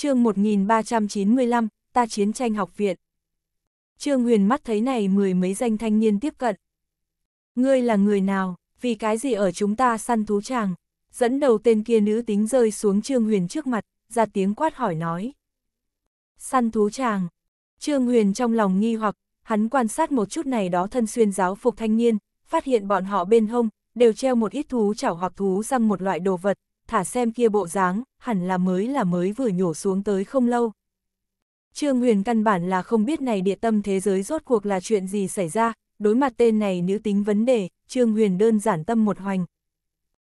chương 1395, ta chiến tranh học viện. Trương Huyền mắt thấy này mười mấy danh thanh niên tiếp cận. Ngươi là người nào, vì cái gì ở chúng ta săn thú chàng? Dẫn đầu tên kia nữ tính rơi xuống Trương Huyền trước mặt, ra tiếng quát hỏi nói. Săn thú chàng. Trương Huyền trong lòng nghi hoặc, hắn quan sát một chút này đó thân xuyên giáo phục thanh niên, phát hiện bọn họ bên hông, đều treo một ít thú chảo hoặc thú sang một loại đồ vật, thả xem kia bộ dáng, hẳn là mới là mới vừa nhổ xuống tới không lâu. Trương Huyền căn bản là không biết này địa tâm thế giới rốt cuộc là chuyện gì xảy ra, đối mặt tên này nữ tính vấn đề, Trương Huyền đơn giản tâm một hoành.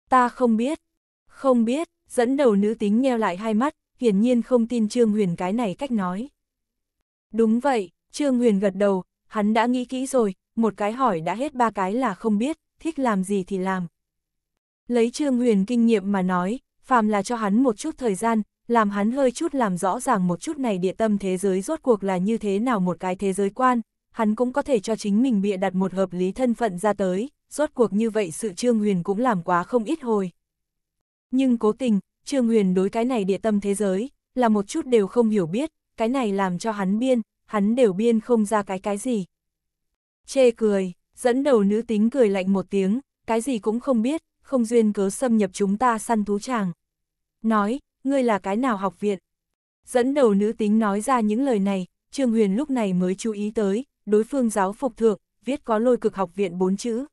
Ta không biết, không biết, dẫn đầu nữ tính nheo lại hai mắt, hiển nhiên không tin Trương Huyền cái này cách nói. Đúng vậy, Trương Huyền gật đầu, hắn đã nghĩ kỹ rồi, một cái hỏi đã hết ba cái là không biết, thích làm gì thì làm. Lấy Trương Huyền kinh nghiệm mà nói, phàm là cho hắn một chút thời gian, làm hắn hơi chút làm rõ ràng một chút này địa tâm thế giới rốt cuộc là như thế nào một cái thế giới quan, hắn cũng có thể cho chính mình bịa đặt một hợp lý thân phận ra tới, rốt cuộc như vậy sự Trương Huyền cũng làm quá không ít hồi. Nhưng cố tình, Trương Huyền đối cái này địa tâm thế giới, là một chút đều không hiểu biết, cái này làm cho hắn biên, hắn đều biên không ra cái cái gì. Chê cười, dẫn đầu nữ tính cười lạnh một tiếng, cái gì cũng không biết, không duyên cớ xâm nhập chúng ta săn thú chàng. Nói, ngươi là cái nào học viện? Dẫn đầu nữ tính nói ra những lời này, Trương Huyền lúc này mới chú ý tới, đối phương giáo phục thượng, viết có lôi cực học viện bốn chữ.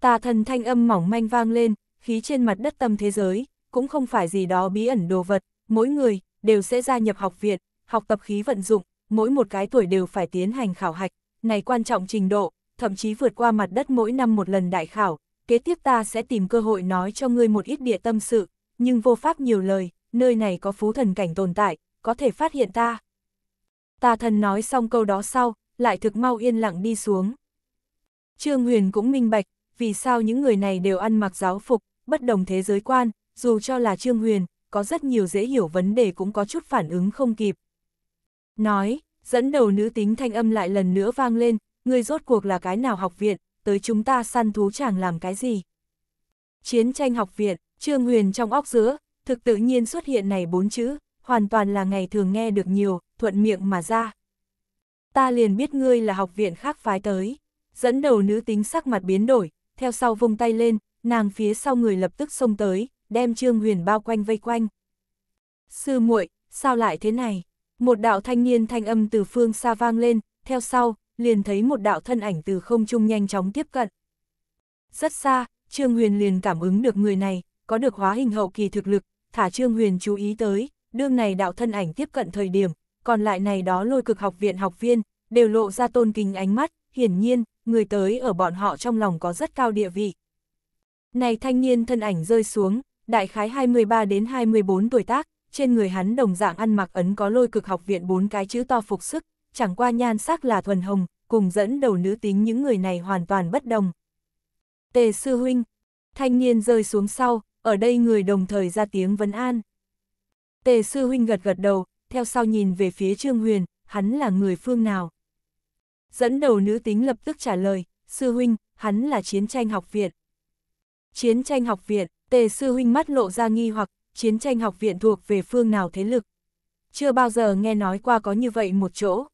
Tà thần thanh âm mỏng manh vang lên, khí trên mặt đất tâm thế giới, cũng không phải gì đó bí ẩn đồ vật, mỗi người, đều sẽ gia nhập học viện, học tập khí vận dụng, mỗi một cái tuổi đều phải tiến hành khảo hạch, này quan trọng trình độ, thậm chí vượt qua mặt đất mỗi năm một lần đại khảo, kế tiếp ta sẽ tìm cơ hội nói cho ngươi một ít địa tâm sự, nhưng vô pháp nhiều lời, nơi này có phú thần cảnh tồn tại, có thể phát hiện ta. Tà thần nói xong câu đó sau, lại thực mau yên lặng đi xuống. Trương Huyền cũng minh bạch, vì sao những người này đều ăn mặc giáo phục, bất đồng thế giới quan, dù cho là Trương Huyền, có rất nhiều dễ hiểu vấn đề cũng có chút phản ứng không kịp. Nói, dẫn đầu nữ tính thanh âm lại lần nữa vang lên, ngươi rốt cuộc là cái nào học viện, tới chúng ta săn thú chẳng làm cái gì. Chiến tranh học viện, Trương Huyền trong óc giữa, thực tự nhiên xuất hiện này bốn chữ, hoàn toàn là ngày thường nghe được nhiều, thuận miệng mà ra. Ta liền biết ngươi là học viện khác phái tới, dẫn đầu nữ tính sắc mặt biến đổi, theo sau vung tay lên, nàng phía sau người lập tức xông tới, đem Trương Huyền bao quanh vây quanh. Sư muội, sao lại thế này? Một đạo thanh niên thanh âm từ phương xa vang lên, theo sau, liền thấy một đạo thân ảnh từ không trung nhanh chóng tiếp cận. Rất xa, Trương Huyền liền cảm ứng được người này, có được hóa hình hậu kỳ thực lực, thả Trương Huyền chú ý tới, đương này đạo thân ảnh tiếp cận thời điểm, còn lại này đó lôi cực học viện học viên, đều lộ ra tôn kính ánh mắt, hiển nhiên, người tới ở bọn họ trong lòng có rất cao địa vị. Này thanh niên thân ảnh rơi xuống, đại khái 23 đến 24 tuổi tác, trên người hắn đồng dạng ăn mặc ấn có lôi cực học viện bốn cái chữ to phục sức, chẳng qua nhan sắc là thuần hồng, cùng dẫn đầu nữ tính những người này hoàn toàn bất đồng. Tề sư huynh, thanh niên rơi xuống sau, ở đây người đồng thời ra tiếng vấn an. Tề sư huynh gật gật đầu, theo sau nhìn về phía Trương Huyền, hắn là người phương nào. Dẫn đầu nữ tính lập tức trả lời, sư huynh, hắn là chiến tranh học viện. Chiến tranh học viện, tề sư huynh mắt lộ ra nghi hoặc, chiến tranh học viện thuộc về phương nào thế lực. Chưa bao giờ nghe nói qua có như vậy một chỗ.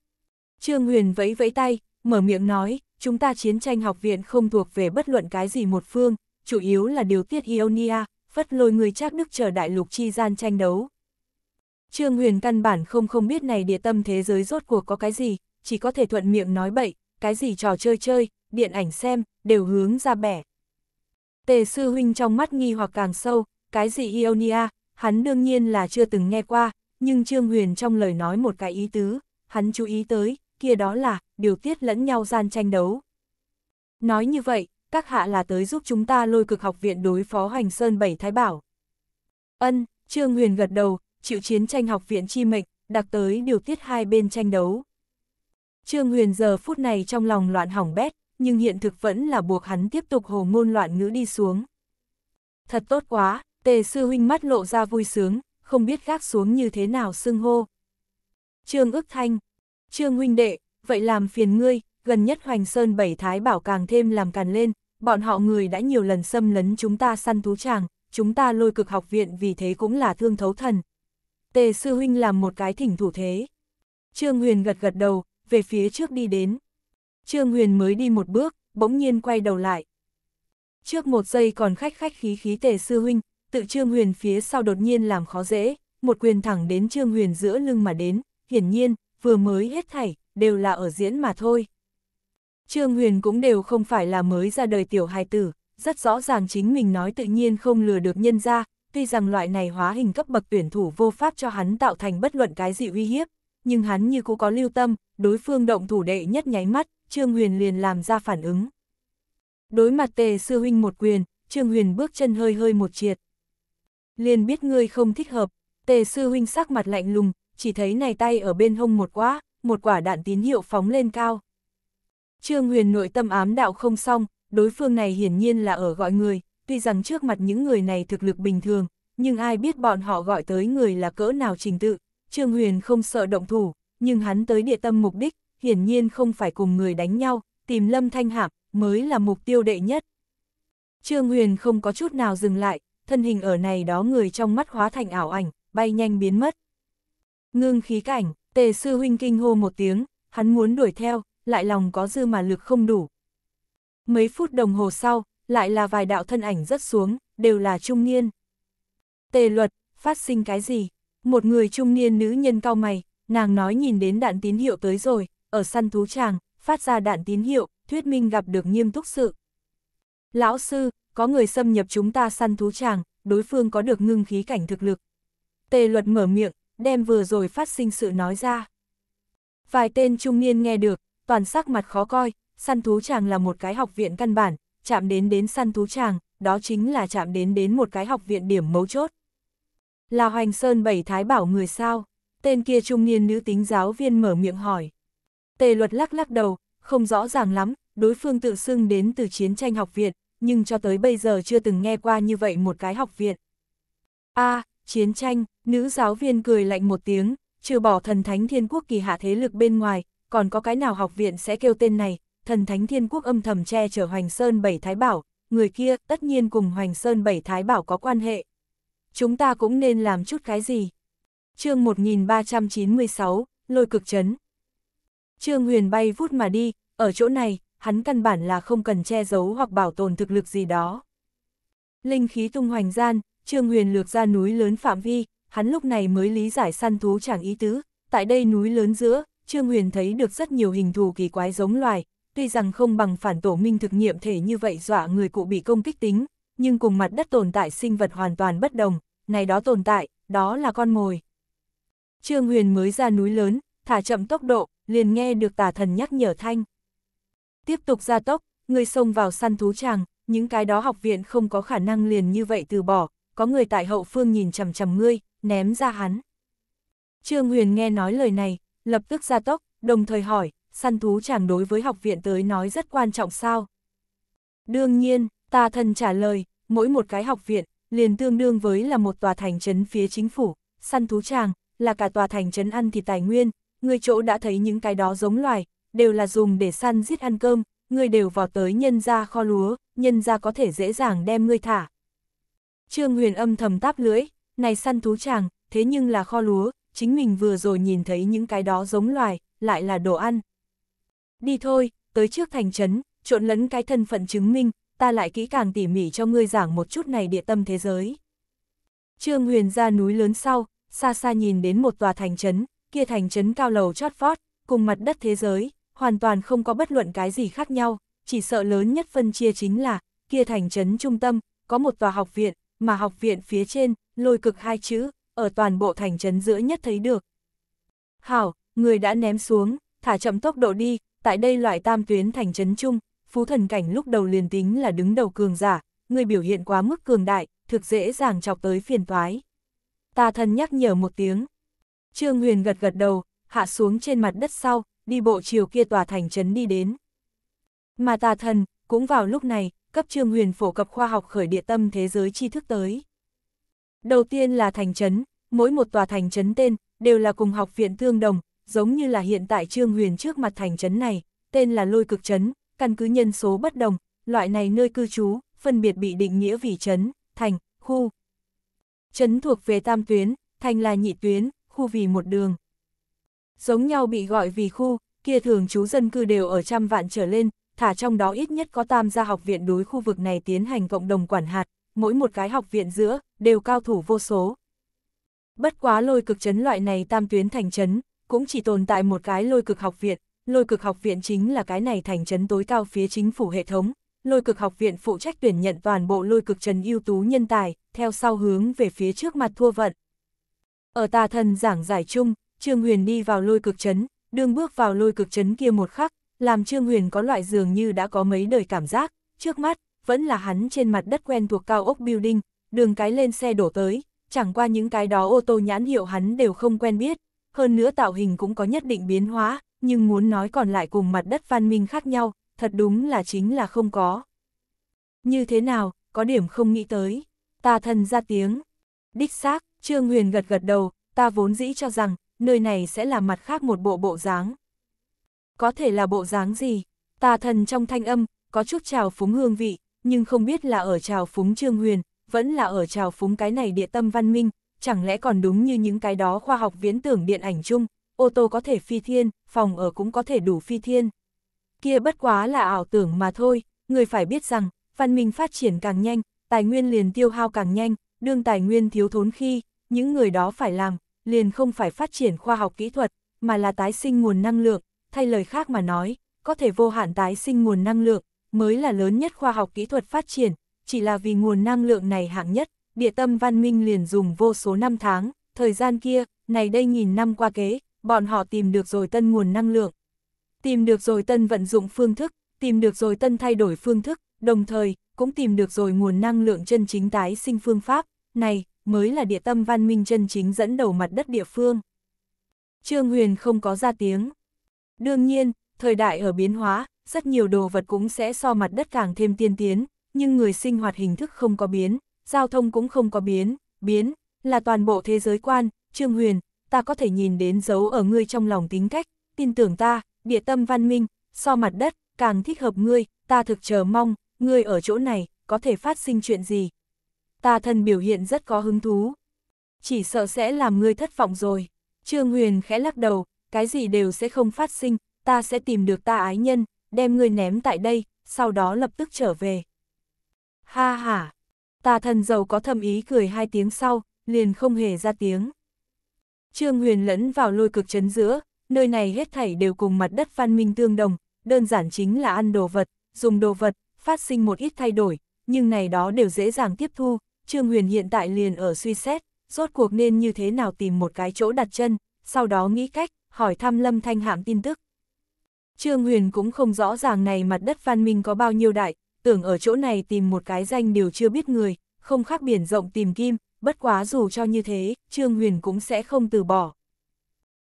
Trương Huyền vẫy vẫy tay, mở miệng nói, chúng ta chiến tranh học viện không thuộc về bất luận cái gì một phương, chủ yếu là điều tiết Ionia, phất lôi người chắc đức chờ đại lục chi gian tranh đấu. Trương Huyền căn bản không không biết này địa tâm thế giới rốt cuộc có cái gì, chỉ có thể thuận miệng nói bậy, cái gì trò chơi chơi, điện ảnh xem, đều hướng ra bẻ. Tề sư huynh trong mắt nghi hoặc càng sâu, cái gì Ionia, hắn đương nhiên là chưa từng nghe qua, nhưng Trương Huyền trong lời nói một cái ý tứ, hắn chú ý tới, kia đó là điều tiết lẫn nhau gian tranh đấu. Nói như vậy, các hạ là tới giúp chúng ta lôi cực học viện đối phó hành sơn bảy thái bảo. Ân, Trương Huyền gật đầu, chịu chiến tranh học viện chi mệnh, đặc tới điều tiết hai bên tranh đấu. Trương Huyền giờ phút này trong lòng loạn hỏng bét, nhưng hiện thực vẫn là buộc hắn tiếp tục hồ ngôn loạn ngữ đi xuống. Thật tốt quá, tề sư huynh mắt lộ ra vui sướng, không biết gác xuống như thế nào xưng hô. Trương ức thanh, Trương huynh đệ, vậy làm phiền ngươi, gần nhất Hoành Sơn bảy thái bảo càng thêm làm càn lên, bọn họ người đã nhiều lần xâm lấn chúng ta săn thú tràng, chúng ta lôi cực học viện vì thế cũng là thương thấu thần. Tề sư huynh làm một cái thỉnh thủ thế. Trương Huyền gật gật đầu, về phía trước đi đến. Trương Huyền mới đi một bước, bỗng nhiên quay đầu lại. Trước một giây còn khách khách khí khí tề sư huynh, tự Trương Huyền phía sau đột nhiên làm khó dễ, một quyền thẳng đến Trương Huyền giữa lưng mà đến, hiển nhiên, vừa mới hết thảy, đều là ở diễn mà thôi. Trương Huyền cũng đều không phải là mới ra đời tiểu hài tử, rất rõ ràng chính mình nói tự nhiên không lừa được nhân ra, tuy rằng loại này hóa hình cấp bậc tuyển thủ vô pháp cho hắn tạo thành bất luận cái gì uy hiếp, nhưng hắn như cũ có lưu tâm, đối phương động thủ đệ nhất nháy mắt, Trương Huyền liền làm ra phản ứng. Đối mặt tề sư huynh một quyền, Trương Huyền bước chân hơi hơi một triệt. Liền biết ngươi không thích hợp, tề sư huynh sắc mặt lạnh lùng, chỉ thấy này tay ở bên hông một quá, một quả đạn tín hiệu phóng lên cao. Trương Huyền nội tâm ám đạo không xong, đối phương này hiển nhiên là ở gọi người, tuy rằng trước mặt những người này thực lực bình thường, nhưng ai biết bọn họ gọi tới người là cỡ nào trình tự. Trương Huyền không sợ động thủ, nhưng hắn tới địa tâm mục đích, hiển nhiên không phải cùng người đánh nhau, tìm Lâm Thanh Hạp mới là mục tiêu đệ nhất. Trương Huyền không có chút nào dừng lại, thân hình ở này đó người trong mắt hóa thành ảo ảnh, bay nhanh biến mất. Ngưng khí cảnh, tề sư huynh kinh hô một tiếng, hắn muốn đuổi theo, lại lòng có dư mà lực không đủ. Mấy phút đồng hồ sau, lại là vài đạo thân ảnh rất xuống, đều là trung niên. Tề luật, phát sinh cái gì? Một người trung niên nữ nhân cao mày, nàng nói nhìn đến đạn tín hiệu tới rồi, ở săn thú tràng, phát ra đạn tín hiệu, thuyết minh gặp được nghiêm túc sự. Lão sư, có người xâm nhập chúng ta săn thú tràng, đối phương có được ngưng khí cảnh thực lực. Tề luật mở miệng, đem vừa rồi phát sinh sự nói ra. Vài tên trung niên nghe được, toàn sắc mặt khó coi, săn thú chàng là một cái học viện căn bản, chạm đến đến săn thú chàng, đó chính là chạm đến đến một cái học viện điểm mấu chốt. Là Hoành Sơn Bảy Thái bảo người sao? Tên kia trung niên nữ tính giáo viên mở miệng hỏi. Tề luật lắc lắc đầu, không rõ ràng lắm, đối phương tự xưng đến từ chiến tranh học viện, nhưng cho tới bây giờ chưa từng nghe qua như vậy một cái học viện. a à, chiến tranh, nữ giáo viên cười lạnh một tiếng, trừ bỏ thần thánh thiên quốc kỳ hạ thế lực bên ngoài, còn có cái nào học viện sẽ kêu tên này, thần thánh thiên quốc âm thầm che chở Hoành Sơn Bảy Thái Bảo, người kia tất nhiên cùng Hoành Sơn Bảy Thái Bảo có quan hệ. Chúng ta cũng nên làm chút cái gì? chương 1396, lôi cực chấn. Trương Huyền bay vút mà đi, ở chỗ này, hắn căn bản là không cần che giấu hoặc bảo tồn thực lực gì đó. Linh khí tung hoành gian, Trương Huyền lược ra núi lớn phạm vi, hắn lúc này mới lý giải săn thú chẳng ý tứ, tại đây núi lớn giữa, Trương Huyền thấy được rất nhiều hình thù kỳ quái giống loài, tuy rằng không bằng phản tổ minh thực nghiệm thể như vậy dọa người cụ bị công kích tính, nhưng cùng mặt đất tồn tại sinh vật hoàn toàn bất đồng, này đó tồn tại, đó là con mồi. Trương Huyền mới ra núi lớn, thả chậm tốc độ, liền nghe được tà thần nhắc nhở thanh. Tiếp tục ra tốc, người xông vào săn thú chàng, những cái đó học viện không có khả năng liền như vậy từ bỏ, có người tại hậu phương nhìn chầm chầm ngươi, ném ra hắn. Trương Huyền nghe nói lời này, lập tức ra tốc, đồng thời hỏi, săn thú chàng đối với học viện tới nói rất quan trọng sao? Đương nhiên, ta thần trả lời, mỗi một cái học viện, liền tương đương với là một tòa thành trấn phía chính phủ, săn thú chàng, là cả tòa thành trấn ăn thịt tài nguyên, người chỗ đã thấy những cái đó giống loài, đều là dùng để săn giết ăn cơm, người đều vào tới nhân ra kho lúa, nhân ra có thể dễ dàng đem ngươi thả, Trương Huyền âm thầm táp lưỡi, này săn thú chàng, thế nhưng là kho lúa, chính mình vừa rồi nhìn thấy những cái đó giống loài, lại là đồ ăn. Đi thôi, tới trước thành trấn, trộn lẫn cái thân phận chứng minh, ta lại kỹ càng tỉ mỉ cho ngươi giảng một chút này địa tâm thế giới. Trương Huyền ra núi lớn sau, xa xa nhìn đến một tòa thành trấn, kia thành trấn cao lầu chót vót, cùng mặt đất thế giới, hoàn toàn không có bất luận cái gì khác nhau, chỉ sợ lớn nhất phân chia chính là, kia thành trấn trung tâm, có một tòa học viện, mà học viện phía trên, lôi cực hai chữ, ở toàn bộ thành trấn giữa nhất thấy được. Hảo, người đã ném xuống, thả chậm tốc độ đi, tại đây loại tam tuyến thành trấn chung, phú thần cảnh lúc đầu liền tính là đứng đầu cường giả, người biểu hiện quá mức cường đại, thực dễ dàng chọc tới phiền toái. Ta thần nhắc nhở một tiếng. Trương Huyền gật gật đầu, hạ xuống trên mặt đất sau, đi bộ chiều kia tòa thành trấn đi đến. Mà ta thần, cũng vào lúc này, cấp Trương Huyền phổ cập khoa học khởi địa tâm thế giới tri thức tới. Đầu tiên là thành trấn, mỗi một tòa thành trấn tên đều là cùng học viện tương đồng, giống như là hiện tại Trương Huyền trước mặt thành trấn này, tên là Lôi Cực trấn, căn cứ nhân số bất đồng, loại này nơi cư trú, phân biệt bị định nghĩa vì trấn, thành, khu. Trấn thuộc về tam tuyến, thành là nhị tuyến, khu vì một đường. Giống nhau bị gọi vì khu, kia thường trú dân cư đều ở trăm vạn trở lên, thả trong đó ít nhất có tam gia học viện đối khu vực này tiến hành cộng đồng quản hạt, mỗi một cái học viện giữa, đều cao thủ vô số. Bất quá lôi cực chấn loại này tam tuyến thành chấn, cũng chỉ tồn tại một cái lôi cực học viện, lôi cực học viện chính là cái này thành chấn tối cao phía chính phủ hệ thống, lôi cực học viện phụ trách tuyển nhận toàn bộ lôi cực chấn ưu tú nhân tài, theo sau hướng về phía trước mặt thua vận. Ở tà thần giảng giải chung, Trương Huyền đi vào lôi cực chấn đường bước vào lôi cực chấn kia một khắc, làm Trương Huyền có loại dường như đã có mấy đời cảm giác, trước mắt, vẫn là hắn trên mặt đất quen thuộc cao ốc building, đường cái lên xe đổ tới, chẳng qua những cái đó ô tô nhãn hiệu hắn đều không quen biết, hơn nữa tạo hình cũng có nhất định biến hóa, nhưng muốn nói còn lại cùng mặt đất văn minh khác nhau, thật đúng là chính là không có. Như thế nào, có điểm không nghĩ tới, ta thân ra tiếng. Đích xác, Trương Huyền gật gật đầu, ta vốn dĩ cho rằng, nơi này sẽ là mặt khác một bộ bộ dáng, có thể là bộ dáng gì. Tà thần trong thanh âm, có chút trào phúng hương vị, nhưng không biết là ở trào phúng Trương Huyền, vẫn là ở trào phúng cái này địa tâm văn minh, chẳng lẽ còn đúng như những cái đó khoa học viễn tưởng điện ảnh chung, ô tô có thể phi thiên, phòng ở cũng có thể đủ phi thiên. Kia bất quá là ảo tưởng mà thôi, người phải biết rằng, văn minh phát triển càng nhanh, tài nguyên liền tiêu hao càng nhanh, đương tài nguyên thiếu thốn khi, những người đó phải làm, liền không phải phát triển khoa học kỹ thuật, mà là tái sinh nguồn năng lượng, thay lời khác mà nói, có thể vô hạn tái sinh nguồn năng lượng, mới là lớn nhất khoa học kỹ thuật phát triển, chỉ là vì nguồn năng lượng này hạng nhất, địa tâm văn minh liền dùng vô số năm tháng, thời gian kia, này đây nghìn năm qua kế, bọn họ tìm được rồi tân nguồn năng lượng. Tìm được rồi tân vận dụng phương thức, tìm được rồi tân thay đổi phương thức, đồng thời, cũng tìm được rồi nguồn năng lượng chân chính tái sinh phương pháp, này, mới là địa tâm văn minh chân chính dẫn đầu mặt đất địa phương. Trương Huyền không có ra tiếng. Đương nhiên, thời đại ở biến hóa, rất nhiều đồ vật cũng sẽ so mặt đất càng thêm tiên tiến, nhưng người sinh hoạt hình thức không có biến, giao thông cũng không có biến, biến là toàn bộ thế giới quan, Trương Huyền, ta có thể nhìn đến dấu ở ngươi trong lòng tính cách, tin tưởng ta, địa tâm văn minh, so mặt đất, càng thích hợp ngươi, ta thực chờ mong, ngươi ở chỗ này, có thể phát sinh chuyện gì. Ta thân biểu hiện rất có hứng thú. Chỉ sợ sẽ làm ngươi thất vọng rồi. Trương Huyền khẽ lắc đầu, cái gì đều sẽ không phát sinh, ta sẽ tìm được ta ái nhân, đem ngươi ném tại đây, sau đó lập tức trở về. Ha ha, tà thần giàu có thầm ý cười hai tiếng sau, liền không hề ra tiếng. Trương Huyền lẫn vào lôi cực chấn giữa, nơi này hết thảy đều cùng mặt đất văn minh tương đồng, đơn giản chính là ăn đồ vật, dùng đồ vật, phát sinh một ít thay đổi, nhưng này đó đều dễ dàng tiếp thu. Trương Huyền hiện tại liền ở suy xét, rốt cuộc nên như thế nào tìm một cái chỗ đặt chân, sau đó nghĩ cách, hỏi thăm Lâm Thanh Hạm tin tức. Trương Huyền cũng không rõ ràng này mặt đất văn minh có bao nhiêu đại, tưởng ở chỗ này tìm một cái danh điều chưa biết người, không khác biển rộng tìm kim, bất quá dù cho như thế, Trương Huyền cũng sẽ không từ bỏ.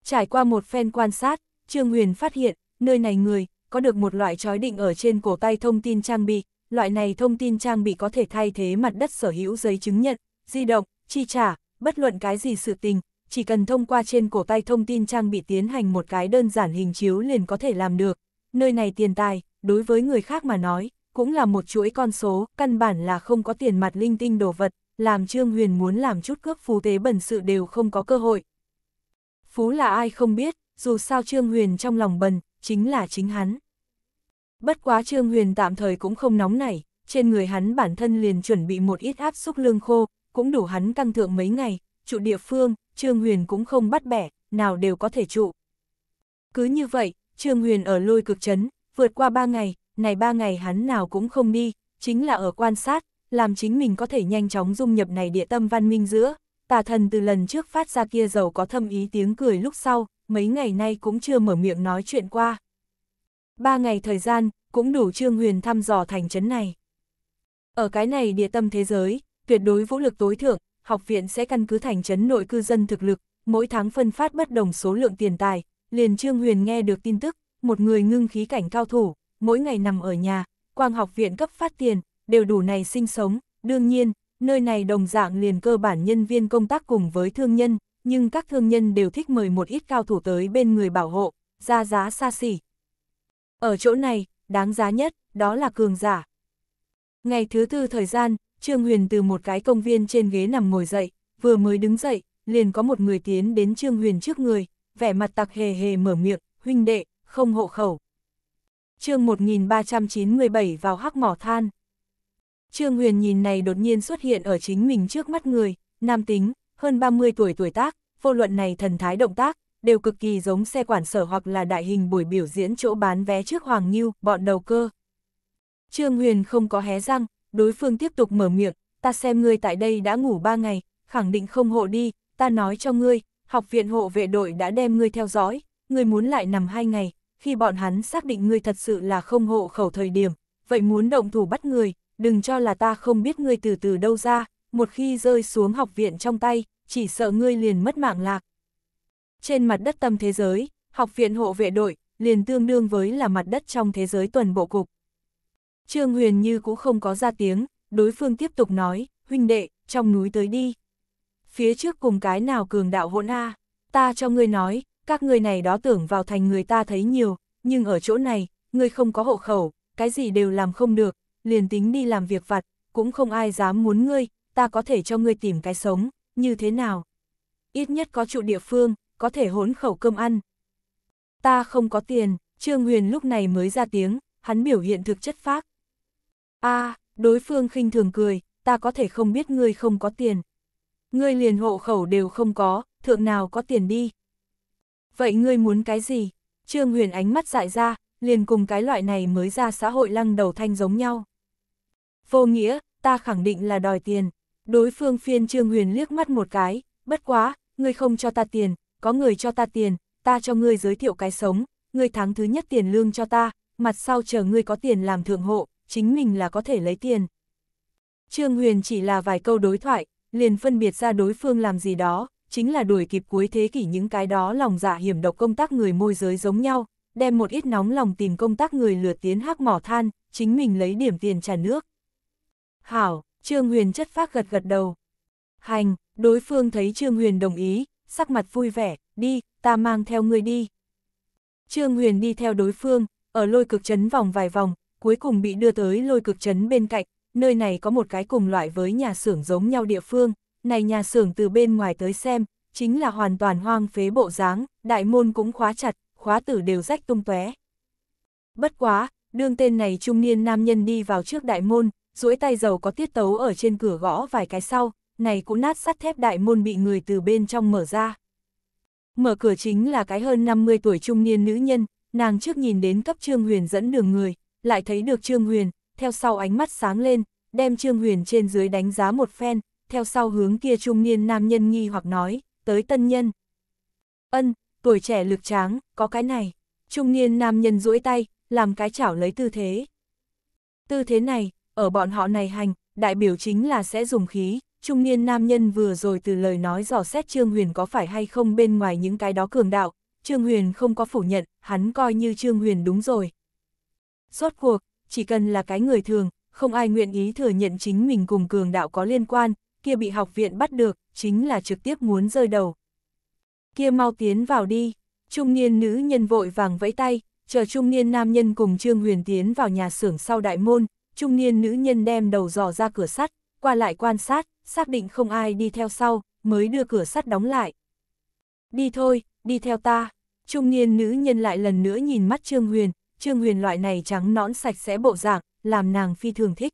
Trải qua một phen quan sát, Trương Huyền phát hiện, nơi này người, có được một loại trói định ở trên cổ tay thông tin trang bị, loại này thông tin trang bị có thể thay thế mặt đất sở hữu giấy chứng nhận, di động, chi trả, bất luận cái gì sự tình, chỉ cần thông qua trên cổ tay thông tin trang bị tiến hành một cái đơn giản hình chiếu liền có thể làm được. Nơi này tiền tài, đối với người khác mà nói, cũng là một chuỗi con số, căn bản là không có tiền mặt linh tinh đồ vật, làm Trương Huyền muốn làm chút cướp phú tế bẩn sự đều không có cơ hội. Phú là ai không biết, dù sao Trương Huyền trong lòng bần, chính là chính hắn. Bất quá Trương Huyền tạm thời cũng không nóng nảy, trên người hắn bản thân liền chuẩn bị một ít áp xúc lương khô, cũng đủ hắn căng thượng mấy ngày, trụ địa phương, Trương Huyền cũng không bắt bẻ, nào đều có thể trụ. Cứ như vậy, Trương Huyền ở lôi cực chấn, vượt qua ba ngày, này ba ngày hắn nào cũng không đi, chính là ở quan sát, làm chính mình có thể nhanh chóng dung nhập này địa tâm văn minh giữa. Tà thần từ lần trước phát ra kia giàu có thâm ý tiếng cười lúc sau, mấy ngày nay cũng chưa mở miệng nói chuyện qua. Ba ngày thời gian, cũng đủ Trương Huyền thăm dò thành chấn này. Ở cái này địa tâm thế giới, tuyệt đối vũ lực tối thượng, học viện sẽ căn cứ thành trấn nội cư dân thực lực, mỗi tháng phân phát bất đồng số lượng tiền tài, liền Trương Huyền nghe được tin tức, một người ngưng khí cảnh cao thủ, mỗi ngày nằm ở nhà, quang học viện cấp phát tiền, đều đủ này sinh sống, đương nhiên, nơi này đồng dạng liền cơ bản nhân viên công tác cùng với thương nhân, nhưng các thương nhân đều thích mời một ít cao thủ tới bên người bảo hộ, ra giá xa xỉ. Ở chỗ này, đáng giá nhất, đó là cường giả. Ngày thứ tư thời gian, Trương Huyền từ một cái công viên trên ghế nằm ngồi dậy, vừa mới đứng dậy, liền có một người tiến đến Trương Huyền trước người, vẻ mặt tặc hề hề mở miệng, huynh đệ, không hộ khẩu. chương 1397 vào hắc mỏ than. Trương Huyền nhìn này đột nhiên xuất hiện ở chính mình trước mắt người, nam tính, hơn 30 tuổi tuổi tác, vô luận này thần thái động tác, đều cực kỳ giống xe quản sở hoặc là đại hình buổi biểu diễn chỗ bán vé trước Hoàng Nghiêu, bọn đầu cơ. Trương Huyền không có hé răng, đối phương tiếp tục mở miệng, ta xem ngươi tại đây đã ngủ ba ngày, khẳng định không hộ đi, ta nói cho ngươi, học viện hộ vệ đội đã đem ngươi theo dõi, ngươi muốn lại nằm hai ngày, khi bọn hắn xác định ngươi thật sự là không hộ khẩu thời điểm, vậy muốn động thủ bắt người, đừng cho là ta không biết ngươi từ từ đâu ra, một khi rơi xuống học viện trong tay, chỉ sợ ngươi liền mất mạng lạc. Trên mặt đất tâm thế giới, học viện hộ vệ đội liền tương đương với là mặt đất trong thế giới tuần bộ cục. Trương Huyền Như cũng không có ra tiếng, đối phương tiếp tục nói, huynh đệ, trong núi tới đi. Phía trước cùng cái nào cường đạo hỗn a ta cho ngươi nói, các ngươi này đó tưởng vào thành người ta thấy nhiều, nhưng ở chỗ này, ngươi không có hộ khẩu, cái gì đều làm không được, liền tính đi làm việc vặt, cũng không ai dám muốn ngươi, ta có thể cho ngươi tìm cái sống, như thế nào. Ít nhất có trụ địa phương, có thể hốn khẩu cơm ăn. Ta không có tiền, Trương Huyền lúc này mới ra tiếng, hắn biểu hiện thực chất phác, a à, đối phương khinh thường cười, ta có thể không biết ngươi không có tiền. Ngươi liền hộ khẩu đều không có, thượng nào có tiền đi. Vậy ngươi muốn cái gì? Trương Huyền ánh mắt dại ra, liền cùng cái loại này mới ra xã hội lăng đầu thanh giống nhau. Vô nghĩa, ta khẳng định là đòi tiền. Đối phương phiên Trương Huyền liếc mắt một cái, bất quá, ngươi không cho ta tiền, có người cho ta tiền, ta cho ngươi giới thiệu cái sống, ngươi tháng thứ nhất tiền lương cho ta, mặt sau chờ ngươi có tiền làm thượng hộ, chính mình là có thể lấy tiền. Trương Huyền chỉ là vài câu đối thoại, liền phân biệt ra đối phương làm gì đó, chính là đuổi kịp cuối thế kỷ những cái đó lòng dạ hiểm độc công tác người môi giới giống nhau, đem một ít nóng lòng tìm công tác người lừa tiến hắc mỏ than, chính mình lấy điểm tiền trả nước. Hảo, Trương Huyền chất phác gật gật đầu. Hành, đối phương thấy Trương Huyền đồng ý, sắc mặt vui vẻ, đi, ta mang theo người đi. Trương Huyền đi theo đối phương, ở lôi cực chấn vòng vài vòng, cuối cùng bị đưa tới lôi cực trấn bên cạnh, nơi này có một cái cùng loại với nhà xưởng giống nhau địa phương, này nhà xưởng từ bên ngoài tới xem, chính là hoàn toàn hoang phế bộ dáng, đại môn cũng khóa chặt, khóa tử đều rách tung tóe. Bất quá, đương tên này trung niên nam nhân đi vào trước đại môn, duỗi tay dầu có tiết tấu ở trên cửa gõ vài cái sau, này cũng nát sắt thép đại môn bị người từ bên trong mở ra. Mở cửa chính là cái hơn 50 tuổi trung niên nữ nhân, nàng trước nhìn đến cấp trương huyền dẫn đường người, lại thấy được Trương Huyền, theo sau ánh mắt sáng lên, đem Trương Huyền trên dưới đánh giá một phen, theo sau hướng kia trung niên nam nhân nghi hoặc nói, tới tân nhân. Ân, tuổi trẻ lực tráng, có cái này. Trung niên nam nhân duỗi tay, làm cái chảo lấy tư thế. Tư thế này, ở bọn họ này hành, đại biểu chính là sẽ dùng khí. Trung niên nam nhân vừa rồi từ lời nói dò xét Trương Huyền có phải hay không bên ngoài những cái đó cường đạo. Trương Huyền không có phủ nhận, hắn coi như Trương Huyền đúng rồi, Rốt cuộc, chỉ cần là cái người thường, không ai nguyện ý thừa nhận chính mình cùng cường đạo có liên quan, kia bị học viện bắt được, chính là trực tiếp muốn rơi đầu. Kia mau tiến vào đi, trung niên nữ nhân vội vàng vẫy tay, chờ trung niên nam nhân cùng Trương Huyền tiến vào nhà xưởng sau đại môn, trung niên nữ nhân đem đầu dò ra cửa sắt, qua lại quan sát, xác định không ai đi theo sau, mới đưa cửa sắt đóng lại. Đi thôi, đi theo ta. Trung niên nữ nhân lại lần nữa nhìn mắt Trương Huyền, Trương Huyền loại này trắng nõn sạch sẽ bộ dạng, làm nàng phi thường thích.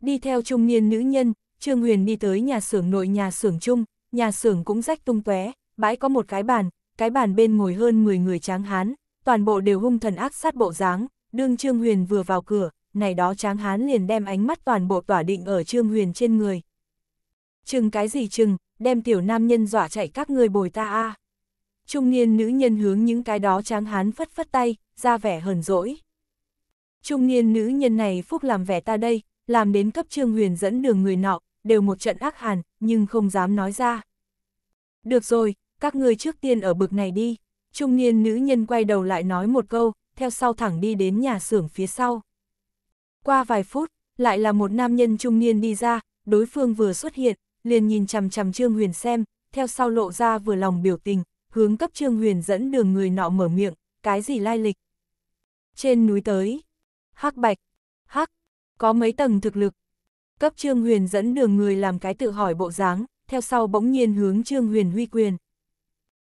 Đi theo trung niên nữ nhân, Trương Huyền đi tới nhà xưởng nội nhà xưởng chung, nhà xưởng cũng rách tung tóe, bãi có một cái bàn, cái bàn bên ngồi hơn 10 người tráng hán, toàn bộ đều hung thần ác sát bộ dáng, đương Trương Huyền vừa vào cửa, này đó tráng hán liền đem ánh mắt toàn bộ tỏa định ở Trương Huyền trên người. Chừng cái gì chừng, đem tiểu nam nhân dọa chạy các người bồi ta a. À trung niên nữ nhân hướng những cái đó tráng hán phất phất tay, ra vẻ hờn dỗi. Trung niên nữ nhân này phúc làm vẻ ta đây, làm đến cấp trương huyền dẫn đường người nọ, đều một trận ác hàn, nhưng không dám nói ra. Được rồi, các người trước tiên ở bực này đi. Trung niên nữ nhân quay đầu lại nói một câu, theo sau thẳng đi đến nhà xưởng phía sau. Qua vài phút, lại là một nam nhân trung niên đi ra, đối phương vừa xuất hiện, liền nhìn chằm chằm Trương Huyền xem, theo sau lộ ra vừa lòng biểu tình, hướng cấp trương huyền dẫn đường người nọ mở miệng, cái gì lai lịch. Trên núi tới, hắc bạch, hắc, có mấy tầng thực lực. Cấp trương huyền dẫn đường người làm cái tự hỏi bộ dáng, theo sau bỗng nhiên hướng trương huyền huy quyền.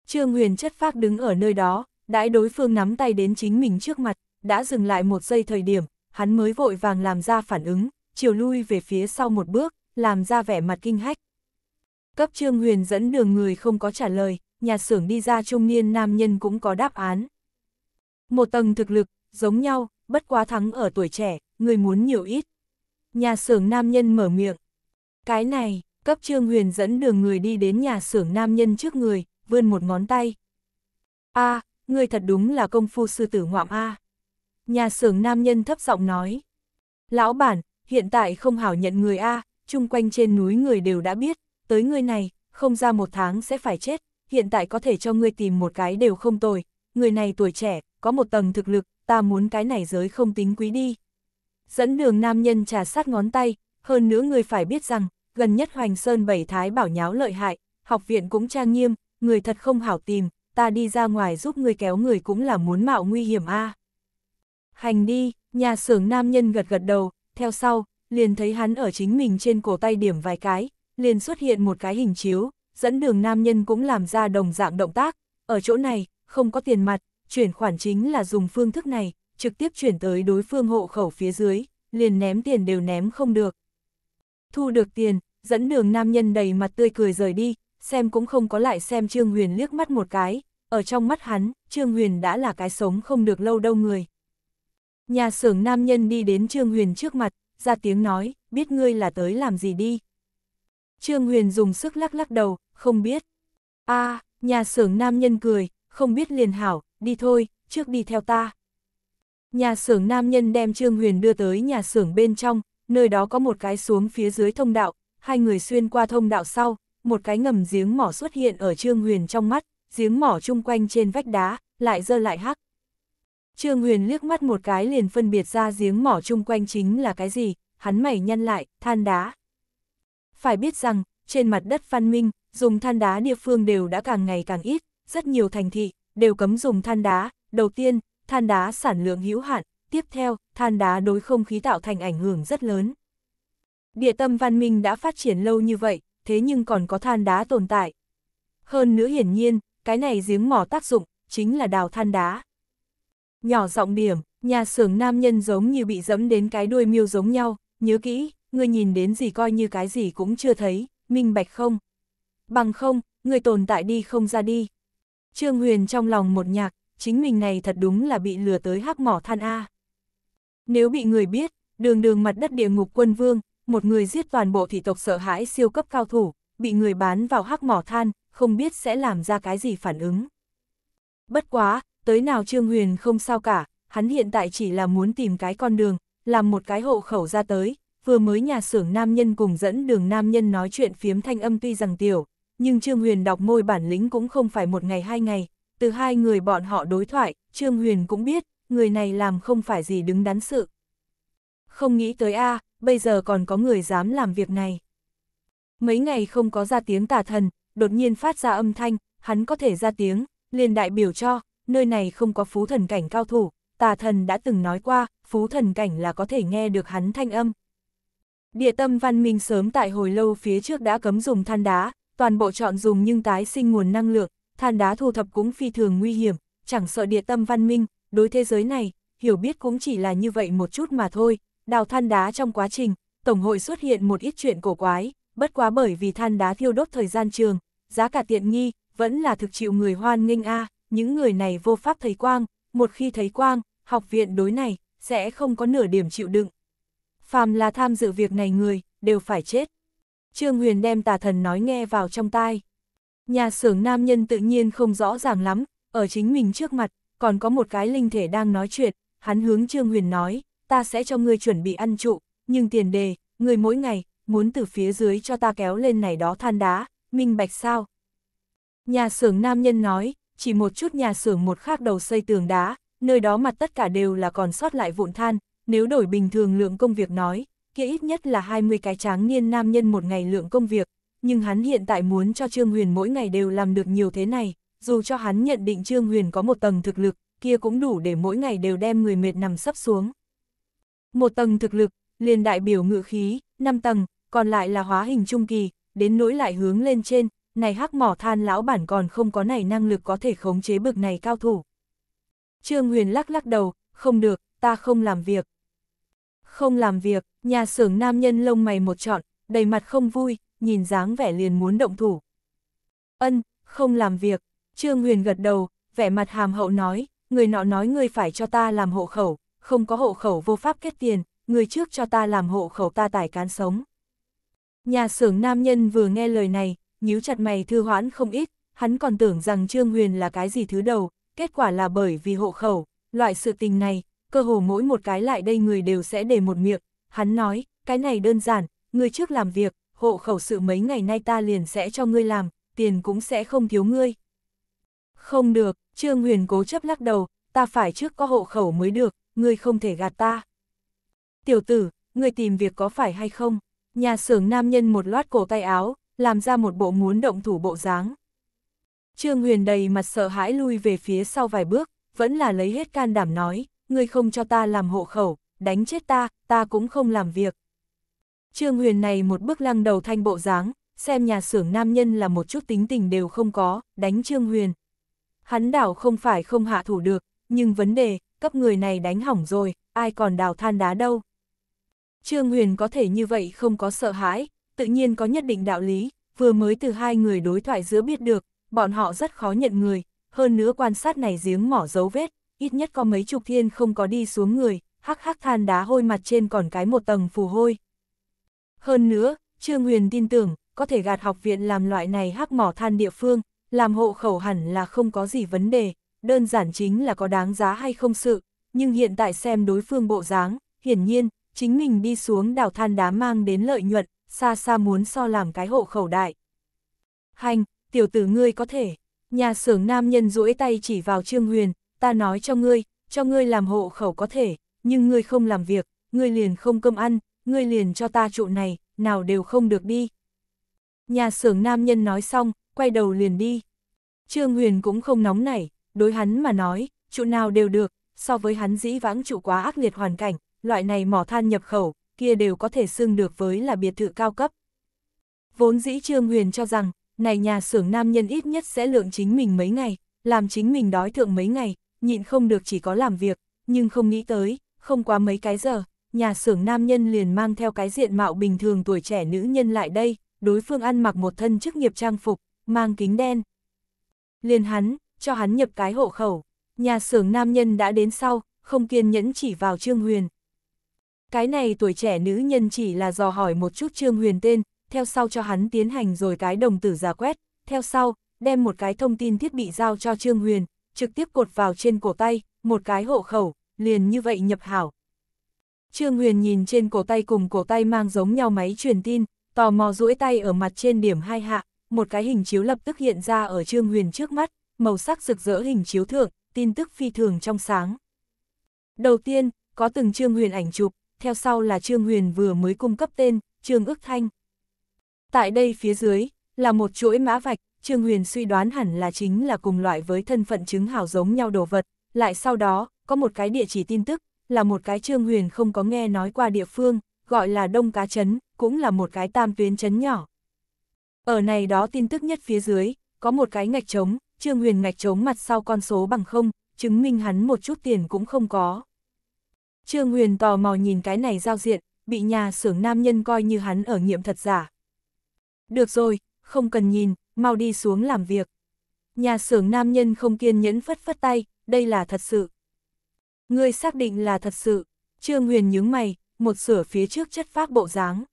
Trương huyền chất phác đứng ở nơi đó, đãi đối phương nắm tay đến chính mình trước mặt, đã dừng lại một giây thời điểm, hắn mới vội vàng làm ra phản ứng, chiều lui về phía sau một bước, làm ra vẻ mặt kinh hách. Cấp Trương Huyền dẫn đường người không có trả lời, nhà xưởng đi ra trung niên nam nhân cũng có đáp án. Một tầng thực lực, giống nhau, bất quá thắng ở tuổi trẻ, người muốn nhiều ít. Nhà xưởng nam nhân mở miệng. Cái này, cấp Trương Huyền dẫn đường người đi đến nhà xưởng nam nhân trước người, vươn một ngón tay. a à, người thật đúng là công phu sư tử ngoạm a Nhà xưởng nam nhân thấp giọng nói. Lão bản, hiện tại không hảo nhận người a à, chung quanh trên núi người đều đã biết, tới ngươi này, không ra một tháng sẽ phải chết, hiện tại có thể cho ngươi tìm một cái đều không tồi, người này tuổi trẻ, có một tầng thực lực, ta muốn cái này giới không tính quý đi. Dẫn đường nam nhân trà sát ngón tay, hơn nữa người phải biết rằng, gần nhất Hoành Sơn Bảy Thái bảo nháo lợi hại, học viện cũng trang nghiêm, người thật không hảo tìm, ta đi ra ngoài giúp người kéo người cũng là muốn mạo nguy hiểm a. Hành đi, nhà xưởng nam nhân gật gật đầu, theo sau, liền thấy hắn ở chính mình trên cổ tay điểm vài cái, liền xuất hiện một cái hình chiếu, dẫn đường nam nhân cũng làm ra đồng dạng động tác, ở chỗ này, không có tiền mặt, chuyển khoản chính là dùng phương thức này, trực tiếp chuyển tới đối phương hộ khẩu phía dưới, liền ném tiền đều ném không được. Thu được tiền, dẫn đường nam nhân đầy mặt tươi cười rời đi, xem cũng không có lại xem Trương Huyền liếc mắt một cái, ở trong mắt hắn, Trương Huyền đã là cái sống không được lâu đâu người. Nhà xưởng nam nhân đi đến Trương Huyền trước mặt, ra tiếng nói, biết ngươi là tới làm gì đi. Trương Huyền dùng sức lắc lắc đầu, không biết. a à, nhà xưởng nam nhân cười, không biết liền hảo, đi thôi, trước đi theo ta. Nhà xưởng nam nhân đem Trương Huyền đưa tới nhà xưởng bên trong, nơi đó có một cái xuống phía dưới thông đạo, hai người xuyên qua thông đạo sau, một cái ngầm giếng mỏ xuất hiện ở Trương Huyền trong mắt, giếng mỏ chung quanh trên vách đá, lại dơ lại hắc. Trương Huyền liếc mắt một cái liền phân biệt ra giếng mỏ chung quanh chính là cái gì, hắn mày nhăn lại, than đá. Phải biết rằng, trên mặt đất văn minh, dùng than đá địa phương đều đã càng ngày càng ít, rất nhiều thành thị đều cấm dùng than đá. Đầu tiên, than đá sản lượng hữu hạn, tiếp theo, than đá đối không khí tạo thành ảnh hưởng rất lớn. Địa tâm văn minh đã phát triển lâu như vậy, thế nhưng còn có than đá tồn tại. Hơn nữa hiển nhiên, cái này giếng mỏ tác dụng, chính là đào than đá. Nhỏ giọng điểm, nhà xưởng nam nhân giống như bị dẫm đến cái đuôi miêu giống nhau, nhớ kỹ, ngươi nhìn đến gì coi như cái gì cũng chưa thấy, minh bạch không? Bằng không, ngươi tồn tại đi không ra đi. Trương Huyền trong lòng một nhạc, chính mình này thật đúng là bị lừa tới hắc mỏ than A. Nếu bị người biết, đường đường mặt đất địa ngục quân vương, một người giết toàn bộ thị tộc sợ hãi siêu cấp cao thủ, bị người bán vào hắc mỏ than, không biết sẽ làm ra cái gì phản ứng. Bất quá, tới nào Trương Huyền không sao cả, hắn hiện tại chỉ là muốn tìm cái con đường, làm một cái hộ khẩu ra tới, vừa mới nhà xưởng nam nhân cùng dẫn đường nam nhân nói chuyện phiếm thanh âm tuy rằng tiểu, nhưng Trương Huyền đọc môi bản lĩnh cũng không phải một ngày hai ngày, từ hai người bọn họ đối thoại, Trương Huyền cũng biết, người này làm không phải gì đứng đắn sự. Không nghĩ tới a bây giờ còn có người dám làm việc này. Mấy ngày không có ra tiếng tà thần, đột nhiên phát ra âm thanh, hắn có thể ra tiếng, liền đại biểu cho, nơi này không có phú thần cảnh cao thủ, tà thần đã từng nói qua, phú thần cảnh là có thể nghe được hắn thanh âm. Địa tâm văn minh sớm tại hồi lâu phía trước đã cấm dùng than đá, toàn bộ chọn dùng nhưng tái sinh nguồn năng lượng, than đá thu thập cũng phi thường nguy hiểm, chẳng sợ địa tâm văn minh, đối thế giới này, hiểu biết cũng chỉ là như vậy một chút mà thôi. Đào than đá trong quá trình, Tổng hội xuất hiện một ít chuyện cổ quái, bất quá bởi vì than đá thiêu đốt thời gian trường, giá cả tiện nghi, vẫn là thực chịu người hoan nghênh a những người này vô pháp thấy quang, một khi thấy quang, học viện đối này, sẽ không có nửa điểm chịu đựng phàm là tham dự việc này người, đều phải chết. Trương Huyền đem tà thần nói nghe vào trong tai. Nhà xưởng nam nhân tự nhiên không rõ ràng lắm, ở chính mình trước mặt, còn có một cái linh thể đang nói chuyện, hắn hướng Trương Huyền nói, ta sẽ cho ngươi chuẩn bị ăn trụ, nhưng tiền đề, ngươi mỗi ngày, muốn từ phía dưới cho ta kéo lên này đó than đá, minh bạch sao? Nhà xưởng nam nhân nói, chỉ một chút nhà xưởng một khác đầu xây tường đá, nơi đó mặt tất cả đều là còn sót lại vụn than, nếu đổi bình thường lượng công việc nói, kia ít nhất là 20 cái tráng niên nam nhân một ngày lượng công việc, nhưng hắn hiện tại muốn cho Trương Huyền mỗi ngày đều làm được nhiều thế này, dù cho hắn nhận định Trương Huyền có một tầng thực lực, kia cũng đủ để mỗi ngày đều đem người mệt nằm sắp xuống. Một tầng thực lực, liền đại biểu ngự khí, 5 tầng, còn lại là hóa hình trung kỳ, đến nỗi lại hướng lên trên, này hắc mỏ than lão bản còn không có này năng lực có thể khống chế bực này cao thủ. Trương Huyền lắc lắc đầu, không được, ta không làm việc. Không làm việc, nhà xưởng nam nhân lông mày một trọn, đầy mặt không vui, nhìn dáng vẻ liền muốn động thủ. Ân, không làm việc, Trương Huyền gật đầu, vẻ mặt hàm hậu nói, người nọ nói người phải cho ta làm hộ khẩu, không có hộ khẩu vô pháp kết tiền, người trước cho ta làm hộ khẩu ta tải cán sống. Nhà xưởng nam nhân vừa nghe lời này, nhíu chặt mày thư hoãn không ít, hắn còn tưởng rằng Trương Huyền là cái gì thứ đầu, kết quả là bởi vì hộ khẩu, loại sự tình này, cơ hồ mỗi một cái lại đây người đều sẽ để một miệng, hắn nói, cái này đơn giản, người trước làm việc, hộ khẩu sự mấy ngày nay ta liền sẽ cho ngươi làm, tiền cũng sẽ không thiếu ngươi. Không được, Trương Huyền cố chấp lắc đầu, ta phải trước có hộ khẩu mới được, ngươi không thể gạt ta. Tiểu tử, ngươi tìm việc có phải hay không? Nhà xưởng nam nhân một loát cổ tay áo, làm ra một bộ muốn động thủ bộ dáng. Trương Huyền đầy mặt sợ hãi lui về phía sau vài bước, vẫn là lấy hết can đảm nói, ngươi không cho ta làm hộ khẩu, đánh chết ta, ta cũng không làm việc. Trương Huyền này một bước lăng đầu thanh bộ dáng, xem nhà xưởng nam nhân là một chút tính tình đều không có, đánh Trương Huyền. Hắn đảo không phải không hạ thủ được, nhưng vấn đề, cấp người này đánh hỏng rồi, ai còn đào than đá đâu. Trương Huyền có thể như vậy không có sợ hãi, tự nhiên có nhất định đạo lý, vừa mới từ hai người đối thoại giữa biết được, bọn họ rất khó nhận người, hơn nữa quan sát này giếng mỏ dấu vết, ít nhất có mấy chục thiên không có đi xuống người, hắc hắc than đá hôi mặt trên còn cái một tầng phù hôi. Hơn nữa, Trương Huyền tin tưởng, có thể gạt học viện làm loại này hắc mỏ than địa phương, làm hộ khẩu hẳn là không có gì vấn đề, đơn giản chính là có đáng giá hay không sự, nhưng hiện tại xem đối phương bộ dáng, hiển nhiên, chính mình đi xuống đảo than đá mang đến lợi nhuận, xa xa muốn so làm cái hộ khẩu đại. Hành, tiểu tử ngươi có thể, nhà xưởng nam nhân duỗi tay chỉ vào Trương Huyền, ta nói cho ngươi, cho ngươi làm hộ khẩu có thể, nhưng ngươi không làm việc, ngươi liền không cơm ăn, ngươi liền cho ta trụ này, nào đều không được đi. Nhà xưởng nam nhân nói xong, quay đầu liền đi. Trương Huyền cũng không nóng nảy, đối hắn mà nói, trụ nào đều được, so với hắn dĩ vãng trụ quá ác liệt hoàn cảnh, loại này mỏ than nhập khẩu, kia đều có thể xưng được với là biệt thự cao cấp. Vốn dĩ Trương Huyền cho rằng, này nhà xưởng nam nhân ít nhất sẽ lượng chính mình mấy ngày, làm chính mình đói thượng mấy ngày, nhịn không được chỉ có làm việc, nhưng không nghĩ tới, không quá mấy cái giờ, nhà xưởng nam nhân liền mang theo cái diện mạo bình thường tuổi trẻ nữ nhân lại đây, đối phương ăn mặc một thân chức nghiệp trang phục, mang kính đen. Liền hắn, cho hắn nhập cái hộ khẩu, nhà xưởng nam nhân đã đến sau, không kiên nhẫn chỉ vào Trương Huyền. Cái này tuổi trẻ nữ nhân chỉ là dò hỏi một chút Trương Huyền tên, theo sau cho hắn tiến hành rồi cái đồng tử giả quét, theo sau, đem một cái thông tin thiết bị giao cho Trương Huyền, trực tiếp cột vào trên cổ tay, một cái hộ khẩu, liền như vậy nhập hảo. Trương Huyền nhìn trên cổ tay cùng cổ tay mang giống nhau máy truyền tin, tò mò duỗi tay ở mặt trên điểm hai hạ, một cái hình chiếu lập tức hiện ra ở Trương Huyền trước mắt, màu sắc rực rỡ hình chiếu thượng, tin tức phi thường trong sáng. Đầu tiên, có từng Trương Huyền ảnh chụp, theo sau là Trương Huyền vừa mới cung cấp tên, Trương Ước Thanh. Tại đây phía dưới, là một chuỗi mã vạch, Trương Huyền suy đoán hẳn là chính là cùng loại với thân phận chứng hảo giống nhau đồ vật, lại sau đó, có một cái địa chỉ tin tức, là một cái Trương Huyền không có nghe nói qua địa phương, gọi là Đông Cá Trấn, cũng là một cái tam tuyến trấn nhỏ. Ở này đó tin tức nhất phía dưới, có một cái ngạch trống, Trương Huyền ngạch trống mặt sau con số bằng không, chứng minh hắn một chút tiền cũng không có. Trương Huyền tò mò nhìn cái này giao diện, bị nhà xưởng nam nhân coi như hắn ở nghiệm thật giả. Được rồi, không cần nhìn, mau đi xuống làm việc. Nhà xưởng nam nhân không kiên nhẫn phất phất tay, đây là thật sự. Ngươi xác định là thật sự, Trương Huyền nhướng mày, một sửa phía trước chất phác bộ dáng.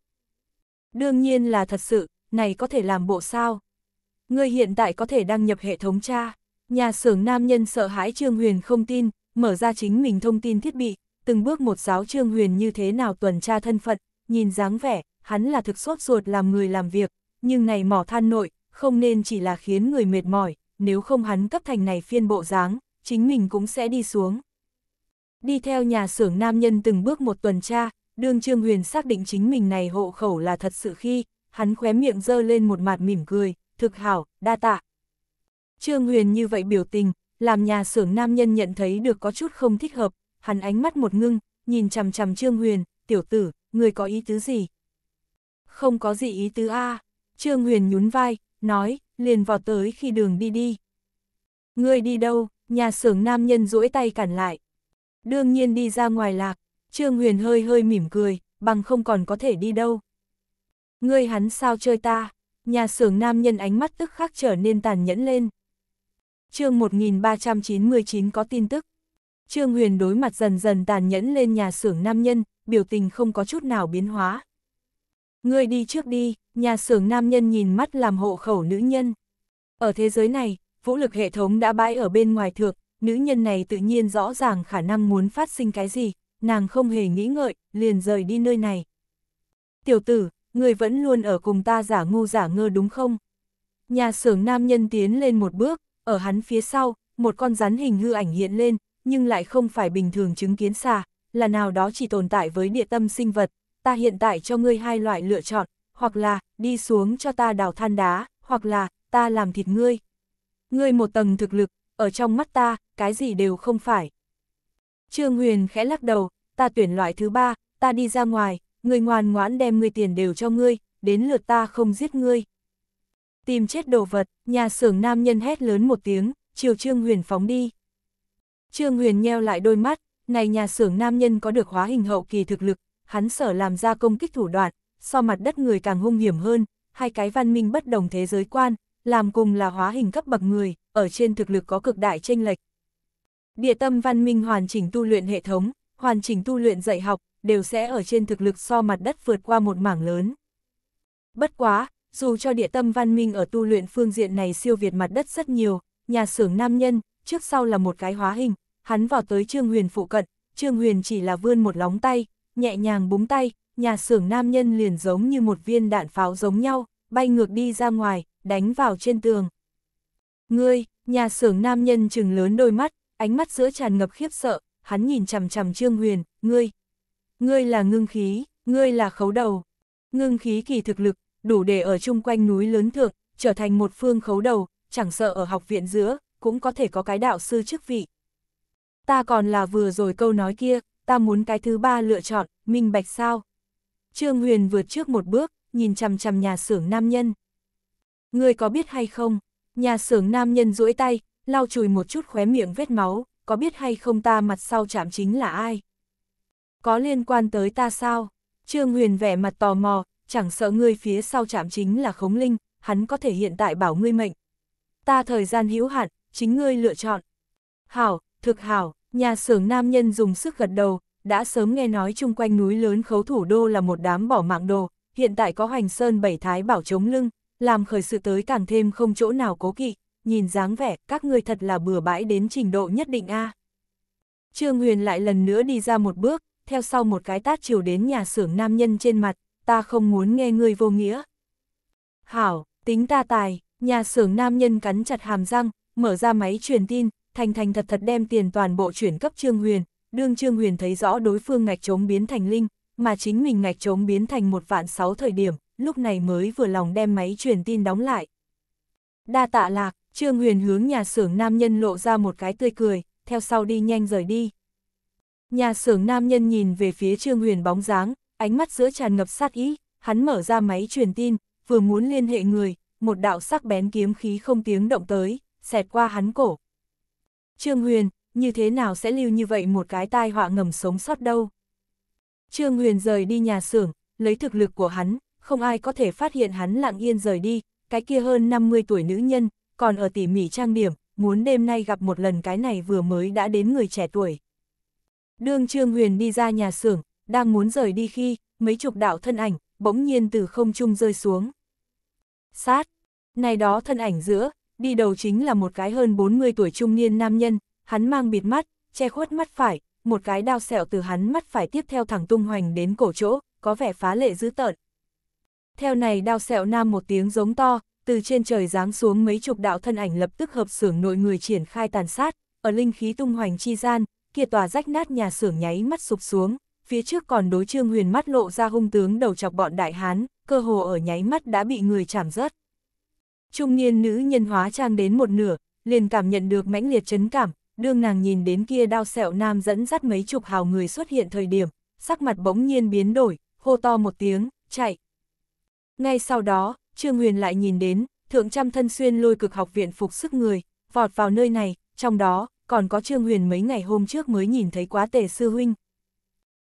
Đương nhiên là thật sự, này có thể làm bộ sao? Ngươi hiện tại có thể đăng nhập hệ thống tra. Nhà xưởng nam nhân sợ hãi Trương Huyền không tin, mở ra chính mình thông tin thiết bị, từng bước một giáo Trương Huyền như thế nào tuần tra thân phận, nhìn dáng vẻ, hắn là thực sốt ruột làm người làm việc, nhưng này mỏ than nội, không nên chỉ là khiến người mệt mỏi, nếu không hắn cấp thành này phiên bộ dáng, chính mình cũng sẽ đi xuống. Đi theo nhà xưởng nam nhân từng bước một tuần tra, đương Trương Huyền xác định chính mình này hộ khẩu là thật sự khi, hắn khóe miệng dơ lên một mặt mỉm cười, thực hảo, đa tạ. Trương Huyền như vậy biểu tình, làm nhà xưởng nam nhân nhận thấy được có chút không thích hợp, hắn ánh mắt một ngưng, nhìn chằm chằm Trương Huyền, tiểu tử, người có ý tứ gì? Không có gì ý tứ a à. Trương Huyền nhún vai, nói, liền vọt tới khi đường đi đi. Ngươi đi đâu, nhà xưởng nam nhân duỗi tay cản lại. Đương nhiên đi ra ngoài lạc, Trương Huyền hơi hơi mỉm cười, bằng không còn có thể đi đâu. Ngươi hắn sao chơi ta, nhà xưởng nam nhân ánh mắt tức khắc trở nên tàn nhẫn lên. chương 1399 có tin tức. Trương Huyền đối mặt dần dần tàn nhẫn lên nhà xưởng nam nhân, biểu tình không có chút nào biến hóa. Ngươi đi trước đi, nhà xưởng nam nhân nhìn mắt làm hộ khẩu nữ nhân. Ở thế giới này, vũ lực hệ thống đã bãi ở bên ngoài thược, nữ nhân này tự nhiên rõ ràng khả năng muốn phát sinh cái gì, nàng không hề nghĩ ngợi, liền rời đi nơi này. Tiểu tử, người vẫn luôn ở cùng ta giả ngu giả ngơ đúng không? Nhà xưởng nam nhân tiến lên một bước, ở hắn phía sau, một con rắn hình hư ảnh hiện lên, nhưng lại không phải bình thường chứng kiến xa, là nào đó chỉ tồn tại với địa tâm sinh vật, ta hiện tại cho ngươi hai loại lựa chọn, hoặc là đi xuống cho ta đào than đá, hoặc là ta làm thịt ngươi. Ngươi một tầng thực lực, ở trong mắt ta, cái gì đều không phải. Trương Huyền khẽ lắc đầu, ta tuyển loại thứ ba, ta đi ra ngoài, ngươi ngoan ngoãn đem ngươi tiền đều cho ngươi, đến lượt ta không giết ngươi. Tìm chết đồ vật, nhà xưởng nam nhân hét lớn một tiếng, chiều Trương Huyền phóng đi. Trương Huyền nheo lại đôi mắt, này nhà xưởng nam nhân có được hóa hình hậu kỳ thực lực, hắn sở làm ra công kích thủ đoạn, so mặt đất người càng hung hiểm hơn, hai cái văn minh bất đồng thế giới quan, làm cùng là hóa hình cấp bậc người, ở trên thực lực có cực đại chênh lệch. Địa tâm văn minh hoàn chỉnh tu luyện hệ thống, hoàn chỉnh tu luyện dạy học, đều sẽ ở trên thực lực so mặt đất vượt qua một mảng lớn. Bất quá, dù cho địa tâm văn minh ở tu luyện phương diện này siêu việt mặt đất rất nhiều, nhà xưởng nam nhân, trước sau là một cái hóa hình, hắn vào tới Trương Huyền phụ cận, Trương Huyền chỉ là vươn một lóng tay, nhẹ nhàng búng tay, nhà xưởng nam nhân liền giống như một viên đạn pháo giống nhau, bay ngược đi ra ngoài, đánh vào trên tường. Ngươi, nhà xưởng nam nhân chừng lớn đôi mắt, ánh mắt giữa tràn ngập khiếp sợ, hắn nhìn chằm chằm Trương Huyền, ngươi. Ngươi là ngưng khí, ngươi là khấu đầu. Ngưng khí kỳ thực lực, đủ để ở chung quanh núi lớn thượng, trở thành một phương khấu đầu, chẳng sợ ở học viện giữa, cũng có thể có cái đạo sư chức vị. Ta còn là vừa rồi câu nói kia, ta muốn cái thứ ba lựa chọn, minh bạch sao? Trương Huyền vượt trước một bước, nhìn chằm chằm nhà xưởng nam nhân. Người có biết hay không, nhà xưởng nam nhân duỗi tay, lau chùi một chút khóe miệng vết máu, có biết hay không ta mặt sau chạm chính là ai? Có liên quan tới ta sao? Trương Huyền vẻ mặt tò mò, chẳng sợ ngươi phía sau chạm chính là khống linh, hắn có thể hiện tại bảo ngươi mệnh. Ta thời gian hữu hạn, chính ngươi lựa chọn. Hảo, thực hảo, Nhà xưởng nam nhân dùng sức gật đầu, đã sớm nghe nói chung quanh núi lớn khấu thủ đô là một đám bỏ mạng đồ, hiện tại có hoành sơn bảy thái bảo chống lưng, làm khởi sự tới càng thêm không chỗ nào cố kỵ, nhìn dáng vẻ, các ngươi thật là bừa bãi đến trình độ nhất định a. Trương Huyền lại lần nữa đi ra một bước, theo sau một cái tát chiều đến nhà xưởng nam nhân trên mặt, ta không muốn nghe ngươi vô nghĩa. Hảo, tính ta tài, nhà xưởng nam nhân cắn chặt hàm răng, mở ra máy truyền tin, thành thành thật thật đem tiền toàn bộ chuyển cấp Trương Huyền, đương Trương Huyền thấy rõ đối phương ngạch trống biến thành linh, mà chính mình ngạch trống biến thành một vạn sáu thời điểm, lúc này mới vừa lòng đem máy truyền tin đóng lại. Đa tạ lạc, Trương Huyền hướng nhà xưởng nam nhân lộ ra một cái tươi cười, theo sau đi nhanh rời đi. Nhà xưởng nam nhân nhìn về phía Trương Huyền bóng dáng, ánh mắt giữa tràn ngập sát ý, hắn mở ra máy truyền tin, vừa muốn liên hệ người, một đạo sắc bén kiếm khí không tiếng động tới, xẹt qua hắn cổ, Trương Huyền, như thế nào sẽ lưu như vậy một cái tai họa ngầm sống sót đâu. Trương Huyền rời đi nhà xưởng, lấy thực lực của hắn, không ai có thể phát hiện hắn lặng yên rời đi, cái kia hơn 50 tuổi nữ nhân, còn ở tỉ mỉ trang điểm, muốn đêm nay gặp một lần cái này vừa mới đã đến người trẻ tuổi. Đương Trương Huyền đi ra nhà xưởng, đang muốn rời đi khi, mấy chục đạo thân ảnh, bỗng nhiên từ không trung rơi xuống. Sát! Này đó thân ảnh giữa, đi đầu chính là một cái hơn 40 tuổi trung niên nam nhân, hắn mang bịt mắt, che khuất mắt phải, một cái đao sẹo từ hắn mắt phải tiếp theo thẳng tung hoành đến cổ chỗ, có vẻ phá lệ dữ tợn. Theo này đao sẹo nam một tiếng giống to, từ trên trời giáng xuống mấy chục đạo thân ảnh lập tức hợp xưởng nội người triển khai tàn sát, ở linh khí tung hoành chi gian, kia tòa rách nát nhà xưởng nháy mắt sụp xuống, phía trước còn đối trương huyền mắt lộ ra hung tướng đầu chọc bọn đại hán, cơ hồ ở nháy mắt đã bị người chảm rớt. Trung niên nữ nhân hóa trang đến một nửa, liền cảm nhận được mãnh liệt chấn cảm, đương nàng nhìn đến kia đao sẹo nam dẫn dắt mấy chục hào người xuất hiện thời điểm, sắc mặt bỗng nhiên biến đổi, hô to một tiếng, chạy. Ngay sau đó, Trương Huyền lại nhìn đến, thượng trăm thân xuyên lôi cực học viện phục sức người, vọt vào nơi này, trong đó, còn có Trương Huyền mấy ngày hôm trước mới nhìn thấy quá tề sư huynh.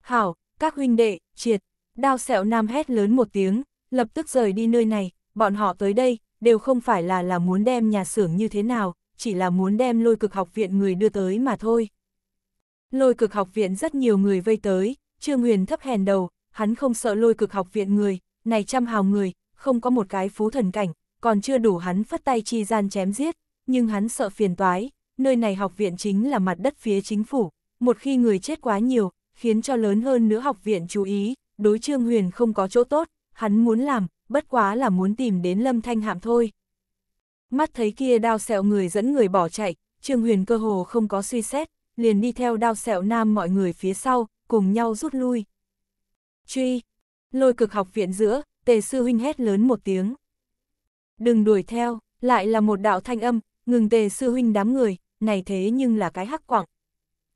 Hảo, các huynh đệ, triệt, đao sẹo nam hét lớn một tiếng, lập tức rời đi nơi này, bọn họ tới đây, đều không phải là là muốn đem nhà xưởng như thế nào, chỉ là muốn đem lôi cực học viện người đưa tới mà thôi. Lôi cực học viện rất nhiều người vây tới, Trương Huyền thấp hèn đầu, hắn không sợ lôi cực học viện người, này trăm hào người, không có một cái phú thần cảnh, còn chưa đủ hắn phất tay chi gian chém giết, nhưng hắn sợ phiền toái, nơi này học viện chính là mặt đất phía chính phủ, một khi người chết quá nhiều, khiến cho lớn hơn nữa học viện chú ý, đối Trương Huyền không có chỗ tốt, hắn muốn làm, bất quá là muốn tìm đến lâm thanh hạm thôi. Mắt thấy kia đao sẹo người dẫn người bỏ chạy, Trương Huyền cơ hồ không có suy xét, liền đi theo đao sẹo nam mọi người phía sau, cùng nhau rút lui. Truy, lôi cực học viện giữa, tề sư huynh hét lớn một tiếng. Đừng đuổi theo, lại là một đạo thanh âm, ngừng tề sư huynh đám người, này thế nhưng là cái hắc quảng.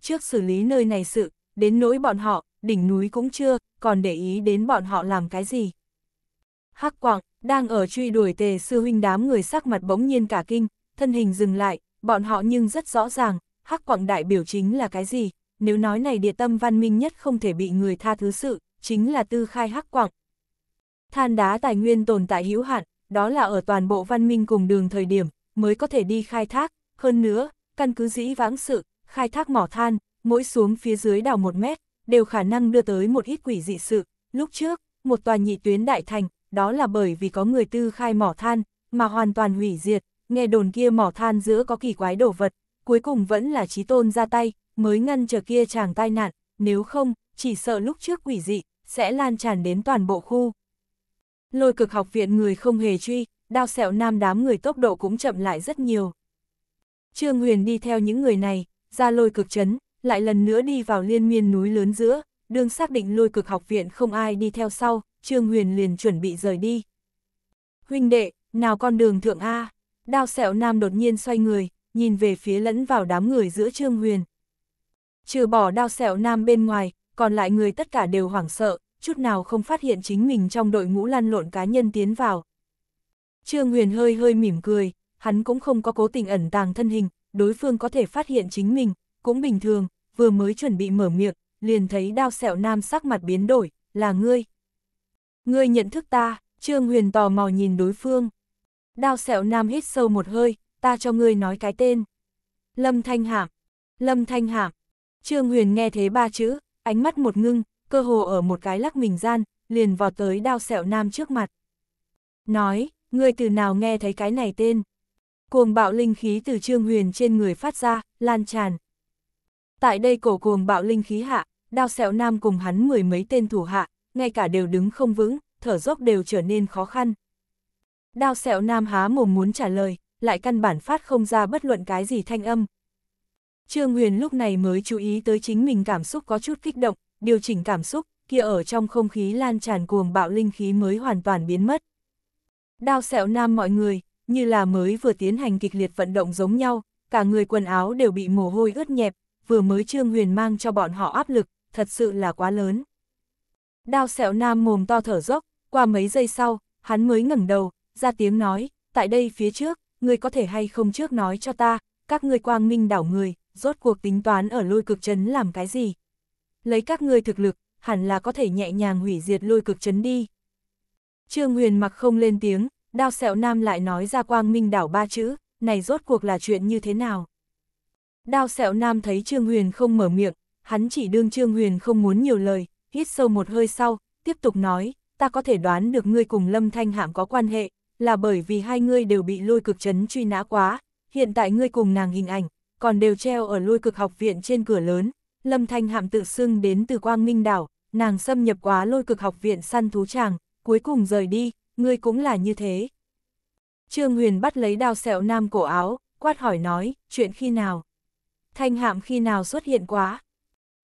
Trước xử lý nơi này sự, đến nỗi bọn họ, đỉnh núi cũng chưa, còn để ý đến bọn họ làm cái gì. Hắc Quạng đang ở truy đuổi tề sư huynh đám người sắc mặt bỗng nhiên cả kinh, thân hình dừng lại, bọn họ nhưng rất rõ ràng, hắc Quạng đại biểu chính là cái gì, nếu nói này địa tâm văn minh nhất không thể bị người tha thứ sự, chính là tư khai hắc Quạng. Than đá tài nguyên tồn tại hữu hạn, đó là ở toàn bộ văn minh cùng đường thời điểm, mới có thể đi khai thác, hơn nữa, căn cứ dĩ vãng sự, khai thác mỏ than, mỗi xuống phía dưới đào một mét, đều khả năng đưa tới một ít quỷ dị sự. Lúc trước, một tòa nhị tuyến đại thành, đó là bởi vì có người tư khai mỏ than, mà hoàn toàn hủy diệt, nghe đồn kia mỏ than giữa có kỳ quái đồ vật, cuối cùng vẫn là trí tôn ra tay, mới ngăn trở kia chàng tai nạn, nếu không, chỉ sợ lúc trước quỷ dị, sẽ lan tràn đến toàn bộ khu. Lôi cực học viện người không hề truy, đao sẹo nam đám người tốc độ cũng chậm lại rất nhiều. Trương Huyền đi theo những người này, ra lôi cực chấn, lại lần nữa đi vào liên miên núi lớn giữa, đương xác định lôi cực học viện không ai đi theo sau, Trương Huyền liền chuẩn bị rời đi. Huynh đệ, nào con đường thượng A, đao sẹo nam đột nhiên xoay người, nhìn về phía lẫn vào đám người giữa Trương Huyền. Trừ bỏ đao sẹo nam bên ngoài, còn lại người tất cả đều hoảng sợ, chút nào không phát hiện chính mình trong đội ngũ lăn lộn cá nhân tiến vào. Trương Huyền hơi hơi mỉm cười, hắn cũng không có cố tình ẩn tàng thân hình, đối phương có thể phát hiện chính mình, cũng bình thường, vừa mới chuẩn bị mở miệng, liền thấy đao sẹo nam sắc mặt biến đổi, là ngươi. Ngươi nhận thức ta, Trương Huyền tò mò nhìn đối phương. Đao sẹo nam hít sâu một hơi, ta cho ngươi nói cái tên. Lâm Thanh Hạm, Lâm Thanh Hạm. Trương Huyền nghe thế ba chữ, ánh mắt một ngưng, cơ hồ ở một cái lắc mình gian, liền vọt tới đao sẹo nam trước mặt. Nói, ngươi từ nào nghe thấy cái này tên? Cuồng bạo linh khí từ Trương Huyền trên người phát ra, lan tràn. Tại đây cổ cuồng bạo linh khí hạ, đao sẹo nam cùng hắn mười mấy tên thủ hạ, ngay cả đều đứng không vững, thở dốc đều trở nên khó khăn. Đao sẹo nam há mồm muốn trả lời, lại căn bản phát không ra bất luận cái gì thanh âm. Trương Huyền lúc này mới chú ý tới chính mình cảm xúc có chút kích động, điều chỉnh cảm xúc, kia ở trong không khí lan tràn cuồng bạo linh khí mới hoàn toàn biến mất. Đao sẹo nam mọi người, như là mới vừa tiến hành kịch liệt vận động giống nhau, cả người quần áo đều bị mồ hôi ướt nhẹp, vừa mới Trương Huyền mang cho bọn họ áp lực, thật sự là quá lớn. Đao sẹo nam mồm to thở dốc, qua mấy giây sau, hắn mới ngẩng đầu, ra tiếng nói, tại đây phía trước, ngươi có thể hay không trước nói cho ta, các ngươi quang minh đảo người, rốt cuộc tính toán ở lôi cực trấn làm cái gì. Lấy các ngươi thực lực, hẳn là có thể nhẹ nhàng hủy diệt lôi cực trấn đi. Trương Huyền mặc không lên tiếng, đao sẹo nam lại nói ra quang minh đảo ba chữ, này rốt cuộc là chuyện như thế nào. Đao sẹo nam thấy Trương Huyền không mở miệng, hắn chỉ đương Trương Huyền không muốn nhiều lời, hít sâu một hơi sau, tiếp tục nói, ta có thể đoán được ngươi cùng Lâm Thanh Hạm có quan hệ, là bởi vì hai ngươi đều bị lôi cực chấn truy nã quá, hiện tại ngươi cùng nàng hình ảnh, còn đều treo ở lôi cực học viện trên cửa lớn, Lâm Thanh Hạm tự xưng đến từ Quang Minh Đảo, nàng xâm nhập quá lôi cực học viện săn thú tràng cuối cùng rời đi, ngươi cũng là như thế. Trương Huyền bắt lấy đao sẹo nam cổ áo, quát hỏi nói, chuyện khi nào? Thanh Hạm khi nào xuất hiện quá?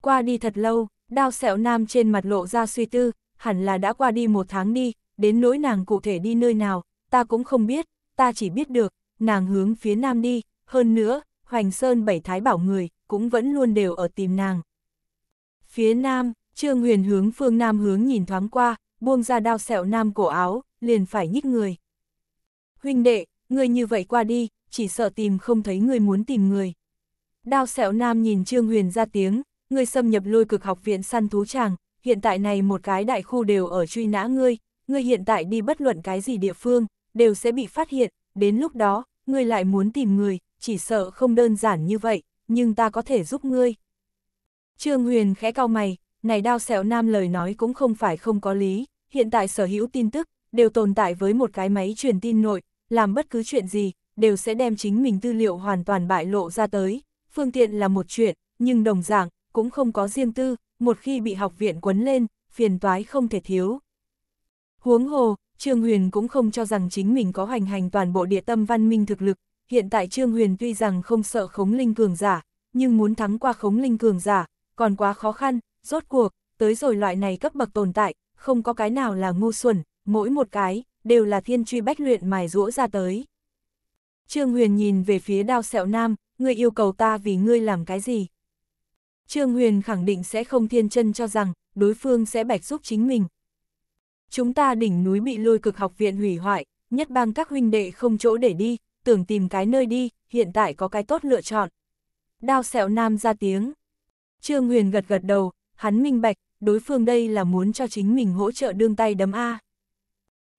Qua đi thật lâu, Đao sẹo nam trên mặt lộ ra suy tư, hẳn là đã qua đi một tháng đi, đến nỗi nàng cụ thể đi nơi nào, ta cũng không biết, ta chỉ biết được, nàng hướng phía nam đi, hơn nữa, Hoành Sơn bảy thái bảo người, cũng vẫn luôn đều ở tìm nàng. Phía nam, Trương Huyền hướng phương nam hướng nhìn thoáng qua, buông ra đao sẹo nam cổ áo, liền phải nhích người. Huynh đệ, người như vậy qua đi, chỉ sợ tìm không thấy người muốn tìm người. Đao sẹo nam nhìn Trương Huyền ra tiếng, ngươi xâm nhập lôi cực học viện săn thú tràng, hiện tại này một cái đại khu đều ở truy nã ngươi, ngươi hiện tại đi bất luận cái gì địa phương, đều sẽ bị phát hiện, đến lúc đó, ngươi lại muốn tìm người, chỉ sợ không đơn giản như vậy, nhưng ta có thể giúp ngươi. Trương Huyền khẽ cao mày, này đao sẹo nam lời nói cũng không phải không có lý, hiện tại sở hữu tin tức, đều tồn tại với một cái máy truyền tin nội, làm bất cứ chuyện gì, đều sẽ đem chính mình tư liệu hoàn toàn bại lộ ra tới, phương tiện là một chuyện, nhưng đồng dạng, cũng không có riêng tư, một khi bị học viện quấn lên, phiền toái không thể thiếu. Huống hồ, Trương Huyền cũng không cho rằng chính mình có hoành hành toàn bộ địa tâm văn minh thực lực, hiện tại Trương Huyền tuy rằng không sợ khống linh cường giả, nhưng muốn thắng qua khống linh cường giả, còn quá khó khăn, rốt cuộc, tới rồi loại này cấp bậc tồn tại, không có cái nào là ngu xuẩn, mỗi một cái, đều là thiên truy bách luyện mài rũa ra tới. Trương Huyền nhìn về phía đao sẹo nam, ngươi yêu cầu ta vì ngươi làm cái gì? Trương Huyền khẳng định sẽ không thiên chân cho rằng đối phương sẽ bạch giúp chính mình. Chúng ta đỉnh núi bị lôi cực học viện hủy hoại, nhất bang các huynh đệ không chỗ để đi, tưởng tìm cái nơi đi, hiện tại có cái tốt lựa chọn. Đao sẹo nam ra tiếng. Trương Huyền gật gật đầu, hắn minh bạch, đối phương đây là muốn cho chính mình hỗ trợ đương tay đấm A.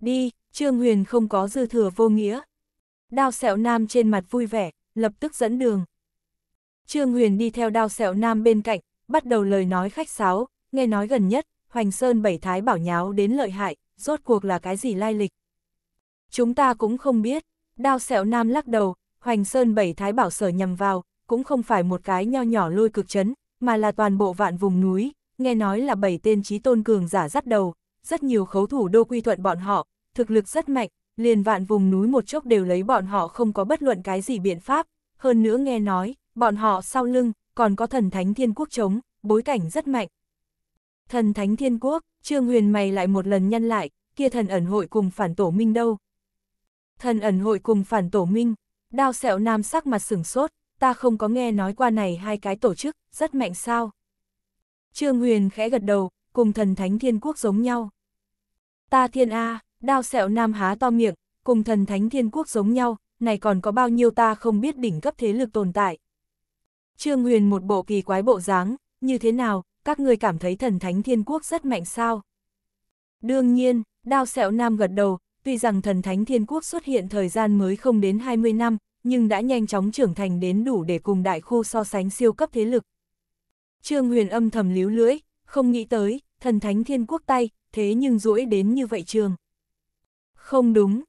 Đi, Trương Huyền không có dư thừa vô nghĩa. Đao sẹo nam trên mặt vui vẻ, lập tức dẫn đường. Trương Huyền đi theo đao sẹo nam bên cạnh, bắt đầu lời nói khách sáo, nghe nói gần nhất, Hoành Sơn Bảy Thái bảo nháo đến lợi hại, rốt cuộc là cái gì lai lịch. Chúng ta cũng không biết, đao sẹo nam lắc đầu, Hoành Sơn Bảy Thái bảo sở nhầm vào, cũng không phải một cái nho nhỏ lôi cực chấn, mà là toàn bộ vạn vùng núi, nghe nói là bảy tên trí tôn cường giả dắt đầu, rất nhiều khấu thủ đô quy thuận bọn họ, thực lực rất mạnh, liền vạn vùng núi một chốc đều lấy bọn họ không có bất luận cái gì biện pháp, hơn nữa nghe nói, bọn họ sau lưng, còn có thần thánh thiên quốc chống, bối cảnh rất mạnh. Thần thánh thiên quốc, Trương Huyền mày lại một lần nhân lại, kia thần ẩn hội cùng phản tổ minh đâu. Thần ẩn hội cùng phản tổ minh, đao sẹo nam sắc mặt sửng sốt, ta không có nghe nói qua này hai cái tổ chức, rất mạnh sao. Trương Huyền khẽ gật đầu, cùng thần thánh thiên quốc giống nhau. Ta thiên A, đao sẹo nam há to miệng, cùng thần thánh thiên quốc giống nhau, này còn có bao nhiêu ta không biết đỉnh cấp thế lực tồn tại. Trương Huyền một bộ kỳ quái bộ dáng, như thế nào, các ngươi cảm thấy thần thánh thiên quốc rất mạnh sao? Đương nhiên, đao sẹo nam gật đầu, tuy rằng thần thánh thiên quốc xuất hiện thời gian mới không đến 20 năm, nhưng đã nhanh chóng trưởng thành đến đủ để cùng đại khu so sánh siêu cấp thế lực. Trương Huyền âm thầm líu lưỡi, không nghĩ tới, thần thánh thiên quốc tay, thế nhưng rũi đến như vậy trường. Không đúng.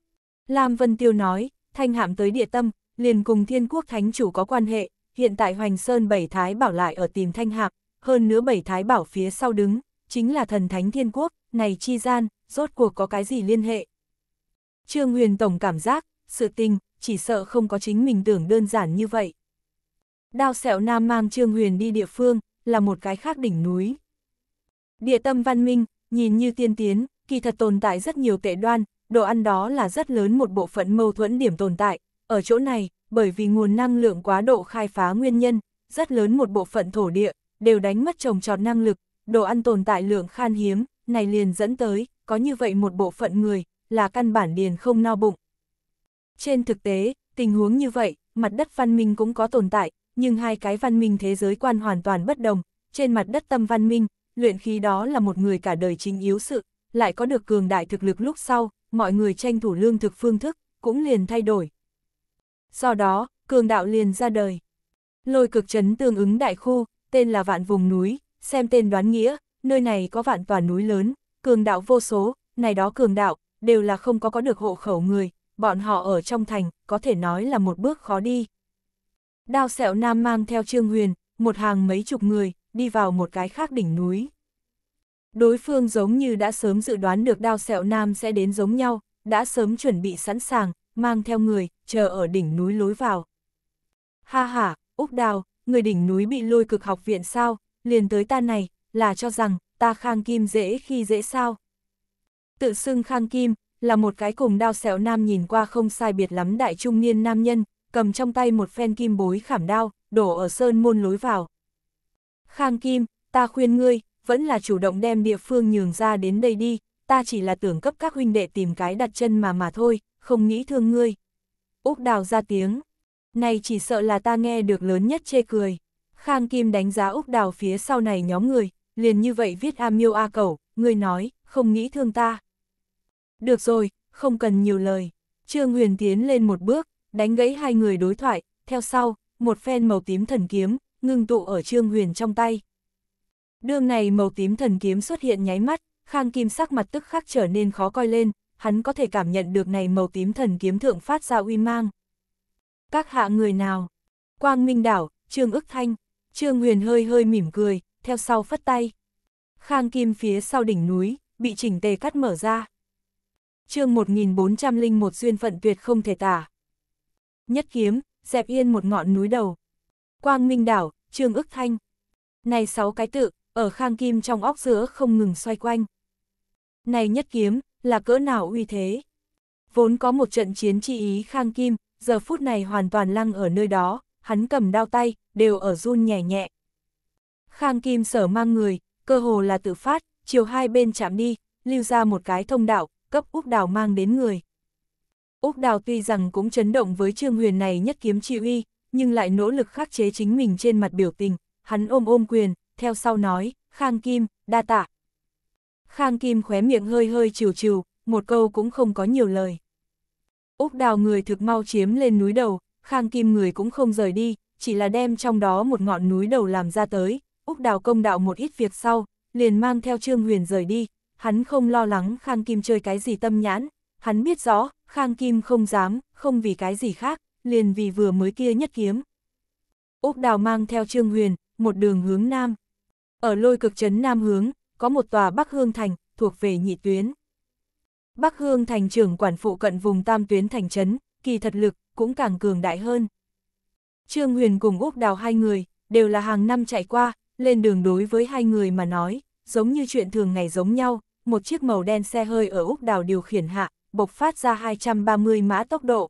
Lam Vân Tiêu nói, thanh hạm tới địa tâm, liền cùng thiên quốc thánh chủ có quan hệ, hiện tại Hoành Sơn bảy thái bảo lại ở tìm Thanh Hạc, hơn nữa bảy thái bảo phía sau đứng, chính là thần thánh thiên quốc, này chi gian, rốt cuộc có cái gì liên hệ. Trương Huyền Tổng cảm giác, sự tình, chỉ sợ không có chính mình tưởng đơn giản như vậy. Đao sẹo nam mang Trương Huyền đi địa phương, là một cái khác đỉnh núi. Địa tâm văn minh, nhìn như tiên tiến, kỳ thật tồn tại rất nhiều tệ đoan, đồ ăn đó là rất lớn một bộ phận mâu thuẫn điểm tồn tại, ở chỗ này, bởi vì nguồn năng lượng quá độ khai phá nguyên nhân, rất lớn một bộ phận thổ địa, đều đánh mất trồng trọt năng lực, đồ ăn tồn tại lượng khan hiếm, này liền dẫn tới, có như vậy một bộ phận người, là căn bản liền không no bụng. Trên thực tế, tình huống như vậy, mặt đất văn minh cũng có tồn tại, nhưng hai cái văn minh thế giới quan hoàn toàn bất đồng, trên mặt đất tâm văn minh, luyện khí đó là một người cả đời chính yếu sự, lại có được cường đại thực lực lúc sau, mọi người tranh thủ lương thực phương thức, cũng liền thay đổi, Do đó, cường đạo liền ra đời. Lôi cực trấn tương ứng đại khu, tên là vạn vùng núi, xem tên đoán nghĩa, nơi này có vạn tòa núi lớn, cường đạo vô số, này đó cường đạo, đều là không có có được hộ khẩu người, bọn họ ở trong thành, có thể nói là một bước khó đi. Đao sẹo nam mang theo Trương Huyền, một hàng mấy chục người, đi vào một cái khác đỉnh núi. Đối phương giống như đã sớm dự đoán được đao sẹo nam sẽ đến giống nhau, đã sớm chuẩn bị sẵn sàng, mang theo người, chờ ở đỉnh núi lối vào. Ha ha, Úc Đào, người đỉnh núi bị lôi cực học viện sao, liền tới ta này, là cho rằng, ta khang kim dễ khi dễ sao. Tự xưng khang kim, là một cái cùng đao xẻo nam nhìn qua không sai biệt lắm đại trung niên nam nhân, cầm trong tay một phen kim bối khảm đao, đổ ở sơn môn lối vào. Khang kim, ta khuyên ngươi, vẫn là chủ động đem địa phương nhường ra đến đây đi, ta chỉ là tưởng cấp các huynh đệ tìm cái đặt chân mà mà thôi, không nghĩ thương ngươi. Úc Đào ra tiếng. Này chỉ sợ là ta nghe được lớn nhất chê cười. Khang Kim đánh giá Úc Đào phía sau này nhóm người, liền như vậy viết A miêu A cẩu, người nói, không nghĩ thương ta. Được rồi, không cần nhiều lời. Trương Huyền tiến lên một bước, đánh gãy hai người đối thoại, theo sau, một phen màu tím thần kiếm, ngưng tụ ở Trương Huyền trong tay. Đường này màu tím thần kiếm xuất hiện nháy mắt, Khang Kim sắc mặt tức khắc trở nên khó coi lên, hắn có thể cảm nhận được này màu tím thần kiếm thượng phát ra uy mang. Các hạ người nào? Quang Minh Đảo, Trương ức Thanh, Trương Huyền hơi hơi mỉm cười, theo sau phất tay. Khang Kim phía sau đỉnh núi, bị chỉnh tề cắt mở ra. chương 1401 duyên phận tuyệt không thể tả. Nhất kiếm, dẹp yên một ngọn núi đầu. Quang Minh Đảo, Trương ức Thanh. Này sáu cái tự, ở Khang Kim trong óc giữa không ngừng xoay quanh. Này nhất kiếm, là cỡ nào uy thế. Vốn có một trận chiến chi ý khang kim, giờ phút này hoàn toàn lăng ở nơi đó, hắn cầm đao tay, đều ở run nhẹ nhẹ. Khang kim sở mang người, cơ hồ là tự phát, chiều hai bên chạm đi, lưu ra một cái thông đạo, cấp Úc Đào mang đến người. Úc Đào tuy rằng cũng chấn động với Trương Huyền này nhất kiếm chi uy, nhưng lại nỗ lực khắc chế chính mình trên mặt biểu tình, hắn ôm ôm quyền, theo sau nói, Khang Kim, đa tạ, Khang Kim khóe miệng hơi hơi chiều chiều, một câu cũng không có nhiều lời. Úc đào người thực mau chiếm lên núi đầu, Khang Kim người cũng không rời đi, chỉ là đem trong đó một ngọn núi đầu làm ra tới, Úc đào công đạo một ít việc sau, liền mang theo Trương Huyền rời đi, hắn không lo lắng Khang Kim chơi cái gì tâm nhãn, hắn biết rõ, Khang Kim không dám, không vì cái gì khác, liền vì vừa mới kia nhất kiếm. Úc đào mang theo Trương Huyền, một đường hướng nam. Ở lôi cực trấn nam hướng, có một tòa Bắc Hương Thành, thuộc về nhị tuyến. Bắc Hương Thành trưởng quản phụ cận vùng tam tuyến thành trấn, kỳ thật lực cũng càng cường đại hơn. Trương Huyền cùng Úc Đào hai người, đều là hàng năm chạy qua, lên đường đối với hai người mà nói, giống như chuyện thường ngày giống nhau, một chiếc màu đen xe hơi ở Úc Đào điều khiển hạ, bộc phát ra 230 mã tốc độ.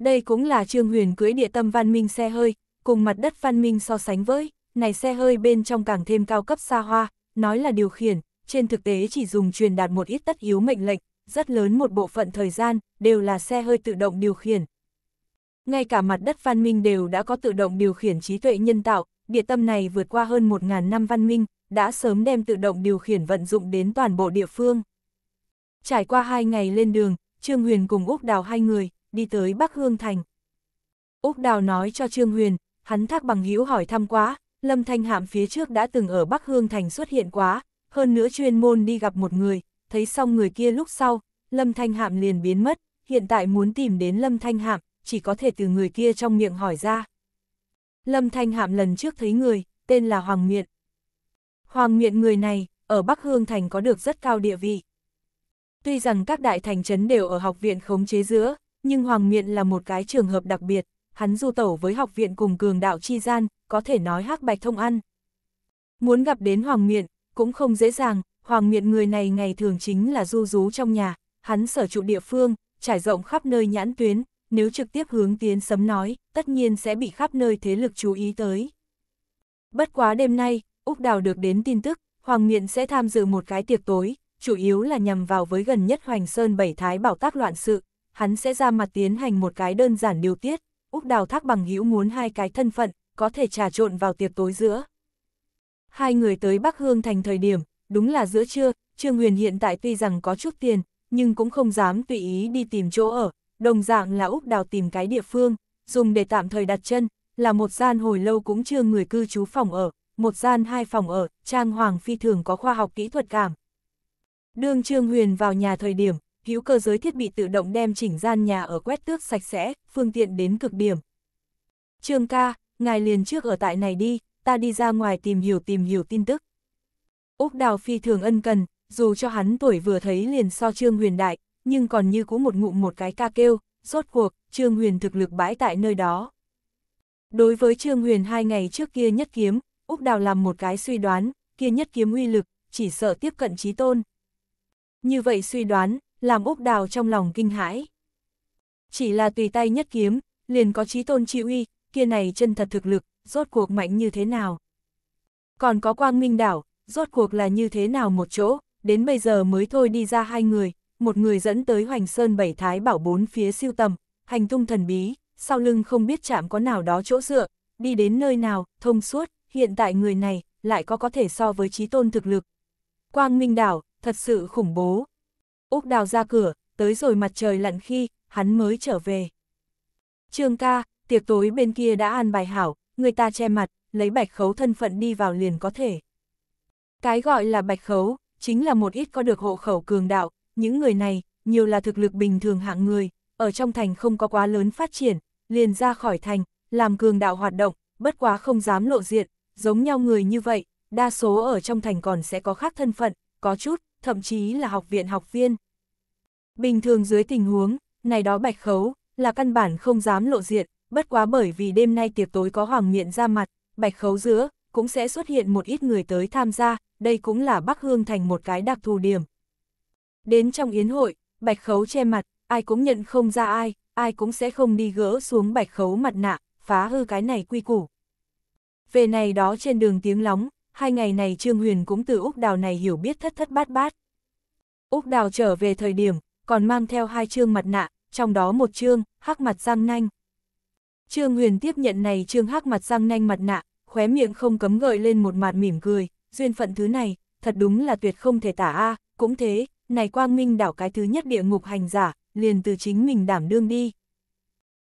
Đây cũng là Trương Huyền cưới địa tâm văn minh xe hơi, cùng mặt đất văn minh so sánh với, này xe hơi bên trong càng thêm cao cấp xa hoa, nói là điều khiển, trên thực tế chỉ dùng truyền đạt một ít tất yếu mệnh lệnh, rất lớn một bộ phận thời gian, đều là xe hơi tự động điều khiển. Ngay cả mặt đất văn minh đều đã có tự động điều khiển trí tuệ nhân tạo, địa tâm này vượt qua hơn 1.000 năm văn minh, đã sớm đem tự động điều khiển vận dụng đến toàn bộ địa phương. Trải qua hai ngày lên đường, Trương Huyền cùng Úc Đào hai người, đi tới Bắc Hương Thành. Úc Đào nói cho Trương Huyền, hắn thác bằng hữu hỏi thăm quá, Lâm Thanh Hạm phía trước đã từng ở Bắc Hương Thành xuất hiện quá, hơn nữa chuyên môn đi gặp một người, thấy xong người kia lúc sau, Lâm Thanh Hạm liền biến mất, hiện tại muốn tìm đến Lâm Thanh Hạm, chỉ có thể từ người kia trong miệng hỏi ra. Lâm Thanh Hạm lần trước thấy người, tên là Hoàng Miện. Hoàng Miện người này, ở Bắc Hương Thành có được rất cao địa vị. Tuy rằng các đại thành trấn đều ở học viện khống chế giữa, nhưng Hoàng Miện là một cái trường hợp đặc biệt hắn du tẩu với học viện cùng cường đạo chi gian, có thể nói hắc bạch thông ăn. Muốn gặp đến Hoàng Miện, cũng không dễ dàng, Hoàng Miện người này ngày thường chính là du rú trong nhà, hắn sở trụ địa phương, trải rộng khắp nơi nhãn tuyến, nếu trực tiếp hướng tiến sấm nói, tất nhiên sẽ bị khắp nơi thế lực chú ý tới. Bất quá đêm nay, Úc Đào được đến tin tức, Hoàng Miện sẽ tham dự một cái tiệc tối, chủ yếu là nhằm vào với gần nhất Hoành Sơn Bảy Thái bảo tác loạn sự, hắn sẽ ra mặt tiến hành một cái đơn giản điều tiết, Úc Đào Thác bằng hữu muốn hai cái thân phận, có thể trà trộn vào tiệc tối giữa. Hai người tới Bắc Hương thành thời điểm, đúng là giữa trưa, Trương Huyền hiện tại tuy rằng có chút tiền, nhưng cũng không dám tùy ý đi tìm chỗ ở, đồng dạng là Úc Đào tìm cái địa phương, dùng để tạm thời đặt chân, là một gian hồi lâu cũng chưa người cư trú phòng ở, một gian hai phòng ở, trang hoàng phi thường có khoa học kỹ thuật cảm. Đường Trương Huyền vào nhà thời điểm, hữu cơ giới thiết bị tự động đem chỉnh gian nhà ở quét tước sạch sẽ, phương tiện đến cực điểm. Trương ca, ngài liền trước ở tại này đi, ta đi ra ngoài tìm hiểu tìm hiểu tin tức. Úc Đào phi thường ân cần, dù cho hắn tuổi vừa thấy liền so Trương Huyền đại, nhưng còn như cũ một ngụm một cái ca kêu, rốt cuộc, Trương Huyền thực lực bãi tại nơi đó. Đối với Trương Huyền hai ngày trước kia nhất kiếm, Úc Đào làm một cái suy đoán, kia nhất kiếm uy lực, chỉ sợ tiếp cận trí tôn. Như vậy suy đoán, làm Úc Đào trong lòng kinh hãi. Chỉ là tùy tay nhất kiếm, liền có trí tôn chi uy, kia này chân thật thực lực, rốt cuộc mạnh như thế nào. Còn có quang minh đảo, rốt cuộc là như thế nào một chỗ, đến bây giờ mới thôi đi ra hai người, một người dẫn tới Hoành Sơn Bảy Thái bảo bốn phía siêu tầm, hành tung thần bí, sau lưng không biết chạm có nào đó chỗ dựa, đi đến nơi nào, thông suốt, hiện tại người này, lại có có thể so với trí tôn thực lực. Quang Minh Đảo, thật sự khủng bố, Úc Đào ra cửa, tới rồi mặt trời lặn khi, hắn mới trở về. Trương ca, tiệc tối bên kia đã an bài hảo, người ta che mặt, lấy bạch khấu thân phận đi vào liền có thể. Cái gọi là bạch khấu, chính là một ít có được hộ khẩu cường đạo, những người này, nhiều là thực lực bình thường hạng người, ở trong thành không có quá lớn phát triển, liền ra khỏi thành, làm cường đạo hoạt động, bất quá không dám lộ diện, giống nhau người như vậy, đa số ở trong thành còn sẽ có khác thân phận, có chút, thậm chí là học viện học viên. Bình thường dưới tình huống, này đó bạch khấu, là căn bản không dám lộ diện, bất quá bởi vì đêm nay tiệc tối có hoàng miện ra mặt, bạch khấu giữa, cũng sẽ xuất hiện một ít người tới tham gia, đây cũng là Bắc Hương thành một cái đặc thù điểm. Đến trong yến hội, bạch khấu che mặt, ai cũng nhận không ra ai, ai cũng sẽ không đi gỡ xuống bạch khấu mặt nạ, phá hư cái này quy củ. Về này đó trên đường tiếng lóng, hai ngày này Trương Huyền cũng từ Úc Đào này hiểu biết thất thất bát bát. Úc Đào trở về thời điểm, còn mang theo hai chương mặt nạ, trong đó một chương, hắc mặt răng nanh. Trương Huyền tiếp nhận này trương hắc mặt răng nanh mặt nạ, khóe miệng không cấm gợi lên một mặt mỉm cười, duyên phận thứ này, thật đúng là tuyệt không thể tả a, cũng thế, này quang minh đảo cái thứ nhất địa ngục hành giả, liền từ chính mình đảm đương đi.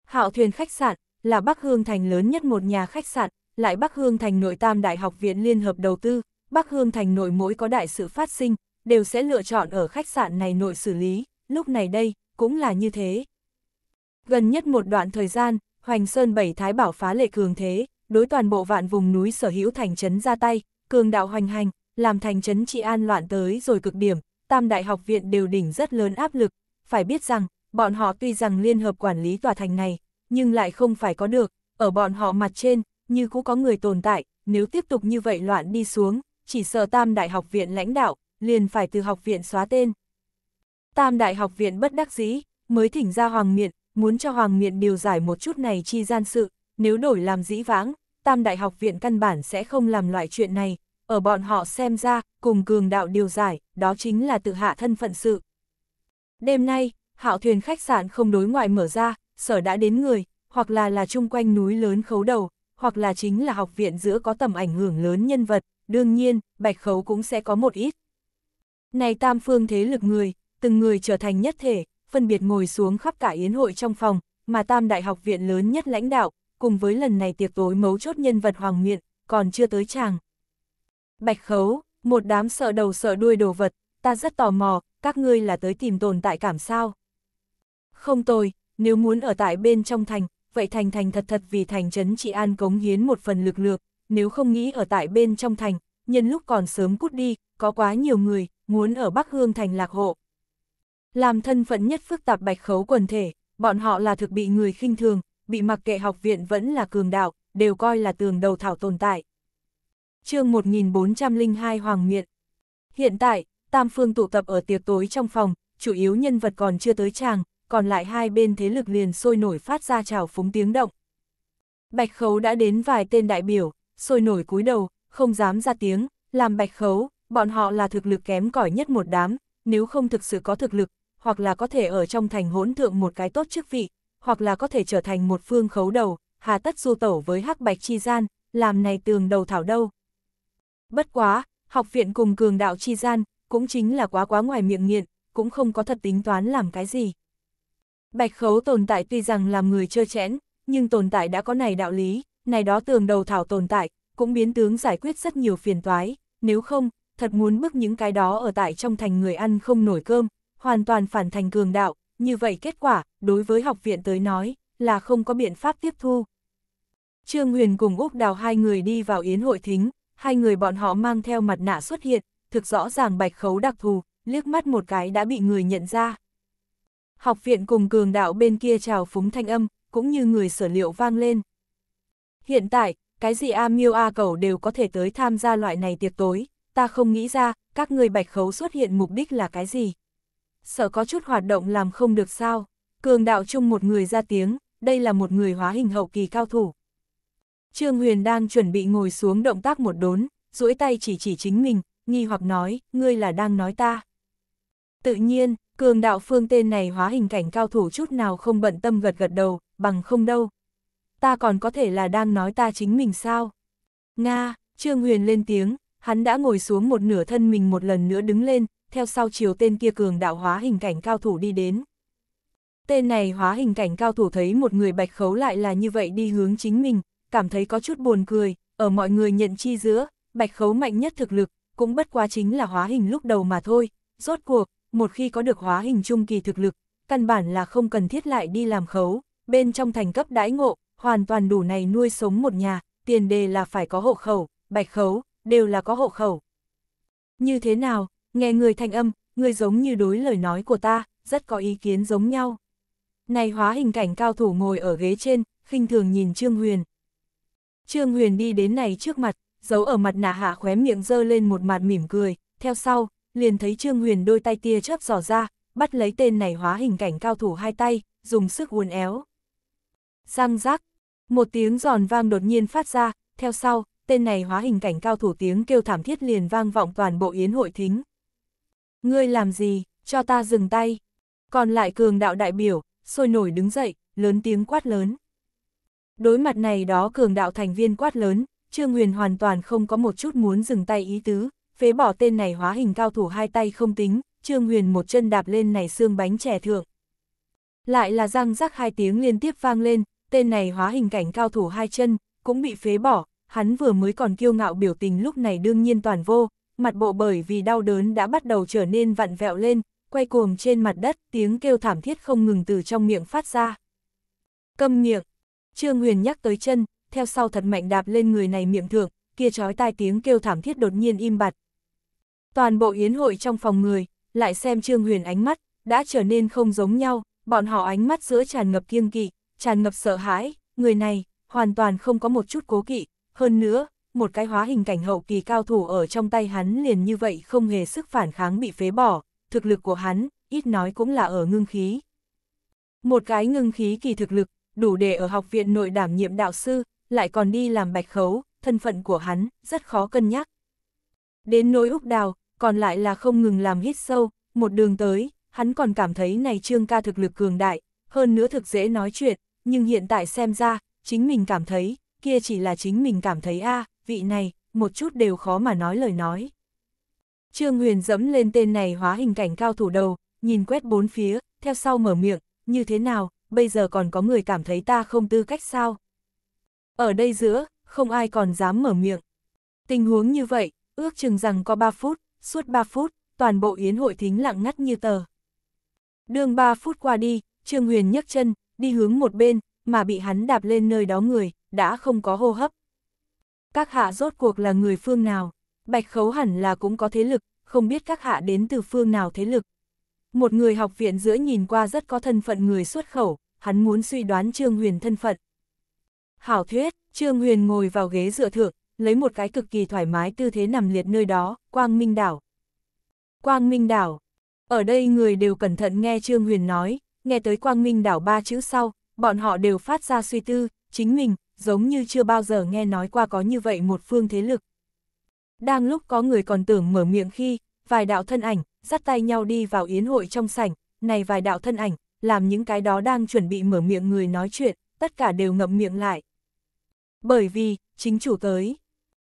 Hạo thuyền khách sạn, là Bắc Hương Thành lớn nhất một nhà khách sạn, lại Bắc Hương Thành nội tam đại học viện liên hợp đầu tư, Bắc Hương Thành nội mỗi có đại sự phát sinh, đều sẽ lựa chọn ở khách sạn này nội xử lý, lúc này đây, cũng là như thế. Gần nhất một đoạn thời gian, Hoành Sơn Bảy Thái Bảo phá lệ cường thế, đối toàn bộ vạn vùng núi sở hữu thành trấn ra tay, cường đạo hoành hành, làm thành trấn trị an loạn tới rồi cực điểm, tam đại học viện đều đỉnh rất lớn áp lực, phải biết rằng, bọn họ tuy rằng liên hợp quản lý tòa thành này, nhưng lại không phải có được, ở bọn họ mặt trên, như cũng có người tồn tại, nếu tiếp tục như vậy loạn đi xuống, chỉ sợ tam đại học viện lãnh đạo, liền phải từ học viện xóa tên. Tam Đại học viện bất đắc dĩ, mới thỉnh ra Hoàng Miện, muốn cho Hoàng Miện điều giải một chút này chi gian sự, nếu đổi làm dĩ vãng, Tam Đại học viện căn bản sẽ không làm loại chuyện này, ở bọn họ xem ra, cùng cường đạo điều giải, đó chính là tự hạ thân phận sự. Đêm nay, hạo thuyền khách sạn không đối ngoại mở ra, sở đã đến người, hoặc là là chung quanh núi lớn khấu đầu, hoặc là chính là học viện giữa có tầm ảnh hưởng lớn nhân vật, đương nhiên, bạch khấu cũng sẽ có một ít. Này tam phương thế lực người, từng người trở thành nhất thể, phân biệt ngồi xuống khắp cả yến hội trong phòng, mà tam đại học viện lớn nhất lãnh đạo, cùng với lần này tiệc tối mấu chốt nhân vật hoàng miện, còn chưa tới chàng. Bạch khấu, một đám sợ đầu sợ đuôi đồ vật, ta rất tò mò, các ngươi là tới tìm tồn tại cảm sao. Không tồi, nếu muốn ở tại bên trong thành, vậy thành thành thật thật vì thành trấn trị an cống hiến một phần lực lượng, nếu không nghĩ ở tại bên trong thành, nhân lúc còn sớm cút đi, có quá nhiều người, muốn ở Bắc Hương thành lạc hộ. Làm thân phận nhất phức tạp bạch khấu quần thể, bọn họ là thực bị người khinh thường, bị mặc kệ học viện vẫn là cường đạo, đều coi là tường đầu thảo tồn tại. chương 1402 Hoàng nguyện Hiện tại, Tam Phương tụ tập ở tiệc tối trong phòng, chủ yếu nhân vật còn chưa tới chàng, còn lại hai bên thế lực liền sôi nổi phát ra trào phúng tiếng động. Bạch Khấu đã đến vài tên đại biểu, sôi nổi cúi đầu, không dám ra tiếng, làm Bạch Khấu, bọn họ là thực lực kém cỏi nhất một đám, nếu không thực sự có thực lực, hoặc là có thể ở trong thành hỗn thượng một cái tốt chức vị, hoặc là có thể trở thành một phương khấu đầu, hà tất du tẩu với hắc bạch chi gian, làm này tường đầu thảo đâu. Bất quá, học viện cùng cường đạo chi gian, cũng chính là quá quá ngoài miệng nghiện, cũng không có thật tính toán làm cái gì. Bạch khấu tồn tại tuy rằng làm người chơi chẽn, nhưng tồn tại đã có này đạo lý, này đó tường đầu thảo tồn tại, cũng biến tướng giải quyết rất nhiều phiền toái, nếu không, thật muốn bước những cái đó ở tại trong thành người ăn không nổi cơm, hoàn toàn phản thành cường đạo, như vậy kết quả, đối với học viện tới nói, là không có biện pháp tiếp thu. Trương Huyền cùng Úc Đào hai người đi vào yến hội thính, hai người bọn họ mang theo mặt nạ xuất hiện, thực rõ ràng bạch khấu đặc thù, liếc mắt một cái đã bị người nhận ra. Học viện cùng cường đạo bên kia chào phúng thanh âm, cũng như người sở liệu vang lên. Hiện tại, cái gì A Miêu A Cẩu đều có thể tới tham gia loại này tiệc tối, ta không nghĩ ra, các người bạch khấu xuất hiện mục đích là cái gì sợ có chút hoạt động làm không được sao. Cường đạo chung một người ra tiếng, đây là một người hóa hình hậu kỳ cao thủ. Trương Huyền đang chuẩn bị ngồi xuống động tác một đốn, duỗi tay chỉ chỉ chính mình, nghi hoặc nói, ngươi là đang nói ta. Tự nhiên, cường đạo phương tên này hóa hình cảnh cao thủ chút nào không bận tâm gật gật đầu, bằng không đâu. Ta còn có thể là đang nói ta chính mình sao? Nga, Trương Huyền lên tiếng, hắn đã ngồi xuống một nửa thân mình một lần nữa đứng lên, theo sau chiều tên kia cường đạo hóa hình cảnh cao thủ đi đến. Tên này hóa hình cảnh cao thủ thấy một người bạch khấu lại là như vậy đi hướng chính mình, cảm thấy có chút buồn cười, ở mọi người nhận chi giữa, bạch khấu mạnh nhất thực lực, cũng bất quá chính là hóa hình lúc đầu mà thôi, rốt cuộc, một khi có được hóa hình trung kỳ thực lực, căn bản là không cần thiết lại đi làm khấu, bên trong thành cấp đãi ngộ, hoàn toàn đủ này nuôi sống một nhà, tiền đề là phải có hộ khẩu, bạch khấu, đều là có hộ khẩu. Như thế nào, Nghe người thanh âm, người giống như đối lời nói của ta, rất có ý kiến giống nhau. Này hóa hình cảnh cao thủ ngồi ở ghế trên, khinh thường nhìn Trương Huyền. Trương Huyền đi đến này trước mặt, giấu ở mặt nạ hạ khóe miệng dơ lên một mặt mỉm cười, theo sau, liền thấy Trương Huyền đôi tay tia chớp giỏ ra, bắt lấy tên này hóa hình cảnh cao thủ hai tay, dùng sức uốn éo. Răng rác, một tiếng giòn vang đột nhiên phát ra, theo sau, tên này hóa hình cảnh cao thủ tiếng kêu thảm thiết liền vang vọng toàn bộ yến hội thính, Ngươi làm gì, cho ta dừng tay. Còn lại cường đạo đại biểu, sôi nổi đứng dậy, lớn tiếng quát lớn. Đối mặt này đó cường đạo thành viên quát lớn, Trương Huyền hoàn toàn không có một chút muốn dừng tay ý tứ, phế bỏ tên này hóa hình cao thủ hai tay không tính, Trương Huyền một chân đạp lên này xương bánh trẻ thượng. Lại là răng rắc hai tiếng liên tiếp vang lên, tên này hóa hình cảnh cao thủ hai chân, cũng bị phế bỏ, hắn vừa mới còn kiêu ngạo biểu tình lúc này đương nhiên toàn vô, mặt bộ bởi vì đau đớn đã bắt đầu trở nên vặn vẹo lên, quay cuồng trên mặt đất, tiếng kêu thảm thiết không ngừng từ trong miệng phát ra. Câm miệng, Trương Huyền nhắc tới chân, theo sau thật mạnh đạp lên người này miệng thượng, kia chói tai tiếng kêu thảm thiết đột nhiên im bặt. Toàn bộ yến hội trong phòng người, lại xem Trương Huyền ánh mắt, đã trở nên không giống nhau, bọn họ ánh mắt giữa tràn ngập kiêng kỵ, tràn ngập sợ hãi, người này, hoàn toàn không có một chút cố kỵ, hơn nữa, một cái hóa hình cảnh hậu kỳ cao thủ ở trong tay hắn liền như vậy không hề sức phản kháng bị phế bỏ, thực lực của hắn, ít nói cũng là ở ngưng khí. Một cái ngưng khí kỳ thực lực, đủ để ở học viện nội đảm nhiệm đạo sư, lại còn đi làm bạch khấu, thân phận của hắn, rất khó cân nhắc. Đến nỗi Úc Đào, còn lại là không ngừng làm hít sâu, một đường tới, hắn còn cảm thấy này trương ca thực lực cường đại, hơn nữa thực dễ nói chuyện, nhưng hiện tại xem ra, chính mình cảm thấy, kia chỉ là chính mình cảm thấy a à vị này, một chút đều khó mà nói lời nói. Trương Huyền dẫm lên tên này hóa hình cảnh cao thủ đầu, nhìn quét bốn phía, theo sau mở miệng, như thế nào, bây giờ còn có người cảm thấy ta không tư cách sao? Ở đây giữa, không ai còn dám mở miệng. Tình huống như vậy, ước chừng rằng có 3 phút, suốt 3 phút, toàn bộ yến hội thính lặng ngắt như tờ. Đường 3 phút qua đi, Trương Huyền nhấc chân, đi hướng một bên, mà bị hắn đạp lên nơi đó người, đã không có hô hấp, các hạ rốt cuộc là người phương nào, bạch khấu hẳn là cũng có thế lực, không biết các hạ đến từ phương nào thế lực. Một người học viện giữa nhìn qua rất có thân phận người xuất khẩu, hắn muốn suy đoán Trương Huyền thân phận. Hảo thuyết, Trương Huyền ngồi vào ghế dựa thượng, lấy một cái cực kỳ thoải mái tư thế nằm liệt nơi đó, Quang Minh Đảo. Quang Minh Đảo. Ở đây người đều cẩn thận nghe Trương Huyền nói, nghe tới Quang Minh Đảo ba chữ sau, bọn họ đều phát ra suy tư, chính mình, giống như chưa bao giờ nghe nói qua có như vậy một phương thế lực. Đang lúc có người còn tưởng mở miệng khi, vài đạo thân ảnh, dắt tay nhau đi vào yến hội trong sảnh, này vài đạo thân ảnh, làm những cái đó đang chuẩn bị mở miệng người nói chuyện, tất cả đều ngậm miệng lại. Bởi vì, chính chủ tới.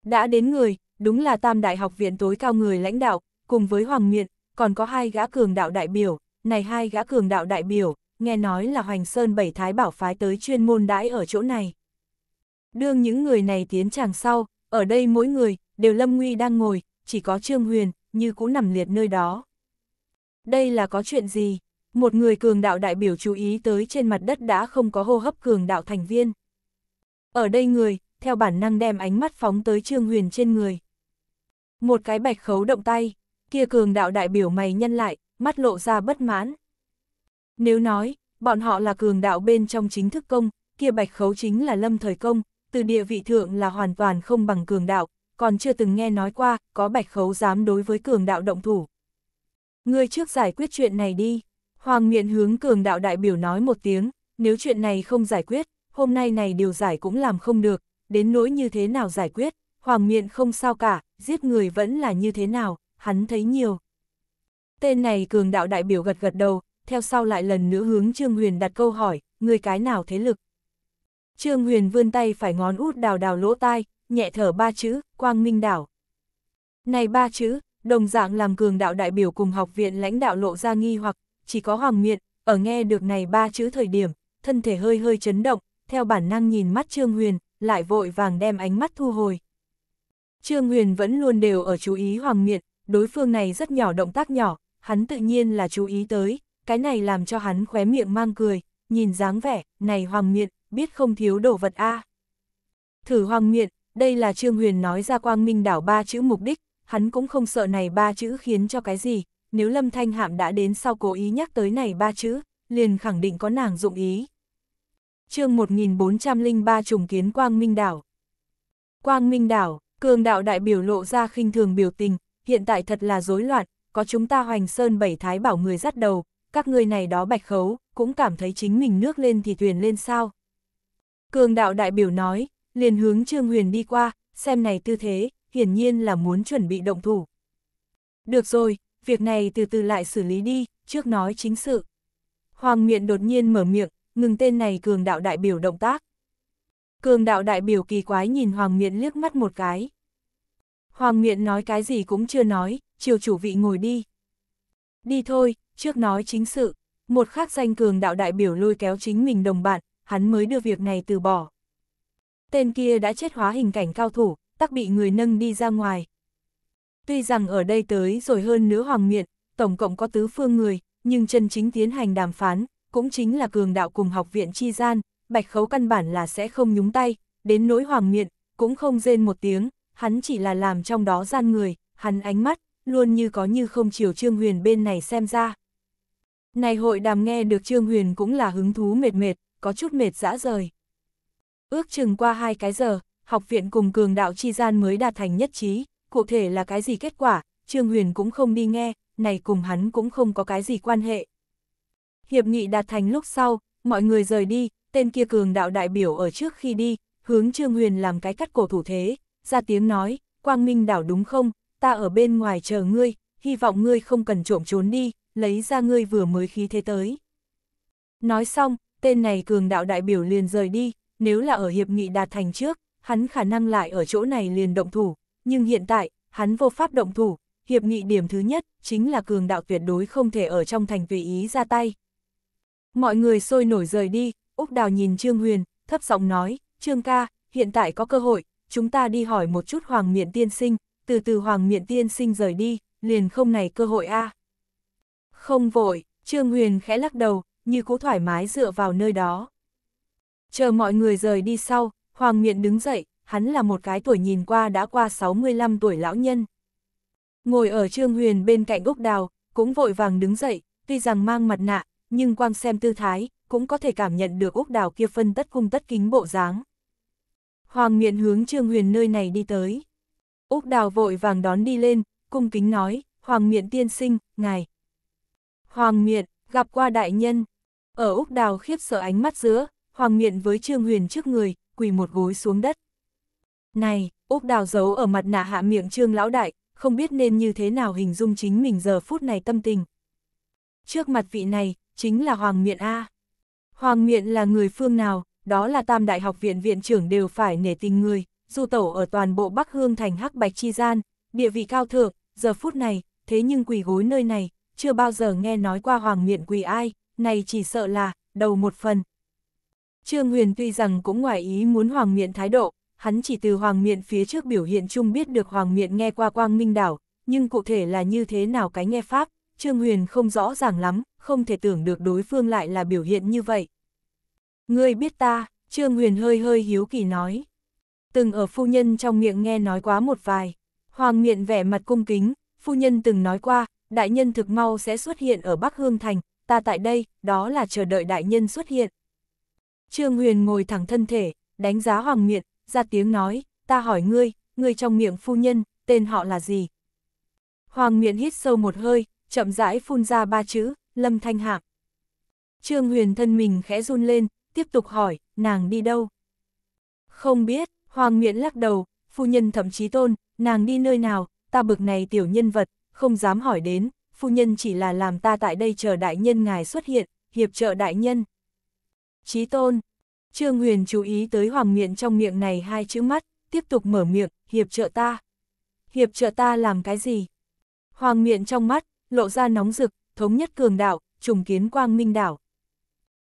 Đã đến người, đúng là tam đại học viện tối cao người lãnh đạo, cùng với Hoàng Miện, còn có hai gã cường đạo đại biểu, này hai gã cường đạo đại biểu, nghe nói là Hoành Sơn Bảy Thái Bảo phái tới chuyên môn đãi ở chỗ này. Đương những người này tiến chàng sau, ở đây mỗi người, đều Lâm Nguy đang ngồi, chỉ có Trương Huyền, như cũng nằm liệt nơi đó. Đây là có chuyện gì? Một người cường đạo đại biểu chú ý tới trên mặt đất đã không có hô hấp cường đạo thành viên. Ở đây người, theo bản năng đem ánh mắt phóng tới Trương Huyền trên người. Một cái bạch khấu động tay, kia cường đạo đại biểu mày nhân lại, mắt lộ ra bất mãn. Nếu nói, bọn họ là cường đạo bên trong chính thức công, kia bạch khấu chính là lâm thời công, từ địa vị thượng là hoàn toàn không bằng cường đạo, còn chưa từng nghe nói qua, có bạch khấu dám đối với cường đạo động thủ. Ngươi trước giải quyết chuyện này đi, Hoàng miện hướng cường đạo đại biểu nói một tiếng, nếu chuyện này không giải quyết, hôm nay này điều giải cũng làm không được, đến nỗi như thế nào giải quyết, Hoàng miện không sao cả, giết người vẫn là như thế nào, hắn thấy nhiều. Tên này cường đạo đại biểu gật gật đầu, theo sau lại lần nữa hướng Trương Huyền đặt câu hỏi, người cái nào thế lực? Trương Huyền vươn tay phải ngón út đào đào lỗ tai, nhẹ thở ba chữ, quang minh đảo. Này ba chữ, đồng dạng làm cường đạo đại biểu cùng học viện lãnh đạo lộ ra nghi hoặc, chỉ có hoàng miện, ở nghe được này ba chữ thời điểm, thân thể hơi hơi chấn động, theo bản năng nhìn mắt Trương Huyền, lại vội vàng đem ánh mắt thu hồi. Trương Huyền vẫn luôn đều ở chú ý hoàng miện, đối phương này rất nhỏ động tác nhỏ, hắn tự nhiên là chú ý tới, cái này làm cho hắn khóe miệng mang cười, nhìn dáng vẻ, này hoàng miện, biết không thiếu đồ vật a. À. Thử hoang miệng, đây là Trương Huyền nói ra quang minh đảo ba chữ mục đích, hắn cũng không sợ này ba chữ khiến cho cái gì, nếu Lâm Thanh Hạm đã đến sau cố ý nhắc tới này ba chữ, liền khẳng định có nàng dụng ý. chương 1403 trùng kiến quang minh đảo. Quang minh đảo, cường đạo đại biểu lộ ra khinh thường biểu tình, hiện tại thật là rối loạn, có chúng ta hoành sơn bảy thái bảo người dắt đầu, các người này đó bạch khấu, cũng cảm thấy chính mình nước lên thì thuyền lên sao, Cường đạo đại biểu nói, liền hướng Trương Huyền đi qua, xem này tư thế, hiển nhiên là muốn chuẩn bị động thủ. Được rồi, việc này từ từ lại xử lý đi, trước nói chính sự. Hoàng Nguyện đột nhiên mở miệng, ngừng tên này cường đạo đại biểu động tác. Cường đạo đại biểu kỳ quái nhìn Hoàng Nguyện liếc mắt một cái. Hoàng Nguyện nói cái gì cũng chưa nói, chiều chủ vị ngồi đi. Đi thôi, trước nói chính sự, một khắc danh cường đạo đại biểu lôi kéo chính mình đồng bạn, hắn mới đưa việc này từ bỏ. Tên kia đã chết hóa hình cảnh cao thủ, tắc bị người nâng đi ra ngoài. Tuy rằng ở đây tới rồi hơn nữa hoàng miện, tổng cộng có tứ phương người, nhưng chân chính tiến hành đàm phán, cũng chính là cường đạo cùng học viện chi gian, bạch khấu căn bản là sẽ không nhúng tay, đến nỗi hoàng miện, cũng không rên một tiếng, hắn chỉ là làm trong đó gian người, hắn ánh mắt, luôn như có như không chiều Trương Huyền bên này xem ra. Này hội đàm nghe được Trương Huyền cũng là hứng thú mệt mệt, có chút mệt dã rời. Ước chừng qua hai cái giờ, học viện cùng cường đạo chi gian mới đạt thành nhất trí, cụ thể là cái gì kết quả, Trương Huyền cũng không đi nghe, này cùng hắn cũng không có cái gì quan hệ. Hiệp nghị đạt thành lúc sau, mọi người rời đi, tên kia cường đạo đại biểu ở trước khi đi, hướng Trương Huyền làm cái cắt cổ thủ thế, ra tiếng nói, Quang Minh đảo đúng không, ta ở bên ngoài chờ ngươi, hy vọng ngươi không cần trộm trốn đi, lấy ra ngươi vừa mới khí thế tới. Nói xong, tên này cường đạo đại biểu liền rời đi, nếu là ở hiệp nghị đạt thành trước, hắn khả năng lại ở chỗ này liền động thủ, nhưng hiện tại, hắn vô pháp động thủ, hiệp nghị điểm thứ nhất chính là cường đạo tuyệt đối không thể ở trong thành tùy ý ra tay. Mọi người sôi nổi rời đi, Úc Đào nhìn Trương Huyền, thấp giọng nói, Trương ca, hiện tại có cơ hội, chúng ta đi hỏi một chút Hoàng Miện Tiên Sinh, từ từ Hoàng Miện Tiên Sinh rời đi, liền không này cơ hội a Không vội, Trương Huyền khẽ lắc đầu, như cũ thoải mái dựa vào nơi đó. Chờ mọi người rời đi sau, Hoàng Miện đứng dậy, hắn là một cái tuổi nhìn qua đã qua 65 tuổi lão nhân. Ngồi ở Trương Huyền bên cạnh Úc Đào, cũng vội vàng đứng dậy, tuy rằng mang mặt nạ, nhưng quang xem tư thái, cũng có thể cảm nhận được Úc Đào kia phân tất cung tất kính bộ dáng. Hoàng Miện hướng Trương Huyền nơi này đi tới. Úc Đào vội vàng đón đi lên, cung kính nói, Hoàng Miện tiên sinh, ngài. Hoàng Miện, gặp qua đại nhân. Ở Úc Đào khiếp sợ ánh mắt giữa, Hoàng Miện với Trương Huyền trước người, quỳ một gối xuống đất. Này, Úc Đào giấu ở mặt nạ hạ miệng Trương Lão Đại, không biết nên như thế nào hình dung chính mình giờ phút này tâm tình. Trước mặt vị này, chính là Hoàng Miện A. Hoàng Miện là người phương nào, đó là tam đại học viện viện trưởng đều phải nể tình người, du tổ ở toàn bộ Bắc Hương thành Hắc Bạch Chi Gian, địa vị cao thượng, giờ phút này, thế nhưng quỳ gối nơi này, chưa bao giờ nghe nói qua Hoàng Miện quỳ ai, này chỉ sợ là, đầu một phần. Trương Huyền tuy rằng cũng ngoài ý muốn Hoàng Miện thái độ, hắn chỉ từ Hoàng Miện phía trước biểu hiện chung biết được Hoàng Miện nghe qua Quang Minh Đảo, nhưng cụ thể là như thế nào cái nghe pháp, Trương Huyền không rõ ràng lắm, không thể tưởng được đối phương lại là biểu hiện như vậy. Ngươi biết ta, Trương Huyền hơi hơi hiếu kỳ nói. Từng ở phu nhân trong miệng nghe nói quá một vài, Hoàng Miện vẻ mặt cung kính, phu nhân từng nói qua, đại nhân thực mau sẽ xuất hiện ở Bắc Hương Thành, ta tại đây, đó là chờ đợi đại nhân xuất hiện. Trương Huyền ngồi thẳng thân thể, đánh giá Hoàng Miện, ra tiếng nói, ta hỏi ngươi, ngươi trong miệng phu nhân, tên họ là gì? Hoàng Miện hít sâu một hơi, chậm rãi phun ra ba chữ, lâm thanh hạm. Trương Huyền thân mình khẽ run lên, tiếp tục hỏi, nàng đi đâu? Không biết, Hoàng Miện lắc đầu, phu nhân thậm chí tôn, nàng đi nơi nào, ta bực này tiểu nhân vật, không dám hỏi đến, phu nhân chỉ là làm ta tại đây chờ đại nhân ngài xuất hiện, hiệp trợ đại nhân. Chí tôn, Trương Huyền chú ý tới hoàng miệng trong miệng này hai chữ mắt, tiếp tục mở miệng, hiệp trợ ta. Hiệp trợ ta làm cái gì? Hoàng miệng trong mắt, lộ ra nóng rực, thống nhất cường đạo, trùng kiến quang minh đảo.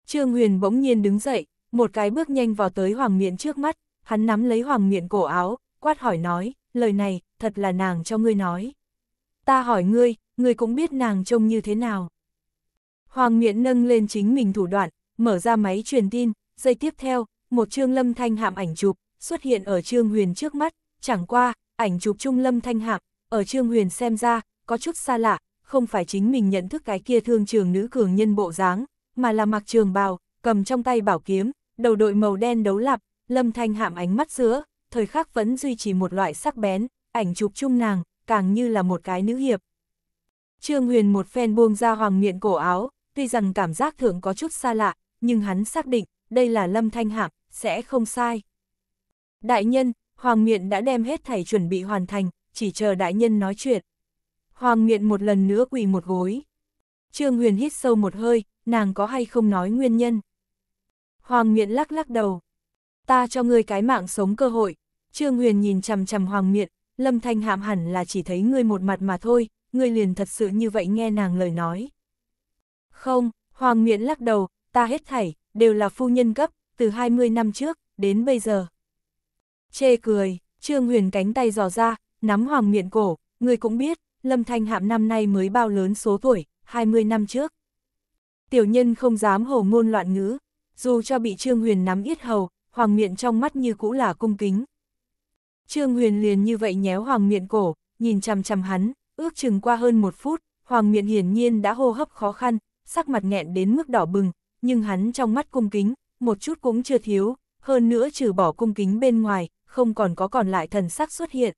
Trương Huyền bỗng nhiên đứng dậy, một cái bước nhanh vào tới hoàng miệng trước mắt, hắn nắm lấy hoàng miệng cổ áo, quát hỏi nói, lời này, thật là nàng cho ngươi nói ta hỏi ngươi, ngươi cũng biết nàng trông như thế nào. Hoàng Miện nâng lên chính mình thủ đoạn, mở ra máy truyền tin, giây tiếp theo, một trương lâm thanh hạm ảnh chụp xuất hiện ở trương huyền trước mắt, chẳng qua, ảnh chụp trung lâm thanh hạm, ở trương huyền xem ra, có chút xa lạ, không phải chính mình nhận thức cái kia thương trường nữ cường nhân bộ dáng, mà là mặc trường bào, cầm trong tay bảo kiếm, đầu đội màu đen đấu lạp, lâm thanh hạm ánh mắt giữa, thời khắc vẫn duy trì một loại sắc bén, ảnh chụp chung nàng, càng như là một cái nữ hiệp. Trương Huyền một phen buông ra hoàng miệng cổ áo, tuy rằng cảm giác thượng có chút xa lạ, nhưng hắn xác định, đây là lâm thanh hạm, sẽ không sai. Đại nhân, hoàng miệng đã đem hết thảy chuẩn bị hoàn thành, chỉ chờ đại nhân nói chuyện. Hoàng miệng một lần nữa quỳ một gối. Trương Huyền hít sâu một hơi, nàng có hay không nói nguyên nhân. Hoàng miện lắc lắc đầu. Ta cho ngươi cái mạng sống cơ hội. Trương Huyền nhìn chằm chằm Hoàng miện, Lâm Thanh Hạm hẳn là chỉ thấy ngươi một mặt mà thôi, ngươi liền thật sự như vậy nghe nàng lời nói. Không, Hoàng Miễn lắc đầu, ta hết thảy, đều là phu nhân cấp, từ 20 năm trước, đến bây giờ. Chê cười, Trương Huyền cánh tay dò ra, nắm Hoàng Miễn cổ, ngươi cũng biết, Lâm Thanh Hạm năm nay mới bao lớn số tuổi, 20 năm trước. Tiểu nhân không dám hồ ngôn loạn ngữ, dù cho bị Trương Huyền nắm yết hầu, Hoàng Miện trong mắt như cũ là cung kính, Trương Huyền liền như vậy nhéo Hoàng Miện cổ, nhìn chằm chằm hắn, ước chừng qua hơn một phút, Hoàng Miện hiển nhiên đã hô hấp khó khăn, sắc mặt nghẹn đến mức đỏ bừng, nhưng hắn trong mắt cung kính, một chút cũng chưa thiếu, hơn nữa trừ bỏ cung kính bên ngoài, không còn có còn lại thần sắc xuất hiện.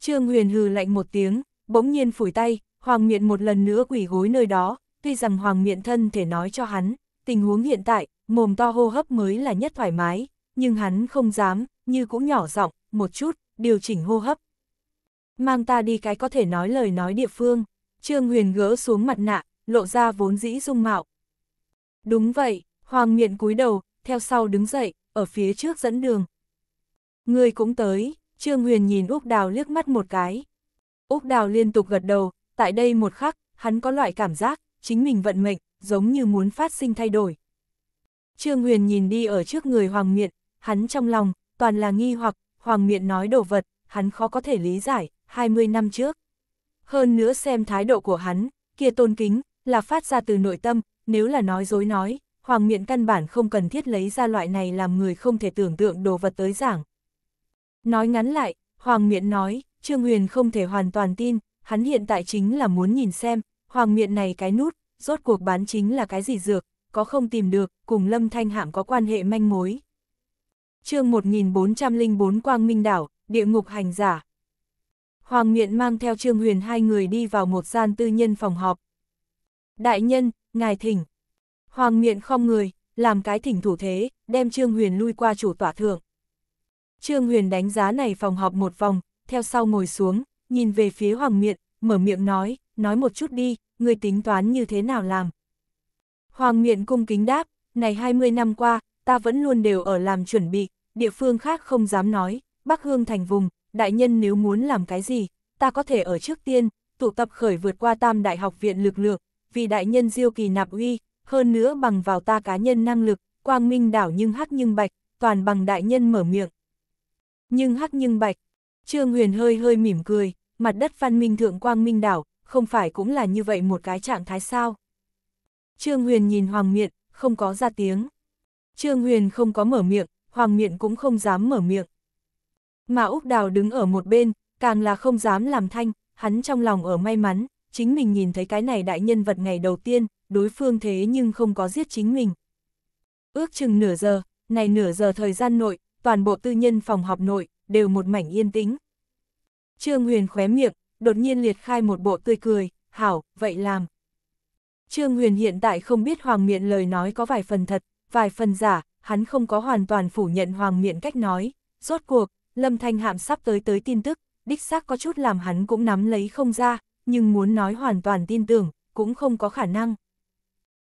Trương Huyền hừ lạnh một tiếng, bỗng nhiên phủi tay, Hoàng Miện một lần nữa quỷ gối nơi đó, tuy rằng Hoàng Miện thân thể nói cho hắn, tình huống hiện tại, mồm to hô hấp mới là nhất thoải mái, nhưng hắn không dám, như cũng nhỏ giọng một chút, điều chỉnh hô hấp. Mang ta đi cái có thể nói lời nói địa phương, Trương Huyền gỡ xuống mặt nạ, lộ ra vốn dĩ dung mạo. Đúng vậy, Hoàng miện cúi đầu, theo sau đứng dậy, ở phía trước dẫn đường. Người cũng tới, Trương Huyền nhìn Úc Đào liếc mắt một cái. Úc Đào liên tục gật đầu, tại đây một khắc, hắn có loại cảm giác, chính mình vận mệnh, giống như muốn phát sinh thay đổi. Trương Huyền nhìn đi ở trước người Hoàng Miện, hắn trong lòng, toàn là nghi hoặc, Hoàng miện nói đồ vật, hắn khó có thể lý giải, 20 năm trước. Hơn nữa xem thái độ của hắn, kia tôn kính, là phát ra từ nội tâm, nếu là nói dối nói, Hoàng miện căn bản không cần thiết lấy ra loại này làm người không thể tưởng tượng đồ vật tới giảng. Nói ngắn lại, Hoàng miện nói, Trương Huyền không thể hoàn toàn tin, hắn hiện tại chính là muốn nhìn xem, Hoàng miện này cái nút, rốt cuộc bán chính là cái gì dược, có không tìm được, cùng Lâm Thanh Hạm có quan hệ manh mối chương 1404 Quang Minh Đảo, Địa ngục Hành Giả. Hoàng Nguyện mang theo Trương Huyền hai người đi vào một gian tư nhân phòng họp. Đại nhân, ngài thỉnh. Hoàng Nguyện không người, làm cái thỉnh thủ thế, đem Trương Huyền lui qua chủ tỏa thượng. Trương Huyền đánh giá này phòng họp một vòng, theo sau ngồi xuống, nhìn về phía Hoàng Nguyện, mở miệng nói, nói một chút đi, người tính toán như thế nào làm. Hoàng Nguyện cung kính đáp, này 20 năm qua, ta vẫn luôn đều ở làm chuẩn bị, địa phương khác không dám nói, Bắc Hương thành vùng, đại nhân nếu muốn làm cái gì, ta có thể ở trước tiên, tụ tập khởi vượt qua tam đại học viện lực lượng, vì đại nhân diêu kỳ nạp uy, hơn nữa bằng vào ta cá nhân năng lực, quang minh đảo nhưng hắc nhưng bạch, toàn bằng đại nhân mở miệng. Nhưng hắc nhưng bạch, Trương Huyền hơi hơi mỉm cười, mặt đất văn minh thượng quang minh đảo, không phải cũng là như vậy một cái trạng thái sao. Trương Huyền nhìn Hoàng Miện, không có ra tiếng. Trương Huyền không có mở miệng, Hoàng Miện cũng không dám mở miệng. Mà Úc Đào đứng ở một bên, càng là không dám làm thanh, hắn trong lòng ở may mắn, chính mình nhìn thấy cái này đại nhân vật ngày đầu tiên, đối phương thế nhưng không có giết chính mình. Ước chừng nửa giờ, này nửa giờ thời gian nội, toàn bộ tư nhân phòng họp nội, đều một mảnh yên tĩnh. Trương Huyền khóe miệng, đột nhiên liệt khai một bộ tươi cười, hảo, vậy làm. Trương Huyền hiện tại không biết Hoàng Miện lời nói có vài phần thật, vài phần giả, hắn không có hoàn toàn phủ nhận hoàng miện cách nói, rốt cuộc, Lâm Thanh Hạm sắp tới tới tin tức, đích xác có chút làm hắn cũng nắm lấy không ra, nhưng muốn nói hoàn toàn tin tưởng, cũng không có khả năng.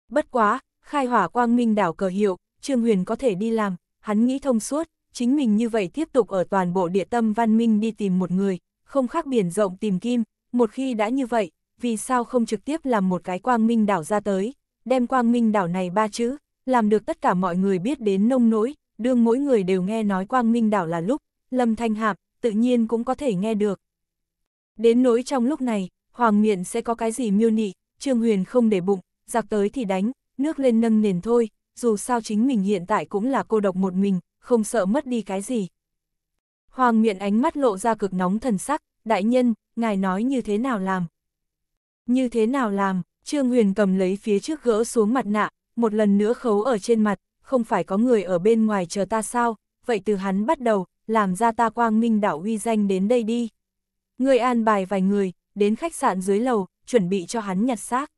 Bất quá, khai hỏa quang minh đảo cờ hiệu, Trương Huyền có thể đi làm, hắn nghĩ thông suốt, chính mình như vậy tiếp tục ở toàn bộ địa tâm văn minh đi tìm một người, không khác biển rộng tìm kim, một khi đã như vậy, vì sao không trực tiếp làm một cái quang minh đảo ra tới, đem quang minh đảo này ba chữ, làm được tất cả mọi người biết đến nông nỗi, đương mỗi người đều nghe nói quang minh đảo là lúc, Lâm Thanh Hạp tự nhiên cũng có thể nghe được. Đến nỗi trong lúc này, Hoàng Miện sẽ có cái gì miêu nị, Trương Huyền không để bụng, giặc tới thì đánh, nước lên nâng nền thôi, dù sao chính mình hiện tại cũng là cô độc một mình, không sợ mất đi cái gì. Hoàng Miện ánh mắt lộ ra cực nóng thần sắc, đại nhân, ngài nói như thế nào làm? Như thế nào làm? Trương Huyền cầm lấy phía trước gỡ xuống mặt nạ, một lần nữa khấu ở trên mặt, không phải có người ở bên ngoài chờ ta sao, vậy từ hắn bắt đầu, làm ra ta quang minh đảo uy danh đến đây đi. Người an bài vài người, đến khách sạn dưới lầu, chuẩn bị cho hắn nhặt xác.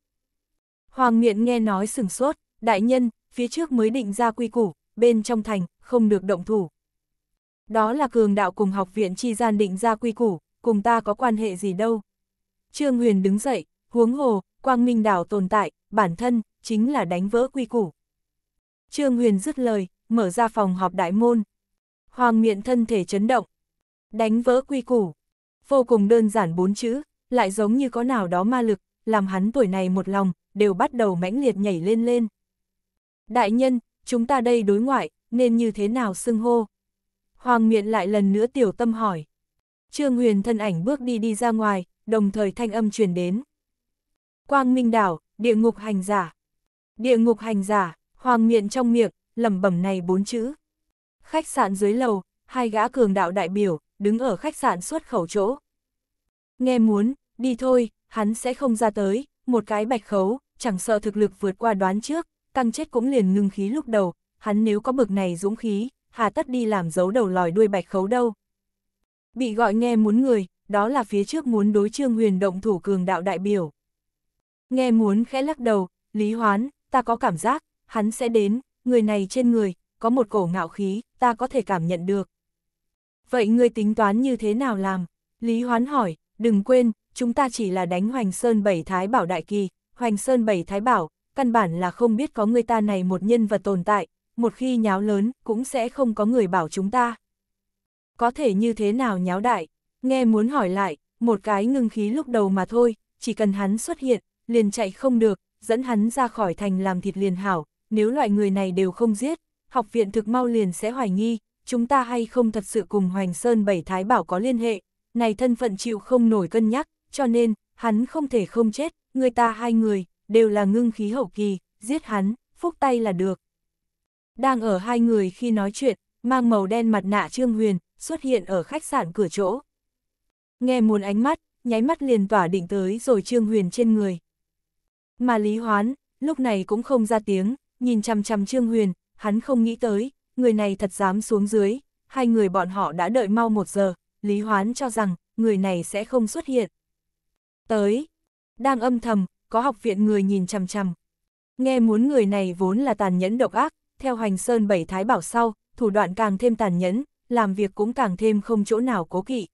Hoàng Miện nghe nói sừng sốt, đại nhân, phía trước mới định ra quy củ, bên trong thành, không được động thủ. Đó là cường đạo cùng học viện chi gian định ra quy củ, cùng ta có quan hệ gì đâu. Trương Huyền đứng dậy, huống hồ, quang minh đảo tồn tại, bản thân, chính là đánh vỡ quy củ. Trương Huyền dứt lời, mở ra phòng họp đại môn. Hoàng miện thân thể chấn động. Đánh vỡ quy củ. Vô cùng đơn giản bốn chữ, lại giống như có nào đó ma lực, làm hắn tuổi này một lòng, đều bắt đầu mãnh liệt nhảy lên lên. Đại nhân, chúng ta đây đối ngoại, nên như thế nào xưng hô? Hoàng miện lại lần nữa tiểu tâm hỏi. Trương Huyền thân ảnh bước đi đi ra ngoài, đồng thời thanh âm truyền đến. Quang Minh Đảo, địa ngục hành giả. Địa ngục hành giả, hoàng miệng trong miệng, lẩm bẩm này bốn chữ. Khách sạn dưới lầu, hai gã cường đạo đại biểu, đứng ở khách sạn xuất khẩu chỗ. Nghe muốn, đi thôi, hắn sẽ không ra tới, một cái bạch khấu, chẳng sợ thực lực vượt qua đoán trước, tăng chết cũng liền ngưng khí lúc đầu, hắn nếu có bực này dũng khí, hà tất đi làm dấu đầu lòi đuôi bạch khấu đâu. Bị gọi nghe muốn người, đó là phía trước muốn đối trương huyền động thủ cường đạo đại biểu. Nghe muốn khẽ lắc đầu, Lý Hoán, ta có cảm giác, hắn sẽ đến, người này trên người, có một cổ ngạo khí, ta có thể cảm nhận được. Vậy ngươi tính toán như thế nào làm? Lý Hoán hỏi, đừng quên, chúng ta chỉ là đánh Hoành Sơn Bảy Thái Bảo Đại Kỳ, Hoành Sơn Bảy Thái Bảo, căn bản là không biết có người ta này một nhân vật tồn tại, một khi nháo lớn cũng sẽ không có người bảo chúng ta. Có thể như thế nào nháo đại, nghe muốn hỏi lại, một cái ngưng khí lúc đầu mà thôi, chỉ cần hắn xuất hiện, liền chạy không được, dẫn hắn ra khỏi thành làm thịt liền hảo, nếu loại người này đều không giết, học viện thực mau liền sẽ hoài nghi, chúng ta hay không thật sự cùng Hoành Sơn Bảy Thái Bảo có liên hệ, này thân phận chịu không nổi cân nhắc, cho nên, hắn không thể không chết, người ta hai người, đều là ngưng khí hậu kỳ, giết hắn, phúc tay là được. Đang ở hai người khi nói chuyện, mang màu đen mặt nạ Trương Huyền, xuất hiện ở khách sạn cửa chỗ. Nghe muôn ánh mắt, nháy mắt liền tỏa định tới rồi Trương Huyền trên người. Mà Lý Hoán, lúc này cũng không ra tiếng, nhìn chằm chằm Trương Huyền, hắn không nghĩ tới, người này thật dám xuống dưới, hai người bọn họ đã đợi mau một giờ, Lý Hoán cho rằng, người này sẽ không xuất hiện. Tới, đang âm thầm, có học viện người nhìn chằm chằm. Nghe muốn người này vốn là tàn nhẫn độc ác, theo Hoành Sơn bảy thái bảo sau, thủ đoạn càng thêm tàn nhẫn, làm việc cũng càng thêm không chỗ nào cố kỵ.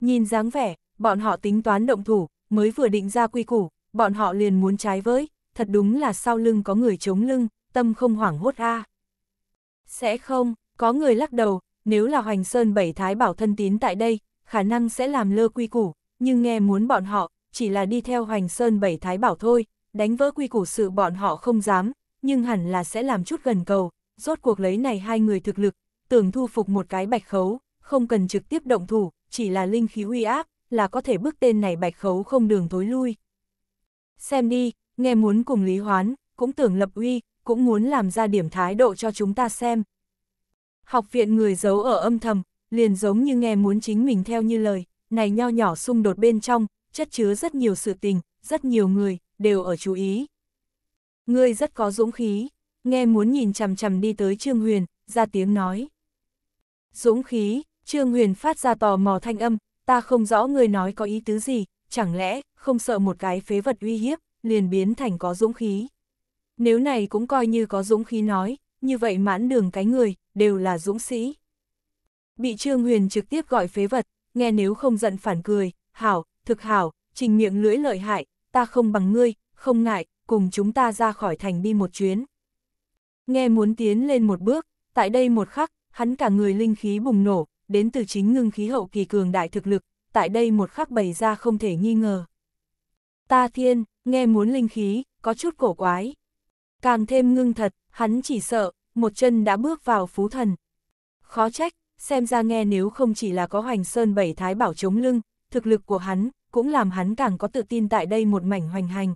Nhìn dáng vẻ, bọn họ tính toán động thủ, mới vừa định ra quy củ, bọn họ liền muốn trái với, thật đúng là sau lưng có người chống lưng, tâm không hoảng hốt a. Sẽ không, có người lắc đầu, nếu là Hoành Sơn bảy thái bảo thân tín tại đây, khả năng sẽ làm lơ quy củ, nhưng nghe muốn bọn họ, chỉ là đi theo Hoành Sơn bảy thái bảo thôi, đánh vỡ quy củ sự bọn họ không dám, nhưng hẳn là sẽ làm chút gần cầu, rốt cuộc lấy này hai người thực lực, tưởng thu phục một cái bạch khấu, không cần trực tiếp động thủ, chỉ là linh khí uy áp, là có thể bước tên này bạch khấu không đường tối lui xem đi, nghe muốn cùng Lý Hoán, cũng tưởng lập uy, cũng muốn làm ra điểm thái độ cho chúng ta xem. Học viện người giấu ở âm thầm, liền giống như nghe muốn chính mình theo như lời, này nho nhỏ xung đột bên trong, chất chứa rất nhiều sự tình, rất nhiều người, đều ở chú ý. Ngươi rất có dũng khí, nghe muốn nhìn chằm chằm đi tới Trương Huyền, ra tiếng nói. Dũng khí, Trương Huyền phát ra tò mò thanh âm, ta không rõ ngươi nói có ý tứ gì, chẳng lẽ không sợ một cái phế vật uy hiếp, liền biến thành có dũng khí. Nếu này cũng coi như có dũng khí nói, như vậy mãn đường cái người, đều là dũng sĩ. Bị Trương Huyền trực tiếp gọi phế vật, nghe nếu không giận phản cười, hảo, thực hảo, trình miệng lưỡi lợi hại, ta không bằng ngươi, không ngại, cùng chúng ta ra khỏi thành đi một chuyến. Nghe muốn tiến lên một bước, tại đây một khắc, hắn cả người linh khí bùng nổ, đến từ chính ngưng khí hậu kỳ cường đại thực lực, tại đây một khắc bày ra không thể nghi ngờ. Ta thiên, nghe muốn linh khí, có chút cổ quái. Càng thêm ngưng thật, hắn chỉ sợ, một chân đã bước vào phú thần. Khó trách, xem ra nghe nếu không chỉ là có hoành sơn bảy thái bảo chống lưng, thực lực của hắn, cũng làm hắn càng có tự tin tại đây một mảnh hoành hành.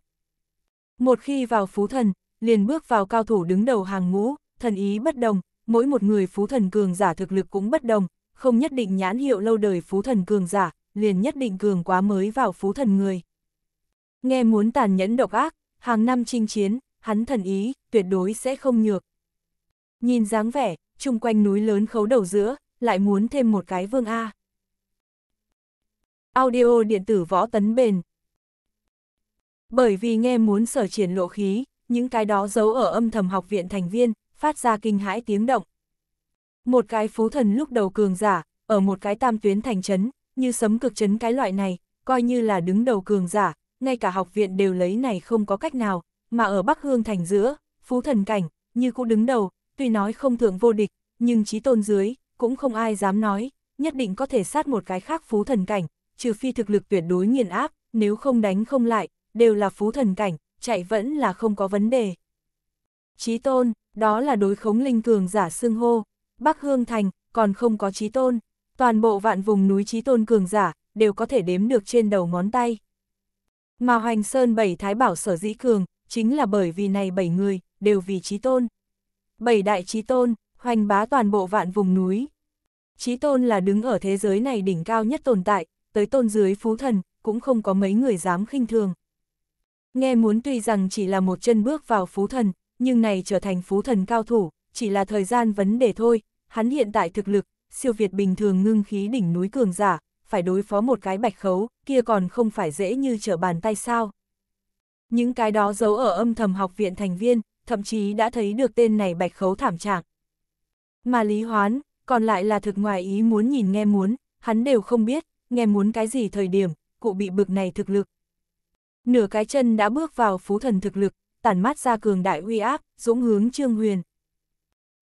Một khi vào phú thần, liền bước vào cao thủ đứng đầu hàng ngũ, thần ý bất đồng, mỗi một người phú thần cường giả thực lực cũng bất đồng, không nhất định nhãn hiệu lâu đời phú thần cường giả, liền nhất định cường quá mới vào phú thần người. Nghe muốn tàn nhẫn độc ác, hàng năm chinh chiến, hắn thần ý, tuyệt đối sẽ không nhược. Nhìn dáng vẻ, chung quanh núi lớn khấu đầu giữa, lại muốn thêm một cái vương A. Audio điện tử võ tấn bền. Bởi vì nghe muốn sở triển lộ khí, những cái đó giấu ở âm thầm học viện thành viên, phát ra kinh hãi tiếng động. Một cái phú thần lúc đầu cường giả, ở một cái tam tuyến thành trấn, như sấm cực chấn cái loại này, coi như là đứng đầu cường giả, ngay cả học viện đều lấy này không có cách nào, mà ở Bắc Hương Thành giữa, Phú Thần Cảnh, như cũng đứng đầu, tuy nói không thượng vô địch, nhưng trí tôn dưới, cũng không ai dám nói, nhất định có thể sát một cái khác Phú Thần Cảnh, trừ phi thực lực tuyệt đối nghiền áp, nếu không đánh không lại, đều là Phú Thần Cảnh, chạy vẫn là không có vấn đề. Trí tôn, đó là đối khống linh cường giả xưng hô, Bắc Hương Thành, còn không có trí tôn, Toàn bộ vạn vùng núi trí tôn cường giả, đều có thể đếm được trên đầu ngón tay. Mà Hoành Sơn bảy thái bảo sở dĩ cường, chính là bởi vì này bảy người, đều vì trí tôn. Bảy đại trí tôn, hoành bá toàn bộ vạn vùng núi. Trí tôn là đứng ở thế giới này đỉnh cao nhất tồn tại, tới tôn dưới phú thần, cũng không có mấy người dám khinh thường. Nghe muốn tuy rằng chỉ là một chân bước vào phú thần, nhưng này trở thành phú thần cao thủ, chỉ là thời gian vấn đề thôi, hắn hiện tại thực lực siêu Việt bình thường ngưng khí đỉnh núi cường giả, phải đối phó một cái bạch khấu, kia còn không phải dễ như trở bàn tay sao. Những cái đó giấu ở âm thầm học viện thành viên, thậm chí đã thấy được tên này bạch khấu thảm trạng. Mà Lý Hoán, còn lại là thực ngoài ý muốn nhìn nghe muốn, hắn đều không biết, nghe muốn cái gì thời điểm, cụ bị bực này thực lực. Nửa cái chân đã bước vào phú thần thực lực, tản mát ra cường đại uy áp, dũng hướng Trương Huyền.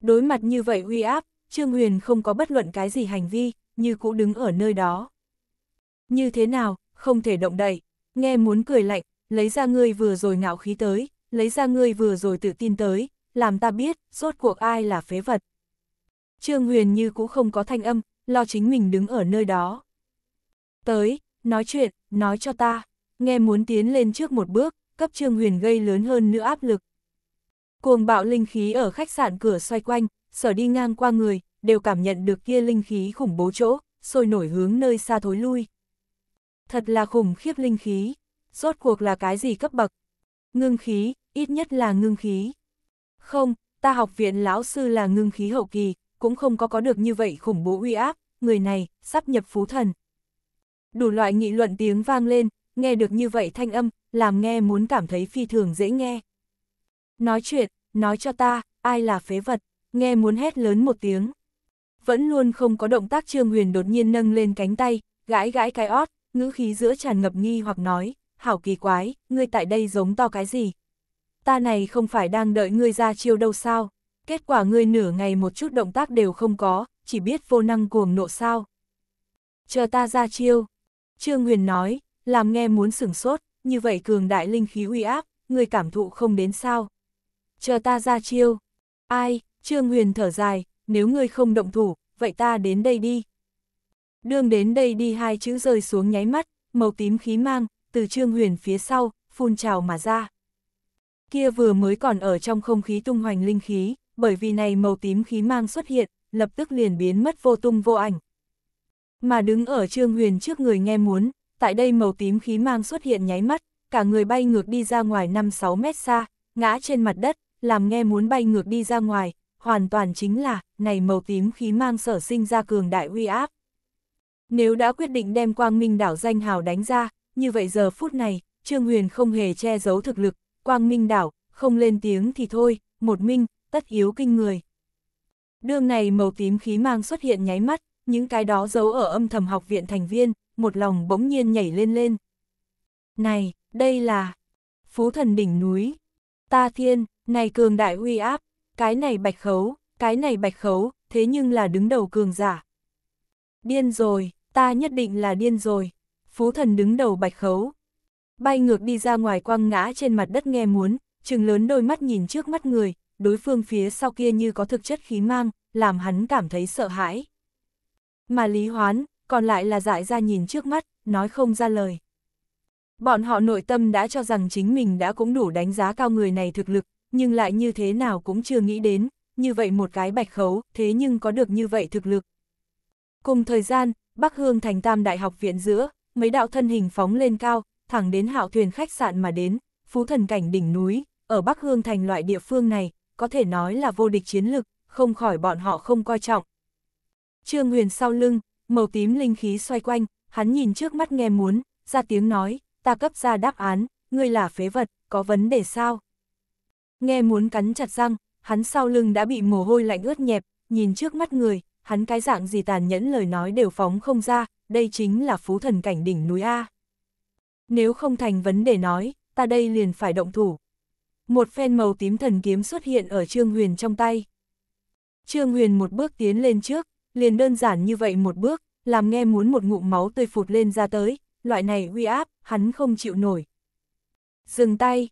Đối mặt như vậy uy áp, Trương Huyền không có bất luận cái gì hành vi, như cũ đứng ở nơi đó. Như thế nào, không thể động đậy, nghe muốn cười lạnh, lấy ra ngươi vừa rồi ngạo khí tới, lấy ra ngươi vừa rồi tự tin tới, làm ta biết, rốt cuộc ai là phế vật. Trương Huyền như cũ không có thanh âm, lo chính mình đứng ở nơi đó. Tới, nói chuyện, nói cho ta, nghe muốn tiến lên trước một bước, cấp Trương Huyền gây lớn hơn nữa áp lực. Cuồng bạo linh khí ở khách sạn cửa xoay quanh, sở đi ngang qua người, đều cảm nhận được kia linh khí khủng bố chỗ, sôi nổi hướng nơi xa thối lui. Thật là khủng khiếp linh khí, rốt cuộc là cái gì cấp bậc? Ngưng khí, ít nhất là ngưng khí. Không, ta học viện lão sư là ngưng khí hậu kỳ, cũng không có có được như vậy khủng bố uy áp, người này, sắp nhập phú thần. Đủ loại nghị luận tiếng vang lên, nghe được như vậy thanh âm, làm nghe muốn cảm thấy phi thường dễ nghe. Nói chuyện, nói cho ta, ai là phế vật nghe muốn hét lớn một tiếng. Vẫn luôn không có động tác Trương Huyền đột nhiên nâng lên cánh tay, gãi gãi cái ót, ngữ khí giữa tràn ngập nghi hoặc nói, hảo kỳ quái, ngươi tại đây giống to cái gì? Ta này không phải đang đợi ngươi ra chiêu đâu sao? Kết quả ngươi nửa ngày một chút động tác đều không có, chỉ biết vô năng cuồng nộ sao. Chờ ta ra chiêu. Trương Huyền nói, làm nghe muốn sửng sốt, như vậy cường đại linh khí uy áp, người cảm thụ không đến sao. Chờ ta ra chiêu. Ai, Trương Huyền thở dài, nếu ngươi không động thủ, vậy ta đến đây đi. Đương đến đây đi hai chữ rơi xuống nháy mắt, màu tím khí mang, từ Trương Huyền phía sau, phun trào mà ra. Kia vừa mới còn ở trong không khí tung hoành linh khí, bởi vì này màu tím khí mang xuất hiện, lập tức liền biến mất vô tung vô ảnh. Mà đứng ở Trương Huyền trước người nghe muốn, tại đây màu tím khí mang xuất hiện nháy mắt, cả người bay ngược đi ra ngoài 5-6 mét xa, ngã trên mặt đất, làm nghe muốn bay ngược đi ra ngoài, hoàn toàn chính là, này màu tím khí mang sở sinh ra cường đại uy áp. Nếu đã quyết định đem Quang Minh đảo danh hào đánh ra, như vậy giờ phút này, Trương Huyền không hề che giấu thực lực, Quang Minh đảo, không lên tiếng thì thôi, một minh, tất yếu kinh người. Đường này màu tím khí mang xuất hiện nháy mắt, những cái đó giấu ở âm thầm học viện thành viên, một lòng bỗng nhiên nhảy lên lên. Này, đây là Phú Thần Đỉnh Núi, Ta Thiên, này cường đại uy áp, cái này bạch khấu, cái này bạch khấu, thế nhưng là đứng đầu cường giả. Điên rồi, ta nhất định là điên rồi. Phú thần đứng đầu bạch khấu. Bay ngược đi ra ngoài quăng ngã trên mặt đất nghe muốn, trừng lớn đôi mắt nhìn trước mắt người, đối phương phía sau kia như có thực chất khí mang, làm hắn cảm thấy sợ hãi. Mà Lý Hoán, còn lại là dại ra nhìn trước mắt, nói không ra lời. Bọn họ nội tâm đã cho rằng chính mình đã cũng đủ đánh giá cao người này thực lực, nhưng lại như thế nào cũng chưa nghĩ đến, như vậy một cái bạch khấu, thế nhưng có được như vậy thực lực. Cùng thời gian, Bắc Hương thành tam đại học viện giữa, mấy đạo thân hình phóng lên cao, thẳng đến hạo thuyền khách sạn mà đến, phú thần cảnh đỉnh núi, ở Bắc Hương thành loại địa phương này, có thể nói là vô địch chiến lực, không khỏi bọn họ không coi trọng. Trương Huyền sau lưng, màu tím linh khí xoay quanh, hắn nhìn trước mắt nghe muốn, ra tiếng nói, ta cấp ra đáp án, ngươi là phế vật, có vấn đề sao? Nghe muốn cắn chặt răng, hắn sau lưng đã bị mồ hôi lạnh ướt nhẹp, nhìn trước mắt người, hắn cái dạng gì tàn nhẫn lời nói đều phóng không ra, đây chính là phú thần cảnh đỉnh núi A. Nếu không thành vấn đề nói, ta đây liền phải động thủ. Một phen màu tím thần kiếm xuất hiện ở Trương Huyền trong tay. Trương Huyền một bước tiến lên trước, liền đơn giản như vậy một bước, làm nghe muốn một ngụm máu tươi phụt lên ra tới, loại này uy áp, hắn không chịu nổi. Dừng tay,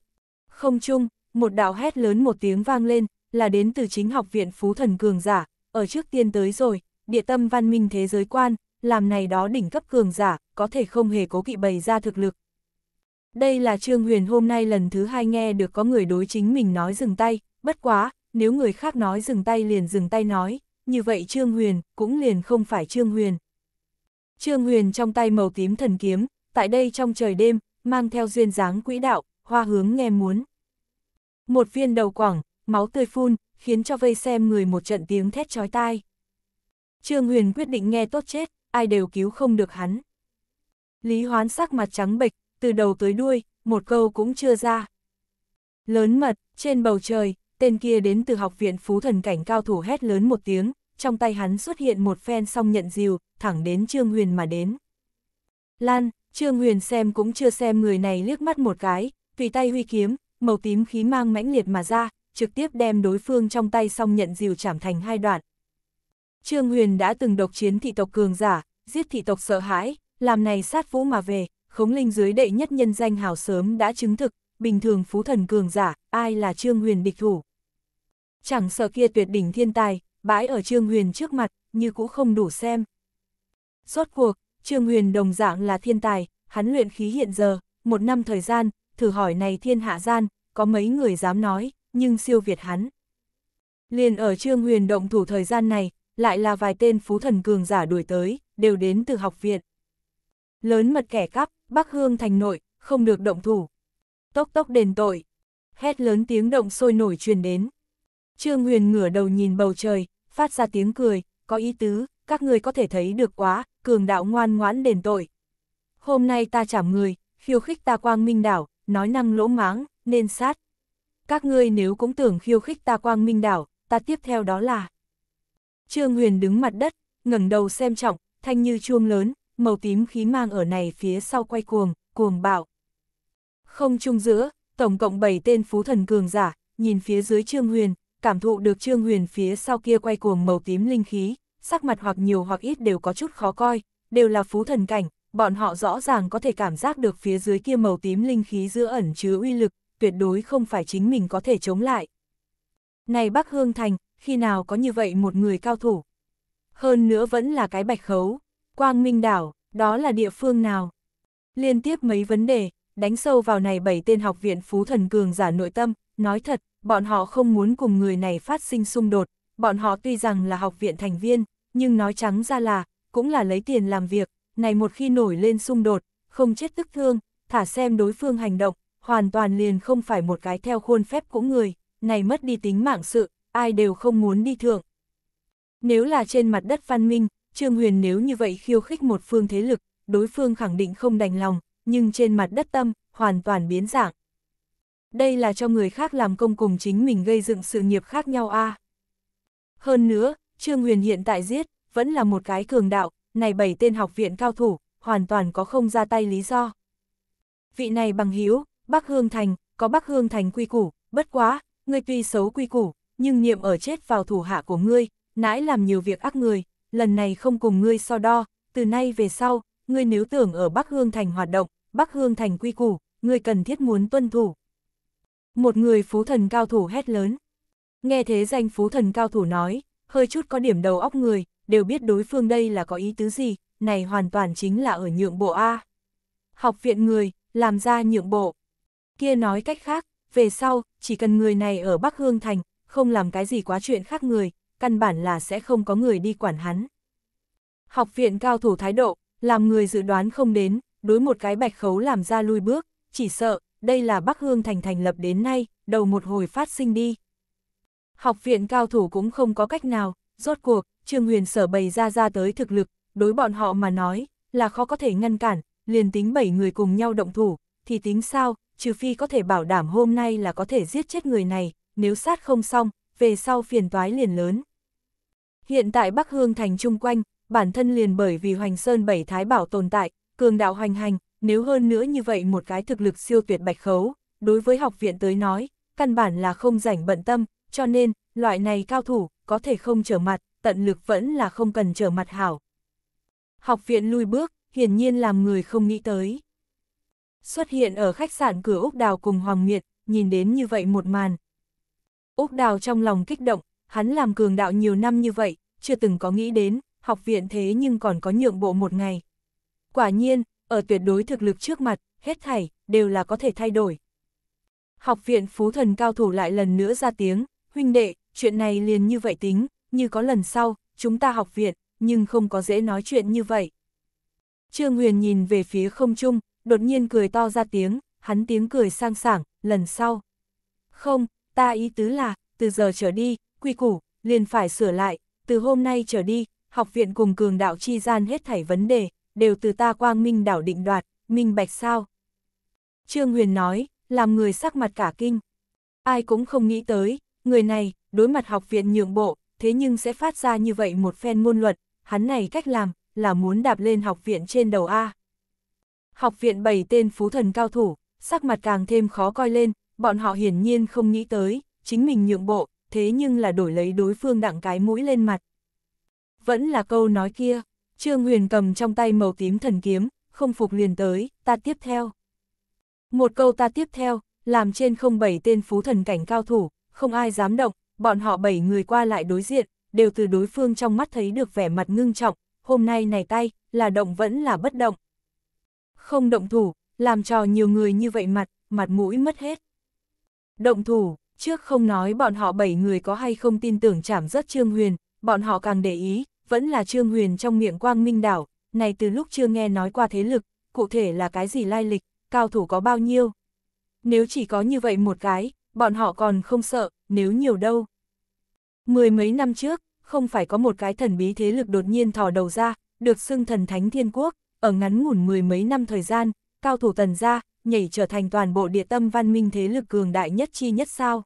không chung, một đạo hét lớn một tiếng vang lên, là đến từ chính học viện Phú Thần Cường Giả, ở trước tiên tới rồi, địa tâm văn minh thế giới quan, làm này đó đỉnh cấp cường giả, có thể không hề cố kỵ bày ra thực lực. Đây là Trương Huyền hôm nay lần thứ hai nghe được có người đối chính mình nói dừng tay, bất quá, nếu người khác nói dừng tay liền dừng tay nói, như vậy Trương Huyền cũng liền không phải Trương Huyền. Trương Huyền trong tay màu tím thần kiếm, tại đây trong trời đêm, mang theo duyên dáng quỹ đạo, hoa hướng nghe muốn. Một viên đầu quẳng máu tươi phun, khiến cho vây xem người một trận tiếng thét chói tai. Trương Huyền quyết định nghe tốt chết, ai đều cứu không được hắn. Lý Hoán sắc mặt trắng bệch, từ đầu tới đuôi, một câu cũng chưa ra. Lớn mật, trên bầu trời, tên kia đến từ học viện phú thần cảnh cao thủ hét lớn một tiếng, trong tay hắn xuất hiện một phen song nhận diều, thẳng đến Trương Huyền mà đến. Lan, Trương Huyền xem cũng chưa xem người này liếc mắt một cái, tùy tay huy kiếm, màu tím khí mang mãnh liệt mà ra, trực tiếp đem đối phương trong tay song nhận dìu chảm thành hai đoạn. Trương Huyền đã từng độc chiến thị tộc cường giả, giết thị tộc sợ hãi, làm này sát vũ mà về, khống linh dưới đệ nhất nhân danh hào sớm đã chứng thực, bình thường phú thần cường giả, ai là Trương Huyền địch thủ. Chẳng sợ kia tuyệt đỉnh thiên tài, bãi ở Trương Huyền trước mặt, như cũ không đủ xem. Rốt cuộc, Trương Huyền đồng dạng là thiên tài, hắn luyện khí hiện giờ, một năm thời gian, thử hỏi này thiên hạ gian, có mấy người dám nói, nhưng siêu việt hắn. Liền ở Trương Huyền động thủ thời gian này, lại là vài tên phú thần cường giả đuổi tới, đều đến từ học viện. Lớn mật kẻ cắp, Bắc Hương thành nội, không được động thủ. Tốc tốc đền tội. Hét lớn tiếng động sôi nổi truyền đến. Trương Huyền ngửa đầu nhìn bầu trời, phát ra tiếng cười, có ý tứ, các người có thể thấy được quá, cường đạo ngoan ngoãn đền tội. Hôm nay ta chảm người, khiêu khích ta quang minh đảo, nói năng lỗ máng, nên sát. Các ngươi nếu cũng tưởng khiêu khích ta quang minh đảo, ta tiếp theo đó là... Trương Huyền đứng mặt đất, ngẩng đầu xem trọng, thanh như chuông lớn, màu tím khí mang ở này phía sau quay cuồng, cuồng bạo. Không chung giữa, tổng cộng 7 tên phú thần cường giả, nhìn phía dưới Trương Huyền, cảm thụ được Trương Huyền phía sau kia quay cuồng màu tím linh khí, sắc mặt hoặc nhiều hoặc ít đều có chút khó coi, đều là phú thần cảnh, bọn họ rõ ràng có thể cảm giác được phía dưới kia màu tím linh khí giữa ẩn chứa uy lực, tuyệt đối không phải chính mình có thể chống lại. Này Bắc Hương Thành, khi nào có như vậy một người cao thủ? Hơn nữa vẫn là cái bạch khấu, quang minh đảo, đó là địa phương nào? Liên tiếp mấy vấn đề, đánh sâu vào này bảy tên học viện phú thần cường giả nội tâm, nói thật, bọn họ không muốn cùng người này phát sinh xung đột, bọn họ tuy rằng là học viện thành viên, nhưng nói trắng ra là, cũng là lấy tiền làm việc, này một khi nổi lên xung đột, không chết tức thương, thả xem đối phương hành động, hoàn toàn liền không phải một cái theo khuôn phép của người, này mất đi tính mạng sự, ai đều không muốn đi thượng. Nếu là trên mặt đất văn minh, Trương Huyền nếu như vậy khiêu khích một phương thế lực, đối phương khẳng định không đành lòng, nhưng trên mặt đất tâm, hoàn toàn biến dạng. Đây là cho người khác làm công cùng chính mình gây dựng sự nghiệp khác nhau a. À. Hơn nữa, Trương Huyền hiện tại giết, vẫn là một cái cường đạo, này bảy tên học viện cao thủ, hoàn toàn có không ra tay lý do. Vị này bằng hiếu, Bắc Hương Thành, có Bắc Hương Thành quy củ, bất quá, ngươi tuy xấu quy củ, nhưng niệm ở chết vào thủ hạ của ngươi, nãi làm nhiều việc ác người, lần này không cùng ngươi so đo, từ nay về sau, ngươi nếu tưởng ở Bắc Hương Thành hoạt động, Bắc Hương Thành quy củ, ngươi cần thiết muốn tuân thủ. Một người phú thần cao thủ hét lớn. Nghe thế danh phú thần cao thủ nói, hơi chút có điểm đầu óc người, đều biết đối phương đây là có ý tứ gì, này hoàn toàn chính là ở nhượng bộ A. Học viện người, làm ra nhượng bộ. Kia nói cách khác, về sau, chỉ cần người này ở Bắc Hương Thành, không làm cái gì quá chuyện khác người, căn bản là sẽ không có người đi quản hắn. Học viện cao thủ thái độ, làm người dự đoán không đến, đối một cái bạch khấu làm ra lui bước, chỉ sợ, đây là Bắc Hương Thành thành lập đến nay, đầu một hồi phát sinh đi. Học viện cao thủ cũng không có cách nào, Rốt cuộc, Trương Huyền sở bày ra ra tới thực lực, đối bọn họ mà nói, là khó có thể ngăn cản, liền tính bảy người cùng nhau động thủ, thì tính sao, trừ phi có thể bảo đảm hôm nay là có thể giết chết người này, nếu sát không xong, về sau phiền toái liền lớn. Hiện tại Bắc Hương Thành chung quanh, bản thân liền bởi vì Hoành Sơn Bảy Thái Bảo tồn tại, cường đạo hoành hành, nếu hơn nữa như vậy một cái thực lực siêu tuyệt bạch khấu, đối với học viện tới nói, căn bản là không rảnh bận tâm, cho nên, loại này cao thủ, có thể không trở mặt, tận lực vẫn là không cần trở mặt hảo. Học viện lui bước, hiển nhiên làm người không nghĩ tới. Xuất hiện ở khách sạn cửa Úc Đào cùng Hoàng Miệt, nhìn đến như vậy một màn. Úc Đào trong lòng kích động, hắn làm cường đạo nhiều năm như vậy, chưa từng có nghĩ đến, học viện thế nhưng còn có nhượng bộ một ngày. Quả nhiên, ở tuyệt đối thực lực trước mặt, hết thảy, đều là có thể thay đổi. Học viện phú thần cao thủ lại lần nữa ra tiếng, huynh đệ, chuyện này liền như vậy tính, như có lần sau, chúng ta học viện, nhưng không có dễ nói chuyện như vậy. Trương Huyền nhìn về phía không trung, đột nhiên cười to ra tiếng, hắn tiếng cười sang sảng, lần sau. Không, ta ý tứ là, từ giờ trở đi, quy củ, liền phải sửa lại, từ hôm nay trở đi, học viện cùng cường đạo chi gian hết thảy vấn đề, đều từ ta quang minh đảo định đoạt, minh bạch sao. Trương Huyền nói, làm người sắc mặt cả kinh. Ai cũng không nghĩ tới, người này, đối mặt học viện nhượng bộ, thế nhưng sẽ phát ra như vậy một phen ngôn luận, hắn này cách làm, là muốn đạp lên học viện trên đầu A. Học viện bảy tên phú thần cao thủ, sắc mặt càng thêm khó coi lên, bọn họ hiển nhiên không nghĩ tới, chính mình nhượng bộ, thế nhưng là đổi lấy đối phương đặng cái mũi lên mặt. Vẫn là câu nói kia, Trương Huyền cầm trong tay màu tím thần kiếm, không phục liền tới, ta tiếp theo. Một câu ta tiếp theo, làm trên không bảy tên phú thần cảnh cao thủ, không ai dám động, bọn họ bảy người qua lại đối diện, đều từ đối phương trong mắt thấy được vẻ mặt ngưng trọng, hôm nay này tay, là động vẫn là bất động. Không động thủ, làm cho nhiều người như vậy mặt, mặt mũi mất hết. Động thủ, trước không nói bọn họ bảy người có hay không tin tưởng chảm rất Trương Huyền, bọn họ càng để ý, vẫn là Trương Huyền trong miệng quang minh đảo, này từ lúc chưa nghe nói qua thế lực, cụ thể là cái gì lai lịch, cao thủ có bao nhiêu. Nếu chỉ có như vậy một cái, bọn họ còn không sợ, nếu nhiều đâu. Mười mấy năm trước, không phải có một cái thần bí thế lực đột nhiên thò đầu ra, được xưng thần thánh thiên quốc, ở ngắn ngủn mười mấy năm thời gian, cao thủ tần gia, nhảy trở thành toàn bộ địa tâm văn minh thế lực cường đại nhất chi nhất sao.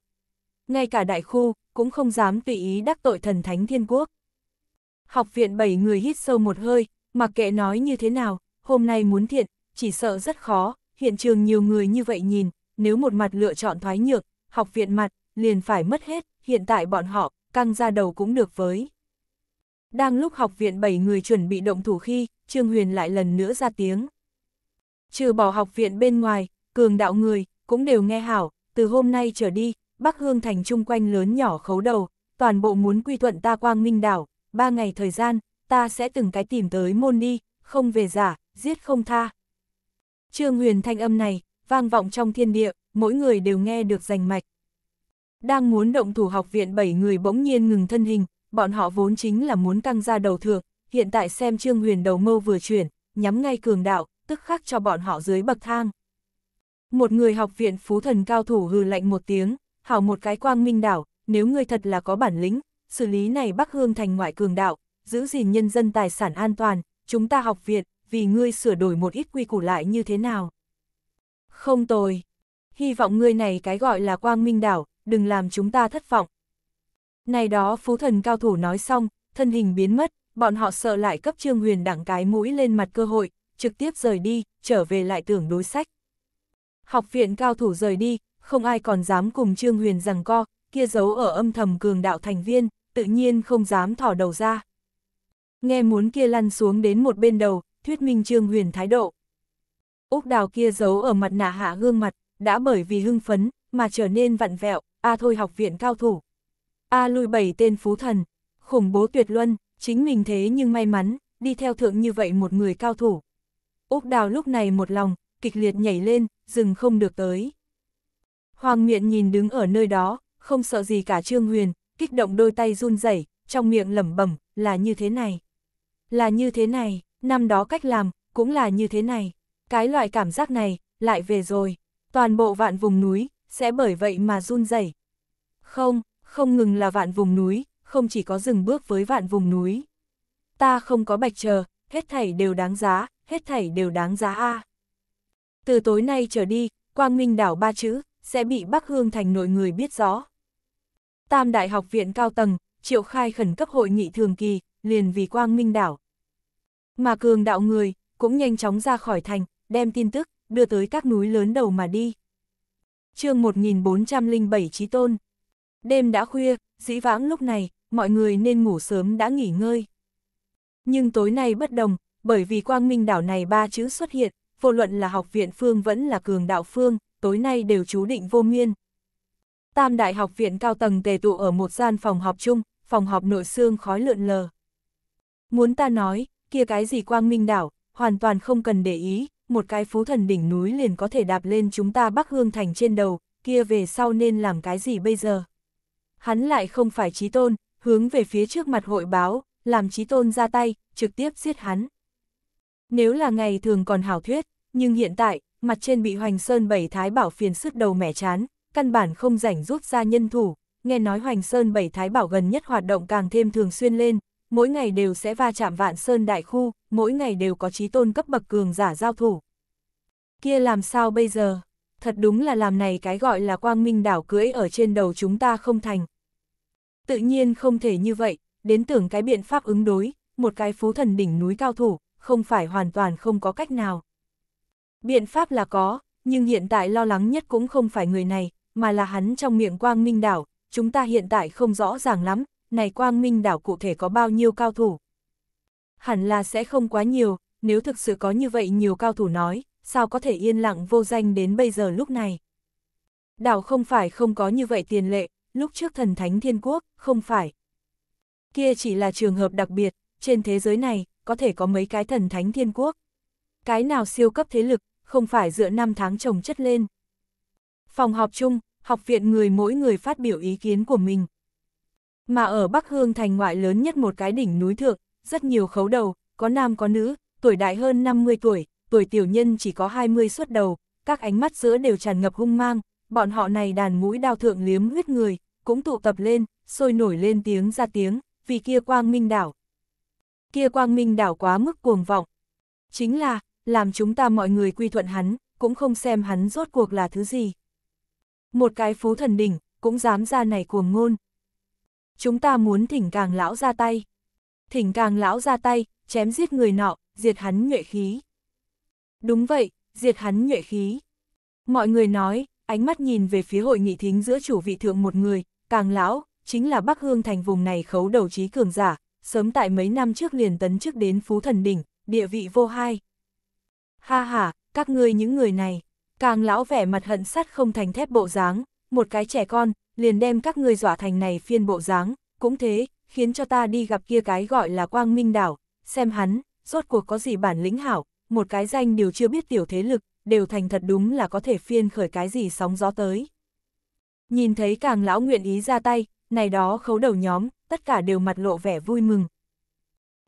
Ngay cả đại khu, cũng không dám tùy ý đắc tội thần thánh thiên quốc. Học viện bảy người hít sâu một hơi, mặc kệ nói như thế nào, hôm nay muốn thiện, chỉ sợ rất khó, hiện trường nhiều người như vậy nhìn, nếu một mặt lựa chọn thoái nhược, học viện mặt, liền phải mất hết, hiện tại bọn họ căng ra đầu cũng được với. Đang lúc học viện 7 người chuẩn bị động thủ khi, Trương Huyền lại lần nữa ra tiếng. Trừ bỏ học viện bên ngoài, cường đạo người, cũng đều nghe hảo, từ hôm nay trở đi, Bắc Hương Thành chung quanh lớn nhỏ khấu đầu, toàn bộ muốn quy thuận ta quang minh đảo, ba ngày thời gian, ta sẽ từng cái tìm tới môn đi, không về giả, giết không tha. Trương Huyền thanh âm này, vang vọng trong thiên địa, mỗi người đều nghe được rành mạch. Đang muốn động thủ học viện bảy người bỗng nhiên ngừng thân hình, bọn họ vốn chính là muốn căng ra đầu thượng, hiện tại xem Trương Huyền đầu mâu vừa chuyển, nhắm ngay cường đạo, tức khắc cho bọn họ dưới bậc thang. Một người học viện phú thần cao thủ hừ lạnh một tiếng, hảo một cái quang minh đảo, nếu ngươi thật là có bản lĩnh, xử lý này Bắc Hương thành ngoại cường đạo, giữ gìn nhân dân tài sản an toàn, chúng ta học viện, vì ngươi sửa đổi một ít quy củ lại như thế nào. Không tồi, hy vọng ngươi này cái gọi là quang minh đảo, đừng làm chúng ta thất vọng. Này đó phú thần cao thủ nói xong, thân hình biến mất, bọn họ sợ lại cấp Trương Huyền đẳng cái mũi lên mặt cơ hội, trực tiếp rời đi, trở về lại tưởng đối sách. Học viện cao thủ rời đi, không ai còn dám cùng Trương Huyền rằng co, kia giấu ở âm thầm cường đạo thành viên, tự nhiên không dám thỏ đầu ra. Nghe muốn kia lăn xuống đến một bên đầu, thuyết minh Trương Huyền thái độ. Úc đào kia giấu ở mặt nạ hạ gương mặt, đã bởi vì hưng phấn, mà trở nên vặn vẹo, A à thôi học viện cao thủ. A à lui bảy tên phú thần, khủng bố tuyệt luân, chính mình thế nhưng may mắn, đi theo thượng như vậy một người cao thủ. Úc đào lúc này một lòng, kịch liệt nhảy lên, dừng không được tới. Hoàng miện nhìn đứng ở nơi đó, không sợ gì cả Trương Huyền, kích động đôi tay run rẩy, trong miệng lẩm bẩm, là như thế này. Là như thế này, năm đó cách làm, cũng là như thế này. Cái loại cảm giác này, lại về rồi. Toàn bộ vạn vùng núi, sẽ bởi vậy mà run rẩy. Không, không ngừng là vạn vùng núi, không chỉ có dừng bước với vạn vùng núi. Ta không có bạch chờ, hết thảy đều đáng giá, hết thảy đều đáng giá a. Từ tối nay trở đi, Quang Minh đảo ba chữ sẽ bị Bắc Hương thành nội người biết rõ. Tam đại học viện cao tầng, triệu khai khẩn cấp hội nghị thường kỳ, liền vì Quang Minh đảo. Mà cường đạo người cũng nhanh chóng ra khỏi thành, đem tin tức đưa tới các núi lớn đầu mà đi chương 1407 Trí Tôn. Đêm đã khuya, dĩ vãng lúc này, mọi người nên ngủ sớm đã nghỉ ngơi. Nhưng tối nay bất đồng, bởi vì quang minh đảo này ba chữ xuất hiện, vô luận là học viện phương vẫn là cường đạo phương, tối nay đều chú định vô miên. Tam đại học viện cao tầng tề tụ ở một gian phòng học chung, phòng học nội xương khói lượn lờ. Muốn ta nói, kia cái gì quang minh đảo, hoàn toàn không cần để ý, một cái phú thần đỉnh núi liền có thể đạp lên chúng ta Bắc Hương Thành trên đầu, kia về sau nên làm cái gì bây giờ? Hắn lại không phải trí tôn, hướng về phía trước mặt hội báo, làm trí tôn ra tay, trực tiếp giết hắn. Nếu là ngày thường còn hảo thuyết, nhưng hiện tại, mặt trên bị Hoành Sơn bảy thái bảo phiền sứt đầu mẻ chán, căn bản không rảnh rút ra nhân thủ, nghe nói Hoành Sơn bảy thái bảo gần nhất hoạt động càng thêm thường xuyên lên, mỗi ngày đều sẽ va chạm vạn sơn đại khu, mỗi ngày đều có trí tôn cấp bậc cường giả giao thủ. Kia làm sao bây giờ? Thật đúng là làm này cái gọi là quang minh đảo cưỡi ở trên đầu chúng ta không thành. Tự nhiên không thể như vậy, đến tưởng cái biện pháp ứng đối, một cái phú thần đỉnh núi cao thủ, không phải hoàn toàn không có cách nào. Biện pháp là có, nhưng hiện tại lo lắng nhất cũng không phải người này, mà là hắn trong miệng quang minh đảo, chúng ta hiện tại không rõ ràng lắm, này quang minh đảo cụ thể có bao nhiêu cao thủ. Hẳn là sẽ không quá nhiều, nếu thực sự có như vậy nhiều cao thủ nói, sao có thể yên lặng vô danh đến bây giờ lúc này. Đảo không phải không có như vậy tiền lệ, lúc trước thần thánh thiên quốc, không phải. Kia chỉ là trường hợp đặc biệt, trên thế giới này, có thể có mấy cái thần thánh thiên quốc. Cái nào siêu cấp thế lực, không phải dựa năm tháng trồng chất lên. Phòng họp chung, học viện người mỗi người phát biểu ý kiến của mình. Mà ở Bắc Hương thành ngoại lớn nhất một cái đỉnh núi thượng, rất nhiều khấu đầu, có nam có nữ, tuổi đại hơn 50 tuổi, tuổi tiểu nhân chỉ có 20 xuất đầu, các ánh mắt giữa đều tràn ngập hung mang, bọn họ này đàn mũi đao thượng liếm huyết người, cũng tụ tập lên, sôi nổi lên tiếng ra tiếng, vì kia quang minh đảo. Kia quang minh đảo quá mức cuồng vọng. Chính là, làm chúng ta mọi người quy thuận hắn, cũng không xem hắn rốt cuộc là thứ gì. Một cái phú thần đỉnh, cũng dám ra này cuồng ngôn. Chúng ta muốn thỉnh càng lão ra tay. Thỉnh càng lão ra tay, chém giết người nọ, diệt hắn nhuệ khí. Đúng vậy, diệt hắn nhuệ khí. Mọi người nói, ánh mắt nhìn về phía hội nghị thính giữa chủ vị thượng một người, càng lão, chính là Bắc Hương thành vùng này khấu đầu trí cường giả, sớm tại mấy năm trước liền tấn trước đến Phú Thần Đỉnh, địa vị vô hai. Ha ha, các ngươi những người này, càng lão vẻ mặt hận sắt không thành thép bộ dáng, một cái trẻ con, liền đem các ngươi dọa thành này phiên bộ dáng, cũng thế, khiến cho ta đi gặp kia cái gọi là quang minh đảo, xem hắn, rốt cuộc có gì bản lĩnh hảo, một cái danh điều chưa biết tiểu thế lực, đều thành thật đúng là có thể phiên khởi cái gì sóng gió tới. Nhìn thấy càng lão nguyện ý ra tay, này đó khấu đầu nhóm, tất cả đều mặt lộ vẻ vui mừng.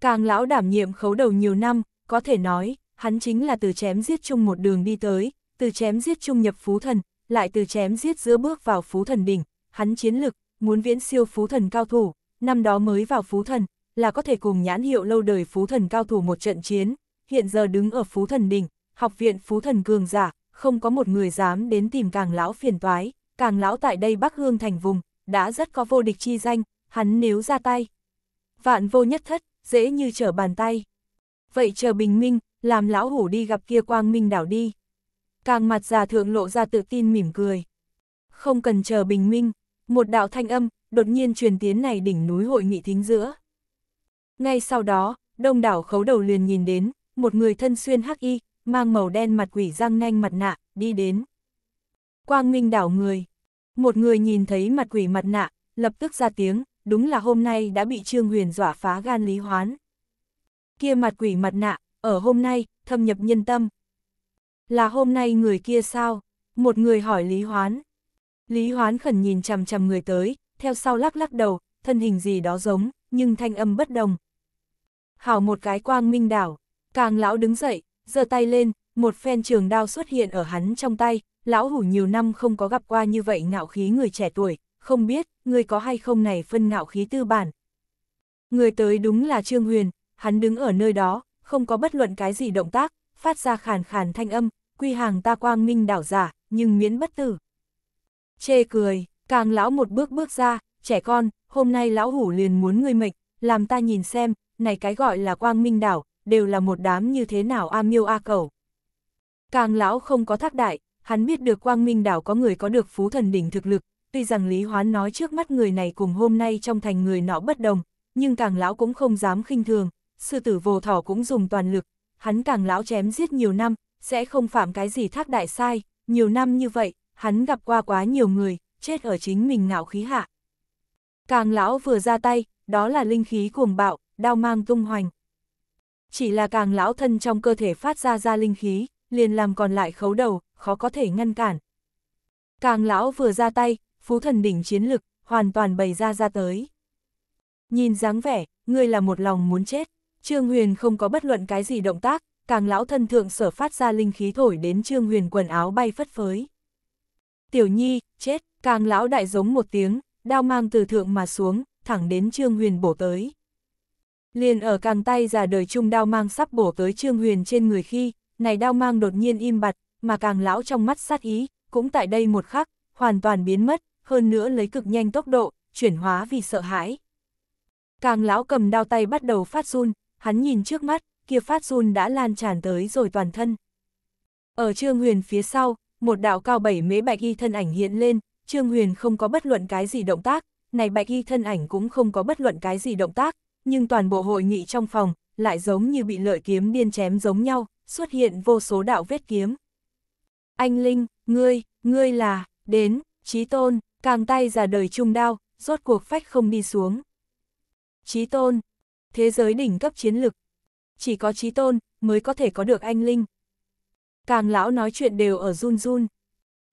Càng lão đảm nhiệm khấu đầu nhiều năm, có thể nói, hắn chính là từ chém giết chung một đường đi tới, từ chém giết chung nhập phú thần, lại từ chém giết giữa bước vào phú thần đỉnh, hắn chiến lực, muốn viễn siêu phú thần cao thủ, năm đó mới vào phú thần, là có thể cùng nhãn hiệu lâu đời phú thần cao thủ một trận chiến, hiện giờ đứng ở phú thần đỉnh, học viện phú thần cường giả, không có một người dám đến tìm càng lão phiền toái, càng lão tại đây Bắc Hương thành vùng, đã rất có vô địch chi danh, hắn nếu ra tay. Vạn vô nhất thất, dễ như trở bàn tay. Vậy chờ bình minh, làm lão hủ đi gặp kia quang minh đảo đi. Càng mặt già thượng lộ ra tự tin mỉm cười. Không cần chờ bình minh, một đạo thanh âm, đột nhiên truyền tiến này đỉnh núi hội nghị thính giữa. Ngay sau đó, đông đảo khấu đầu liền nhìn đến, một người thân xuyên hắc y, mang màu đen mặt quỷ răng nanh mặt nạ, đi đến. Quang Minh đảo người. Một người nhìn thấy mặt quỷ mặt nạ, lập tức ra tiếng, đúng là hôm nay đã bị Trương Huyền dọa phá gan lý hoán. Kia mặt quỷ mặt nạ, ở hôm nay, thâm nhập nhân tâm. Là hôm nay người kia sao? Một người hỏi lý hoán. Lý Hoán Khẩn nhìn chằm chằm người tới, theo sau lắc lắc đầu, thân hình gì đó giống, nhưng thanh âm bất đồng. Hảo một cái quang minh đảo, càng lão đứng dậy, giơ tay lên, một phen trường đao xuất hiện ở hắn trong tay, lão hủ nhiều năm không có gặp qua như vậy ngạo khí người trẻ tuổi, không biết, người có hay không này phân ngạo khí tư bản. Người tới đúng là Trương Huyền, hắn đứng ở nơi đó, không có bất luận cái gì động tác, phát ra khàn khàn thanh âm, quy hàng ta quang minh đảo giả, nhưng miễn bất tử. Chê cười, càng lão một bước bước ra, trẻ con, hôm nay lão hủ liền muốn ngươi mệnh, làm ta nhìn xem, này cái gọi là quang minh đảo, đều là một đám như thế nào a miêu a cẩu Càng lão không có thác đại, hắn biết được quang minh đảo có người có được phú thần đỉnh thực lực, tuy rằng Lý Hoán nói trước mắt người này cùng hôm nay trong thành người nọ bất đồng, nhưng càng lão cũng không dám khinh thường, sư tử vô thỏ cũng dùng toàn lực, hắn càng lão chém giết nhiều năm, sẽ không phạm cái gì thác đại sai, nhiều năm như vậy, hắn gặp qua quá nhiều người, chết ở chính mình ngạo khí hạ. Càng lão vừa ra tay, đó là linh khí cuồng bạo, đau mang tung hoành. Chỉ là càng lão thân trong cơ thể phát ra ra linh khí, liền làm còn lại khấu đầu, khó có thể ngăn cản. Càng lão vừa ra tay, phú thần đỉnh chiến lực, hoàn toàn bày ra ra tới. Nhìn dáng vẻ, ngươi là một lòng muốn chết, Trương Huyền không có bất luận cái gì động tác, càng lão thân thượng sở phát ra linh khí thổi đến Trương Huyền quần áo bay phất phới. Tiểu nhi, chết, càng lão đại giống một tiếng, đao mang từ thượng mà xuống, thẳng đến Trương Huyền bổ tới. Liền ở càng tay già đời chung đao mang sắp bổ tới Trương Huyền trên người khi, này đao mang đột nhiên im bặt, mà càng lão trong mắt sát ý, cũng tại đây một khắc, hoàn toàn biến mất, hơn nữa lấy cực nhanh tốc độ, chuyển hóa vì sợ hãi. Càng lão cầm đao tay bắt đầu phát run, hắn nhìn trước mắt, kia phát run đã lan tràn tới rồi toàn thân. Ở Trương Huyền phía sau, một đạo cao bảy mế bạch y thân ảnh hiện lên, Trương Huyền không có bất luận cái gì động tác, này bạch y thân ảnh cũng không có bất luận cái gì động tác, nhưng toàn bộ hội nghị trong phòng lại giống như bị lợi kiếm điên chém giống nhau, xuất hiện vô số đạo vết kiếm. Anh Linh, ngươi, ngươi là, đến, chí tôn, càng tay già đời trung đao, rốt cuộc phách không đi xuống. chí tôn, thế giới đỉnh cấp chiến lực. Chỉ có chí tôn mới có thể có được anh Linh, càng lão nói chuyện đều ở run run.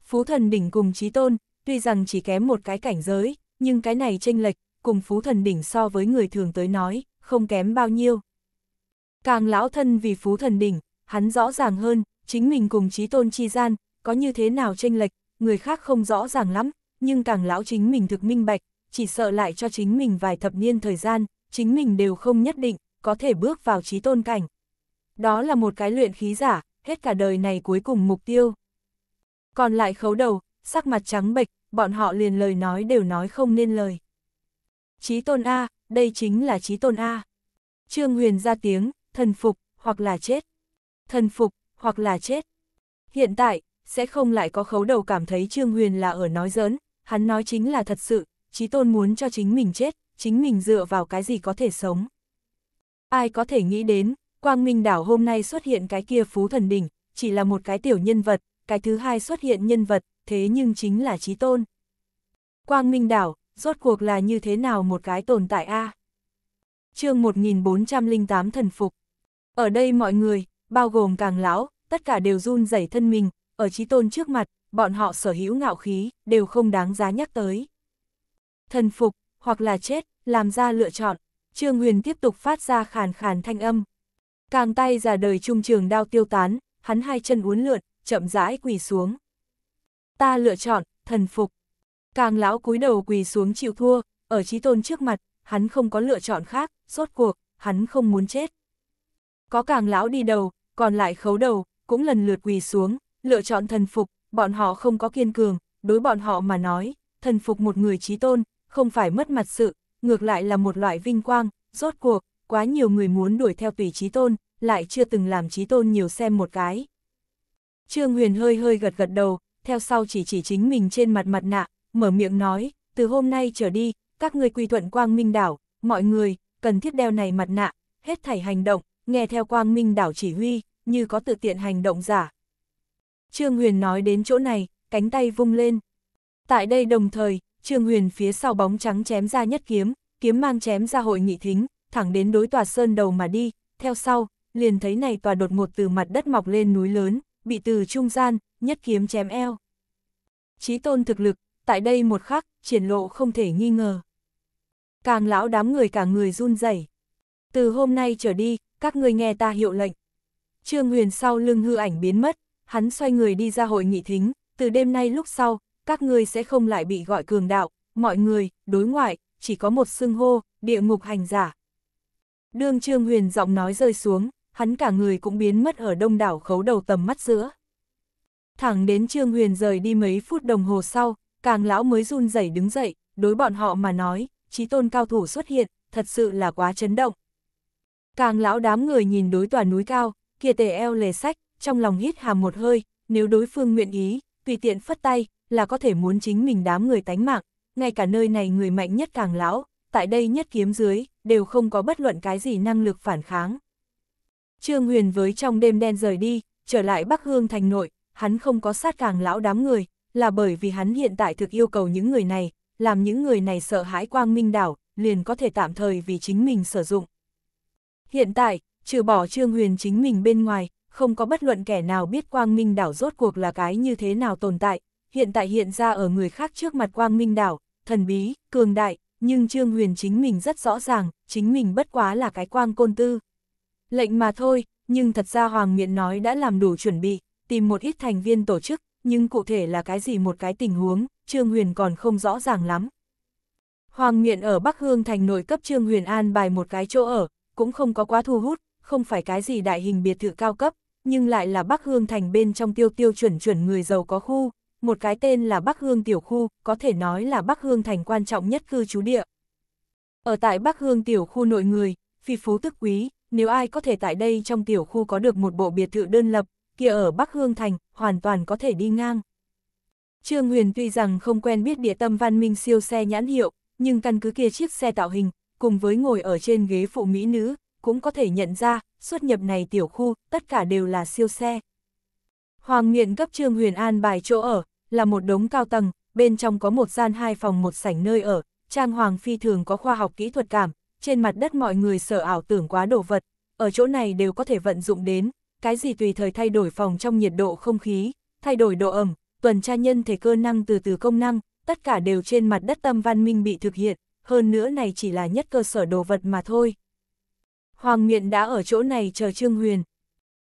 Phú thần đỉnh cùng trí tôn, tuy rằng chỉ kém một cái cảnh giới, nhưng cái này tranh lệch, cùng phú thần đỉnh so với người thường tới nói, không kém bao nhiêu. Càng lão thân vì phú thần đỉnh, hắn rõ ràng hơn, chính mình cùng trí tôn chi gian, có như thế nào tranh lệch, người khác không rõ ràng lắm, nhưng càng lão chính mình thực minh bạch, chỉ sợ lại cho chính mình vài thập niên thời gian, chính mình đều không nhất định, có thể bước vào trí tôn cảnh. Đó là một cái luyện khí giả, hết cả đời này cuối cùng mục tiêu. Còn lại khấu đầu, sắc mặt trắng bệch, bọn họ liền lời nói đều nói không nên lời. Chí tôn A, đây chính là chí tôn A. Trương Huyền ra tiếng, thần phục, hoặc là chết. Thần phục, hoặc là chết. Hiện tại, sẽ không lại có khấu đầu cảm thấy Trương Huyền là ở nói giỡn, hắn nói chính là thật sự, chí tôn muốn cho chính mình chết, chính mình dựa vào cái gì có thể sống. Ai có thể nghĩ đến, Quang Minh đảo hôm nay xuất hiện cái kia phú thần đỉnh, chỉ là một cái tiểu nhân vật, cái thứ hai xuất hiện nhân vật, thế nhưng chính là trí tôn. Quang Minh đảo, rốt cuộc là như thế nào một cái tồn tại a? À? chương 1408 thần phục. Ở đây mọi người, bao gồm càng lão, tất cả đều run rẩy thân mình, ở trí tôn trước mặt, bọn họ sở hữu ngạo khí, đều không đáng giá nhắc tới. Thần phục, hoặc là chết, làm ra lựa chọn, Trương Huyền tiếp tục phát ra khàn khàn thanh âm, Càng tay già đời trung trường đao tiêu tán, hắn hai chân uốn lượn, chậm rãi quỳ xuống. Ta lựa chọn, thần phục. Càng lão cúi đầu quỳ xuống chịu thua, ở trí tôn trước mặt, hắn không có lựa chọn khác, rốt cuộc, hắn không muốn chết. Có càng lão đi đầu, còn lại khấu đầu, cũng lần lượt quỳ xuống, lựa chọn thần phục, bọn họ không có kiên cường, đối bọn họ mà nói, thần phục một người trí tôn, không phải mất mặt sự, ngược lại là một loại vinh quang, rốt cuộc, quá nhiều người muốn đuổi theo tùy trí tôn, lại chưa từng làm trí tôn nhiều xem một cái. Trương Huyền hơi hơi gật gật đầu, theo sau chỉ chỉ chính mình trên mặt mặt nạ, mở miệng nói, từ hôm nay trở đi, các ngươi quy thuận quang minh đảo, mọi người, cần thiết đeo này mặt nạ, hết thảy hành động, nghe theo quang minh đảo chỉ huy, như có tự tiện hành động giả. Trương Huyền nói đến chỗ này, cánh tay vung lên. Tại đây đồng thời, Trương Huyền phía sau bóng trắng chém ra nhất kiếm, kiếm mang chém ra hội nghị thính, thẳng đến đối tòa sơn đầu mà đi, theo sau, liền thấy này tòa đột ngột từ mặt đất mọc lên núi lớn, bị từ trung gian, nhất kiếm chém eo. Chí tôn thực lực, tại đây một khắc, triển lộ không thể nghi ngờ. Càng lão đám người cả người run rẩy. Từ hôm nay trở đi, các ngươi nghe ta hiệu lệnh. Trương Huyền sau lưng hư ảnh biến mất, hắn xoay người đi ra hội nghị thính, từ đêm nay lúc sau, các ngươi sẽ không lại bị gọi cường đạo, mọi người, đối ngoại, chỉ có một xưng hô, địa ngục hành giả, Đương Trương Huyền giọng nói rơi xuống, hắn cả người cũng biến mất ở đông đảo khấu đầu tầm mắt giữa. Thẳng đến Trương Huyền rời đi mấy phút đồng hồ sau, càng lão mới run rẩy đứng dậy, đối bọn họ mà nói, trí tôn cao thủ xuất hiện, thật sự là quá chấn động. Càng lão đám người nhìn đối tòa núi cao, kia tề eo lề sách, trong lòng hít hàm một hơi, nếu đối phương nguyện ý, tùy tiện phất tay, là có thể muốn chính mình đám người tánh mạng, ngay cả nơi này người mạnh nhất càng lão, tại đây nhất kiếm dưới, đều không có bất luận cái gì năng lực phản kháng. Trương Huyền với trong đêm đen rời đi, trở lại Bắc Hương thành nội, hắn không có sát càng lão đám người, là bởi vì hắn hiện tại thực yêu cầu những người này, làm những người này sợ hãi quang minh đảo, liền có thể tạm thời vì chính mình sử dụng. Hiện tại, trừ bỏ Trương Huyền chính mình bên ngoài, không có bất luận kẻ nào biết quang minh đảo rốt cuộc là cái như thế nào tồn tại, hiện tại hiện ra ở người khác trước mặt quang minh đảo, thần bí, cường đại, nhưng Trương Huyền chính mình rất rõ ràng, chính mình bất quá là cái quang côn tư. Lệnh mà thôi, nhưng thật ra Hoàng Miện nói đã làm đủ chuẩn bị, tìm một ít thành viên tổ chức, nhưng cụ thể là cái gì một cái tình huống, Trương Huyền còn không rõ ràng lắm. Hoàng Miện ở Bắc Hương thành nội cấp Trương Huyền an bài một cái chỗ ở, cũng không có quá thu hút, không phải cái gì đại hình biệt thự cao cấp, nhưng lại là Bắc Hương thành bên trong tiêu tiêu chuẩn chuẩn người giàu có khu, một cái tên là Bắc Hương Tiểu Khu, có thể nói là Bắc Hương thành quan trọng nhất cư trú địa. Ở tại Bắc Hương Tiểu Khu nội người, phi phú tức quý, nếu ai có thể tại đây trong Tiểu Khu có được một bộ biệt thự đơn lập, kia ở Bắc Hương thành, hoàn toàn có thể đi ngang. Trương Huyền tuy rằng không quen biết địa tâm văn minh siêu xe nhãn hiệu, nhưng căn cứ kia chiếc xe tạo hình, cùng với ngồi ở trên ghế phụ mỹ nữ, cũng có thể nhận ra, xuất nhập này tiểu khu, tất cả đều là siêu xe. Hoàng Nguyện cấp Trương Huyền An bài chỗ ở, là một đống cao tầng, bên trong có một gian hai phòng một sảnh nơi ở, trang hoàng phi thường có khoa học kỹ thuật cảm, trên mặt đất mọi người sợ ảo tưởng quá đồ vật, ở chỗ này đều có thể vận dụng đến, cái gì tùy thời thay đổi phòng trong nhiệt độ không khí, thay đổi độ ẩm, tuần tra nhân thể cơ năng từ từ công năng, tất cả đều trên mặt đất tâm văn minh bị thực hiện, hơn nữa này chỉ là nhất cơ sở đồ vật mà thôi. Hoàng Miện đã ở chỗ này chờ Trương Huyền.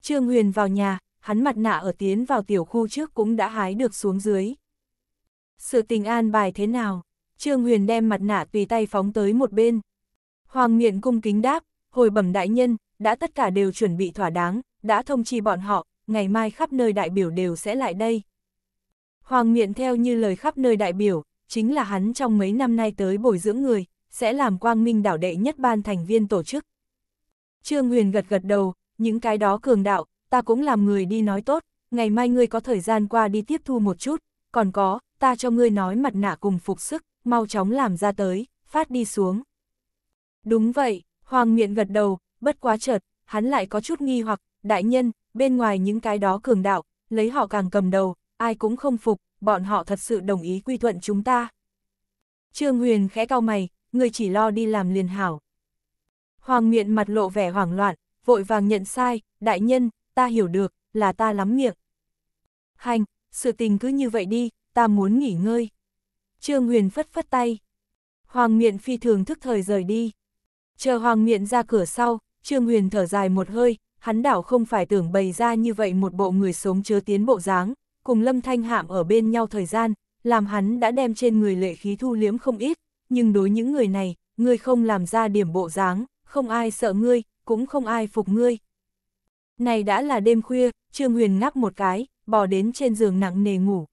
Trương Huyền vào nhà, hắn mặt nạ ở tiến vào tiểu khu trước cũng đã hái được xuống dưới. Sự tình an bài thế nào? Trương Huyền đem mặt nạ tùy tay phóng tới một bên. Hoàng miện cung kính đáp, hồi bẩm đại nhân, đã tất cả đều chuẩn bị thỏa đáng, đã thông chi bọn họ, ngày mai khắp nơi đại biểu đều sẽ lại đây. Hoàng miện theo như lời khắp nơi đại biểu, chính là hắn trong mấy năm nay tới bồi dưỡng người, sẽ làm quang minh đảo đệ nhất ban thành viên tổ chức. Trương Huyền gật gật đầu, những cái đó cường đạo, ta cũng làm người đi nói tốt, ngày mai ngươi có thời gian qua đi tiếp thu một chút, còn có, ta cho ngươi nói mặt nạ cùng phục sức, mau chóng làm ra tới, phát đi xuống. Đúng vậy, Hoàng miệng gật đầu, bất quá chợt, hắn lại có chút nghi hoặc, đại nhân, bên ngoài những cái đó cường đạo, lấy họ càng cầm đầu, ai cũng không phục, bọn họ thật sự đồng ý quy thuận chúng ta. Trương Huyền khẽ cao mày, người chỉ lo đi làm liền hảo. Hoàng miện mặt lộ vẻ hoảng loạn, vội vàng nhận sai, đại nhân, ta hiểu được, là ta lắm miệng. Hành, sự tình cứ như vậy đi, ta muốn nghỉ ngơi. Trương Huyền phất phất tay. Hoàng miện phi thường thức thời rời đi. Chờ Hoàng miện ra cửa sau, Trương Huyền thở dài một hơi, hắn đảo không phải tưởng bày ra như vậy một bộ người sống chứa tiến bộ dáng, cùng Lâm Thanh Hạm ở bên nhau thời gian, làm hắn đã đem trên người lệ khí thu liếm không ít, nhưng đối những người này, ngươi không làm ra điểm bộ dáng, không ai sợ ngươi, cũng không ai phục ngươi. Này đã là đêm khuya, Trương Huyền ngáp một cái, bò đến trên giường nặng nề ngủ.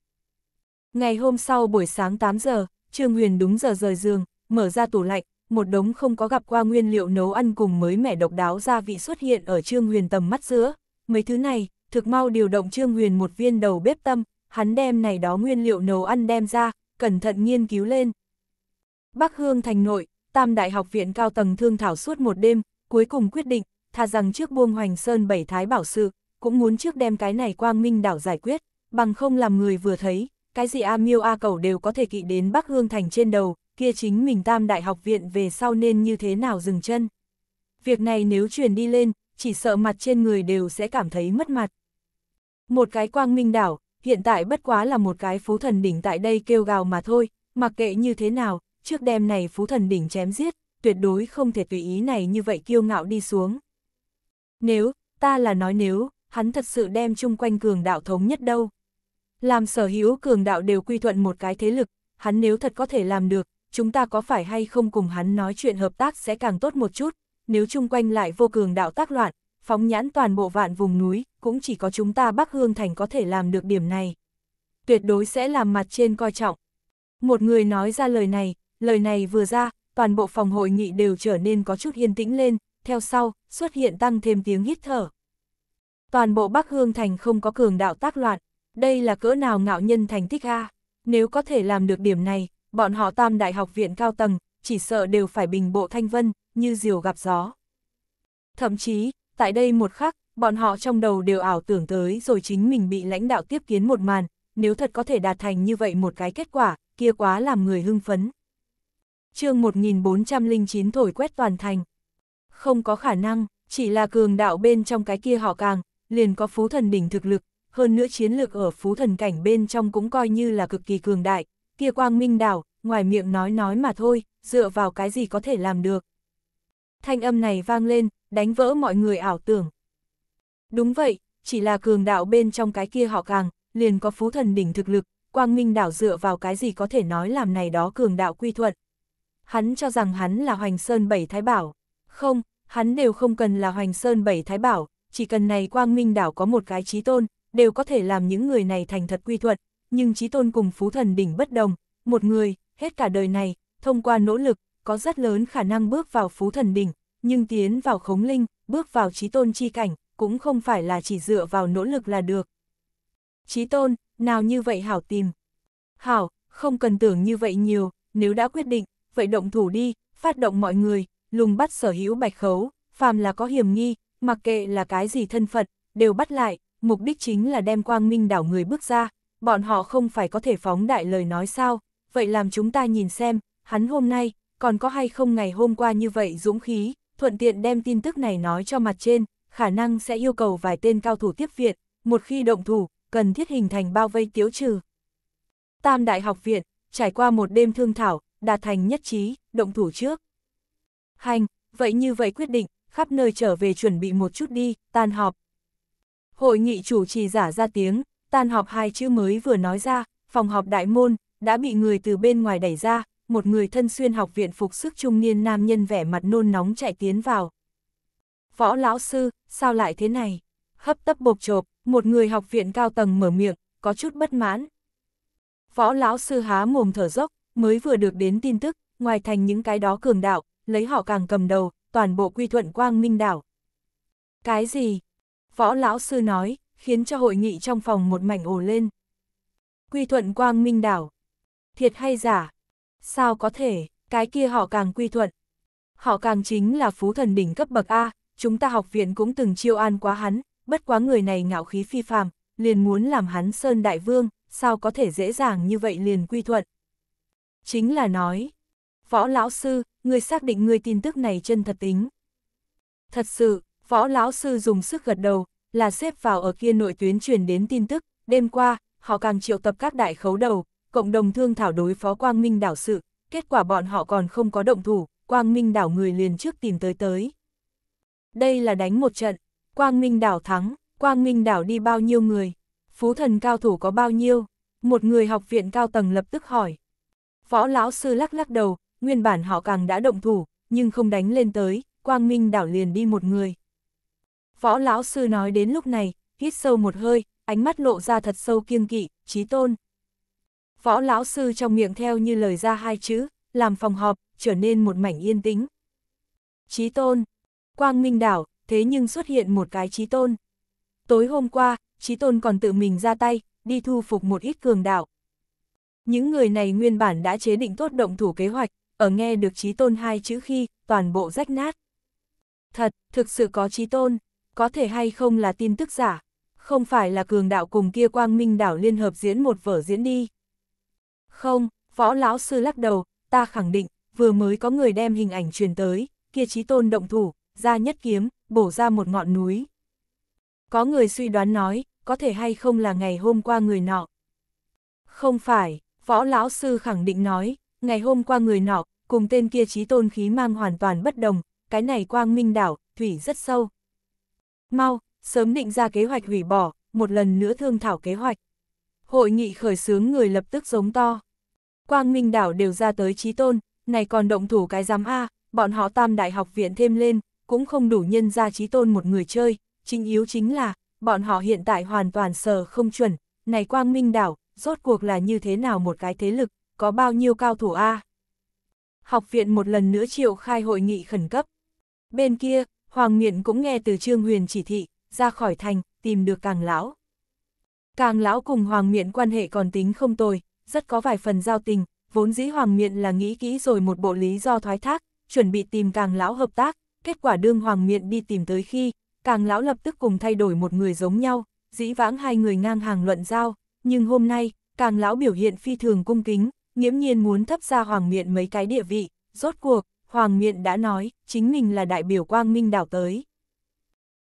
Ngày hôm sau buổi sáng 8 giờ, Trương Huyền đúng giờ rời giường, mở ra tủ lạnh, một đống không có gặp qua nguyên liệu nấu ăn cùng mới mẻ độc đáo gia vị xuất hiện ở Trương Huyền tầm mắt giữa. Mấy thứ này, thực mau điều động Trương Huyền một viên đầu bếp tâm, hắn đem này đó nguyên liệu nấu ăn đem ra, cẩn thận nghiên cứu lên. Bắc Hương thành nội, Tam Đại học viện cao tầng thương thảo suốt một đêm, cuối cùng quyết định Tha rằng trước buông hoành sơn bảy thái bảo sự, cũng muốn trước đem cái này quang minh đảo giải quyết, bằng không làm người vừa thấy, cái gì A Miêu A cầu đều có thể kỵ đến Bắc Hương Thành trên đầu, kia chính mình tam đại học viện về sau nên như thế nào dừng chân. Việc này nếu truyền đi lên, chỉ sợ mặt trên người đều sẽ cảm thấy mất mặt. Một cái quang minh đảo, hiện tại bất quá là một cái phú thần đỉnh tại đây kêu gào mà thôi, mặc kệ như thế nào, trước đêm này phú thần đỉnh chém giết, tuyệt đối không thể tùy ý này như vậy kiêu ngạo đi xuống. Nếu, ta là nói nếu, hắn thật sự đem chung quanh cường đạo thống nhất đâu. Làm sở hữu cường đạo đều quy thuận một cái thế lực, hắn nếu thật có thể làm được, chúng ta có phải hay không cùng hắn nói chuyện hợp tác sẽ càng tốt một chút, nếu chung quanh lại vô cường đạo tác loạn, phóng nhãn toàn bộ vạn vùng núi, cũng chỉ có chúng ta Bắc Hương Thành có thể làm được điểm này. Tuyệt đối sẽ làm mặt trên coi trọng. Một người nói ra lời này, lời này vừa ra, toàn bộ phòng hội nghị đều trở nên có chút yên tĩnh lên, theo sau, xuất hiện tăng thêm tiếng hít thở. Toàn bộ Bắc Hương Thành không có cường đạo tác loạn, đây là cỡ nào ngạo nhân thành thích A. Nếu có thể làm được điểm này, bọn họ tam đại học viện cao tầng, chỉ sợ đều phải bình bộ thanh vân, như diều gặp gió. Thậm chí, tại đây một khắc, bọn họ trong đầu đều ảo tưởng tới rồi chính mình bị lãnh đạo tiếp kiến một màn, nếu thật có thể đạt thành như vậy một cái kết quả, kia quá làm người hưng phấn. chương 1409 thổi quét toàn thành không có khả năng, chỉ là cường đạo bên trong cái kia họ càng, liền có phú thần đỉnh thực lực, hơn nữa chiến lược ở phú thần cảnh bên trong cũng coi như là cực kỳ cường đại, kia quang minh đảo, ngoài miệng nói nói mà thôi, dựa vào cái gì có thể làm được. Thanh âm này vang lên, đánh vỡ mọi người ảo tưởng. Đúng vậy, chỉ là cường đạo bên trong cái kia họ càng, liền có phú thần đỉnh thực lực, quang minh đảo dựa vào cái gì có thể nói làm này đó cường đạo quy thuận. Hắn cho rằng hắn là hoành sơn bảy thái bảo. Không, hắn đều không cần là hoành sơn bảy thái bảo, chỉ cần này quang minh đảo có một cái trí tôn, đều có thể làm những người này thành thật quy thuận, nhưng trí tôn cùng phú thần đỉnh bất đồng, một người, hết cả đời này, thông qua nỗ lực, có rất lớn khả năng bước vào phú thần đỉnh, nhưng tiến vào khống linh, bước vào trí tôn chi cảnh, cũng không phải là chỉ dựa vào nỗ lực là được. Trí tôn, nào như vậy Hảo tìm. Hảo, không cần tưởng như vậy nhiều, nếu đã quyết định, vậy động thủ đi, phát động mọi người, lùng bắt sở hữu bạch khấu, phàm là có hiểm nghi, mặc kệ là cái gì thân phận, đều bắt lại, mục đích chính là đem quang minh đảo người bước ra, bọn họ không phải có thể phóng đại lời nói sao, vậy làm chúng ta nhìn xem, hắn hôm nay, còn có hay không ngày hôm qua như vậy dũng khí, thuận tiện đem tin tức này nói cho mặt trên, khả năng sẽ yêu cầu vài tên cao thủ tiếp viện, một khi động thủ, cần thiết hình thành bao vây tiếu trừ. Tam Đại học viện, trải qua một đêm thương thảo, đạt thành nhất trí, động thủ trước. Hành, vậy như vậy quyết định, khắp nơi trở về chuẩn bị một chút đi, tan họp. Hội nghị chủ trì giả ra tiếng, tan họp hai chữ mới vừa nói ra, phòng họp đại môn, đã bị người từ bên ngoài đẩy ra, một người thân xuyên học viện phục sức trung niên nam nhân vẻ mặt nôn nóng chạy tiến vào. Võ lão sư, sao lại thế này? Hấp tấp bộp chộp, một người học viện cao tầng mở miệng, có chút bất mãn. Võ lão sư há mồm thở dốc, mới vừa được đến tin tức, ngoài thành những cái đó cường đạo, lấy họ càng cầm đầu, toàn bộ quy thuận quang minh đảo. Cái gì? Võ lão sư nói, khiến cho hội nghị trong phòng một mảnh ồ lên. Quy thuận quang minh đảo. Thiệt hay giả? Sao có thể, cái kia họ càng quy thuận. Họ càng chính là phú thần đỉnh cấp bậc A, chúng ta học viện cũng từng chiêu an quá hắn, bất quá người này ngạo khí phi phàm, liền muốn làm hắn sơn đại vương, sao có thể dễ dàng như vậy liền quy thuận. Chính là nói, võ lão sư, ngươi xác định ngươi tin tức này chân thật tính. Thật sự, võ lão sư dùng sức gật đầu, là xếp vào ở kia nội tuyến truyền đến tin tức, đêm qua, họ càng triệu tập các đại khấu đầu, cộng đồng thương thảo đối phó Quang Minh đảo sự, kết quả bọn họ còn không có động thủ, Quang Minh đảo người liền trước tìm tới tới. Đây là đánh một trận, Quang Minh đảo thắng, Quang Minh đảo đi bao nhiêu người, phú thần cao thủ có bao nhiêu, một người học viện cao tầng lập tức hỏi. Võ lão sư lắc lắc đầu, nguyên bản họ càng đã động thủ, nhưng không đánh lên tới, quang minh đảo liền đi một người. Võ lão sư nói đến lúc này, hít sâu một hơi, ánh mắt lộ ra thật sâu kiêng kỵ, trí tôn. Võ lão sư trong miệng theo như lời ra hai chữ, làm phòng họp, trở nên một mảnh yên tĩnh. Trí tôn, quang minh đảo, thế nhưng xuất hiện một cái trí tôn. Tối hôm qua, trí tôn còn tự mình ra tay, đi thu phục một ít cường đạo. Những người này nguyên bản đã chế định tốt động thủ kế hoạch, ở nghe được trí tôn hai chữ khi, toàn bộ rách nát. Thật, thực sự có trí tôn, có thể hay không là tin tức giả, không phải là cường đạo cùng kia quang minh đảo liên hợp diễn một vở diễn đi. Không, võ lão sư lắc đầu, ta khẳng định, vừa mới có người đem hình ảnh truyền tới, kia trí tôn động thủ, ra nhất kiếm, bổ ra một ngọn núi. Có người suy đoán nói, có thể hay không là ngày hôm qua người nọ. Không phải, võ lão sư khẳng định nói, ngày hôm qua người nọ cùng tên kia trí tôn khí mang hoàn toàn bất đồng, cái này quang minh đảo, thủy rất sâu. Mau, sớm định ra kế hoạch hủy bỏ, một lần nữa thương thảo kế hoạch. Hội nghị khởi xướng người lập tức giống to. Quang minh đảo đều ra tới trí tôn, này còn động thủ cái giám A, bọn họ tam đại học viện thêm lên, cũng không đủ nhân ra trí tôn một người chơi, chính yếu chính là, bọn họ hiện tại hoàn toàn sờ không chuẩn, này quang minh đảo, rốt cuộc là như thế nào một cái thế lực, có bao nhiêu cao thủ A học viện một lần nữa triệu khai hội nghị khẩn cấp. Bên kia, Hoàng Miện cũng nghe từ Trương Huyền chỉ thị, ra khỏi thành, tìm được Càng Lão. Càng Lão cùng Hoàng Miện quan hệ còn tính không tồi, rất có vài phần giao tình, vốn dĩ Hoàng Miện là nghĩ kỹ rồi một bộ lý do thoái thác, chuẩn bị tìm Càng Lão hợp tác, kết quả đương Hoàng Miện đi tìm tới khi, Càng Lão lập tức cùng thay đổi một người giống nhau, dĩ vãng hai người ngang hàng luận giao, nhưng hôm nay, Càng Lão biểu hiện phi thường cung kính, nghiễm nhiên muốn thấp ra Hoàng Miện mấy cái địa vị, rốt cuộc, Hoàng Miện đã nói, chính mình là đại biểu quang minh đảo tới.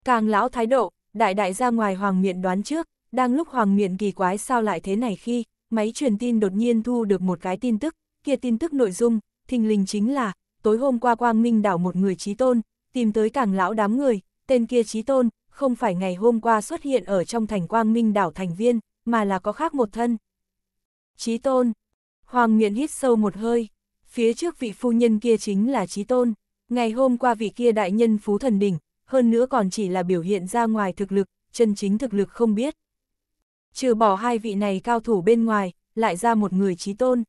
Càng lão thái độ, đại đại ra ngoài Hoàng Miện đoán trước, đang lúc Hoàng Miện kỳ quái sao lại thế này khi, máy truyền tin đột nhiên thu được một cái tin tức, kia tin tức nội dung, thình lình chính là, tối hôm qua quang minh đảo một người trí tôn, tìm tới càng lão đám người, tên kia trí tôn, không phải ngày hôm qua xuất hiện ở trong thành quang minh đảo thành viên, mà là có khác một thân. Trí tôn, Hoàng Miện hít sâu một hơi, phía trước vị phu nhân kia chính là Trí Tôn, ngày hôm qua vị kia đại nhân Phú Thần Đỉnh, hơn nữa còn chỉ là biểu hiện ra ngoài thực lực, chân chính thực lực không biết. Trừ bỏ hai vị này cao thủ bên ngoài, lại ra một người Trí Tôn.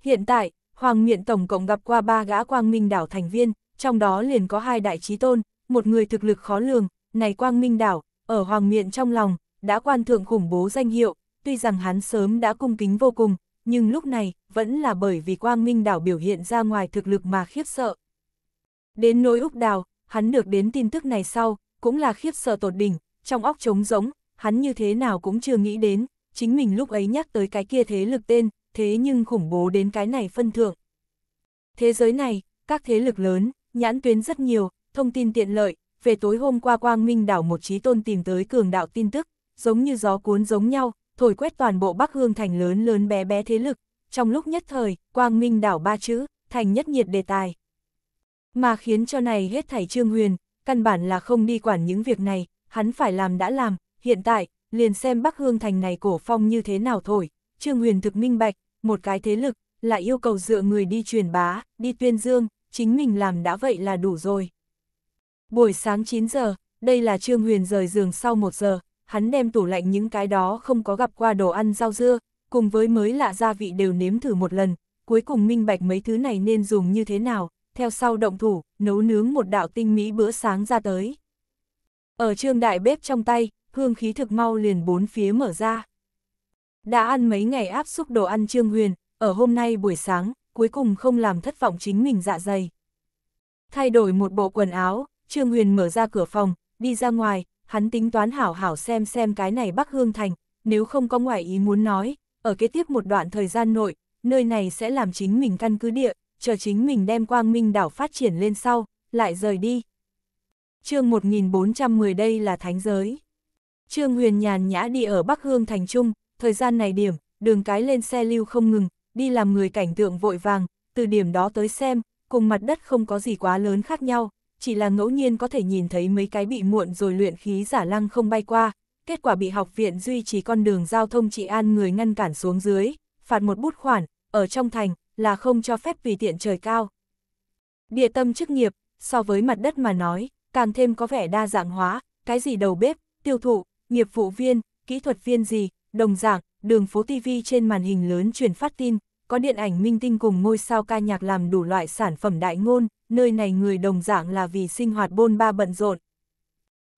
Hiện tại, Hoàng Miện tổng cộng gặp qua ba gã quang minh đảo thành viên, trong đó liền có hai đại Trí Tôn, một người thực lực khó lường, này quang minh đảo, ở Hoàng Miện trong lòng, đã quan thượng khủng bố danh hiệu, tuy rằng hắn sớm đã cung kính vô cùng, nhưng lúc này, vẫn là bởi vì Quang Minh đảo biểu hiện ra ngoài thực lực mà khiếp sợ. Đến nỗi Úc Đào, hắn được đến tin tức này sau, cũng là khiếp sợ tột đỉnh, trong óc trống rỗng, hắn như thế nào cũng chưa nghĩ đến, chính mình lúc ấy nhắc tới cái kia thế lực tên, thế nhưng khủng bố đến cái này phân thượng. Thế giới này, các thế lực lớn, nhãn tuyến rất nhiều, thông tin tiện lợi, về tối hôm qua Quang Minh đảo một trí tôn tìm tới cường đạo tin tức, giống như gió cuốn giống nhau, thổi quét toàn bộ Bắc Hương thành lớn lớn bé bé thế lực, trong lúc nhất thời, quang minh đảo ba chữ, thành nhất nhiệt đề tài. Mà khiến cho này hết thảy Trương Huyền, căn bản là không đi quản những việc này, hắn phải làm đã làm, hiện tại, liền xem Bắc Hương thành này cổ phong như thế nào thổi, Trương Huyền thực minh bạch, một cái thế lực, lại yêu cầu dựa người đi truyền bá, đi tuyên dương, chính mình làm đã vậy là đủ rồi. Buổi sáng 9 giờ, đây là Trương Huyền rời giường sau 1 giờ, hắn đem tủ lạnh những cái đó không có gặp qua đồ ăn rau dưa, cùng với mới lạ gia vị đều nếm thử một lần, cuối cùng minh bạch mấy thứ này nên dùng như thế nào, theo sau động thủ, nấu nướng một đạo tinh mỹ bữa sáng ra tới. Ở trương đại bếp trong tay, hương khí thực mau liền bốn phía mở ra. Đã ăn mấy ngày áp xúc đồ ăn trương huyền, ở hôm nay buổi sáng, cuối cùng không làm thất vọng chính mình dạ dày. Thay đổi một bộ quần áo, trương huyền mở ra cửa phòng, đi ra ngoài, hắn tính toán hảo hảo xem xem cái này Bắc Hương Thành, nếu không có ngoại ý muốn nói, ở kế tiếp một đoạn thời gian nội, nơi này sẽ làm chính mình căn cứ địa, chờ chính mình đem quang minh đảo phát triển lên sau, lại rời đi. chương 1410 đây là thánh giới. Trương Huyền nhàn nhã đi ở Bắc Hương Thành Trung, thời gian này điểm, đường cái lên xe lưu không ngừng, đi làm người cảnh tượng vội vàng, từ điểm đó tới xem, cùng mặt đất không có gì quá lớn khác nhau, chỉ là ngẫu nhiên có thể nhìn thấy mấy cái bị muộn rồi luyện khí giả lăng không bay qua, kết quả bị học viện duy trì con đường giao thông trị an người ngăn cản xuống dưới, phạt một bút khoản, ở trong thành, là không cho phép vì tiện trời cao. Địa tâm chức nghiệp, so với mặt đất mà nói, càng thêm có vẻ đa dạng hóa, cái gì đầu bếp, tiêu thụ, nghiệp vụ viên, kỹ thuật viên gì, đồng dạng, đường phố TV trên màn hình lớn truyền phát tin, có điện ảnh minh tinh cùng ngôi sao ca nhạc làm đủ loại sản phẩm đại ngôn, nơi này người đồng dạng là vì sinh hoạt bôn ba bận rộn.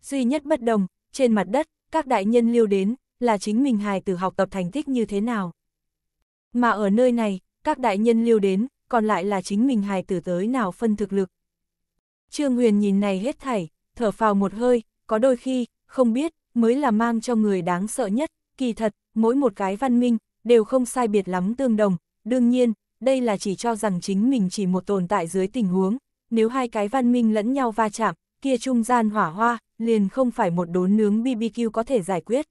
Duy nhất bất đồng, trên mặt đất, các đại nhân lưu đến, là chính mình hài tử học tập thành tích như thế nào. Mà ở nơi này, các đại nhân lưu đến, còn lại là chính mình hài tử tới nào phân thực lực. Trương Huyền nhìn này hết thảy, thở phào một hơi, có đôi khi, không biết, mới là mang cho người đáng sợ nhất, kỳ thật, mỗi một cái văn minh, đều không sai biệt lắm tương đồng, Đương nhiên, đây là chỉ cho rằng chính mình chỉ một tồn tại dưới tình huống, nếu hai cái văn minh lẫn nhau va chạm, kia trung gian hỏa hoa, liền không phải một đốn nướng BBQ có thể giải quyết.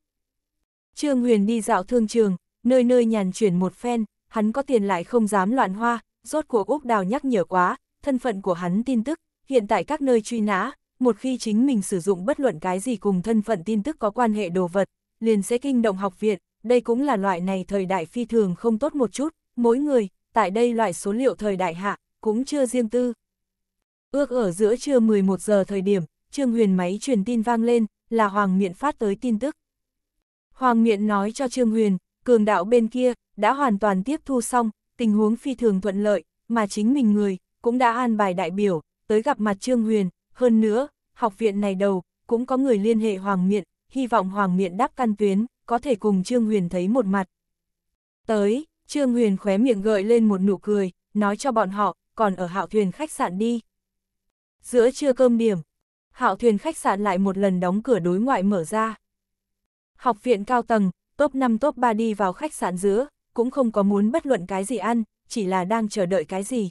Trương Huyền đi dạo thương trường, nơi nơi nhàn chuyển một phen, hắn có tiền lại không dám loạn hoa, rốt cuộc Úc Đào nhắc nhở quá, thân phận của hắn tin tức, hiện tại các nơi truy nã, một khi chính mình sử dụng bất luận cái gì cùng thân phận tin tức có quan hệ đồ vật, liền sẽ kinh động học viện, đây cũng là loại này thời đại phi thường không tốt một chút, Mỗi người, tại đây loại số liệu thời đại hạ, cũng chưa riêng tư. Ước ở giữa trưa 11 giờ thời điểm, Trương Huyền máy truyền tin vang lên, là Hoàng Miện phát tới tin tức. Hoàng Miện nói cho Trương Huyền, cường đạo bên kia, đã hoàn toàn tiếp thu xong, tình huống phi thường thuận lợi, mà chính mình người, cũng đã an bài đại biểu, tới gặp mặt Trương Huyền, hơn nữa, học viện này đầu, cũng có người liên hệ Hoàng Miện, hy vọng Hoàng Miện đáp căn tuyến, có thể cùng Trương Huyền thấy một mặt. Tới, Trương Huyền khóe miệng gợi lên một nụ cười, nói cho bọn họ, còn ở hạo thuyền khách sạn đi. Giữa trưa cơm điểm, hạo thuyền khách sạn lại một lần đóng cửa đối ngoại mở ra. Học viện cao tầng, top 5 top 3 đi vào khách sạn giữa, cũng không có muốn bất luận cái gì ăn, chỉ là đang chờ đợi cái gì.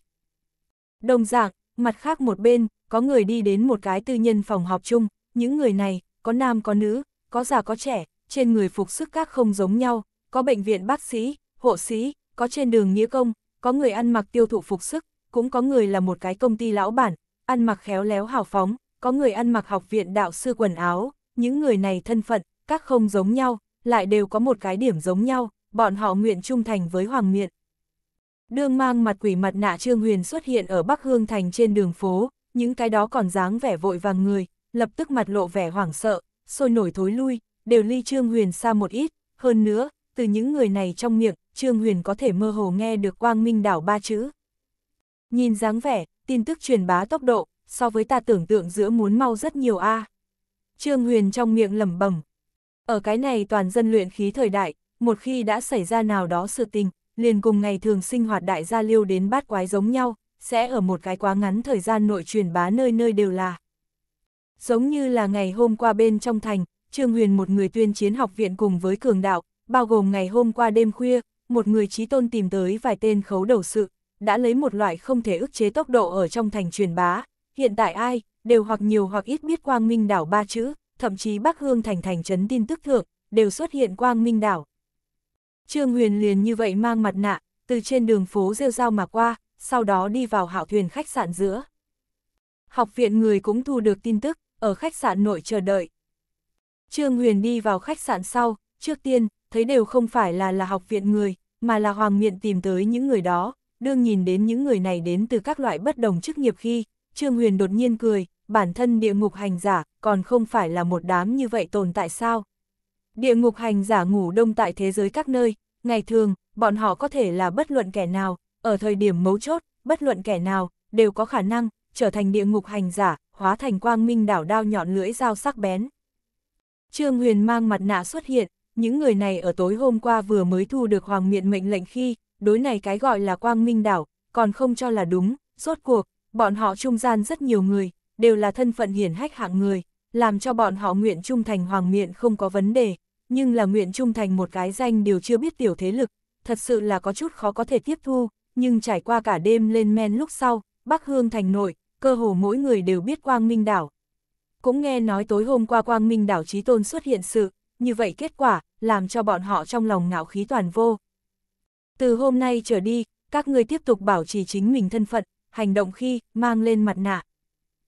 Đồng dạng, mặt khác một bên, có người đi đến một cái tư nhân phòng họp chung, những người này, có nam có nữ, có già có trẻ, trên người phục sức các không giống nhau, có bệnh viện bác sĩ, hộ sĩ, có trên đường nghĩa công, có người ăn mặc tiêu thụ phục sức, cũng có người là một cái công ty lão bản, ăn mặc khéo léo hào phóng, có người ăn mặc học viện đạo sư quần áo, những người này thân phận, các không giống nhau, lại đều có một cái điểm giống nhau, bọn họ nguyện trung thành với Hoàng Miện. Đương mang mặt quỷ mặt nạ Trương Huyền xuất hiện ở Bắc Hương Thành trên đường phố, những cái đó còn dáng vẻ vội vàng người, lập tức mặt lộ vẻ hoảng sợ, sôi nổi thối lui, đều ly Trương Huyền xa một ít, hơn nữa, từ những người này trong miệng, Trương Huyền có thể mơ hồ nghe được quang minh đảo ba chữ. Nhìn dáng vẻ, tin tức truyền bá tốc độ, so với ta tưởng tượng giữa muốn mau rất nhiều a. À. Trương Huyền trong miệng lẩm bẩm. Ở cái này toàn dân luyện khí thời đại, một khi đã xảy ra nào đó sự tình, liền cùng ngày thường sinh hoạt đại gia lưu đến bát quái giống nhau, sẽ ở một cái quá ngắn thời gian nội truyền bá nơi nơi đều là. Giống như là ngày hôm qua bên trong thành, Trương Huyền một người tuyên chiến học viện cùng với cường đạo, bao gồm ngày hôm qua đêm khuya, một người trí tôn tìm tới vài tên khấu đầu sự, đã lấy một loại không thể ức chế tốc độ ở trong thành truyền bá, hiện tại ai, đều hoặc nhiều hoặc ít biết quang minh đảo ba chữ, thậm chí Bắc Hương thành thành trấn tin tức thượng, đều xuất hiện quang minh đảo. Trương Huyền liền như vậy mang mặt nạ, từ trên đường phố rêu rao mà qua, sau đó đi vào hảo thuyền khách sạn giữa. Học viện người cũng thu được tin tức, ở khách sạn nội chờ đợi. Trương Huyền đi vào khách sạn sau, trước tiên, thấy đều không phải là là học viện người, mà là Hoàng Miện tìm tới những người đó, đương nhìn đến những người này đến từ các loại bất đồng chức nghiệp khi, Trương Huyền đột nhiên cười, bản thân địa ngục hành giả, còn không phải là một đám như vậy tồn tại sao? Địa ngục hành giả ngủ đông tại thế giới các nơi, ngày thường, bọn họ có thể là bất luận kẻ nào, ở thời điểm mấu chốt, bất luận kẻ nào, đều có khả năng, trở thành địa ngục hành giả, hóa thành quang minh đảo đao nhọn lưỡi dao sắc bén. Trương Huyền mang mặt nạ xuất hiện, những người này ở tối hôm qua vừa mới thu được Hoàng Miện mệnh lệnh khi, đối này cái gọi là quang minh đảo, còn không cho là đúng, rốt cuộc, bọn họ trung gian rất nhiều người, đều là thân phận hiển hách hạng người, làm cho bọn họ nguyện trung thành Hoàng Miện không có vấn đề, nhưng là nguyện trung thành một cái danh đều chưa biết tiểu thế lực, thật sự là có chút khó có thể tiếp thu, nhưng trải qua cả đêm lên men lúc sau, Bắc Hương thành nội, cơ hồ mỗi người đều biết Quang Minh Đảo. Cũng nghe nói tối hôm qua Quang Minh Đảo Trí Tôn xuất hiện sự, như vậy kết quả, làm cho bọn họ trong lòng ngạo khí toàn vô. Từ hôm nay trở đi, các ngươi tiếp tục bảo trì chính mình thân phận, hành động khi, mang lên mặt nạ.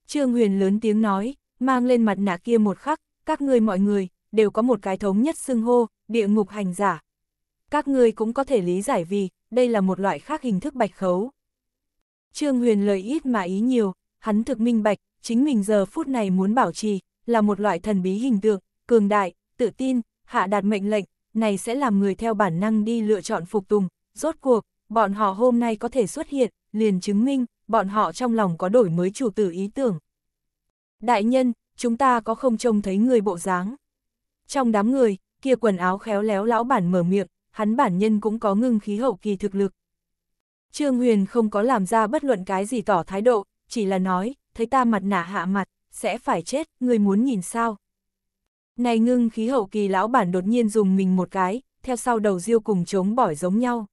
Trương Huyền lớn tiếng nói, mang lên mặt nạ kia một khắc, các ngươi mọi người, đều có một cái thống nhất xưng hô, địa ngục hành giả. Các ngươi cũng có thể lý giải vì, đây là một loại khác hình thức bạch khấu. Trương Huyền lời ít mà ý nhiều, hắn thực minh bạch, chính mình giờ phút này muốn bảo trì, là một loại thần bí hình tượng, cường đại, tự tin, hạ đạt mệnh lệnh, này sẽ làm người theo bản năng đi lựa chọn phục tùng, rốt cuộc, bọn họ hôm nay có thể xuất hiện, liền chứng minh, bọn họ trong lòng có đổi mới chủ tử ý tưởng. Đại nhân, chúng ta có không trông thấy người bộ dáng. Trong đám người, kia quần áo khéo léo lão bản mở miệng, hắn bản nhân cũng có ngưng khí hậu kỳ thực lực. Trương Huyền không có làm ra bất luận cái gì tỏ thái độ, chỉ là nói, thấy ta mặt nạ hạ mặt, sẽ phải chết, người muốn nhìn sao. Này ngưng khí hậu kỳ lão bản đột nhiên dùng mình một cái, theo sau đầu diêu cùng chống bỏi giống nhau.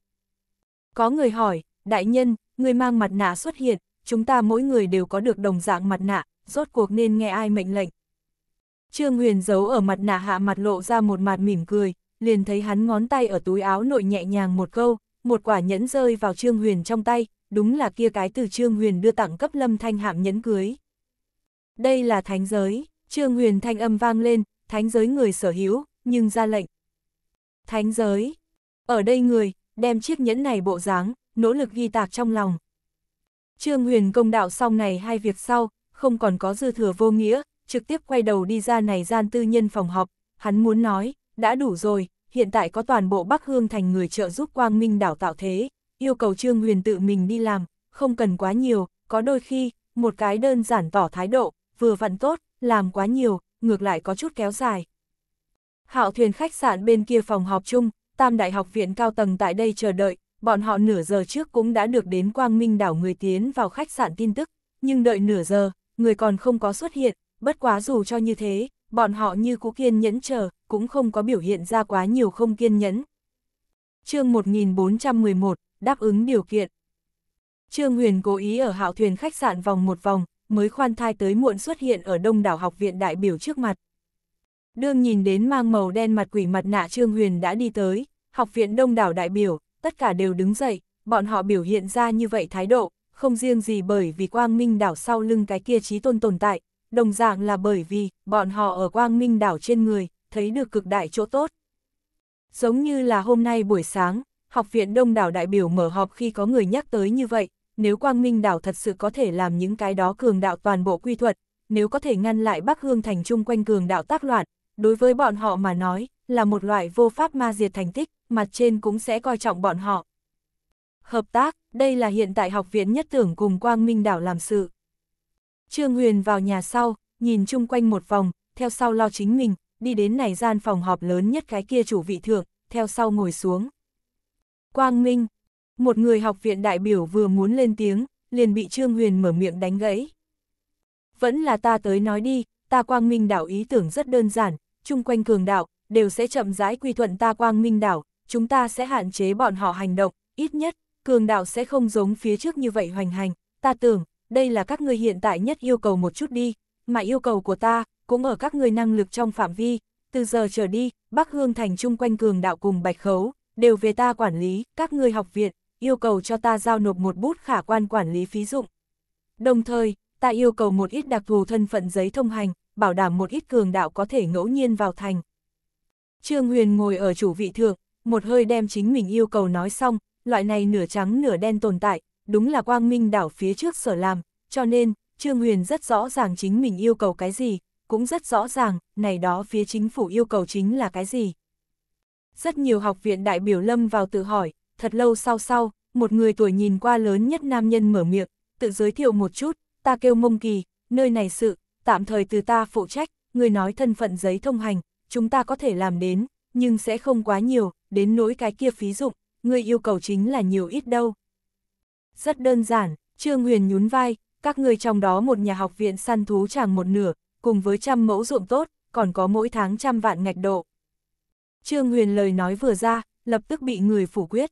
Có người hỏi, đại nhân, người mang mặt nạ xuất hiện, chúng ta mỗi người đều có được đồng dạng mặt nạ, rốt cuộc nên nghe ai mệnh lệnh. Trương Huyền giấu ở mặt nạ hạ mặt lộ ra một mặt mỉm cười, liền thấy hắn ngón tay ở túi áo nội nhẹ nhàng một câu, một quả nhẫn rơi vào Trương Huyền trong tay, đúng là kia cái từ Trương Huyền đưa tặng cấp Lâm Thanh hạm nhẫn cưới. Đây là thánh giới, Trương Huyền thanh âm vang lên, thánh giới người sở hữu, nhưng ra lệnh. Thánh giới. Ở đây người, đem chiếc nhẫn này bộ dáng, nỗ lực ghi tạc trong lòng. Trương Huyền công đạo xong này hai việc sau, không còn có dư thừa vô nghĩa, trực tiếp quay đầu đi ra này gian tư nhân phòng họp, hắn muốn nói, đã đủ rồi, hiện tại có toàn bộ Bắc Hương thành người trợ giúp Quang Minh đảo tạo thế, yêu cầu Trương Huyền tự mình đi làm, không cần quá nhiều, có đôi khi, một cái đơn giản tỏ thái độ, vừa vặn tốt, làm quá nhiều, ngược lại có chút kéo dài. Hạo thuyền khách sạn bên kia phòng họp chung, tam đại học viện cao tầng tại đây chờ đợi, bọn họ nửa giờ trước cũng đã được đến Quang Minh đảo người tiến vào khách sạn tin tức, nhưng đợi nửa giờ, người còn không có xuất hiện, bất quá dù cho như thế, bọn họ như cũ kiên nhẫn chờ, cũng không có biểu hiện ra quá nhiều không kiên nhẫn. chương 1411, đáp ứng điều kiện. Trương Huyền cố ý ở hạo thuyền khách sạn vòng một vòng, mới khoan thai tới muộn xuất hiện ở đông đảo học viện đại biểu trước mặt. Đương nhìn đến mang màu đen mặt quỷ mặt nạ Trương Huyền đã đi tới, học viện đông đảo đại biểu, tất cả đều đứng dậy, bọn họ biểu hiện ra như vậy thái độ, không riêng gì bởi vì quang minh đảo sau lưng cái kia trí tôn tồn tại, đồng dạng là bởi vì bọn họ ở quang minh đảo trên người, thấy được cực đại chỗ tốt. Giống như là hôm nay buổi sáng, học viện đông đảo đại biểu mở họp khi có người nhắc tới như vậy, nếu Quang Minh đảo thật sự có thể làm những cái đó cường đạo toàn bộ quy thuật, nếu có thể ngăn lại Bắc Hương thành chung quanh cường đạo tác loạn, đối với bọn họ mà nói, là một loại vô pháp ma diệt thành tích, mặt trên cũng sẽ coi trọng bọn họ. Hợp tác, đây là hiện tại học viện nhất tưởng cùng Quang Minh đảo làm sự. Trương Huyền vào nhà sau, nhìn chung quanh một vòng, theo sau lo chính mình, đi đến này gian phòng họp lớn nhất cái kia chủ vị thượng, theo sau ngồi xuống. Quang Minh, một người học viện đại biểu vừa muốn lên tiếng, liền bị Trương Huyền mở miệng đánh gãy. Vẫn là ta tới nói đi, ta quang minh đảo ý tưởng rất đơn giản, chung quanh cường đạo đều sẽ chậm rãi quy thuận ta quang minh đảo, chúng ta sẽ hạn chế bọn họ hành động, ít nhất, cường đạo sẽ không giống phía trước như vậy hoành hành, ta tưởng, đây là các người hiện tại nhất yêu cầu một chút đi, mà yêu cầu của ta, cũng ở các người năng lực trong phạm vi, từ giờ trở đi, Bắc Hương Thành chung quanh cường đạo cùng Bạch Khấu, đều về ta quản lý, các người học viện, yêu cầu cho ta giao nộp một bút khả quan quản lý phí dụng. Đồng thời, ta yêu cầu một ít đặc thù thân phận giấy thông hành, bảo đảm một ít cường đạo có thể ngẫu nhiên vào thành. Trương Huyền ngồi ở chủ vị thượng, một hơi đem chính mình yêu cầu nói xong, loại này nửa trắng nửa đen tồn tại, đúng là quang minh đảo phía trước sở làm, cho nên, Trương Huyền rất rõ ràng chính mình yêu cầu cái gì, cũng rất rõ ràng, này đó phía chính phủ yêu cầu chính là cái gì. Rất nhiều học viện đại biểu lâm vào tự hỏi, thật lâu sau sau, một người tuổi nhìn qua lớn nhất nam nhân mở miệng, tự giới thiệu một chút, ta kêu mông kỳ, nơi này sự, tạm thời từ ta phụ trách, người nói thân phận giấy thông hành, chúng ta có thể làm đến, nhưng sẽ không quá nhiều, đến nỗi cái kia phí dụng, người yêu cầu chính là nhiều ít đâu. Rất đơn giản, Trương Huyền nhún vai, các người trong đó một nhà học viện săn thú chẳng một nửa, cùng với trăm mẫu ruộng tốt, còn có mỗi tháng trăm vạn ngạch độ. Trương Huyền lời nói vừa ra, lập tức bị người phủ quyết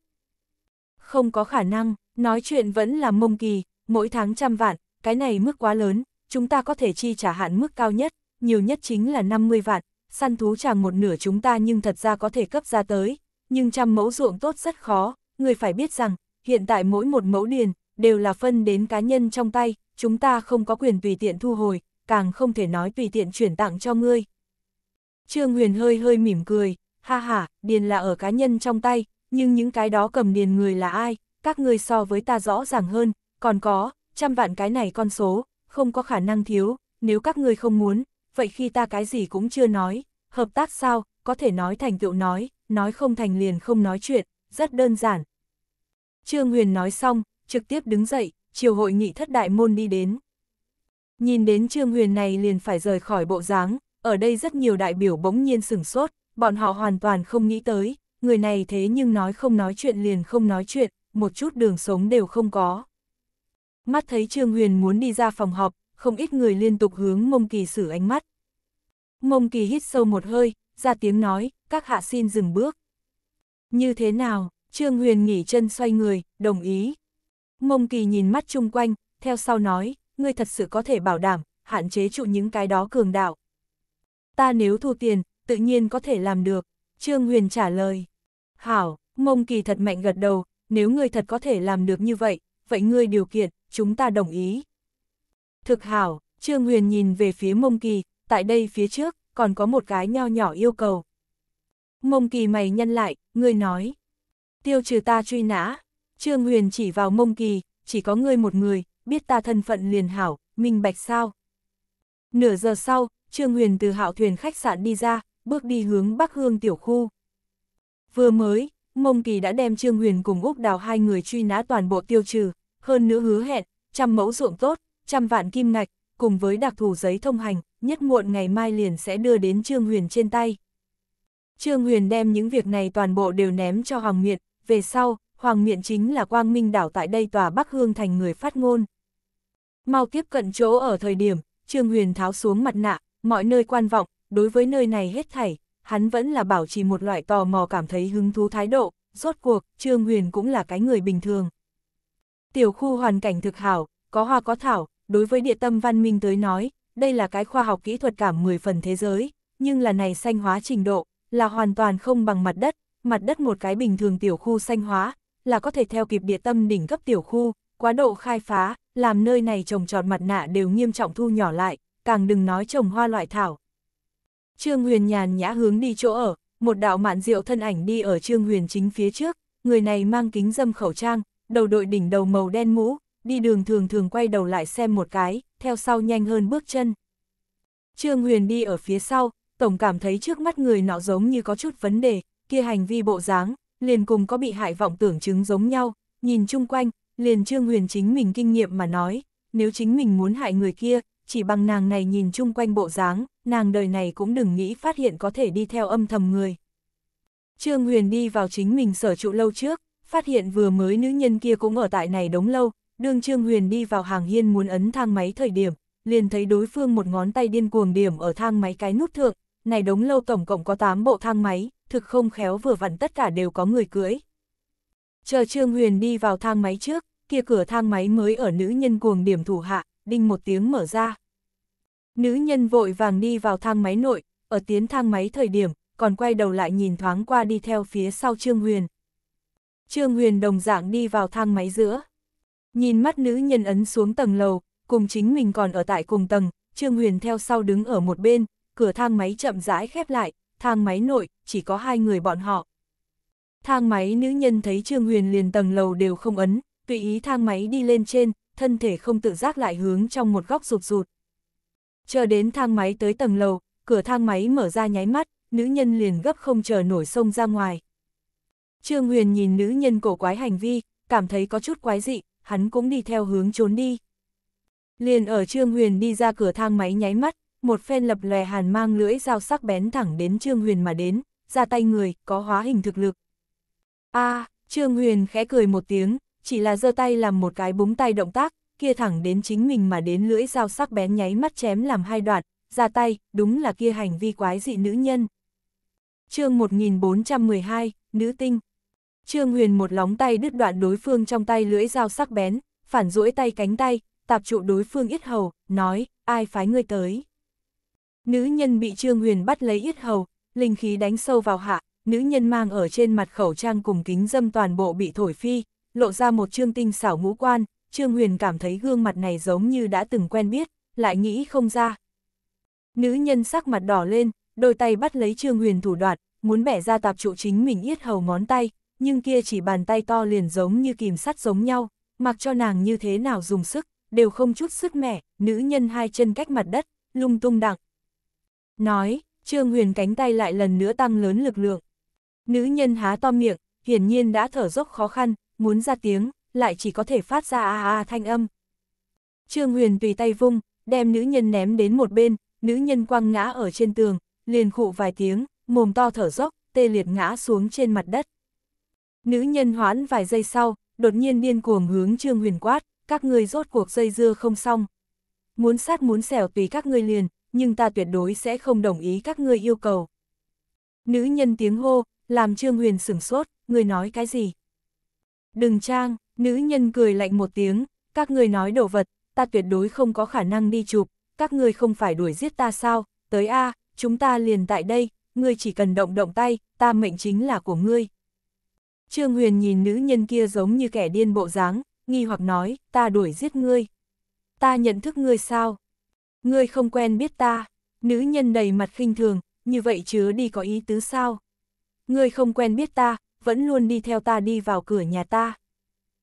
không có khả năng, nói chuyện vẫn là mông kỳ, mỗi tháng trăm vạn, cái này mức quá lớn, chúng ta có thể chi trả hạn mức cao nhất, nhiều nhất chính là 50 vạn, săn thú chàng một nửa chúng ta nhưng thật ra có thể cấp ra tới, nhưng trăm mẫu ruộng tốt rất khó, người phải biết rằng, hiện tại mỗi một mẫu điền, đều là phân đến cá nhân trong tay, chúng ta không có quyền tùy tiện thu hồi, càng không thể nói tùy tiện chuyển tặng cho ngươi. Trương Huyền hơi hơi mỉm cười, ha ha, điền là ở cá nhân trong tay, nhưng những cái đó cầm điền người là ai, các người so với ta rõ ràng hơn, còn có, trăm vạn cái này con số, không có khả năng thiếu, nếu các người không muốn, vậy khi ta cái gì cũng chưa nói, hợp tác sao, có thể nói thành tựu nói, nói không thành liền không nói chuyện, rất đơn giản. Trương Huyền nói xong, trực tiếp đứng dậy, chiều hội nghị thất đại môn đi đến. Nhìn đến Trương Huyền này liền phải rời khỏi bộ dáng, ở đây rất nhiều đại biểu bỗng nhiên sửng sốt, bọn họ hoàn toàn không nghĩ tới, người này thế nhưng nói không nói chuyện liền không nói chuyện, một chút đường sống đều không có. Mắt thấy Trương Huyền muốn đi ra phòng họp, không ít người liên tục hướng Mông Kỳ xử ánh mắt. Mông Kỳ hít sâu một hơi, ra tiếng nói, các hạ xin dừng bước. Như thế nào, Trương Huyền nghỉ chân xoay người, đồng ý. Mông Kỳ nhìn mắt chung quanh, theo sau nói, ngươi thật sự có thể bảo đảm, hạn chế trụ những cái đó cường đạo. Ta nếu thu tiền, tự nhiên có thể làm được, Trương Huyền trả lời. Hảo, mông kỳ thật mạnh gật đầu, nếu ngươi thật có thể làm được như vậy, vậy ngươi điều kiện, chúng ta đồng ý. Thực hảo, Trương Huyền nhìn về phía mông kỳ, tại đây phía trước, còn có một cái nho nhỏ yêu cầu. Mông kỳ mày nhân lại, ngươi nói. Tiêu trừ ta truy nã. Trương Huyền chỉ vào mông kỳ, chỉ có ngươi một người, biết ta thân phận liền hảo, minh bạch sao. Nửa giờ sau, Trương Huyền từ hạo thuyền khách sạn đi ra, bước đi hướng Bắc Hương tiểu khu. Vừa mới, Mông Kỳ đã đem Trương Huyền cùng Úc Đào hai người truy nã toàn bộ tiêu trừ, hơn nữa hứa hẹn, trăm mẫu ruộng tốt, trăm vạn kim ngạch, cùng với đặc thù giấy thông hành, nhất muộn ngày mai liền sẽ đưa đến Trương Huyền trên tay. Trương Huyền đem những việc này toàn bộ đều ném cho Hoàng Miện, về sau, Hoàng Miện chính là Quang Minh đảo tại đây tòa Bắc Hương thành người phát ngôn. Mau tiếp cận chỗ ở thời điểm, Trương Huyền tháo xuống mặt nạ, mọi nơi quan vọng, đối với nơi này hết thảy, hắn vẫn là bảo trì một loại tò mò cảm thấy hứng thú thái độ, rốt cuộc, Trương Huyền cũng là cái người bình thường. Tiểu khu hoàn cảnh thực hảo, có hoa có thảo, đối với địa tâm văn minh tới nói, đây là cái khoa học kỹ thuật cảm 10 phần thế giới, nhưng là này xanh hóa trình độ, là hoàn toàn không bằng mặt đất, mặt đất một cái bình thường tiểu khu xanh hóa, là có thể theo kịp địa tâm đỉnh cấp tiểu khu, quá độ khai phá, làm nơi này trồng trọt mặt nạ đều nghiêm trọng thu nhỏ lại, càng đừng nói trồng hoa loại thảo, Trương Huyền nhàn nhã hướng đi chỗ ở, một đạo mạn diệu thân ảnh đi ở Trương Huyền chính phía trước, người này mang kính dâm khẩu trang, đầu đội đỉnh đầu màu đen mũ, đi đường thường thường quay đầu lại xem một cái, theo sau nhanh hơn bước chân. Trương Huyền đi ở phía sau, tổng cảm thấy trước mắt người nọ giống như có chút vấn đề, kia hành vi bộ dáng, liền cùng có bị hại vọng tưởng chứng giống nhau, nhìn chung quanh, liền Trương Huyền chính mình kinh nghiệm mà nói, nếu chính mình muốn hại người kia, chỉ bằng nàng này nhìn chung quanh bộ dáng, nàng đời này cũng đừng nghĩ phát hiện có thể đi theo âm thầm người. Trương Huyền đi vào chính mình sở trụ lâu trước, phát hiện vừa mới nữ nhân kia cũng ở tại này đống lâu, đương Trương Huyền đi vào hàng hiên muốn ấn thang máy thời điểm, liền thấy đối phương một ngón tay điên cuồng điểm ở thang máy cái nút thượng, này đống lâu tổng cộng có 8 bộ thang máy, thực không khéo vừa vặn tất cả đều có người cưỡi. Chờ Trương Huyền đi vào thang máy trước, kia cửa thang máy mới ở nữ nhân cuồng điểm thủ hạ, đinh một tiếng mở ra. Nữ nhân vội vàng đi vào thang máy nội, ở tiến thang máy thời điểm, còn quay đầu lại nhìn thoáng qua đi theo phía sau Trương Huyền. Trương Huyền đồng dạng đi vào thang máy giữa. Nhìn mắt nữ nhân ấn xuống tầng lầu, cùng chính mình còn ở tại cùng tầng, Trương Huyền theo sau đứng ở một bên, cửa thang máy chậm rãi khép lại, thang máy nội, chỉ có hai người bọn họ. Thang máy nữ nhân thấy Trương Huyền liền tầng lầu đều không ấn, tùy ý thang máy đi lên trên, thân thể không tự giác lại hướng trong một góc rụt rụt, Chờ đến thang máy tới tầng lầu, cửa thang máy mở ra nháy mắt, nữ nhân liền gấp không chờ nổi sông ra ngoài. Trương Huyền nhìn nữ nhân cổ quái hành vi, cảm thấy có chút quái dị, hắn cũng đi theo hướng trốn đi. Liền ở Trương Huyền đi ra cửa thang máy nháy mắt, một phen lập lòe hàn mang lưỡi dao sắc bén thẳng đến Trương Huyền mà đến, ra tay người, có hóa hình thực lực. a Trương Huyền khẽ cười một tiếng, chỉ là giơ tay làm một cái búng tay động tác, kia thẳng đến chính mình mà đến lưỡi dao sắc bén nháy mắt chém làm hai đoạn, ra tay, đúng là kia hành vi quái dị nữ nhân. chương 1412, Nữ Tinh Trương Huyền một lóng tay đứt đoạn đối phương trong tay lưỡi dao sắc bén, phản duỗi tay cánh tay, tạp trụ đối phương yết hầu, nói, ai phái ngươi tới. Nữ nhân bị Trương Huyền bắt lấy yết hầu, linh khí đánh sâu vào hạ, nữ nhân mang ở trên mặt khẩu trang cùng kính dâm toàn bộ bị thổi phi, lộ ra một trương tinh xảo ngũ quan, Trương Huyền cảm thấy gương mặt này giống như đã từng quen biết, lại nghĩ không ra. Nữ nhân sắc mặt đỏ lên, đôi tay bắt lấy Trương Huyền thủ đoạt, muốn bẻ ra tạp trụ chính mình yết hầu ngón tay, nhưng kia chỉ bàn tay to liền giống như kìm sắt giống nhau, mặc cho nàng như thế nào dùng sức, đều không chút sức mẻ, nữ nhân hai chân cách mặt đất, lung tung đặng. Nói, Trương Huyền cánh tay lại lần nữa tăng lớn lực lượng. Nữ nhân há to miệng, hiển nhiên đã thở dốc khó khăn, muốn ra tiếng lại chỉ có thể phát ra a a thanh âm. Trương Huyền tùy tay vung, đem nữ nhân ném đến một bên, nữ nhân quăng ngã ở trên tường, liền khụ vài tiếng, mồm to thở dốc, tê liệt ngã xuống trên mặt đất. Nữ nhân hoãn vài giây sau, đột nhiên điên cuồng hướng Trương Huyền quát, các ngươi rốt cuộc dây dưa không xong. Muốn sát muốn xẻo tùy các ngươi liền, nhưng ta tuyệt đối sẽ không đồng ý các ngươi yêu cầu. Nữ nhân tiếng hô, làm Trương Huyền sửng sốt, người nói cái gì? Đừng trang, nữ nhân cười lạnh một tiếng, các người nói đồ vật, ta tuyệt đối không có khả năng đi chụp, các người không phải đuổi giết ta sao, tới a chúng ta liền tại đây, ngươi chỉ cần động động tay, ta mệnh chính là của ngươi. Trương Huyền nhìn nữ nhân kia giống như kẻ điên bộ dáng, nghi hoặc nói, ta đuổi giết ngươi. Ta nhận thức ngươi sao? Ngươi không quen biết ta, nữ nhân đầy mặt khinh thường, như vậy chứa đi có ý tứ sao? Ngươi không quen biết ta, vẫn luôn đi theo ta đi vào cửa nhà ta.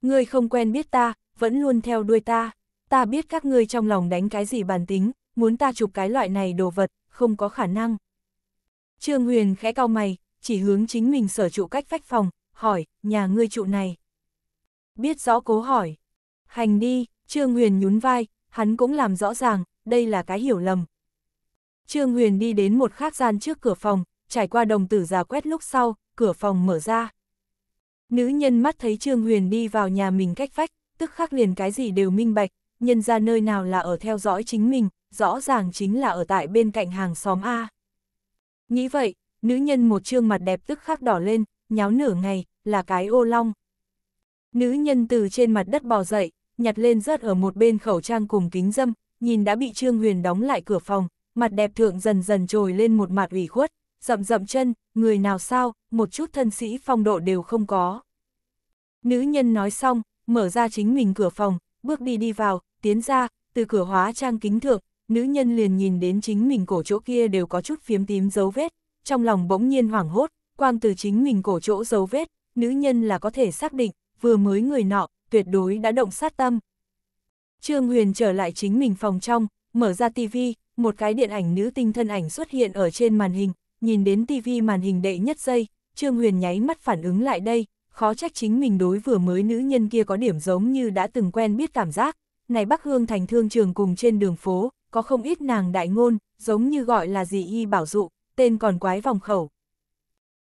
Ngươi không quen biết ta, vẫn luôn theo đuôi ta. Ta biết các ngươi trong lòng đánh cái gì bản tính, muốn ta chụp cái loại này đồ vật, không có khả năng. Trương Huyền khẽ cao mày, chỉ hướng chính mình sở trụ cách phách phòng, hỏi, nhà ngươi trụ này. Biết rõ cố hỏi. Hành đi, Trương Huyền nhún vai, hắn cũng làm rõ ràng, đây là cái hiểu lầm. Trương Huyền đi đến một khác gian trước cửa phòng, trải qua đồng tử già quét lúc sau, cửa phòng mở ra. Nữ nhân mắt thấy Trương Huyền đi vào nhà mình cách vách, tức khắc liền cái gì đều minh bạch, nhân ra nơi nào là ở theo dõi chính mình, rõ ràng chính là ở tại bên cạnh hàng xóm A. Nghĩ vậy, nữ nhân một trương mặt đẹp tức khắc đỏ lên, nháo nửa ngày, là cái ô long. Nữ nhân từ trên mặt đất bò dậy, nhặt lên rớt ở một bên khẩu trang cùng kính dâm, nhìn đã bị Trương Huyền đóng lại cửa phòng, mặt đẹp thượng dần dần trồi lên một mặt ủy khuất, rậm rậm chân, người nào sao, một chút thân sĩ phong độ đều không có. Nữ nhân nói xong, mở ra chính mình cửa phòng, bước đi đi vào, tiến ra, từ cửa hóa trang kính thượng, nữ nhân liền nhìn đến chính mình cổ chỗ kia đều có chút phiếm tím dấu vết, trong lòng bỗng nhiên hoảng hốt, quang từ chính mình cổ chỗ dấu vết, nữ nhân là có thể xác định, vừa mới người nọ, tuyệt đối đã động sát tâm. Trương Huyền trở lại chính mình phòng trong, mở ra tivi, một cái điện ảnh nữ tinh thân ảnh xuất hiện ở trên màn hình, nhìn đến tivi màn hình đệ nhất giây, Trương Huyền nháy mắt phản ứng lại đây, khó trách chính mình đối vừa mới nữ nhân kia có điểm giống như đã từng quen biết cảm giác. Này Bắc Hương thành thương trường cùng trên đường phố, có không ít nàng đại ngôn, giống như gọi là gì y bảo dụ, tên còn quái vòng khẩu.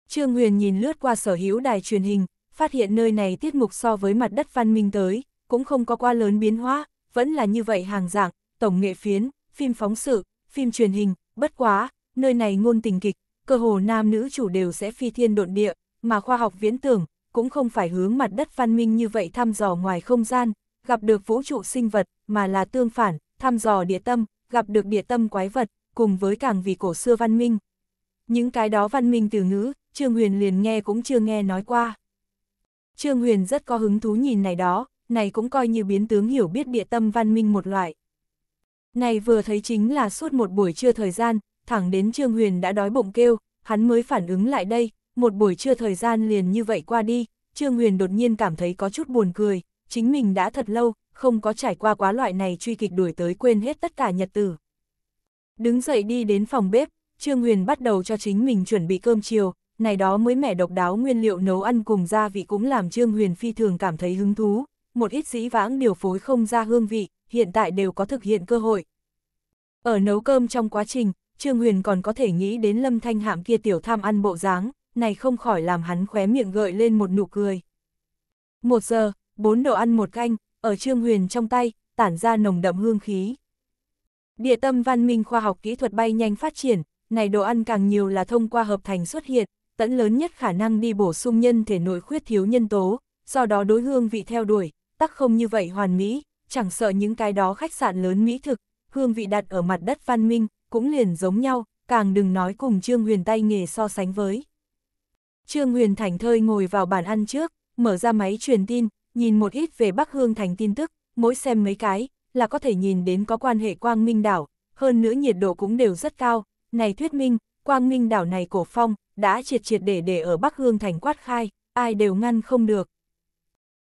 Trương Huyền nhìn lướt qua sở hữu đài truyền hình, phát hiện nơi này tiết mục so với mặt đất văn minh tới, cũng không có quá lớn biến hóa, vẫn là như vậy hàng dạng, tổng nghệ phiến, phim phóng sự, phim truyền hình, bất quá, nơi này ngôn tình kịch, cơ hồ nam nữ chủ đều sẽ phi thiên độn địa, mà khoa học viễn tưởng cũng không phải hướng mặt đất văn minh như vậy thăm dò ngoài không gian, gặp được vũ trụ sinh vật, mà là tương phản, thăm dò địa tâm, gặp được địa tâm quái vật, cùng với càng vì cổ xưa văn minh. Những cái đó văn minh từ ngữ, Trương Huyền liền nghe cũng chưa nghe nói qua. Trương Huyền rất có hứng thú nhìn này đó, này cũng coi như biến tướng hiểu biết địa tâm văn minh một loại. Này vừa thấy chính là suốt một buổi trưa thời gian, thẳng đến Trương Huyền đã đói bụng kêu, hắn mới phản ứng lại đây, một buổi trưa thời gian liền như vậy qua đi, Trương Huyền đột nhiên cảm thấy có chút buồn cười, chính mình đã thật lâu, không có trải qua quá loại này truy kịch đuổi tới quên hết tất cả nhật tử. Đứng dậy đi đến phòng bếp, Trương Huyền bắt đầu cho chính mình chuẩn bị cơm chiều, này đó mới mẻ độc đáo nguyên liệu nấu ăn cùng gia vị cũng làm Trương Huyền phi thường cảm thấy hứng thú, một ít dĩ vãng điều phối không ra hương vị, hiện tại đều có thực hiện cơ hội. Ở nấu cơm trong quá trình, Trương Huyền còn có thể nghĩ đến lâm thanh hạm kia tiểu tham ăn bộ dáng, này không khỏi làm hắn khóe miệng gợi lên một nụ cười. Một giờ, bốn đồ ăn một canh, ở Trương Huyền trong tay, tản ra nồng đậm hương khí. Địa tâm văn minh khoa học kỹ thuật bay nhanh phát triển, này đồ ăn càng nhiều là thông qua hợp thành xuất hiện, tẫn lớn nhất khả năng đi bổ sung nhân thể nội khuyết thiếu nhân tố, do đó đối hương vị theo đuổi, tắc không như vậy hoàn mỹ, chẳng sợ những cái đó khách sạn lớn mỹ thực, hương vị đặt ở mặt đất văn minh, cũng liền giống nhau, càng đừng nói cùng Trương Huyền tay nghề so sánh với. Trương Huyền Thành thơi ngồi vào bàn ăn trước, mở ra máy truyền tin, nhìn một ít về Bắc Hương Thành tin tức, mỗi xem mấy cái, là có thể nhìn đến có quan hệ Quang Minh Đảo, hơn nữa nhiệt độ cũng đều rất cao, này thuyết minh, Quang Minh Đảo này cổ phong, đã triệt triệt để để ở Bắc Hương Thành quát khai, ai đều ngăn không được.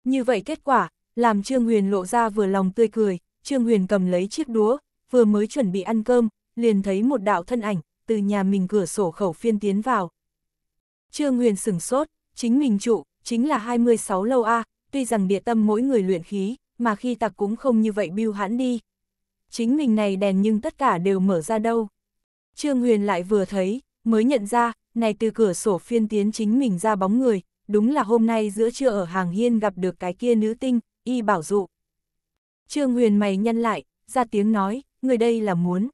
Như vậy kết quả, làm Trương Huyền lộ ra vừa lòng tươi cười, Trương Huyền cầm lấy chiếc đũa, vừa mới chuẩn bị ăn cơm, liền thấy một đạo thân ảnh, từ nhà mình cửa sổ khẩu phiên tiến vào. Trương Huyền sửng sốt, chính mình trụ, chính là 26 lâu A, tuy rằng địa tâm mỗi người luyện khí, mà khi tặc cũng không như vậy biêu hãn đi. Chính mình này đèn nhưng tất cả đều mở ra đâu. Trương Huyền lại vừa thấy, mới nhận ra, này từ cửa sổ phiên tiến chính mình ra bóng người, đúng là hôm nay giữa trưa ở hàng hiên gặp được cái kia nữ tinh, y bảo dụ. Trương Huyền mày nhân lại, ra tiếng nói, người đây là muốn,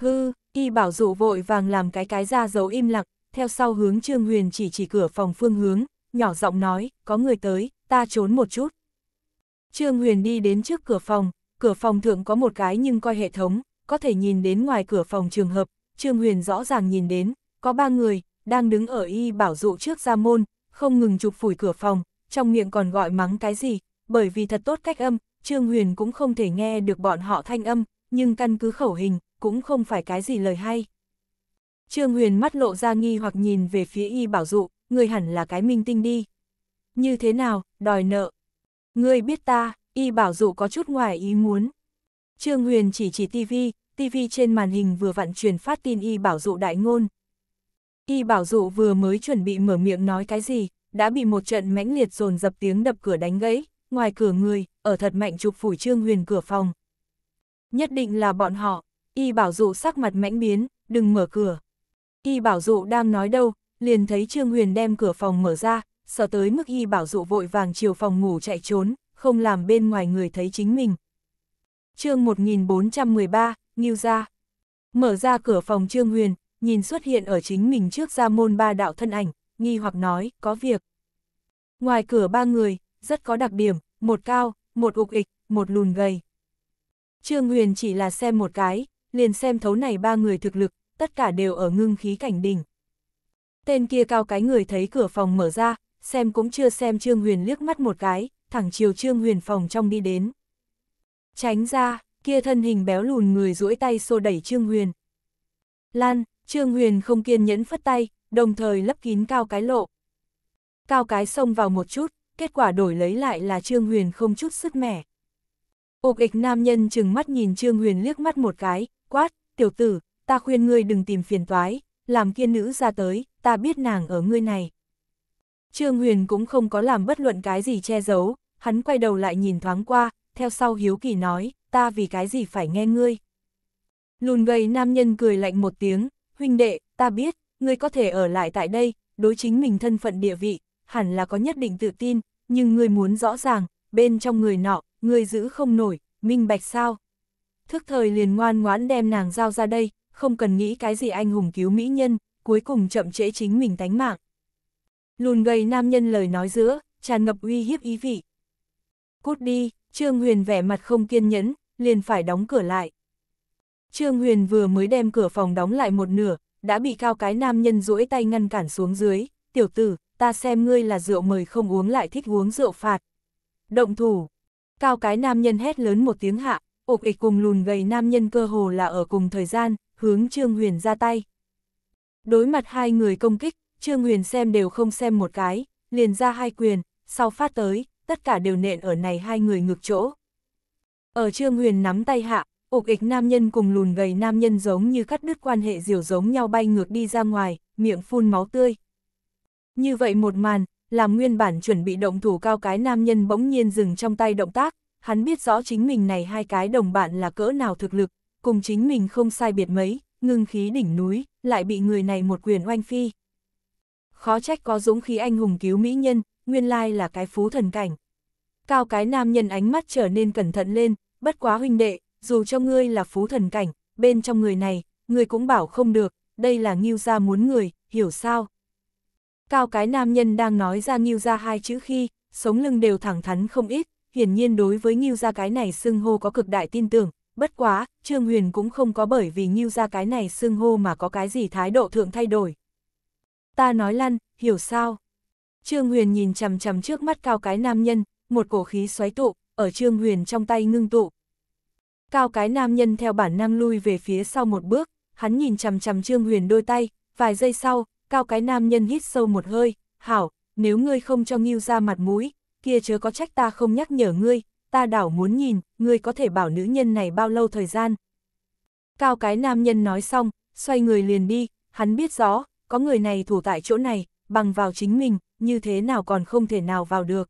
Hư, y bảo dụ vội vàng làm cái cái ra dấu im lặng, theo sau hướng Trương Huyền chỉ chỉ cửa phòng phương hướng, nhỏ giọng nói, có người tới, ta trốn một chút. Trương Huyền đi đến trước cửa phòng, cửa phòng thượng có một cái nhưng coi hệ thống, có thể nhìn đến ngoài cửa phòng trường hợp, Trương Huyền rõ ràng nhìn đến, có ba người, đang đứng ở y bảo dụ trước ra môn, không ngừng chụp phủi cửa phòng, trong miệng còn gọi mắng cái gì, bởi vì thật tốt cách âm, Trương Huyền cũng không thể nghe được bọn họ thanh âm, nhưng căn cứ khẩu hình, cũng không phải cái gì lời hay. Trương Huyền mắt lộ ra nghi hoặc nhìn về phía y bảo dụ, người hẳn là cái minh tinh đi. Như thế nào, đòi nợ. Ngươi biết ta, y bảo dụ có chút ngoài ý muốn. Trương Huyền chỉ chỉ tivi, tivi trên màn hình vừa vặn truyền phát tin y bảo dụ đại ngôn. Y bảo dụ vừa mới chuẩn bị mở miệng nói cái gì, đã bị một trận mãnh liệt dồn dập tiếng đập cửa đánh gãy, ngoài cửa người, ở thật mạnh chụp phủi Trương Huyền cửa phòng. Nhất định là bọn họ. Y Bảo Dụ sắc mặt mãnh biến, đừng mở cửa. Y Bảo Dụ đang nói đâu, liền thấy Trương Huyền đem cửa phòng mở ra, sợ tới mức Y Bảo Dụ vội vàng chiều phòng ngủ chạy trốn, không làm bên ngoài người thấy chính mình. chương 1413, Nghiêu ra. Mở ra cửa phòng Trương Huyền, nhìn xuất hiện ở chính mình trước ra môn ba đạo thân ảnh, nghi hoặc nói, có việc. Ngoài cửa ba người, rất có đặc điểm, một cao, một ục ịch, một lùn gầy. Trương Huyền chỉ là xem một cái, liền xem thấu này ba người thực lực, tất cả đều ở ngưng khí cảnh đỉnh. Tên kia cao cái người thấy cửa phòng mở ra, xem cũng chưa xem Trương Huyền liếc mắt một cái, thẳng chiều Trương Huyền phòng trong đi đến. Tránh ra, kia thân hình béo lùn người duỗi tay xô đẩy Trương Huyền. Lan, Trương Huyền không kiên nhẫn phất tay, đồng thời lấp kín cao cái lộ. Cao cái xông vào một chút, kết quả đổi lấy lại là Trương Huyền không chút sức mẻ. Ục ịch nam nhân chừng mắt nhìn Trương Huyền liếc mắt một cái, quát, tiểu tử, ta khuyên ngươi đừng tìm phiền toái, làm kia nữ ra tới, ta biết nàng ở ngươi này. Trương Huyền cũng không có làm bất luận cái gì che giấu, hắn quay đầu lại nhìn thoáng qua, theo sau hiếu kỳ nói, ta vì cái gì phải nghe ngươi. Lùn gầy nam nhân cười lạnh một tiếng, huynh đệ, ta biết, ngươi có thể ở lại tại đây, đối chính mình thân phận địa vị, hẳn là có nhất định tự tin, nhưng ngươi muốn rõ ràng, bên trong người nọ, ngươi giữ không nổi, minh bạch sao thức thời liền ngoan ngoãn đem nàng giao ra đây, không cần nghĩ cái gì anh hùng cứu mỹ nhân, cuối cùng chậm trễ chính mình tánh mạng. Lùn gầy nam nhân lời nói giữa, tràn ngập uy hiếp ý vị. Cút đi, Trương Huyền vẻ mặt không kiên nhẫn, liền phải đóng cửa lại. Trương Huyền vừa mới đem cửa phòng đóng lại một nửa, đã bị cao cái nam nhân duỗi tay ngăn cản xuống dưới, tiểu tử, ta xem ngươi là rượu mời không uống lại thích uống rượu phạt. Động thủ, cao cái nam nhân hét lớn một tiếng hạ, ổ kịch cùng lùn gầy nam nhân cơ hồ là ở cùng thời gian, hướng Trương Huyền ra tay. Đối mặt hai người công kích, Trương Huyền xem đều không xem một cái, liền ra hai quyền, sau phát tới, tất cả đều nện ở này hai người ngược chỗ. Ở Trương Huyền nắm tay hạ, ổ kịch nam nhân cùng lùn gầy nam nhân giống như cắt đứt quan hệ diều giống nhau bay ngược đi ra ngoài, miệng phun máu tươi. Như vậy một màn, làm nguyên bản chuẩn bị động thủ cao cái nam nhân bỗng nhiên dừng trong tay động tác, hắn biết rõ chính mình này hai cái đồng bạn là cỡ nào thực lực, cùng chính mình không sai biệt mấy, ngưng khí đỉnh núi, lại bị người này một quyền oanh phi. Khó trách có dũng khí anh hùng cứu mỹ nhân, nguyên lai là cái phú thần cảnh. Cao cái nam nhân ánh mắt trở nên cẩn thận lên, bất quá huynh đệ, dù cho ngươi là phú thần cảnh, bên trong người này, ngươi cũng bảo không được, đây là nghiêu gia muốn người, hiểu sao? Cao cái nam nhân đang nói ra nghiêu gia hai chữ khi, sống lưng đều thẳng thắn không ít, hiển nhiên đối với Ngưu gia cái này xưng hô có cực đại tin tưởng, bất quá, Trương Huyền cũng không có bởi vì Ngưu gia cái này xưng hô mà có cái gì thái độ thượng thay đổi. Ta nói lăn, hiểu sao? Trương Huyền nhìn chằm chằm trước mắt cao cái nam nhân, một cổ khí xoáy tụ, ở Trương Huyền trong tay ngưng tụ. Cao cái nam nhân theo bản năng lui về phía sau một bước, hắn nhìn chằm chằm Trương Huyền đôi tay, vài giây sau, cao cái nam nhân hít sâu một hơi, hảo, nếu ngươi không cho Ngưu ra mặt mũi, kia chớ có trách ta không nhắc nhở ngươi, ta đảo muốn nhìn, ngươi có thể bảo nữ nhân này bao lâu thời gian. Cao cái nam nhân nói xong, xoay người liền đi, hắn biết rõ, có người này thủ tại chỗ này, bằng vào chính mình, như thế nào còn không thể nào vào được.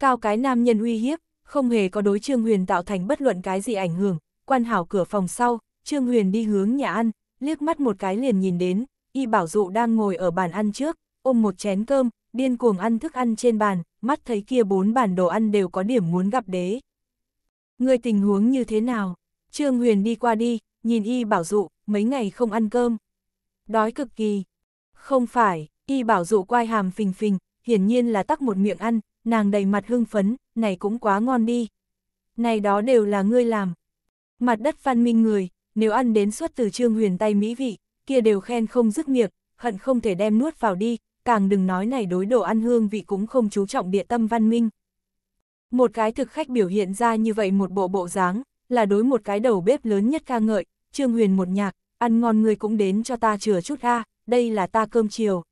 Cao cái nam nhân uy hiếp, không hề có đối Trương Huyền tạo thành bất luận cái gì ảnh hưởng, quan hảo cửa phòng sau, Trương Huyền đi hướng nhà ăn, liếc mắt một cái liền nhìn đến, y bảo dụ đang ngồi ở bàn ăn trước, ôm một chén cơm, điên cuồng ăn thức ăn trên bàn, mắt thấy kia bốn bản đồ ăn đều có điểm muốn gặp đế. Người tình huống như thế nào? Trương Huyền đi qua đi, nhìn y bảo dụ, mấy ngày không ăn cơm. Đói cực kỳ. Không phải, y bảo dụ quai hàm phình phình, hiển nhiên là tắc một miệng ăn, nàng đầy mặt hưng phấn, này cũng quá ngon đi. Này đó đều là ngươi làm. Mặt đất phan minh người, nếu ăn đến suốt từ Trương Huyền tay mỹ vị, kia đều khen không dứt miệng, hận không thể đem nuốt vào đi, càng đừng nói này đối đồ ăn hương vị cũng không chú trọng địa tâm văn minh. Một cái thực khách biểu hiện ra như vậy một bộ bộ dáng, là đối một cái đầu bếp lớn nhất ca ngợi, Trương Huyền một nhạc, ăn ngon người cũng đến cho ta chừa chút a, đây là ta cơm chiều.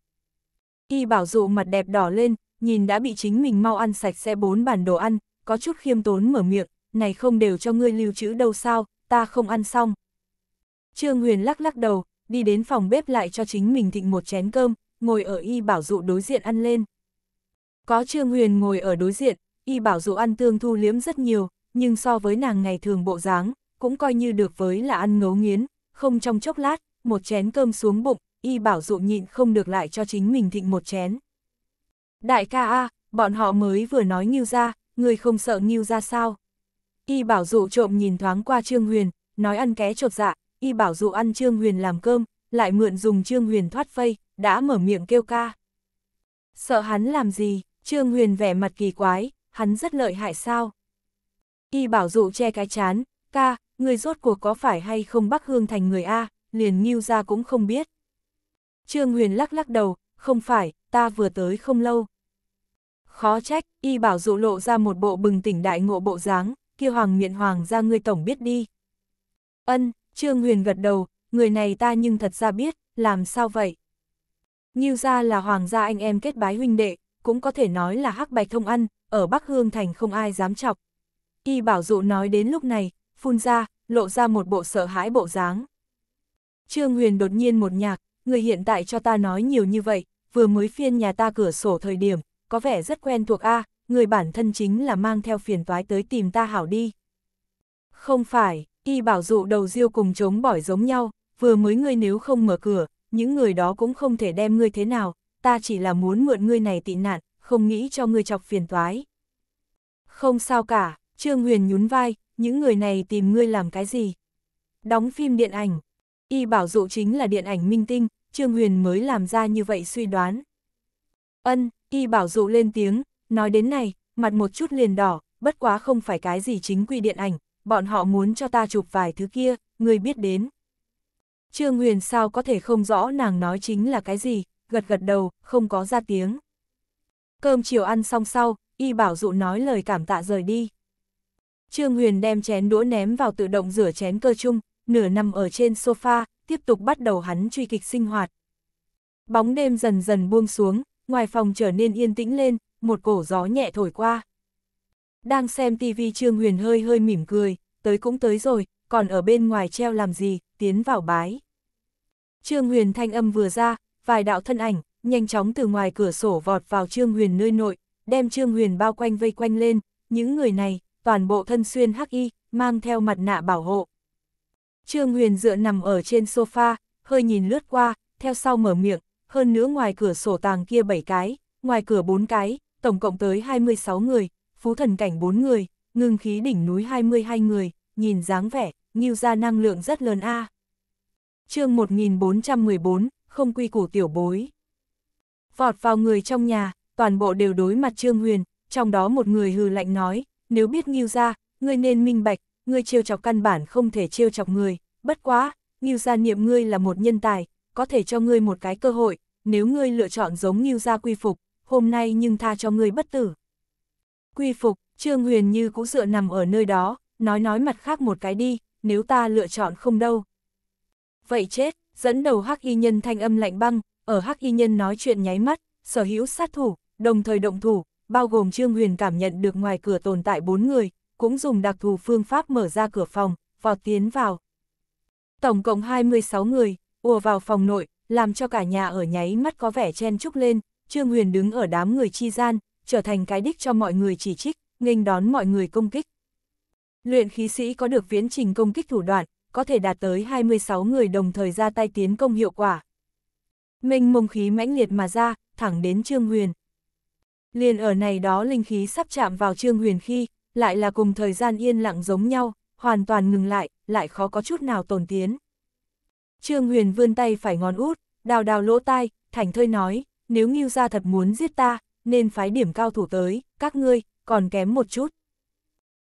Y bảo dụ mặt đẹp đỏ lên, nhìn đã bị chính mình mau ăn sạch sẽ bốn bản đồ ăn, có chút khiêm tốn mở miệng, này không đều cho ngươi lưu trữ đâu sao, ta không ăn xong. Trương Huyền lắc lắc đầu, đi đến phòng bếp lại cho chính mình thịnh một chén cơm, ngồi ở y bảo dụ đối diện ăn lên. Có Trương Huyền ngồi ở đối diện, y bảo dụ ăn tương thu liếm rất nhiều, nhưng so với nàng ngày thường bộ dáng, cũng coi như được với là ăn ngấu nghiến, không trong chốc lát, một chén cơm xuống bụng, y bảo dụ nhịn không được lại cho chính mình thịnh một chén. Đại ca a, bọn họ mới vừa nói nghiêu ra, người không sợ nghiêu ra sao? Y bảo dụ trộm nhìn thoáng qua Trương Huyền, nói ăn ké chột dạ, y bảo dụ ăn Trương Huyền làm cơm, lại mượn dùng Trương Huyền thoát phây đã mở miệng kêu ca. Sợ hắn làm gì, Trương Huyền vẻ mặt kỳ quái, hắn rất lợi hại sao? Y bảo dụ che cái chán, ca, người rốt cuộc có phải hay không Bắc Hương thành người A, liền nghiêu ra cũng không biết. Trương Huyền lắc lắc đầu, không phải, ta vừa tới không lâu. Khó trách, y bảo dụ lộ ra một bộ bừng tỉnh đại ngộ bộ dáng, kêu hoàng miện hoàng ra ngươi tổng biết đi. Ân, Trương Huyền gật đầu, người này ta nhưng thật ra biết, làm sao vậy? Nghiêu gia là hoàng gia anh em kết bái huynh đệ, cũng có thể nói là hắc bạch thông ăn, ở Bắc Hương Thành không ai dám chọc. Y bảo dụ nói đến lúc này, phun ra, lộ ra một bộ sợ hãi bộ dáng. Trương Huyền đột nhiên một nhạc, người hiện tại cho ta nói nhiều như vậy, vừa mới phiên nhà ta cửa sổ thời điểm, có vẻ rất quen thuộc A, người bản thân chính là mang theo phiền toái tới tìm ta hảo đi. Không phải, y bảo dụ đầu diêu cùng trống bỏi giống nhau, vừa mới ngươi nếu không mở cửa, những người đó cũng không thể đem ngươi thế nào, ta chỉ là muốn mượn ngươi này tị nạn, không nghĩ cho ngươi chọc phiền toái. Không sao cả, Trương Huyền nhún vai, những người này tìm ngươi làm cái gì? Đóng phim điện ảnh. Y bảo dụ chính là điện ảnh minh tinh, Trương Huyền mới làm ra như vậy suy đoán. Ân, Y bảo dụ lên tiếng, nói đến này, mặt một chút liền đỏ, bất quá không phải cái gì chính quy điện ảnh, bọn họ muốn cho ta chụp vài thứ kia, ngươi biết đến. Trương Huyền sao có thể không rõ nàng nói chính là cái gì, gật gật đầu, không có ra tiếng. Cơm chiều ăn xong sau, y bảo dụ nói lời cảm tạ rời đi. Trương Huyền đem chén đũa ném vào tự động rửa chén cơ chung, nửa nằm ở trên sofa, tiếp tục bắt đầu hắn truy kịch sinh hoạt. Bóng đêm dần dần buông xuống, ngoài phòng trở nên yên tĩnh lên, một cổ gió nhẹ thổi qua. Đang xem tivi Trương Huyền hơi hơi mỉm cười, tới cũng tới rồi, còn ở bên ngoài treo làm gì, tiến vào bái. Trương Huyền thanh âm vừa ra, vài đạo thân ảnh, nhanh chóng từ ngoài cửa sổ vọt vào Trương Huyền nơi nội, đem Trương Huyền bao quanh vây quanh lên, những người này, toàn bộ thân xuyên hắc y, mang theo mặt nạ bảo hộ. Trương Huyền dựa nằm ở trên sofa, hơi nhìn lướt qua, theo sau mở miệng, hơn nữa ngoài cửa sổ tàng kia 7 cái, ngoài cửa 4 cái, tổng cộng tới 26 người, phú thần cảnh 4 người, ngưng khí đỉnh núi 22 người, nhìn dáng vẻ, Ngưu ra năng lượng rất lớn a. À. chương 1414, không quy củ tiểu bối. Vọt vào người trong nhà, toàn bộ đều đối mặt Trương Huyền, trong đó một người hừ lạnh nói, nếu biết Ngưu ra, ngươi nên minh bạch, ngươi trêu chọc căn bản không thể trêu chọc người, bất quá, Ngưu ra niệm ngươi là một nhân tài, có thể cho ngươi một cái cơ hội, nếu ngươi lựa chọn giống Ngưu ra quy phục, hôm nay nhưng tha cho ngươi bất tử. Quy phục, Trương Huyền như cũ dựa nằm ở nơi đó, nói nói mặt khác một cái đi, nếu ta lựa chọn không đâu. Vậy chết, dẫn đầu hắc y nhân thanh âm lạnh băng, ở hắc y nhân nói chuyện nháy mắt, sở hữu sát thủ, đồng thời động thủ, bao gồm Trương Huyền cảm nhận được ngoài cửa tồn tại bốn người, cũng dùng đặc thù phương pháp mở ra cửa phòng, vọt tiến vào. Tổng cộng 26 người, ùa vào phòng nội, làm cho cả nhà ở nháy mắt có vẻ chen chúc lên, Trương Huyền đứng ở đám người chi gian, trở thành cái đích cho mọi người chỉ trích, nghênh đón mọi người công kích. Luyện khí sĩ có được viễn trình công kích thủ đoạn, có thể đạt tới 26 người đồng thời ra tay tiến công hiệu quả. Minh mông khí mãnh liệt mà ra, thẳng đến Trương Huyền. Liền ở này đó linh khí sắp chạm vào Trương Huyền khi, lại là cùng thời gian yên lặng giống nhau, hoàn toàn ngừng lại, lại khó có chút nào tồn tiến. Trương Huyền vươn tay phải ngón út, đào đào lỗ tai, thảnh thơi nói, nếu Ngưu gia thật muốn giết ta, nên phái điểm cao thủ tới, các ngươi, còn kém một chút.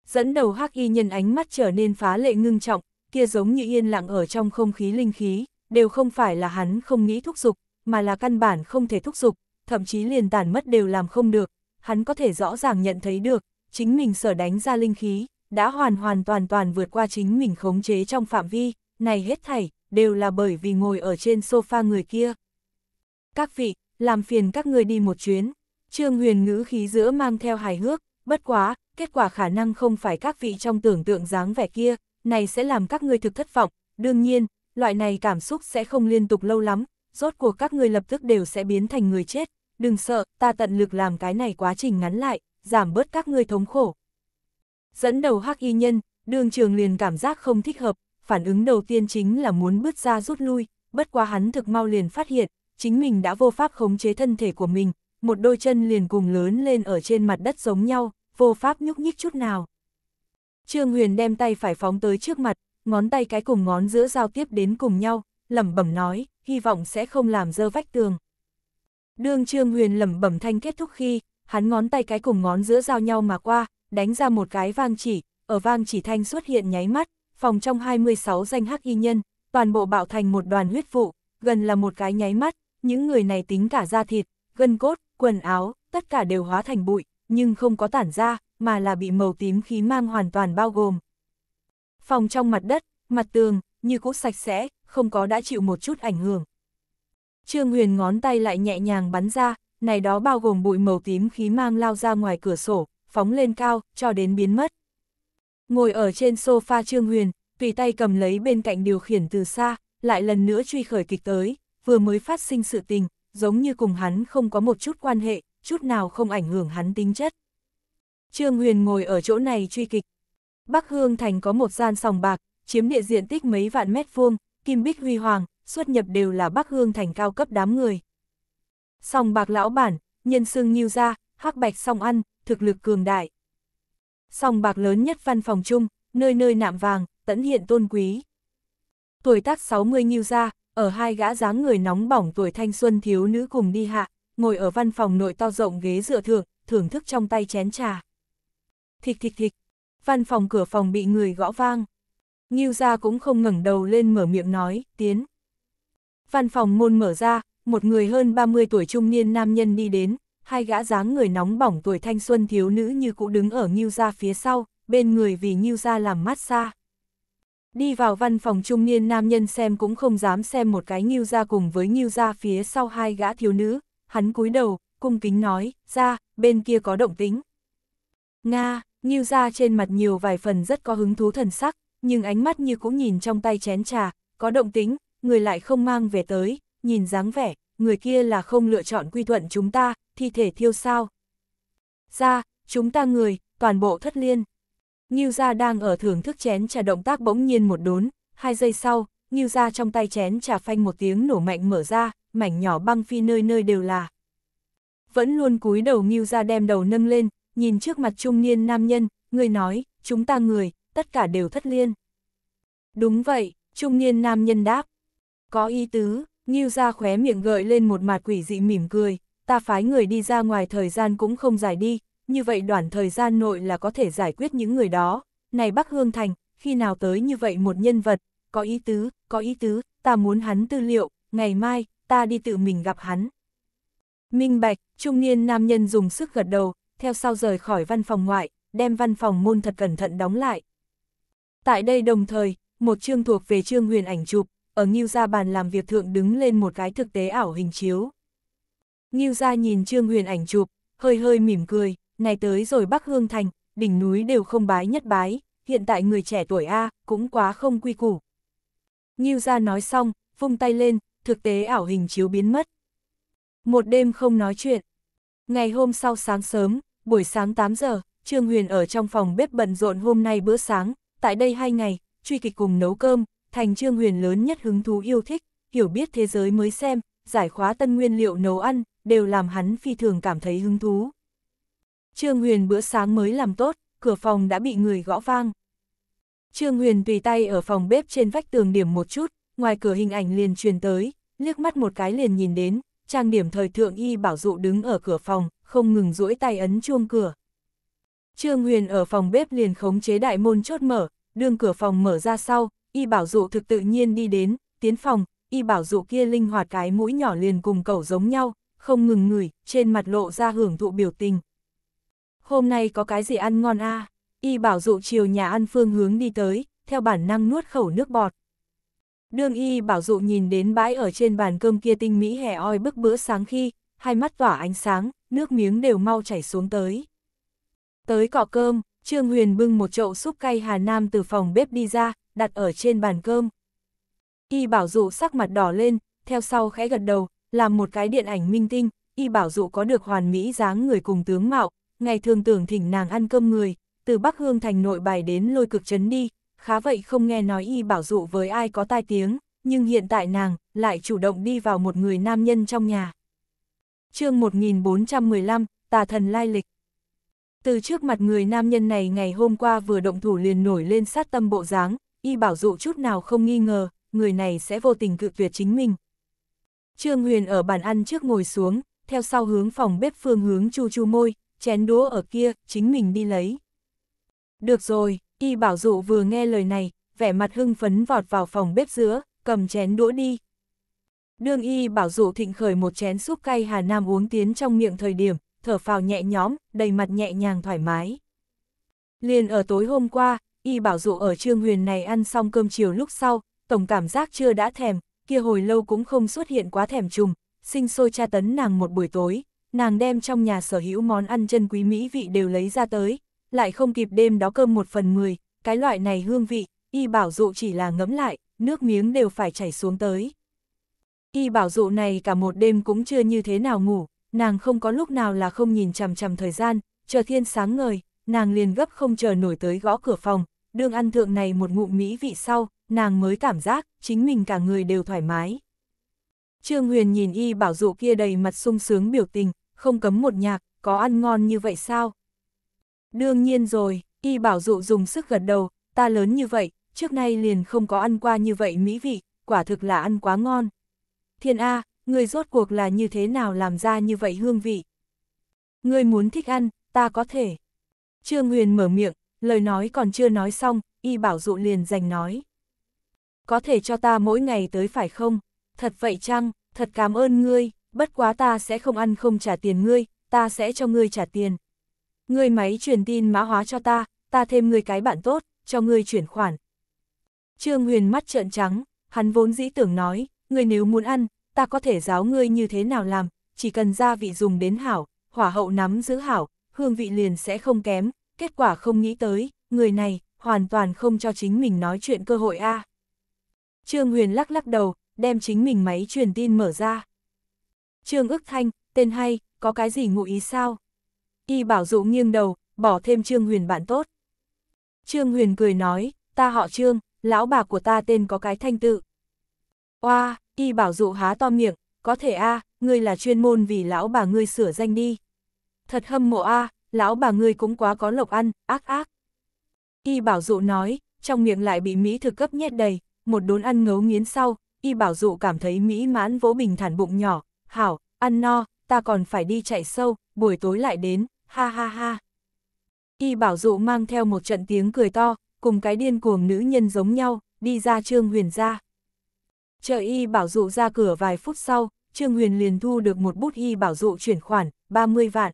Dẫn đầu hắc y nhân ánh mắt trở nên phá lệ ngưng trọng, kia giống như yên lặng ở trong không khí linh khí, đều không phải là hắn không nghĩ thúc giục, mà là căn bản không thể thúc giục, thậm chí liền tàn mất đều làm không được, hắn có thể rõ ràng nhận thấy được, chính mình sở đánh ra linh khí, đã hoàn hoàn toàn toàn vượt qua chính mình khống chế trong phạm vi, này hết thảy, đều là bởi vì ngồi ở trên sofa người kia. Các vị, làm phiền các người đi một chuyến, Trương Huyền ngữ khí giữa mang theo hài hước, bất quá, kết quả khả năng không phải các vị trong tưởng tượng dáng vẻ kia, này sẽ làm các ngươi thực thất vọng, đương nhiên, loại này cảm xúc sẽ không liên tục lâu lắm, rốt cuộc các ngươi lập tức đều sẽ biến thành người chết, đừng sợ, ta tận lực làm cái này quá trình ngắn lại, giảm bớt các ngươi thống khổ. Dẫn đầu hắc y nhân, đường trường liền cảm giác không thích hợp, phản ứng đầu tiên chính là muốn bước ra rút lui, bất quá hắn thực mau liền phát hiện, chính mình đã vô pháp khống chế thân thể của mình, một đôi chân liền cùng lớn lên ở trên mặt đất giống nhau, vô pháp nhúc nhích chút nào. Trương Huyền đem tay phải phóng tới trước mặt, ngón tay cái cùng ngón giữa giao tiếp đến cùng nhau, lẩm bẩm nói, hy vọng sẽ không làm dơ vách tường. Đường Trương Huyền lẩm bẩm thanh kết thúc khi, hắn ngón tay cái cùng ngón giữa giao nhau mà qua, đánh ra một cái vang chỉ, ở vang chỉ thanh xuất hiện nháy mắt, phòng trong 26 danh hắc y nhân, toàn bộ bạo thành một đoàn huyết vụ, gần là một cái nháy mắt, những người này tính cả da thịt, gân cốt, quần áo, tất cả đều hóa thành bụi, nhưng không có tản ra, mà là bị màu tím khí mang hoàn toàn bao gồm. Phòng trong mặt đất, mặt tường, như cũ sạch sẽ, không có đã chịu một chút ảnh hưởng. Trương Huyền ngón tay lại nhẹ nhàng bắn ra, này đó bao gồm bụi màu tím khí mang lao ra ngoài cửa sổ, phóng lên cao, cho đến biến mất. Ngồi ở trên sofa Trương Huyền, tùy tay cầm lấy bên cạnh điều khiển từ xa, lại lần nữa truy khởi kịch tới, vừa mới phát sinh sự tình, giống như cùng hắn không có một chút quan hệ, chút nào không ảnh hưởng hắn tính chất. Trương Huyền ngồi ở chỗ này truy kịch. Bắc Hương Thành có một gian sòng bạc, chiếm địa diện tích mấy vạn mét vuông, kim bích huy hoàng, xuất nhập đều là Bắc Hương Thành cao cấp đám người. Sòng bạc lão bản, nhân xương nhiêu ra, hắc bạch song ăn, thực lực cường đại. Sòng bạc lớn nhất văn phòng chung, nơi nơi nạm vàng, tẫn hiện tôn quý. Tuổi tác 60 nhiêu ra, ở hai gã dáng người nóng bỏng tuổi thanh xuân thiếu nữ cùng đi hạ, ngồi ở văn phòng nội to rộng ghế dựa thượng, thưởng thức trong tay chén trà. Thịch thịch thịch, văn phòng cửa phòng bị người gõ vang. Nghiêu ra cũng không ngẩng đầu lên mở miệng nói, tiến. Văn phòng môn mở ra, một người hơn 30 tuổi trung niên nam nhân đi đến, hai gã dáng người nóng bỏng tuổi thanh xuân thiếu nữ như cũ đứng ở Nghiêu ra phía sau, bên người vì Nghiêu ra làm mát xa. Đi vào văn phòng trung niên nam nhân xem cũng không dám xem một cái nghiêu ra cùng với nghiêu ra phía sau hai gã thiếu nữ, hắn cúi đầu, cung kính nói, ra, bên kia có động tính. Nga, nghiêu ra trên mặt nhiều vài phần rất có hứng thú thần sắc, nhưng ánh mắt như cũng nhìn trong tay chén trà, có động tính, người lại không mang về tới, nhìn dáng vẻ, người kia là không lựa chọn quy thuận chúng ta, thi thể thiêu sao. Ra, chúng ta người, toàn bộ thất liên. Ngưu Gia đang ở thưởng thức chén trà động tác bỗng nhiên một đốn, hai giây sau, Ngưu Gia trong tay chén trà phanh một tiếng nổ mạnh mở ra, mảnh nhỏ băng phi nơi nơi đều là. Vẫn luôn cúi đầu Ngưu Gia đem đầu nâng lên, nhìn trước mặt trung niên nam nhân, người nói, chúng ta người, tất cả đều thất liên. Đúng vậy, trung niên nam nhân đáp. Có ý tứ, Ngưu Gia khóe miệng gợi lên một mặt quỷ dị mỉm cười, ta phái người đi ra ngoài thời gian cũng không dài đi, như vậy đoạn thời gian nội là có thể giải quyết những người đó. Này Bắc Hương Thành, khi nào tới như vậy một nhân vật, có ý tứ, có ý tứ, ta muốn hắn tư liệu, ngày mai, ta đi tự mình gặp hắn. Minh Bạch, trung niên nam nhân dùng sức gật đầu, theo sau rời khỏi văn phòng ngoại, đem văn phòng môn thật cẩn thận đóng lại. Tại đây đồng thời, một chương thuộc về chương huyền ảnh chụp, ở Nghiêu Gia bàn làm việc thượng đứng lên một cái thực tế ảo hình chiếu. Nghiêu Gia nhìn chương huyền ảnh chụp, hơi hơi mỉm cười, ngày tới rồi Bắc Hương Thành, đỉnh núi đều không bái nhất bái, hiện tại người trẻ tuổi A, cũng quá không quy củ. Nhiêu ra nói xong, vung tay lên, thực tế ảo hình chiếu biến mất. Một đêm không nói chuyện. Ngày hôm sau sáng sớm, buổi sáng 8 giờ, Trương Huyền ở trong phòng bếp bận rộn hôm nay bữa sáng, tại đây hai ngày, truy kịch cùng nấu cơm, thành Trương Huyền lớn nhất hứng thú yêu thích, hiểu biết thế giới mới xem, giải khóa tân nguyên liệu nấu ăn, đều làm hắn phi thường cảm thấy hứng thú. Trương Huyền bữa sáng mới làm tốt, cửa phòng đã bị người gõ vang. Trương Huyền tùy tay ở phòng bếp trên vách tường điểm một chút, ngoài cửa hình ảnh liền truyền tới, liếc mắt một cái liền nhìn đến, trang điểm thời thượng y bảo dụ đứng ở cửa phòng, không ngừng duỗi tay ấn chuông cửa. Trương Huyền ở phòng bếp liền khống chế đại môn chốt mở, đương cửa phòng mở ra sau, y bảo dụ thực tự nhiên đi đến, tiến phòng, y bảo dụ kia linh hoạt cái mũi nhỏ liền cùng cậu giống nhau, không ngừng ngửi, trên mặt lộ ra hưởng thụ biểu tình, hôm nay có cái gì ăn ngon a à? Y bảo dụ chiều nhà ăn phương hướng đi tới, theo bản năng nuốt khẩu nước bọt. Đương Y bảo dụ nhìn đến bãi ở trên bàn cơm kia tinh mỹ hè oi bức bữa sáng khi, hai mắt tỏa ánh sáng, nước miếng đều mau chảy xuống tới. Tới cọ cơm, Trương Huyền bưng một chậu súp cay Hà Nam từ phòng bếp đi ra, đặt ở trên bàn cơm. Y bảo dụ sắc mặt đỏ lên, theo sau khẽ gật đầu, làm một cái điện ảnh minh tinh, Y bảo dụ có được hoàn mỹ dáng người cùng tướng mạo, ngày thường tưởng thỉnh nàng ăn cơm người, từ Bắc Hương thành nội bài đến lôi cực trấn đi, khá vậy không nghe nói y bảo dụ với ai có tai tiếng, nhưng hiện tại nàng lại chủ động đi vào một người nam nhân trong nhà. chương 1415, tà thần lai lịch. Từ trước mặt người nam nhân này ngày hôm qua vừa động thủ liền nổi lên sát tâm bộ dáng, y bảo dụ chút nào không nghi ngờ, người này sẽ vô tình cự tuyệt chính mình. Trương Huyền ở bàn ăn trước ngồi xuống, theo sau hướng phòng bếp phương hướng chu chu môi, chén đũa ở kia, chính mình đi lấy. Được rồi, y bảo dụ vừa nghe lời này, vẻ mặt hưng phấn vọt vào phòng bếp giữa, cầm chén đũa đi. Đương y bảo dụ thịnh khởi một chén súp cay Hà Nam uống tiến trong miệng thời điểm, thở phào nhẹ nhõm, đầy mặt nhẹ nhàng thoải mái. Liền ở tối hôm qua, y bảo dụ ở trương huyền này ăn xong cơm chiều lúc sau, tổng cảm giác chưa đã thèm, kia hồi lâu cũng không xuất hiện quá thèm trùng, sinh sôi tra tấn nàng một buổi tối, nàng đem trong nhà sở hữu món ăn chân quý mỹ vị đều lấy ra tới, lại không kịp đêm đó cơm một phần mười, cái loại này hương vị, y bảo dụ chỉ là ngấm lại, nước miếng đều phải chảy xuống tới. Y bảo dụ này cả một đêm cũng chưa như thế nào ngủ, nàng không có lúc nào là không nhìn chằm chằm thời gian, chờ thiên sáng ngời, nàng liền gấp không chờ nổi tới gõ cửa phòng, đương ăn thượng này một ngụm mỹ vị sau, nàng mới cảm giác, chính mình cả người đều thoải mái. Trương Huyền nhìn y bảo dụ kia đầy mặt sung sướng biểu tình, không cấm một nhạc, có ăn ngon như vậy sao? Đương nhiên rồi, y bảo dụ dùng sức gật đầu, ta lớn như vậy, trước nay liền không có ăn qua như vậy mỹ vị, quả thực là ăn quá ngon. Thiên A, người rốt cuộc là như thế nào làm ra như vậy hương vị? Người muốn thích ăn, ta có thể. Trương Huyền mở miệng, lời nói còn chưa nói xong, y bảo dụ liền giành nói. Có thể cho ta mỗi ngày tới phải không? Thật vậy chăng, thật cảm ơn ngươi bất quá ta sẽ không ăn không trả tiền ngươi, ta sẽ cho ngươi trả tiền. Ngươi máy truyền tin mã hóa cho ta, ta thêm ngươi cái bạn tốt, cho ngươi chuyển khoản. Trương Huyền mắt trợn trắng, hắn vốn dĩ tưởng nói, ngươi nếu muốn ăn, ta có thể giáo ngươi như thế nào làm, chỉ cần gia vị dùng đến hảo, hỏa hậu nắm giữ hảo, hương vị liền sẽ không kém, kết quả không nghĩ tới, người này, hoàn toàn không cho chính mình nói chuyện cơ hội a. Trương Huyền lắc lắc đầu, đem chính mình máy truyền tin mở ra. Trương ức thanh, tên hay, có cái gì ngụ ý sao? Y bảo dụ nghiêng đầu, bỏ thêm Trương Huyền bạn tốt. Trương Huyền cười nói, ta họ Trương, lão bà của ta tên có cái thanh tự. Oa, y bảo dụ há to miệng, có thể a, à, ngươi là chuyên môn vì lão bà ngươi sửa danh đi. Thật hâm mộ a, à, lão bà ngươi cũng quá có lộc ăn, ác ác. Y bảo dụ nói, trong miệng lại bị Mỹ thực cấp nhét đầy, một đốn ăn ngấu nghiến sau, y bảo dụ cảm thấy Mỹ mãn vỗ bình thản bụng nhỏ, hảo, ăn no, ta còn phải đi chạy sâu, buổi tối lại đến, ha ha ha. Y bảo dụ mang theo một trận tiếng cười to, cùng cái điên cuồng nữ nhân giống nhau, đi ra Trương Huyền ra. Chờ Y bảo dụ ra cửa vài phút sau, Trương Huyền liền thu được một bút Y bảo dụ chuyển khoản, 30 vạn.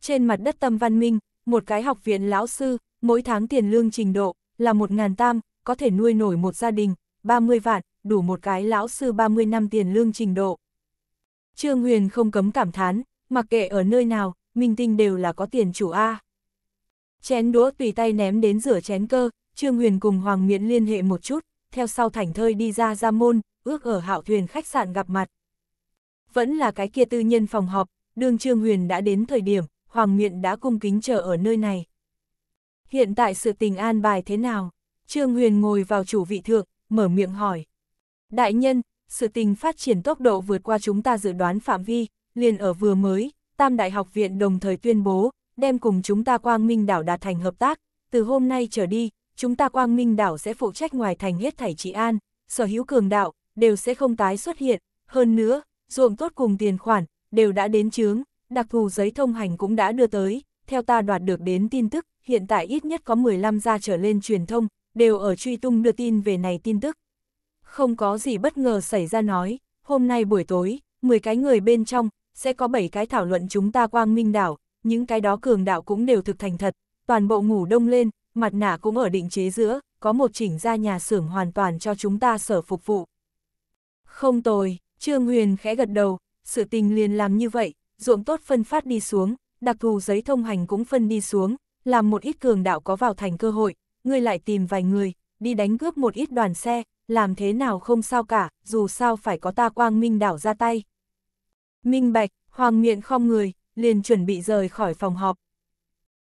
Trên mặt đất tâm văn minh, một cái học viện lão sư, mỗi tháng tiền lương trình độ, là một ngàn tam, có thể nuôi nổi một gia đình, 30 vạn, đủ một cái lão sư 30 năm tiền lương trình độ. Trương Huyền không cấm cảm thán, mặc kệ ở nơi nào, minh tinh đều là có tiền chủ A. Chén đũa tùy tay ném đến rửa chén cơ, Trương Huyền cùng Hoàng Miện liên hệ một chút, theo sau thảnh thơi đi ra ra môn, ước ở hạo thuyền khách sạn gặp mặt. Vẫn là cái kia tư nhân phòng họp, đường Trương Huyền đã đến thời điểm, Hoàng Miện đã cung kính chờ ở nơi này. Hiện tại sự tình an bài thế nào? Trương Huyền ngồi vào chủ vị thượng, mở miệng hỏi. Đại nhân, sự tình phát triển tốc độ vượt qua chúng ta dự đoán phạm vi, liền ở vừa mới, Tam Đại học viện đồng thời tuyên bố, đem cùng chúng ta Quang Minh đảo đạt thành hợp tác, từ hôm nay trở đi, chúng ta Quang Minh đảo sẽ phụ trách ngoài thành hết thảy trị an, sở hữu cường đạo, đều sẽ không tái xuất hiện, hơn nữa, ruộng tốt cùng tiền khoản, đều đã đến chướng, đặc thù giấy thông hành cũng đã đưa tới, theo ta đoạt được đến tin tức, hiện tại ít nhất có 15 gia trở lên truyền thông, đều ở truy tung đưa tin về này tin tức không có gì bất ngờ xảy ra nói, hôm nay buổi tối, 10 cái người bên trong, sẽ có 7 cái thảo luận chúng ta quang minh đảo, những cái đó cường đạo cũng đều thực thành thật, toàn bộ ngủ đông lên, mặt nạ cũng ở định chế giữa, có một chỉnh ra nhà xưởng hoàn toàn cho chúng ta sở phục vụ. Không tồi, Trương Huyền khẽ gật đầu, sự tình liền làm như vậy, ruộng tốt phân phát đi xuống, đặc thù giấy thông hành cũng phân đi xuống, làm một ít cường đạo có vào thành cơ hội, ngươi lại tìm vài người, đi đánh cướp một ít đoàn xe, làm thế nào không sao cả, dù sao phải có ta quang minh đảo ra tay. Minh bạch, hoàng miện không người, liền chuẩn bị rời khỏi phòng họp.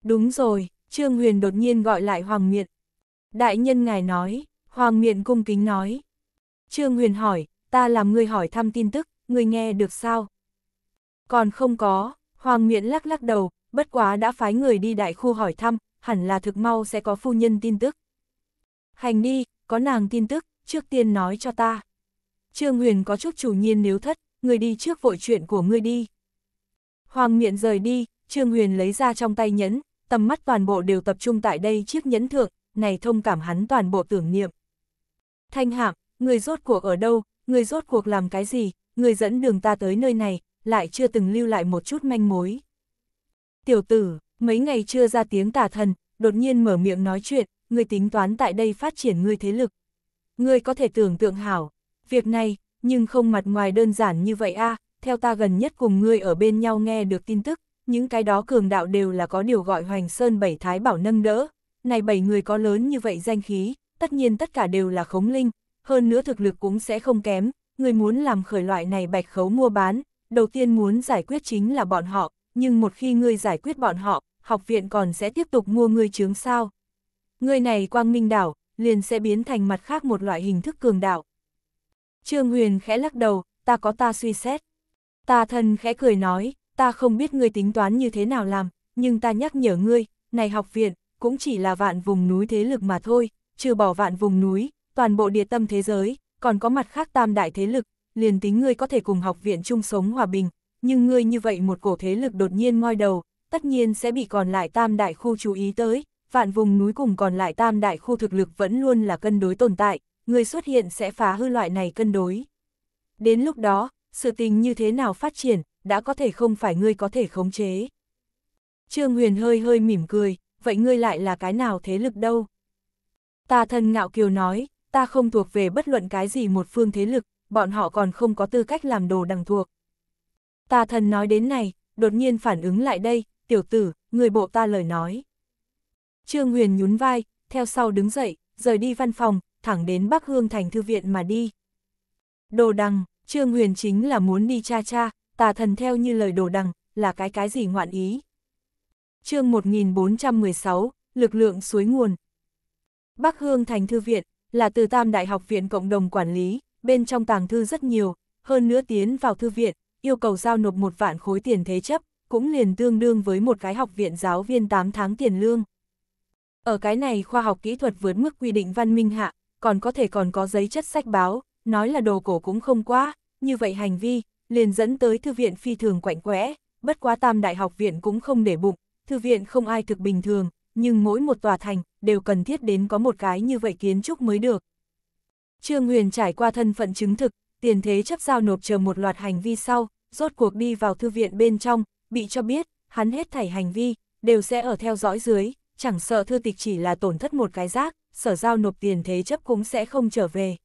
Đúng rồi, Trương Huyền đột nhiên gọi lại hoàng miện. Đại nhân ngài nói, hoàng miện cung kính nói. Trương Huyền hỏi, ta làm người hỏi thăm tin tức, người nghe được sao? Còn không có, hoàng miện lắc lắc đầu, bất quá đã phái người đi đại khu hỏi thăm, hẳn là thực mau sẽ có phu nhân tin tức. Hành đi, có nàng tin tức, trước tiên nói cho ta. Trương Huyền có chút chủ nhiên nếu thất, người đi trước vội chuyện của ngươi đi. Hoàng miệng rời đi, Trương Huyền lấy ra trong tay nhẫn, tầm mắt toàn bộ đều tập trung tại đây chiếc nhẫn thượng, này thông cảm hắn toàn bộ tưởng niệm. Thanh hạm, người rốt cuộc ở đâu, người rốt cuộc làm cái gì, người dẫn đường ta tới nơi này, lại chưa từng lưu lại một chút manh mối. Tiểu tử, mấy ngày chưa ra tiếng tả thần, đột nhiên mở miệng nói chuyện, người tính toán tại đây phát triển người thế lực, Ngươi có thể tưởng tượng hảo, việc này, nhưng không mặt ngoài đơn giản như vậy a theo ta gần nhất cùng ngươi ở bên nhau nghe được tin tức, những cái đó cường đạo đều là có điều gọi Hoành Sơn Bảy Thái Bảo nâng đỡ. Này bảy người có lớn như vậy danh khí, tất nhiên tất cả đều là khống linh, hơn nữa thực lực cũng sẽ không kém, người muốn làm khởi loại này bạch khấu mua bán, đầu tiên muốn giải quyết chính là bọn họ, nhưng một khi ngươi giải quyết bọn họ, học viện còn sẽ tiếp tục mua ngươi chướng sao. Ngươi này quang minh đảo, liền sẽ biến thành mặt khác một loại hình thức cường đạo. Trương Huyền khẽ lắc đầu, ta có ta suy xét. Ta thân khẽ cười nói, ta không biết ngươi tính toán như thế nào làm, nhưng ta nhắc nhở ngươi, này học viện, cũng chỉ là vạn vùng núi thế lực mà thôi, trừ bỏ vạn vùng núi, toàn bộ địa tâm thế giới, còn có mặt khác tam đại thế lực, liền tính ngươi có thể cùng học viện chung sống hòa bình, nhưng ngươi như vậy một cổ thế lực đột nhiên ngoi đầu, tất nhiên sẽ bị còn lại tam đại khu chú ý tới, vạn vùng núi cùng còn lại tam đại khu thực lực vẫn luôn là cân đối tồn tại, người xuất hiện sẽ phá hư loại này cân đối. Đến lúc đó, sự tình như thế nào phát triển, đã có thể không phải ngươi có thể khống chế. Trương Huyền hơi hơi mỉm cười, vậy ngươi lại là cái nào thế lực đâu? Ta thân ngạo kiều nói, ta không thuộc về bất luận cái gì một phương thế lực, bọn họ còn không có tư cách làm đồ đằng thuộc. Ta thân nói đến này, đột nhiên phản ứng lại đây, tiểu tử, người bộ ta lời nói. Trương Huyền nhún vai, theo sau đứng dậy, rời đi văn phòng, thẳng đến Bắc Hương Thành Thư Viện mà đi. Đồ đằng, Trương Huyền chính là muốn đi cha cha, tà thần theo như lời đồ đằng, là cái cái gì ngoạn ý. chương 1416, lực lượng suối nguồn. Bắc Hương Thành Thư Viện, là từ Tam Đại học Viện Cộng đồng Quản lý, bên trong tàng thư rất nhiều, hơn nữa tiến vào thư viện, yêu cầu giao nộp một vạn khối tiền thế chấp, cũng liền tương đương với một cái học viện giáo viên 8 tháng tiền lương. Ở cái này khoa học kỹ thuật vượt mức quy định văn minh hạ, còn có thể còn có giấy chất sách báo, nói là đồ cổ cũng không quá, như vậy hành vi, liền dẫn tới thư viện phi thường quạnh quẽ, bất quá tam đại học viện cũng không để bụng, thư viện không ai thực bình thường, nhưng mỗi một tòa thành đều cần thiết đến có một cái như vậy kiến trúc mới được. Trương Huyền trải qua thân phận chứng thực, tiền thế chấp giao nộp chờ một loạt hành vi sau, rốt cuộc đi vào thư viện bên trong, bị cho biết, hắn hết thảy hành vi, đều sẽ ở theo dõi dưới, chẳng sợ thư tịch chỉ là tổn thất một cái rác, sở giao nộp tiền thế chấp cũng sẽ không trở về.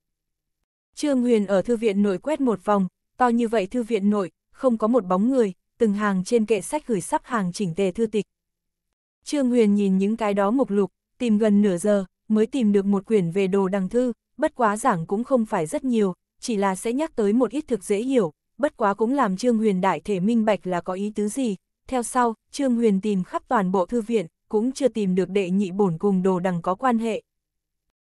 Trương Huyền ở thư viện nội quét một vòng, to như vậy thư viện nội, không có một bóng người, từng hàng trên kệ sách gửi sắp hàng chỉnh tề thư tịch. Trương Huyền nhìn những cái đó mục lục, tìm gần nửa giờ, mới tìm được một quyển về đồ đằng thư, bất quá giảng cũng không phải rất nhiều, chỉ là sẽ nhắc tới một ít thực dễ hiểu, bất quá cũng làm Trương Huyền đại thể minh bạch là có ý tứ gì. Theo sau, Trương Huyền tìm khắp toàn bộ thư viện, cũng chưa tìm được đệ nhị bổn cùng đồ đằng có quan hệ.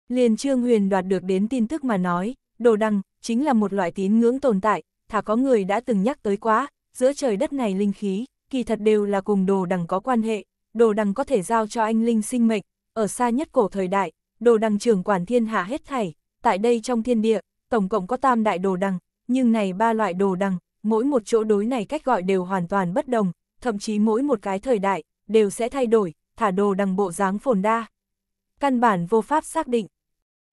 Liền Trương Huyền đoạt được đến tin tức mà nói, đồ đằng, chính là một loại tín ngưỡng tồn tại, thả có người đã từng nhắc tới quá, giữa trời đất này linh khí, kỳ thật đều là cùng đồ đằng có quan hệ, đồ đằng có thể giao cho anh linh sinh mệnh, ở xa nhất cổ thời đại, đồ đằng trưởng quản thiên hạ hết thảy, tại đây trong thiên địa, tổng cộng có tam đại đồ đằng, nhưng này ba loại đồ đằng, mỗi một chỗ đối này cách gọi đều hoàn toàn bất đồng, thậm chí mỗi một cái thời đại, đều sẽ thay đổi, thả đồ đằng bộ dáng phồn đa. Căn bản vô pháp xác định.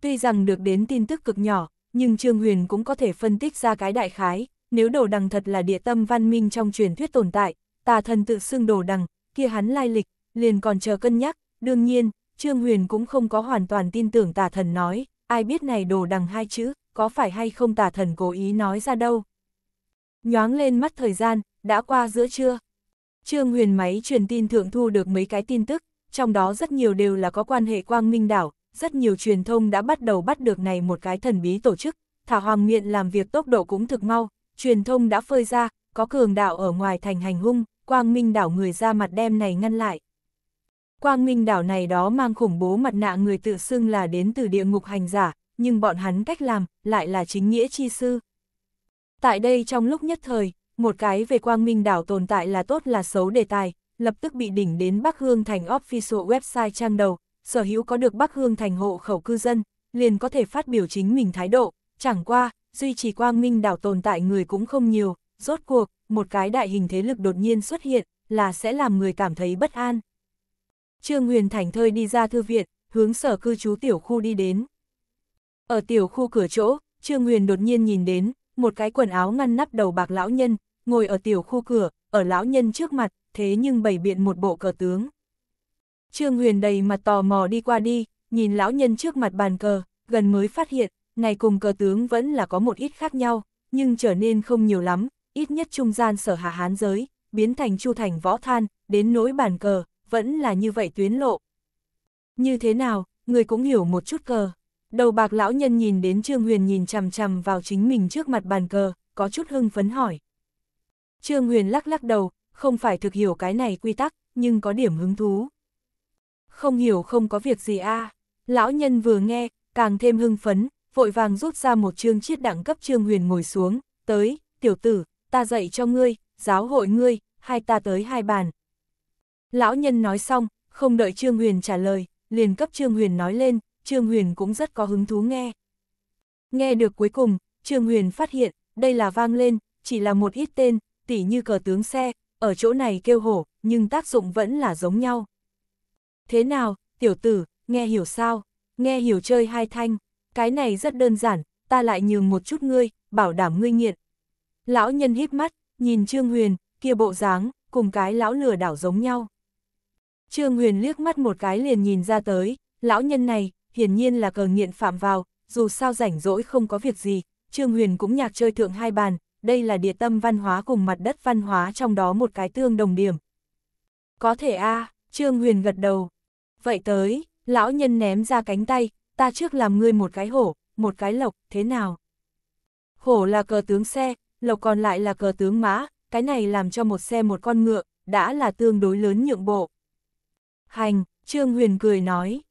Tuy rằng được đến tin tức cực nhỏ, nhưng Trương Huyền cũng có thể phân tích ra cái đại khái, nếu đồ đằng thật là địa tâm văn minh trong truyền thuyết tồn tại, tà thần tự xưng đồ đằng, kia hắn lai lịch, liền còn chờ cân nhắc, đương nhiên, Trương Huyền cũng không có hoàn toàn tin tưởng tà thần nói, ai biết này đồ đằng hai chữ, có phải hay không tà thần cố ý nói ra đâu. Nhoáng lên mắt thời gian, đã qua giữa trưa. Trương Huyền máy truyền tin thượng thu được mấy cái tin tức, trong đó rất nhiều đều là có quan hệ quang minh đảo, rất nhiều truyền thông đã bắt đầu bắt được này một cái thần bí tổ chức, thả hoàng miện làm việc tốc độ cũng thực mau, truyền thông đã phơi ra, có cường đạo ở ngoài thành hành hung, quang minh đảo người ra mặt đem này ngăn lại. Quang minh đảo này đó mang khủng bố mặt nạ người tự xưng là đến từ địa ngục hành giả, nhưng bọn hắn cách làm lại là chính nghĩa chi sư. Tại đây trong lúc nhất thời, một cái về quang minh đảo tồn tại là tốt là xấu đề tài, lập tức bị đỉnh đến Bắc Hương Thành Official website trang đầu, sở hữu có được Bắc Hương Thành hộ khẩu cư dân, liền có thể phát biểu chính mình thái độ, chẳng qua, duy trì quang minh đảo tồn tại người cũng không nhiều, rốt cuộc, một cái đại hình thế lực đột nhiên xuất hiện, là sẽ làm người cảm thấy bất an. Trương Huyền Thành thơi đi ra thư viện, hướng sở cư trú tiểu khu đi đến. Ở tiểu khu cửa chỗ, Trương Huyền đột nhiên nhìn đến, một cái quần áo ngăn nắp đầu bạc lão nhân, ngồi ở tiểu khu cửa, ở lão nhân trước mặt, thế nhưng bày biện một bộ cờ tướng. Trương Huyền đầy mặt tò mò đi qua đi, nhìn lão nhân trước mặt bàn cờ, gần mới phát hiện, này cùng cờ tướng vẫn là có một ít khác nhau, nhưng trở nên không nhiều lắm, ít nhất trung gian sở hạ hán giới, biến thành chu thành võ than, đến nối bàn cờ, vẫn là như vậy tuyến lộ. Như thế nào, người cũng hiểu một chút cờ. Đầu bạc lão nhân nhìn đến Trương Huyền nhìn chằm chằm vào chính mình trước mặt bàn cờ, có chút hưng phấn hỏi. Trương Huyền lắc lắc đầu, không phải thực hiểu cái này quy tắc, nhưng có điểm hứng thú. Không hiểu không có việc gì a à. Lão nhân vừa nghe, càng thêm hưng phấn, vội vàng rút ra một chương chiết đẳng cấp Trương Huyền ngồi xuống, tới, tiểu tử, ta dạy cho ngươi, giáo hội ngươi, hai ta tới hai bàn. Lão nhân nói xong, không đợi Trương Huyền trả lời, liền cấp Trương Huyền nói lên, Trương Huyền cũng rất có hứng thú nghe. Nghe được cuối cùng, Trương Huyền phát hiện, đây là vang lên, chỉ là một ít tên, tỉ như cờ tướng xe, ở chỗ này kêu hổ, nhưng tác dụng vẫn là giống nhau. Thế nào, tiểu tử, nghe hiểu sao? Nghe hiểu chơi hai thanh, cái này rất đơn giản, ta lại nhường một chút ngươi, bảo đảm ngươi nghiện. Lão nhân híp mắt, nhìn Trương Huyền, kia bộ dáng, cùng cái lão lừa đảo giống nhau. Trương Huyền liếc mắt một cái liền nhìn ra tới, lão nhân này, hiển nhiên là cờ nghiện phạm vào, dù sao rảnh rỗi không có việc gì, Trương Huyền cũng nhạc chơi thượng hai bàn, đây là địa tâm văn hóa cùng mặt đất văn hóa trong đó một cái tương đồng điểm. Có thể a à, Trương Huyền gật đầu. Vậy tới, lão nhân ném ra cánh tay, ta trước làm ngươi một cái hổ, một cái lộc, thế nào? Hổ là cờ tướng xe, lộc còn lại là cờ tướng mã, cái này làm cho một xe một con ngựa, đã là tương đối lớn nhượng bộ. Hành, Trương Huyền cười nói.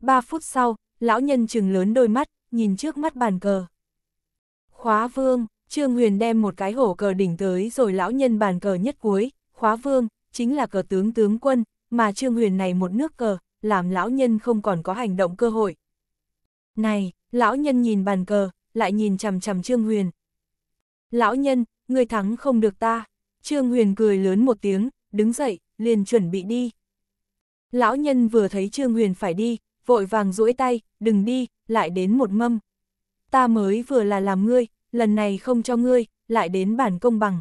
Ba phút sau, lão nhân chừng lớn đôi mắt, nhìn trước mắt bàn cờ. Khóa vương, Trương Huyền đem một cái hổ cờ đỉnh tới rồi lão nhân bàn cờ nhất cuối, khóa vương, chính là cờ tướng tướng quân, mà Trương Huyền này một nước cờ, làm lão nhân không còn có hành động cơ hội. Này, lão nhân nhìn bàn cờ, lại nhìn chằm chằm Trương Huyền. Lão nhân, người thắng không được ta. Trương Huyền cười lớn một tiếng, đứng dậy, liền chuẩn bị đi. Lão nhân vừa thấy Trương Huyền phải đi, vội vàng duỗi tay, đừng đi, lại đến một mâm. Ta mới vừa là làm ngươi, lần này không cho ngươi, lại đến bản công bằng.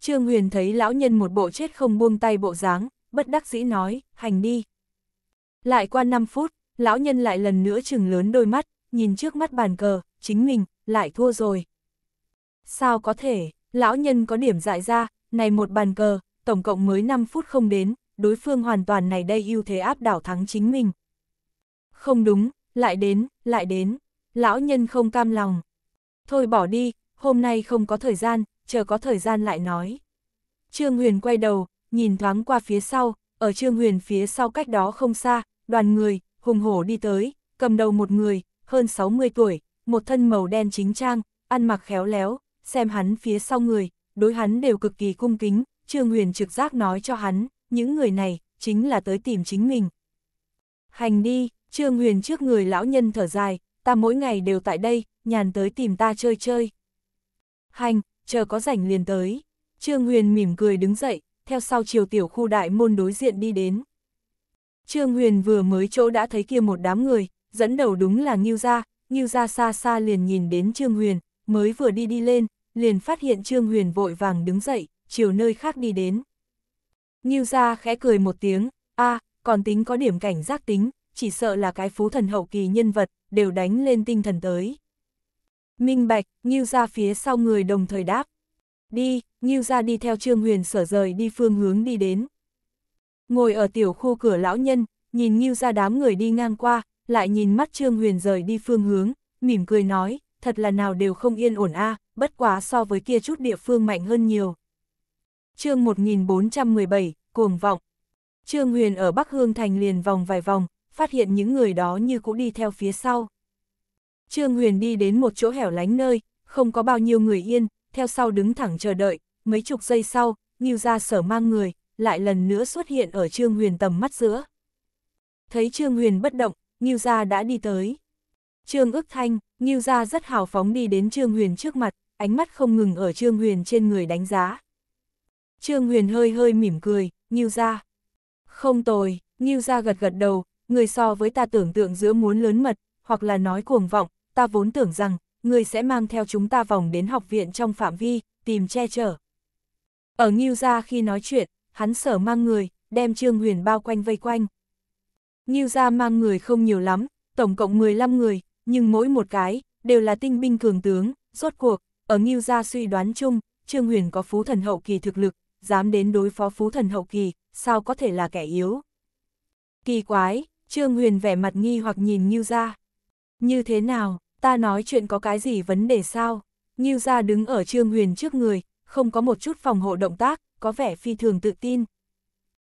Trương Huyền thấy lão nhân một bộ chết không buông tay bộ dáng, bất đắc dĩ nói, hành đi. Lại qua 5 phút, lão nhân lại lần nữa chừng lớn đôi mắt, nhìn trước mắt bàn cờ, chính mình, lại thua rồi. Sao có thể, lão nhân có điểm dại ra, này một bàn cờ, tổng cộng mới 5 phút không đến, đối phương hoàn toàn này đây ưu thế áp đảo thắng chính mình. Không đúng, lại đến, lại đến, lão nhân không cam lòng thôi bỏ đi, hôm nay không có thời gian, chờ có thời gian lại nói. Trương Huyền quay đầu, nhìn thoáng qua phía sau, ở Trương Huyền phía sau cách đó không xa, đoàn người, hùng hổ đi tới, cầm đầu một người, hơn 60 tuổi, một thân màu đen chính trang, ăn mặc khéo léo, xem hắn phía sau người, đối hắn đều cực kỳ cung kính, Trương Huyền trực giác nói cho hắn, những người này, chính là tới tìm chính mình. Hành đi, Trương Huyền trước người lão nhân thở dài, ta mỗi ngày đều tại đây, nhàn tới tìm ta chơi chơi. Hành, chờ có rảnh liền tới. Trương Huyền mỉm cười đứng dậy, theo sau chiều tiểu khu đại môn đối diện đi đến. Trương Huyền vừa mới chỗ đã thấy kia một đám người, dẫn đầu đúng là Ngưu Gia, Ngưu Gia xa xa liền nhìn đến Trương Huyền, mới vừa đi đi lên, liền phát hiện Trương Huyền vội vàng đứng dậy, chiều nơi khác đi đến. Ngưu Gia khẽ cười một tiếng, a còn tính có điểm cảnh giác tính, chỉ sợ là cái phú thần hậu kỳ nhân vật, đều đánh lên tinh thần tới. Minh Bạch, Nghiêu ra phía sau người đồng thời đáp. Đi, Nghiêu ra đi theo Trương Huyền sở rời đi phương hướng đi đến. Ngồi ở tiểu khu cửa lão nhân, nhìn Nghiêu ra đám người đi ngang qua, lại nhìn mắt Trương Huyền rời đi phương hướng, mỉm cười nói, thật là nào đều không yên ổn a bất quá so với kia chút địa phương mạnh hơn nhiều. chương 1417, Cuồng Vọng Trương Huyền ở Bắc Hương Thành liền vòng vài vòng, phát hiện những người đó như cũng đi theo phía sau. Trương Huyền đi đến một chỗ hẻo lánh nơi, không có bao nhiêu người yên, theo sau đứng thẳng chờ đợi, mấy chục giây sau, Ngưu gia sở mang người, lại lần nữa xuất hiện ở Trương Huyền tầm mắt giữa. Thấy Trương Huyền bất động, Ngưu gia đã đi tới. Trương ức thanh, Ngưu gia rất hào phóng đi đến Trương Huyền trước mặt, ánh mắt không ngừng ở Trương Huyền trên người đánh giá. Trương Huyền hơi hơi mỉm cười, Ngưu gia Không tồi, Ngưu gia gật gật đầu, người so với ta tưởng tượng giữa muốn lớn mật, hoặc là nói cuồng vọng, ta vốn tưởng rằng, người sẽ mang theo chúng ta vòng đến học viện trong phạm vi, tìm che chở. Ở Ngưu Gia khi nói chuyện, hắn sở mang người, đem Trương Huyền bao quanh vây quanh. Ngưu Gia mang người không nhiều lắm, tổng cộng 15 người, nhưng mỗi một cái, đều là tinh binh cường tướng, rốt cuộc, ở Ngưu Gia suy đoán chung, Trương Huyền có phú thần hậu kỳ thực lực, dám đến đối phó phú thần hậu kỳ, sao có thể là kẻ yếu. Kỳ quái, Trương Huyền vẻ mặt nghi hoặc nhìn Ngưu Gia. Như thế nào, ta nói chuyện có cái gì vấn đề sao? Ngưu Gia đứng ở Trương Huyền trước người, không có một chút phòng hộ động tác, có vẻ phi thường tự tin.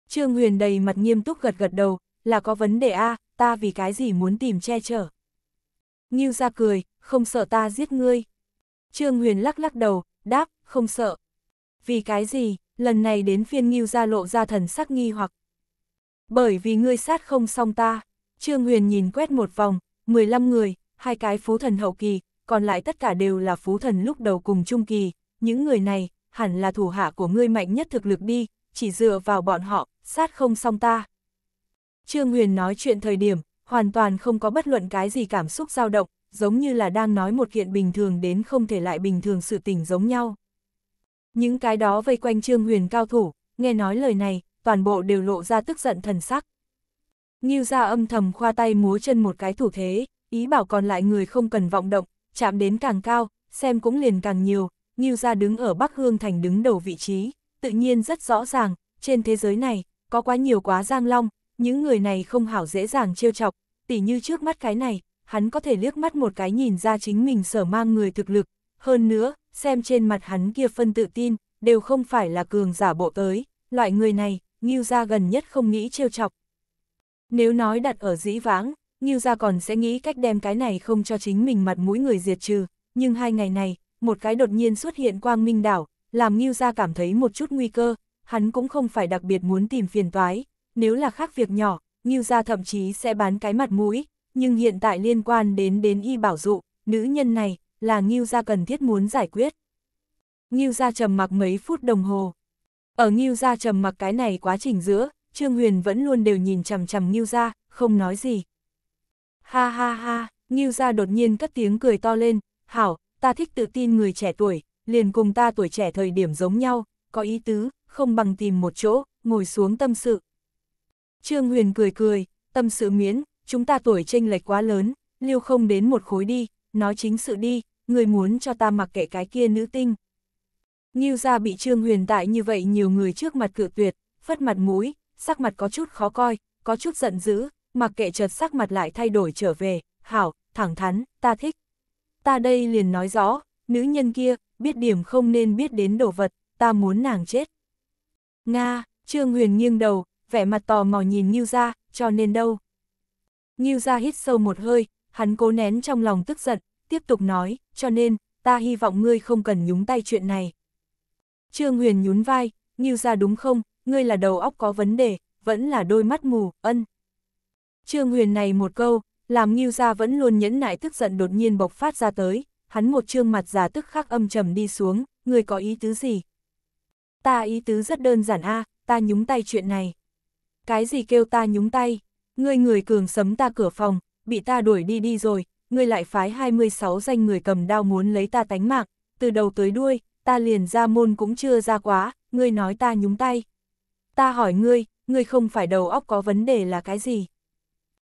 Trương Huyền đầy mặt nghiêm túc gật gật đầu, là có vấn đề a, ta vì cái gì muốn tìm che chở. Ngưu Gia cười, không sợ ta giết ngươi. Trương Huyền lắc lắc đầu, đáp, không sợ. Vì cái gì, lần này đến phiên Ngưu Gia lộ ra thần sắc nghi hoặc. Bởi vì ngươi sát không xong ta, Trương Huyền nhìn quét một vòng, 15 người, hai cái phú thần hậu kỳ, còn lại tất cả đều là phú thần lúc đầu cùng trung kỳ, những người này, hẳn là thủ hạ của ngươi mạnh nhất thực lực đi, chỉ dựa vào bọn họ, sát không xong ta. Trương Huyền nói chuyện thời điểm, hoàn toàn không có bất luận cái gì cảm xúc dao động, giống như là đang nói một kiện bình thường đến không thể lại bình thường sự tình giống nhau. Những cái đó vây quanh Trương Huyền cao thủ, nghe nói lời này, toàn bộ đều lộ ra tức giận thần sắc. Nghiêu ra âm thầm khoa tay múa chân một cái thủ thế, ý bảo còn lại người không cần vọng động, chạm đến càng cao, xem cũng liền càng nhiều, Nghiêu ra đứng ở Bắc Hương Thành đứng đầu vị trí, tự nhiên rất rõ ràng, trên thế giới này, có quá nhiều quá giang long, những người này không hảo dễ dàng trêu chọc, tỉ như trước mắt cái này, hắn có thể liếc mắt một cái nhìn ra chính mình sở mang người thực lực, hơn nữa, xem trên mặt hắn kia phân tự tin, đều không phải là cường giả bộ tới, loại người này, Ngưu Gia gần nhất không nghĩ trêu chọc. Nếu nói đặt ở dĩ vãng, Ngưu Gia còn sẽ nghĩ cách đem cái này không cho chính mình mặt mũi người diệt trừ, nhưng hai ngày này, một cái đột nhiên xuất hiện quang minh đảo, làm Ngưu Gia cảm thấy một chút nguy cơ, hắn cũng không phải đặc biệt muốn tìm phiền toái, nếu là khác việc nhỏ, Ngưu Gia thậm chí sẽ bán cái mặt mũi, nhưng hiện tại liên quan đến đến y bảo dụ, nữ nhân này, là Ngưu Gia cần thiết muốn giải quyết. Ngưu Gia trầm mặc mấy phút đồng hồ, ở Ngưu Gia trầm mặc cái này quá trình giữa, Trương Huyền vẫn luôn đều nhìn chằm chằm Ngưu Gia, không nói gì. Ha ha ha, Ngưu Gia đột nhiên cất tiếng cười to lên, hảo, ta thích tự tin người trẻ tuổi, liền cùng ta tuổi trẻ thời điểm giống nhau, có ý tứ, không bằng tìm một chỗ, ngồi xuống tâm sự. Trương Huyền cười cười, tâm sự miễn, chúng ta tuổi chênh lệch quá lớn, lưu không đến một khối đi, nói chính sự đi, người muốn cho ta mặc kệ cái kia nữ tinh, Ngưu gia bị Trương Huyền tại như vậy nhiều người trước mặt cự tuyệt, phất mặt mũi, sắc mặt có chút khó coi, có chút giận dữ, mặc kệ chợt sắc mặt lại thay đổi trở về, hảo, thẳng thắn, ta thích. Ta đây liền nói rõ, nữ nhân kia, biết điểm không nên biết đến đồ vật, ta muốn nàng chết. Nga, Trương Huyền nghiêng đầu, vẻ mặt tò mò nhìn Ngưu gia, cho nên đâu. Ngưu gia hít sâu một hơi, hắn cố nén trong lòng tức giận, tiếp tục nói, cho nên, ta hy vọng ngươi không cần nhúng tay chuyện này. Trương Huyền nhún vai, nghiêu ra đúng không, ngươi là đầu óc có vấn đề, vẫn là đôi mắt mù, ân. Trương Huyền này một câu, làm nghiêu ra vẫn luôn nhẫn nại tức giận đột nhiên bộc phát ra tới, hắn một trương mặt già tức khắc âm trầm đi xuống, ngươi có ý tứ gì? Ta ý tứ rất đơn giản a, ta nhúng tay chuyện này. Cái gì kêu ta nhúng tay? Ngươi người cường sấm ta cửa phòng, bị ta đuổi đi đi rồi, ngươi lại phái 26 danh người cầm đao muốn lấy ta tánh mạng, từ đầu tới đuôi, ta liền ra môn cũng chưa ra quá, ngươi nói ta nhúng tay. Ta hỏi ngươi, ngươi không phải đầu óc có vấn đề là cái gì?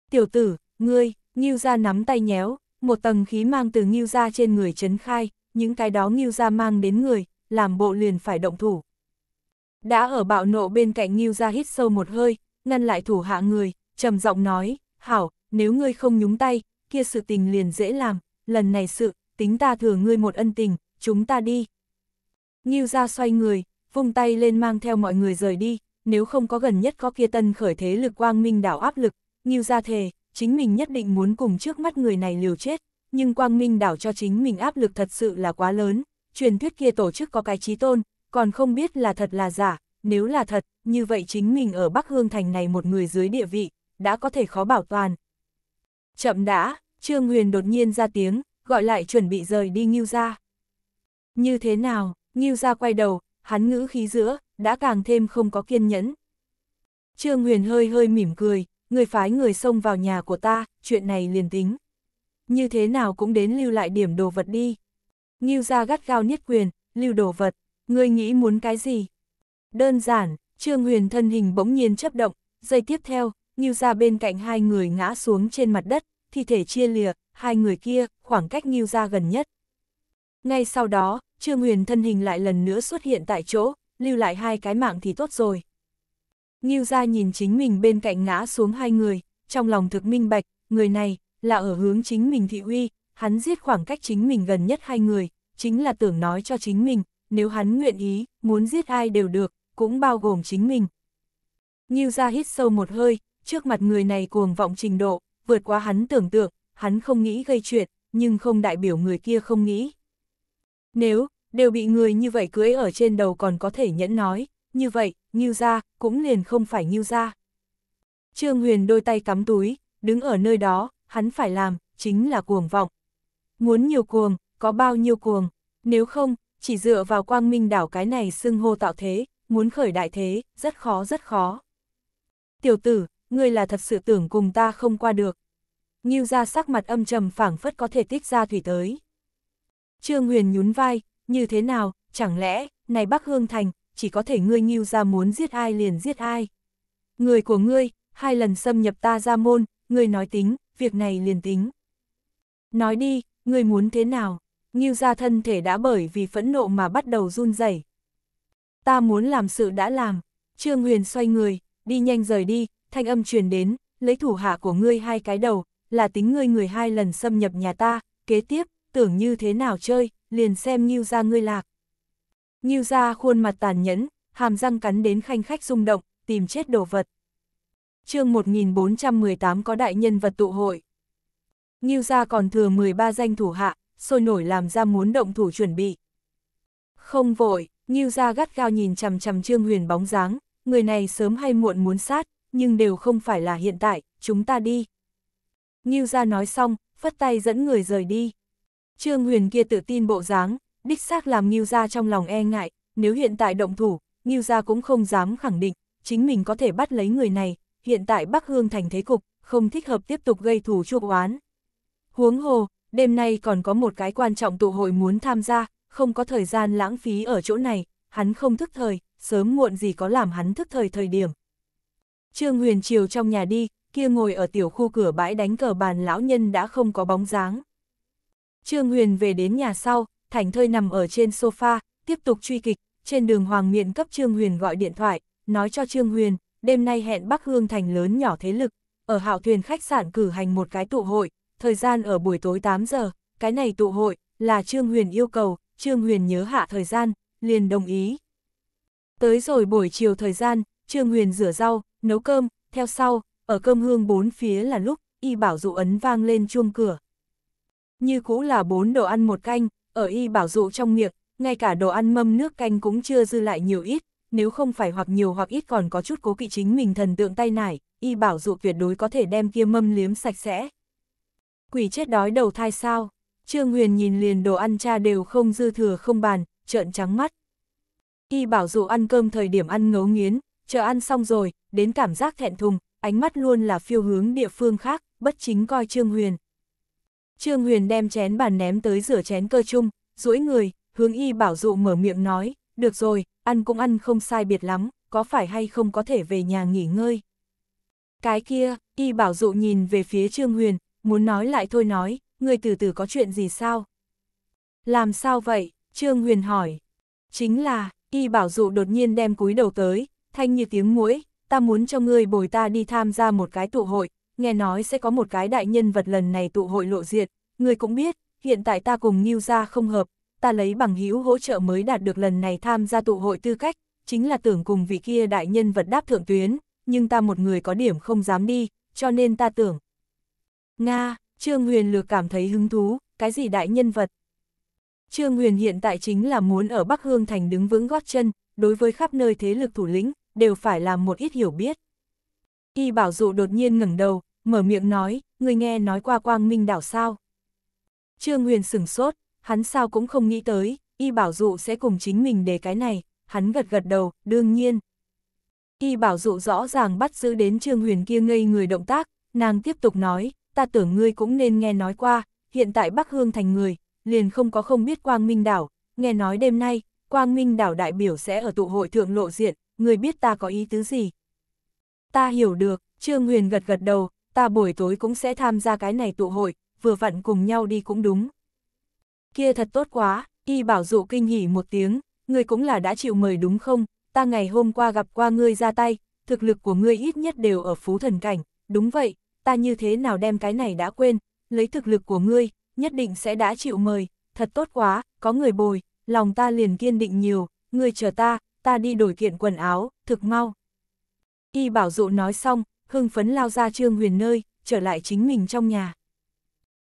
Tiểu tử, ngươi, nghiêu ra nắm tay nhéo, một tầng khí mang từ nghiêu ra trên người chấn khai, những cái đó nghiêu ra mang đến người, làm bộ liền phải động thủ. Đã ở bạo nộ bên cạnh nghiêu ra hít sâu một hơi, ngăn lại thủ hạ người, trầm giọng nói, hảo, nếu ngươi không nhúng tay, kia sự tình liền dễ làm, lần này sự, tính ta thừa ngươi một ân tình, chúng ta đi. Nghiêu ra xoay người, vung tay lên mang theo mọi người rời đi, nếu không có gần nhất có kia tân khởi thế lực quang minh đảo áp lực, Nghiêu ra thề, chính mình nhất định muốn cùng trước mắt người này liều chết, nhưng quang minh đảo cho chính mình áp lực thật sự là quá lớn, truyền thuyết kia tổ chức có cái trí tôn, còn không biết là thật là giả, nếu là thật, như vậy chính mình ở Bắc Hương Thành này một người dưới địa vị, đã có thể khó bảo toàn. Chậm đã, Trương Huyền đột nhiên ra tiếng, gọi lại chuẩn bị rời đi Nghiêu ra. Như thế nào, Ngưu ra quay đầu, hắn ngữ khí giữa, đã càng thêm không có kiên nhẫn. Trương Huyền hơi hơi mỉm cười, người phái người xông vào nhà của ta, chuyện này liền tính. Như thế nào cũng đến lưu lại điểm đồ vật đi. Ngưu ra gắt gao niết quyền, lưu đồ vật, ngươi nghĩ muốn cái gì? Đơn giản, Trương Huyền thân hình bỗng nhiên chấp động, giây tiếp theo, Ngưu ra bên cạnh hai người ngã xuống trên mặt đất, thi thể chia lìa, hai người kia, khoảng cách Ngưu ra gần nhất. Ngay sau đó, Trương Huyền thân hình lại lần nữa xuất hiện tại chỗ, lưu lại hai cái mạng thì tốt rồi. Nghiêu gia nhìn chính mình bên cạnh ngã xuống hai người, trong lòng thực minh bạch, người này, là ở hướng chính mình thị uy, hắn giết khoảng cách chính mình gần nhất hai người, chính là tưởng nói cho chính mình, nếu hắn nguyện ý, muốn giết ai đều được, cũng bao gồm chính mình. Nghiêu gia hít sâu một hơi, trước mặt người này cuồng vọng trình độ, vượt qua hắn tưởng tượng, hắn không nghĩ gây chuyện, nhưng không đại biểu người kia không nghĩ. Nếu, đều bị người như vậy cưới ở trên đầu còn có thể nhẫn nói, như vậy, như ra, cũng liền không phải như ra. Trương Huyền đôi tay cắm túi, đứng ở nơi đó, hắn phải làm, chính là cuồng vọng. Muốn nhiều cuồng, có bao nhiêu cuồng, nếu không, chỉ dựa vào quang minh đảo cái này xưng hô tạo thế, muốn khởi đại thế, rất khó rất khó. Tiểu tử, ngươi là thật sự tưởng cùng ta không qua được. Ngưu ra sắc mặt âm trầm phảng phất có thể tích ra thủy tới. Trương Huyền nhún vai, như thế nào, chẳng lẽ, này Bắc Hương Thành, chỉ có thể ngươi nghiêu ra muốn giết ai liền giết ai. Người của ngươi, hai lần xâm nhập ta ra môn, ngươi nói tính, việc này liền tính. Nói đi, ngươi muốn thế nào? Nghiêu ra thân thể đã bởi vì phẫn nộ mà bắt đầu run rẩy. Ta muốn làm sự đã làm. Trương Huyền xoay người, đi nhanh rời đi, thanh âm truyền đến, lấy thủ hạ của ngươi hai cái đầu, là tính ngươi người hai lần xâm nhập nhà ta, kế tiếp, tưởng như thế nào chơi, liền xem Nghiêu ra ngươi lạc. Nghiêu ra khuôn mặt tàn nhẫn, hàm răng cắn đến khanh khách rung động, tìm chết đồ vật. chương 1418 có đại nhân vật tụ hội. Nghiêu ra còn thừa 13 danh thủ hạ, sôi nổi làm ra muốn động thủ chuẩn bị. Không vội, Nghiêu ra gắt gao nhìn chằm chằm Trương Huyền bóng dáng, người này sớm hay muộn muốn sát, nhưng đều không phải là hiện tại, chúng ta đi. Nghiêu ra nói xong, phất tay dẫn người rời đi. Trương Huyền kia tự tin bộ dáng, đích xác làm Ngưu Gia trong lòng e ngại, nếu hiện tại động thủ, Ngưu Gia cũng không dám khẳng định, chính mình có thể bắt lấy người này, hiện tại Bắc Hương thành thế cục, không thích hợp tiếp tục gây thù chuộc oán. Huống hồ, đêm nay còn có một cái quan trọng tụ hội muốn tham gia, không có thời gian lãng phí ở chỗ này, hắn không thức thời, sớm muộn gì có làm hắn thức thời thời điểm. Trương Huyền chiều trong nhà đi, kia ngồi ở tiểu khu cửa bãi đánh cờ bàn lão nhân đã không có bóng dáng. Trương Huyền về đến nhà sau, Thành Thơi nằm ở trên sofa, tiếp tục truy kịch, trên đường Hoàng Miện cấp Trương Huyền gọi điện thoại, nói cho Trương Huyền, đêm nay hẹn Bắc Hương thành lớn nhỏ thế lực, ở Hạo Thuyền khách sạn cử hành một cái tụ hội, thời gian ở buổi tối 8 giờ, cái này tụ hội là Trương Huyền yêu cầu, Trương Huyền nhớ hạ thời gian, liền đồng ý. Tới rồi buổi chiều thời gian, Trương Huyền rửa rau, nấu cơm, theo sau, ở cơm hương bốn phía là lúc, y bảo dụ ấn vang lên chuông cửa. Như cũ là bốn đồ ăn một canh, ở y bảo dụ trong miệng, ngay cả đồ ăn mâm nước canh cũng chưa dư lại nhiều ít, nếu không phải hoặc nhiều hoặc ít còn có chút cố kỵ chính mình thần tượng tay nải, y bảo dụ tuyệt đối có thể đem kia mâm liếm sạch sẽ. Quỷ chết đói đầu thai sao? Trương Huyền nhìn liền đồ ăn cha đều không dư thừa không bàn, trợn trắng mắt. Y bảo dụ ăn cơm thời điểm ăn ngấu nghiến, chờ ăn xong rồi, đến cảm giác thẹn thùng, ánh mắt luôn là phiêu hướng địa phương khác, bất chính coi Trương Huyền. Trương Huyền đem chén bàn ném tới rửa chén cơ chung, duỗi người, hướng y bảo dụ mở miệng nói, được rồi, ăn cũng ăn không sai biệt lắm, có phải hay không có thể về nhà nghỉ ngơi. Cái kia, y bảo dụ nhìn về phía Trương Huyền, muốn nói lại thôi nói, người từ từ có chuyện gì sao? Làm sao vậy? Trương Huyền hỏi. Chính là, y bảo dụ đột nhiên đem cúi đầu tới, thanh như tiếng muỗi, ta muốn cho ngươi bồi ta đi tham gia một cái tụ hội, nghe nói sẽ có một cái đại nhân vật lần này tụ hội lộ diệt, người cũng biết, hiện tại ta cùng Ngưu gia không hợp, ta lấy bằng hữu hỗ trợ mới đạt được lần này tham gia tụ hội tư cách, chính là tưởng cùng vị kia đại nhân vật đáp thượng tuyến, nhưng ta một người có điểm không dám đi, cho nên ta tưởng. Nga, Trương Huyền lược cảm thấy hứng thú, cái gì đại nhân vật? Trương Huyền hiện tại chính là muốn ở Bắc Hương Thành đứng vững gót chân, đối với khắp nơi thế lực thủ lĩnh, đều phải làm một ít hiểu biết. Y bảo dụ đột nhiên ngẩng đầu, mở miệng nói, người nghe nói qua quang minh đảo sao. Trương Huyền sửng sốt, hắn sao cũng không nghĩ tới, y bảo dụ sẽ cùng chính mình để cái này, hắn gật gật đầu, đương nhiên. Y bảo dụ rõ ràng bắt giữ đến Trương Huyền kia ngây người động tác, nàng tiếp tục nói, ta tưởng ngươi cũng nên nghe nói qua, hiện tại Bắc Hương thành người, liền không có không biết Quang Minh đảo, nghe nói đêm nay, Quang Minh đảo đại biểu sẽ ở tụ hội thượng lộ diện, ngươi biết ta có ý tứ gì, ta hiểu được, Trương Huyền gật gật đầu, ta buổi tối cũng sẽ tham gia cái này tụ hội, vừa vặn cùng nhau đi cũng đúng. Kia thật tốt quá, y bảo dụ kinh hỉ một tiếng, ngươi cũng là đã chịu mời đúng không, ta ngày hôm qua gặp qua ngươi ra tay, thực lực của ngươi ít nhất đều ở phú thần cảnh, đúng vậy, ta như thế nào đem cái này đã quên, lấy thực lực của ngươi, nhất định sẽ đã chịu mời, thật tốt quá, có người bồi, lòng ta liền kiên định nhiều, ngươi chờ ta, ta đi đổi kiện quần áo, thực mau. Y bảo dụ nói xong, hưng phấn lao ra Trương Huyền nơi, trở lại chính mình trong nhà.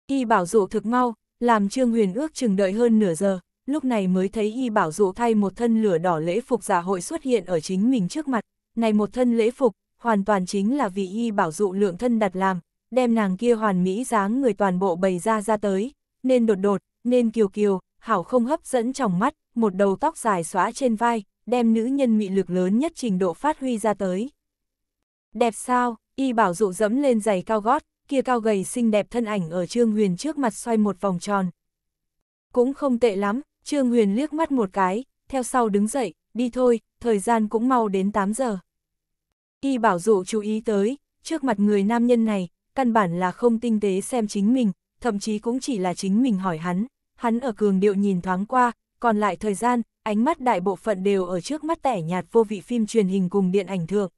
Y bảo dụ thực mau, làm Trương Huyền ước chừng đợi hơn nửa giờ, lúc này mới thấy Y bảo dụ thay một thân lửa đỏ lễ phục giả hội xuất hiện ở chính mình trước mặt, này một thân lễ phục, hoàn toàn chính là vì Y bảo dụ lượng thân đặt làm, đem nàng kia hoàn mỹ dáng người toàn bộ bày ra ra tới, nên đột đột, nên kiều kiều, hảo không hấp dẫn trong mắt, một đầu tóc dài xóa trên vai, đem nữ nhân mị lực lớn nhất trình độ phát huy ra tới. Đẹp sao, y bảo dụ dẫm lên giày cao gót, kia cao gầy xinh đẹp thân ảnh ở Trương Huyền trước mặt xoay một vòng tròn. Cũng không tệ lắm, Trương Huyền liếc mắt một cái, theo sau đứng dậy, đi thôi, thời gian cũng mau đến 8 giờ. Y bảo dụ chú ý tới, trước mặt người nam nhân này, căn bản là không tinh tế xem chính mình, thậm chí cũng chỉ là chính mình hỏi hắn, hắn ở cường điệu nhìn thoáng qua, còn lại thời gian, ánh mắt đại bộ phận đều ở trước mắt tẻ nhạt vô vị phim truyền hình cùng điện ảnh thượng,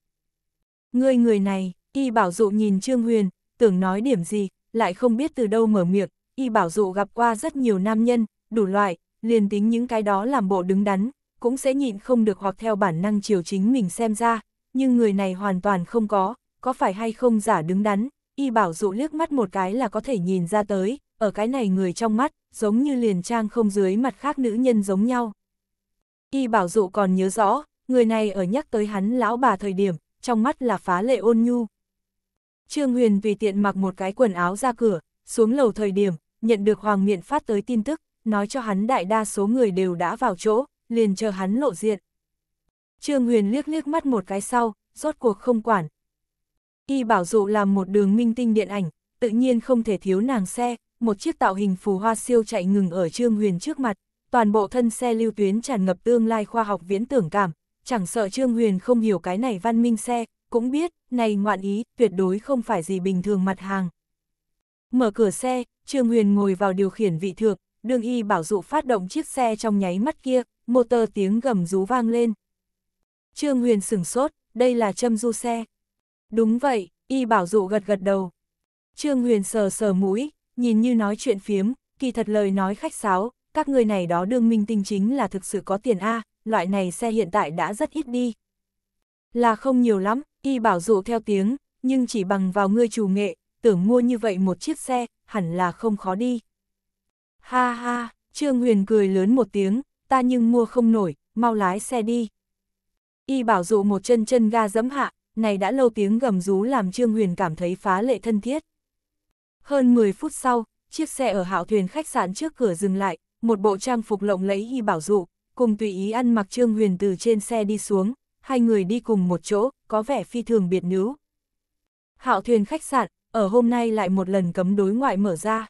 Ngươi người này, y bảo dụ nhìn Trương Huyền, tưởng nói điểm gì, lại không biết từ đâu mở miệng, y bảo dụ gặp qua rất nhiều nam nhân, đủ loại, liền tính những cái đó làm bộ đứng đắn, cũng sẽ nhịn không được hoặc theo bản năng chiều chính mình xem ra, nhưng người này hoàn toàn không có, có phải hay không giả đứng đắn, y bảo dụ liếc mắt một cái là có thể nhìn ra tới, ở cái này người trong mắt, giống như liền trang không dưới mặt khác nữ nhân giống nhau. Y bảo dụ còn nhớ rõ, người này ở nhắc tới hắn lão bà thời điểm, trong mắt là phá lệ ôn nhu. Trương Huyền vì tiện mặc một cái quần áo ra cửa, xuống lầu thời điểm, nhận được Hoàng Miện phát tới tin tức, nói cho hắn đại đa số người đều đã vào chỗ, liền chờ hắn lộ diện. Trương Huyền liếc liếc mắt một cái sau, rốt cuộc không quản. Y bảo dụ làm một đường minh tinh điện ảnh, tự nhiên không thể thiếu nàng xe, một chiếc tạo hình phù hoa siêu chạy ngừng ở Trương Huyền trước mặt, toàn bộ thân xe lưu tuyến tràn ngập tương lai khoa học viễn tưởng cảm, chẳng sợ Trương Huyền không hiểu cái này văn minh xe, cũng biết, này ngoạn ý, tuyệt đối không phải gì bình thường mặt hàng. Mở cửa xe, Trương Huyền ngồi vào điều khiển vị thượng, đường y bảo dụ phát động chiếc xe trong nháy mắt kia, motor tiếng gầm rú vang lên. Trương Huyền sửng sốt, đây là châm du xe. Đúng vậy, y bảo dụ gật gật đầu. Trương Huyền sờ sờ mũi, nhìn như nói chuyện phiếm, kỳ thật lời nói khách sáo, các người này đó đương minh tinh chính là thực sự có tiền A, loại này xe hiện tại đã rất ít đi. Là không nhiều lắm, y bảo dụ theo tiếng, nhưng chỉ bằng vào ngươi chủ nghệ, tưởng mua như vậy một chiếc xe, hẳn là không khó đi. Ha ha, Trương Huyền cười lớn một tiếng, ta nhưng mua không nổi, mau lái xe đi. Y bảo dụ một chân chân ga dẫm hạ, này đã lâu tiếng gầm rú làm Trương Huyền cảm thấy phá lệ thân thiết. Hơn 10 phút sau, chiếc xe ở hạo thuyền khách sạn trước cửa dừng lại, một bộ trang phục lộng lẫy Y bảo dụ, cùng tùy ý ăn mặc Trương Huyền từ trên xe đi xuống, hai người đi cùng một chỗ, có vẻ phi thường biệt nữ. Hạo thuyền khách sạn, ở hôm nay lại một lần cấm đối ngoại mở ra.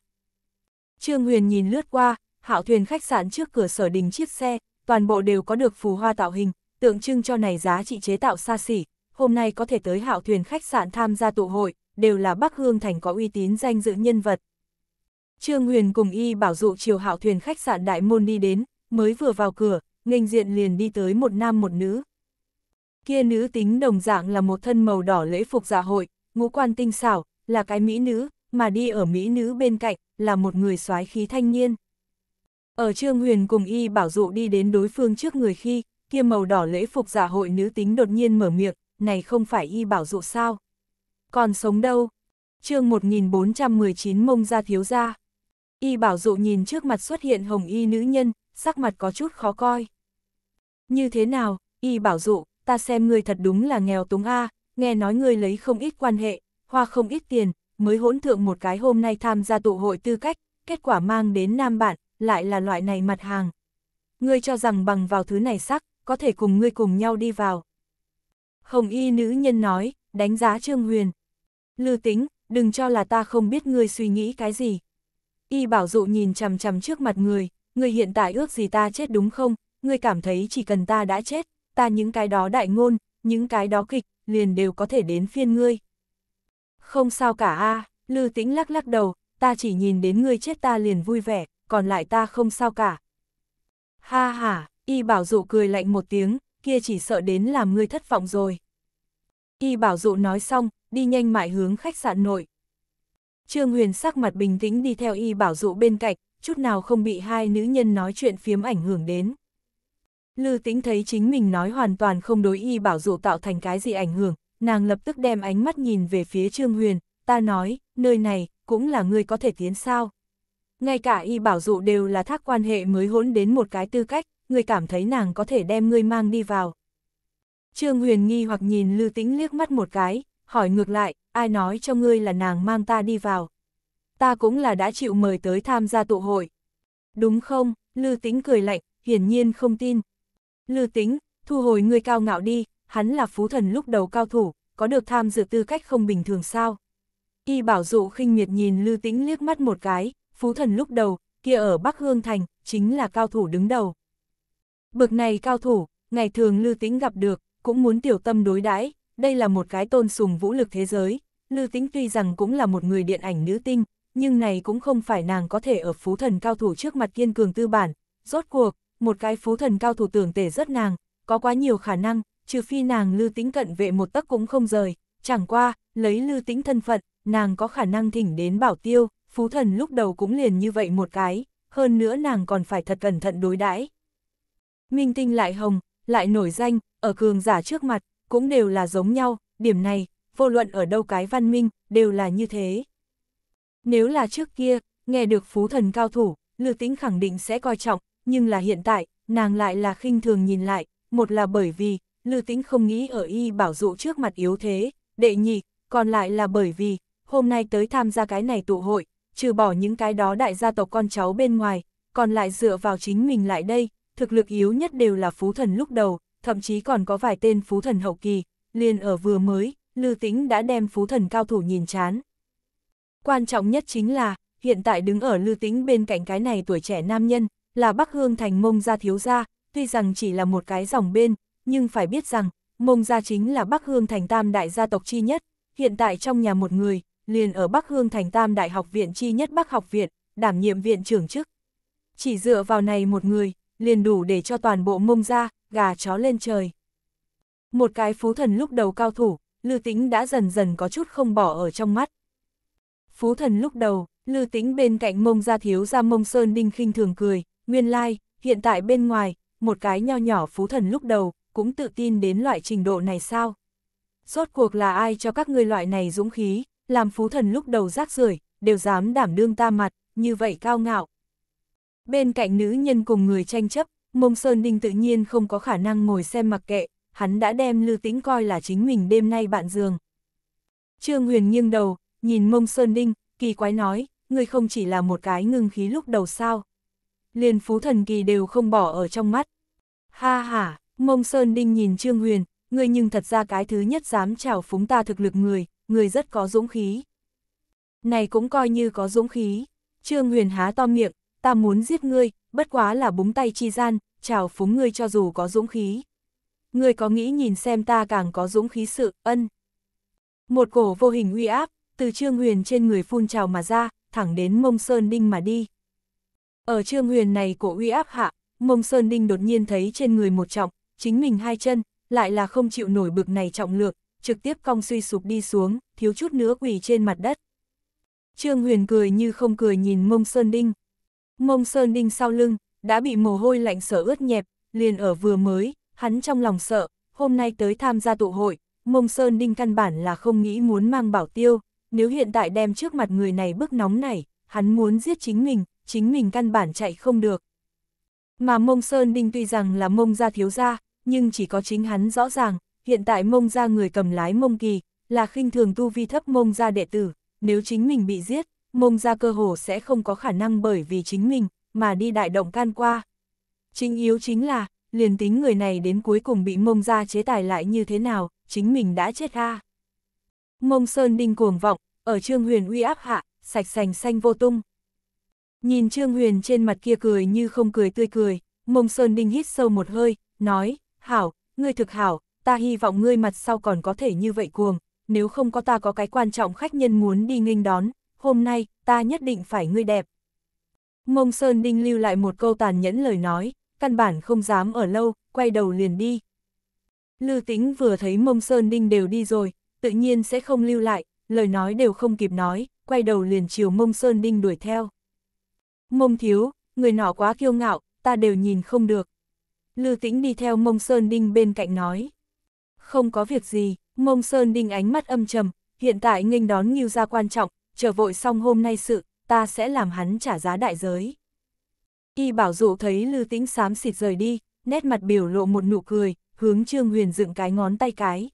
Trương Huyền nhìn lướt qua, hạo thuyền khách sạn trước cửa sở đình chiếc xe, toàn bộ đều có được phù hoa tạo hình, tượng trưng cho này giá trị chế tạo xa xỉ. Hôm nay có thể tới hạo thuyền khách sạn tham gia tụ hội, đều là Bắc Hương Thành có uy tín danh dự nhân vật. Trương Huyền cùng y bảo dụ chiều hạo thuyền khách sạn đại môn đi đến, mới vừa vào cửa, nghênh diện liền đi tới một nam một nữ. Kia nữ tính đồng dạng là một thân màu đỏ lễ phục dạ hội, ngũ quan tinh xảo, là cái mỹ nữ, mà đi ở mỹ nữ bên cạnh, là một người soái khí thanh niên. Ở Trương Huyền cùng y bảo dụ đi đến đối phương trước người khi, kia màu đỏ lễ phục giả dạ hội nữ tính đột nhiên mở miệng, này không phải y bảo dụ sao? Còn sống đâu? chương 1419 mông ra thiếu ra. Y bảo dụ nhìn trước mặt xuất hiện hồng y nữ nhân, sắc mặt có chút khó coi. Như thế nào, y bảo dụ, ta xem ngươi thật đúng là nghèo túng a, nghe nói ngươi lấy không ít quan hệ, hoa không ít tiền, mới hỗn thượng một cái hôm nay tham gia tụ hội tư cách, kết quả mang đến nam bạn, lại là loại này mặt hàng. Ngươi cho rằng bằng vào thứ này sắc, có thể cùng ngươi cùng nhau đi vào. Hồng y nữ nhân nói, đánh giá Trương Huyền. Lư tính, đừng cho là ta không biết ngươi suy nghĩ cái gì. Y bảo dụ nhìn chằm chằm trước mặt người, người hiện tại ước gì ta chết đúng không, người cảm thấy chỉ cần ta đã chết, ta những cái đó đại ngôn, những cái đó kịch, liền đều có thể đến phiên ngươi. Không sao cả a Lư Tĩnh lắc lắc đầu, ta chỉ nhìn đến ngươi chết ta liền vui vẻ, còn lại ta không sao cả. Ha ha, y bảo dụ cười lạnh một tiếng, kia chỉ sợ đến làm ngươi thất vọng rồi. Y bảo dụ nói xong, đi nhanh mại hướng khách sạn nội. Trương Huyền sắc mặt bình tĩnh đi theo y bảo dụ bên cạnh, chút nào không bị hai nữ nhân nói chuyện phiếm ảnh hưởng đến. Lư tĩnh thấy chính mình nói hoàn toàn không đối y bảo dụ tạo thành cái gì ảnh hưởng, nàng lập tức đem ánh mắt nhìn về phía Trương Huyền, ta nói, nơi này, cũng là người có thể tiến sao. Ngay cả y bảo dụ đều là thác quan hệ mới hỗn đến một cái tư cách, người cảm thấy nàng có thể đem ngươi mang đi vào. Trương Huyền nghi hoặc nhìn Lư Tĩnh liếc mắt một cái, hỏi ngược lại, ai nói cho ngươi là nàng mang ta đi vào ta cũng là đã chịu mời tới tham gia tụ hội. Đúng không, Lư Tính cười lạnh, hiển nhiên không tin. Lư Tính, thu hồi người cao ngạo đi, hắn là phú thần lúc đầu cao thủ, có được tham dự tư cách không bình thường sao. Y bảo dụ khinh miệt nhìn Lư Tĩnh liếc mắt một cái, phú thần lúc đầu, kia ở Bắc Hương Thành, chính là cao thủ đứng đầu. Bực này cao thủ, ngày thường Lư Tĩnh gặp được, cũng muốn tiểu tâm đối đãi đây là một cái tôn sùng vũ lực thế giới. Lư Tĩnh tuy rằng cũng là một người điện ảnh nữ tinh, nhưng này cũng không phải nàng có thể ở phú thần cao thủ trước mặt kiên cường tư bản. Rốt cuộc, một cái phú thần cao thủ tưởng tể rất nàng, có quá nhiều khả năng, trừ phi nàng lưu tính cận vệ một tấc cũng không rời. Chẳng qua, lấy lưu tính thân phận, nàng có khả năng thỉnh đến bảo tiêu, phú thần lúc đầu cũng liền như vậy một cái, hơn nữa nàng còn phải thật cẩn thận đối đãi. Minh tinh lại hồng, lại nổi danh, ở cường giả trước mặt, cũng đều là giống nhau, điểm này, vô luận ở đâu cái văn minh, đều là như thế. Nếu là trước kia, nghe được phú thần cao thủ, Lư Tĩnh khẳng định sẽ coi trọng, nhưng là hiện tại, nàng lại là khinh thường nhìn lại, một là bởi vì, Lư Tĩnh không nghĩ ở y bảo dụ trước mặt yếu thế, đệ nhị, còn lại là bởi vì, hôm nay tới tham gia cái này tụ hội, trừ bỏ những cái đó đại gia tộc con cháu bên ngoài, còn lại dựa vào chính mình lại đây, thực lực yếu nhất đều là phú thần lúc đầu, thậm chí còn có vài tên phú thần hậu kỳ, liền ở vừa mới, Lư Tĩnh đã đem phú thần cao thủ nhìn chán. Quan trọng nhất chính là, hiện tại đứng ở Lưu Tĩnh bên cạnh cái này tuổi trẻ nam nhân, là Bắc Hương Thành Mông Gia thiếu gia, tuy rằng chỉ là một cái dòng bên, nhưng phải biết rằng, Mông Gia chính là Bắc Hương Thành Tam Đại gia tộc chi nhất, hiện tại trong nhà một người, liền ở Bắc Hương Thành Tam Đại học viện chi nhất Bắc học viện, đảm nhiệm viện trưởng chức. Chỉ dựa vào này một người, liền đủ để cho toàn bộ Mông Gia, gà chó lên trời. Một cái phú thần lúc đầu cao thủ, Lưu Tĩnh đã dần dần có chút không bỏ ở trong mắt. Phú thần lúc đầu, Lư Tĩnh bên cạnh mông ra thiếu ra mông Sơn Đinh khinh thường cười, nguyên lai, like, hiện tại bên ngoài, một cái nho nhỏ phú thần lúc đầu, cũng tự tin đến loại trình độ này sao? Rốt cuộc là ai cho các ngươi loại này dũng khí, làm phú thần lúc đầu rác rưởi đều dám đảm đương ta mặt, như vậy cao ngạo. Bên cạnh nữ nhân cùng người tranh chấp, mông Sơn Đinh tự nhiên không có khả năng ngồi xem mặc kệ, hắn đã đem Lư Tĩnh coi là chính mình đêm nay bạn giường. Trương Huyền nghiêng đầu, nhìn mông Sơn Ninh, kỳ quái nói, ngươi không chỉ là một cái ngưng khí lúc đầu sao. Liền phú thần kỳ đều không bỏ ở trong mắt. Ha ha, mông Sơn Ninh nhìn Trương Huyền, ngươi nhưng thật ra cái thứ nhất dám chào phúng ta thực lực người, người rất có dũng khí. Này cũng coi như có dũng khí. Trương Huyền há to miệng, ta muốn giết ngươi, bất quá là búng tay chi gian, chào phúng ngươi cho dù có dũng khí. Ngươi có nghĩ nhìn xem ta càng có dũng khí sự, ân. Một cổ vô hình uy áp, từ Trương Huyền trên người phun trào mà ra, thẳng đến mông Sơn Đinh mà đi. Ở Trương Huyền này cổ uy áp hạ, mông Sơn Đinh đột nhiên thấy trên người một trọng, chính mình hai chân, lại là không chịu nổi bực này trọng lược, trực tiếp cong suy sụp đi xuống, thiếu chút nữa quỳ trên mặt đất. Trương Huyền cười như không cười nhìn mông Sơn Đinh. Mông Sơn Đinh sau lưng, đã bị mồ hôi lạnh sở ướt nhẹp, liền ở vừa mới, hắn trong lòng sợ, hôm nay tới tham gia tụ hội, mông Sơn Đinh căn bản là không nghĩ muốn mang bảo tiêu. Nếu hiện tại đem trước mặt người này bức nóng này, hắn muốn giết chính mình, chính mình căn bản chạy không được. Mà mông Sơn Đinh tuy rằng là mông gia thiếu gia, nhưng chỉ có chính hắn rõ ràng, hiện tại mông gia người cầm lái mông kỳ, là khinh thường tu vi thấp mông gia đệ tử, nếu chính mình bị giết, mông gia cơ hồ sẽ không có khả năng bởi vì chính mình, mà đi đại động can qua. Chính yếu chính là, liền tính người này đến cuối cùng bị mông gia chế tài lại như thế nào, chính mình đã chết ha. Mông Sơn Đinh cuồng vọng, ở Trương Huyền uy áp hạ, sạch sành xanh vô tung. Nhìn Trương Huyền trên mặt kia cười như không cười tươi cười, Mông Sơn Đinh hít sâu một hơi, nói, hảo, ngươi thực hảo, ta hy vọng ngươi mặt sau còn có thể như vậy cuồng, nếu không có ta có cái quan trọng khách nhân muốn đi nghênh đón, hôm nay, ta nhất định phải ngươi đẹp. Mông Sơn Đinh lưu lại một câu tàn nhẫn lời nói, căn bản không dám ở lâu, quay đầu liền đi. Lư Tĩnh vừa thấy Mông Sơn Đinh đều đi rồi, tự nhiên sẽ không lưu lại, lời nói đều không kịp nói, quay đầu liền chiều mông Sơn Đinh đuổi theo. Mông thiếu, người nọ quá kiêu ngạo, ta đều nhìn không được. Lưu tĩnh đi theo mông Sơn Đinh bên cạnh nói. Không có việc gì, mông Sơn Đinh ánh mắt âm trầm, hiện tại nghênh đón nghiêu ra quan trọng, chờ vội xong hôm nay sự, ta sẽ làm hắn trả giá đại giới. Y bảo dụ thấy Lưu Tĩnh xám xịt rời đi, nét mặt biểu lộ một nụ cười, hướng Trương Huyền dựng cái ngón tay cái.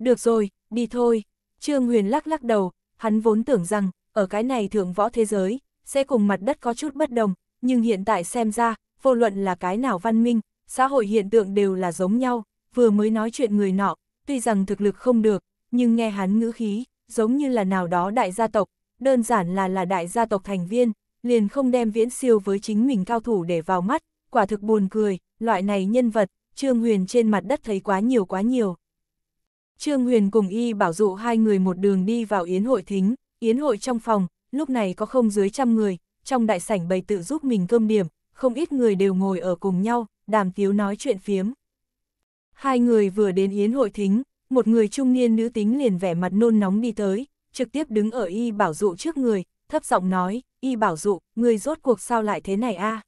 Được rồi, đi thôi. Trương Huyền lắc lắc đầu, hắn vốn tưởng rằng, ở cái này thượng võ thế giới, sẽ cùng mặt đất có chút bất đồng, nhưng hiện tại xem ra, vô luận là cái nào văn minh, xã hội hiện tượng đều là giống nhau, vừa mới nói chuyện người nọ, tuy rằng thực lực không được, nhưng nghe hắn ngữ khí, giống như là nào đó đại gia tộc, đơn giản là là đại gia tộc thành viên, liền không đem viễn siêu với chính mình cao thủ để vào mắt, quả thực buồn cười, loại này nhân vật, Trương Huyền trên mặt đất thấy quá nhiều quá nhiều. Trương Huyền cùng y bảo dụ hai người một đường đi vào yến hội thính, yến hội trong phòng, lúc này có không dưới trăm người, trong đại sảnh bày tự giúp mình cơm điểm, không ít người đều ngồi ở cùng nhau, đàm tiếu nói chuyện phiếm. Hai người vừa đến yến hội thính, một người trung niên nữ tính liền vẻ mặt nôn nóng đi tới, trực tiếp đứng ở y bảo dụ trước người, thấp giọng nói, y bảo dụ, người rốt cuộc sao lại thế này a?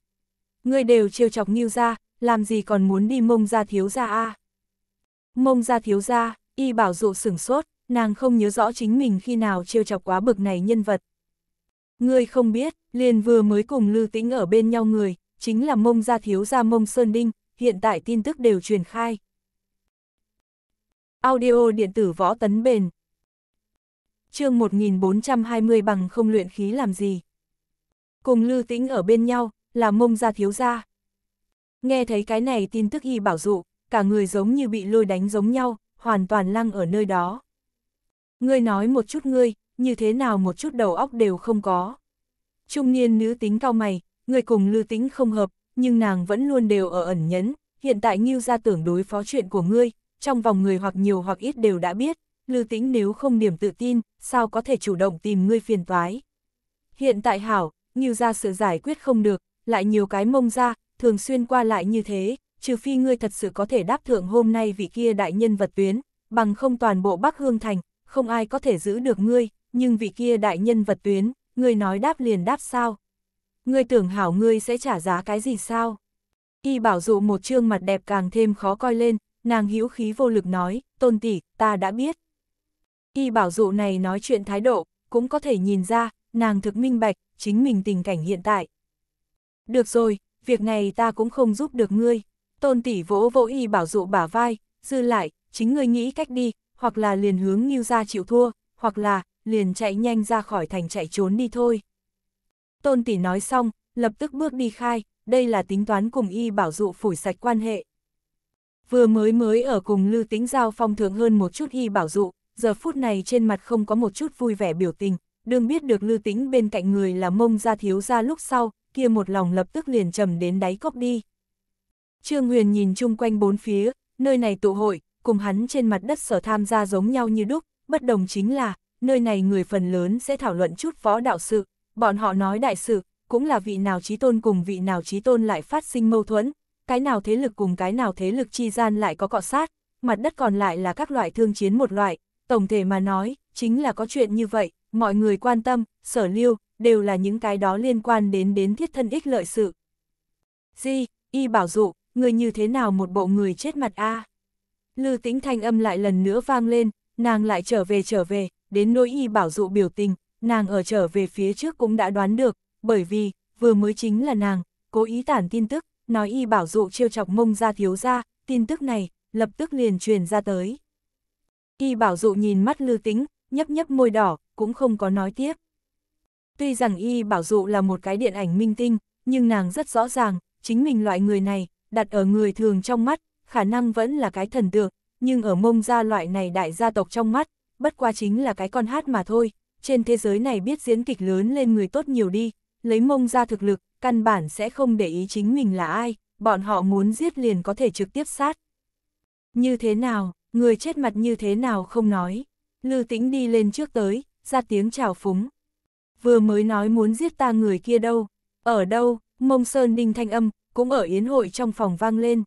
Người đều trêu chọc nghiêu ra, làm gì còn muốn đi mông ra thiếu ra a? Mông ra thiếu ra, Y bảo dụ sửng sốt, nàng không nhớ rõ chính mình khi nào trêu chọc quá bực này nhân vật. Ngươi không biết, liền vừa mới cùng Lưu Tĩnh ở bên nhau người, chính là mông gia thiếu gia mông Sơn Đinh, hiện tại tin tức đều truyền khai. Audio điện tử võ tấn bền chương 1420 bằng không luyện khí làm gì. Cùng Lưu Tĩnh ở bên nhau, là mông gia thiếu gia. Nghe thấy cái này tin tức y bảo dụ, cả người giống như bị lôi đánh giống nhau, hoàn toàn lăng ở nơi đó. Ngươi nói một chút ngươi, như thế nào một chút đầu óc đều không có. Trung niên nữ tính cao mày, người cùng lưu tính không hợp, nhưng nàng vẫn luôn đều ở ẩn nhẫn, hiện tại Nghiêu ra tưởng đối phó chuyện của ngươi, trong vòng người hoặc nhiều hoặc ít đều đã biết, lưu tính nếu không niềm tự tin, sao có thể chủ động tìm ngươi phiền toái. Hiện tại hảo, Nghiêu ra sự giải quyết không được, lại nhiều cái mông ra, thường xuyên qua lại như thế, trừ phi ngươi thật sự có thể đáp thượng hôm nay vị kia đại nhân vật tuyến, bằng không toàn bộ Bắc Hương Thành, không ai có thể giữ được ngươi, nhưng vị kia đại nhân vật tuyến, ngươi nói đáp liền đáp sao? Ngươi tưởng hảo ngươi sẽ trả giá cái gì sao? Y bảo dụ một trương mặt đẹp càng thêm khó coi lên, nàng hữu khí vô lực nói, tôn tỷ, ta đã biết. Y bảo dụ này nói chuyện thái độ, cũng có thể nhìn ra, nàng thực minh bạch, chính mình tình cảnh hiện tại. Được rồi, việc này ta cũng không giúp được ngươi. Tôn tỷ vỗ vỗ y bảo dụ bả vai, dư lại, chính ngươi nghĩ cách đi, hoặc là liền hướng nghiêu ra chịu thua, hoặc là, liền chạy nhanh ra khỏi thành chạy trốn đi thôi. Tôn tỷ nói xong, lập tức bước đi khai, đây là tính toán cùng y bảo dụ phủi sạch quan hệ. Vừa mới mới ở cùng lưu tính Giao phong thường hơn một chút y bảo dụ, giờ phút này trên mặt không có một chút vui vẻ biểu tình, đương biết được lưu tính bên cạnh người là mông ra thiếu ra lúc sau, kia một lòng lập tức liền trầm đến đáy cốc đi. Trương Huyền nhìn chung quanh bốn phía, nơi này tụ hội, cùng hắn trên mặt đất sở tham gia giống nhau như đúc, bất đồng chính là, nơi này người phần lớn sẽ thảo luận chút phó đạo sự, bọn họ nói đại sự, cũng là vị nào trí tôn cùng vị nào trí tôn lại phát sinh mâu thuẫn, cái nào thế lực cùng cái nào thế lực chi gian lại có cọ sát, mặt đất còn lại là các loại thương chiến một loại, tổng thể mà nói, chính là có chuyện như vậy, mọi người quan tâm, sở lưu, đều là những cái đó liên quan đến đến thiết thân ích lợi sự. Di, y bảo dụ, người như thế nào một bộ người chết mặt a à? Lư tĩnh thanh âm lại lần nữa vang lên, nàng lại trở về trở về, đến nỗi y bảo dụ biểu tình, nàng ở trở về phía trước cũng đã đoán được, bởi vì, vừa mới chính là nàng, cố ý tản tin tức, nói y bảo dụ trêu chọc mông ra thiếu ra, tin tức này, lập tức liền truyền ra tới. Y bảo dụ nhìn mắt lư tĩnh, nhấp nhấp môi đỏ, cũng không có nói tiếp. Tuy rằng y bảo dụ là một cái điện ảnh minh tinh, nhưng nàng rất rõ ràng, chính mình loại người này, đặt ở người thường trong mắt, khả năng vẫn là cái thần tượng, nhưng ở mông gia loại này đại gia tộc trong mắt, bất qua chính là cái con hát mà thôi, trên thế giới này biết diễn kịch lớn lên người tốt nhiều đi, lấy mông gia thực lực, căn bản sẽ không để ý chính mình là ai, bọn họ muốn giết liền có thể trực tiếp sát. Như thế nào, người chết mặt như thế nào không nói, lư tĩnh đi lên trước tới, ra tiếng chào phúng. Vừa mới nói muốn giết ta người kia đâu, ở đâu, mông sơn đinh thanh âm, cũng ở yến hội trong phòng vang lên.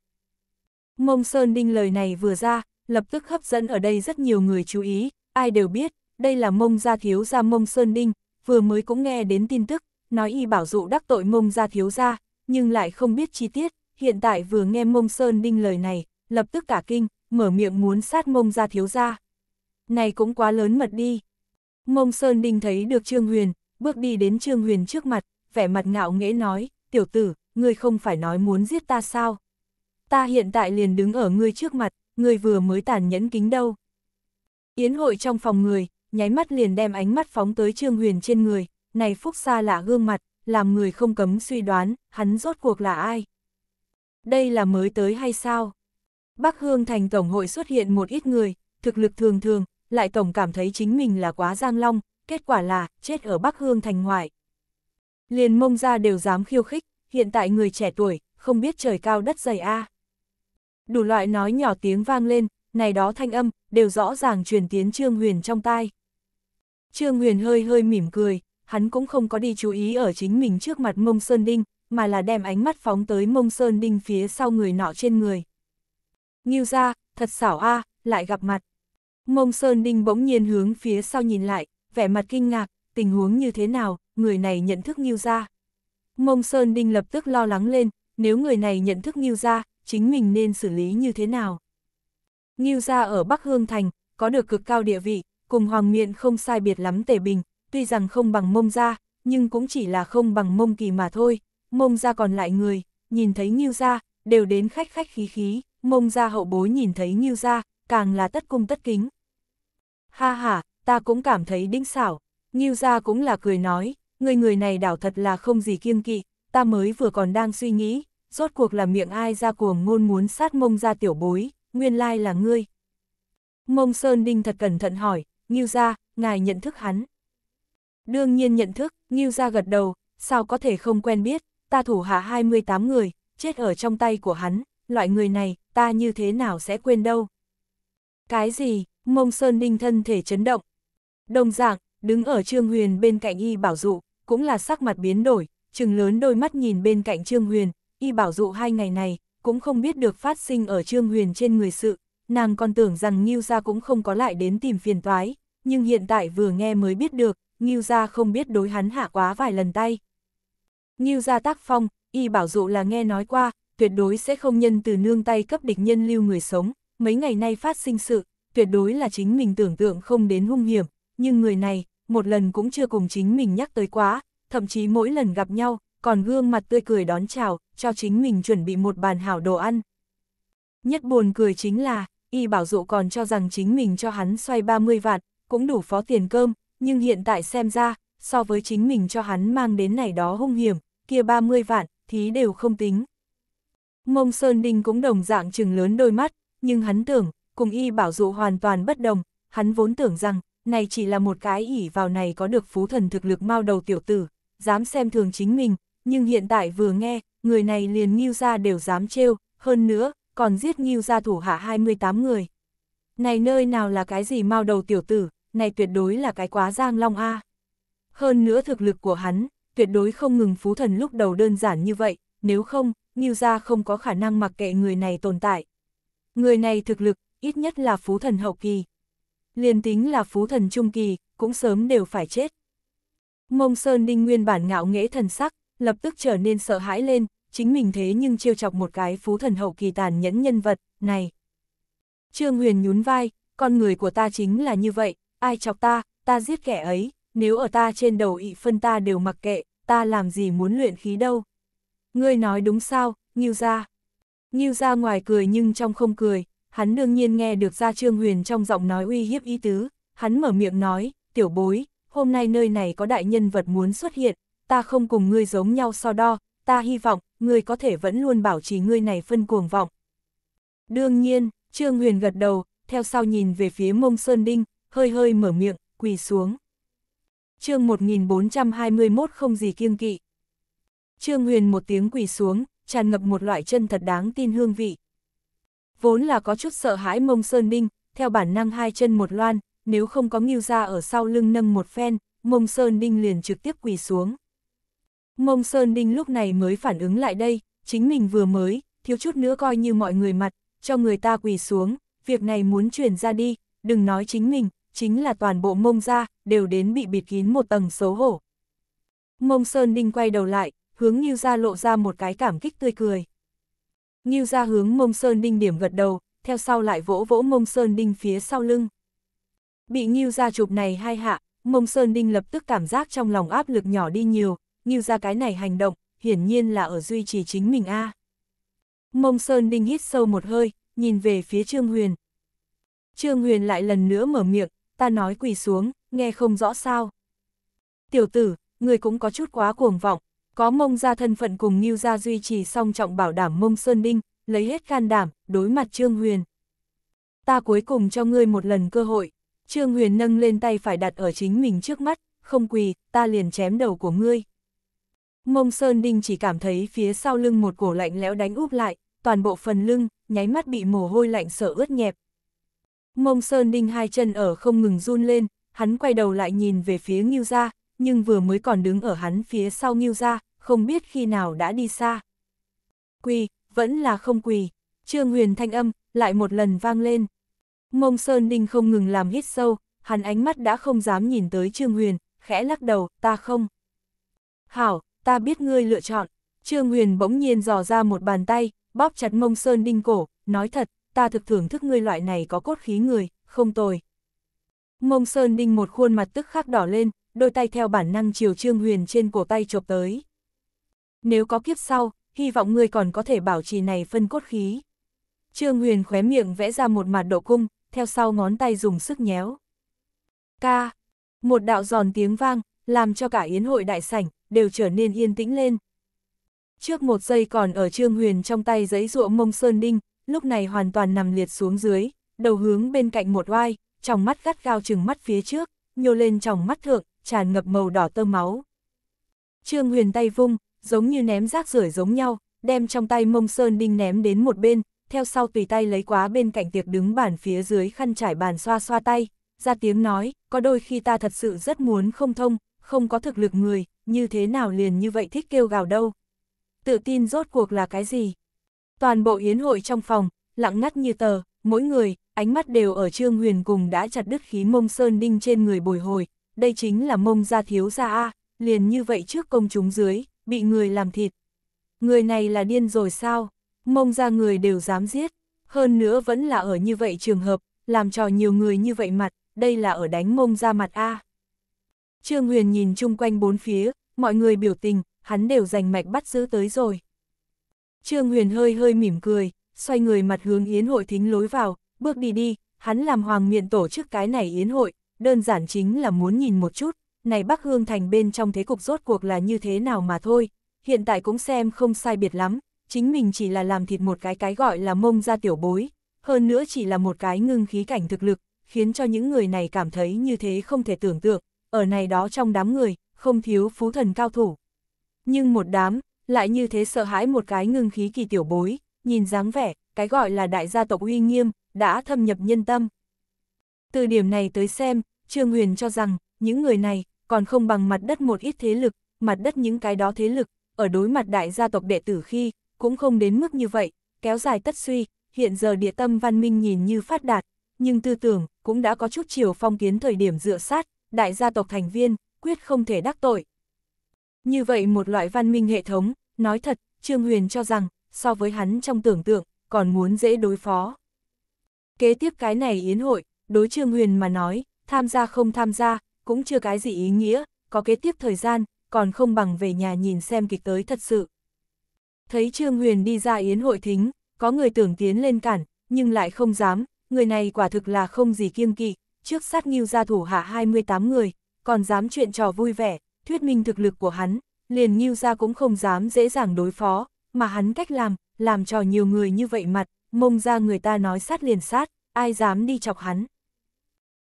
Mông Sơn Đinh lời này vừa ra, lập tức hấp dẫn ở đây rất nhiều người chú ý, ai đều biết, đây là mông gia thiếu gia mông Sơn Đinh, vừa mới cũng nghe đến tin tức, nói y bảo dụ đắc tội mông gia thiếu gia, nhưng lại không biết chi tiết, hiện tại vừa nghe mông Sơn Đinh lời này, lập tức cả kinh, mở miệng muốn sát mông gia thiếu gia. Này cũng quá lớn mật đi. Mông Sơn Đinh thấy được Trương Huyền, bước đi đến Trương Huyền trước mặt, vẻ mặt ngạo nghễ nói, tiểu tử, ngươi không phải nói muốn giết ta sao? Ta hiện tại liền đứng ở ngươi trước mặt, ngươi vừa mới tàn nhẫn kính đâu. Yến hội trong phòng người, nháy mắt liền đem ánh mắt phóng tới Trương Huyền trên người, này phúc xa lạ gương mặt, làm người không cấm suy đoán, hắn rốt cuộc là ai? Đây là mới tới hay sao? Bắc Hương thành tổng hội xuất hiện một ít người, thực lực thường thường, lại tổng cảm thấy chính mình là quá giang long, kết quả là chết ở Bắc Hương thành ngoại. Liền mông ra đều dám khiêu khích, hiện tại người trẻ tuổi, không biết trời cao đất dày a. À. Đủ loại nói nhỏ tiếng vang lên, này đó thanh âm, đều rõ ràng truyền tiến Trương Huyền trong tai. Trương Huyền hơi hơi mỉm cười, hắn cũng không có đi chú ý ở chính mình trước mặt mông Sơn Đinh, mà là đem ánh mắt phóng tới mông Sơn Đinh phía sau người nọ trên người. Nghiêu ra, thật xảo a, à, lại gặp mặt. Mông Sơn Đinh bỗng nhiên hướng phía sau nhìn lại, vẻ mặt kinh ngạc, tình huống như thế nào, người này nhận thức Nghiêu ra. Mông Sơn Đinh lập tức lo lắng lên, nếu người này nhận thức Nghiêu Gia, chính mình nên xử lý như thế nào. Nghiêu Gia ở Bắc Hương Thành, có được cực cao địa vị, cùng Hoàng Miện không sai biệt lắm tể bình, tuy rằng không bằng Mông Gia, nhưng cũng chỉ là không bằng Mông Kỳ mà thôi. Mông Gia còn lại người, nhìn thấy Nghiêu Gia, đều đến khách khách khí khí, Mông Gia hậu bối nhìn thấy Nghiêu Gia, càng là tất cung tất kính. Ha ha, ta cũng cảm thấy đinh xảo, Nghiêu Gia cũng là cười nói, người người này đảo thật là không gì kiêng kỵ, ta mới vừa còn đang suy nghĩ, rốt cuộc là miệng ai ra cuồng ngôn muốn sát mông ra tiểu bối, nguyên lai là ngươi. Mông Sơn Đinh thật cẩn thận hỏi, Nghiêu ra, ngài nhận thức hắn. Đương nhiên nhận thức, Nghiêu ra gật đầu, sao có thể không quen biết, ta thủ hạ 28 người, chết ở trong tay của hắn, loại người này, ta như thế nào sẽ quên đâu. Cái gì, mông Sơn Đinh thân thể chấn động. Đồng dạng, đứng ở Trương Huyền bên cạnh y bảo dụ, cũng là sắc mặt biến đổi, chừng lớn đôi mắt nhìn bên cạnh Trương Huyền, y bảo dụ hai ngày này, cũng không biết được phát sinh ở Trương Huyền trên người sự, nàng còn tưởng rằng Nghiêu Gia cũng không có lại đến tìm phiền toái, nhưng hiện tại vừa nghe mới biết được, Nghiêu Gia không biết đối hắn hạ quá vài lần tay. Nghiêu Gia tác phong, y bảo dụ là nghe nói qua, tuyệt đối sẽ không nhân từ nương tay cấp địch nhân lưu người sống, mấy ngày nay phát sinh sự, tuyệt đối là chính mình tưởng tượng không đến hung hiểm, nhưng người này, một lần cũng chưa cùng chính mình nhắc tới quá, thậm chí mỗi lần gặp nhau, còn gương mặt tươi cười đón chào, cho chính mình chuẩn bị một bàn hảo đồ ăn. Nhất buồn cười chính là, y bảo dụ còn cho rằng chính mình cho hắn xoay 30 vạn cũng đủ phó tiền cơm, nhưng hiện tại xem ra, so với chính mình cho hắn mang đến này đó hung hiểm, kia 30 vạn, thí đều không tính. Mông Sơn Đinh cũng đồng dạng trừng lớn đôi mắt, nhưng hắn tưởng, cùng y bảo dụ hoàn toàn bất đồng, hắn vốn tưởng rằng, này chỉ là một cái ỉ vào này có được phú thần thực lực mau đầu tiểu tử, dám xem thường chính mình, nhưng hiện tại vừa nghe, người này liền nghiêu ra đều dám trêu, hơn nữa, còn giết nghiêu ra thủ hạ 28 người. Này nơi nào là cái gì mau đầu tiểu tử, này tuyệt đối là cái quá giang long A. Hơn nữa thực lực của hắn, tuyệt đối không ngừng phú thần lúc đầu đơn giản như vậy, nếu không, nghiêu ra không có khả năng mặc kệ người này tồn tại. Người này thực lực, ít nhất là phú thần hậu kỳ liền tính là phú thần trung kỳ, cũng sớm đều phải chết. Mông Sơn Đinh nguyên bản ngạo nghễ thần sắc, lập tức trở nên sợ hãi lên, chính mình thế nhưng chiêu chọc một cái phú thần hậu kỳ tàn nhẫn nhân vật, này. Trương Huyền nhún vai, con người của ta chính là như vậy, ai chọc ta, ta giết kẻ ấy, nếu ở ta trên đầu ị phân ta đều mặc kệ, ta làm gì muốn luyện khí đâu. Ngươi nói đúng sao, Nghiêu ra. Nghiêu ra ngoài cười nhưng trong không cười, hắn đương nhiên nghe được ra Trương Huyền trong giọng nói uy hiếp ý tứ, hắn mở miệng nói, tiểu bối, hôm nay nơi này có đại nhân vật muốn xuất hiện, ta không cùng ngươi giống nhau so đo, ta hy vọng, ngươi có thể vẫn luôn bảo trì ngươi này phân cuồng vọng. Đương nhiên, Trương Huyền gật đầu, theo sau nhìn về phía mông Sơn Đinh, hơi hơi mở miệng, quỳ xuống. chương 1421 không gì kiêng kỵ. Trương Huyền một tiếng quỳ xuống, tràn ngập một loại chân thật đáng tin hương vị, vốn là có chút sợ hãi mông sơn binh, theo bản năng hai chân một loan, nếu không có nghiêu ra ở sau lưng nâng một phen, mông sơn binh liền trực tiếp quỳ xuống. Mông sơn binh lúc này mới phản ứng lại đây, chính mình vừa mới, thiếu chút nữa coi như mọi người mặt, cho người ta quỳ xuống, việc này muốn chuyển ra đi, đừng nói chính mình, chính là toàn bộ mông ra, đều đến bị bịt kín một tầng xấu hổ. Mông sơn đinh quay đầu lại, hướng nghiêu ra lộ ra một cái cảm kích tươi cười. Ngưu ra hướng mông sơn đinh điểm gật đầu, theo sau lại vỗ vỗ mông sơn đinh phía sau lưng. Bị Ngưu ra chụp này hai hạ, mông sơn đinh lập tức cảm giác trong lòng áp lực nhỏ đi nhiều, Ngưu ra cái này hành động, hiển nhiên là ở duy trì chính mình a. Mông sơn đinh hít sâu một hơi, nhìn về phía Trương Huyền. Trương Huyền lại lần nữa mở miệng, ta nói quỳ xuống, nghe không rõ sao. Tiểu tử, người cũng có chút quá cuồng vọng, có mông ra thân phận cùng Ngưu ra duy trì song trọng bảo đảm mông Sơn Đinh, lấy hết can đảm, đối mặt Trương Huyền. Ta cuối cùng cho ngươi một lần cơ hội. Trương Huyền nâng lên tay phải đặt ở chính mình trước mắt, không quỳ, ta liền chém đầu của ngươi. Mông Sơn Đinh chỉ cảm thấy phía sau lưng một cổ lạnh lẽo đánh úp lại, toàn bộ phần lưng, nháy mắt bị mồ hôi lạnh sợ ướt nhẹp. Mông Sơn Đinh hai chân ở không ngừng run lên, hắn quay đầu lại nhìn về phía Ngưu Gia, nhưng vừa mới còn đứng ở hắn phía sau nghiêu ra, không biết khi nào đã đi xa. Quỳ, vẫn là không quỳ, trương huyền thanh âm, lại một lần vang lên. Mông Sơn Đinh không ngừng làm hít sâu, hắn ánh mắt đã không dám nhìn tới trương huyền, khẽ lắc đầu, ta không. Hảo, ta biết ngươi lựa chọn, trương huyền bỗng nhiên dò ra một bàn tay, bóp chặt mông Sơn Đinh cổ, nói thật, ta thực thưởng thức ngươi loại này có cốt khí người, không tồi. Mông Sơn Đinh một khuôn mặt tức khắc đỏ lên, đôi tay theo bản năng chiều Trương Huyền trên cổ tay chộp tới. Nếu có kiếp sau, hy vọng ngươi còn có thể bảo trì này phân cốt khí. Trương Huyền khóe miệng vẽ ra một mặt độ cung, theo sau ngón tay dùng sức nhéo. Ca, một đạo giòn tiếng vang, làm cho cả yến hội đại sảnh, đều trở nên yên tĩnh lên. Trước một giây còn ở Trương Huyền trong tay giấy ruộng mông sơn đinh, lúc này hoàn toàn nằm liệt xuống dưới, đầu hướng bên cạnh một oai, trong mắt gắt gao chừng mắt phía trước, nhô lên trong mắt thượng, tràn ngập màu đỏ tơ máu. Trương Huyền tay vung, giống như ném rác rưởi giống nhau, đem trong tay mông sơn đinh ném đến một bên, theo sau tùy tay lấy quá bên cạnh tiệc đứng bàn phía dưới khăn trải bàn xoa xoa tay, ra tiếng nói, có đôi khi ta thật sự rất muốn không thông, không có thực lực người, như thế nào liền như vậy thích kêu gào đâu. Tự tin rốt cuộc là cái gì? Toàn bộ yến hội trong phòng, lặng ngắt như tờ, mỗi người, ánh mắt đều ở Trương Huyền cùng đã chặt đứt khí mông sơn đinh trên người bồi hồi, đây chính là mông gia thiếu gia A, liền như vậy trước công chúng dưới, bị người làm thịt. Người này là điên rồi sao, mông gia người đều dám giết, hơn nữa vẫn là ở như vậy trường hợp, làm trò nhiều người như vậy mặt, đây là ở đánh mông gia mặt A. Trương Huyền nhìn chung quanh bốn phía, mọi người biểu tình, hắn đều giành mạch bắt giữ tới rồi. Trương Huyền hơi hơi mỉm cười, xoay người mặt hướng yến hội thính lối vào, bước đi đi, hắn làm hoàng miện tổ chức cái này yến hội, đơn giản chính là muốn nhìn một chút, này Bắc Hương Thành bên trong thế cục rốt cuộc là như thế nào mà thôi, hiện tại cũng xem không sai biệt lắm, chính mình chỉ là làm thịt một cái cái gọi là mông ra tiểu bối, hơn nữa chỉ là một cái ngưng khí cảnh thực lực, khiến cho những người này cảm thấy như thế không thể tưởng tượng, ở này đó trong đám người, không thiếu phú thần cao thủ. Nhưng một đám, lại như thế sợ hãi một cái ngưng khí kỳ tiểu bối, nhìn dáng vẻ, cái gọi là đại gia tộc uy nghiêm, đã thâm nhập nhân tâm. Từ điểm này tới xem, Trương Huyền cho rằng, những người này còn không bằng mặt đất một ít thế lực, mặt đất những cái đó thế lực, ở đối mặt đại gia tộc đệ tử khi, cũng không đến mức như vậy, kéo dài tất suy, hiện giờ địa tâm văn minh nhìn như phát đạt, nhưng tư tưởng cũng đã có chút chiều phong kiến thời điểm dựa sát, đại gia tộc thành viên, quyết không thể đắc tội. Như vậy một loại văn minh hệ thống, nói thật, Trương Huyền cho rằng, so với hắn trong tưởng tượng, còn muốn dễ đối phó. Kế tiếp cái này yến hội, đối Trương Huyền mà nói, tham gia không tham gia, cũng chưa cái gì ý nghĩa, có kế tiếp thời gian, còn không bằng về nhà nhìn xem kịch tới thật sự. Thấy Trương Huyền đi ra yến hội thính, có người tưởng tiến lên cản, nhưng lại không dám, người này quả thực là không gì kiêng kỵ, trước sát nghiêu gia thủ hạ 28 người, còn dám chuyện trò vui vẻ, thuyết minh thực lực của hắn, liền nghiêu gia cũng không dám dễ dàng đối phó, mà hắn cách làm, làm trò nhiều người như vậy mặt, mông ra người ta nói sát liền sát, ai dám đi chọc hắn.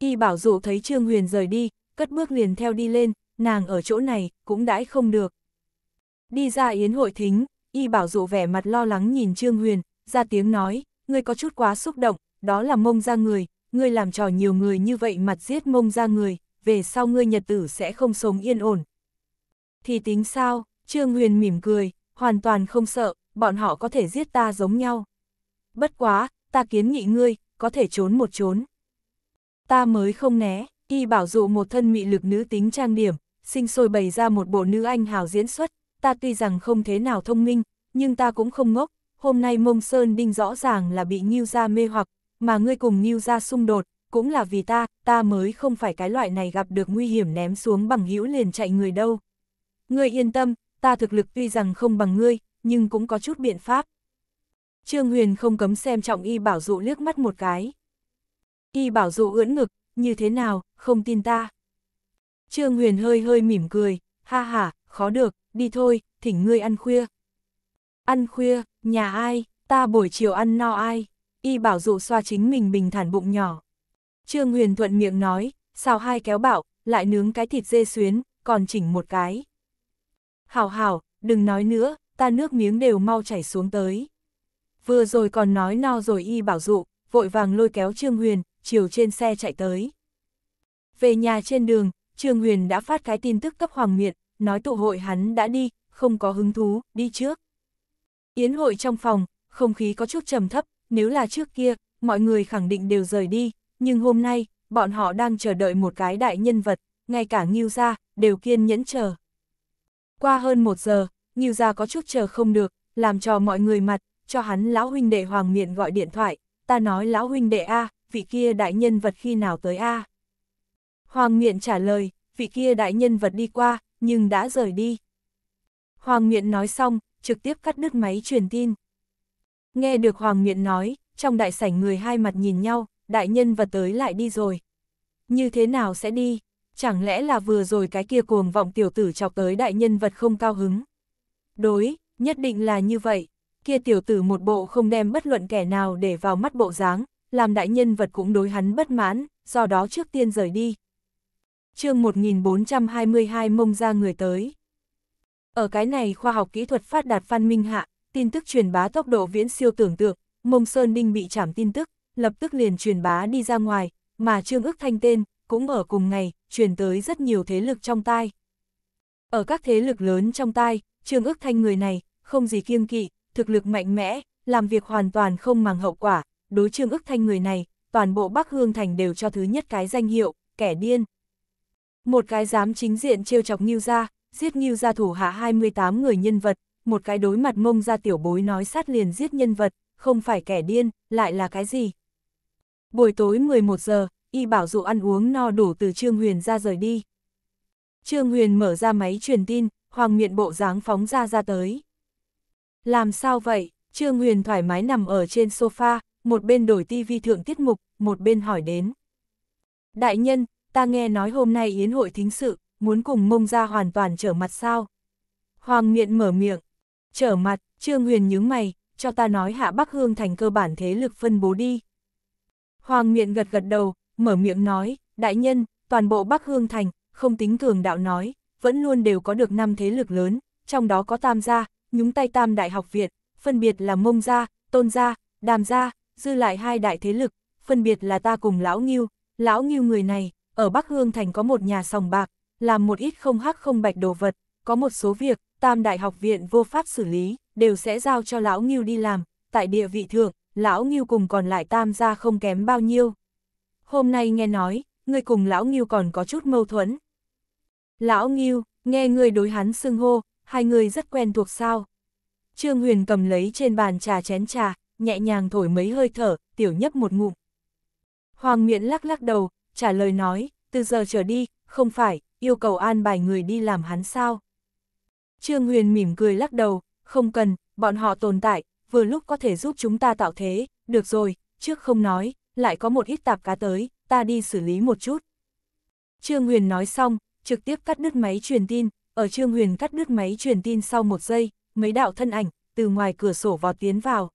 Y bảo dụ thấy Trương Huyền rời đi, cất bước liền theo đi lên, nàng ở chỗ này, cũng đãi không được. Đi ra yến hội thính, y bảo dụ vẻ mặt lo lắng nhìn Trương Huyền, ra tiếng nói, ngươi có chút quá xúc động, đó là mông ra người, ngươi làm trò nhiều người như vậy mặt giết mông ra người, về sau ngươi nhật tử sẽ không sống yên ổn. Thì tính sao, Trương Huyền mỉm cười, hoàn toàn không sợ, bọn họ có thể giết ta giống nhau. Bất quá, ta kiến nghị ngươi, có thể trốn một trốn. Ta mới không né, y bảo dụ một thân mị lực nữ tính trang điểm, sinh sôi bày ra một bộ nữ anh hào diễn xuất, ta tuy rằng không thế nào thông minh, nhưng ta cũng không ngốc, hôm nay mông sơn đinh rõ ràng là bị nghiêu ra mê hoặc, mà ngươi cùng nghiêu ra xung đột, cũng là vì ta, ta mới không phải cái loại này gặp được nguy hiểm ném xuống bằng hữu liền chạy người đâu. Ngươi yên tâm, ta thực lực tuy rằng không bằng ngươi, nhưng cũng có chút biện pháp. Trương Huyền không cấm xem trọng y bảo dụ liếc mắt một cái. Y bảo dụ ưỡn ngực, như thế nào, không tin ta. Trương Huyền hơi hơi mỉm cười, ha ha, khó được, đi thôi, thỉnh ngươi ăn khuya. Ăn khuya, nhà ai, ta buổi chiều ăn no ai, y bảo dụ xoa chính mình bình thản bụng nhỏ. Trương Huyền thuận miệng nói, sao hai kéo bạo, lại nướng cái thịt dê xuyến, còn chỉnh một cái. Hảo hảo, đừng nói nữa, ta nước miếng đều mau chảy xuống tới. Vừa rồi còn nói no rồi y bảo dụ, vội vàng lôi kéo Trương Huyền, chiều trên xe chạy tới. Về nhà trên đường, Trương Huyền đã phát cái tin tức cấp Hoàng Miện, nói tụ hội hắn đã đi, không có hứng thú, đi trước. Yến hội trong phòng, không khí có chút trầm thấp, nếu là trước kia, mọi người khẳng định đều rời đi, nhưng hôm nay, bọn họ đang chờ đợi một cái đại nhân vật, ngay cả Ngưu Gia, đều kiên nhẫn chờ. Qua hơn một giờ, Ngưu Gia có chút chờ không được, làm cho mọi người mặt, cho hắn lão huynh đệ Hoàng Miện gọi điện thoại, ta nói lão huynh đệ A, vị kia đại nhân vật khi nào tới a Hoàng nguyện trả lời, vị kia đại nhân vật đi qua, nhưng đã rời đi. Hoàng nguyện nói xong, trực tiếp cắt đứt máy truyền tin. Nghe được Hoàng nguyện nói, trong đại sảnh người hai mặt nhìn nhau, đại nhân vật tới lại đi rồi. Như thế nào sẽ đi? Chẳng lẽ là vừa rồi cái kia cuồng vọng tiểu tử chọc tới đại nhân vật không cao hứng? Đối, nhất định là như vậy. Kia tiểu tử một bộ không đem bất luận kẻ nào để vào mắt bộ dáng, làm đại nhân vật cũng đối hắn bất mãn, do đó trước tiên rời đi. chương 1422 mông ra người tới. Ở cái này khoa học kỹ thuật phát đạt phan minh hạ, tin tức truyền bá tốc độ viễn siêu tưởng tượng, mông Sơn Đinh bị chảm tin tức, lập tức liền truyền bá đi ra ngoài, mà Trương ức thanh tên, cũng ở cùng ngày, truyền tới rất nhiều thế lực trong tai. Ở các thế lực lớn trong tai, Trương ức thanh người này, không gì kiêng kỵ, thực lực mạnh mẽ, làm việc hoàn toàn không màng hậu quả, đối trương ức thanh người này, toàn bộ Bắc Hương Thành đều cho thứ nhất cái danh hiệu, kẻ điên. Một cái dám chính diện trêu chọc Ngưu gia, giết Ngưu gia thủ hạ 28 người nhân vật, một cái đối mặt mông ra tiểu bối nói sát liền giết nhân vật, không phải kẻ điên, lại là cái gì? Buổi tối 11 giờ, y bảo dụ ăn uống no đủ từ Trương Huyền ra rời đi. Trương Huyền mở ra máy truyền tin, hoàng miện bộ dáng phóng ra ra tới. Làm sao vậy? Trương Huyền thoải mái nằm ở trên sofa, một bên đổi tivi thượng tiết mục, một bên hỏi đến. Đại nhân, ta nghe nói hôm nay yến hội thính sự, muốn cùng mông ra hoàn toàn trở mặt sao? Hoàng miện mở miệng, trở mặt, trương huyền nhướng mày, cho ta nói hạ Bắc Hương thành cơ bản thế lực phân bố đi. Hoàng miện gật gật đầu, mở miệng nói, đại nhân, toàn bộ Bắc Hương thành, không tính cường đạo nói, vẫn luôn đều có được năm thế lực lớn, trong đó có tam gia, nhúng tay tam đại học viện, phân biệt là mông gia, tôn gia, đàm gia, dư lại hai đại thế lực, phân biệt là ta cùng Lão Nghiêu, Lão Nghiêu người này, ở Bắc Hương Thành có một nhà sòng bạc, làm một ít không hắc không bạch đồ vật, có một số việc, tam đại học viện vô pháp xử lý, đều sẽ giao cho Lão Nghiêu đi làm, tại địa vị thượng, Lão Nghiêu cùng còn lại tam gia không kém bao nhiêu. Hôm nay nghe nói, người cùng Lão Nghiêu còn có chút mâu thuẫn. Lão Nghiêu, nghe người đối hắn xưng hô, hai người rất quen thuộc sao. Trương Huyền cầm lấy trên bàn trà chén trà, nhẹ nhàng thổi mấy hơi thở, tiểu nhấp một ngụm. Hoàng miễn lắc lắc đầu, trả lời nói, từ giờ trở đi, không phải, yêu cầu an bài người đi làm hắn sao. Trương Huyền mỉm cười lắc đầu, không cần, bọn họ tồn tại, vừa lúc có thể giúp chúng ta tạo thế, được rồi, trước không nói, lại có một ít tạp cá tới, ta đi xử lý một chút. Trương Huyền nói xong, trực tiếp cắt đứt máy truyền tin, ở Trương Huyền cắt đứt máy truyền tin sau một giây, mấy đạo thân ảnh, từ ngoài cửa sổ vọt tiến vào.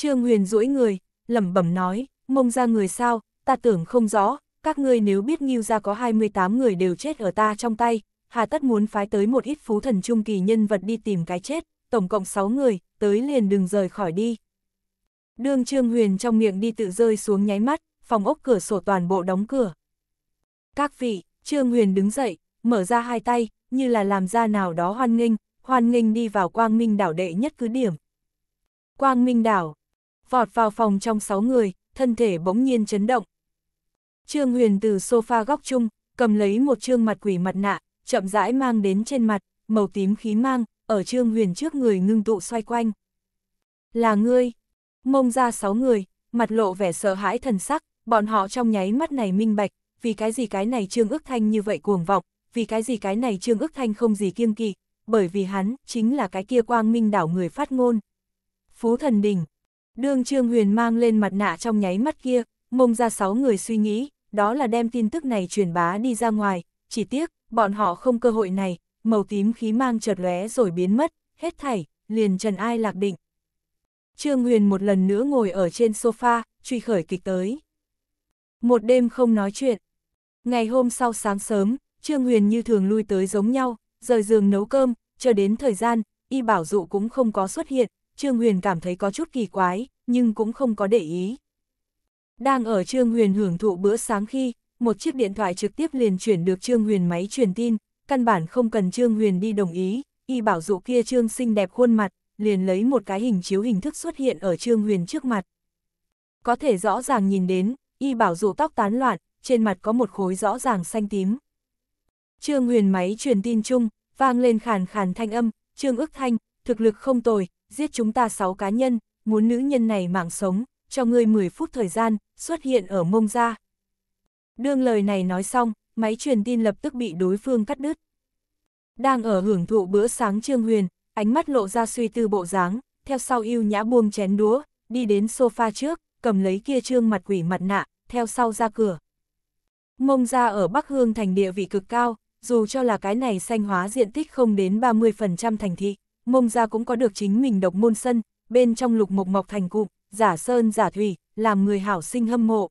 Trương Huyền duỗi người, lẩm bẩm nói, mông ra người sao, ta tưởng không rõ, các ngươi nếu biết Ngưu ra có 28 người đều chết ở ta trong tay, hà tất muốn phái tới một ít phú thần trung kỳ nhân vật đi tìm cái chết, tổng cộng 6 người, tới liền đừng rời khỏi đi. Đường Trương Huyền trong miệng đi tự rơi xuống nháy mắt, phòng ốc cửa sổ toàn bộ đóng cửa. Các vị, Trương Huyền đứng dậy, mở ra hai tay, như là làm ra nào đó hoan nghênh, hoan nghênh đi vào quang minh đảo đệ nhất cứ điểm. Quang minh đảo, vọt vào phòng trong sáu người, thân thể bỗng nhiên chấn động. Trương Huyền từ sofa góc chung, cầm lấy một trương mặt quỷ mặt nạ, chậm rãi mang đến trên mặt, màu tím khí mang, ở Trương Huyền trước người ngưng tụ xoay quanh. Là ngươi, mông ra sáu người, mặt lộ vẻ sợ hãi thần sắc, bọn họ trong nháy mắt này minh bạch, vì cái gì cái này Trương ước thanh như vậy cuồng vọng, vì cái gì cái này Trương ước thanh không gì kiêng kỵ, bởi vì hắn chính là cái kia quang minh đảo người phát ngôn. Phú thần đình Đương Trương Huyền mang lên mặt nạ trong nháy mắt kia, mông ra sáu người suy nghĩ, đó là đem tin tức này truyền bá đi ra ngoài, chỉ tiếc, bọn họ không cơ hội này, màu tím khí mang chợt lóe rồi biến mất, hết thảy, liền trần ai lạc định. Trương Huyền một lần nữa ngồi ở trên sofa, truy khởi kịch tới. Một đêm không nói chuyện. Ngày hôm sau sáng sớm, Trương Huyền như thường lui tới giống nhau, rời giường nấu cơm, chờ đến thời gian, y bảo dụ cũng không có xuất hiện, Trương Huyền cảm thấy có chút kỳ quái, nhưng cũng không có để ý. Đang ở Trương Huyền hưởng thụ bữa sáng khi, một chiếc điện thoại trực tiếp liền chuyển được Trương Huyền máy truyền tin, căn bản không cần Trương Huyền đi đồng ý, y bảo dụ kia Trương xinh đẹp khuôn mặt, liền lấy một cái hình chiếu hình thức xuất hiện ở Trương Huyền trước mặt. Có thể rõ ràng nhìn đến, y bảo dụ tóc tán loạn, trên mặt có một khối rõ ràng xanh tím. Trương Huyền máy truyền tin chung, vang lên khàn khàn thanh âm, Trương ức thanh, thực lực không tồi, giết chúng ta 6 cá nhân, muốn nữ nhân này mạng sống, cho ngươi 10 phút thời gian, xuất hiện ở mông ra. Đương lời này nói xong, máy truyền tin lập tức bị đối phương cắt đứt. Đang ở hưởng thụ bữa sáng Trương Huyền, ánh mắt lộ ra suy tư bộ dáng, theo sau yêu nhã buông chén đũa, đi đến sofa trước, cầm lấy kia trương mặt quỷ mặt nạ, theo sau ra cửa. Mông ra ở Bắc Hương thành địa vị cực cao, dù cho là cái này xanh hóa diện tích không đến 30% thành thị mông ra cũng có được chính mình độc môn sân, bên trong lục mộc mọc thành cụm, giả sơn giả thủy, làm người hảo sinh hâm mộ.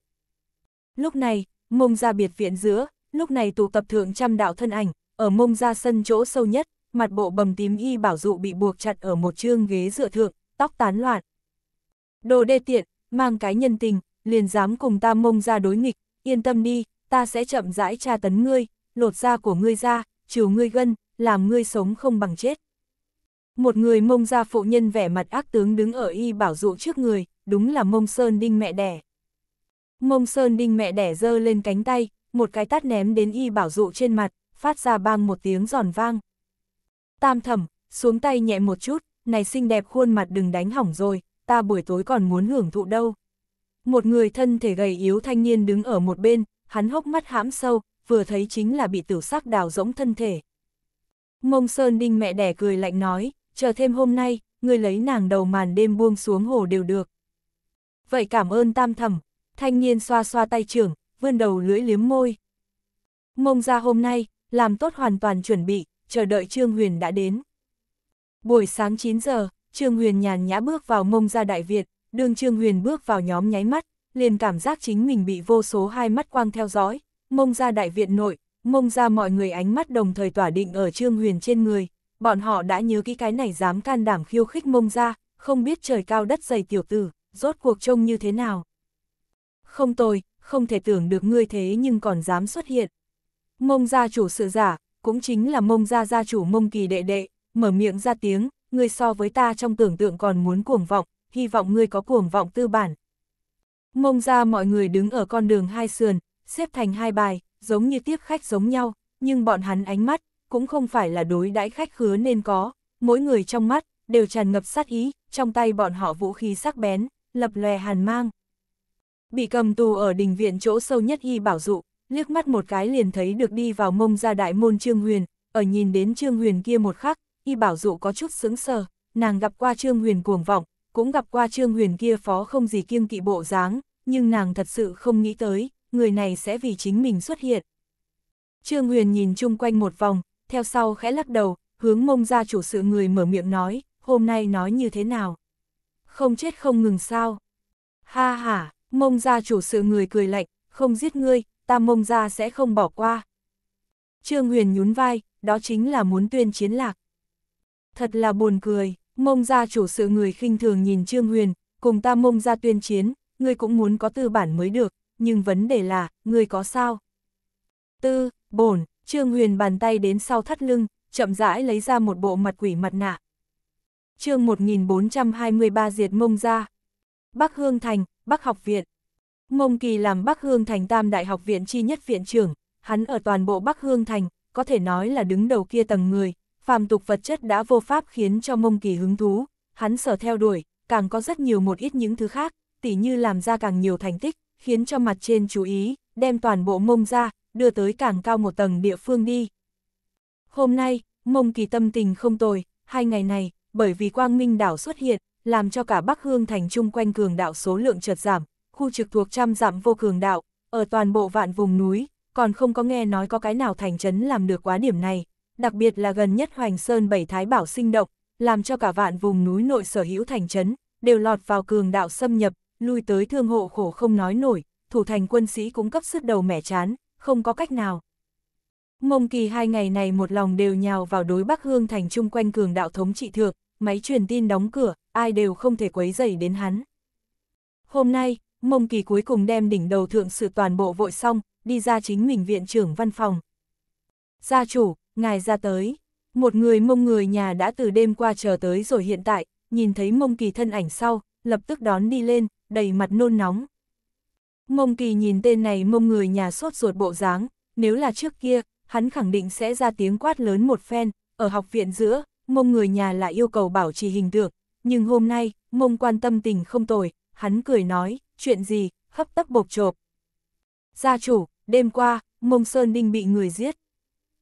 Lúc này, mông ra biệt viện giữa, lúc này tụ tập thượng trăm đạo thân ảnh, ở mông ra sân chỗ sâu nhất, mặt bộ bầm tím y bảo dụ bị buộc chặt ở một chương ghế dựa thượng, tóc tán loạn. Đồ đê tiện, mang cái nhân tình, liền dám cùng ta mông ra đối nghịch, yên tâm đi, ta sẽ chậm rãi tra tấn ngươi, lột da của ngươi ra, trừ ngươi gân, làm ngươi sống không bằng chết. Một người mông gia phụ nhân vẻ mặt ác tướng đứng ở y bảo dụ trước người, đúng là mông sơn đinh mẹ đẻ. Mông sơn đinh mẹ đẻ giơ lên cánh tay, một cái tát ném đến y bảo dụ trên mặt, phát ra bang một tiếng giòn vang. Tam thẩm, xuống tay nhẹ một chút, này xinh đẹp khuôn mặt đừng đánh hỏng rồi, ta buổi tối còn muốn hưởng thụ đâu. Một người thân thể gầy yếu thanh niên đứng ở một bên, hắn hốc mắt hãm sâu, vừa thấy chính là bị tử sắc đào rỗng thân thể. Mông Sơn Đinh mẹ đẻ cười lạnh nói, chờ thêm hôm nay, người lấy nàng đầu màn đêm buông xuống hồ đều được. Vậy cảm ơn tam thẩm, thanh niên xoa xoa tay trưởng, vươn đầu lưỡi liếm môi. Mông ra hôm nay, làm tốt hoàn toàn chuẩn bị, chờ đợi Trương Huyền đã đến. Buổi sáng 9 giờ, Trương Huyền nhàn nhã bước vào mông ra Đại Việt, đường Trương Huyền bước vào nhóm nháy mắt, liền cảm giác chính mình bị vô số hai mắt quang theo dõi, mông ra Đại Việt nội, mông ra mọi người ánh mắt đồng thời tỏa định ở Trương Huyền trên người, bọn họ đã nhớ kỹ cái này dám can đảm khiêu khích mông ra, không biết trời cao đất dày tiểu tử, rốt cuộc trông như thế nào. Không tồi không thể tưởng được ngươi thế nhưng còn dám xuất hiện. Mông gia chủ sự giả, cũng chính là mông gia gia chủ mông kỳ đệ đệ, mở miệng ra tiếng, ngươi so với ta trong tưởng tượng còn muốn cuồng vọng, hy vọng ngươi có cuồng vọng tư bản. Mông gia mọi người đứng ở con đường hai sườn, xếp thành hai bài, giống như tiếp khách giống nhau, nhưng bọn hắn ánh mắt, cũng không phải là đối đãi khách khứa nên có, mỗi người trong mắt, đều tràn ngập sát ý, trong tay bọn họ vũ khí sắc bén, lập lòe hàn mang. Bị cầm tù ở đình viện chỗ sâu nhất y bảo dụ, liếc mắt một cái liền thấy được đi vào mông ra đại môn Trương Huyền, ở nhìn đến Trương Huyền kia một khắc, y bảo dụ có chút sững sờ, nàng gặp qua Trương Huyền cuồng vọng, cũng gặp qua Trương Huyền kia phó không gì kiêng kỵ bộ dáng, nhưng nàng thật sự không nghĩ tới, người này sẽ vì chính mình xuất hiện. Trương Huyền nhìn chung quanh một vòng, theo sau khẽ lắc đầu, hướng mông ra chủ sự người mở miệng nói, hôm nay nói như thế nào? Không chết không ngừng sao? Ha ha, mông ra chủ sự người cười lạnh, không giết ngươi, ta mông ra sẽ không bỏ qua. Trương Huyền nhún vai, đó chính là muốn tuyên chiến lạc. Thật là buồn cười, mông ra chủ sự người khinh thường nhìn Trương Huyền, cùng ta mông ra tuyên chiến, ngươi cũng muốn có tư bản mới được, nhưng vấn đề là, ngươi có sao? Tư, bổn, Trương Huyền bàn tay đến sau thắt lưng, chậm rãi lấy ra một bộ mặt quỷ mặt nạ. chương 1423 diệt mông ra. Bắc Hương Thành, Bắc Học Viện. Mông Kỳ làm Bắc Hương Thành Tam Đại Học Viện chi nhất viện trưởng, hắn ở toàn bộ Bắc Hương Thành, có thể nói là đứng đầu kia tầng người, phàm tục vật chất đã vô pháp khiến cho Mông Kỳ hứng thú, hắn sở theo đuổi, càng có rất nhiều một ít những thứ khác, tỉ như làm ra càng nhiều thành tích, khiến cho mặt trên chú ý, đem toàn bộ mông ra, đưa tới càng cao một tầng địa phương đi. Hôm nay, mông kỳ tâm tình không tồi, hai ngày này, bởi vì quang minh đảo xuất hiện, làm cho cả Bắc Hương thành chung quanh cường đạo số lượng chợt giảm, khu trực thuộc trăm giảm vô cường đạo, ở toàn bộ vạn vùng núi, còn không có nghe nói có cái nào thành trấn làm được quá điểm này, đặc biệt là gần nhất Hoành Sơn Bảy Thái Bảo sinh động, làm cho cả vạn vùng núi nội sở hữu thành trấn, đều lọt vào cường đạo xâm nhập, lui tới thương hộ khổ không nói nổi, thủ thành quân sĩ cũng cấp sức đầu mẻ chán, không có cách nào. Mông kỳ hai ngày này một lòng đều nhào vào đối Bắc Hương thành chung quanh cường đạo thống trị thược, máy truyền tin đóng cửa, ai đều không thể quấy dày đến hắn. Hôm nay, mông kỳ cuối cùng đem đỉnh đầu thượng sự toàn bộ vội xong, đi ra chính mình viện trưởng văn phòng. Gia chủ, ngài ra tới. Một người mông người nhà đã từ đêm qua chờ tới rồi hiện tại, nhìn thấy mông kỳ thân ảnh sau, lập tức đón đi lên, đầy mặt nôn nóng, Mông Kỳ nhìn tên này mông người nhà sốt ruột bộ dáng, nếu là trước kia, hắn khẳng định sẽ ra tiếng quát lớn một phen, ở học viện giữa, mông người nhà lại yêu cầu bảo trì hình tượng, nhưng hôm nay, mông quan tâm tình không tồi, hắn cười nói, chuyện gì, hấp tấp bộc chộp. Gia chủ, đêm qua, mông Sơn Đinh bị người giết.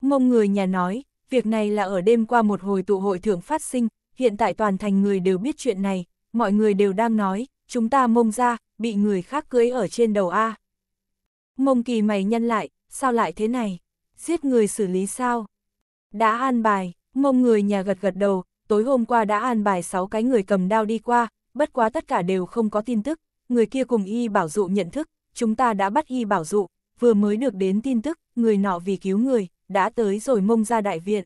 Mông người nhà nói, việc này là ở đêm qua một hồi tụ hội thượng phát sinh, hiện tại toàn thành người đều biết chuyện này, mọi người đều đang nói, chúng ta mông ra, bị người khác cưới ở trên đầu A. Mông kỳ mày nhân lại, sao lại thế này? Giết người xử lý sao? Đã an bài, mông người nhà gật gật đầu, tối hôm qua đã an bài 6 cái người cầm đao đi qua, bất quá tất cả đều không có tin tức, người kia cùng y bảo dụ nhận thức, chúng ta đã bắt y bảo dụ, vừa mới được đến tin tức, người nọ vì cứu người, đã tới rồi mông ra đại viện.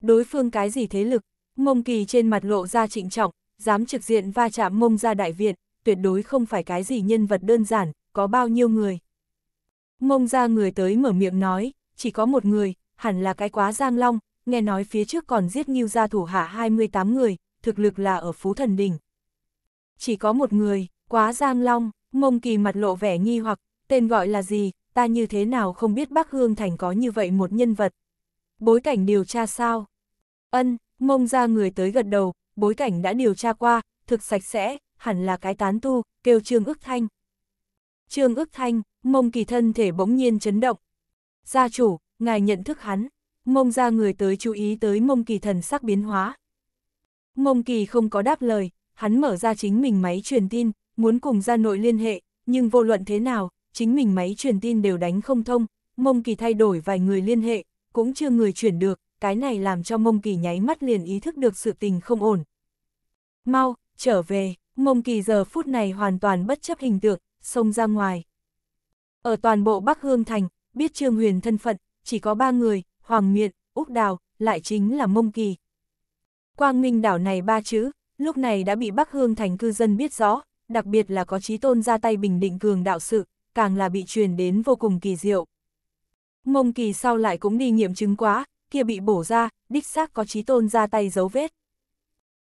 Đối phương cái gì thế lực, mông kỳ trên mặt lộ ra trịnh trọng, dám trực diện va chạm mông ra đại viện, tuyệt đối không phải cái gì nhân vật đơn giản, có bao nhiêu người. Mông ra người tới mở miệng nói, chỉ có một người, hẳn là cái quá giang long, nghe nói phía trước còn giết nghiêu gia thủ hạ 28 người, thực lực là ở Phú Thần Đỉnh. Chỉ có một người, quá giang long, mông kỳ mặt lộ vẻ nghi hoặc, tên gọi là gì, ta như thế nào không biết Bắc Hương Thành có như vậy một nhân vật. Bối cảnh điều tra sao? Ân, mông ra người tới gật đầu, bối cảnh đã điều tra qua, thực sạch sẽ, hẳn là cái tán tu, kêu Trương Ước Thanh. Trương Ước Thanh, mông kỳ thân thể bỗng nhiên chấn động. Gia chủ, ngài nhận thức hắn, mông ra người tới chú ý tới mông kỳ thần sắc biến hóa. Mông kỳ không có đáp lời, hắn mở ra chính mình máy truyền tin, muốn cùng gia nội liên hệ, nhưng vô luận thế nào, chính mình máy truyền tin đều đánh không thông, mông kỳ thay đổi vài người liên hệ, cũng chưa người chuyển được, cái này làm cho mông kỳ nháy mắt liền ý thức được sự tình không ổn. Mau, trở về. Mông Kỳ giờ phút này hoàn toàn bất chấp hình tượng, xông ra ngoài. Ở toàn bộ Bắc Hương Thành, biết Trương Huyền thân phận, chỉ có ba người, Hoàng Miện, Úc Đào, lại chính là Mông Kỳ. Quang Minh đảo này ba chữ, lúc này đã bị Bắc Hương Thành cư dân biết rõ, đặc biệt là có trí tôn ra tay bình định cường đạo sự, càng là bị truyền đến vô cùng kỳ diệu. Mông Kỳ sau lại cũng đi nghiệm chứng quá, kia bị bổ ra, đích xác có trí tôn ra tay dấu vết.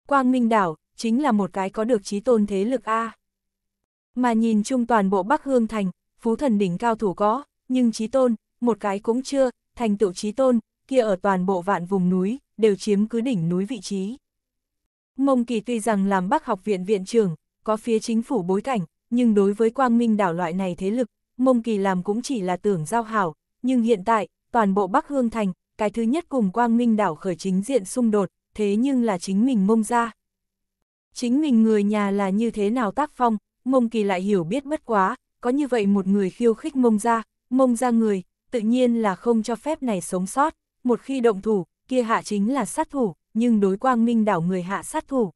Quang Minh đảo, chính là một cái có được trí tôn thế lực A. Mà nhìn chung toàn bộ Bắc Hương Thành, phú thần đỉnh cao thủ có, nhưng trí tôn, một cái cũng chưa, thành tựu trí tôn, kia ở toàn bộ vạn vùng núi, đều chiếm cứ đỉnh núi vị trí. Mông Kỳ tuy rằng làm Bắc học viện viện trưởng, có phía chính phủ bối cảnh, nhưng đối với quang minh đảo loại này thế lực, Mông Kỳ làm cũng chỉ là tưởng giao hảo, nhưng hiện tại, toàn bộ Bắc Hương Thành, cái thứ nhất cùng quang minh đảo khởi chính diện xung đột, thế nhưng là chính mình mông ra, Chính mình người nhà là như thế nào tác phong, mông kỳ lại hiểu biết bất quá, có như vậy một người khiêu khích mông ra, mông ra người, tự nhiên là không cho phép này sống sót, một khi động thủ, kia hạ chính là sát thủ, nhưng đối quang minh đảo người hạ sát thủ.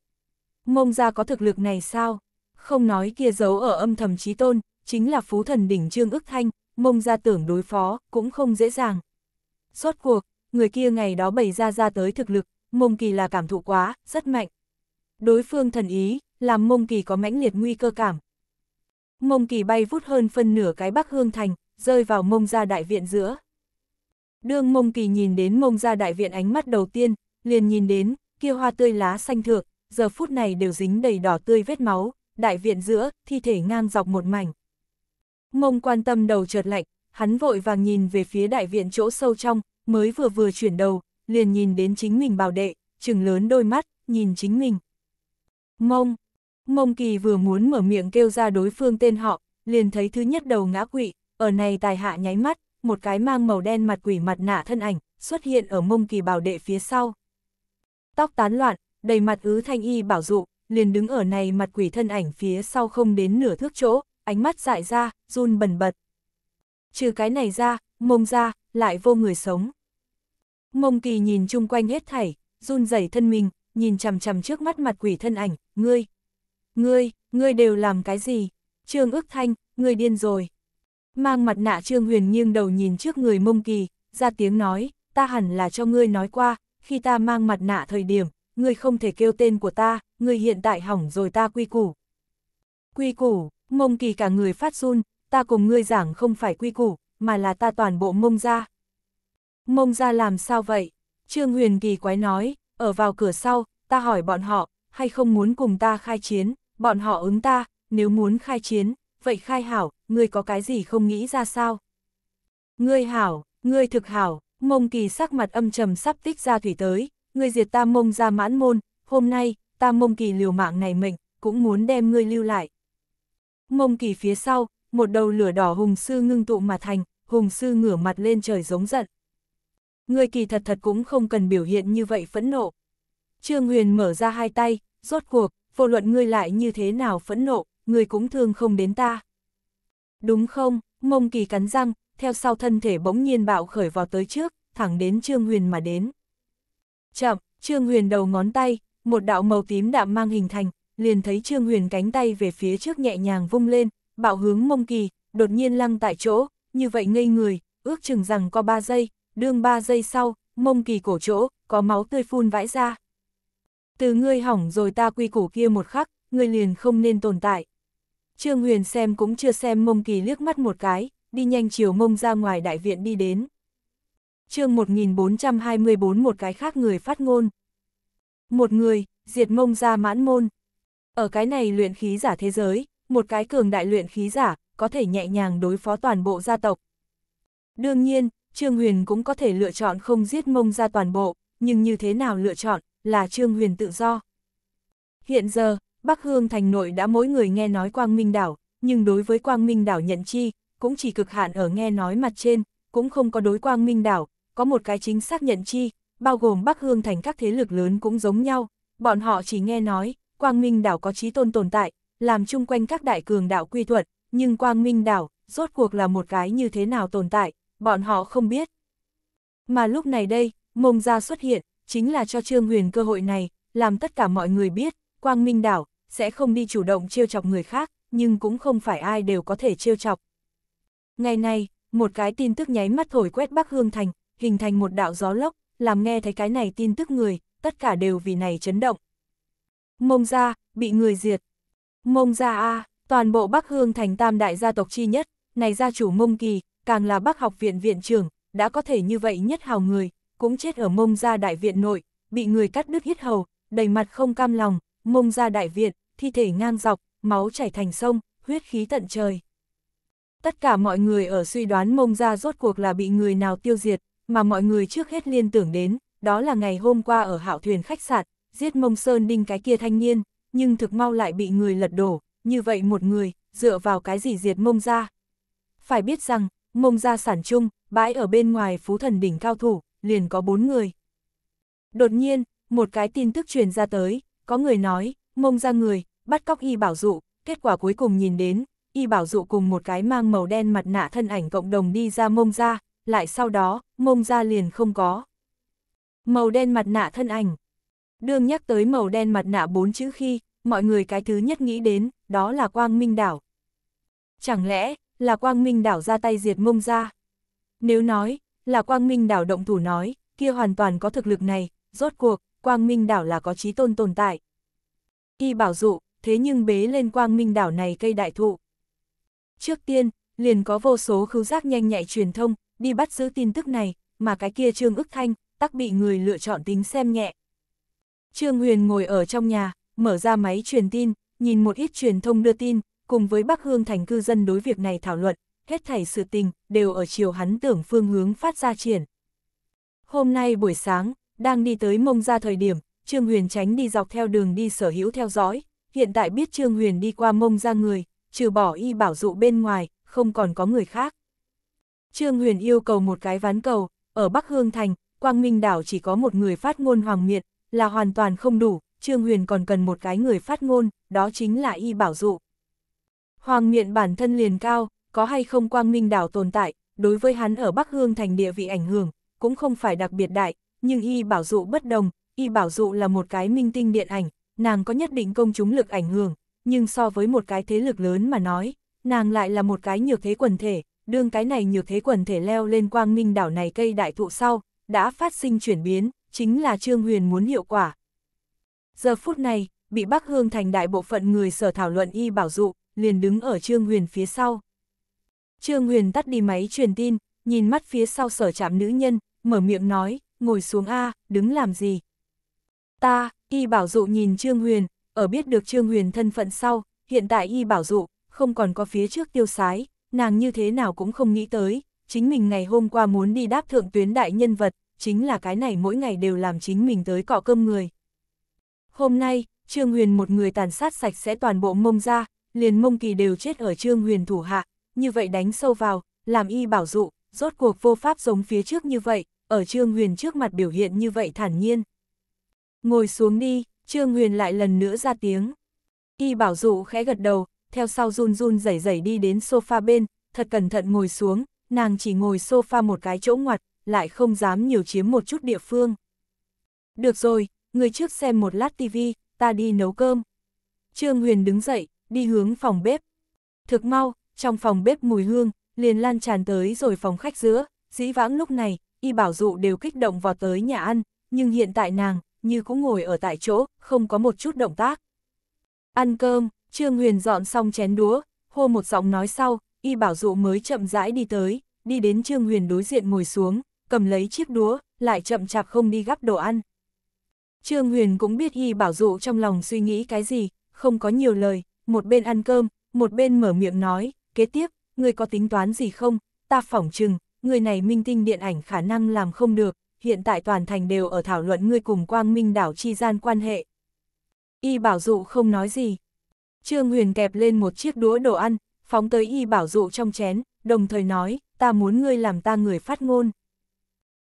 Mông ra có thực lực này sao? Không nói kia giấu ở âm thầm trí tôn, chính là phú thần đỉnh Trương ức thanh, mông ra tưởng đối phó, cũng không dễ dàng. suốt cuộc, người kia ngày đó bày ra ra tới thực lực, mông kỳ là cảm thụ quá, rất mạnh, đối phương thần ý, làm mông kỳ có mãnh liệt nguy cơ cảm. Mông kỳ bay vút hơn phân nửa cái bắc hương thành, rơi vào mông ra đại viện giữa. Đương mông kỳ nhìn đến mông ra đại viện ánh mắt đầu tiên, liền nhìn đến, kia hoa tươi lá xanh thượng, giờ phút này đều dính đầy đỏ tươi vết máu, đại viện giữa, thi thể ngang dọc một mảnh. Mông quan tâm đầu chợt lạnh, hắn vội vàng nhìn về phía đại viện chỗ sâu trong, mới vừa vừa chuyển đầu, liền nhìn đến chính mình bảo đệ, trừng lớn đôi mắt, nhìn chính mình. Mông! Mông Kỳ vừa muốn mở miệng kêu ra đối phương tên họ, liền thấy thứ nhất đầu ngã quỵ, ở này tài hạ nháy mắt, một cái mang màu đen mặt quỷ mặt nạ thân ảnh, xuất hiện ở Mông Kỳ bảo đệ phía sau. Tóc tán loạn, đầy mặt ứ thanh y bảo dụ, liền đứng ở này mặt quỷ thân ảnh phía sau không đến nửa thước chỗ, ánh mắt dại ra, run bần bật. Trừ cái này ra, mông ra, lại vô người sống. Mông kỳ nhìn chung quanh hết thảy, run rẩy thân mình, nhìn chằm chằm trước mắt mặt quỷ thân ảnh, ngươi, ngươi, ngươi đều làm cái gì? Trương ước thanh, ngươi điên rồi. Mang mặt nạ Trương Huyền nghiêng đầu nhìn trước người mông kỳ, ra tiếng nói, ta hẳn là cho ngươi nói qua, khi ta mang mặt nạ thời điểm, ngươi không thể kêu tên của ta, ngươi hiện tại hỏng rồi ta quy củ. Quy củ, mông kỳ cả người phát run, ta cùng ngươi giảng không phải quy củ, mà là ta toàn bộ mông ra. Mông ra làm sao vậy? Trương Huyền kỳ quái nói, ở vào cửa sau, ta hỏi bọn họ, hay không muốn cùng ta khai chiến, bọn họ ứng ta, nếu muốn khai chiến, vậy khai hảo, ngươi có cái gì không nghĩ ra sao? Ngươi hảo, ngươi thực hảo, mông kỳ sắc mặt âm trầm sắp tích ra thủy tới, ngươi diệt ta mông ra mãn môn, hôm nay, ta mông kỳ liều mạng này mình, cũng muốn đem ngươi lưu lại. Mông kỳ phía sau, một đầu lửa đỏ hùng sư ngưng tụ mà thành, hùng sư ngửa mặt lên trời giống giận, ngươi kỳ thật thật cũng không cần biểu hiện như vậy phẫn nộ. Trương Huyền mở ra hai tay, rốt cuộc, vô luận ngươi lại như thế nào phẫn nộ, ngươi cũng thương không đến ta. Đúng không, mông kỳ cắn răng, theo sau thân thể bỗng nhiên bạo khởi vào tới trước, thẳng đến Trương Huyền mà đến. Chậm, Trương Huyền đầu ngón tay, một đạo màu tím đạm mang hình thành, liền thấy Trương Huyền cánh tay về phía trước nhẹ nhàng vung lên, bạo hướng mông kỳ, đột nhiên lăng tại chỗ, như vậy ngây người, ước chừng rằng qua ba giây, đương ba giây sau, mông kỳ cổ chỗ, có máu tươi phun vãi ra. Từ ngươi hỏng rồi ta quy củ kia một khắc, ngươi liền không nên tồn tại. Trương Huyền xem cũng chưa xem mông kỳ liếc mắt một cái, đi nhanh chiều mông ra ngoài đại viện đi đến. chương 1424 một cái khác người phát ngôn. Một người, diệt mông ra mãn môn. Ở cái này luyện khí giả thế giới, một cái cường đại luyện khí giả, có thể nhẹ nhàng đối phó toàn bộ gia tộc. Đương nhiên, Trương Huyền cũng có thể lựa chọn không giết mông ra toàn bộ, nhưng như thế nào lựa chọn, là Trương Huyền tự do. Hiện giờ, Bắc Hương thành nội đã mỗi người nghe nói Quang Minh Đảo, nhưng đối với Quang Minh Đảo nhận chi, cũng chỉ cực hạn ở nghe nói mặt trên, cũng không có đối Quang Minh Đảo, có một cái chính xác nhận chi, bao gồm Bắc Hương thành các thế lực lớn cũng giống nhau, bọn họ chỉ nghe nói, Quang Minh Đảo có trí tôn tồn tại, làm chung quanh các đại cường đạo quy thuận, nhưng Quang Minh Đảo, rốt cuộc là một cái như thế nào tồn tại, bọn họ không biết. Mà lúc này đây, mông ra xuất hiện, chính là cho Trương Huyền cơ hội này, làm tất cả mọi người biết, Quang Minh Đảo, sẽ không đi chủ động trêu chọc người khác, nhưng cũng không phải ai đều có thể trêu chọc. Ngày nay, một cái tin tức nháy mắt thổi quét Bắc Hương Thành, hình thành một đạo gió lốc, làm nghe thấy cái này tin tức người, tất cả đều vì này chấn động. Mông ra, bị người diệt. Mông ra a, toàn bộ Bắc Hương Thành tam đại gia tộc chi nhất, này gia chủ Mông Kỳ, càng là bác học viện viện trưởng, đã có thể như vậy nhất hào người, cũng chết ở mông gia đại viện nội, bị người cắt đứt hết hầu, đầy mặt không cam lòng, mông gia đại viện, thi thể ngang dọc, máu chảy thành sông, huyết khí tận trời. Tất cả mọi người ở suy đoán mông gia rốt cuộc là bị người nào tiêu diệt, mà mọi người trước hết liên tưởng đến, đó là ngày hôm qua ở hạo thuyền khách sạn, giết mông sơn đinh cái kia thanh niên, nhưng thực mau lại bị người lật đổ, như vậy một người, dựa vào cái gì diệt mông gia Phải biết rằng, mông gia sản chung, bãi ở bên ngoài phú thần đỉnh cao thủ, liền có bốn người. Đột nhiên, một cái tin tức truyền ra tới, có người nói, mông ra người, bắt cóc y bảo dụ, kết quả cuối cùng nhìn đến, y bảo dụ cùng một cái mang màu đen mặt nạ thân ảnh cộng đồng đi ra mông ra, lại sau đó, mông ra liền không có. Màu đen mặt nạ thân ảnh Đương nhắc tới màu đen mặt nạ bốn chữ khi, mọi người cái thứ nhất nghĩ đến, đó là quang minh đảo. Chẳng lẽ, là quang minh đảo ra tay diệt mông ra. Nếu nói, là quang minh đảo động thủ nói, kia hoàn toàn có thực lực này, rốt cuộc, quang minh đảo là có trí tôn tồn tại. Y bảo dụ, thế nhưng bế lên quang minh đảo này cây đại thụ. Trước tiên, liền có vô số khứu giác nhanh nhạy truyền thông, đi bắt giữ tin tức này, mà cái kia Trương ức thanh, tắc bị người lựa chọn tính xem nhẹ. Trương Huyền ngồi ở trong nhà, mở ra máy truyền tin, nhìn một ít truyền thông đưa tin, cùng với Bắc Hương thành cư dân đối việc này thảo luận, hết thảy sự tình, đều ở chiều hắn tưởng phương hướng phát ra triển. Hôm nay buổi sáng, đang đi tới mông ra thời điểm, Trương Huyền tránh đi dọc theo đường đi sở hữu theo dõi, hiện tại biết Trương Huyền đi qua mông ra người, trừ bỏ y bảo dụ bên ngoài, không còn có người khác. Trương Huyền yêu cầu một cái ván cầu, ở Bắc Hương Thành, Quang Minh Đảo chỉ có một người phát ngôn hoàng miệt, là hoàn toàn không đủ, Trương Huyền còn cần một cái người phát ngôn, đó chính là y bảo dụ. Hoàng Miện bản thân liền cao, có hay không quang minh đảo tồn tại, đối với hắn ở Bắc Hương thành địa vị ảnh hưởng, cũng không phải đặc biệt đại, nhưng y bảo dụ bất đồng, y bảo dụ là một cái minh tinh điện ảnh, nàng có nhất định công chúng lực ảnh hưởng, nhưng so với một cái thế lực lớn mà nói, nàng lại là một cái nhược thế quần thể, đương cái này nhược thế quần thể leo lên quang minh đảo này cây đại thụ sau, đã phát sinh chuyển biến, chính là Trương Huyền muốn hiệu quả. Giờ phút này, bị Bắc Hương thành đại bộ phận người sở thảo luận y bảo dụ, liền đứng ở Trương Huyền phía sau. Trương Huyền tắt đi máy truyền tin, nhìn mắt phía sau sở trạm nữ nhân, mở miệng nói, ngồi xuống A, đứng làm gì? Ta, y bảo dụ nhìn Trương Huyền, ở biết được Trương Huyền thân phận sau, hiện tại y bảo dụ, không còn có phía trước tiêu sái, nàng như thế nào cũng không nghĩ tới, chính mình ngày hôm qua muốn đi đáp thượng tuyến đại nhân vật, chính là cái này mỗi ngày đều làm chính mình tới cọ cơm người. Hôm nay, Trương Huyền một người tàn sát sạch sẽ toàn bộ mông ra, liền mông kỳ đều chết ở trương huyền thủ hạ, như vậy đánh sâu vào, làm y bảo dụ, rốt cuộc vô pháp giống phía trước như vậy, ở trương huyền trước mặt biểu hiện như vậy thản nhiên. Ngồi xuống đi, trương huyền lại lần nữa ra tiếng. Y bảo dụ khẽ gật đầu, theo sau run run rẩy rẩy đi đến sofa bên, thật cẩn thận ngồi xuống, nàng chỉ ngồi sofa một cái chỗ ngoặt, lại không dám nhiều chiếm một chút địa phương. Được rồi, người trước xem một lát tivi, ta đi nấu cơm. Trương Huyền đứng dậy, đi hướng phòng bếp. Thực mau, trong phòng bếp mùi hương, liền lan tràn tới rồi phòng khách giữa, dĩ vãng lúc này, y bảo dụ đều kích động vọt tới nhà ăn, nhưng hiện tại nàng, như cũng ngồi ở tại chỗ, không có một chút động tác. Ăn cơm, Trương Huyền dọn xong chén đũa, hô một giọng nói sau, y bảo dụ mới chậm rãi đi tới, đi đến Trương Huyền đối diện ngồi xuống, cầm lấy chiếc đũa, lại chậm chạp không đi gắp đồ ăn. Trương Huyền cũng biết y bảo dụ trong lòng suy nghĩ cái gì, không có nhiều lời, một bên ăn cơm, một bên mở miệng nói, kế tiếp, người có tính toán gì không, ta phỏng chừng, người này minh tinh điện ảnh khả năng làm không được, hiện tại toàn thành đều ở thảo luận ngươi cùng quang minh đảo chi gian quan hệ. Y bảo dụ không nói gì. Trương Huyền kẹp lên một chiếc đũa đồ ăn, phóng tới Y bảo dụ trong chén, đồng thời nói, ta muốn ngươi làm ta người phát ngôn.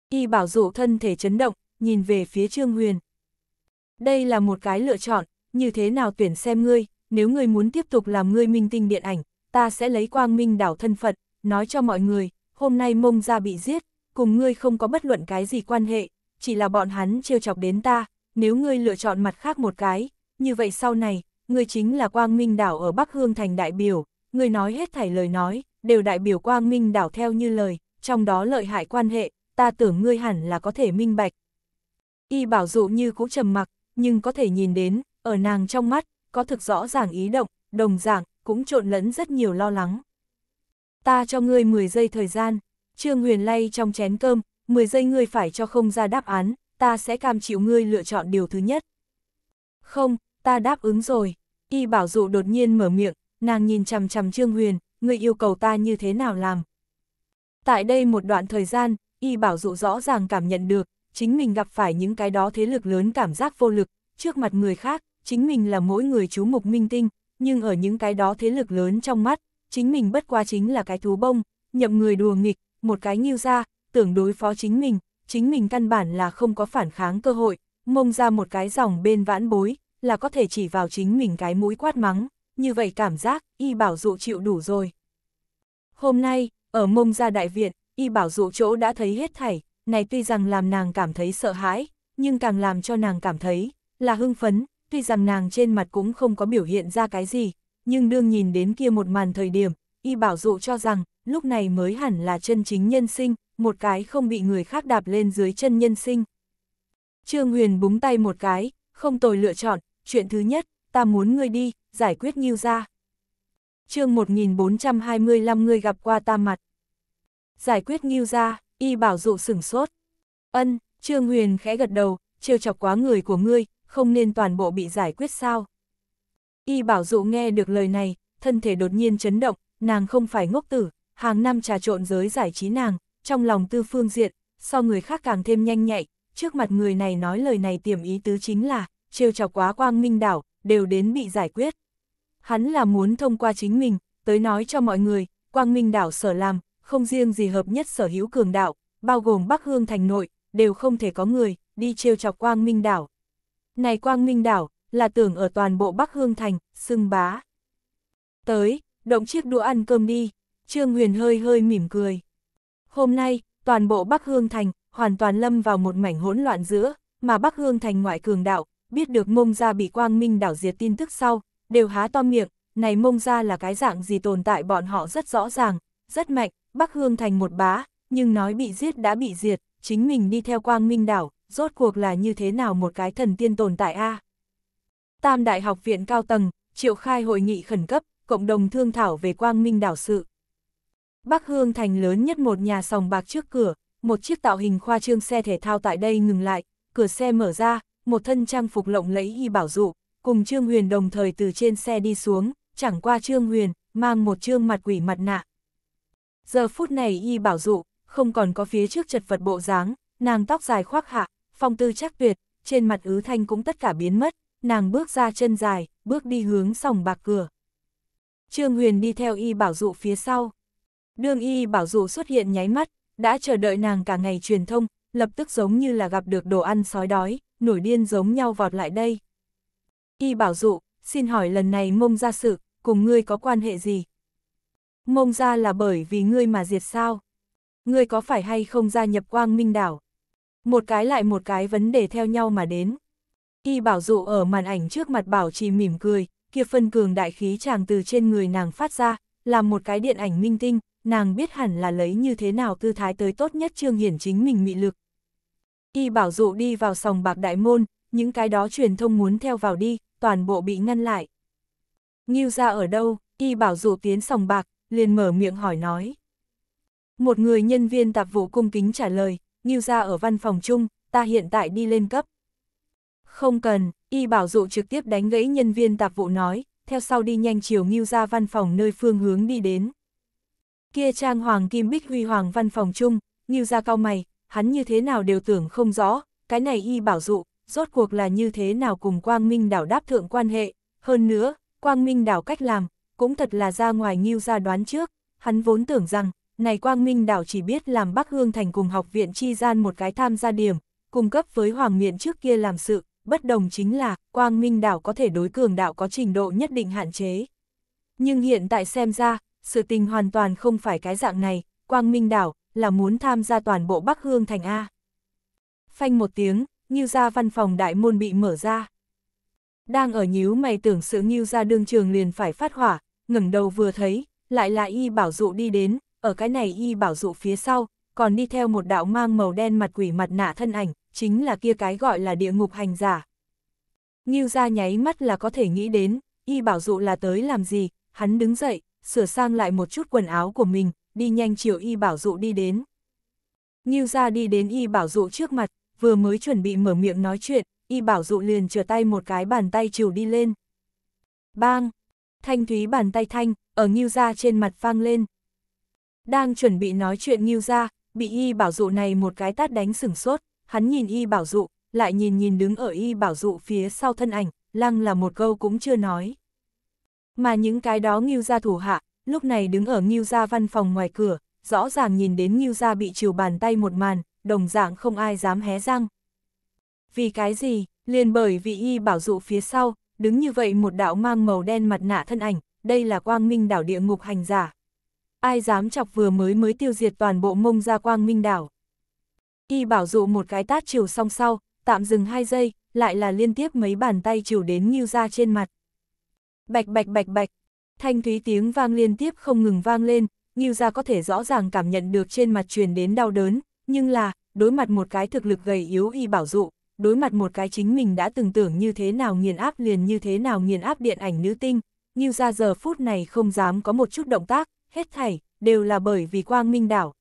Y bảo dụ thân thể chấn động, nhìn về phía Trương Huyền. Đây là một cái lựa chọn, như thế nào tuyển xem ngươi, nếu ngươi muốn tiếp tục làm ngươi minh tinh điện ảnh, ta sẽ lấy quang minh đảo thân phận, nói cho mọi người, hôm nay mông ra bị giết, cùng ngươi không có bất luận cái gì quan hệ, chỉ là bọn hắn trêu chọc đến ta, nếu ngươi lựa chọn mặt khác một cái, như vậy sau này, ngươi chính là quang minh đảo ở Bắc Hương thành đại biểu, ngươi nói hết thảy lời nói, đều đại biểu quang minh đảo theo như lời, trong đó lợi hại quan hệ, ta tưởng ngươi hẳn là có thể minh bạch. Y bảo dụ như cũ trầm mặc, nhưng có thể nhìn đến, ở nàng trong mắt, có thực rõ ràng ý động, đồng dạng cũng trộn lẫn rất nhiều lo lắng. Ta cho ngươi 10 giây thời gian, Trương Huyền lay trong chén cơm, 10 giây ngươi phải cho không ra đáp án, ta sẽ cam chịu ngươi lựa chọn điều thứ nhất. Không, ta đáp ứng rồi. Y bảo dụ đột nhiên mở miệng, nàng nhìn chằm chằm Trương Huyền, ngươi yêu cầu ta như thế nào làm. Tại đây một đoạn thời gian, Y bảo dụ rõ ràng cảm nhận được, chính mình gặp phải những cái đó thế lực lớn cảm giác vô lực, trước mặt người khác, chính mình là mỗi người chú mục minh tinh, nhưng ở những cái đó thế lực lớn trong mắt, chính mình bất qua chính là cái thú bông, nhậm người đùa nghịch, một cái nghiêu ra, tưởng đối phó chính mình, chính mình căn bản là không có phản kháng cơ hội, mông ra một cái dòng bên vãn bối, là có thể chỉ vào chính mình cái mũi quát mắng, như vậy cảm giác, y bảo dụ chịu đủ rồi. Hôm nay, ở mông ra đại viện, y bảo dụ chỗ đã thấy hết thảy, này tuy rằng làm nàng cảm thấy sợ hãi, nhưng càng làm cho nàng cảm thấy, là hưng phấn, tuy rằng nàng trên mặt cũng không có biểu hiện ra cái gì, nhưng đương nhìn đến kia một màn thời điểm, y bảo dụ cho rằng, lúc này mới hẳn là chân chính nhân sinh, một cái không bị người khác đạp lên dưới chân nhân sinh. Trương Huyền búng tay một cái, không tồi lựa chọn, chuyện thứ nhất, ta muốn ngươi đi, giải quyết nghiêu ra. chương 1425 ngươi gặp qua ta mặt. Giải quyết nghiêu ra, y bảo dụ sửng sốt. Ân, Trương Huyền khẽ gật đầu, trêu chọc quá người của ngươi, không nên toàn bộ bị giải quyết sao. Y bảo dụ nghe được lời này, thân thể đột nhiên chấn động, nàng không phải ngốc tử, hàng năm trà trộn giới giải trí nàng, trong lòng tư phương diện, so người khác càng thêm nhanh nhạy, trước mặt người này nói lời này tiềm ý tứ chính là, trêu chọc quá quang minh đảo, đều đến bị giải quyết. Hắn là muốn thông qua chính mình, tới nói cho mọi người, quang minh đảo sở làm, không riêng gì hợp nhất sở hữu cường đạo, bao gồm Bắc Hương thành nội, đều không thể có người, đi trêu chọc quang minh đảo, này Quang Minh Đảo, là tưởng ở toàn bộ Bắc Hương Thành, xưng bá. Tới, động chiếc đũa ăn cơm đi, Trương Huyền hơi hơi mỉm cười. Hôm nay, toàn bộ Bắc Hương Thành, hoàn toàn lâm vào một mảnh hỗn loạn giữa, mà Bắc Hương Thành ngoại cường đạo, biết được mông ra bị Quang Minh Đảo diệt tin tức sau, đều há to miệng, này mông ra là cái dạng gì tồn tại bọn họ rất rõ ràng, rất mạnh, Bắc Hương Thành một bá, nhưng nói bị giết đã bị diệt, chính mình đi theo Quang Minh Đảo, rốt cuộc là như thế nào một cái thần tiên tồn tại a? À? Tam đại học viện cao tầng, triệu khai hội nghị khẩn cấp, cộng đồng thương thảo về quang minh đảo sự. Bắc Hương thành lớn nhất một nhà sòng bạc trước cửa, một chiếc tạo hình khoa trương xe thể thao tại đây ngừng lại, cửa xe mở ra, một thân trang phục lộng lẫy y bảo dụ, cùng Trương Huyền đồng thời từ trên xe đi xuống, chẳng qua Trương Huyền, mang một trương mặt quỷ mặt nạ. Giờ phút này y bảo dụ, không còn có phía trước chật vật bộ dáng, nàng tóc dài khoác hạ, phong tư chắc tuyệt, trên mặt ứ thanh cũng tất cả biến mất, nàng bước ra chân dài, bước đi hướng sòng bạc cửa. Trương Huyền đi theo y bảo dụ phía sau. Đương y bảo dụ xuất hiện nháy mắt, đã chờ đợi nàng cả ngày truyền thông, lập tức giống như là gặp được đồ ăn sói đói, nổi điên giống nhau vọt lại đây. Y bảo dụ, xin hỏi lần này mông ra sự, cùng ngươi có quan hệ gì? Mông ra là bởi vì ngươi mà diệt sao? Ngươi có phải hay không gia nhập quang minh đảo? Một cái lại một cái vấn đề theo nhau mà đến. Y bảo dụ ở màn ảnh trước mặt bảo trì mỉm cười, kia phân cường đại khí chàng từ trên người nàng phát ra, làm một cái điện ảnh minh tinh, nàng biết hẳn là lấy như thế nào tư thái tới tốt nhất trương hiển chính mình mị lực. Y bảo dụ đi vào sòng bạc đại môn, những cái đó truyền thông muốn theo vào đi, toàn bộ bị ngăn lại. Nghiêu ra ở đâu, y bảo dụ tiến sòng bạc, liền mở miệng hỏi nói. Một người nhân viên tạp vụ cung kính trả lời, Ngưu ra ở văn phòng chung, ta hiện tại đi lên cấp. Không cần, y bảo dụ trực tiếp đánh gãy nhân viên tạp vụ nói, theo sau đi nhanh chiều Ngưu ra văn phòng nơi phương hướng đi đến. Kia trang hoàng kim bích huy hoàng văn phòng chung, Ngưu ra cao mày, hắn như thế nào đều tưởng không rõ, cái này y bảo dụ, rốt cuộc là như thế nào cùng Quang Minh đảo đáp thượng quan hệ, hơn nữa, Quang Minh đảo cách làm, cũng thật là ra ngoài Ngưu ra đoán trước, hắn vốn tưởng rằng, này Quang Minh đảo chỉ biết làm Bắc Hương Thành cùng học viện chi gian một cái tham gia điểm, cung cấp với Hoàng Miện trước kia làm sự, bất đồng chính là Quang Minh đảo có thể đối cường đạo có trình độ nhất định hạn chế. Nhưng hiện tại xem ra, sự tình hoàn toàn không phải cái dạng này, Quang Minh đảo là muốn tham gia toàn bộ Bắc Hương Thành A. Phanh một tiếng, như Gia văn phòng đại môn bị mở ra. Đang ở nhíu mày tưởng sự như Gia đương trường liền phải phát hỏa, ngẩng đầu vừa thấy, lại là y bảo dụ đi đến, ở cái này y bảo dụ phía sau, còn đi theo một đạo mang màu đen mặt quỷ mặt nạ thân ảnh, chính là kia cái gọi là địa ngục hành giả. Nghiêu ra nháy mắt là có thể nghĩ đến, y bảo dụ là tới làm gì, hắn đứng dậy, sửa sang lại một chút quần áo của mình, đi nhanh chiều y bảo dụ đi đến. Nghiêu ra đi đến y bảo dụ trước mặt, vừa mới chuẩn bị mở miệng nói chuyện, y bảo dụ liền trở tay một cái bàn tay chiều đi lên. Bang! Thanh thúy bàn tay thanh, ở nghiêu ra trên mặt phang lên, đang chuẩn bị nói chuyện nghiêu ra, bị y bảo dụ này một cái tát đánh sửng sốt, hắn nhìn y bảo dụ, lại nhìn nhìn đứng ở y bảo dụ phía sau thân ảnh, lăng là một câu cũng chưa nói. Mà những cái đó nghiêu ra thủ hạ, lúc này đứng ở nghiêu ra văn phòng ngoài cửa, rõ ràng nhìn đến nghiêu ra bị chiều bàn tay một màn, đồng dạng không ai dám hé răng. Vì cái gì, liền bởi vì y bảo dụ phía sau, đứng như vậy một đạo mang màu đen mặt nạ thân ảnh, đây là quang minh đảo địa ngục hành giả ai dám chọc vừa mới mới tiêu diệt toàn bộ mông ra quang minh đảo. Y bảo dụ một cái tát chiều song sau, tạm dừng hai giây, lại là liên tiếp mấy bàn tay chiều đến như ra trên mặt. Bạch bạch bạch bạch, thanh thúy tiếng vang liên tiếp không ngừng vang lên, Như ra có thể rõ ràng cảm nhận được trên mặt truyền đến đau đớn, nhưng là, đối mặt một cái thực lực gầy yếu y bảo dụ, đối mặt một cái chính mình đã từng tưởng như thế nào nghiền áp liền như thế nào nghiền áp điện ảnh nữ tinh, như ra giờ phút này không dám có một chút động tác, hết thảy, đều là bởi vì quang minh đảo.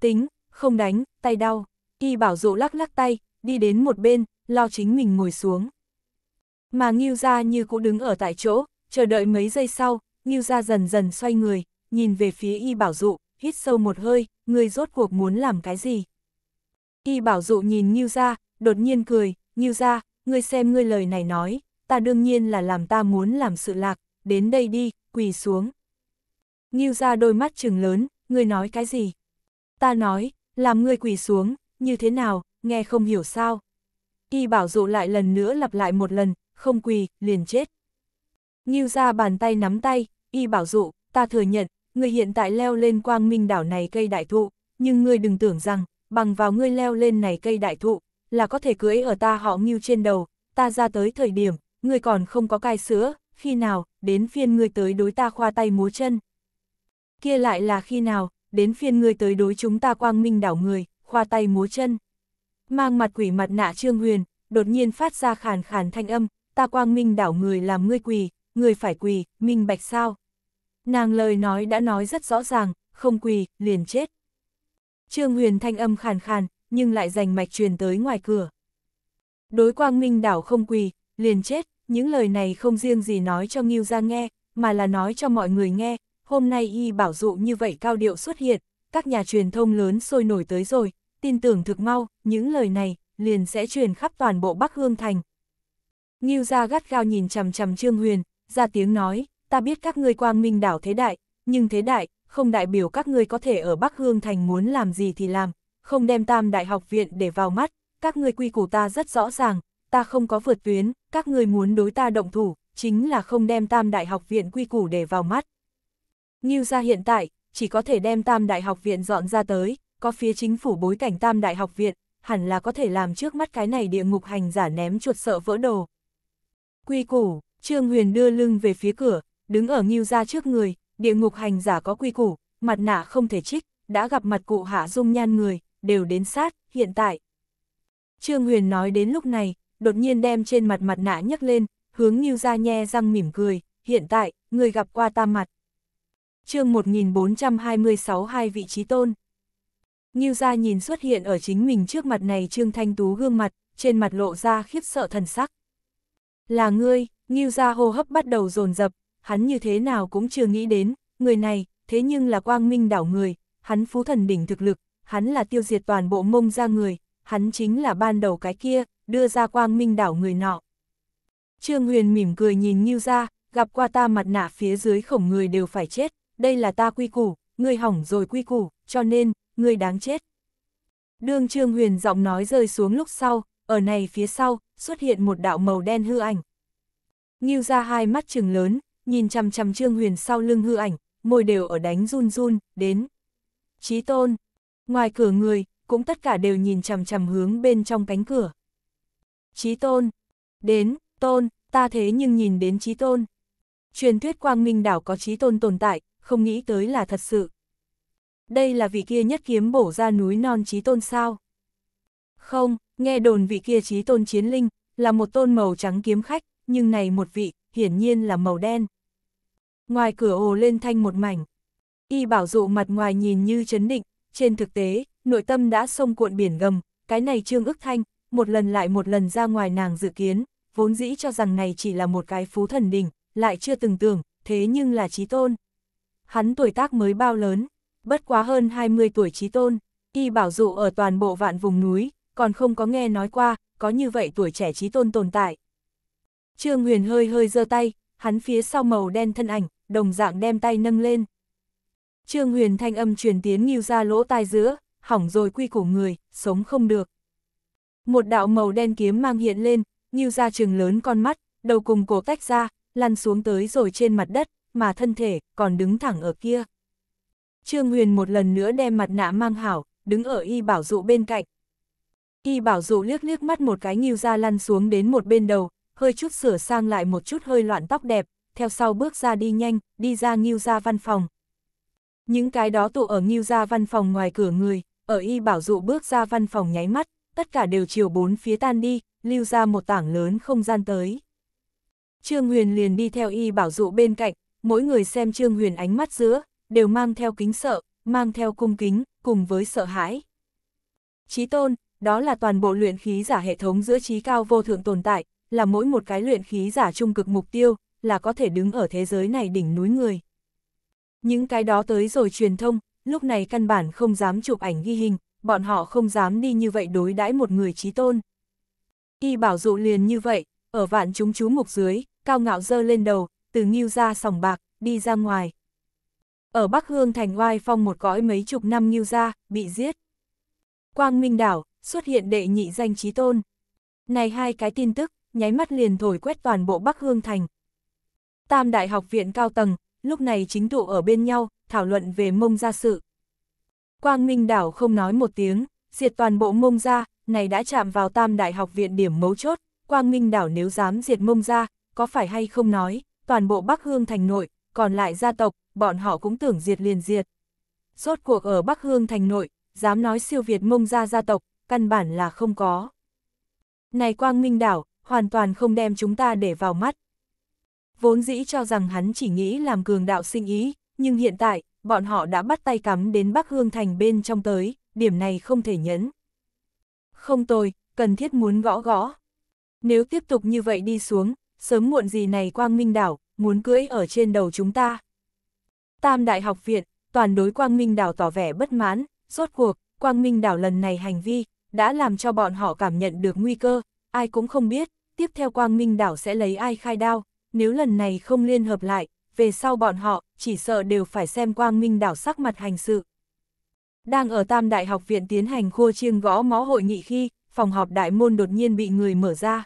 Tính, không đánh, tay đau, y bảo dụ lắc lắc tay, đi đến một bên, lo chính mình ngồi xuống. Mà Nghiêu Gia như cũng đứng ở tại chỗ, chờ đợi mấy giây sau, Nghiêu Gia dần dần xoay người, nhìn về phía y bảo dụ, hít sâu một hơi, người rốt cuộc muốn làm cái gì. Y bảo dụ nhìn Nghiêu Gia, đột nhiên cười, Nghiêu Gia, ngươi xem ngươi lời này nói, ta đương nhiên là làm ta muốn làm sự lạc, đến đây đi, quỳ xuống. Nghiêu ra đôi mắt trừng lớn, người nói cái gì? Ta nói, làm ngươi quỳ xuống, như thế nào, nghe không hiểu sao? Y bảo dụ lại lần nữa lặp lại một lần, không quỳ, liền chết. Nghiêu ra bàn tay nắm tay, y bảo dụ, ta thừa nhận, người hiện tại leo lên quang minh đảo này cây đại thụ, nhưng người đừng tưởng rằng, bằng vào ngươi leo lên này cây đại thụ, là có thể cưỡi ở ta họ nghiêu trên đầu, ta ra tới thời điểm, người còn không có cai sữa, khi nào, đến phiên người tới đối ta khoa tay múa chân. Kia lại là khi nào, đến phiên ngươi tới đối chúng ta quang minh đảo người, khoa tay múa chân. Mang mặt quỷ mặt nạ Trương Huyền, đột nhiên phát ra khàn khàn thanh âm, ta quang minh đảo người làm ngươi quỳ, người phải quỳ, minh bạch sao. Nàng lời nói đã nói rất rõ ràng, không quỳ, liền chết. Trương Huyền thanh âm khàn khàn, nhưng lại dành mạch truyền tới ngoài cửa. Đối quang minh đảo không quỳ, liền chết, những lời này không riêng gì nói cho Ngưu ra nghe, mà là nói cho mọi người nghe, hôm nay y bảo dụ như vậy cao điệu xuất hiện, các nhà truyền thông lớn sôi nổi tới rồi, tin tưởng thực mau, những lời này liền sẽ truyền khắp toàn bộ Bắc Hương Thành. Nghiêu gia gắt gao nhìn chằm chằm Trương Huyền, ra tiếng nói, ta biết các ngươi quang minh đảo thế đại, nhưng thế đại, không đại biểu các ngươi có thể ở Bắc Hương Thành muốn làm gì thì làm, không đem tam đại học viện để vào mắt, các ngươi quy củ ta rất rõ ràng, ta không có vượt tuyến, các ngươi muốn đối ta động thủ, chính là không đem tam đại học viện quy củ để vào mắt. Nghiêu gia hiện tại, chỉ có thể đem Tam Đại học viện dọn ra tới, có phía chính phủ bối cảnh Tam Đại học viện, hẳn là có thể làm trước mắt cái này địa ngục hành giả ném chuột sợ vỡ đồ. Quy củ, Trương Huyền đưa lưng về phía cửa, đứng ở Nghiêu gia trước người, địa ngục hành giả có quy củ, mặt nạ không thể trích, đã gặp mặt cụ hạ dung nhan người, đều đến sát, hiện tại. Trương Huyền nói đến lúc này, đột nhiên đem trên mặt mặt nạ nhấc lên, hướng Nghiêu gia nhe răng mỉm cười, hiện tại, người gặp qua ta mặt chương 1426 hai vị trí tôn. Nghiêu gia nhìn xuất hiện ở chính mình trước mặt này Trương Thanh Tú gương mặt, trên mặt lộ ra khiếp sợ thần sắc. Là ngươi, Nghiêu gia hô hấp bắt đầu dồn dập hắn như thế nào cũng chưa nghĩ đến, người này, thế nhưng là quang minh đảo người, hắn phú thần đỉnh thực lực, hắn là tiêu diệt toàn bộ mông ra người, hắn chính là ban đầu cái kia, đưa ra quang minh đảo người nọ. Trương Huyền mỉm cười nhìn Nghiêu gia gặp qua ta mặt nạ phía dưới khổng người đều phải chết, đây là ta quy củ, ngươi hỏng rồi quy củ, cho nên, ngươi đáng chết. Đương Trương Huyền giọng nói rơi xuống lúc sau, ở này phía sau, xuất hiện một đạo màu đen hư ảnh. Nghiêu ra hai mắt trừng lớn, nhìn chằm chằm Trương Huyền sau lưng hư ảnh, môi đều ở đánh run run, đến. Chí tôn, ngoài cửa người, cũng tất cả đều nhìn chằm chằm hướng bên trong cánh cửa. Chí tôn, đến, tôn, ta thế nhưng nhìn đến chí tôn. Truyền thuyết quang minh đảo có chí tôn tồn tại, không nghĩ tới là thật sự. Đây là vị kia nhất kiếm bổ ra núi non trí tôn sao? Không, nghe đồn vị kia trí tôn chiến linh, là một tôn màu trắng kiếm khách, nhưng này một vị, hiển nhiên là màu đen. Ngoài cửa ồ lên thanh một mảnh. Y bảo dụ mặt ngoài nhìn như chấn định, trên thực tế, nội tâm đã sông cuộn biển gầm, cái này trương ức thanh, một lần lại một lần ra ngoài nàng dự kiến, vốn dĩ cho rằng này chỉ là một cái phú thần đỉnh, lại chưa từng tưởng, thế nhưng là trí tôn hắn tuổi tác mới bao lớn, bất quá hơn 20 tuổi trí tôn, y bảo dụ ở toàn bộ vạn vùng núi, còn không có nghe nói qua, có như vậy tuổi trẻ trí tôn tồn tại. Trương Huyền hơi hơi giơ tay, hắn phía sau màu đen thân ảnh, đồng dạng đem tay nâng lên. Trương Huyền thanh âm truyền tiến nghiêu ra lỗ tai giữa, hỏng rồi quy củ người, sống không được. Một đạo màu đen kiếm mang hiện lên, nghiêu ra trường lớn con mắt, đầu cùng cổ tách ra, lăn xuống tới rồi trên mặt đất, mà thân thể còn đứng thẳng ở kia. Trương Huyền một lần nữa đem mặt nạ mang hảo, đứng ở y bảo dụ bên cạnh. Y bảo dụ liếc liếc mắt một cái nghiêu ra lăn xuống đến một bên đầu, hơi chút sửa sang lại một chút hơi loạn tóc đẹp, theo sau bước ra đi nhanh, đi ra nghiêu ra văn phòng. Những cái đó tụ ở nghiêu ra văn phòng ngoài cửa người, ở y bảo dụ bước ra văn phòng nháy mắt, tất cả đều chiều bốn phía tan đi, lưu ra một tảng lớn không gian tới. Trương Huyền liền đi theo y bảo dụ bên cạnh, mỗi người xem Trương Huyền ánh mắt giữa, đều mang theo kính sợ, mang theo cung kính, cùng với sợ hãi. Chí tôn, đó là toàn bộ luyện khí giả hệ thống giữa trí cao vô thượng tồn tại, là mỗi một cái luyện khí giả trung cực mục tiêu, là có thể đứng ở thế giới này đỉnh núi người. Những cái đó tới rồi truyền thông, lúc này căn bản không dám chụp ảnh ghi hình, bọn họ không dám đi như vậy đối đãi một người trí tôn. Y bảo dụ liền như vậy, ở vạn chúng chú mục dưới, cao ngạo dơ lên đầu, từ Nghiêu ra sòng bạc, đi ra ngoài. Ở Bắc Hương thành oai phong một cõi mấy chục năm Nghiêu ra, bị giết. Quang Minh Đảo, xuất hiện đệ nhị danh trí tôn. Này hai cái tin tức, nháy mắt liền thổi quét toàn bộ Bắc Hương thành. Tam đại học viện cao tầng, lúc này chính tụ ở bên nhau, thảo luận về mông gia sự. Quang Minh Đảo không nói một tiếng, diệt toàn bộ mông gia, này đã chạm vào tam đại học viện điểm mấu chốt, Quang Minh Đảo nếu dám diệt mông gia, có phải hay không nói, toàn bộ Bắc Hương thành nội, còn lại gia tộc, bọn họ cũng tưởng diệt liền diệt. Rốt cuộc ở Bắc Hương thành nội, dám nói siêu Việt mông gia gia tộc, căn bản là không có. Này Quang Minh Đảo, hoàn toàn không đem chúng ta để vào mắt. Vốn dĩ cho rằng hắn chỉ nghĩ làm cường đạo sinh ý, nhưng hiện tại, bọn họ đã bắt tay cắm đến Bắc Hương Thành bên trong tới, điểm này không thể nhẫn. Không tôi, cần thiết muốn gõ gõ. Nếu tiếp tục như vậy đi xuống, sớm muộn gì này quang minh đảo, muốn cưỡi ở trên đầu chúng ta. Tam đại học viện, toàn đối quang minh đảo tỏ vẻ bất mãn, rốt cuộc, quang minh đảo lần này hành vi, đã làm cho bọn họ cảm nhận được nguy cơ, ai cũng không biết, tiếp theo quang minh đảo sẽ lấy ai khai đao, nếu lần này không liên hợp lại, về sau bọn họ, chỉ sợ đều phải xem quang minh đảo sắc mặt hành sự. Đang ở Tam Đại học viện tiến hành khua chiêng gõ mõ hội nghị khi, phòng họp đại môn đột nhiên bị người mở ra.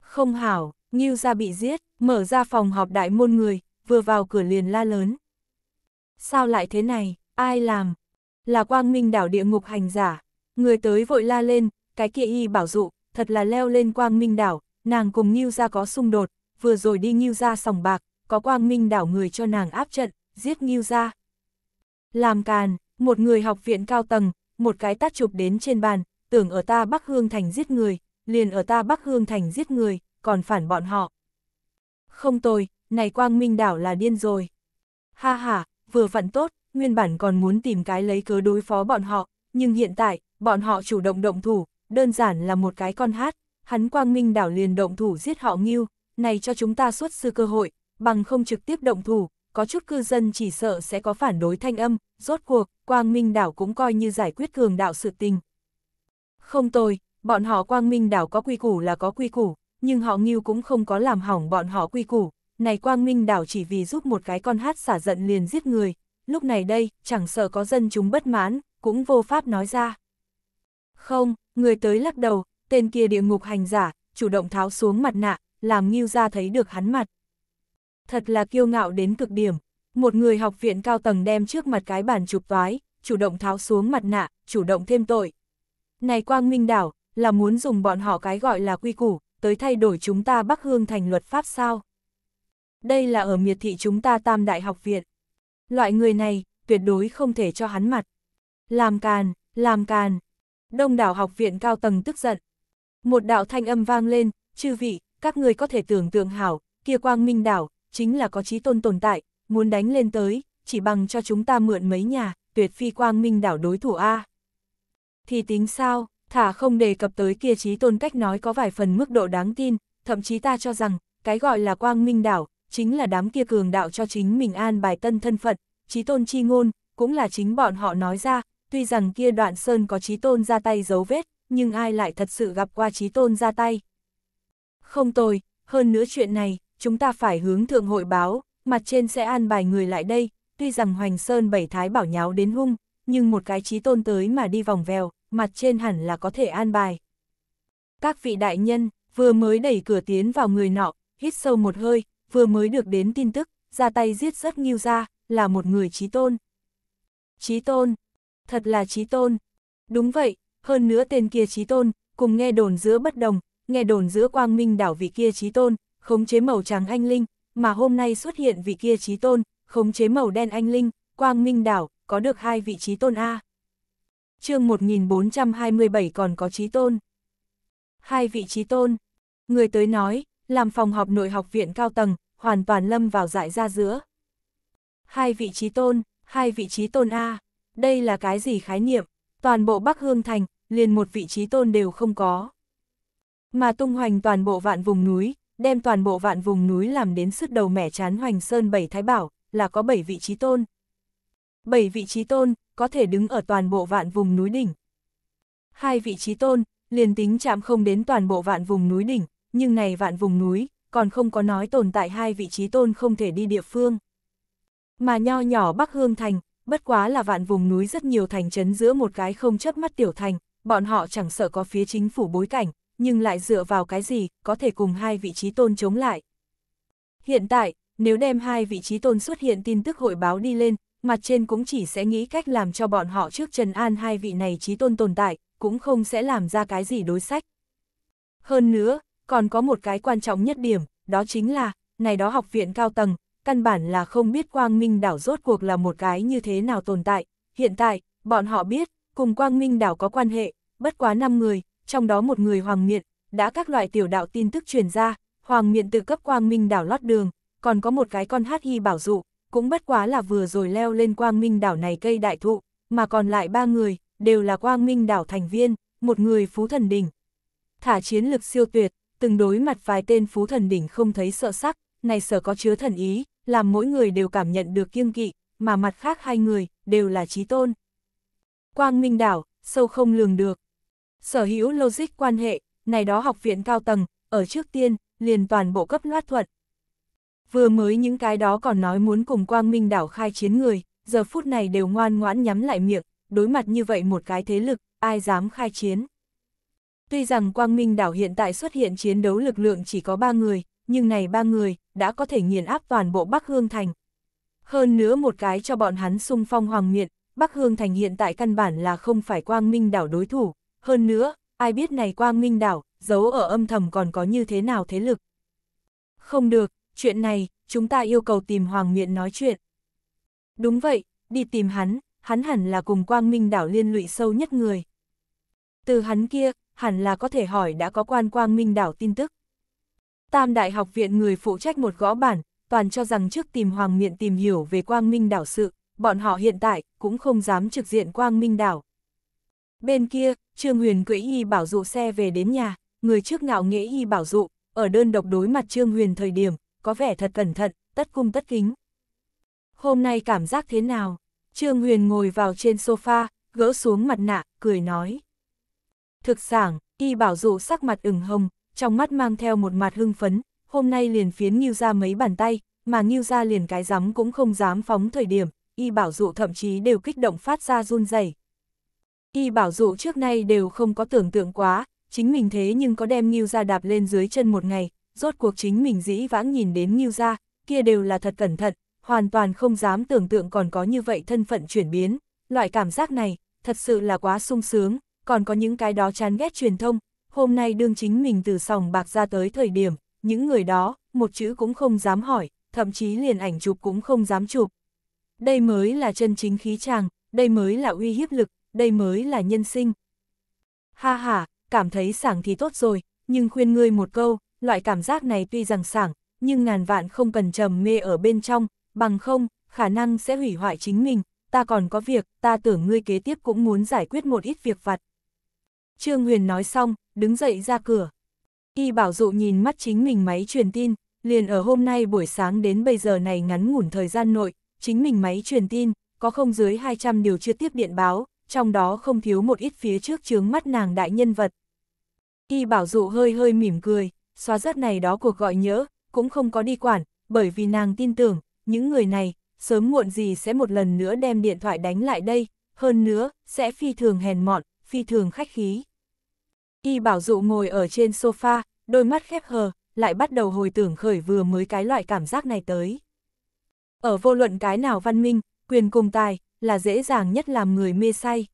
Không hảo, Ngưu ra bị giết, mở ra phòng họp đại môn người, vừa vào cửa liền la lớn. Sao lại thế này, ai làm? Là quang minh đảo địa ngục hành giả. Người tới vội la lên, cái kia y bảo dụ, thật là leo lên quang minh đảo, nàng cùng Ngưu ra có xung đột, vừa rồi đi Ngưu ra sòng bạc, có quang minh đảo người cho nàng áp trận, giết Ngưu ra. Làm càn, một người học viện cao tầng, một cái tát chụp đến trên bàn, tưởng ở ta Bắc Hương Thành giết người, liền ở ta Bắc Hương Thành giết người, còn phản bọn họ. Không tồi này quang minh đảo là điên rồi. Ha ha, vừa vặn tốt, nguyên bản còn muốn tìm cái lấy cớ đối phó bọn họ, nhưng hiện tại, bọn họ chủ động động thủ, đơn giản là một cái con hát, hắn quang minh đảo liền động thủ giết họ nghiêu, này cho chúng ta xuất sư cơ hội, bằng không trực tiếp động thủ, có chút cư dân chỉ sợ sẽ có phản đối thanh âm, rốt cuộc, quang minh đảo cũng coi như giải quyết cường đạo sự tình. Không tồi bọn họ quang minh đảo có quy củ là có quy củ, nhưng họ nghiêu cũng không có làm hỏng bọn họ quy củ, này quang minh đảo chỉ vì giúp một cái con hát xả giận liền giết người, lúc này đây, chẳng sợ có dân chúng bất mãn, cũng vô pháp nói ra. Không, người tới lắc đầu, tên kia địa ngục hành giả, chủ động tháo xuống mặt nạ, làm nghiêu ra thấy được hắn mặt. Thật là kiêu ngạo đến cực điểm, một người học viện cao tầng đem trước mặt cái bản chụp toái, chủ động tháo xuống mặt nạ, chủ động thêm tội. Này quang minh đảo, là muốn dùng bọn họ cái gọi là quy củ, tới thay đổi chúng ta Bắc Hương thành luật pháp sao? Đây là ở miệt thị chúng ta Tam Đại học viện. Loại người này, tuyệt đối không thể cho hắn mặt. Làm càn, làm càn. Đông đảo học viện cao tầng tức giận. Một đạo thanh âm vang lên, chư vị, các người có thể tưởng tượng hảo, kia quang minh đảo, chính là có trí tôn tồn tại, muốn đánh lên tới, chỉ bằng cho chúng ta mượn mấy nhà, tuyệt phi quang minh đảo đối thủ A. Thì tính sao? thả không đề cập tới kia trí tôn cách nói có vài phần mức độ đáng tin, thậm chí ta cho rằng, cái gọi là quang minh đảo, chính là đám kia cường đạo cho chính mình an bài tân thân phận, trí tôn chi ngôn, cũng là chính bọn họ nói ra, tuy rằng kia đoạn sơn có trí tôn ra tay dấu vết, nhưng ai lại thật sự gặp qua trí tôn ra tay. Không tồi, hơn nữa chuyện này, chúng ta phải hướng thượng hội báo, mặt trên sẽ an bài người lại đây, tuy rằng Hoành Sơn bảy thái bảo nháo đến hung, nhưng một cái trí tôn tới mà đi vòng vèo, mặt trên hẳn là có thể an bài. Các vị đại nhân, vừa mới đẩy cửa tiến vào người nọ, hít sâu một hơi, vừa mới được đến tin tức, ra tay giết rất nghiêu ra, là một người trí tôn. Trí tôn, thật là trí tôn. Đúng vậy, hơn nữa tên kia trí tôn, cùng nghe đồn giữa bất đồng, nghe đồn giữa quang minh đảo vị kia trí tôn, khống chế màu trắng anh linh, mà hôm nay xuất hiện vị kia trí tôn, khống chế màu đen anh linh, quang minh đảo, có được hai vị trí tôn A chương 1427 còn có trí tôn. Hai vị trí tôn. Người tới nói, làm phòng họp nội học viện cao tầng, hoàn toàn lâm vào dại ra giữa. Hai vị trí tôn, hai vị trí tôn A, đây là cái gì khái niệm, toàn bộ Bắc Hương Thành, liền một vị trí tôn đều không có. Mà tung hoành toàn bộ vạn vùng núi, đem toàn bộ vạn vùng núi làm đến sức đầu mẻ chán hoành sơn bảy thái bảo, là có bảy vị trí tôn. Bảy vị trí tôn, có thể đứng ở toàn bộ vạn vùng núi đỉnh. Hai vị trí tôn, liền tính chạm không đến toàn bộ vạn vùng núi đỉnh, nhưng này vạn vùng núi, còn không có nói tồn tại hai vị trí tôn không thể đi địa phương. Mà nho nhỏ Bắc Hương Thành, bất quá là vạn vùng núi rất nhiều thành trấn giữa một cái không chấp mắt tiểu thành, bọn họ chẳng sợ có phía chính phủ bối cảnh, nhưng lại dựa vào cái gì, có thể cùng hai vị trí tôn chống lại. Hiện tại, nếu đem hai vị trí tôn xuất hiện tin tức hội báo đi lên, mặt trên cũng chỉ sẽ nghĩ cách làm cho bọn họ trước Trần An hai vị này trí tôn tồn tại, cũng không sẽ làm ra cái gì đối sách. Hơn nữa, còn có một cái quan trọng nhất điểm, đó chính là, này đó học viện cao tầng, căn bản là không biết Quang Minh đảo rốt cuộc là một cái như thế nào tồn tại. Hiện tại, bọn họ biết, cùng Quang Minh đảo có quan hệ, bất quá 5 người, trong đó một người Hoàng Miện, đã các loại tiểu đạo tin tức truyền ra, Hoàng Miện từ cấp Quang Minh đảo lót đường, còn có một cái con hát hy bảo dụ, cũng bất quá là vừa rồi leo lên quang minh đảo này cây đại thụ, mà còn lại ba người, đều là quang minh đảo thành viên, một người phú thần đỉnh. Thả chiến lực siêu tuyệt, từng đối mặt vài tên phú thần đỉnh không thấy sợ sắc, này sở có chứa thần ý, làm mỗi người đều cảm nhận được kiêng kỵ, mà mặt khác hai người, đều là trí tôn. Quang minh đảo, sâu không lường được. Sở hữu logic quan hệ, này đó học viện cao tầng, ở trước tiên, liền toàn bộ cấp loát thuận, vừa mới những cái đó còn nói muốn cùng quang minh đảo khai chiến người, giờ phút này đều ngoan ngoãn nhắm lại miệng, đối mặt như vậy một cái thế lực, ai dám khai chiến. Tuy rằng quang minh đảo hiện tại xuất hiện chiến đấu lực lượng chỉ có ba người, nhưng này ba người đã có thể nghiền áp toàn bộ Bắc Hương Thành. Hơn nữa một cái cho bọn hắn sung phong hoàng miện, Bắc Hương Thành hiện tại căn bản là không phải quang minh đảo đối thủ, hơn nữa, ai biết này quang minh đảo, giấu ở âm thầm còn có như thế nào thế lực. Không được, chuyện này, chúng ta yêu cầu tìm Hoàng Miện nói chuyện. Đúng vậy, đi tìm hắn, hắn hẳn là cùng Quang Minh đảo liên lụy sâu nhất người. Từ hắn kia, hẳn là có thể hỏi đã có quan Quang Minh đảo tin tức. Tam Đại học viện người phụ trách một gõ bản, toàn cho rằng trước tìm Hoàng Miện tìm hiểu về Quang Minh đảo sự, bọn họ hiện tại cũng không dám trực diện Quang Minh đảo. Bên kia, Trương Huyền cưỡi y bảo dụ xe về đến nhà, người trước ngạo nghễ y bảo dụ, ở đơn độc đối mặt Trương Huyền thời điểm, có vẻ thật cẩn thận, tất cung tất kính. Hôm nay cảm giác thế nào? Trương Huyền ngồi vào trên sofa, gỡ xuống mặt nạ, cười nói. Thực sản, y bảo dụ sắc mặt ửng hồng, trong mắt mang theo một mặt hưng phấn, hôm nay liền phiến Nghiêu ra mấy bàn tay, mà Nghiêu ra liền cái rắm cũng không dám phóng thời điểm, y bảo dụ thậm chí đều kích động phát ra run rẩy. Y bảo dụ trước nay đều không có tưởng tượng quá, chính mình thế nhưng có đem Nghiêu ra đạp lên dưới chân một ngày, rốt cuộc chính mình dĩ vãng nhìn đến Ngưu gia, kia đều là thật cẩn thận, hoàn toàn không dám tưởng tượng còn có như vậy thân phận chuyển biến, loại cảm giác này, thật sự là quá sung sướng, còn có những cái đó chán ghét truyền thông, hôm nay đương chính mình từ sòng bạc ra tới thời điểm, những người đó, một chữ cũng không dám hỏi, thậm chí liền ảnh chụp cũng không dám chụp. Đây mới là chân chính khí chàng, đây mới là uy hiếp lực, đây mới là nhân sinh. Ha ha, cảm thấy sảng thì tốt rồi, nhưng khuyên ngươi một câu, loại cảm giác này tuy rằng sảng, nhưng ngàn vạn không cần trầm mê ở bên trong, bằng không, khả năng sẽ hủy hoại chính mình, ta còn có việc, ta tưởng ngươi kế tiếp cũng muốn giải quyết một ít việc vặt. Trương Huyền nói xong, đứng dậy ra cửa. Y bảo dụ nhìn mắt chính mình máy truyền tin, liền ở hôm nay buổi sáng đến bây giờ này ngắn ngủn thời gian nội, chính mình máy truyền tin, có không dưới 200 điều chưa tiếp điện báo, trong đó không thiếu một ít phía trước chướng mắt nàng đại nhân vật. Y bảo dụ hơi hơi mỉm cười, xóa rớt này đó cuộc gọi nhớ, cũng không có đi quản, bởi vì nàng tin tưởng, những người này, sớm muộn gì sẽ một lần nữa đem điện thoại đánh lại đây, hơn nữa, sẽ phi thường hèn mọn, phi thường khách khí. Y bảo dụ ngồi ở trên sofa, đôi mắt khép hờ, lại bắt đầu hồi tưởng khởi vừa mới cái loại cảm giác này tới. Ở vô luận cái nào văn minh, quyền cùng tài, là dễ dàng nhất làm người mê say.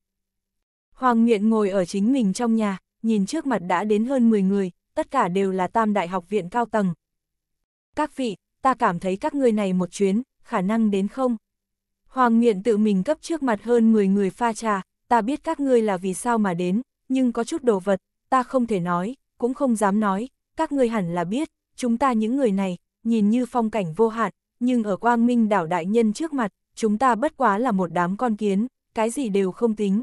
Hoàng Nguyện ngồi ở chính mình trong nhà, nhìn trước mặt đã đến hơn 10 người, tất cả đều là tam đại học viện cao tầng. Các vị, ta cảm thấy các người này một chuyến, khả năng đến không? Hoàng Nguyện tự mình cấp trước mặt hơn 10 người pha trà, ta biết các ngươi là vì sao mà đến, nhưng có chút đồ vật, ta không thể nói, cũng không dám nói, các ngươi hẳn là biết, chúng ta những người này, nhìn như phong cảnh vô hạn, nhưng ở quang minh đảo đại nhân trước mặt, chúng ta bất quá là một đám con kiến, cái gì đều không tính.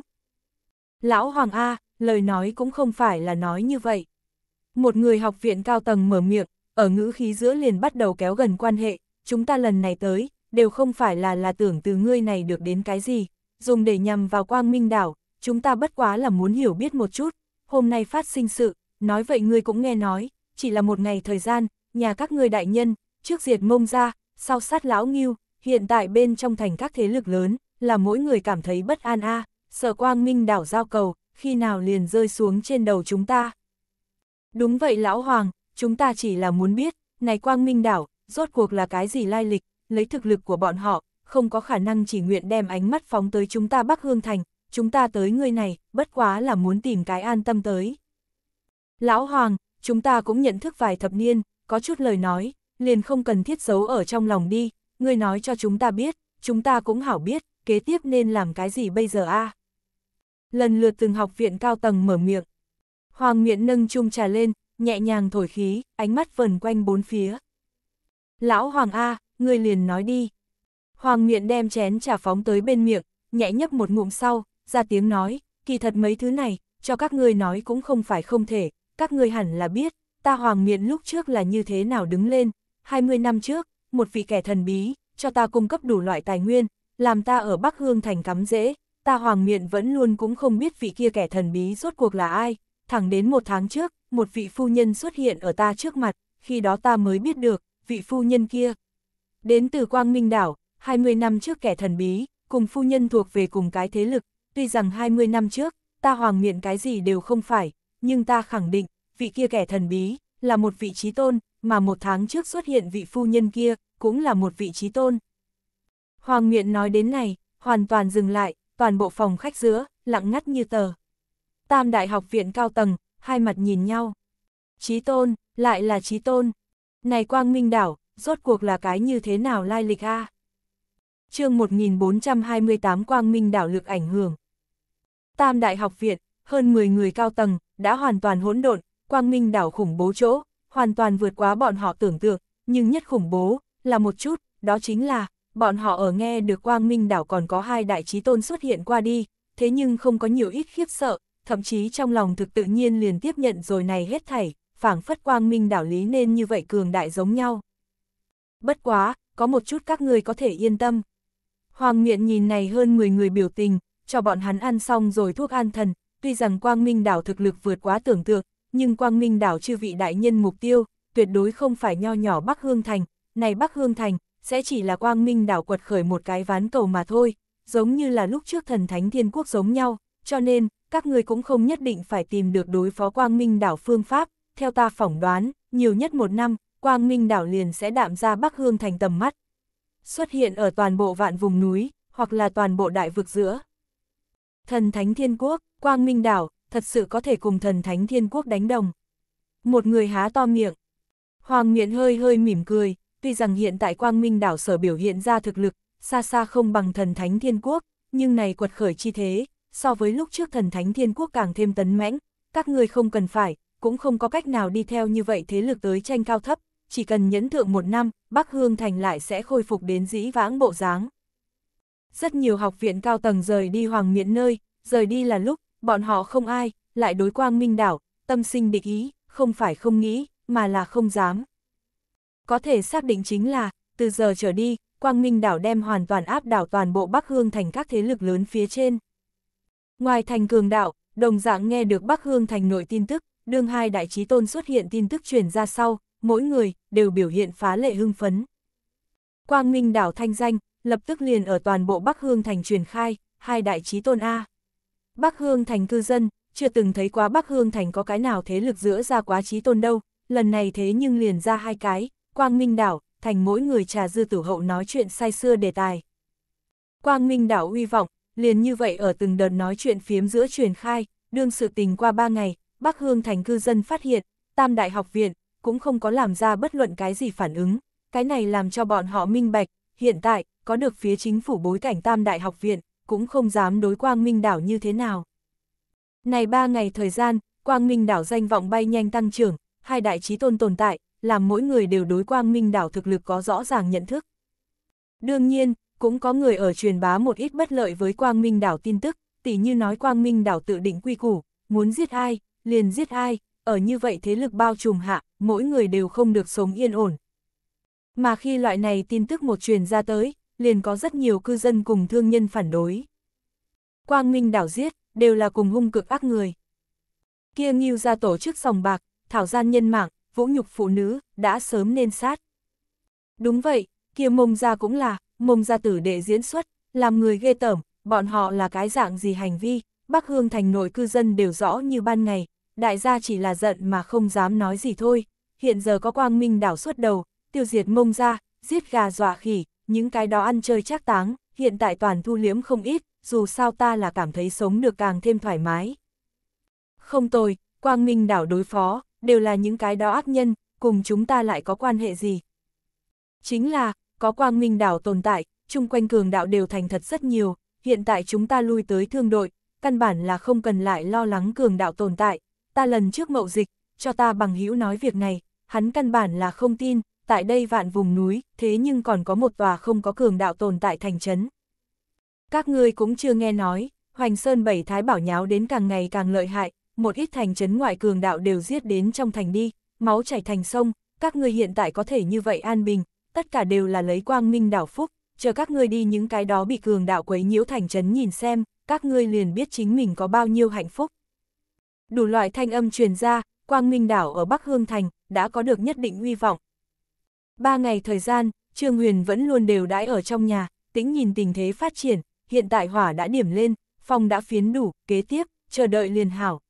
Lão Hoàng A, lời nói cũng không phải là nói như vậy. Một người học viện cao tầng mở miệng, ở ngữ khí giữa liền bắt đầu kéo gần quan hệ, chúng ta lần này tới, đều không phải là là tưởng từ ngươi này được đến cái gì, dùng để nhằm vào quang minh đảo, chúng ta bất quá là muốn hiểu biết một chút, hôm nay phát sinh sự, nói vậy ngươi cũng nghe nói, chỉ là một ngày thời gian, nhà các ngươi đại nhân, trước diệt mông ra, sau sát lão nghiêu, hiện tại bên trong thành các thế lực lớn, là mỗi người cảm thấy bất an a à, sợ quang minh đảo giao cầu, khi nào liền rơi xuống trên đầu chúng ta. Đúng vậy lão Hoàng, chúng ta chỉ là muốn biết, này quang minh đảo, rốt cuộc là cái gì lai lịch, lấy thực lực của bọn họ, không có khả năng chỉ nguyện đem ánh mắt phóng tới chúng ta Bắc Hương Thành, chúng ta tới người này, bất quá là muốn tìm cái an tâm tới. Lão Hoàng, chúng ta cũng nhận thức vài thập niên, có chút lời nói, liền không cần thiết giấu ở trong lòng đi, người nói cho chúng ta biết, chúng ta cũng hảo biết, kế tiếp nên làm cái gì bây giờ a Lần lượt từng học viện cao tầng mở miệng, Hoàng miện nâng chung trà lên, nhẹ nhàng thổi khí, ánh mắt vần quanh bốn phía. Lão Hoàng A, ngươi liền nói đi. Hoàng miện đem chén trà phóng tới bên miệng, nhẹ nhấp một ngụm sau, ra tiếng nói, kỳ thật mấy thứ này, cho các ngươi nói cũng không phải không thể, các ngươi hẳn là biết, ta Hoàng miện lúc trước là như thế nào đứng lên, 20 năm trước, một vị kẻ thần bí, cho ta cung cấp đủ loại tài nguyên, làm ta ở Bắc Hương thành cắm dễ, ta Hoàng miện vẫn luôn cũng không biết vị kia kẻ thần bí rốt cuộc là ai, thẳng đến một tháng trước, một vị phu nhân xuất hiện ở ta trước mặt, khi đó ta mới biết được, vị phu nhân kia. Đến từ Quang Minh Đảo, 20 năm trước kẻ thần bí, cùng phu nhân thuộc về cùng cái thế lực, tuy rằng 20 năm trước, ta hoàng miệng cái gì đều không phải, nhưng ta khẳng định, vị kia kẻ thần bí, là một vị trí tôn, mà một tháng trước xuất hiện vị phu nhân kia, cũng là một vị trí tôn. Hoàng miệng nói đến này, hoàn toàn dừng lại, toàn bộ phòng khách giữa, lặng ngắt như tờ tam đại học viện cao tầng, hai mặt nhìn nhau. Chí tôn, lại là chí tôn. Này quang minh đảo, rốt cuộc là cái như thế nào lai lịch a à? chương 1428 quang minh đảo lực ảnh hưởng. Tam đại học viện, hơn 10 người cao tầng, đã hoàn toàn hỗn độn, quang minh đảo khủng bố chỗ, hoàn toàn vượt quá bọn họ tưởng tượng, nhưng nhất khủng bố, là một chút, đó chính là, bọn họ ở nghe được quang minh đảo còn có hai đại trí tôn xuất hiện qua đi, thế nhưng không có nhiều ít khiếp sợ, thậm chí trong lòng thực tự nhiên liền tiếp nhận rồi này hết thảy, phảng phất quang minh đạo lý nên như vậy cường đại giống nhau. Bất quá, có một chút các người có thể yên tâm. Hoàng miện nhìn này hơn 10 người biểu tình, cho bọn hắn ăn xong rồi thuốc an thần, tuy rằng quang minh đảo thực lực vượt quá tưởng tượng, nhưng quang minh đảo chư vị đại nhân mục tiêu, tuyệt đối không phải nho nhỏ Bắc Hương Thành, này Bắc Hương Thành, sẽ chỉ là quang minh đảo quật khởi một cái ván cầu mà thôi, giống như là lúc trước thần thánh thiên quốc giống nhau, cho nên, các người cũng không nhất định phải tìm được đối phó quang minh đảo phương pháp, theo ta phỏng đoán, nhiều nhất một năm, quang minh đảo liền sẽ đạm ra Bắc Hương thành tầm mắt. Xuất hiện ở toàn bộ vạn vùng núi, hoặc là toàn bộ đại vực giữa. Thần Thánh Thiên Quốc, quang minh đảo, thật sự có thể cùng thần Thánh Thiên Quốc đánh đồng. Một người há to miệng. Hoàng miệng hơi hơi mỉm cười, tuy rằng hiện tại quang minh đảo sở biểu hiện ra thực lực, xa xa không bằng thần Thánh Thiên Quốc, nhưng này quật khởi chi thế, so với lúc trước thần thánh thiên quốc càng thêm tấn mãnh, các ngươi không cần phải, cũng không có cách nào đi theo như vậy thế lực tới tranh cao thấp, chỉ cần nhẫn thượng một năm, Bắc Hương Thành lại sẽ khôi phục đến dĩ vãng bộ dáng. Rất nhiều học viện cao tầng rời đi hoàng miện nơi, rời đi là lúc, bọn họ không ai, lại đối quang minh đảo, tâm sinh địch ý, không phải không nghĩ, mà là không dám. Có thể xác định chính là, từ giờ trở đi, quang minh đảo đem hoàn toàn áp đảo toàn bộ Bắc Hương Thành các thế lực lớn phía trên. Ngoài thành cường đạo, đồng dạng nghe được Bắc Hương thành nội tin tức, đương hai đại trí tôn xuất hiện tin tức truyền ra sau, mỗi người đều biểu hiện phá lệ hưng phấn. Quang Minh đảo thanh danh, lập tức liền ở toàn bộ Bắc Hương thành truyền khai, hai đại trí tôn A. Bắc Hương thành cư dân, chưa từng thấy quá Bắc Hương thành có cái nào thế lực giữa ra quá trí tôn đâu, lần này thế nhưng liền ra hai cái, Quang Minh đảo, thành mỗi người trà dư tử hậu nói chuyện say xưa đề tài. Quang Minh đảo uy vọng, Liền như vậy ở từng đợt nói chuyện phiếm giữa truyền khai, đương sự tình qua ba ngày, Bắc Hương thành cư dân phát hiện, Tam Đại học viện cũng không có làm ra bất luận cái gì phản ứng, cái này làm cho bọn họ minh bạch, hiện tại, có được phía chính phủ bối cảnh Tam Đại học viện, cũng không dám đối quang minh đảo như thế nào. Này ba ngày thời gian, quang minh đảo danh vọng bay nhanh tăng trưởng, hai đại trí tôn tồn tại, làm mỗi người đều đối quang minh đảo thực lực có rõ ràng nhận thức. Đương nhiên, cũng có người ở truyền bá một ít bất lợi với Quang Minh Đảo tin tức, tỉ như nói Quang Minh Đảo tự định quy củ, muốn giết ai, liền giết ai, ở như vậy thế lực bao trùm hạ, mỗi người đều không được sống yên ổn. Mà khi loại này tin tức một truyền ra tới, liền có rất nhiều cư dân cùng thương nhân phản đối. Quang Minh Đảo giết, đều là cùng hung cực ác người. Kia nghiêu ra tổ chức sòng bạc, thảo gian nhân mạng, vũ nhục phụ nữ, đã sớm nên sát. Đúng vậy, kia mông ra cũng là, mông gia tử đệ diễn xuất, làm người ghê tởm, bọn họ là cái dạng gì hành vi, Bắc Hương thành nội cư dân đều rõ như ban ngày, đại gia chỉ là giận mà không dám nói gì thôi, hiện giờ có quang minh đảo suốt đầu, tiêu diệt mông gia, giết gà dọa khỉ, những cái đó ăn chơi chắc táng, hiện tại toàn thu liếm không ít, dù sao ta là cảm thấy sống được càng thêm thoải mái. Không tồi, quang minh đảo đối phó, đều là những cái đó ác nhân, cùng chúng ta lại có quan hệ gì. Chính là, có quang minh đảo tồn tại, chung quanh cường đạo đều thành thật rất nhiều, hiện tại chúng ta lui tới thương đội, căn bản là không cần lại lo lắng cường đạo tồn tại, ta lần trước mậu dịch, cho ta bằng hữu nói việc này, hắn căn bản là không tin, tại đây vạn vùng núi, thế nhưng còn có một tòa không có cường đạo tồn tại thành trấn. Các ngươi cũng chưa nghe nói, Hoành Sơn bảy thái bảo nháo đến càng ngày càng lợi hại, một ít thành trấn ngoại cường đạo đều giết đến trong thành đi, máu chảy thành sông, các ngươi hiện tại có thể như vậy an bình, tất cả đều là lấy quang minh đảo phúc, chờ các ngươi đi những cái đó bị cường đạo quấy nhiễu thành trấn nhìn xem, các ngươi liền biết chính mình có bao nhiêu hạnh phúc. Đủ loại thanh âm truyền ra, quang minh đảo ở Bắc Hương Thành đã có được nhất định uy vọng. Ba ngày thời gian, Trương Huyền vẫn luôn đều đãi ở trong nhà, tính nhìn tình thế phát triển, hiện tại hỏa đã điểm lên, phòng đã phiến đủ, kế tiếp, chờ đợi liền hảo.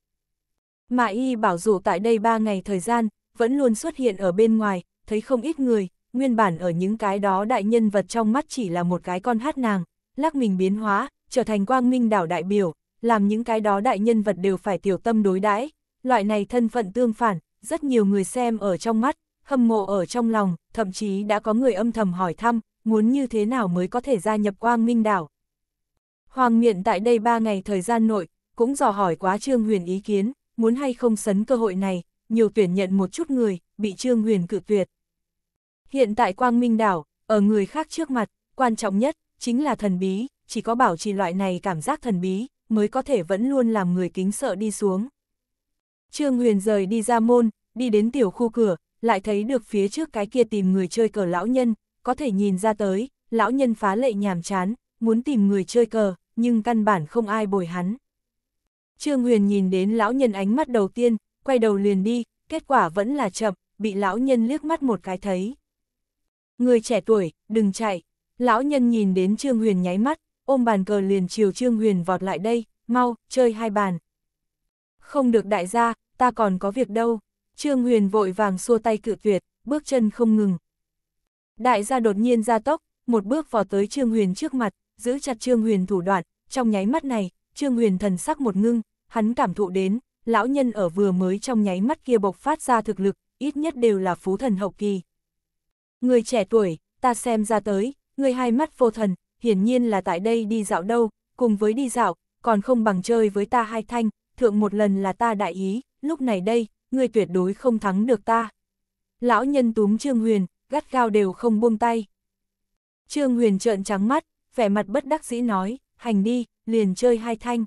mã y bảo dù tại đây ba ngày thời gian, vẫn luôn xuất hiện ở bên ngoài, thấy không ít người, nguyên bản ở những cái đó đại nhân vật trong mắt chỉ là một cái con hát nàng, lắc mình biến hóa, trở thành quang minh đảo đại biểu, làm những cái đó đại nhân vật đều phải tiểu tâm đối đãi loại này thân phận tương phản, rất nhiều người xem ở trong mắt, hâm mộ ở trong lòng, thậm chí đã có người âm thầm hỏi thăm, muốn như thế nào mới có thể gia nhập quang minh đảo. Hoàng nguyện tại đây 3 ngày thời gian nội, cũng dò hỏi quá Trương Huyền ý kiến, muốn hay không sấn cơ hội này, nhiều tuyển nhận một chút người, bị Trương Huyền cự tuyệt. Hiện tại quang minh đảo, ở người khác trước mặt, quan trọng nhất, chính là thần bí, chỉ có bảo trì loại này cảm giác thần bí, mới có thể vẫn luôn làm người kính sợ đi xuống. Trương Huyền rời đi ra môn, đi đến tiểu khu cửa, lại thấy được phía trước cái kia tìm người chơi cờ lão nhân, có thể nhìn ra tới, lão nhân phá lệ nhàm chán, muốn tìm người chơi cờ, nhưng căn bản không ai bồi hắn. Trương Huyền nhìn đến lão nhân ánh mắt đầu tiên, quay đầu liền đi, kết quả vẫn là chậm, bị lão nhân liếc mắt một cái thấy. Người trẻ tuổi, đừng chạy. Lão nhân nhìn đến Trương Huyền nháy mắt, ôm bàn cờ liền chiều Trương Huyền vọt lại đây, mau, chơi hai bàn. Không được đại gia, ta còn có việc đâu. Trương Huyền vội vàng xua tay cự tuyệt, bước chân không ngừng. Đại gia đột nhiên ra tốc, một bước vào tới Trương Huyền trước mặt, giữ chặt Trương Huyền thủ đoạn, trong nháy mắt này, Trương Huyền thần sắc một ngưng, hắn cảm thụ đến, lão nhân ở vừa mới trong nháy mắt kia bộc phát ra thực lực, ít nhất đều là phú thần hậu kỳ. Người trẻ tuổi, ta xem ra tới, người hai mắt vô thần, hiển nhiên là tại đây đi dạo đâu, cùng với đi dạo, còn không bằng chơi với ta hai thanh, thượng một lần là ta đại ý, lúc này đây, người tuyệt đối không thắng được ta. Lão nhân túm Trương Huyền, gắt gao đều không buông tay. Trương Huyền trợn trắng mắt, vẻ mặt bất đắc dĩ nói, hành đi, liền chơi hai thanh.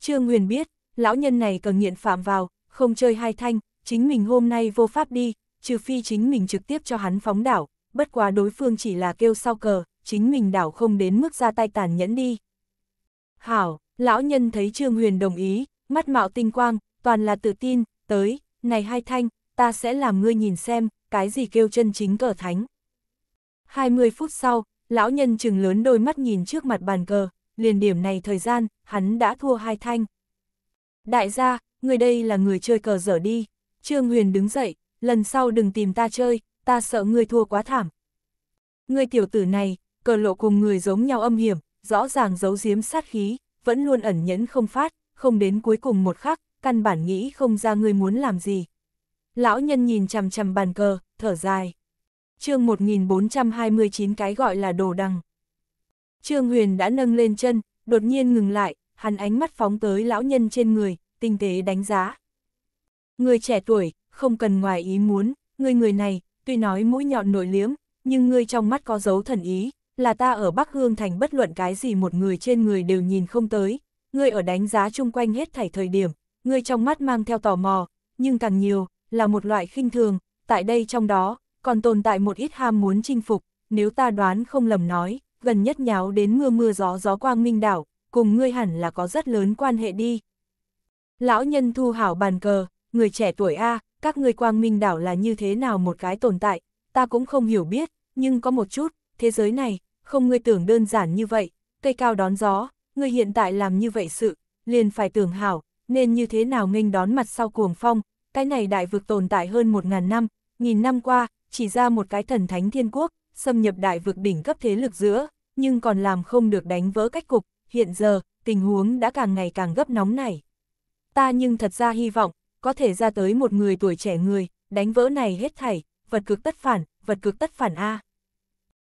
Trương Huyền biết, lão nhân này cần nghiện phạm vào, không chơi hai thanh, chính mình hôm nay vô pháp đi, trừ phi chính mình trực tiếp cho hắn phóng đảo, bất quá đối phương chỉ là kêu sau cờ, chính mình đảo không đến mức ra tay tàn nhẫn đi. Hảo, lão nhân thấy Trương Huyền đồng ý, mắt mạo tinh quang, toàn là tự tin, tới, này hai thanh, ta sẽ làm ngươi nhìn xem, cái gì kêu chân chính cờ thánh. 20 phút sau, lão nhân chừng lớn đôi mắt nhìn trước mặt bàn cờ, liền điểm này thời gian, hắn đã thua hai thanh. Đại gia, người đây là người chơi cờ dở đi. Trương Huyền đứng dậy, lần sau đừng tìm ta chơi, ta sợ ngươi thua quá thảm. Ngươi tiểu tử này, cờ lộ cùng người giống nhau âm hiểm, rõ ràng giấu giếm sát khí, vẫn luôn ẩn nhẫn không phát, không đến cuối cùng một khắc, căn bản nghĩ không ra ngươi muốn làm gì. Lão nhân nhìn chằm chằm bàn cờ, thở dài. chương 1429 cái gọi là đồ đằng. Trương Huyền đã nâng lên chân, đột nhiên ngừng lại, hắn ánh mắt phóng tới lão nhân trên người, tinh tế đánh giá. Người trẻ tuổi, không cần ngoài ý muốn, ngươi người này, tuy nói mũi nhọn nội liếm, nhưng ngươi trong mắt có dấu thần ý, là ta ở Bắc Hương Thành bất luận cái gì một người trên người đều nhìn không tới, ngươi ở đánh giá chung quanh hết thảy thời điểm, ngươi trong mắt mang theo tò mò, nhưng càng nhiều, là một loại khinh thường, tại đây trong đó, còn tồn tại một ít ham muốn chinh phục, nếu ta đoán không lầm nói, gần nhất nháo đến mưa mưa gió gió quang minh đảo, cùng ngươi hẳn là có rất lớn quan hệ đi. Lão nhân thu hảo bàn cờ, người trẻ tuổi A, các người quang minh đảo là như thế nào một cái tồn tại, ta cũng không hiểu biết, nhưng có một chút, thế giới này, không ngươi tưởng đơn giản như vậy, cây cao đón gió, ngươi hiện tại làm như vậy sự, liền phải tưởng hảo, nên như thế nào nghênh đón mặt sau cuồng phong, cái này đại vực tồn tại hơn một ngàn năm, nghìn năm qua, chỉ ra một cái thần thánh thiên quốc, xâm nhập đại vực đỉnh cấp thế lực giữa, nhưng còn làm không được đánh vỡ cách cục, hiện giờ, tình huống đã càng ngày càng gấp nóng này. Ta nhưng thật ra hy vọng, có thể ra tới một người tuổi trẻ người, đánh vỡ này hết thảy, vật cực tất phản, vật cực tất phản A.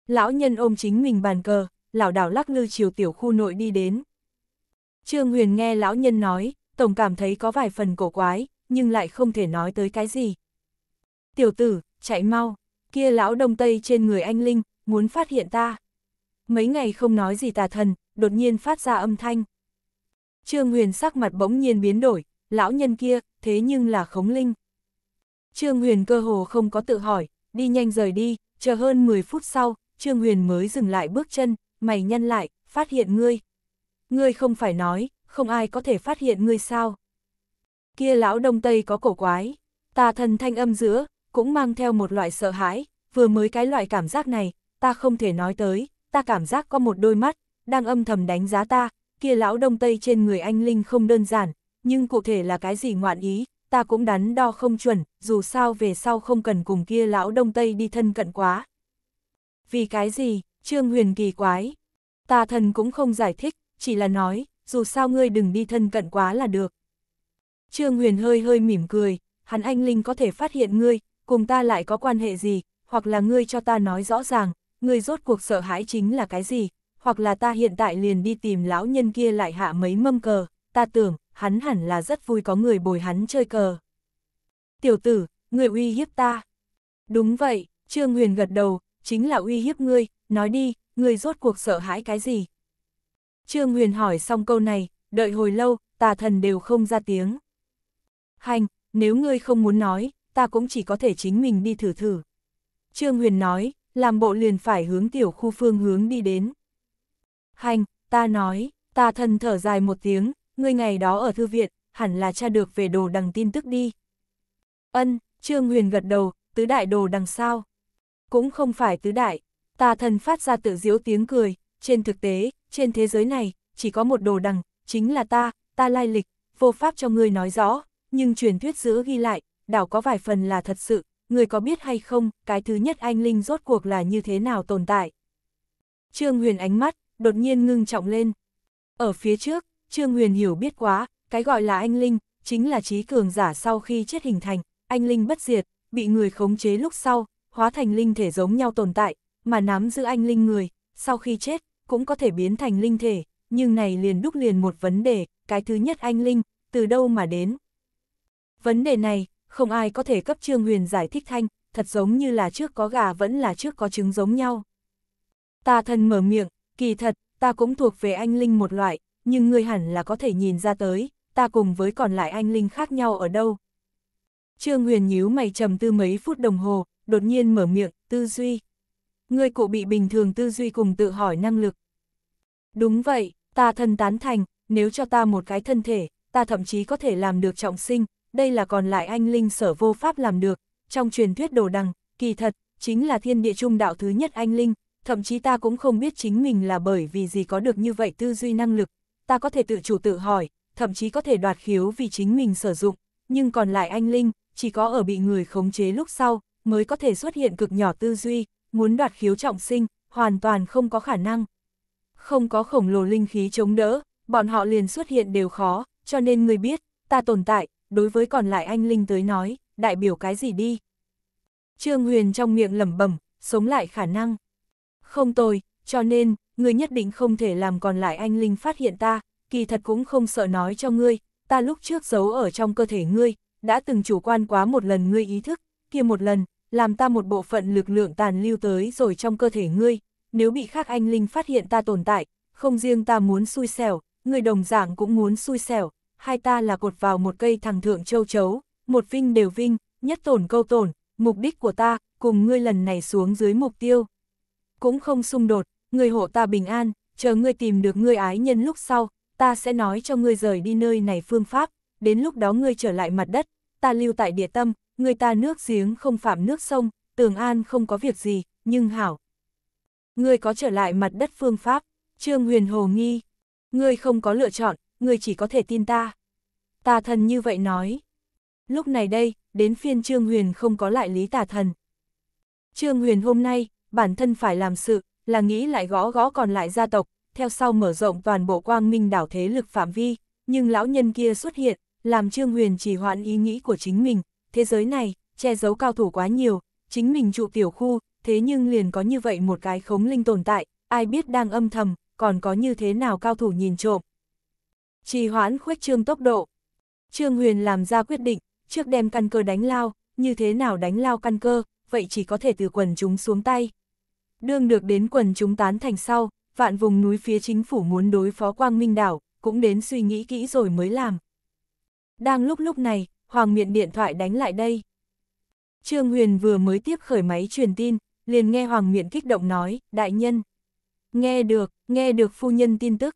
Lão nhân ôm chính mình bàn cờ, lão đảo lắc lư chiều tiểu khu nội đi đến. Trương Huyền nghe lão nhân nói, tổng cảm thấy có vài phần cổ quái, nhưng lại không thể nói tới cái gì. Tiểu tử, chạy mau, kia lão đông tây trên người anh Linh, muốn phát hiện ta. Mấy ngày không nói gì tà thần, đột nhiên phát ra âm thanh. Trương Huyền sắc mặt bỗng nhiên biến đổi, lão nhân kia, thế nhưng là khống linh. Trương Huyền cơ hồ không có tự hỏi, đi nhanh rời đi, chờ hơn 10 phút sau, Trương Huyền mới dừng lại bước chân, mày nhăn lại, phát hiện ngươi. Ngươi không phải nói, không ai có thể phát hiện ngươi sao. Kia lão Đông Tây có cổ quái, ta thần thanh âm giữa, cũng mang theo một loại sợ hãi, vừa mới cái loại cảm giác này, ta không thể nói tới, ta cảm giác có một đôi mắt, đang âm thầm đánh giá ta, kia lão Đông Tây trên người anh Linh không đơn giản, nhưng cụ thể là cái gì ngoạn ý, ta cũng đắn đo không chuẩn, dù sao về sau không cần cùng kia lão Đông Tây đi thân cận quá. Vì cái gì, Trương Huyền kỳ quái. Ta thần cũng không giải thích, chỉ là nói, dù sao ngươi đừng đi thân cận quá là được. Trương Huyền hơi hơi mỉm cười, hắn anh Linh có thể phát hiện ngươi, cùng ta lại có quan hệ gì, hoặc là ngươi cho ta nói rõ ràng, ngươi rốt cuộc sợ hãi chính là cái gì, hoặc là ta hiện tại liền đi tìm lão nhân kia lại hạ mấy mâm cờ, ta tưởng, hắn hẳn là rất vui có người bồi hắn chơi cờ. Tiểu tử, người uy hiếp ta. Đúng vậy, Trương Huyền gật đầu, chính là uy hiếp ngươi, nói đi, ngươi rốt cuộc sợ hãi cái gì? Trương Huyền hỏi xong câu này, đợi hồi lâu, tà thần đều không ra tiếng. Hành, nếu ngươi không muốn nói, ta cũng chỉ có thể chính mình đi thử thử. Trương Huyền nói, làm bộ liền phải hướng tiểu khu phương hướng đi đến. Hành, ta nói, tà thần thở dài một tiếng, người ngày đó ở thư viện, hẳn là cha được về đồ đằng tin tức đi. Ân, Trương Huyền gật đầu, tứ đại đồ đằng sao? Cũng không phải tứ đại, tà thần phát ra tự diễu tiếng cười, trên thực tế, trên thế giới này, chỉ có một đồ đằng, chính là ta, ta lai lịch, vô pháp cho ngươi nói rõ, nhưng truyền thuyết giữ ghi lại, đảo có vài phần là thật sự, ngươi có biết hay không, cái thứ nhất anh Linh rốt cuộc là như thế nào tồn tại? Trương Huyền ánh mắt, đột nhiên ngưng trọng lên. Ở phía trước, Trương Huyền hiểu biết quá, cái gọi là anh Linh, chính là trí cường giả sau khi chết hình thành, anh Linh bất diệt, bị người khống chế lúc sau, hóa thành linh thể giống nhau tồn tại, mà nắm giữ anh Linh người, sau khi chết, cũng có thể biến thành linh thể, nhưng này liền đúc liền một vấn đề, cái thứ nhất anh Linh, từ đâu mà đến. Vấn đề này, không ai có thể cấp Trương Huyền giải thích thanh, thật giống như là trước có gà vẫn là trước có trứng giống nhau. Ta thần mở miệng, kỳ thật, ta cũng thuộc về anh Linh một loại, nhưng ngươi hẳn là có thể nhìn ra tới, ta cùng với còn lại anh linh khác nhau ở đâu. Trương Huyền nhíu mày trầm tư mấy phút đồng hồ, đột nhiên mở miệng, tư duy. Ngươi cụ bị bình thường tư duy cùng tự hỏi năng lực. Đúng vậy, ta thân tán thành, nếu cho ta một cái thân thể, ta thậm chí có thể làm được trọng sinh, đây là còn lại anh linh sở vô pháp làm được, trong truyền thuyết đồ đằng, kỳ thật, chính là thiên địa trung đạo thứ nhất anh linh, thậm chí ta cũng không biết chính mình là bởi vì gì có được như vậy tư duy năng lực, ta có thể tự chủ tự hỏi, thậm chí có thể đoạt khiếu vì chính mình sử dụng, nhưng còn lại anh Linh, chỉ có ở bị người khống chế lúc sau, mới có thể xuất hiện cực nhỏ tư duy, muốn đoạt khiếu trọng sinh, hoàn toàn không có khả năng. Không có khổng lồ linh khí chống đỡ, bọn họ liền xuất hiện đều khó, cho nên người biết, ta tồn tại, đối với còn lại anh Linh tới nói, đại biểu cái gì đi. Trương Huyền trong miệng lẩm bẩm, sống lại khả năng. Không tồi, cho nên, ngươi nhất định không thể làm còn lại anh Linh phát hiện ta, kỳ thật cũng không sợ nói cho ngươi, ta lúc trước giấu ở trong cơ thể ngươi, đã từng chủ quan quá một lần ngươi ý thức, kia một lần, làm ta một bộ phận lực lượng tàn lưu tới rồi trong cơ thể ngươi, nếu bị khác anh Linh phát hiện ta tồn tại, không riêng ta muốn xui xẻo, người đồng dạng cũng muốn xui xẻo, hai ta là cột vào một cây thằng thượng châu chấu, một vinh đều vinh, nhất tổn câu tổn, mục đích của ta, cùng ngươi lần này xuống dưới mục tiêu. Cũng không xung đột, người hộ ta bình an, chờ ngươi tìm được ngươi ái nhân lúc sau, ta sẽ nói cho ngươi rời đi nơi này phương pháp, đến lúc đó ngươi trở lại mặt đất, ta lưu tại địa tâm, người ta nước giếng không phạm nước sông, tường an không có việc gì, nhưng hảo. Ngươi có trở lại mặt đất phương pháp, Trương Huyền Hồ nghi, ngươi không có lựa chọn, ngươi chỉ có thể tin ta. Tà thần như vậy nói. Lúc này đây, đến phiên Trương Huyền không có lại lý tà thần. Trương Huyền hôm nay, bản thân phải làm sự, là nghĩ lại gõ gõ còn lại gia tộc, theo sau mở rộng toàn bộ quang minh đảo thế lực phạm vi, nhưng lão nhân kia xuất hiện, làm Trương Huyền trì hoãn ý nghĩ của chính mình, thế giới này, che giấu cao thủ quá nhiều, chính mình trụ tiểu khu, thế nhưng liền có như vậy một cái khống linh tồn tại, ai biết đang âm thầm, còn có như thế nào cao thủ nhìn trộm. Trì hoãn khuếch trương tốc độ. Trương Huyền làm ra quyết định, trước đem căn cơ đánh lao, như thế nào đánh lao căn cơ, vậy chỉ có thể từ quần chúng xuống tay. Đương được đến quần chúng tán thành sau, vạn vùng núi phía chính phủ muốn đối phó Quang Minh Đảo, cũng đến suy nghĩ kỹ rồi mới làm. Đang lúc lúc này, Hoàng Miện điện thoại đánh lại đây. Trương Huyền vừa mới tiếp khởi máy truyền tin, liền nghe Hoàng Miện kích động nói, đại nhân. Nghe được, nghe được phu nhân tin tức.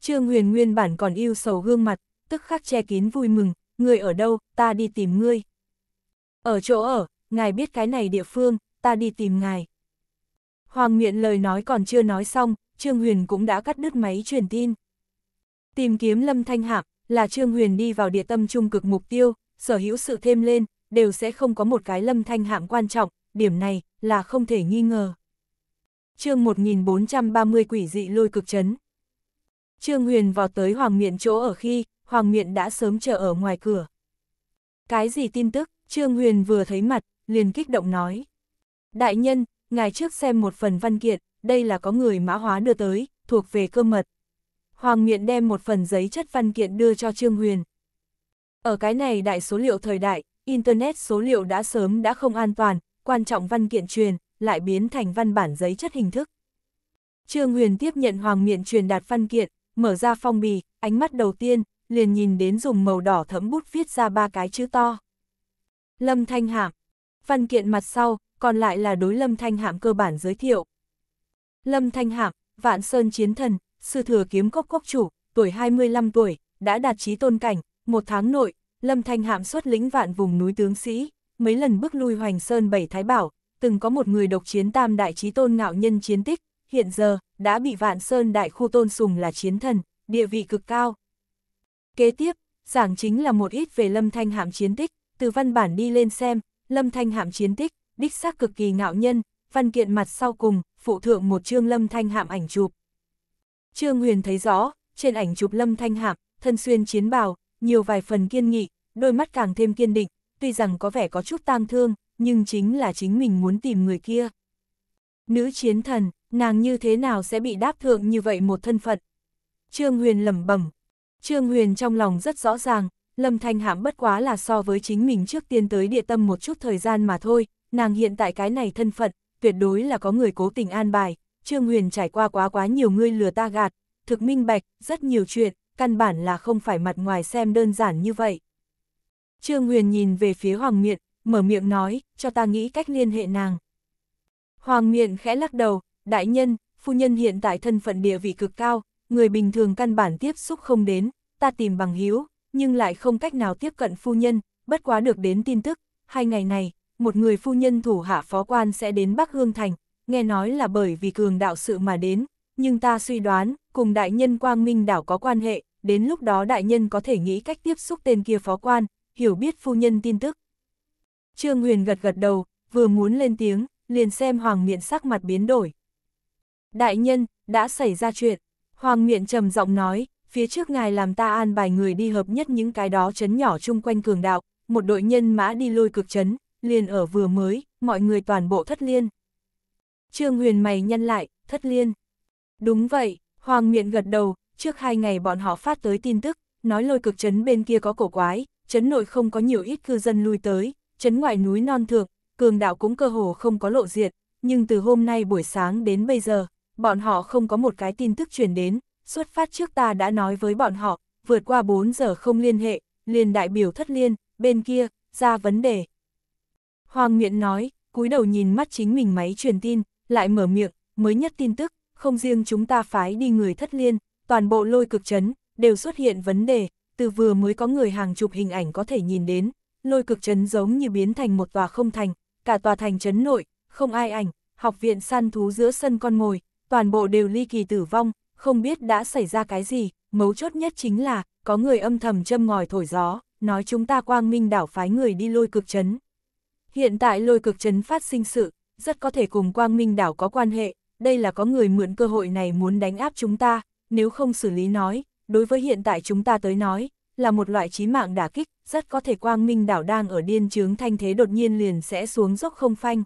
Trương Huyền nguyên bản còn yêu sầu gương mặt, tức khắc che kín vui mừng, người ở đâu, ta đi tìm ngươi. Ở chỗ ở, ngài biết cái này địa phương, ta đi tìm ngài. Hoàng Nguyện lời nói còn chưa nói xong, Trương Huyền cũng đã cắt đứt máy truyền tin. Tìm kiếm Lâm Thanh Hạc là Trương Huyền đi vào địa tâm trung cực mục tiêu, sở hữu sự thêm lên, đều sẽ không có một cái Lâm Thanh Hạm quan trọng, điểm này là không thể nghi ngờ. chương 1430 quỷ dị lôi cực chấn. Trương Huyền vào tới Hoàng Nguyện chỗ ở khi, Hoàng Nguyện đã sớm chờ ở ngoài cửa. Cái gì tin tức, Trương Huyền vừa thấy mặt, liền kích động nói. Đại nhân, ngài trước xem một phần văn kiện, đây là có người mã hóa đưa tới, thuộc về cơ mật. Hoàng Miện đem một phần giấy chất văn kiện đưa cho Trương Huyền. Ở cái này đại số liệu thời đại, Internet số liệu đã sớm đã không an toàn, quan trọng văn kiện truyền, lại biến thành văn bản giấy chất hình thức. Trương Huyền tiếp nhận Hoàng Miện truyền đạt văn kiện, mở ra phong bì, ánh mắt đầu tiên, liền nhìn đến dùng màu đỏ thấm bút viết ra ba cái chữ to. Lâm Thanh Hạm. Văn kiện mặt sau, còn lại là đối Lâm Thanh Hạm cơ bản giới thiệu. Lâm Thanh Hạm, Vạn Sơn Chiến Thần, Sư Thừa Kiếm Cốc Cốc Chủ, tuổi 25 tuổi, đã đạt trí tôn cảnh, một tháng nội, Lâm Thanh Hạm xuất lĩnh vạn vùng núi tướng sĩ, mấy lần bước lui Hoành Sơn Bảy Thái Bảo, từng có một người độc chiến tam đại trí tôn ngạo nhân chiến tích, hiện giờ, đã bị Vạn Sơn Đại Khu Tôn Sùng là chiến thần, địa vị cực cao. Kế tiếp, giảng chính là một ít về Lâm Thanh Hạm chiến tích, từ văn bản đi lên xem, Lâm Thanh Hạm chiến tích, đích xác cực kỳ ngạo nhân, văn kiện mặt sau cùng, phụ thượng một trương lâm thanh hạm ảnh chụp. Trương Huyền thấy rõ, trên ảnh chụp lâm thanh hạm, thân xuyên chiến bào, nhiều vài phần kiên nghị, đôi mắt càng thêm kiên định, tuy rằng có vẻ có chút tang thương, nhưng chính là chính mình muốn tìm người kia. Nữ chiến thần, nàng như thế nào sẽ bị đáp thượng như vậy một thân phận? Trương Huyền lẩm bẩm. Trương Huyền trong lòng rất rõ ràng, Lâm Thanh Hạm bất quá là so với chính mình trước tiên tới địa tâm một chút thời gian mà thôi, nàng hiện tại cái này thân phận, tuyệt đối là có người cố tình an bài, Trương Huyền trải qua quá quá nhiều người lừa ta gạt, thực minh bạch, rất nhiều chuyện, căn bản là không phải mặt ngoài xem đơn giản như vậy. Trương Huyền nhìn về phía Hoàng Miện, mở miệng nói, cho ta nghĩ cách liên hệ nàng. Hoàng Miện khẽ lắc đầu, đại nhân, phu nhân hiện tại thân phận địa vị cực cao, người bình thường căn bản tiếp xúc không đến, ta tìm bằng hiếu, nhưng lại không cách nào tiếp cận phu nhân, bất quá được đến tin tức, hai ngày này, một người phu nhân thủ hạ phó quan sẽ đến Bắc Hương Thành, nghe nói là bởi vì cường đạo sự mà đến, nhưng ta suy đoán, cùng đại nhân Quang Minh đảo có quan hệ, đến lúc đó đại nhân có thể nghĩ cách tiếp xúc tên kia phó quan, hiểu biết phu nhân tin tức. Trương Huyền gật gật đầu, vừa muốn lên tiếng, liền xem Hoàng Miện sắc mặt biến đổi. Đại nhân, đã xảy ra chuyện. Hoàng Miện trầm giọng nói, phía trước ngài làm ta an bài người đi hợp nhất những cái đó chấn nhỏ chung quanh cường đạo, một đội nhân mã đi lôi cực chấn, liền ở vừa mới, mọi người toàn bộ thất liên. Trương Huyền mày nhân lại, thất liên. Đúng vậy, Hoàng miệng gật đầu, trước hai ngày bọn họ phát tới tin tức, nói lôi cực trấn bên kia có cổ quái, trấn nội không có nhiều ít cư dân lui tới, trấn ngoại núi non thượng, cường đạo cũng cơ hồ không có lộ diện, nhưng từ hôm nay buổi sáng đến bây giờ, bọn họ không có một cái tin tức truyền đến, xuất phát trước ta đã nói với bọn họ, vượt qua 4 giờ không liên hệ, liền đại biểu thất liên, bên kia, ra vấn đề. Hoàng Nguyện nói, cúi đầu nhìn mắt chính mình máy truyền tin, lại mở miệng, mới nhất tin tức, không riêng chúng ta phái đi người thất liên, toàn bộ lôi cực chấn, đều xuất hiện vấn đề, từ vừa mới có người hàng chục hình ảnh có thể nhìn đến, lôi cực chấn giống như biến thành một tòa không thành, cả tòa thành chấn nội, không ai ảnh, học viện săn thú giữa sân con mồi, toàn bộ đều ly kỳ tử vong, không biết đã xảy ra cái gì, mấu chốt nhất chính là, có người âm thầm châm ngòi thổi gió, nói chúng ta quang minh đảo phái người đi lôi cực chấn. Hiện tại lôi cực chấn phát sinh sự, rất có thể cùng quang minh đảo có quan hệ, đây là có người mượn cơ hội này muốn đánh áp chúng ta, nếu không xử lý nói, đối với hiện tại chúng ta tới nói, là một loại chí mạng đả kích, rất có thể quang minh đảo đang ở điên trướng thanh thế đột nhiên liền sẽ xuống dốc không phanh.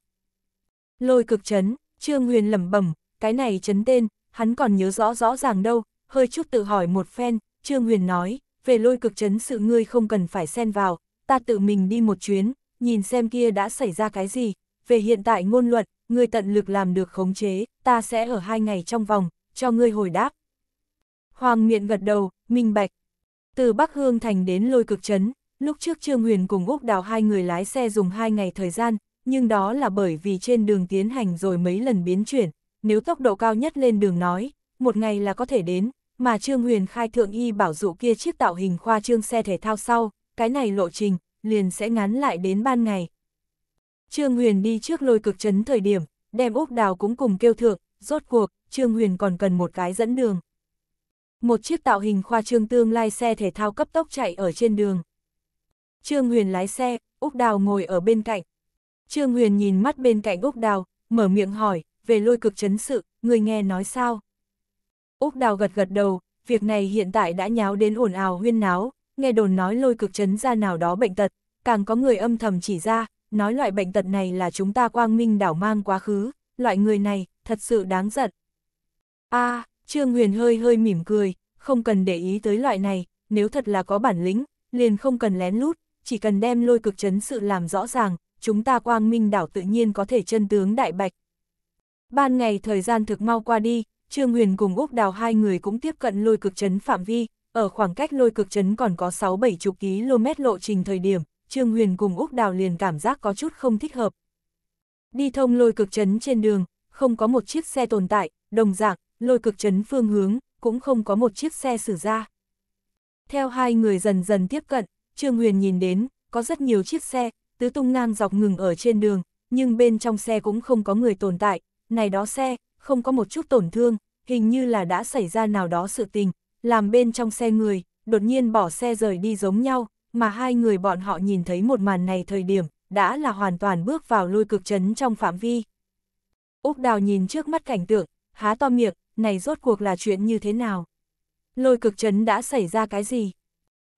Lôi cực chấn Trương Huyền lẩm bẩm, cái này chấn tên, hắn còn nhớ rõ rõ ràng đâu, hơi chút tự hỏi một phen, Trương Huyền nói, về lôi cực chấn sự ngươi không cần phải xen vào, ta tự mình đi một chuyến, nhìn xem kia đã xảy ra cái gì, về hiện tại ngôn luận, ngươi tận lực làm được khống chế, ta sẽ ở hai ngày trong vòng, cho ngươi hồi đáp. Hoàng miệng gật đầu, minh bạch. Từ Bắc Hương Thành đến lôi cực trấn, lúc trước Trương Huyền cùng Úc Đào hai người lái xe dùng hai ngày thời gian, nhưng đó là bởi vì trên đường tiến hành rồi mấy lần biến chuyển, nếu tốc độ cao nhất lên đường nói, một ngày là có thể đến, mà Trương Huyền khai thượng y bảo dụ kia chiếc tạo hình khoa trương xe thể thao sau, cái này lộ trình, liền sẽ ngắn lại đến ban ngày. Trương Huyền đi trước lôi cực chấn thời điểm, đem Úc Đào cũng cùng kêu thượng, rốt cuộc, Trương Huyền còn cần một cái dẫn đường. Một chiếc tạo hình khoa trương tương lai xe thể thao cấp tốc chạy ở trên đường. Trương Huyền lái xe, Úc Đào ngồi ở bên cạnh. Trương Huyền nhìn mắt bên cạnh Úc Đào, mở miệng hỏi, về lôi cực chấn sự, người nghe nói sao? Úc Đào gật gật đầu, việc này hiện tại đã nháo đến ồn ào huyên náo, nghe đồn nói lôi cực chấn ra nào đó bệnh tật, càng có người âm thầm chỉ ra, nói loại bệnh tật này là chúng ta quang minh đảo mang quá khứ, loại người này, thật sự đáng giận. a à, Trương Huyền hơi hơi mỉm cười, không cần để ý tới loại này, nếu thật là có bản lĩnh, liền không cần lén lút, chỉ cần đem lôi cực chấn sự làm rõ ràng, chúng ta quang minh đảo tự nhiên có thể chân tướng đại bạch. Ban ngày thời gian thực mau qua đi, Trương Huyền cùng Úc Đào hai người cũng tiếp cận lôi cực chấn phạm vi, ở khoảng cách lôi cực chấn còn có 6-7 chục km lộ trình thời điểm, Trương Huyền cùng Úc Đào liền cảm giác có chút không thích hợp. Đi thông lôi cực chấn trên đường, không có một chiếc xe tồn tại, đồng dạng, lôi cực chấn phương hướng, cũng không có một chiếc xe xử ra. Theo hai người dần dần tiếp cận, Trương Huyền nhìn đến, có rất nhiều chiếc xe, tứ tung ngang dọc ngừng ở trên đường, nhưng bên trong xe cũng không có người tồn tại, này đó xe, không có một chút tổn thương, hình như là đã xảy ra nào đó sự tình, làm bên trong xe người, đột nhiên bỏ xe rời đi giống nhau, mà hai người bọn họ nhìn thấy một màn này thời điểm, đã là hoàn toàn bước vào lôi cực chấn trong phạm vi. Úc Đào nhìn trước mắt cảnh tượng, há to miệng, này rốt cuộc là chuyện như thế nào? Lôi cực chấn đã xảy ra cái gì?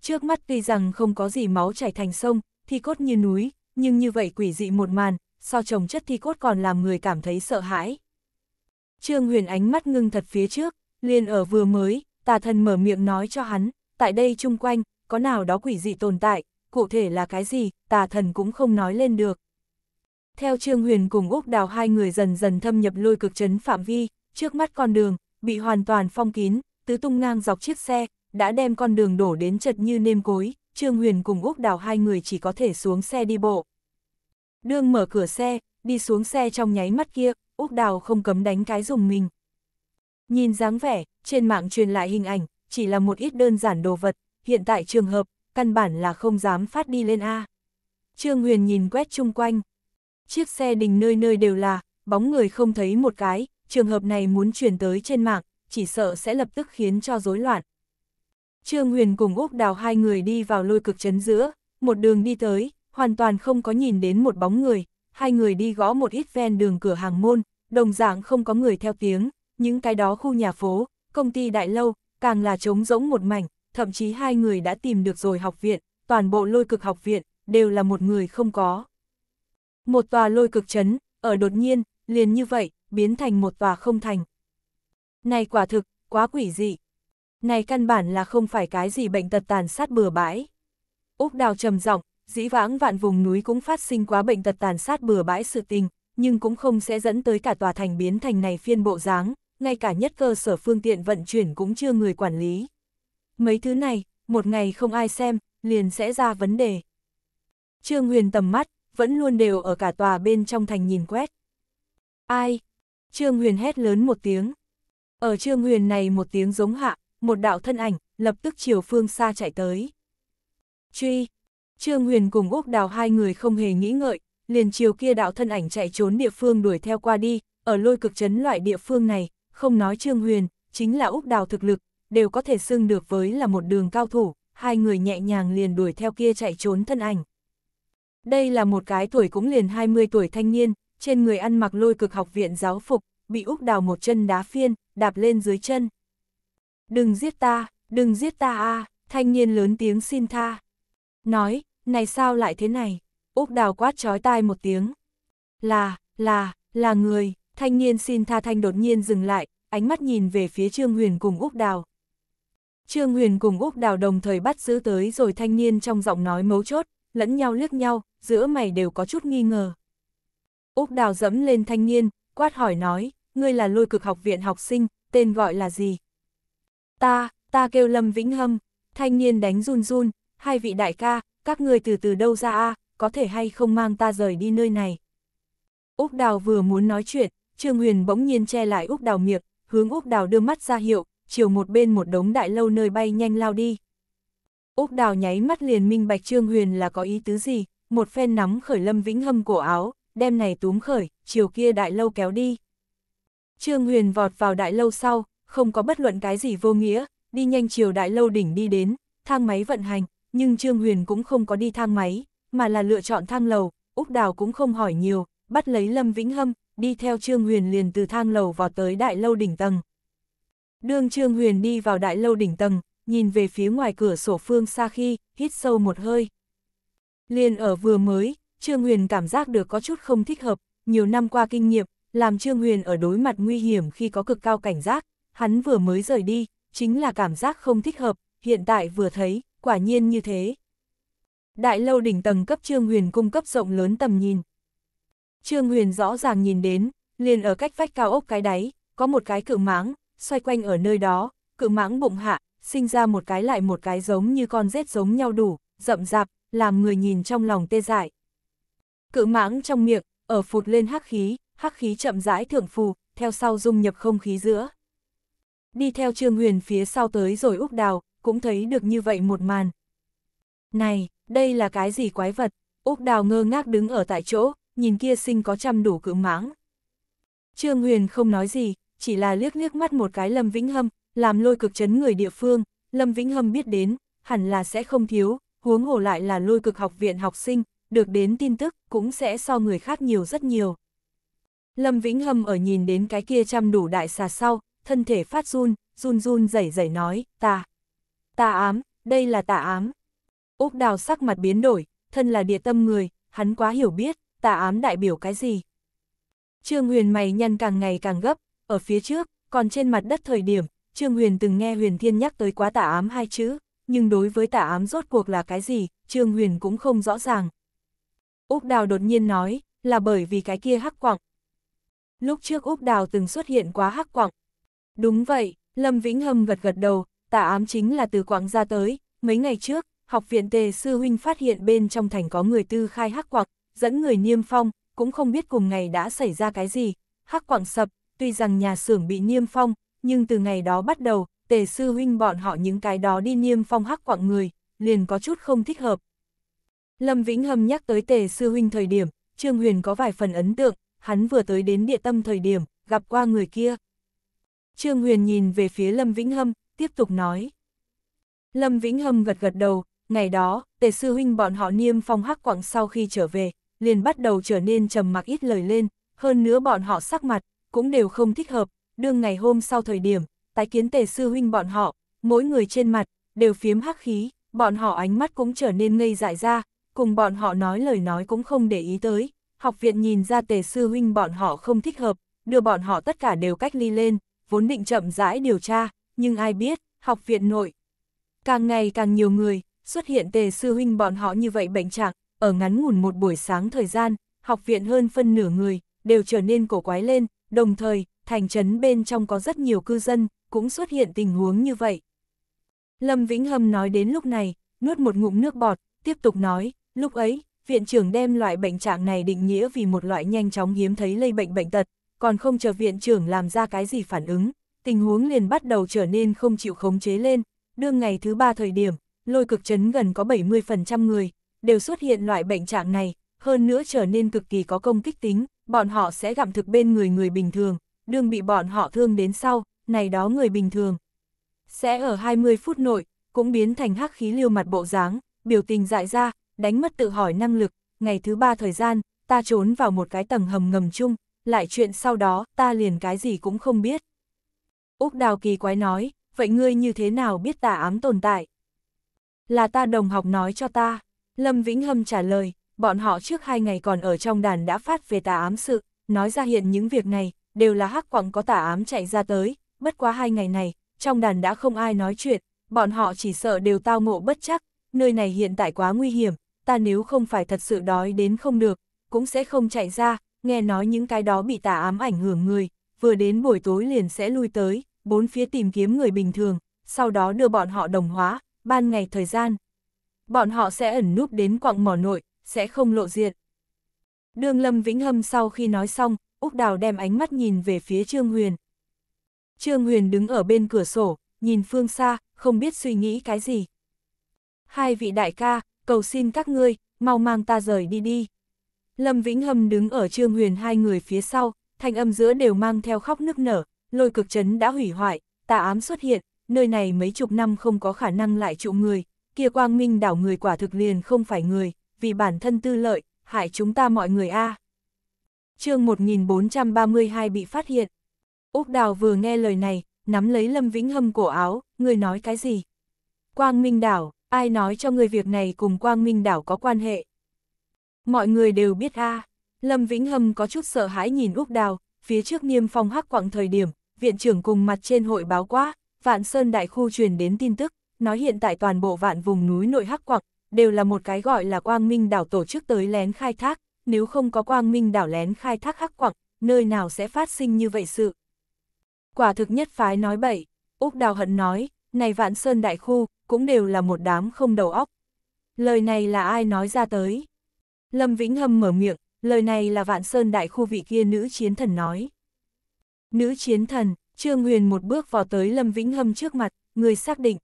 Trước mắt tuy rằng không có gì máu chảy thành sông, thi cốt như núi, nhưng như vậy quỷ dị một màn, so chồng chất thi cốt còn làm người cảm thấy sợ hãi. Trương Huyền ánh mắt ngưng thật phía trước, liền ở vừa mới, tà thần mở miệng nói cho hắn, tại đây chung quanh, có nào đó quỷ dị tồn tại, cụ thể là cái gì, tà thần cũng không nói lên được. Theo Trương Huyền cùng Úc Đào hai người dần dần thâm nhập lôi cực trấn phạm vi, trước mắt con đường, bị hoàn toàn phong kín, tứ tung ngang dọc chiếc xe, đã đem con đường đổ đến chật như nêm cối, Trương Huyền cùng Úc Đào hai người chỉ có thể xuống xe đi bộ. Đương mở cửa xe, đi xuống xe trong nháy mắt kia, Úc Đào không cấm đánh cái dùng mình. Nhìn dáng vẻ, trên mạng truyền lại hình ảnh, chỉ là một ít đơn giản đồ vật, hiện tại trường hợp, căn bản là không dám phát đi lên A. Trương Huyền nhìn quét chung quanh. Chiếc xe đình nơi nơi đều là, bóng người không thấy một cái, trường hợp này muốn truyền tới trên mạng, chỉ sợ sẽ lập tức khiến cho rối loạn. Trương Huyền cùng Úc Đào hai người đi vào lôi cực chấn giữa, một đường đi tới, hoàn toàn không có nhìn đến một bóng người, hai người đi gõ một ít ven đường cửa hàng môn, đồng dạng không có người theo tiếng, những cái đó khu nhà phố, công ty đại lâu, càng là trống rỗng một mảnh, thậm chí hai người đã tìm được rồi học viện, toàn bộ lôi cực học viện, đều là một người không có. Một tòa lôi cực chấn, ở đột nhiên, liền như vậy, biến thành một tòa không thành. Này quả thực, quá quỷ dị. Này căn bản là không phải cái gì bệnh tật tàn sát bừa bãi. Úc đào trầm giọng dĩ vãng vạn vùng núi cũng phát sinh quá bệnh tật tàn sát bừa bãi sự tình, nhưng cũng không sẽ dẫn tới cả tòa thành biến thành này phiên bộ dáng, ngay cả nhất cơ sở phương tiện vận chuyển cũng chưa người quản lý. Mấy thứ này, một ngày không ai xem, liền sẽ ra vấn đề. Trương Huyền tầm mắt, vẫn luôn đều ở cả tòa bên trong thành nhìn quét. Ai? Trương Huyền hét lớn một tiếng. Ở Trương Huyền này một tiếng giống hạ, một đạo thân ảnh, lập tức chiều phương xa chạy tới. Truy! Trương Huyền cùng Úc Đào hai người không hề nghĩ ngợi, liền chiều kia đạo thân ảnh chạy trốn địa phương đuổi theo qua đi, ở lôi cực chấn loại địa phương này, không nói Trương Huyền, chính là Úc Đào thực lực, đều có thể xưng được với là một đường cao thủ, hai người nhẹ nhàng liền đuổi theo kia chạy trốn thân ảnh. Đây là một cái tuổi cũng liền 20 tuổi thanh niên, trên người ăn mặc lôi cực học viện giáo phục, bị Úc Đào một chân đá phiên, đạp lên dưới chân. Đừng giết ta, đừng giết ta a thanh niên lớn tiếng xin tha. Nói, này sao lại thế này? Úc Đào quát trói tai một tiếng. Là, là, là người thanh niên xin tha thanh đột nhiên dừng lại, ánh mắt nhìn về phía Trương Huyền cùng Úc Đào. Trương Huyền cùng Úc Đào đồng thời bắt giữ tới rồi thanh niên trong giọng nói mấu chốt, lẫn nhau liếc nhau, giữa mày đều có chút nghi ngờ. Úc Đào dẫm lên thanh niên, quát hỏi nói, ngươi là lôi cực học viện học sinh, tên gọi là gì? Ta, ta kêu Lâm Vĩnh Hâm, thanh niên đánh run run, hai vị đại ca, các ngươi từ từ đâu ra a có thể hay không mang ta rời đi nơi này. Úc Đào vừa muốn nói chuyện, Trương Huyền bỗng nhiên che lại Úc Đào miệng, hướng Úc Đào đưa mắt ra hiệu, chiều một bên một đống đại lâu nơi bay nhanh lao đi. Úc Đào nháy mắt liền minh bạch Trương Huyền là có ý tứ gì, một phen nắm khởi Lâm Vĩnh Hâm cổ áo, đem này túm khởi, chiều kia đại lâu kéo đi. Trương Huyền vọt vào đại lâu sau, không có bất luận cái gì vô nghĩa, đi nhanh chiều đại lâu đỉnh đi đến, thang máy vận hành, nhưng Trương Huyền cũng không có đi thang máy, mà là lựa chọn thang lầu, Úc Đào cũng không hỏi nhiều, bắt lấy Lâm Vĩnh Hâm, đi theo Trương Huyền liền từ thang lầu vào tới đại lâu đỉnh tầng. đường Trương Huyền đi vào đại lâu đỉnh tầng, nhìn về phía ngoài cửa sổ phương xa khi, hít sâu một hơi. Liền ở vừa mới, Trương Huyền cảm giác được có chút không thích hợp, nhiều năm qua kinh nghiệm, làm Trương Huyền ở đối mặt nguy hiểm khi có cực cao cảnh giác, hắn vừa mới rời đi, chính là cảm giác không thích hợp, hiện tại vừa thấy, quả nhiên như thế. Đại lâu đỉnh tầng cấp Trương Huyền cung cấp rộng lớn tầm nhìn, Trương Huyền rõ ràng nhìn đến, liền ở cách vách cao ốc cái đáy, có một cái cự mãng, xoay quanh ở nơi đó, cự mãng bụng hạ, sinh ra một cái lại một cái giống như con rết giống nhau đủ, rậm rạp, làm người nhìn trong lòng tê dại. Cự mãng trong miệng, ở phụt lên hắc khí, hắc khí chậm rãi thượng phù, theo sau dung nhập không khí giữa. Đi theo Trương Huyền phía sau tới rồi Úc Đào, cũng thấy được như vậy một màn. Này, đây là cái gì quái vật? Úc Đào ngơ ngác đứng ở tại chỗ, nhìn kia sinh có trăm đủ cự mãng. Trương Huyền không nói gì, chỉ là liếc liếc mắt một cái Lâm Vĩnh Hâm, làm lôi cực chấn người địa phương, Lâm Vĩnh Hâm biết đến, hẳn là sẽ không thiếu, huống hồ lại là lôi cực học viện học sinh, được đến tin tức cũng sẽ so người khác nhiều rất nhiều. Lâm Vĩnh Hâm ở nhìn đến cái kia trăm đủ đại xà sau, thân thể phát run, run run rẩy rẩy nói, ta, ta ám, đây là ta ám. Úc đào sắc mặt biến đổi, thân là địa tâm người, hắn quá hiểu biết tà ám đại biểu cái gì? Trương Huyền mày nhăn càng ngày càng gấp, ở phía trước, còn trên mặt đất thời điểm, Trương Huyền từng nghe Huyền Thiên nhắc tới quá tà ám hai chữ, nhưng đối với tà ám rốt cuộc là cái gì, Trương Huyền cũng không rõ ràng. Úc Đào đột nhiên nói, là bởi vì cái kia hắc quặng. Lúc trước Úc Đào từng xuất hiện quá hắc quặng. Đúng vậy, Lâm Vĩnh Hâm gật gật đầu, tà ám chính là từ quặng ra tới, mấy ngày trước, học viện tề sư huynh phát hiện bên trong thành có người tư khai hắc quặng, dẫn người niêm phong, cũng không biết cùng ngày đã xảy ra cái gì. Hắc quảng sập, tuy rằng nhà xưởng bị niêm phong, nhưng từ ngày đó bắt đầu, tề sư huynh bọn họ những cái đó đi niêm phong hắc quảng người, liền có chút không thích hợp. Lâm Vĩnh Hâm nhắc tới tề sư huynh thời điểm, Trương Huyền có vài phần ấn tượng, hắn vừa tới đến địa tâm thời điểm, gặp qua người kia. Trương Huyền nhìn về phía Lâm Vĩnh Hâm, tiếp tục nói. Lâm Vĩnh Hâm gật gật đầu, ngày đó, tề sư huynh bọn họ niêm phong hắc quảng sau khi trở về, liền bắt đầu trở nên trầm mặc ít lời lên, hơn nữa bọn họ sắc mặt, cũng đều không thích hợp, đương ngày hôm sau thời điểm, tái kiến tề sư huynh bọn họ, mỗi người trên mặt, đều phiếm hắc khí, bọn họ ánh mắt cũng trở nên ngây dại ra, cùng bọn họ nói lời nói cũng không để ý tới, học viện nhìn ra tề sư huynh bọn họ không thích hợp, đưa bọn họ tất cả đều cách ly lên, vốn định chậm rãi điều tra, nhưng ai biết, học viện nội. Càng ngày càng nhiều người, xuất hiện tề sư huynh bọn họ như vậy bệnh trạng, ở ngắn ngủn một buổi sáng thời gian, học viện hơn phân nửa người, đều trở nên cổ quái lên, đồng thời, thành trấn bên trong có rất nhiều cư dân, cũng xuất hiện tình huống như vậy. Lâm Vĩnh Hâm nói đến lúc này, nuốt một ngụm nước bọt, tiếp tục nói, lúc ấy, viện trưởng đem loại bệnh trạng này định nghĩa vì một loại nhanh chóng hiếm thấy lây bệnh bệnh tật, còn không chờ viện trưởng làm ra cái gì phản ứng, tình huống liền bắt đầu trở nên không chịu khống chế lên, đương ngày thứ ba thời điểm, lôi cực trấn gần có 70% người, đều xuất hiện loại bệnh trạng này, hơn nữa trở nên cực kỳ có công kích tính, bọn họ sẽ gặm thực bên người người bình thường, đương bị bọn họ thương đến sau, này đó người bình thường. Sẽ ở 20 phút nội, cũng biến thành hắc khí liêu mặt bộ dáng, biểu tình dại ra, đánh mất tự hỏi năng lực, ngày thứ ba thời gian, ta trốn vào một cái tầng hầm ngầm chung, lại chuyện sau đó, ta liền cái gì cũng không biết. Úc Đào kỳ quái nói, vậy ngươi như thế nào biết tà ám tồn tại? Là ta đồng học nói cho ta. Lâm Vĩnh Hâm trả lời, bọn họ trước hai ngày còn ở trong đàn đã phát về tà ám sự, nói ra hiện những việc này, đều là hắc quặng có tà ám chạy ra tới, bất quá hai ngày này, trong đàn đã không ai nói chuyện, bọn họ chỉ sợ đều tao ngộ bất chắc, nơi này hiện tại quá nguy hiểm, ta nếu không phải thật sự đói đến không được, cũng sẽ không chạy ra, nghe nói những cái đó bị tà ám ảnh hưởng người, vừa đến buổi tối liền sẽ lui tới, bốn phía tìm kiếm người bình thường, sau đó đưa bọn họ đồng hóa, ban ngày thời gian, bọn họ sẽ ẩn núp đến quặng mỏ nội, sẽ không lộ diện. Đường Lâm Vĩnh Hâm sau khi nói xong, Úc Đào đem ánh mắt nhìn về phía Trương Huyền. Trương Huyền đứng ở bên cửa sổ, nhìn phương xa, không biết suy nghĩ cái gì. Hai vị đại ca, cầu xin các ngươi, mau mang ta rời đi đi. Lâm Vĩnh Hâm đứng ở Trương Huyền hai người phía sau, thanh âm giữa đều mang theo khóc nức nở, lôi cực chấn đã hủy hoại, tà ám xuất hiện, nơi này mấy chục năm không có khả năng lại trụ người, kia quang minh đảo người quả thực liền không phải người, vì bản thân tư lợi, hại chúng ta mọi người a. À. chương 1432 bị phát hiện. Úc Đào vừa nghe lời này, nắm lấy Lâm Vĩnh Hâm cổ áo, người nói cái gì? Quang Minh Đảo, ai nói cho người việc này cùng Quang Minh Đảo có quan hệ? Mọi người đều biết a Lâm Vĩnh Hâm có chút sợ hãi nhìn Úc Đào, phía trước niêm phong hắc quặng thời điểm, viện trưởng cùng mặt trên hội báo quá, Vạn Sơn Đại Khu truyền đến tin tức, nói hiện tại toàn bộ vạn vùng núi nội hắc quặc, đều là một cái gọi là quang minh đảo tổ chức tới lén khai thác, nếu không có quang minh đảo lén khai thác hắc quặc, nơi nào sẽ phát sinh như vậy sự. Quả thực nhất phái nói bậy, Úc Đào Hận nói, này vạn sơn đại khu, cũng đều là một đám không đầu óc. Lời này là ai nói ra tới? Lâm Vĩnh Hâm mở miệng, lời này là vạn sơn đại khu vị kia nữ chiến thần nói. Nữ chiến thần, Trương Huyền một bước vào tới Lâm Vĩnh Hâm trước mặt, người xác định.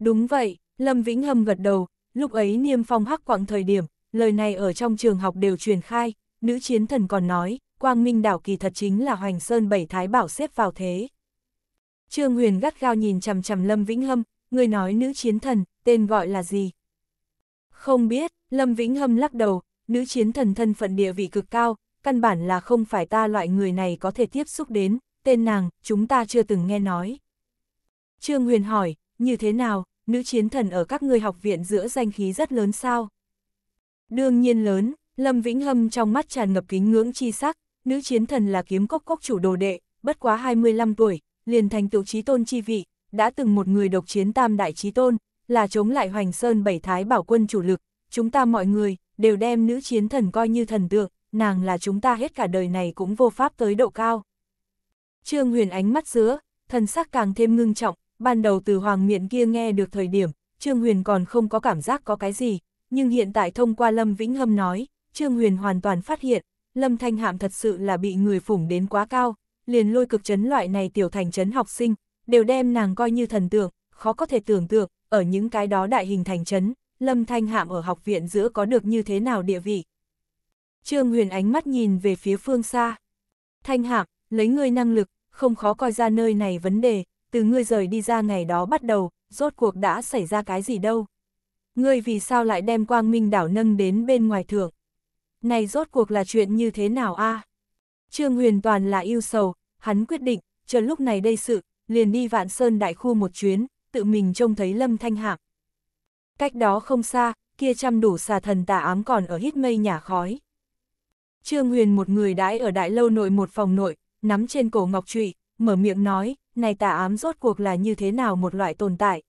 Đúng vậy, Lâm Vĩnh Hâm gật đầu, lúc ấy niêm phong hắc quạng thời điểm, lời này ở trong trường học đều truyền khai, nữ chiến thần còn nói, Quang Minh đảo kỳ thật chính là Hoành Sơn Bảy Thái Bảo xếp vào thế. Trương Huyền gắt gao nhìn chằm chằm Lâm Vĩnh Hâm, người nói nữ chiến thần, tên gọi là gì? Không biết, Lâm Vĩnh Hâm lắc đầu, nữ chiến thần thân phận địa vị cực cao, căn bản là không phải ta loại người này có thể tiếp xúc đến, tên nàng, chúng ta chưa từng nghe nói. Trương Huyền hỏi, như thế nào, nữ chiến thần ở các ngươi học viện giữa danh khí rất lớn sao? Đương nhiên lớn, Lâm Vĩnh Hâm trong mắt tràn ngập kính ngưỡng chi sắc, nữ chiến thần là kiếm cốc cốc chủ đồ đệ, bất quá 25 tuổi, liền thành tựu trí tôn chi vị, đã từng một người độc chiến tam đại trí tôn, là chống lại Hoành Sơn bảy thái bảo quân chủ lực, chúng ta mọi người đều đem nữ chiến thần coi như thần tượng, nàng là chúng ta hết cả đời này cũng vô pháp tới độ cao. Trương Huyền ánh mắt giữa, thần sắc càng thêm ngưng trọng, ban đầu từ hoàng miện kia nghe được thời điểm, Trương Huyền còn không có cảm giác có cái gì, nhưng hiện tại thông qua Lâm Vĩnh Hâm nói, Trương Huyền hoàn toàn phát hiện, Lâm Thanh Hạm thật sự là bị người phủng đến quá cao, liền lôi cực chấn loại này tiểu thành chấn học sinh, đều đem nàng coi như thần tượng, khó có thể tưởng tượng, ở những cái đó đại hình thành chấn, Lâm Thanh Hạm ở học viện giữa có được như thế nào địa vị. Trương Huyền ánh mắt nhìn về phía phương xa. Thanh Hạm, lấy ngươi năng lực, không khó coi ra nơi này vấn đề, từ ngươi rời đi ra ngày đó bắt đầu, rốt cuộc đã xảy ra cái gì đâu? Ngươi vì sao lại đem quang minh đảo nâng đến bên ngoài thượng? Này rốt cuộc là chuyện như thế nào a? À? Trương Huyền Toàn là yêu sầu, hắn quyết định, chờ lúc này đây sự, liền đi vạn sơn đại khu một chuyến, tự mình trông thấy lâm thanh hạc. Cách đó không xa, kia chăm đủ xà thần tà ám còn ở hít mây nhà khói. Trương Huyền một người đãi ở đại lâu nội một phòng nội, nắm trên cổ ngọc trụy, mở miệng nói, này tà ám rốt cuộc là như thế nào một loại tồn tại.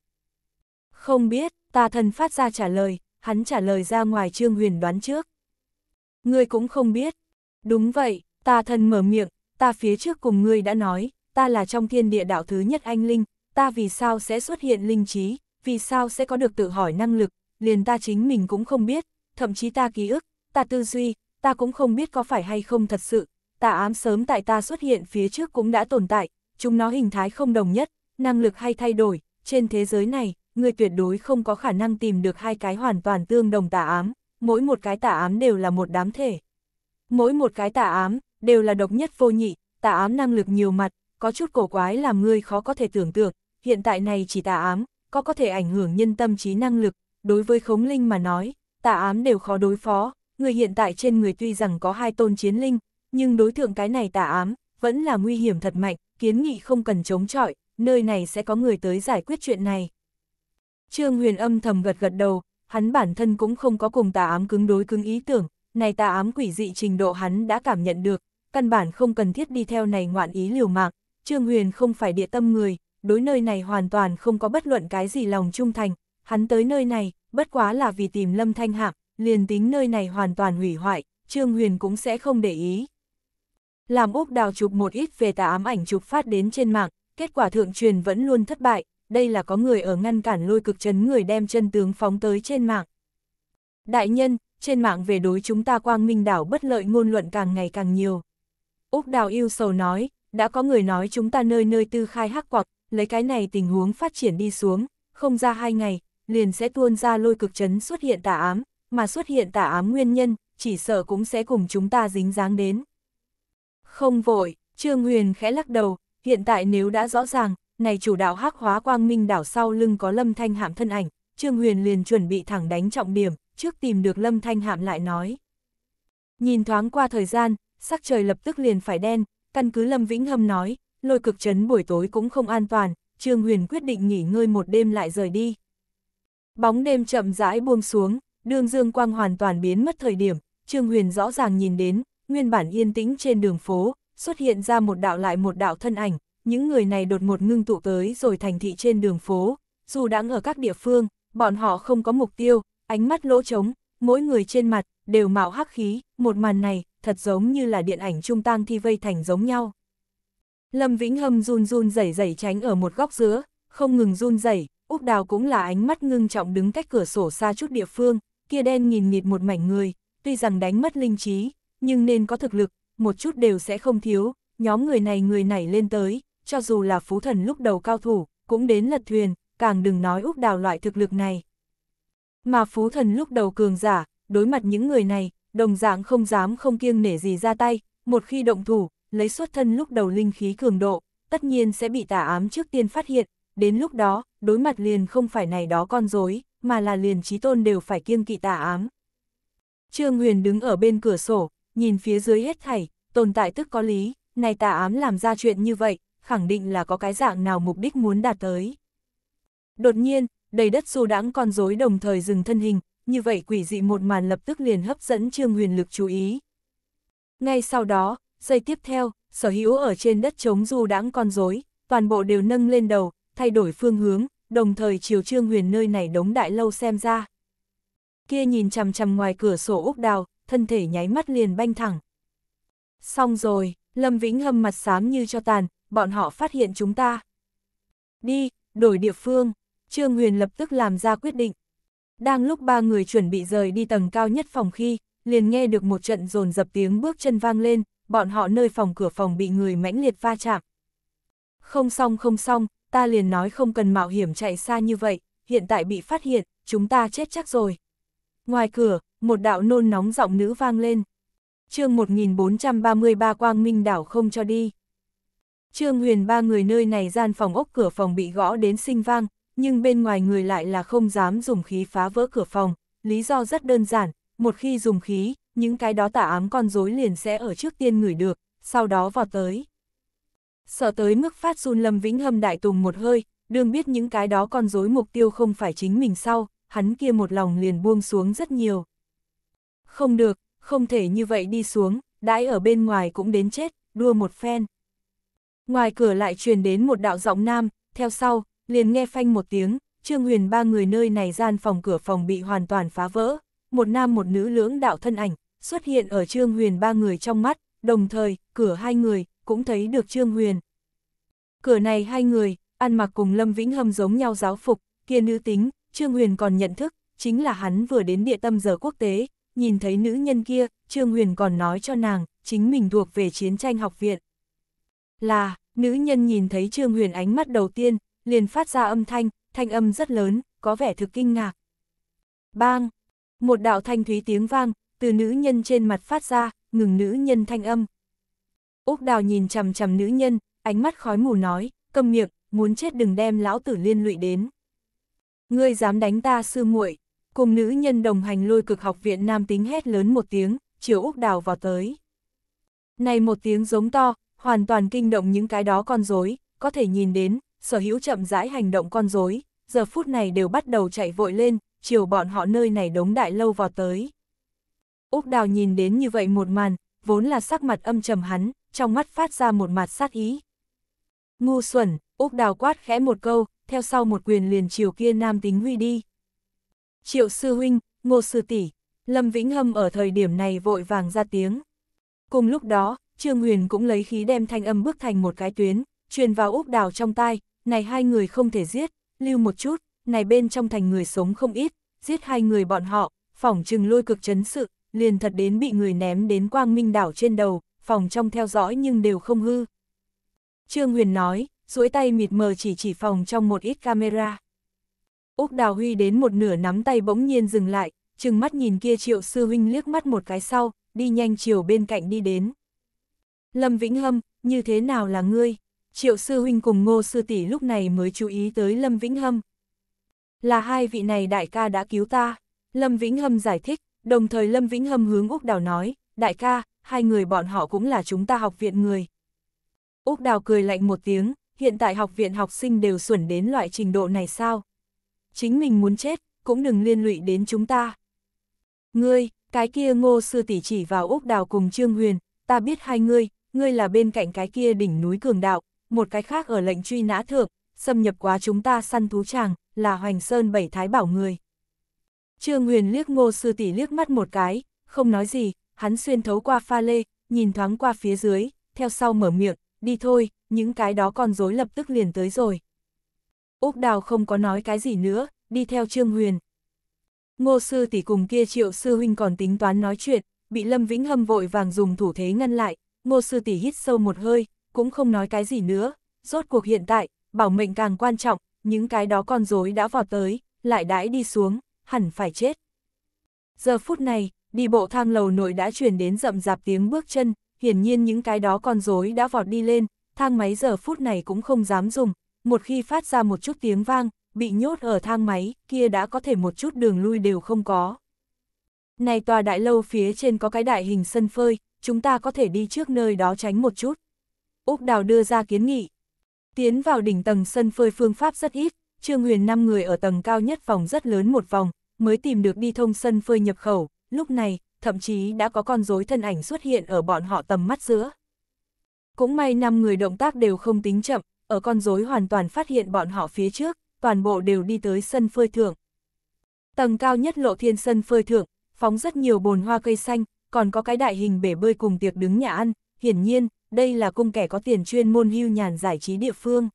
Không biết, tà thần phát ra trả lời, hắn trả lời ra ngoài Trương Huyền đoán trước. Ngươi cũng không biết. Đúng vậy, tà thần mở miệng, ta phía trước cùng ngươi đã nói, ta là trong thiên địa đạo thứ nhất anh linh, ta vì sao sẽ xuất hiện linh trí, vì sao sẽ có được tự hỏi năng lực, liền ta chính mình cũng không biết, thậm chí ta ký ức, ta tư duy, ta cũng không biết có phải hay không thật sự, tà ám sớm tại ta xuất hiện phía trước cũng đã tồn tại, chúng nó hình thái không đồng nhất, năng lực hay thay đổi, trên thế giới này, người tuyệt đối không có khả năng tìm được hai cái hoàn toàn tương đồng tà ám, mỗi một cái tà ám đều là một đám thể. Mỗi một cái tà ám, đều là độc nhất vô nhị, tà ám năng lực nhiều mặt, có chút cổ quái làm người khó có thể tưởng tượng, hiện tại này chỉ tà ám, có có thể ảnh hưởng nhân tâm trí năng lực, đối với khống linh mà nói, tà ám đều khó đối phó, người hiện tại trên người tuy rằng có hai tôn chiến linh, nhưng đối thượng cái này tà ám, vẫn là nguy hiểm thật mạnh, kiến nghị không cần chống chọi, nơi này sẽ có người tới giải quyết chuyện này. Trương Huyền âm thầm gật gật đầu, hắn bản thân cũng không có cùng tà ám cứng đối cứng ý tưởng, này tà ám quỷ dị trình độ hắn đã cảm nhận được, căn bản không cần thiết đi theo này ngoạn ý liều mạng, Trương Huyền không phải địa tâm người, đối nơi này hoàn toàn không có bất luận cái gì lòng trung thành, hắn tới nơi này, bất quá là vì tìm Lâm Thanh Hạc, liền tính nơi này hoàn toàn hủy hoại, Trương Huyền cũng sẽ không để ý làm Úc Đào chụp một ít về tà ám ảnh chụp phát đến trên mạng, kết quả thượng truyền vẫn luôn thất bại, đây là có người ở ngăn cản lôi cực chấn người đem chân tướng phóng tới trên mạng. Đại nhân, trên mạng về đối chúng ta quang minh đảo bất lợi ngôn luận càng ngày càng nhiều. Úc Đào yêu sầu nói, đã có người nói chúng ta nơi nơi tư khai hắc quặc, lấy cái này tình huống phát triển đi xuống, không ra hai ngày, liền sẽ tuôn ra lôi cực chấn xuất hiện tà ám, mà xuất hiện tà ám nguyên nhân, chỉ sợ cũng sẽ cùng chúng ta dính dáng đến. Không vội, Trương Huyền khẽ lắc đầu, hiện tại nếu đã rõ ràng, này chủ đạo hắc hóa quang minh đảo sau lưng có lâm thanh hạm thân ảnh, Trương Huyền liền chuẩn bị thẳng đánh trọng điểm, trước tìm được lâm thanh hạm lại nói. Nhìn thoáng qua thời gian, sắc trời lập tức liền phải đen, căn cứ Lâm Vĩnh Hâm nói, lôi cực chấn buổi tối cũng không an toàn, Trương Huyền quyết định nghỉ ngơi một đêm lại rời đi. Bóng đêm chậm rãi buông xuống, đường dương quang hoàn toàn biến mất thời điểm, Trương Huyền rõ ràng nhìn đến, nguyên bản yên tĩnh trên đường phố, xuất hiện ra một đạo lại một đạo thân ảnh, những người này đột ngột ngưng tụ tới rồi thành thị trên đường phố, dù đang ở các địa phương, bọn họ không có mục tiêu, ánh mắt lỗ trống, mỗi người trên mặt, đều mạo hắc khí, một màn này, thật giống như là điện ảnh trung tang thi vây thành giống nhau. Lâm Vĩnh Hâm run run rẩy rẩy tránh ở một góc giữa, không ngừng run rẩy, Úc Đào cũng là ánh mắt ngưng trọng đứng cách cửa sổ xa chút địa phương, kia đen nhìn nghịt một mảnh người, tuy rằng đánh mất linh trí, nhưng nên có thực lực, một chút đều sẽ không thiếu, nhóm người này người nảy lên tới, cho dù là phú thần lúc đầu cao thủ, cũng đến lật thuyền, càng đừng nói úc đào loại thực lực này. Mà phú thần lúc đầu cường giả, đối mặt những người này, đồng dạng không dám không kiêng nể gì ra tay, một khi động thủ, lấy xuất thân lúc đầu linh khí cường độ, tất nhiên sẽ bị tà ám trước tiên phát hiện, đến lúc đó, đối mặt liền không phải này đó con dối, mà là liền trí tôn đều phải kiêng kỵ tà ám. Trương Huyền đứng ở bên cửa sổ, nhìn phía dưới hết thảy, tồn tại tức có lý, này tà ám làm ra chuyện như vậy, khẳng định là có cái dạng nào mục đích muốn đạt tới. Đột nhiên, đầy đất xu đãng con rối đồng thời dừng thân hình, như vậy quỷ dị một màn lập tức liền hấp dẫn Trương Huyền Lực chú ý. Ngay sau đó, giây tiếp theo, sở hữu ở trên đất chống du đãng con rối, toàn bộ đều nâng lên đầu, thay đổi phương hướng, đồng thời chiều Trương Huyền nơi này đống đại lâu xem ra. Kia nhìn chằm chằm ngoài cửa sổ Úc Đào, thân thể nháy mắt liền banh thẳng. Xong rồi, Lâm Vĩnh Hâm mặt xám như cho tàn, bọn họ phát hiện chúng ta. Đi, đổi địa phương, Trương Huyền lập tức làm ra quyết định. Đang lúc ba người chuẩn bị rời đi tầng cao nhất phòng khi, liền nghe được một trận dồn dập tiếng bước chân vang lên, bọn họ nơi phòng cửa phòng bị người mãnh liệt va chạm. Không xong không xong, ta liền nói không cần mạo hiểm chạy xa như vậy, hiện tại bị phát hiện, chúng ta chết chắc rồi. Ngoài cửa, một đạo nôn nóng giọng nữ vang lên. chương 1433 Quang Minh đảo không cho đi. Trương Huyền ba người nơi này gian phòng ốc cửa phòng bị gõ đến sinh vang, nhưng bên ngoài người lại là không dám dùng khí phá vỡ cửa phòng, lý do rất đơn giản, một khi dùng khí, những cái đó tả ám con rối liền sẽ ở trước tiên ngửi được, sau đó vọt tới. Sợ tới mức phát run Lâm Vĩnh Hâm đại tùng một hơi, đương biết những cái đó con rối mục tiêu không phải chính mình sau, hắn kia một lòng liền buông xuống rất nhiều. Không được, không thể như vậy đi xuống, đãi ở bên ngoài cũng đến chết, đua một phen. Ngoài cửa lại truyền đến một đạo giọng nam, theo sau, liền nghe phanh một tiếng, Trương Huyền ba người nơi này gian phòng cửa phòng bị hoàn toàn phá vỡ, một nam một nữ lưỡng đạo thân ảnh, xuất hiện ở Trương Huyền ba người trong mắt, đồng thời, cửa hai người, cũng thấy được Trương Huyền. Cửa này hai người, ăn mặc cùng Lâm Vĩnh Hâm giống nhau giáo phục, kia nữ tính, Trương Huyền còn nhận thức, chính là hắn vừa đến địa tâm giờ quốc tế, nhìn thấy nữ nhân kia, Trương Huyền còn nói cho nàng, chính mình thuộc về chiến tranh học viện. Là, nữ nhân nhìn thấy Trương Huyền ánh mắt đầu tiên, liền phát ra âm thanh, thanh âm rất lớn, có vẻ thực kinh ngạc. Bang! Một đạo thanh thúy tiếng vang, từ nữ nhân trên mặt phát ra, ngừng nữ nhân thanh âm. Úc đào nhìn chằm chằm nữ nhân, ánh mắt khói mù nói, cầm miệng, muốn chết đừng đem lão tử liên lụy đến. Ngươi dám đánh ta sư muội, Cùng nữ nhân đồng hành lôi cực học viện nam tính hét lớn một tiếng, chiều Úc Đào vào tới. Này một tiếng giống to, hoàn toàn kinh động những cái đó con rối, có thể nhìn đến, sở hữu chậm rãi hành động con rối, giờ phút này đều bắt đầu chạy vội lên, chiều bọn họ nơi này đống đại lâu vào tới. Úc Đào nhìn đến như vậy một màn, vốn là sắc mặt âm trầm hắn, trong mắt phát ra một mặt sát ý. Ngu xuẩn, Úc Đào quát khẽ một câu, theo sau một quyền liền chiều kia nam tính huy đi. Triệu Sư Huynh, Ngô Sư tỷ Lâm Vĩnh Hâm ở thời điểm này vội vàng ra tiếng. Cùng lúc đó, Trương Huyền cũng lấy khí đem thanh âm bước thành một cái tuyến, truyền vào úp Đào trong tai, này hai người không thể giết, lưu một chút, này bên trong thành người sống không ít, giết hai người bọn họ, phòng trừng lôi cực chấn sự, liền thật đến bị người ném đến quang minh đảo trên đầu, phòng trong theo dõi nhưng đều không hư. Trương Huyền nói, duỗi tay mịt mờ chỉ chỉ phòng trong một ít camera. Úc Đào Huy đến một nửa nắm tay bỗng nhiên dừng lại, chừng mắt nhìn kia triệu sư huynh liếc mắt một cái sau, đi nhanh chiều bên cạnh đi đến. Lâm Vĩnh Hâm, như thế nào là ngươi? Triệu sư huynh cùng ngô sư tỷ lúc này mới chú ý tới Lâm Vĩnh Hâm. Là hai vị này đại ca đã cứu ta. Lâm Vĩnh Hâm giải thích, đồng thời Lâm Vĩnh Hâm hướng Úc Đào nói, đại ca, hai người bọn họ cũng là chúng ta học viện người. Úc Đào cười lạnh một tiếng, hiện tại học viện học sinh đều xuẩn đến loại trình độ này sao? chính mình muốn chết, cũng đừng liên lụy đến chúng ta. Ngươi, cái kia ngô sư tỷ chỉ vào Úc Đào cùng Trương Huyền, ta biết hai ngươi, ngươi là bên cạnh cái kia đỉnh núi cường đạo, một cái khác ở lệnh truy nã thượng, xâm nhập quá chúng ta săn thú tràng là Hoành Sơn bảy thái bảo người. Trương Huyền liếc ngô sư tỷ liếc mắt một cái, không nói gì, hắn xuyên thấu qua pha lê, nhìn thoáng qua phía dưới, theo sau mở miệng, đi thôi, những cái đó con dối lập tức liền tới rồi. Úc Đào không có nói cái gì nữa, đi theo Trương Huyền. Ngô sư tỷ cùng kia triệu sư huynh còn tính toán nói chuyện, bị Lâm Vĩnh Hâm vội vàng dùng thủ thế ngăn lại, ngô sư tỷ hít sâu một hơi, cũng không nói cái gì nữa, rốt cuộc hiện tại, bảo mệnh càng quan trọng, những cái đó con rối đã vọt tới, lại đãi đi xuống, hẳn phải chết. Giờ phút này, đi bộ thang lầu nội đã truyền đến rậm rạp tiếng bước chân, hiển nhiên những cái đó con rối đã vọt đi lên, thang máy giờ phút này cũng không dám dùng, một khi phát ra một chút tiếng vang, bị nhốt ở thang máy, kia đã có thể một chút đường lui đều không có. Này tòa đại lâu phía trên có cái đại hình sân phơi, chúng ta có thể đi trước nơi đó tránh một chút. Úc Đào đưa ra kiến nghị. Tiến vào đỉnh tầng sân phơi phương pháp rất ít, Trương Huyền năm người ở tầng cao nhất phòng rất lớn một vòng, mới tìm được đi thông sân phơi nhập khẩu, lúc này, thậm chí đã có con rối thân ảnh xuất hiện ở bọn họ tầm mắt giữa. Cũng may năm người động tác đều không tính chậm, ở con rối hoàn toàn phát hiện bọn họ phía trước, toàn bộ đều đi tới sân phơi thưởng. Tầng cao nhất lộ thiên sân phơi thưởng, phóng rất nhiều bồn hoa cây xanh, còn có cái đại hình bể bơi cùng tiệc đứng nhà ăn, hiển nhiên, đây là cung kẻ có tiền chuyên môn hưu nhàn giải trí địa phương.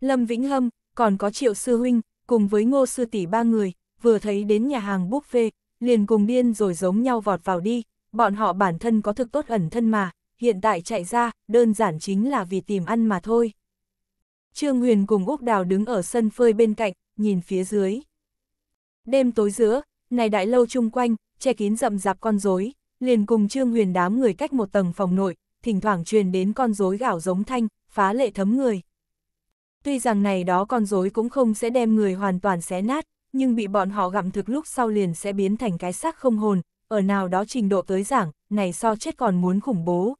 Lâm Vĩnh Hâm, còn có Triệu Sư Huynh, cùng với Ngô Sư Tỷ ba người, vừa thấy đến nhà hàng buffet, liền cùng điên rồi giống nhau vọt vào đi, bọn họ bản thân có thực tốt ẩn thân mà, hiện tại chạy ra, đơn giản chính là vì tìm ăn mà thôi. Trương Huyền cùng Úc Đào đứng ở sân phơi bên cạnh, nhìn phía dưới. Đêm tối giữa, này đại lâu chung quanh, che kín rậm rạp con rối, liền cùng Trương Huyền đám người cách một tầng phòng nội, thỉnh thoảng truyền đến con rối gạo giống thanh, phá lệ thấm người. Tuy rằng này đó con rối cũng không sẽ đem người hoàn toàn xé nát, nhưng bị bọn họ gặm thực lúc sau liền sẽ biến thành cái xác không hồn, ở nào đó trình độ tới giảng, này so chết còn muốn khủng bố.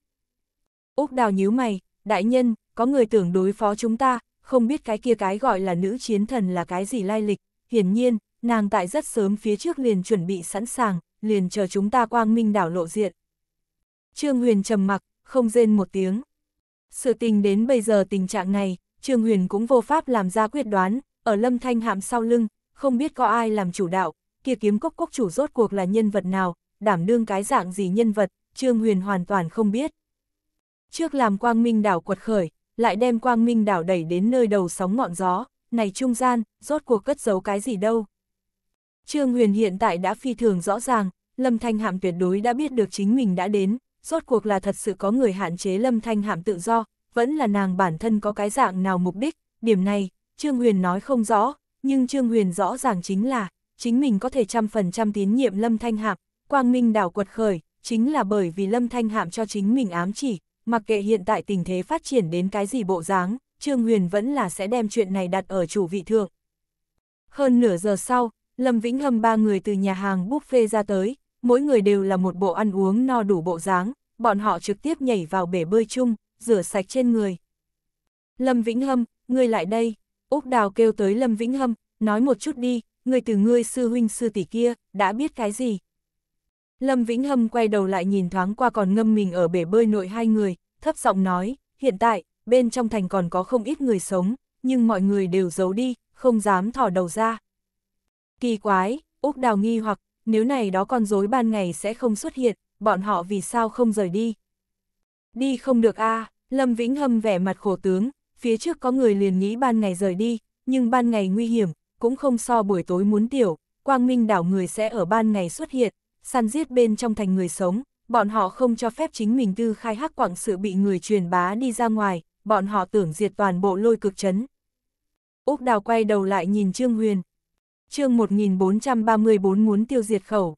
Úc đào nhíu mày, đại nhân, có người tưởng đối phó chúng ta, không biết cái kia cái gọi là nữ chiến thần là cái gì lai lịch, hiển nhiên, nàng tại rất sớm phía trước liền chuẩn bị sẵn sàng, liền chờ chúng ta quang minh đảo lộ diện. Trương Huyền trầm mặc, không rên một tiếng. Sự tình đến bây giờ tình trạng này, Trương Huyền cũng vô pháp làm ra quyết đoán, ở lâm thanh hạm sau lưng, không biết có ai làm chủ đạo, kia kiếm cốc cốc chủ rốt cuộc là nhân vật nào, đảm đương cái dạng gì nhân vật, Trương Huyền hoàn toàn không biết. Trước làm quang minh đảo quật khởi, lại đem quang minh đảo đẩy đến nơi đầu sóng ngọn gió, này trung gian, rốt cuộc cất giấu cái gì đâu. Trương Huyền hiện tại đã phi thường rõ ràng, Lâm Thanh Hạm tuyệt đối đã biết được chính mình đã đến, rốt cuộc là thật sự có người hạn chế Lâm Thanh Hạm tự do, vẫn là nàng bản thân có cái dạng nào mục đích, điểm này, Trương Huyền nói không rõ, nhưng Trương Huyền rõ ràng chính là, chính mình có thể trăm phần trăm tín nhiệm Lâm Thanh Hạm, Quang Minh đảo quật khởi, chính là bởi vì Lâm Thanh Hạm cho chính mình ám chỉ, mặc kệ hiện tại tình thế phát triển đến cái gì bộ dáng, Trương Huyền vẫn là sẽ đem chuyện này đặt ở chủ vị thượng. Hơn nửa giờ sau, Lâm Vĩnh Hâm ba người từ nhà hàng buffet ra tới, mỗi người đều là một bộ ăn uống no đủ bộ dáng, bọn họ trực tiếp nhảy vào bể bơi chung, rửa sạch trên người. Lâm Vĩnh Hâm, ngươi lại đây, Úc Đào kêu tới Lâm Vĩnh Hâm, nói một chút đi, người từ ngươi sư huynh sư tỷ kia, đã biết cái gì? Lâm Vĩnh Hâm quay đầu lại nhìn thoáng qua còn ngâm mình ở bể bơi nội hai người, thấp giọng nói, hiện tại, bên trong thành còn có không ít người sống, nhưng mọi người đều giấu đi, không dám thỏ đầu ra. Kỳ quái, Úc Đào nghi hoặc, nếu này đó con rối ban ngày sẽ không xuất hiện, bọn họ vì sao không rời đi? Đi không được a Lâm Vĩnh Hâm vẻ mặt khổ tướng, phía trước có người liền nghĩ ban ngày rời đi, nhưng ban ngày nguy hiểm, cũng không so buổi tối muốn tiểu, quang minh đảo người sẽ ở ban ngày xuất hiện, săn giết bên trong thành người sống, bọn họ không cho phép chính mình tư khai hắc quảng sự bị người truyền bá đi ra ngoài, bọn họ tưởng diệt toàn bộ lôi cực chấn. Úc Đào quay đầu lại nhìn Trương Huyền. Chương 1434 muốn tiêu diệt khẩu.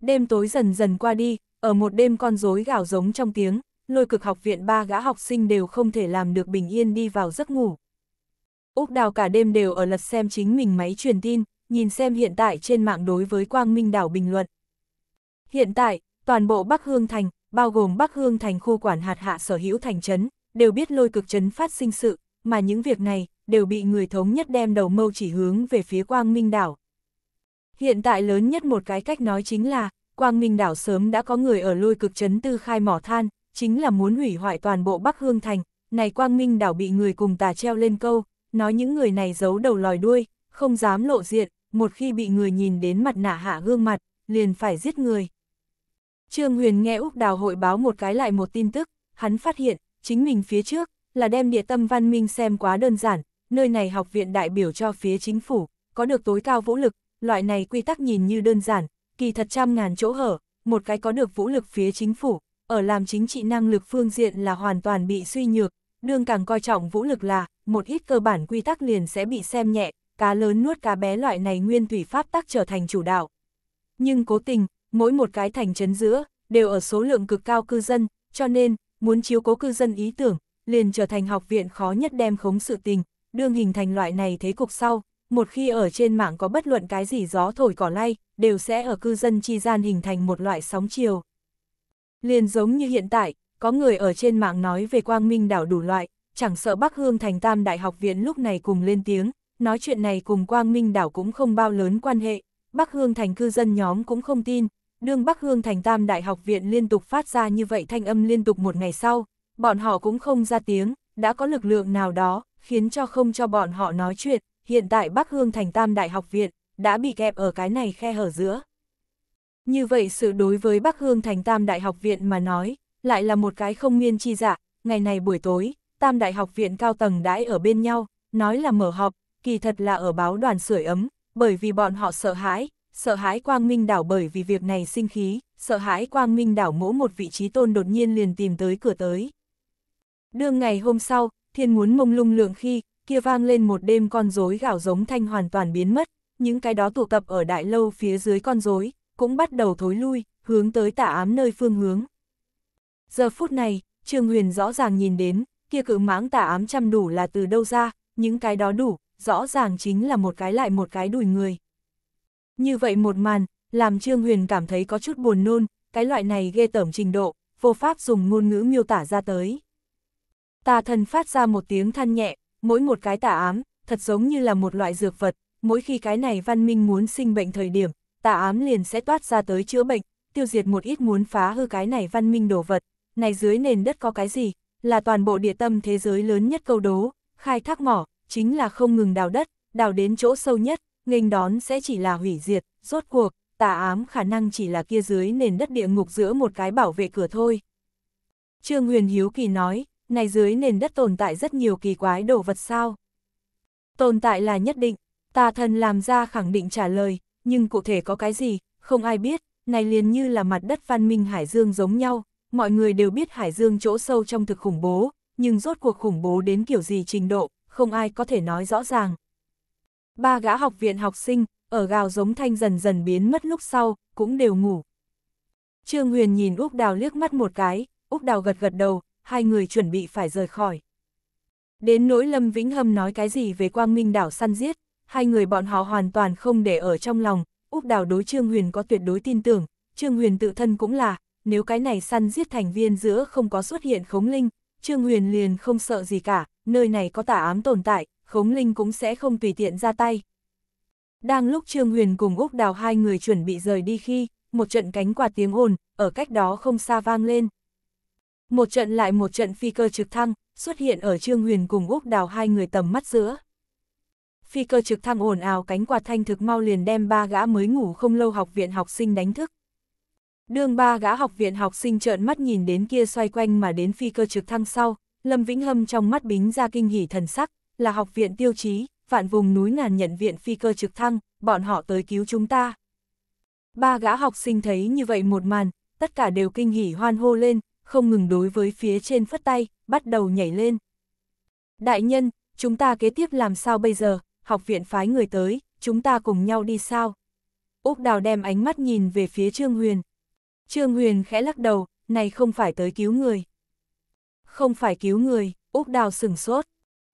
Đêm tối dần dần qua đi, ở một đêm con rối gào giống trong tiếng, lôi cực học viện ba gã học sinh đều không thể làm được bình yên đi vào giấc ngủ. Úc Đào cả đêm đều ở lật xem chính mình máy truyền tin, nhìn xem hiện tại trên mạng đối với Quang Minh đảo bình luận. Hiện tại, toàn bộ Bắc Hương Thành, bao gồm Bắc Hương Thành khu quản hạt hạ sở hữu thành trấn, đều biết lôi cực trấn phát sinh sự, mà những việc này đều bị người thống nhất đem đầu mâu chỉ hướng về phía Quang Minh đảo. Hiện tại lớn nhất một cái cách nói chính là, Quang Minh đảo sớm đã có người ở lôi cực trấn tư khai mỏ than, chính là muốn hủy hoại toàn bộ Bắc Hương Thành, này Quang Minh đảo bị người cùng tà treo lên câu, nói những người này giấu đầu lòi đuôi, không dám lộ diện, một khi bị người nhìn đến mặt nạ hạ gương mặt, liền phải giết người. Trương Huyền nghe Úc Đào hội báo một cái lại một tin tức, hắn phát hiện, chính mình phía trước, là đem địa tâm văn minh xem quá đơn giản, nơi này học viện đại biểu cho phía chính phủ, có được tối cao vũ lực, loại này quy tắc nhìn như đơn giản, kỳ thật trăm ngàn chỗ hở, một cái có được vũ lực phía chính phủ, ở làm chính trị năng lực phương diện là hoàn toàn bị suy nhược, đương càng coi trọng vũ lực là, một ít cơ bản quy tắc liền sẽ bị xem nhẹ, cá lớn nuốt cá bé loại này nguyên thủy pháp tắc trở thành chủ đạo. Nhưng cố tình, mỗi một cái thành trấn giữa, đều ở số lượng cực cao cư dân, cho nên, muốn chiếu cố cư dân ý tưởng, liền trở thành học viện khó nhất đem khống sự tình, đương hình thành loại này thế cục sau, một khi ở trên mạng có bất luận cái gì gió thổi cỏ lay, đều sẽ ở cư dân chi gian hình thành một loại sóng chiều. Liền giống như hiện tại, có người ở trên mạng nói về quang minh đảo đủ loại, chẳng sợ Bắc Hương thành tam đại học viện lúc này cùng lên tiếng, nói chuyện này cùng Quang Minh đảo cũng không bao lớn quan hệ, Bắc Hương Thành cư dân nhóm cũng không tin, đương Bắc Hương Thành Tam Đại học viện liên tục phát ra như vậy thanh âm liên tục một ngày sau, bọn họ cũng không ra tiếng, đã có lực lượng nào đó, khiến cho không cho bọn họ nói chuyện, hiện tại Bắc Hương Thành Tam Đại học viện, đã bị kẹp ở cái này khe hở giữa. Như vậy sự đối với Bắc Hương Thành Tam Đại học viện mà nói, lại là một cái không nguyên chi giả dạ, ngày này buổi tối, Tam Đại học viện cao tầng đãi ở bên nhau, nói là mở họp, kỳ thật là ở báo đoàn sưởi ấm, bởi vì bọn họ sợ hãi, sợ hãi quang minh đảo bởi vì việc này sinh khí, sợ hãi quang minh đảo mỗi một vị trí tôn đột nhiên liền tìm tới cửa tới. Đương ngày hôm sau, thiên muốn mông lung lượng khi, kia vang lên một đêm con rối gạo giống thanh hoàn toàn biến mất, những cái đó tụ tập ở đại lâu phía dưới con rối cũng bắt đầu thối lui, hướng tới tả ám nơi phương hướng. Giờ phút này, Trương Huyền rõ ràng nhìn đến, kia cự mãng tả ám trăm đủ là từ đâu ra, những cái đó đủ, rõ ràng chính là một cái lại một cái đùi người. Như vậy một màn, làm Trương Huyền cảm thấy có chút buồn nôn, cái loại này ghê tởm trình độ, vô pháp dùng ngôn ngữ miêu tả ra tới. Tà thần phát ra một tiếng than nhẹ, mỗi một cái tà ám, thật giống như là một loại dược vật, mỗi khi cái này văn minh muốn sinh bệnh thời điểm, tà ám liền sẽ toát ra tới chữa bệnh, tiêu diệt một ít muốn phá hư cái này văn minh đồ vật, này dưới nền đất có cái gì, là toàn bộ địa tâm thế giới lớn nhất câu đố, khai thác mỏ, chính là không ngừng đào đất, đào đến chỗ sâu nhất, nghênh đón sẽ chỉ là hủy diệt, rốt cuộc, tà ám khả năng chỉ là kia dưới nền đất địa ngục giữa một cái bảo vệ cửa thôi. Trương Huyền Hiếu Kỳ nói, này dưới nền đất tồn tại rất nhiều kỳ quái đồ vật sao. Tồn tại là nhất định, tà thần làm ra khẳng định trả lời, nhưng cụ thể có cái gì, không ai biết, này liền như là mặt đất văn minh Hải Dương giống nhau, mọi người đều biết Hải Dương chỗ sâu trong thực khủng bố, nhưng rốt cuộc khủng bố đến kiểu gì trình độ, không ai có thể nói rõ ràng. Ba gã học viện học sinh, ở gào giống thanh dần dần biến mất lúc sau, cũng đều ngủ. Trương Huyền nhìn Úc Đào liếc mắt một cái, Úc Đào gật gật đầu, hai người chuẩn bị phải rời khỏi. Đến nỗi Lâm Vĩnh Hâm nói cái gì về Quang Minh đảo săn giết, hai người bọn họ hoàn toàn không để ở trong lòng, Úc Đào đối Trương Huyền có tuyệt đối tin tưởng, Trương Huyền tự thân cũng là, nếu cái này săn giết thành viên giữa không có xuất hiện khống linh, Trương Huyền liền không sợ gì cả, nơi này có tà ám tồn tại, khống linh cũng sẽ không tùy tiện ra tay. Đang lúc Trương Huyền cùng Úc Đào hai người chuẩn bị rời đi khi, một trận cánh quạt tiếng ồn, ở cách đó không xa vang lên. Một trận lại một trận phi cơ trực thăng, xuất hiện ở Trương Huyền cùng Úc Đào hai người tầm mắt giữa. Phi cơ trực thăng ồn ào cánh quạt thanh thực mau liền đem ba gã mới ngủ không lâu học viện học sinh đánh thức. Đường ba gã học viện học sinh trợn mắt nhìn đến kia xoay quanh mà đến phi cơ trực thăng sau, Lâm Vĩnh Hâm trong mắt bính ra kinh hỉ thần sắc, là học viện tiêu chí, vạn vùng núi ngàn nhận viện phi cơ trực thăng, bọn họ tới cứu chúng ta. Ba gã học sinh thấy như vậy một màn, tất cả đều kinh hỉ hoan hô lên, không ngừng đối với phía trên phất tay, bắt đầu nhảy lên. Đại nhân, chúng ta kế tiếp làm sao bây giờ, học viện phái người tới, chúng ta cùng nhau đi sao? Úc Đào đem ánh mắt nhìn về phía Trương Huyền, Trương Huyền khẽ lắc đầu, này không phải tới cứu người. Không phải cứu người, Úc Đào sửng sốt.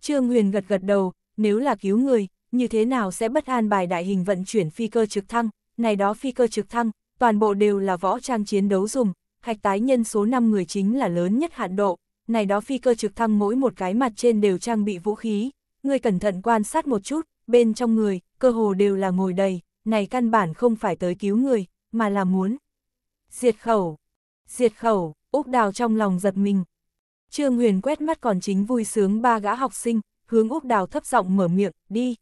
Trương Huyền gật gật đầu, nếu là cứu người, như thế nào sẽ bất an bài đại hình vận chuyển phi cơ trực thăng, này đó phi cơ trực thăng, toàn bộ đều là võ trang chiến đấu dùng, hạch tái nhân số 5 người chính là lớn nhất hạn độ, này đó phi cơ trực thăng mỗi một cái mặt trên đều trang bị vũ khí, người cẩn thận quan sát một chút, bên trong người, cơ hồ đều là ngồi đầy, này căn bản không phải tới cứu người, mà là muốn, Diệt khẩu! Diệt khẩu! Úc Đào trong lòng giật mình. Trương Huyền quét mắt còn chính vui sướng ba gã học sinh, hướng Úc Đào thấp giọng mở miệng, đi.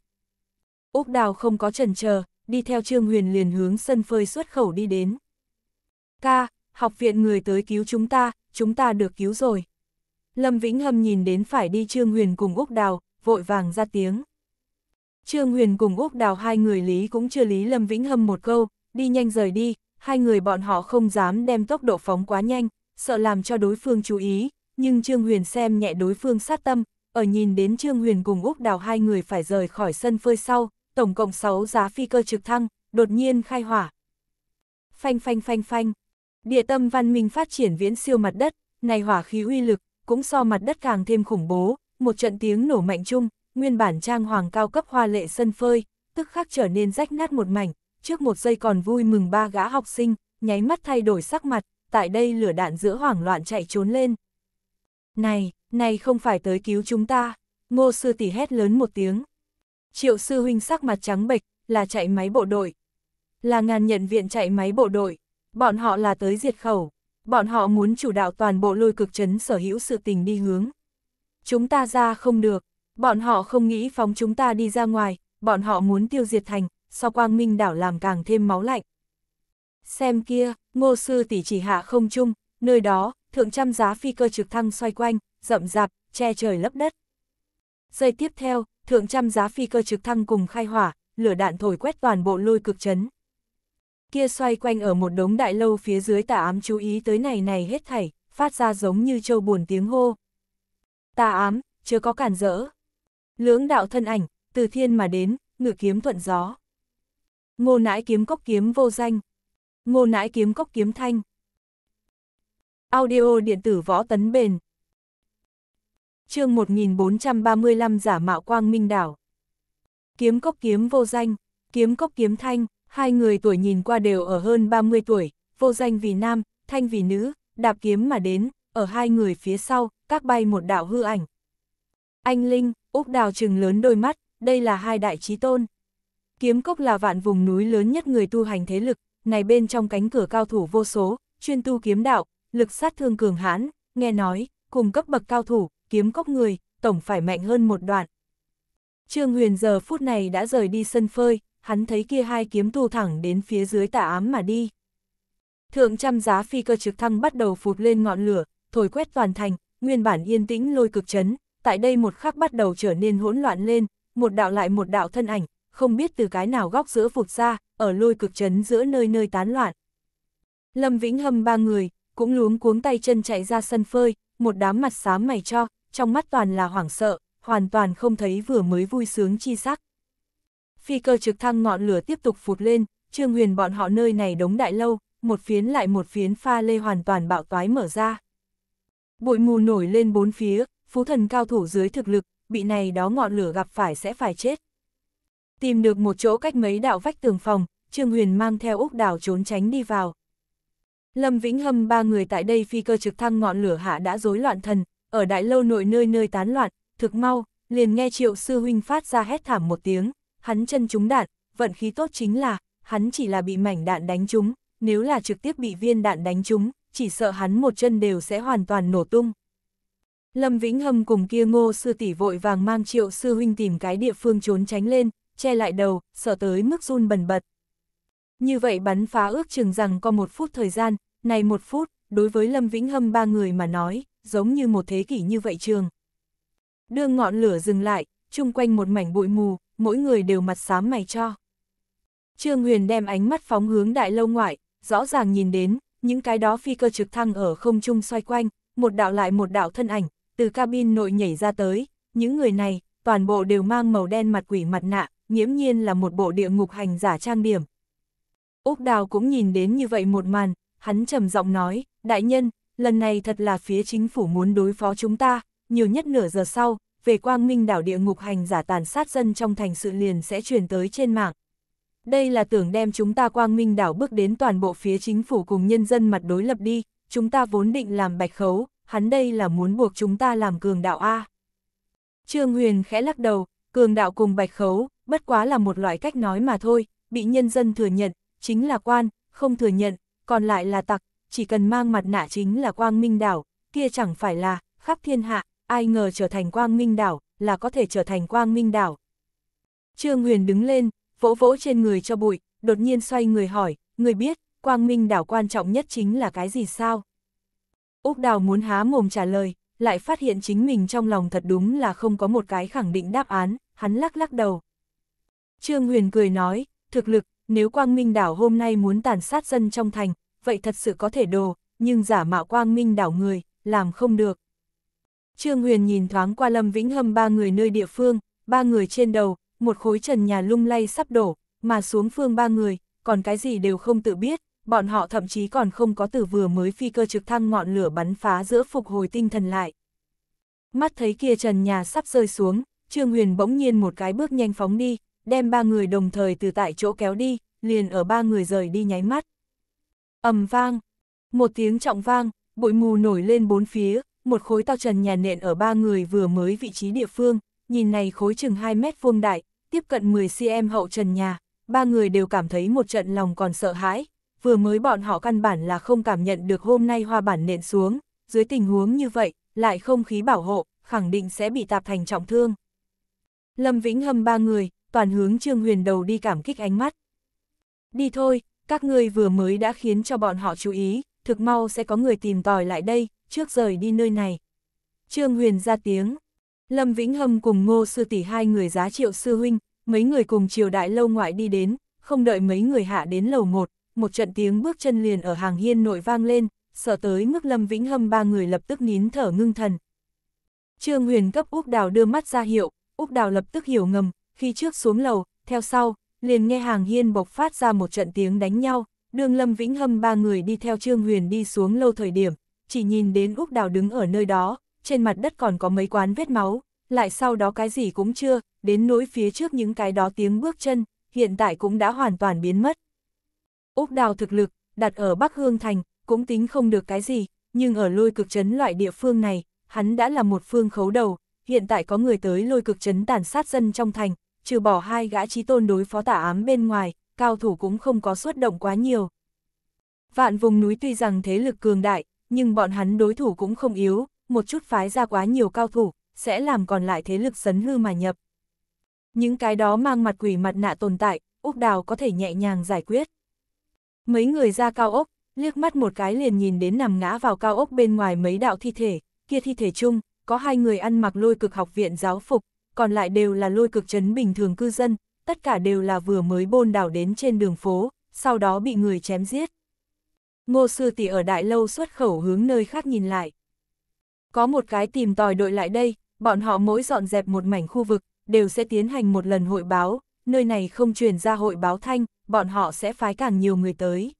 Úc Đào không có chần chờ, đi theo Trương Huyền liền hướng sân phơi xuất khẩu đi đến. Ca, học viện người tới cứu chúng ta, chúng ta được cứu rồi. Lâm Vĩnh Hâm nhìn đến phải đi Trương Huyền cùng Úc Đào, vội vàng ra tiếng. Trương Huyền cùng Úc Đào hai người lý cũng chưa lý Lâm Vĩnh Hâm một câu, đi nhanh rời đi, hai người bọn họ không dám đem tốc độ phóng quá nhanh, sợ làm cho đối phương chú ý, nhưng Trương Huyền xem nhẹ đối phương sát tâm, ở nhìn đến Trương Huyền cùng Úc Đào hai người phải rời khỏi sân phơi sau, tổng cộng 6 giá phi cơ trực thăng, đột nhiên khai hỏa. Phanh phanh phanh phanh, địa tâm văn minh phát triển viễn siêu mặt đất, này hỏa khí uy lực, cũng so mặt đất càng thêm khủng bố, một trận tiếng nổ mạnh chung, nguyên bản trang hoàng cao cấp hoa lệ sân phơi, tức khắc trở nên rách nát một mảnh, trước một giây còn vui mừng ba gã học sinh, nháy mắt thay đổi sắc mặt, tại đây lửa đạn giữa hoảng loạn chạy trốn lên. Này, này không phải tới cứu chúng ta, ngô sư tỷ hét lớn một tiếng. Triệu sư huynh sắc mặt trắng bệch, là chạy máy bộ đội. Là ngàn nhận viện chạy máy bộ đội, bọn họ là tới diệt khẩu, bọn họ muốn chủ đạo toàn bộ lôi cực trấn sở hữu sự tình đi hướng. Chúng ta ra không được, bọn họ không nghĩ phóng chúng ta đi ra ngoài, bọn họ muốn tiêu diệt thành, so quang minh đảo làm càng thêm máu lạnh. Xem kia, ngô sư tỷ chỉ hạ không chung, nơi đó, thượng trăm giá phi cơ trực thăng xoay quanh, rậm rạp, che trời lấp đất. Giây tiếp theo, thượng trăm giá phi cơ trực thăng cùng khai hỏa, lửa đạn thổi quét toàn bộ lôi cực chấn. Kia xoay quanh ở một đống đại lâu phía dưới tà ám chú ý tới này này hết thảy, phát ra giống như châu buồn tiếng hô. Tà ám, chưa có cản rỡ. Lưỡng đạo thân ảnh, từ thiên mà đến, ngự kiếm thuận gió. Ngô nãi kiếm cốc kiếm vô danh. Ngô nãi kiếm cốc kiếm thanh. Audio điện tử võ tấn bền. chương 1435 giả mạo quang minh đảo. Kiếm cốc kiếm vô danh, kiếm cốc kiếm thanh, hai người tuổi nhìn qua đều ở hơn 30 tuổi, vô danh vì nam, thanh vì nữ, đạp kiếm mà đến, ở hai người phía sau, các bay một đạo hư ảnh. Anh Linh, Úc Đào trừng lớn đôi mắt, đây là hai đại trí tôn. Kiếm cốc là vạn vùng núi lớn nhất người tu hành thế lực, này bên trong cánh cửa cao thủ vô số, chuyên tu kiếm đạo, lực sát thương cường hãn, nghe nói, cùng cấp bậc cao thủ, kiếm cốc người, tổng phải mạnh hơn một đoạn. Trương Huyền giờ phút này đã rời đi sân phơi, hắn thấy kia hai kiếm tu thẳng đến phía dưới tà ám mà đi. Thượng trăm giá phi cơ trực thăng bắt đầu phụt lên ngọn lửa, thổi quét toàn thành, nguyên bản yên tĩnh lôi cực chấn, tại đây một khắc bắt đầu trở nên hỗn loạn lên, một đạo lại một đạo thân ảnh, không biết từ cái nào góc giữa vụt ra, ở lôi cực chấn giữa nơi nơi tán loạn. Lâm Vĩnh Hâm ba người, cũng luống cuống tay chân chạy ra sân phơi, một đám mặt xám mày cho, trong mắt toàn là hoảng sợ, hoàn toàn không thấy vừa mới vui sướng chi sắc. Phi cơ trực thăng ngọn lửa tiếp tục phụt lên, Trương Huyền bọn họ nơi này đống đại lâu, một phiến lại một phiến pha lê hoàn toàn bạo toái mở ra. Bụi mù nổi lên bốn phía, phú thần cao thủ dưới thực lực, bị này đó ngọn lửa gặp phải sẽ phải chết. Tìm được một chỗ cách mấy đạo vách tường phòng, Trương Huyền mang theo Úc Đảo trốn tránh đi vào. Lâm Vĩnh Hâm ba người tại đây phi cơ trực thăng ngọn lửa hạ đã rối loạn thần, ở đại lâu nội nơi nơi tán loạn, thực mau, liền nghe Triệu Sư Huynh phát ra hét thảm một tiếng, hắn chân trúng đạn, vận khí tốt chính là, hắn chỉ là bị mảnh đạn đánh trúng, nếu là trực tiếp bị viên đạn đánh trúng, chỉ sợ hắn một chân đều sẽ hoàn toàn nổ tung. Lâm Vĩnh Hâm cùng kia ngô sư tỷ vội vàng mang triệu sư huynh tìm cái địa phương trốn tránh lên, che lại đầu, sợ tới mức run bần bật. Như vậy bắn phá ước chừng rằng có một phút thời gian, này một phút, đối với Lâm Vĩnh Hâm ba người mà nói, giống như một thế kỷ như vậy trường. Đưa ngọn lửa dừng lại, chung quanh một mảnh bụi mù, mỗi người đều mặt xám mày cho. Trương Huyền đem ánh mắt phóng hướng đại lâu ngoại, rõ ràng nhìn đến, những cái đó phi cơ trực thăng ở không trung xoay quanh, một đạo lại một đạo thân ảnh, từ cabin nội nhảy ra tới, những người này, toàn bộ đều mang màu đen mặt quỷ mặt nạ, nghiễm nhiên là một bộ địa ngục hành giả trang điểm. Úc Đào cũng nhìn đến như vậy một màn, hắn trầm giọng nói, đại nhân, lần này thật là phía chính phủ muốn đối phó chúng ta, nhiều nhất nửa giờ sau, về quang minh đảo địa ngục hành giả tàn sát dân trong thành sự liền sẽ truyền tới trên mạng. Đây là tưởng đem chúng ta quang minh đảo bước đến toàn bộ phía chính phủ cùng nhân dân mặt đối lập đi, chúng ta vốn định làm bạch khấu, hắn đây là muốn buộc chúng ta làm cường đạo A. Trương Huyền khẽ lắc đầu, cường đạo cùng bạch khấu, bất quá là một loại cách nói mà thôi, bị nhân dân thừa nhận, chính là quan, không thừa nhận, còn lại là tặc, chỉ cần mang mặt nạ chính là quang minh đảo, kia chẳng phải là, khắp thiên hạ, ai ngờ trở thành quang minh đảo, là có thể trở thành quang minh đảo. Trương Huyền đứng lên, vỗ vỗ trên người cho bụi, đột nhiên xoay người hỏi, người biết, quang minh đảo quan trọng nhất chính là cái gì sao? Úc Đào muốn há mồm trả lời, lại phát hiện chính mình trong lòng thật đúng là không có một cái khẳng định đáp án, hắn lắc lắc đầu, Trương Huyền cười nói, thực lực, nếu Quang Minh đảo hôm nay muốn tàn sát dân trong thành, vậy thật sự có thể đồ, nhưng giả mạo Quang Minh đảo người, làm không được. Trương Huyền nhìn thoáng qua Lâm Vĩnh Hâm ba người nơi địa phương, ba người trên đầu, một khối trần nhà lung lay sắp đổ, mà xuống phương ba người, còn cái gì đều không tự biết, bọn họ thậm chí còn không có từ vừa mới phi cơ trực thăng ngọn lửa bắn phá giữa phục hồi tinh thần lại. Mắt thấy kia trần nhà sắp rơi xuống, Trương Huyền bỗng nhiên một cái bước nhanh phóng đi, đem ba người đồng thời từ tại chỗ kéo đi, liền ở ba người rời đi nháy mắt. ầm vang, một tiếng trọng vang, bụi mù nổi lên bốn phía, một khối tao trần nhà nện ở ba người vừa mới vị trí địa phương, nhìn này khối chừng 2 mét vuông đại, tiếp cận 10cm hậu trần nhà, ba người đều cảm thấy một trận lòng còn sợ hãi, vừa mới bọn họ căn bản là không cảm nhận được hôm nay hoa bản nện xuống, dưới tình huống như vậy, lại không khí bảo hộ, khẳng định sẽ bị tạp thành trọng thương. Lâm Vĩnh Hâm ba người, toàn hướng Trương Huyền đầu đi cảm kích ánh mắt. Đi thôi, các ngươi vừa mới đã khiến cho bọn họ chú ý, thực mau sẽ có người tìm tòi lại đây, trước rời đi nơi này. Trương Huyền ra tiếng, Lâm Vĩnh Hâm cùng Ngô Sư Tỷ hai người giá triệu sư huynh, mấy người cùng triều đại lâu ngoại đi đến, không đợi mấy người hạ đến lầu một, một trận tiếng bước chân liền ở hàng hiên nội vang lên, sợ tới mức Lâm Vĩnh Hâm ba người lập tức nín thở ngưng thần. Trương Huyền cấp Úc Đào đưa mắt ra hiệu, Úc Đào lập tức hiểu ngầm, khi trước xuống lầu, theo sau, liền nghe hàng hiên bộc phát ra một trận tiếng đánh nhau, đường Lâm Vĩnh Hâm ba người đi theo Trương Huyền đi xuống lâu thời điểm, chỉ nhìn đến Úc Đào đứng ở nơi đó, trên mặt đất còn có mấy quán vết máu, lại sau đó cái gì cũng chưa, đến nỗi phía trước những cái đó tiếng bước chân, hiện tại cũng đã hoàn toàn biến mất. Úc Đào thực lực, đặt ở Bắc Hương Thành, cũng tính không được cái gì, nhưng ở lôi cực trấn loại địa phương này, hắn đã là một phương khấu đầu, hiện tại có người tới lôi cực trấn tàn sát dân trong thành, trừ bỏ hai gã trí tôn đối phó tả ám bên ngoài, cao thủ cũng không có xuất động quá nhiều. Vạn vùng núi tuy rằng thế lực cường đại, nhưng bọn hắn đối thủ cũng không yếu, một chút phái ra quá nhiều cao thủ, sẽ làm còn lại thế lực sấn hư mà nhập. Những cái đó mang mặt quỷ mặt nạ tồn tại, Úc Đào có thể nhẹ nhàng giải quyết. Mấy người ra cao ốc, liếc mắt một cái liền nhìn đến nằm ngã vào cao ốc bên ngoài mấy đạo thi thể, kia thi thể chung, có hai người ăn mặc lôi cực học viện giáo phục, còn lại đều là lôi cực trấn bình thường cư dân, tất cả đều là vừa mới bôn đảo đến trên đường phố, sau đó bị người chém giết. Ngô Sư Tỷ ở đại lâu xuất khẩu hướng nơi khác nhìn lại. Có một cái tìm tòi đội lại đây, bọn họ mỗi dọn dẹp một mảnh khu vực, đều sẽ tiến hành một lần hội báo, nơi này không truyền ra hội báo thanh, bọn họ sẽ phái càng nhiều người tới.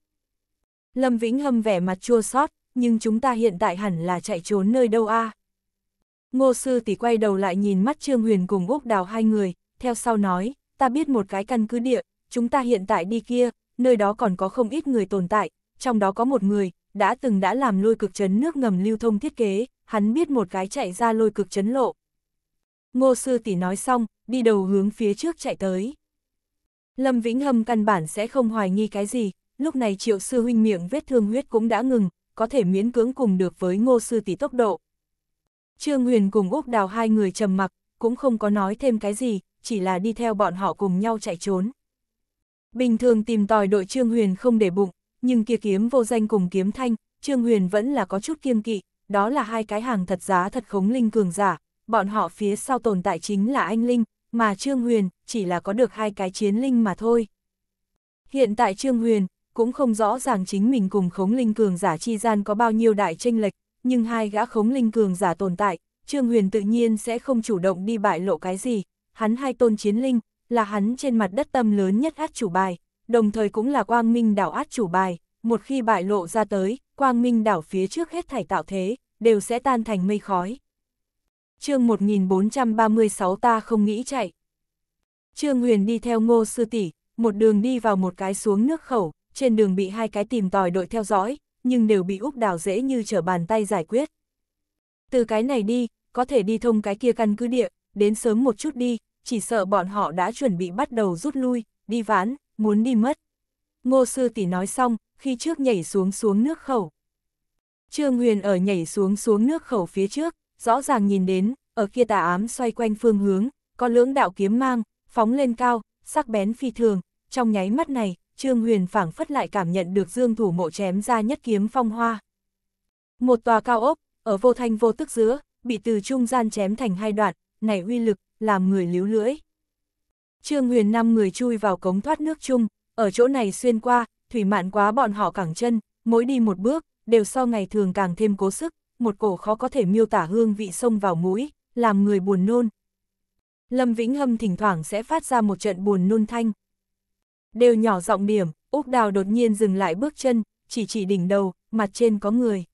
Lâm Vĩnh Hâm vẻ mặt chua xót nhưng chúng ta hiện tại hẳn là chạy trốn nơi đâu a à? Ngô sư tỷ quay đầu lại nhìn mắt Trương Huyền cùng Úc Đào hai người, theo sau nói, ta biết một cái căn cứ địa, chúng ta hiện tại đi kia, nơi đó còn có không ít người tồn tại, trong đó có một người, đã từng đã làm lôi cực chấn nước ngầm lưu thông thiết kế, hắn biết một cái chạy ra lôi cực chấn lộ. Ngô sư tỷ nói xong, đi đầu hướng phía trước chạy tới. Lâm Vĩnh Hâm căn bản sẽ không hoài nghi cái gì, lúc này triệu sư huynh miệng vết thương huyết cũng đã ngừng, có thể miễn cưỡng cùng được với ngô sư tỷ tốc độ. Trương Huyền cùng Úc Đào hai người trầm mặc, cũng không có nói thêm cái gì, chỉ là đi theo bọn họ cùng nhau chạy trốn. Bình thường tìm tòi đội Trương Huyền không để bụng, nhưng kia kiếm vô danh cùng kiếm thanh, Trương Huyền vẫn là có chút kiêng kỵ, đó là hai cái hàng thật giá thật khống linh cường giả, bọn họ phía sau tồn tại chính là anh Linh, mà Trương Huyền chỉ là có được hai cái chiến linh mà thôi. Hiện tại Trương Huyền cũng không rõ ràng chính mình cùng khống linh cường giả chi gian có bao nhiêu đại tranh lệch, nhưng hai gã khống linh cường giả tồn tại, Trương Huyền tự nhiên sẽ không chủ động đi bại lộ cái gì, hắn hai tôn chiến linh, là hắn trên mặt đất tâm lớn nhất át chủ bài, đồng thời cũng là quang minh đảo át chủ bài, một khi bại lộ ra tới, quang minh đảo phía trước hết thải tạo thế, đều sẽ tan thành mây khói. chương 1436 ta không nghĩ chạy. Trương Huyền đi theo ngô sư tỷ một đường đi vào một cái xuống nước khẩu, trên đường bị hai cái tìm tòi đội theo dõi, nhưng đều bị úp Đào dễ như trở bàn tay giải quyết. Từ cái này đi, có thể đi thông cái kia căn cứ địa, đến sớm một chút đi, chỉ sợ bọn họ đã chuẩn bị bắt đầu rút lui, đi ván, muốn đi mất. Ngô Sư Tỷ nói xong, khi trước nhảy xuống xuống nước khẩu. Trương Huyền ở nhảy xuống xuống nước khẩu phía trước, rõ ràng nhìn đến, ở kia tà ám xoay quanh phương hướng, có lưỡng đạo kiếm mang, phóng lên cao, sắc bén phi thường, trong nháy mắt này, Trương Huyền phảng phất lại cảm nhận được Dương Thủ Mộ chém ra nhất kiếm phong hoa. Một tòa cao ốc, ở vô thanh vô tức giữa, bị từ trung gian chém thành hai đoạn, này uy lực, làm người líu lưỡi. Trương Huyền năm người chui vào cống thoát nước chung, ở chỗ này xuyên qua, thủy mạn quá bọn họ cẳng chân, mỗi đi một bước, đều so ngày thường càng thêm cố sức, một cổ khó có thể miêu tả hương vị sông vào mũi, làm người buồn nôn. Lâm Vĩnh Hâm thỉnh thoảng sẽ phát ra một trận buồn nôn thanh, Đều nhỏ giọng điểm, Úc Đào đột nhiên dừng lại bước chân, chỉ chỉ đỉnh đầu, mặt trên có người.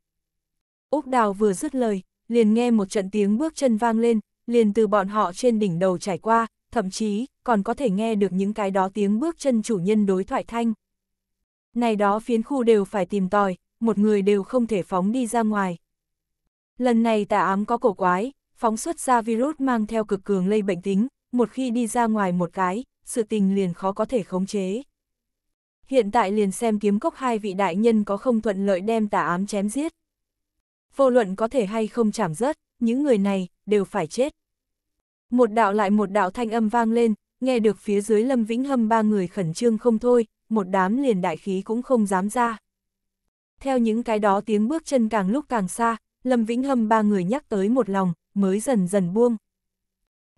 Úc Đào vừa dứt lời, liền nghe một trận tiếng bước chân vang lên, liền từ bọn họ trên đỉnh đầu trải qua, thậm chí còn có thể nghe được những cái đó tiếng bước chân chủ nhân đối thoại thanh. Này đó phiến khu đều phải tìm tòi, một người đều không thể phóng đi ra ngoài. Lần này tà ám có cổ quái, phóng xuất ra virus mang theo cực cường lây bệnh tính, một khi đi ra ngoài một cái, sự tình liền khó có thể khống chế. Hiện tại liền xem kiếm cốc hai vị đại nhân có không thuận lợi đem tà ám chém giết. Vô luận có thể hay không chảm rớt, những người này đều phải chết. Một đạo lại một đạo thanh âm vang lên, nghe được phía dưới Lâm Vĩnh Hâm ba người khẩn trương không thôi, một đám liền đại khí cũng không dám ra. Theo những cái đó tiếng bước chân càng lúc càng xa, Lâm Vĩnh Hâm ba người nhắc tới một lòng, mới dần dần buông.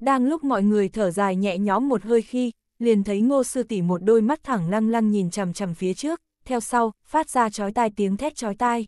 Đang lúc mọi người thở dài nhẹ nhõm một hơi khi, liền thấy ngô sư tỷ một đôi mắt thẳng lăng lăng nhìn chằm chằm phía trước, theo sau, phát ra chói tai tiếng thét chói tai.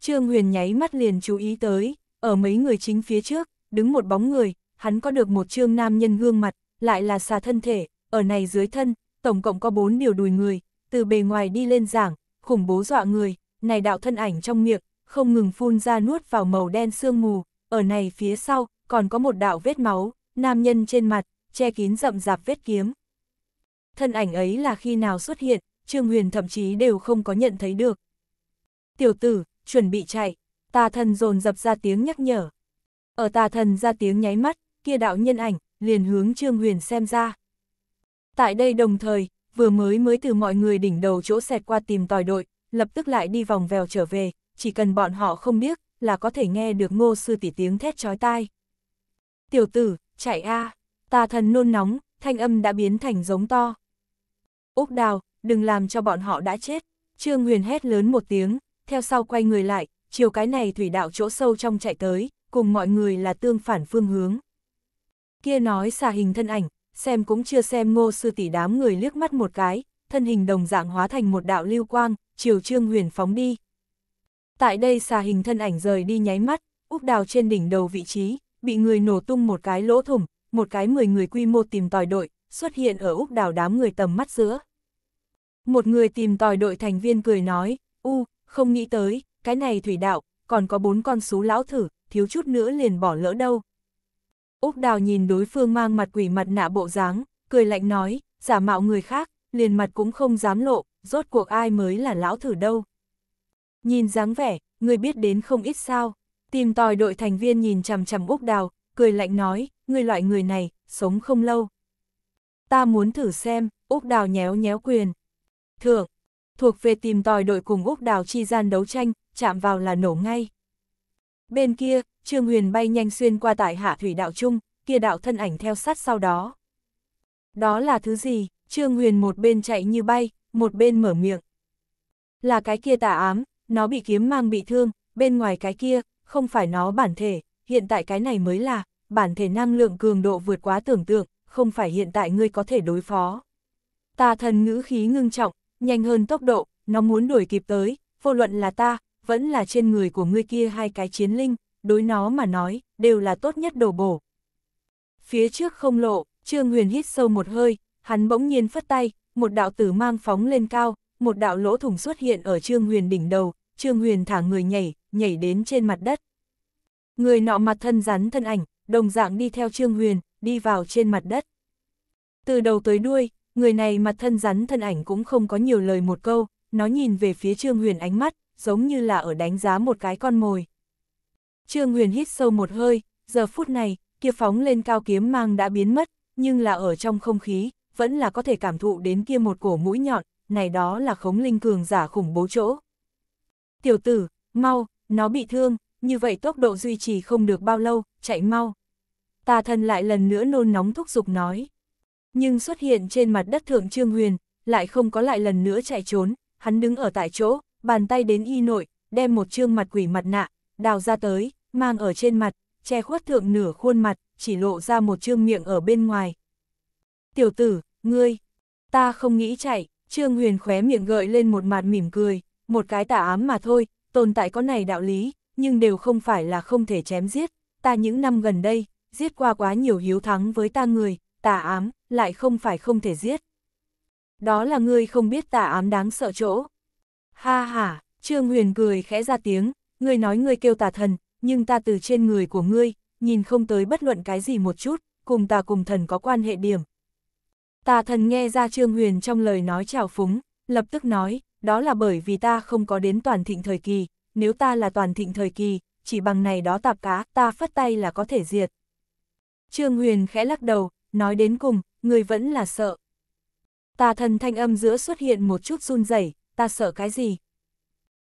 Trương Huyền nháy mắt liền chú ý tới, ở mấy người chính phía trước, đứng một bóng người, hắn có được một trương nam nhân gương mặt, lại là xà thân thể, ở này dưới thân, tổng cộng có bốn điều đùi người, từ bề ngoài đi lên giảng, khủng bố dọa người, này đạo thân ảnh trong miệng, không ngừng phun ra nuốt vào màu đen sương mù, ở này phía sau, còn có một đạo vết máu, nam nhân trên mặt, che kín rậm rạp vết kiếm. Thân ảnh ấy là khi nào xuất hiện, Trương Huyền thậm chí đều không có nhận thấy được. Tiểu tử, chuẩn bị chạy, tà thần dồn dập ra tiếng nhắc nhở. Ở tà thần ra tiếng nháy mắt, kia đạo nhân ảnh, liền hướng Trương Huyền xem ra. Tại đây đồng thời, vừa mới mới từ mọi người đỉnh đầu chỗ xẹt qua tìm tòi đội, lập tức lại đi vòng vèo trở về, chỉ cần bọn họ không biết, là có thể nghe được ngô sư tỷ tiếng thét chói tai. Tiểu tử, chạy a à. Tà thần nôn nóng, thanh âm đã biến thành giống to. Úc đào, đừng làm cho bọn họ đã chết. Trương Huyền hét lớn một tiếng, theo sau quay người lại, chiều cái này thủy đạo chỗ sâu trong chạy tới, cùng mọi người là tương phản phương hướng. Kia nói xà hình thân ảnh, xem cũng chưa xem ngô sư tỷ đám người liếc mắt một cái, thân hình đồng dạng hóa thành một đạo lưu quang, chiều Trương Huyền phóng đi. Tại đây xà hình thân ảnh rời đi nháy mắt, úc đào trên đỉnh đầu vị trí, bị người nổ tung một cái lỗ thủng, một cái 10 người quy mô tìm tòi đội, xuất hiện ở Úc đảo đám người tầm mắt giữa. Một người tìm tòi đội thành viên cười nói, u, không nghĩ tới, cái này thủy đạo, còn có bốn con sú lão thử, thiếu chút nữa liền bỏ lỡ đâu. Úc đào nhìn đối phương mang mặt quỷ mặt nạ bộ dáng, cười lạnh nói, giả mạo người khác, liền mặt cũng không dám lộ, rốt cuộc ai mới là lão thử đâu. Nhìn dáng vẻ, người biết đến không ít sao, tìm tòi đội thành viên nhìn chằm chằm Úc đào, cười lạnh nói, người loại người này, sống không lâu. Ta muốn thử xem, Úc Đào nhéo nhéo quyền. Thượng, thuộc về tìm tòi đội cùng Úc Đào chi gian đấu tranh, chạm vào là nổ ngay. Bên kia, Trương Huyền bay nhanh xuyên qua tại hạ thủy đạo trung, kia đạo thân ảnh theo sát sau đó. Đó là thứ gì? Trương Huyền một bên chạy như bay, một bên mở miệng. Là cái kia tà ám, nó bị kiếm mang bị thương, bên ngoài cái kia, không phải nó bản thể, hiện tại cái này mới là, bản thể năng lượng cường độ vượt quá tưởng tượng, không phải hiện tại ngươi có thể đối phó. Ta thần ngữ khí ngưng trọng, nhanh hơn tốc độ, nó muốn đuổi kịp tới, vô luận là ta, vẫn là trên người của ngươi kia hai cái chiến linh, đối nó mà nói, đều là tốt nhất đổ bổ. Phía trước không lộ, Trương Huyền hít sâu một hơi, hắn bỗng nhiên phất tay, một đạo tử mang phóng lên cao, một đạo lỗ thủng xuất hiện ở Trương Huyền đỉnh đầu, Trương Huyền thả người nhảy, nhảy đến trên mặt đất. Người nọ mặt thân rắn thân ảnh, đồng dạng đi theo Trương Huyền, đi vào trên mặt đất. Từ đầu tới đuôi, người này mặt thân rắn thân ảnh cũng không có nhiều lời một câu, nó nhìn về phía Trương Huyền ánh mắt, giống như là ở đánh giá một cái con mồi. Trương Huyền hít sâu một hơi, giờ phút này, kia phóng lên cao kiếm mang đã biến mất, nhưng là ở trong không khí, vẫn là có thể cảm thụ đến kia một cổ mũi nhọn, này đó là khống linh cường giả khủng bố chỗ. Tiểu tử, mau, nó bị thương, như vậy tốc độ duy trì không được bao lâu, chạy mau. Tà thần lại lần nữa nôn nóng thúc giục nói. Nhưng xuất hiện trên mặt đất thượng trương huyền, lại không có lại lần nữa chạy trốn, hắn đứng ở tại chỗ, bàn tay đến y nội, đem một trương mặt quỷ mặt nạ, đào ra tới, mang ở trên mặt, che khuất thượng nửa khuôn mặt, chỉ lộ ra một trương miệng ở bên ngoài. Tiểu tử, ngươi, ta không nghĩ chạy, trương huyền khóe miệng gợi lên một mặt mỉm cười, một cái tà ám mà thôi, tồn tại có này đạo lý, nhưng đều không phải là không thể chém giết, ta những năm gần đây, giết qua quá nhiều hiếu thắng với ta người, tà ám, lại không phải không thể giết. Đó là ngươi không biết tà ám đáng sợ chỗ. Ha ha, Trương Huyền cười khẽ ra tiếng, ngươi nói ngươi kêu tà thần, nhưng ta từ trên người của ngươi, nhìn không tới bất luận cái gì một chút, cùng ta cùng thần có quan hệ điểm. Tà thần nghe ra Trương Huyền trong lời nói trào phúng, lập tức nói, đó là bởi vì ta không có đến toàn thịnh thời kỳ, nếu ta là toàn thịnh thời kỳ, chỉ bằng này đó tạp cá, ta phất tay là có thể diệt. Trương Huyền khẽ lắc đầu, nói đến cùng, người vẫn là sợ. Tà thần thanh âm giữa xuất hiện một chút run rẩy, ta sợ cái gì?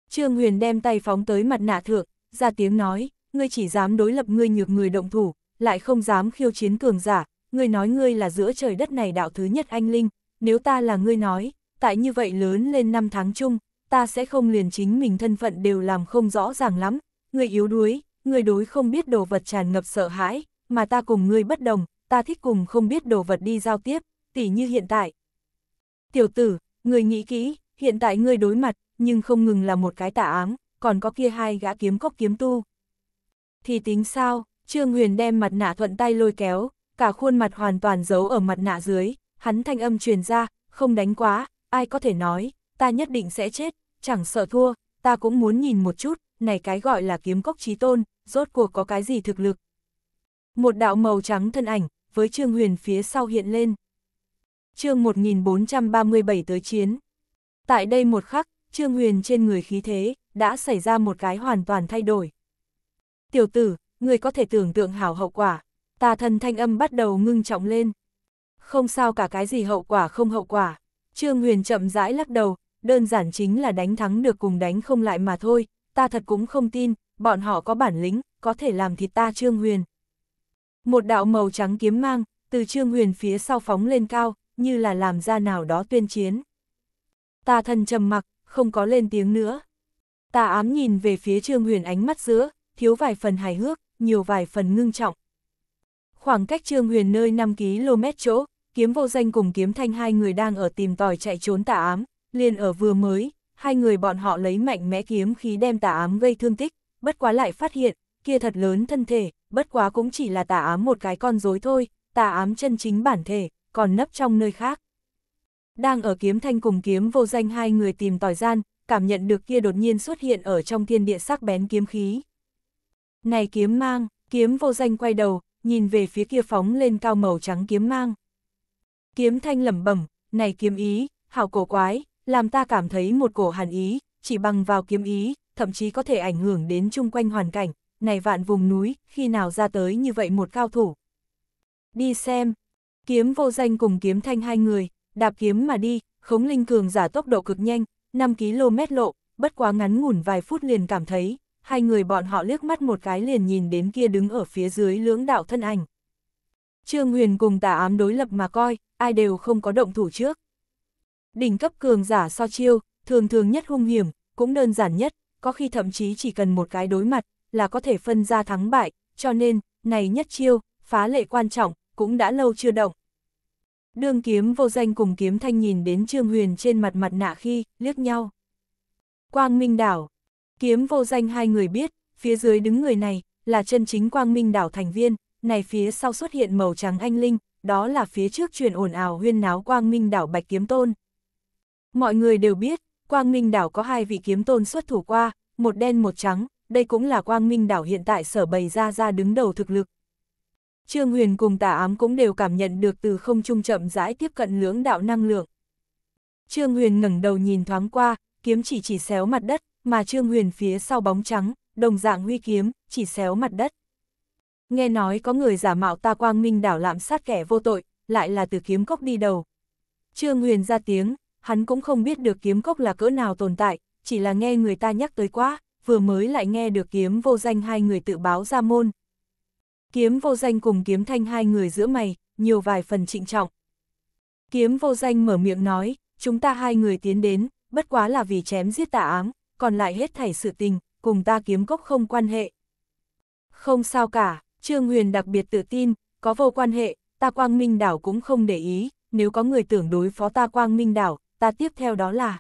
Trương Huyền đem tay phóng tới mặt nạ thượng, ra tiếng nói, ngươi chỉ dám đối lập ngươi nhược người động thủ, lại không dám khiêu chiến cường giả, ngươi nói ngươi là giữa trời đất này đạo thứ nhất anh linh, nếu ta là ngươi nói, tại như vậy lớn lên năm tháng chung, ta sẽ không liền chính mình thân phận đều làm không rõ ràng lắm, người yếu đuối, người đối không biết đồ vật tràn ngập sợ hãi, mà ta cùng ngươi bất đồng, ta thích cùng không biết đồ vật đi giao tiếp, tỉ như hiện tại. Tiểu tử, người nghĩ kỹ, hiện tại ngươi đối mặt, nhưng không ngừng là một cái tà ám, còn có kia hai gã kiếm cốc kiếm tu. Thì tính sao, Trương Huyền đem mặt nạ thuận tay lôi kéo, cả khuôn mặt hoàn toàn giấu ở mặt nạ dưới, hắn thanh âm truyền ra, không đánh quá, ai có thể nói, ta nhất định sẽ chết, chẳng sợ thua, ta cũng muốn nhìn một chút, này cái gọi là kiếm cốc trí tôn, rốt cuộc có cái gì thực lực. Một đạo màu trắng thân ảnh, với Trương Huyền phía sau hiện lên. chương 1437 tới chiến. Tại đây một khắc, Trương Huyền trên người khí thế, đã xảy ra một cái hoàn toàn thay đổi. Tiểu tử, người có thể tưởng tượng hảo hậu quả, ta thần thanh âm bắt đầu ngưng trọng lên. Không sao cả cái gì hậu quả không hậu quả, Trương Huyền chậm rãi lắc đầu, đơn giản chính là đánh thắng được cùng đánh không lại mà thôi, ta thật cũng không tin, bọn họ có bản lĩnh, có thể làm thịt ta Trương Huyền. Một đạo màu trắng kiếm mang, từ Trương Huyền phía sau phóng lên cao, như là làm ra nào đó tuyên chiến. Ta thân trầm mặc, không có lên tiếng nữa. Ta ám nhìn về phía Trương Huyền ánh mắt giữa, thiếu vài phần hài hước, nhiều vài phần ngưng trọng. Khoảng cách Trương Huyền nơi 5 km chỗ, kiếm vô danh cùng kiếm thanh hai người đang ở tìm tòi chạy trốn tà ám, liền ở vừa mới, hai người bọn họ lấy mạnh mẽ kiếm khí đem tà ám gây thương tích, bất quá lại phát hiện, kia thật lớn thân thể, bất quá cũng chỉ là tà ám một cái con rối thôi, tà ám chân chính bản thể, còn nấp trong nơi khác. Đang ở kiếm thanh cùng kiếm vô danh hai người tìm tòi gian, cảm nhận được kia đột nhiên xuất hiện ở trong thiên địa sắc bén kiếm khí. Này kiếm mang, kiếm vô danh quay đầu, nhìn về phía kia phóng lên cao màu trắng kiếm mang. Kiếm thanh lẩm bẩm, này kiếm ý, hảo cổ quái, làm ta cảm thấy một cổ hàn ý, chỉ bằng vào kiếm ý, thậm chí có thể ảnh hưởng đến chung quanh hoàn cảnh, này vạn vùng núi, khi nào ra tới như vậy một cao thủ. Đi xem, kiếm vô danh cùng kiếm thanh hai người, đạp kiếm mà đi, khống linh cường giả tốc độ cực nhanh, 5 km lộ, bất quá ngắn ngủn vài phút liền cảm thấy, hai người bọn họ liếc mắt một cái liền nhìn đến kia đứng ở phía dưới lưỡng đạo thân ảnh. Trương Huyền cùng tà ám đối lập mà coi, ai đều không có động thủ trước. Đỉnh cấp cường giả so chiêu, thường thường nhất hung hiểm, cũng đơn giản nhất, có khi thậm chí chỉ cần một cái đối mặt, là có thể phân ra thắng bại, cho nên, này nhất chiêu, phá lệ quan trọng, cũng đã lâu chưa động. Đương kiếm vô danh cùng kiếm thanh nhìn đến Trương Huyền trên mặt mặt nạ khi, liếc nhau. Quang Minh Đảo. Kiếm vô danh hai người biết, phía dưới đứng người này, là chân chính Quang Minh Đảo thành viên, này phía sau xuất hiện màu trắng anh linh, đó là phía trước truyền ồn ào huyên náo Quang Minh Đảo Bạch Kiếm Tôn. Mọi người đều biết, Quang Minh Đảo có hai vị kiếm tôn xuất thủ qua, một đen một trắng, đây cũng là Quang Minh Đảo hiện tại sở bày ra ra đứng đầu thực lực. Trương Huyền cùng tà ám cũng đều cảm nhận được từ không trung chậm rãi tiếp cận lưỡng đạo năng lượng. Trương Huyền ngẩng đầu nhìn thoáng qua, kiếm chỉ chỉ xéo mặt đất, mà Trương Huyền phía sau bóng trắng, đồng dạng huy kiếm, chỉ xéo mặt đất. Nghe nói có người giả mạo ta Quang Minh Đảo lạm sát kẻ vô tội, lại là từ kiếm cốc đi đầu. Trương Huyền ra tiếng, hắn cũng không biết được kiếm cốc là cỡ nào tồn tại, chỉ là nghe người ta nhắc tới quá, vừa mới lại nghe được kiếm vô danh hai người tự báo ra môn. Kiếm vô danh cùng kiếm thanh hai người giữa mày, nhiều vài phần trịnh trọng. Kiếm vô danh mở miệng nói, chúng ta hai người tiến đến, bất quá là vì chém giết tà ám, còn lại hết thảy sự tình, cùng ta kiếm cốc không quan hệ. Không sao cả, Trương Huyền đặc biệt tự tin, có vô quan hệ, ta quang minh đảo cũng không để ý, nếu có người tưởng đối phó ta quang minh đảo, ta tiếp theo đó là.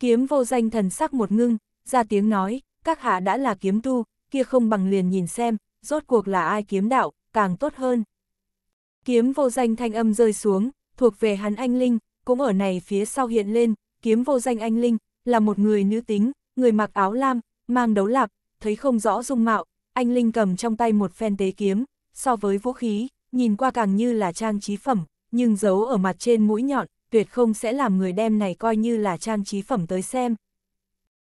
Kiếm vô danh thần sắc một ngưng, ra tiếng nói, các hạ đã là kiếm tu, kia không bằng liền nhìn xem, rốt cuộc là ai kiếm đạo, càng tốt hơn. Kiếm vô danh thanh âm rơi xuống, thuộc về hắn anh Linh, cũng ở này phía sau hiện lên, kiếm vô danh anh Linh, là một người nữ tính, người mặc áo lam, mang đấu lạc thấy không rõ dung mạo, anh Linh cầm trong tay một phen tế kiếm, so với vũ khí, nhìn qua càng như là trang trí phẩm, nhưng giấu ở mặt trên mũi nhọn, tuyệt không sẽ làm người đem này coi như là trang trí phẩm tới xem.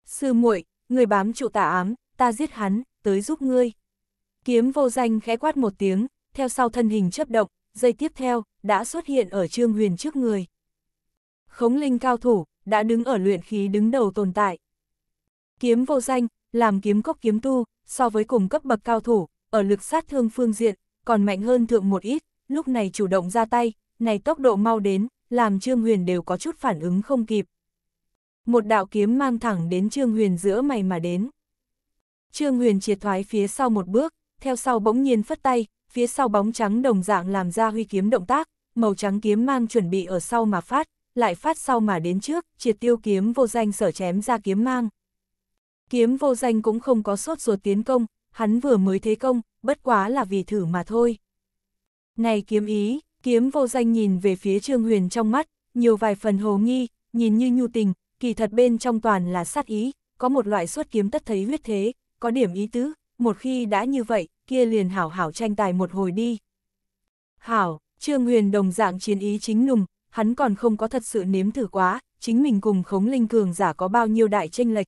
Sư muội, người bám trụ tà ám, ta giết hắn, tới giúp ngươi. Kiếm vô danh khẽ quát một tiếng, theo sau thân hình chấp động, dây tiếp theo, đã xuất hiện ở Trương Huyền trước người. Khống linh cao thủ, đã đứng ở luyện khí đứng đầu tồn tại. Kiếm vô danh, làm kiếm cốc kiếm tu, so với cùng cấp bậc cao thủ, ở lực sát thương phương diện, còn mạnh hơn thượng một ít, lúc này chủ động ra tay, này tốc độ mau đến, làm Trương Huyền đều có chút phản ứng không kịp. Một đạo kiếm mang thẳng đến Trương Huyền giữa mày mà đến. Trương Huyền triệt thoái phía sau một bước, theo sau bỗng nhiên phất tay, phía sau bóng trắng đồng dạng làm ra huy kiếm động tác, màu trắng kiếm mang chuẩn bị ở sau mà phát, lại phát sau mà đến trước, triệt tiêu kiếm vô danh sở chém ra kiếm mang. Kiếm vô danh cũng không có sốt ruột tiến công, hắn vừa mới thế công, bất quá là vì thử mà thôi. Này kiếm ý, Kiếm vô danh nhìn về phía Trương Huyền trong mắt, nhiều vài phần hồ nghi, nhìn như nhu tình, kỳ thật bên trong toàn là sát ý, có một loại xuất kiếm tất thấy huyết thế, có điểm ý tứ, một khi đã như vậy, kia liền hảo hảo tranh tài một hồi đi. Hảo, Trương Huyền đồng dạng chiến ý chính nùng, hắn còn không có thật sự nếm thử quá, chính mình cùng khống linh cường giả có bao nhiêu đại tranh lệch.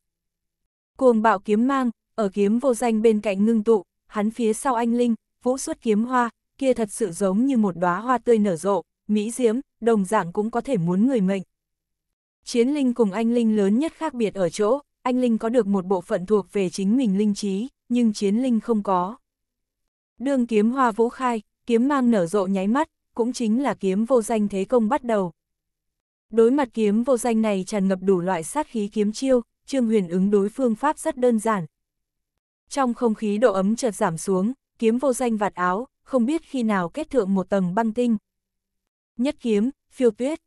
Cuồng bạo kiếm mang, ở kiếm vô danh bên cạnh ngưng tụ, hắn phía sau anh Linh, vũ xuất kiếm hoa, kia thật sự giống như một đóa hoa tươi nở rộ, mỹ diễm, đồng dạng cũng có thể muốn người mệnh. Chiến linh cùng anh linh lớn nhất khác biệt ở chỗ, anh linh có được một bộ phận thuộc về chính mình linh trí, nhưng chiến linh không có. Đường kiếm hoa vũ khai, kiếm mang nở rộ nháy mắt, cũng chính là kiếm vô danh thế công bắt đầu. Đối mặt kiếm vô danh này tràn ngập đủ loại sát khí kiếm chiêu, Trương Huyền ứng đối phương pháp rất đơn giản. Trong không khí độ ấm chợt giảm xuống, kiếm vô danh vạt áo, không biết khi nào kết thượng một tầng băng tinh. Nhất kiếm, phiêu tuyết.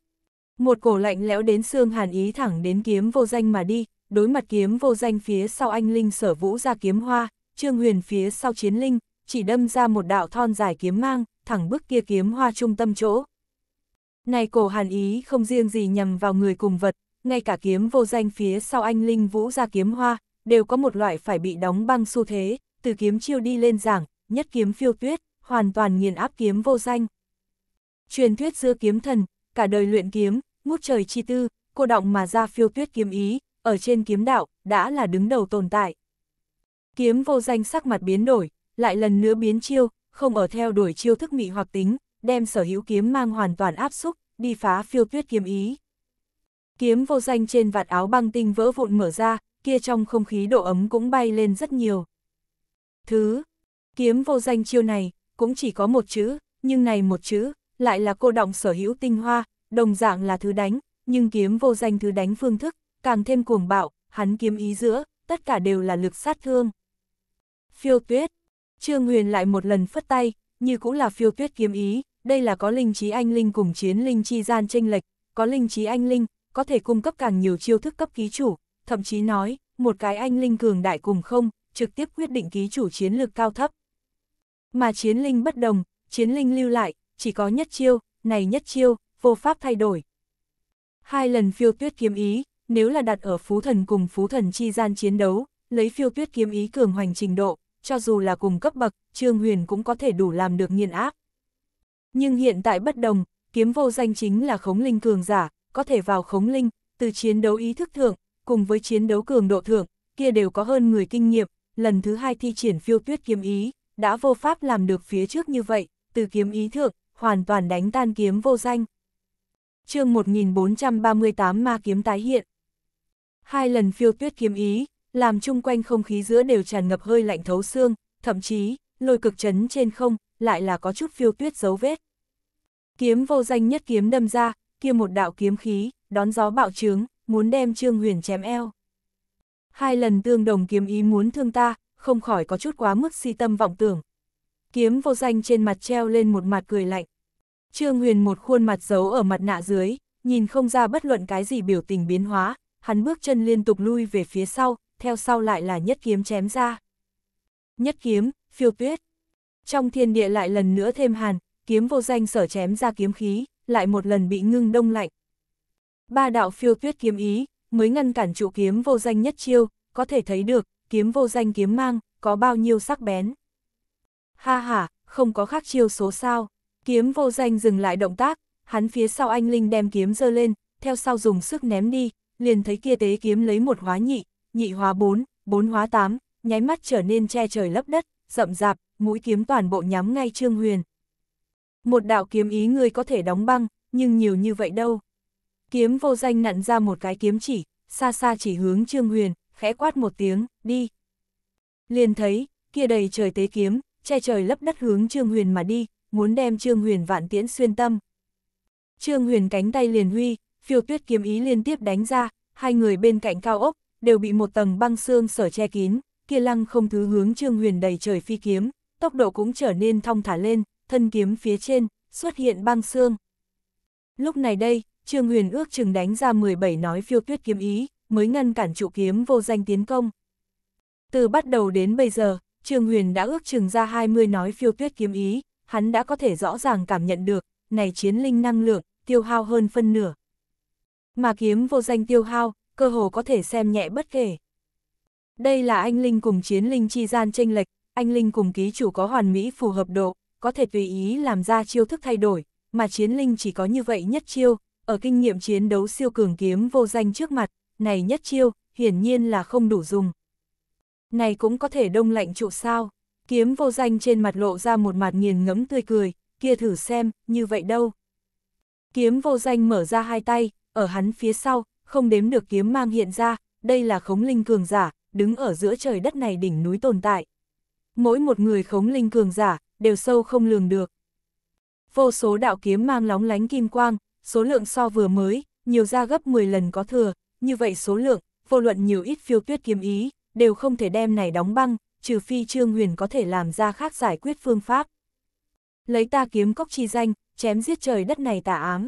Một cổ lạnh lẽo đến xương hàn ý thẳng đến kiếm vô danh mà đi, đối mặt kiếm vô danh phía sau anh Linh sở vũ ra kiếm hoa, trương huyền phía sau chiến Linh, chỉ đâm ra một đạo thon dài kiếm mang, thẳng bước kia kiếm hoa trung tâm chỗ. Này cổ hàn ý không riêng gì nhằm vào người cùng vật, ngay cả kiếm vô danh phía sau anh Linh vũ ra kiếm hoa, đều có một loại phải bị đóng băng xu thế, từ kiếm chiêu đi lên giảng, nhất kiếm phiêu tuyết, hoàn toàn nghiền áp kiếm vô danh. Truyền thuyết giữa kiếm thần, cả đời luyện kiếm, ngút trời chi tư, cô động mà ra phiêu tuyết kiếm ý, ở trên kiếm đạo, đã là đứng đầu tồn tại. Kiếm vô danh sắc mặt biến đổi, lại lần nữa biến chiêu, không ở theo đuổi chiêu thức mị hoặc tính, đem sở hữu kiếm mang hoàn toàn áp xúc, đi phá phiêu tuyết kiếm ý. Kiếm vô danh trên vạt áo băng tinh vỡ vụn mở ra, kia trong không khí độ ấm cũng bay lên rất nhiều. Thứ, kiếm vô danh chiêu này, cũng chỉ có một chữ, nhưng này một chữ, lại là cô động sở hữu tinh hoa, đồng dạng là thứ đánh, nhưng kiếm vô danh thứ đánh phương thức, càng thêm cuồng bạo, hắn kiếm ý giữa, tất cả đều là lực sát thương. Phiêu tuyết, Trương Huyền lại một lần phất tay, như cũng là phiêu tuyết kiếm ý, đây là có linh trí anh linh cùng chiến linh chi gian tranh lệch, có linh trí anh linh, có thể cung cấp càng nhiều chiêu thức cấp ký chủ, thậm chí nói, một cái anh linh cường đại cùng không, trực tiếp quyết định ký chủ chiến lược cao thấp. Mà chiến linh bất đồng, chiến linh lưu lại, chỉ có nhất chiêu, này nhất chiêu, vô pháp thay đổi. Hai lần phiêu tuyết kiếm ý, nếu là đặt ở phú thần cùng phú thần chi gian chiến đấu, lấy phiêu tuyết kiếm ý cường hoành trình độ, cho dù là cùng cấp bậc, Trương Huyền cũng có thể đủ làm được nghiền áp. Nhưng hiện tại bất đồng, kiếm vô danh chính là khống linh cường giả, có thể vào khống linh, từ chiến đấu ý thức thượng, cùng với chiến đấu cường độ thượng, kia đều có hơn người kinh nghiệm, lần thứ hai thi triển phiêu tuyết kiếm ý, đã vô pháp làm được phía trước như vậy, từ kiếm ý thượng, hoàn toàn đánh tan kiếm vô danh. chương 1438 ma kiếm tái hiện. Hai lần phiêu tuyết kiếm ý, làm chung quanh không khí giữa đều tràn ngập hơi lạnh thấu xương, thậm chí, lôi cực chấn trên không, lại là có chút phiêu tuyết dấu vết. Kiếm vô danh nhất kiếm đâm ra, kia một đạo kiếm khí, đón gió bạo trướng, muốn đem Trương Huyền chém eo. Hai lần tương đồng kiếm ý muốn thương ta, không khỏi có chút quá mức si tâm vọng tưởng. Kiếm vô danh trên mặt treo lên một mặt cười lạnh. Trương Huyền một khuôn mặt giấu ở mặt nạ dưới, nhìn không ra bất luận cái gì biểu tình biến hóa, hắn bước chân liên tục lui về phía sau, theo sau lại là nhất kiếm chém ra. Nhất kiếm, phiêu tuyết. Trong thiên địa lại lần nữa thêm hàn, kiếm vô danh sở chém ra kiếm khí, lại một lần bị ngưng đông lạnh. Ba đạo phiêu tuyết kiếm ý, mới ngăn cản trụ kiếm vô danh nhất chiêu, có thể thấy được, kiếm vô danh kiếm mang, có bao nhiêu sắc bén. Ha ha, không có khác chiêu số sao. Kiếm vô danh dừng lại động tác, hắn phía sau anh Linh đem kiếm giơ lên, theo sau dùng sức ném đi, liền thấy kia tế kiếm lấy một hóa nhị, nhị hóa bốn, bốn hóa tám, nháy mắt trở nên che trời lấp đất, rậm rạp, mũi kiếm toàn bộ nhắm ngay Trương Huyền. Một đạo kiếm ý người có thể đóng băng, nhưng nhiều như vậy đâu. Kiếm vô danh nặn ra một cái kiếm chỉ, xa xa chỉ hướng Trương Huyền, khẽ quát một tiếng, đi. Liền thấy, kia đầy trời tế kiếm, che trời lấp đất hướng Trương Huyền mà đi, muốn đem Trương Huyền vạn tiễn xuyên tâm. Trương Huyền cánh tay liền huy, phiêu tuyết kiếm ý liên tiếp đánh ra, hai người bên cạnh cao ốc, đều bị một tầng băng xương sở che kín, kia lăng không thứ hướng Trương Huyền đầy trời phi kiếm, tốc độ cũng trở nên thong thả lên, thân kiếm phía trên, xuất hiện băng xương. Lúc này đây, Trương Huyền ước chừng đánh ra 17 nói phiêu tuyết kiếm ý, mới ngăn cản trụ kiếm vô danh tiến công. Từ bắt đầu đến bây giờ, Trương Huyền đã ước chừng ra 20 nói phiêu tuyết kiếm ý, hắn đã có thể rõ ràng cảm nhận được, này chiến linh năng lượng, tiêu hao hơn phân nửa. Mà kiếm vô danh tiêu hao, cơ hồ có thể xem nhẹ bất kể. Đây là anh Linh cùng chiến linh chi gian tranh lệch, anh Linh cùng ký chủ có hoàn mỹ phù hợp độ, có thể tùy ý làm ra chiêu thức thay đổi, mà chiến linh chỉ có như vậy nhất chiêu, ở kinh nghiệm chiến đấu siêu cường kiếm vô danh trước mặt, này nhất chiêu, hiển nhiên là không đủ dùng. Này cũng có thể đông lạnh trụ sao, kiếm vô danh trên mặt lộ ra một mặt nghiền ngẫm tươi cười, kia thử xem, như vậy đâu. Kiếm vô danh mở ra hai tay, ở hắn phía sau, không đếm được kiếm mang hiện ra, đây là khống linh cường giả, đứng ở giữa trời đất này đỉnh núi tồn tại. Mỗi một người khống linh cường giả, đều sâu không lường được. Vô số đạo kiếm mang lóng lánh kim quang, số lượng so vừa mới, nhiều ra gấp 10 lần có thừa, như vậy số lượng, vô luận nhiều ít phiêu tuyết kiếm ý, đều không thể đem này đóng băng, trừ phi Trương Huyền có thể làm ra khác giải quyết phương pháp. Lấy ta kiếm cốc chi danh, chém giết trời đất này tà ám.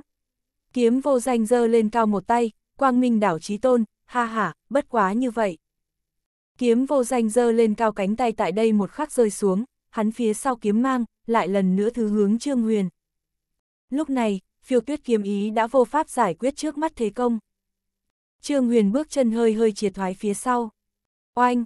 Kiếm vô danh dơ lên cao một tay, quang minh đảo trí tôn, ha ha, bất quá như vậy. Kiếm vô danh dơ lên cao cánh tay tại đây một khắc rơi xuống, hắn phía sau kiếm mang, lại lần nữa thứ hướng Trương Huyền. Lúc này, phiêu tuyết kiếm ý đã vô pháp giải quyết trước mắt thế công. Trương Huyền bước chân hơi hơi chìa thoái phía sau. Oanh!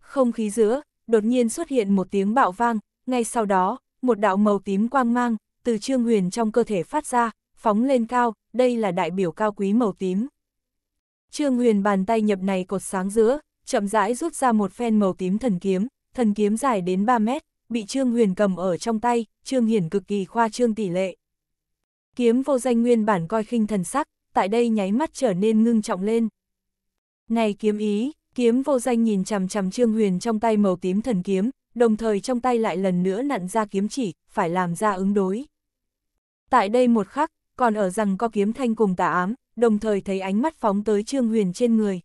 Không khí giữa, đột nhiên xuất hiện một tiếng bạo vang, ngay sau đó, một đạo màu tím quang mang, từ Trương Huyền trong cơ thể phát ra, phóng lên cao, đây là đại biểu cao quý màu tím. Trương Huyền bàn tay nhập này cột sáng giữa, chậm rãi rút ra một phen màu tím thần kiếm, thần kiếm dài đến 3 mét, bị Trương Huyền cầm ở trong tay, Trương Hiển cực kỳ khoa trương tỷ lệ. Kiếm vô danh nguyên bản coi khinh thần sắc, tại đây nháy mắt trở nên ngưng trọng lên. Này kiếm ý, kiếm vô danh nhìn chằm chằm Trương Huyền trong tay màu tím thần kiếm, đồng thời trong tay lại lần nữa nặn ra kiếm chỉ, phải làm ra ứng đối. Tại đây một khắc, còn ở rằng có kiếm thanh cùng tà ám, đồng thời thấy ánh mắt phóng tới Trương Huyền trên người.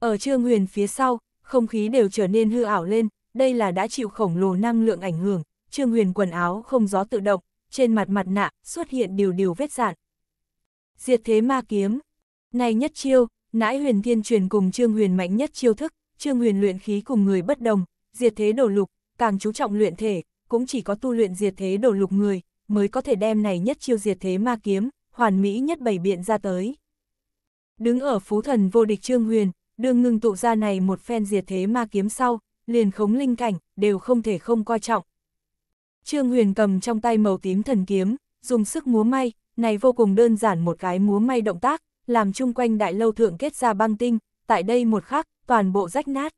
Ở Trương Huyền phía sau, không khí đều trở nên hư ảo lên, đây là đã chịu khổng lồ năng lượng ảnh hưởng, Trương Huyền quần áo không gió tự động, trên mặt mặt nạ xuất hiện điều điều vết dạn. Diệt thế ma kiếm. Này nhất chiêu, nãi huyền thiên truyền cùng Trương Huyền mạnh nhất chiêu thức, Trương Huyền luyện khí cùng người bất đồng, diệt thế đổ lục, càng chú trọng luyện thể, cũng chỉ có tu luyện diệt thế đổ lục người, mới có thể đem này nhất chiêu diệt thế ma kiếm, hoàn mỹ nhất bảy biện ra tới. Đứng ở phú thần vô địch Trương Huyền, đương ngưng tụ ra này một phen diệt thế ma kiếm sau, liền khống linh cảnh, đều không thể không coi trọng. Trương Huyền cầm trong tay màu tím thần kiếm, dùng sức múa may, này vô cùng đơn giản một cái múa may động tác, làm chung quanh đại lâu thượng kết ra băng tinh, tại đây một khắc, toàn bộ rách nát.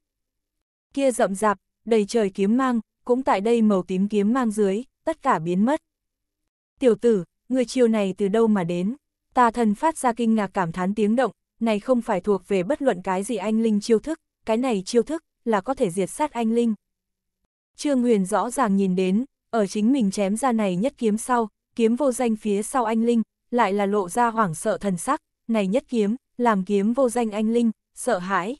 Kia rậm rạp, đầy trời kiếm mang, cũng tại đây màu tím kiếm mang dưới, tất cả biến mất. Tiểu tử, người chiều này từ đâu mà đến? Tà thần phát ra kinh ngạc cảm thán tiếng động, này không phải thuộc về bất luận cái gì anh linh chiêu thức, cái này chiêu thức là có thể diệt sát anh linh. Trương Huyền rõ ràng nhìn đến, ở chính mình chém ra này nhất kiếm sau, kiếm vô danh phía sau anh Linh, lại là lộ ra hoảng sợ thần sắc, này nhất kiếm, làm kiếm vô danh anh Linh, sợ hãi.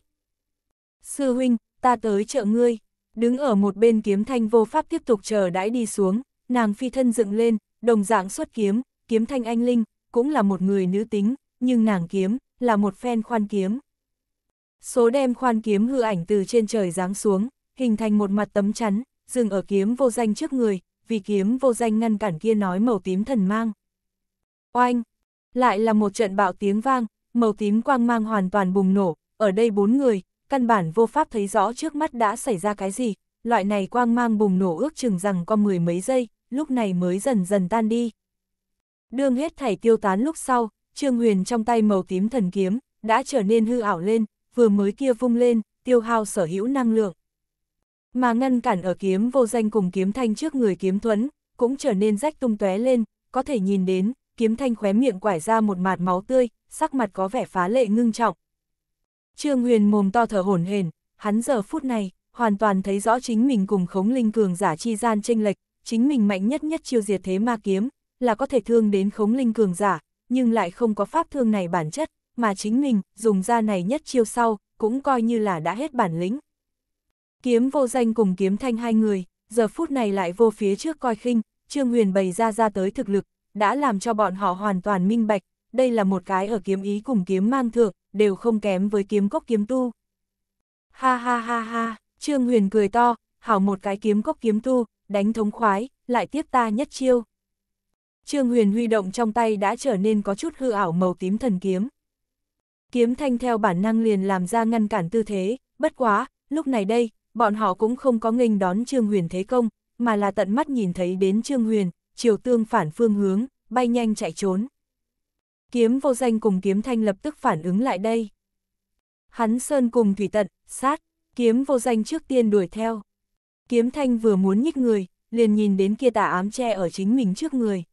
Sư huynh, ta tới chợ ngươi, đứng ở một bên kiếm thanh vô pháp tiếp tục chờ đãi đi xuống, nàng phi thân dựng lên, đồng dạng xuất kiếm, kiếm thanh anh Linh, cũng là một người nữ tính, nhưng nàng kiếm, là một phen khoan kiếm. Số đem khoan kiếm hư ảnh từ trên trời giáng xuống, hình thành một mặt tấm chắn, dừng ở kiếm vô danh trước người, vì kiếm vô danh ngăn cản kia nói màu tím thần mang. Oanh! Lại là một trận bạo tiếng vang, màu tím quang mang hoàn toàn bùng nổ, ở đây bốn người, căn bản vô pháp thấy rõ trước mắt đã xảy ra cái gì, loại này quang mang bùng nổ ước chừng rằng có mười mấy giây, lúc này mới dần dần tan đi. Đương hết thảy tiêu tán lúc sau, Trương Huyền trong tay màu tím thần kiếm, đã trở nên hư ảo lên, vừa mới kia vung lên, tiêu hao sở hữu năng lượng. Mà ngăn cản ở kiếm vô danh cùng kiếm thanh trước người kiếm thuẫn, cũng trở nên rách tung tóe lên, có thể nhìn đến, kiếm thanh khóe miệng quải ra một mạt máu tươi, sắc mặt có vẻ phá lệ ngưng trọng. Trương Huyền mồm to thở hổn hển, hắn giờ phút này, hoàn toàn thấy rõ chính mình cùng khống linh cường giả chi gian tranh lệch, chính mình mạnh nhất nhất chiêu diệt thế ma kiếm, là có thể thương đến khống linh cường giả, nhưng lại không có pháp thương này bản chất, mà chính mình, dùng ra này nhất chiêu sau, cũng coi như là đã hết bản lĩnh. Kiếm vô danh cùng kiếm thanh hai người, giờ phút này lại vô phía trước coi khinh, Trương Huyền bày ra ra tới thực lực, đã làm cho bọn họ hoàn toàn minh bạch, đây là một cái ở kiếm ý cùng kiếm mang thượng, đều không kém với kiếm cốc kiếm tu. Ha ha ha ha, Trương Huyền cười to, hảo một cái kiếm cốc kiếm tu, đánh thống khoái, lại tiếp ta nhất chiêu. Trương Huyền huy động trong tay đã trở nên có chút hư ảo màu tím thần kiếm. Kiếm thanh theo bản năng liền làm ra ngăn cản tư thế, bất quá, lúc này đây, bọn họ cũng không có nghênh đón Trương Huyền thế công, mà là tận mắt nhìn thấy đến Trương Huyền, chiều tương phản phương hướng, bay nhanh chạy trốn. Kiếm vô danh cùng kiếm thanh lập tức phản ứng lại đây. Hắn sơn cùng thủy tận, sát, kiếm vô danh trước tiên đuổi theo. Kiếm thanh vừa muốn nhích người, liền nhìn đến kia tà ám che ở chính mình trước người.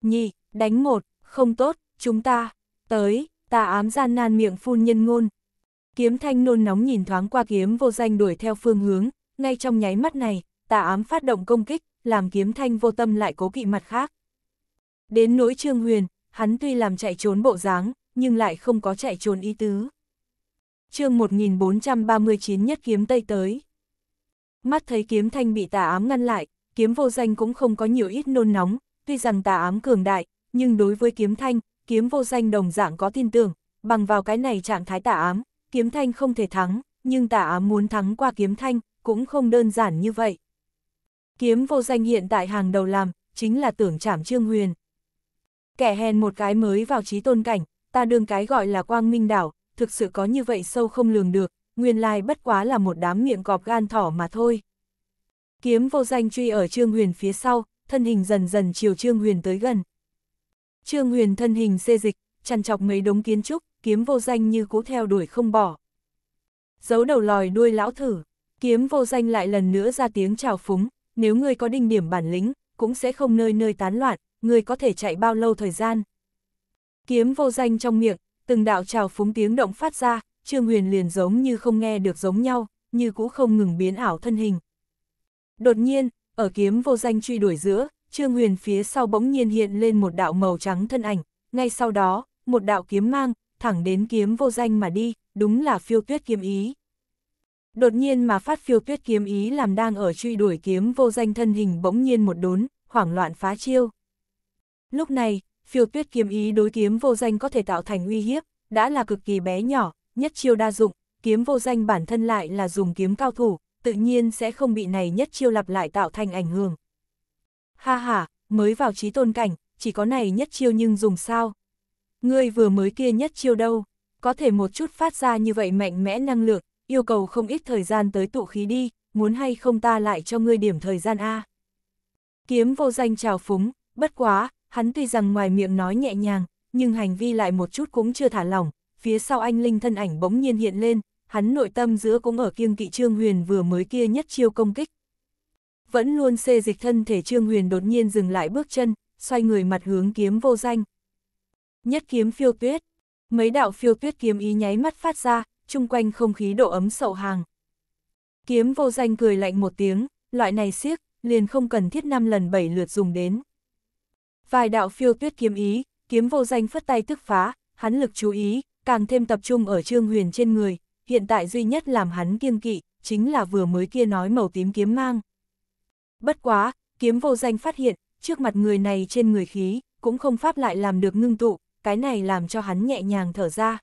Nhị, đánh một, không tốt, chúng ta, tới, tà ám gian nan miệng phun nhân ngôn, Kiếm thanh nôn nóng nhìn thoáng qua kiếm vô danh đuổi theo phương hướng, ngay trong nháy mắt này, tà ám phát động công kích, làm kiếm thanh vô tâm lại cố kỵ mặt khác. Đến nỗi trương huyền, hắn tuy làm chạy trốn bộ dáng, nhưng lại không có chạy trốn ý tứ. chương 1439 nhất kiếm Tây tới. Mắt thấy kiếm thanh bị tà ám ngăn lại, kiếm vô danh cũng không có nhiều ít nôn nóng, tuy rằng tà ám cường đại, nhưng đối với kiếm thanh, kiếm vô danh đồng dạng có tin tưởng, bằng vào cái này trạng thái tà ám, kiếm thanh không thể thắng, nhưng tả ám muốn thắng qua kiếm thanh, cũng không đơn giản như vậy. Kiếm vô danh hiện tại hàng đầu làm, chính là tưởng trảm trương huyền. Kẻ hèn một cái mới vào trí tôn cảnh, ta đương cái gọi là quang minh đảo, thực sự có như vậy sâu không lường được, nguyên lai bất quá là một đám miệng cọp gan thỏ mà thôi. Kiếm vô danh truy ở trương huyền phía sau, thân hình dần dần chiều trương huyền tới gần. Trương huyền thân hình xê dịch, chăn chọc mấy đống kiến trúc, kiếm vô danh như cũ theo đuổi không bỏ. Giấu đầu lòi đuôi lão thử, kiếm vô danh lại lần nữa ra tiếng chào phúng, nếu ngươi có đinh điểm bản lĩnh, cũng sẽ không nơi nơi tán loạn, ngươi có thể chạy bao lâu thời gian. Kiếm vô danh trong miệng, từng đạo chào phúng tiếng động phát ra, Trương Huyền liền giống như không nghe được giống nhau, như cũ không ngừng biến ảo thân hình. Đột nhiên, ở kiếm vô danh truy đuổi giữa, Trương Huyền phía sau bỗng nhiên hiện lên một đạo màu trắng thân ảnh, ngay sau đó, một đạo kiếm mang, thẳng đến kiếm vô danh mà đi, đúng là phiêu tuyết kiếm ý. Đột nhiên mà phát phiêu tuyết kiếm ý làm đang ở truy đuổi kiếm vô danh thân hình bỗng nhiên một đốn, hoảng loạn phá chiêu. Lúc này, phiêu tuyết kiếm ý đối kiếm vô danh có thể tạo thành uy hiếp, đã là cực kỳ bé nhỏ, nhất chiêu đa dụng, kiếm vô danh bản thân lại là dùng kiếm cao thủ, tự nhiên sẽ không bị này nhất chiêu lặp lại tạo thành ảnh hưởng. Ha ha, mới vào trí tôn cảnh, chỉ có này nhất chiêu nhưng dùng sao, Ngươi vừa mới kia nhất chiêu đâu, có thể một chút phát ra như vậy mạnh mẽ năng lượng, yêu cầu không ít thời gian tới tụ khí đi, muốn hay không ta lại cho ngươi điểm thời gian A. Kiếm vô danh trào phúng, bất quá, hắn tuy rằng ngoài miệng nói nhẹ nhàng, nhưng hành vi lại một chút cũng chưa thả lỏng, phía sau anh Linh thân ảnh bỗng nhiên hiện lên, hắn nội tâm giữa cũng ở kiêng kỵ Trương Huyền vừa mới kia nhất chiêu công kích. Vẫn luôn xê dịch thân thể Trương Huyền đột nhiên dừng lại bước chân, xoay người mặt hướng kiếm vô danh, Nhất kiếm phiêu tuyết. Mấy đạo phiêu tuyết kiếm ý nháy mắt phát ra, chung quanh không khí độ ấm sậu hàng. Kiếm vô danh cười lạnh một tiếng, loại này siếc, liền không cần thiết năm lần bảy lượt dùng đến. Vài đạo phiêu tuyết kiếm ý, kiếm vô danh phất tay tức phá, hắn lực chú ý, càng thêm tập trung ở trương huyền trên người, hiện tại duy nhất làm hắn kiêng kỵ, chính là vừa mới kia nói màu tím kiếm mang. Bất quá, kiếm vô danh phát hiện, trước mặt người này trên người khí, cũng không pháp lại làm được ngưng tụ, cái này làm cho hắn nhẹ nhàng thở ra.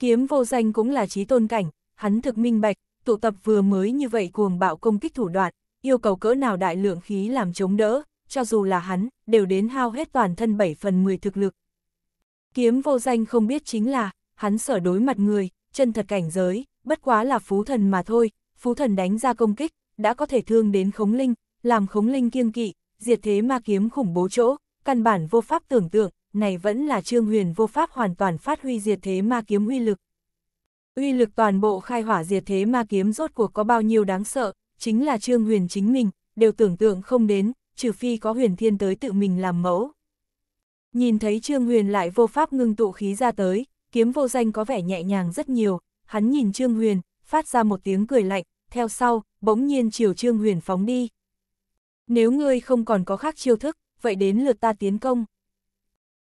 Kiếm vô danh cũng là trí tôn cảnh, hắn thực minh bạch, tụ tập vừa mới như vậy cuồng bạo công kích thủ đoạn, yêu cầu cỡ nào đại lượng khí làm chống đỡ, cho dù là hắn, đều đến hao hết toàn thân 7 phần 10 thực lực. Kiếm vô danh không biết chính là, hắn sở đối mặt người, chân thật cảnh giới, bất quá là phú thần mà thôi, phú thần đánh ra công kích, đã có thể thương đến khống linh, làm khống linh kiêng kỵ, diệt thế ma kiếm khủng bố chỗ, căn bản vô pháp tưởng tượng, này vẫn là Trương Huyền vô pháp hoàn toàn phát huy diệt thế ma kiếm uy lực. Uy lực toàn bộ khai hỏa diệt thế ma kiếm rốt cuộc có bao nhiêu đáng sợ, chính là Trương Huyền chính mình, đều tưởng tượng không đến, trừ phi có huyền thiên tới tự mình làm mẫu. Nhìn thấy Trương Huyền lại vô pháp ngưng tụ khí ra tới, kiếm vô danh có vẻ nhẹ nhàng rất nhiều, hắn nhìn Trương Huyền, phát ra một tiếng cười lạnh, theo sau, bỗng nhiên chiều Trương Huyền phóng đi. Nếu ngươi không còn có khác chiêu thức, vậy đến lượt ta tiến công.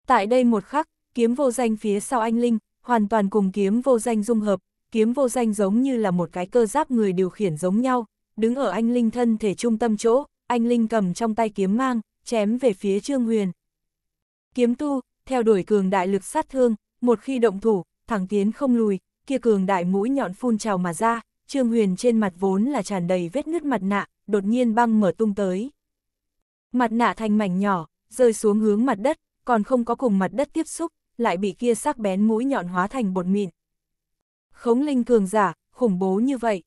Tại đây một khắc, kiếm vô danh phía sau anh Linh, hoàn toàn cùng kiếm vô danh dung hợp, kiếm vô danh giống như là một cái cơ giáp người điều khiển giống nhau, đứng ở anh Linh thân thể trung tâm chỗ, anh Linh cầm trong tay kiếm mang, chém về phía Trương Huyền. Kiếm tu, theo đuổi cường đại lực sát thương, một khi động thủ, thẳng tiến không lùi, kia cường đại mũi nhọn phun trào mà ra, Trương Huyền trên mặt vốn là tràn đầy vết nứt mặt nạ, đột nhiên băng mở tung tới. Mặt nạ thành mảnh nhỏ, rơi xuống hướng mặt đất, còn không có cùng mặt đất tiếp xúc, lại bị kia sắc bén mũi nhọn hóa thành bột mịn. Khống linh cường giả, khủng bố như vậy.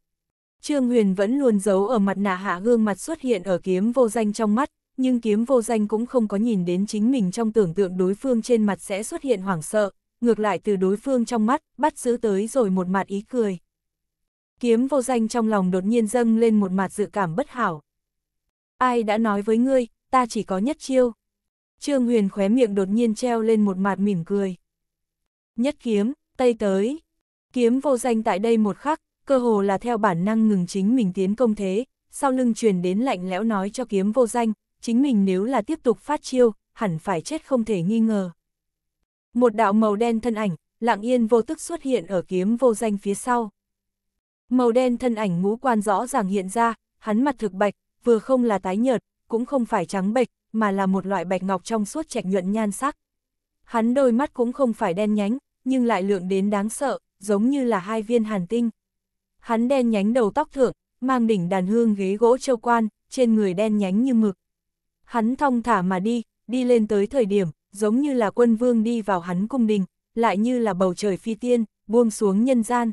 Trương Huyền vẫn luôn giấu ở mặt nạ hạ gương mặt xuất hiện ở kiếm vô danh trong mắt, nhưng kiếm vô danh cũng không có nhìn đến chính mình trong tưởng tượng đối phương trên mặt sẽ xuất hiện hoảng sợ, ngược lại từ đối phương trong mắt, bắt giữ tới rồi một mặt ý cười. Kiếm vô danh trong lòng đột nhiên dâng lên một mặt dự cảm bất hảo. Ai đã nói với ngươi, ta chỉ có nhất chiêu. Trương Huyền khóe miệng đột nhiên treo lên một mặt mỉm cười. Nhất kiếm, tay tới. Kiếm vô danh tại đây một khắc, cơ hồ là theo bản năng ngừng chính mình tiến công thế, sau lưng truyền đến lạnh lẽo nói cho kiếm vô danh, chính mình nếu là tiếp tục phát chiêu, hẳn phải chết không thể nghi ngờ. Một đạo màu đen thân ảnh, lặng yên vô tức xuất hiện ở kiếm vô danh phía sau. Màu đen thân ảnh ngũ quan rõ ràng hiện ra, hắn mặt thực bạch, vừa không là tái nhợt, cũng không phải trắng bệch, mà là một loại bạch ngọc trong suốt trạch nhuận nhan sắc. Hắn đôi mắt cũng không phải đen nhánh, nhưng lại lượng đến đáng sợ, giống như là hai viên hàn tinh. Hắn đen nhánh đầu tóc thượng, mang đỉnh đàn hương ghế gỗ châu quan, trên người đen nhánh như mực. Hắn thong thả mà đi, đi lên tới thời điểm, giống như là quân vương đi vào hắn cung đình, lại như là bầu trời phi tiên, buông xuống nhân gian.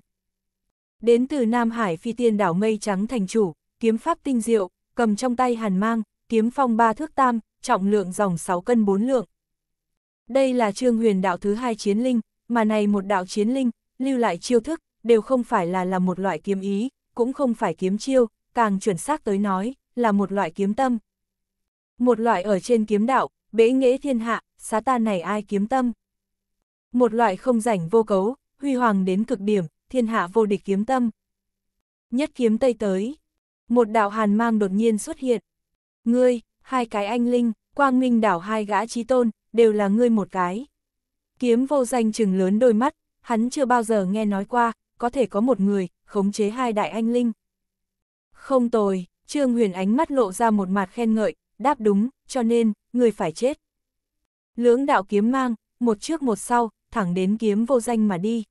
Đến từ Nam Hải phi tiên đảo mây trắng thành chủ, kiếm pháp tinh diệu, cầm trong tay hàn mang, kiếm phong ba thước tam, trọng lượng dòng 6 cân 4 lượng. Đây là trương huyền đạo thứ hai chiến linh, mà này một đạo chiến linh, lưu lại chiêu thức, đều không phải là là một loại kiếm ý, cũng không phải kiếm chiêu, càng chuẩn xác tới nói, là một loại kiếm tâm. Một loại ở trên kiếm đạo, bế nghĩa thiên hạ, xá ta này ai kiếm tâm. Một loại không rảnh vô cấu, huy hoàng đến cực điểm, thiên hạ vô địch kiếm tâm. Nhất kiếm tây tới, một đạo hàn mang đột nhiên xuất hiện. Ngươi, hai cái anh linh, quang minh đảo hai gã trí tôn, đều là ngươi một cái. Kiếm vô danh chừng lớn đôi mắt, hắn chưa bao giờ nghe nói qua, có thể có một người, khống chế hai đại anh linh. Không tồi, Trương Huyền ánh mắt lộ ra một mặt khen ngợi, đáp đúng, cho nên, người phải chết. Lưỡng đạo kiếm mang, một trước một sau, thẳng đến kiếm vô danh mà đi.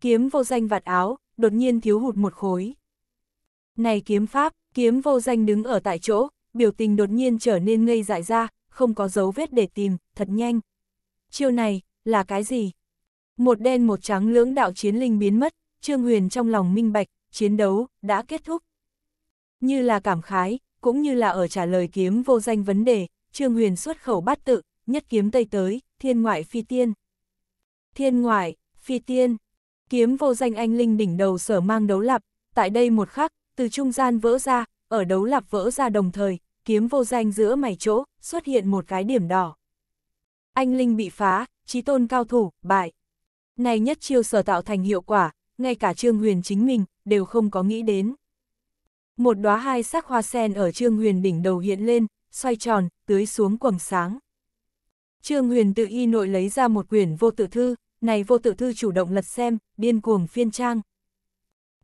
Kiếm vô danh vạt áo, đột nhiên thiếu hụt một khối. Này kiếm pháp, kiếm vô danh đứng ở tại chỗ, biểu tình đột nhiên trở nên ngây dại ra, không có dấu vết để tìm, thật nhanh. Chiêu này, là cái gì? Một đen một trắng lưỡng đạo chiến linh biến mất, Trương Huyền trong lòng minh bạch, chiến đấu, đã kết thúc. Như là cảm khái, cũng như là ở trả lời kiếm vô danh vấn đề, Trương Huyền xuất khẩu bát tự, nhất kiếm tây tới, thiên ngoại phi tiên. Thiên ngoại, phi tiên, kiếm vô danh anh linh đỉnh đầu sở mang đấu lập tại đây một khắc, từ trung gian vỡ ra, ở đấu lập vỡ ra đồng thời, kiếm vô danh giữa mày chỗ, xuất hiện một cái điểm đỏ. Anh Linh bị phá, trí tôn cao thủ, bại. Này nhất chiêu sở tạo thành hiệu quả, ngay cả Trương Huyền chính mình, đều không có nghĩ đến. Một đóa hai sắc hoa sen ở Trương Huyền đỉnh đầu hiện lên, xoay tròn, tưới xuống quầng sáng. Trương Huyền tự y nội lấy ra một quyển vô tự thư, này vô tự thư chủ động lật xem, điên cuồng phiên trang.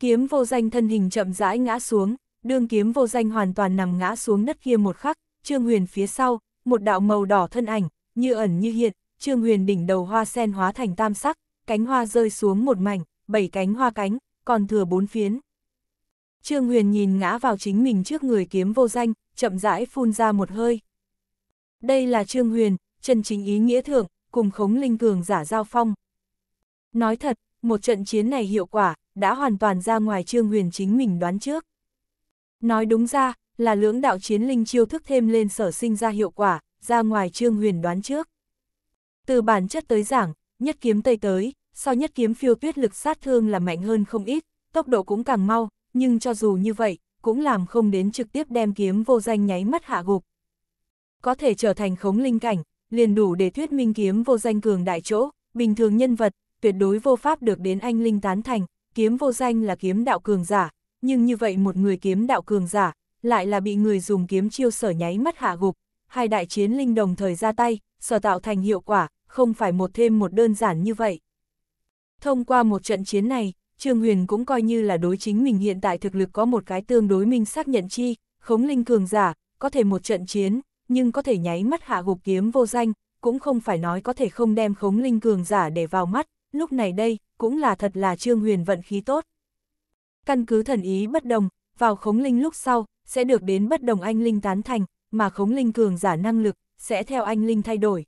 Kiếm vô danh thân hình chậm rãi ngã xuống, đương kiếm vô danh hoàn toàn nằm ngã xuống đất kia một khắc, Trương Huyền phía sau, một đạo màu đỏ thân ảnh, như ẩn như hiện, Trương Huyền đỉnh đầu hoa sen hóa thành tam sắc, cánh hoa rơi xuống một mảnh, bảy cánh hoa cánh, còn thừa bốn phiến. Trương Huyền nhìn ngã vào chính mình trước người kiếm vô danh, chậm rãi phun ra một hơi. Đây là Trương Huyền, chân chính ý nghĩa thượng, cùng khống linh cường giả giao phong. Nói thật, một trận chiến này hiệu quả, đã hoàn toàn ra ngoài Trương Huyền chính mình đoán trước. Nói đúng ra, là lưỡng đạo chiến linh chiêu thức thêm lên sở sinh ra hiệu quả, ra ngoài trương huyền đoán trước. Từ bản chất tới giảng, nhất kiếm tây tới, sau nhất kiếm phiêu tuyết lực sát thương là mạnh hơn không ít, tốc độ cũng càng mau, nhưng cho dù như vậy, cũng làm không đến trực tiếp đem kiếm vô danh nháy mắt hạ gục. Có thể trở thành khống linh cảnh, liền đủ để thuyết minh kiếm vô danh cường đại chỗ, bình thường nhân vật, tuyệt đối vô pháp được đến anh linh tán thành, kiếm vô danh là kiếm đạo cường giả, nhưng như vậy một người kiếm đạo cường giả, lại là bị người dùng kiếm chiêu sở nháy mắt hạ gục, hai đại chiến linh đồng thời ra tay, sở tạo thành hiệu quả, không phải một thêm một đơn giản như vậy. Thông qua một trận chiến này, Trương Huyền cũng coi như là đối chính mình hiện tại thực lực có một cái tương đối minh xác nhận chi, khống linh cường giả, có thể một trận chiến, nhưng có thể nháy mắt hạ gục kiếm vô danh, cũng không phải nói có thể không đem khống linh cường giả để vào mắt, lúc này đây, cũng là thật là Trương Huyền vận khí tốt căn cứ thần ý bất đồng, vào khống linh lúc sau, sẽ được đến bất đồng anh linh tán thành, mà khống linh cường giả năng lực, sẽ theo anh linh thay đổi.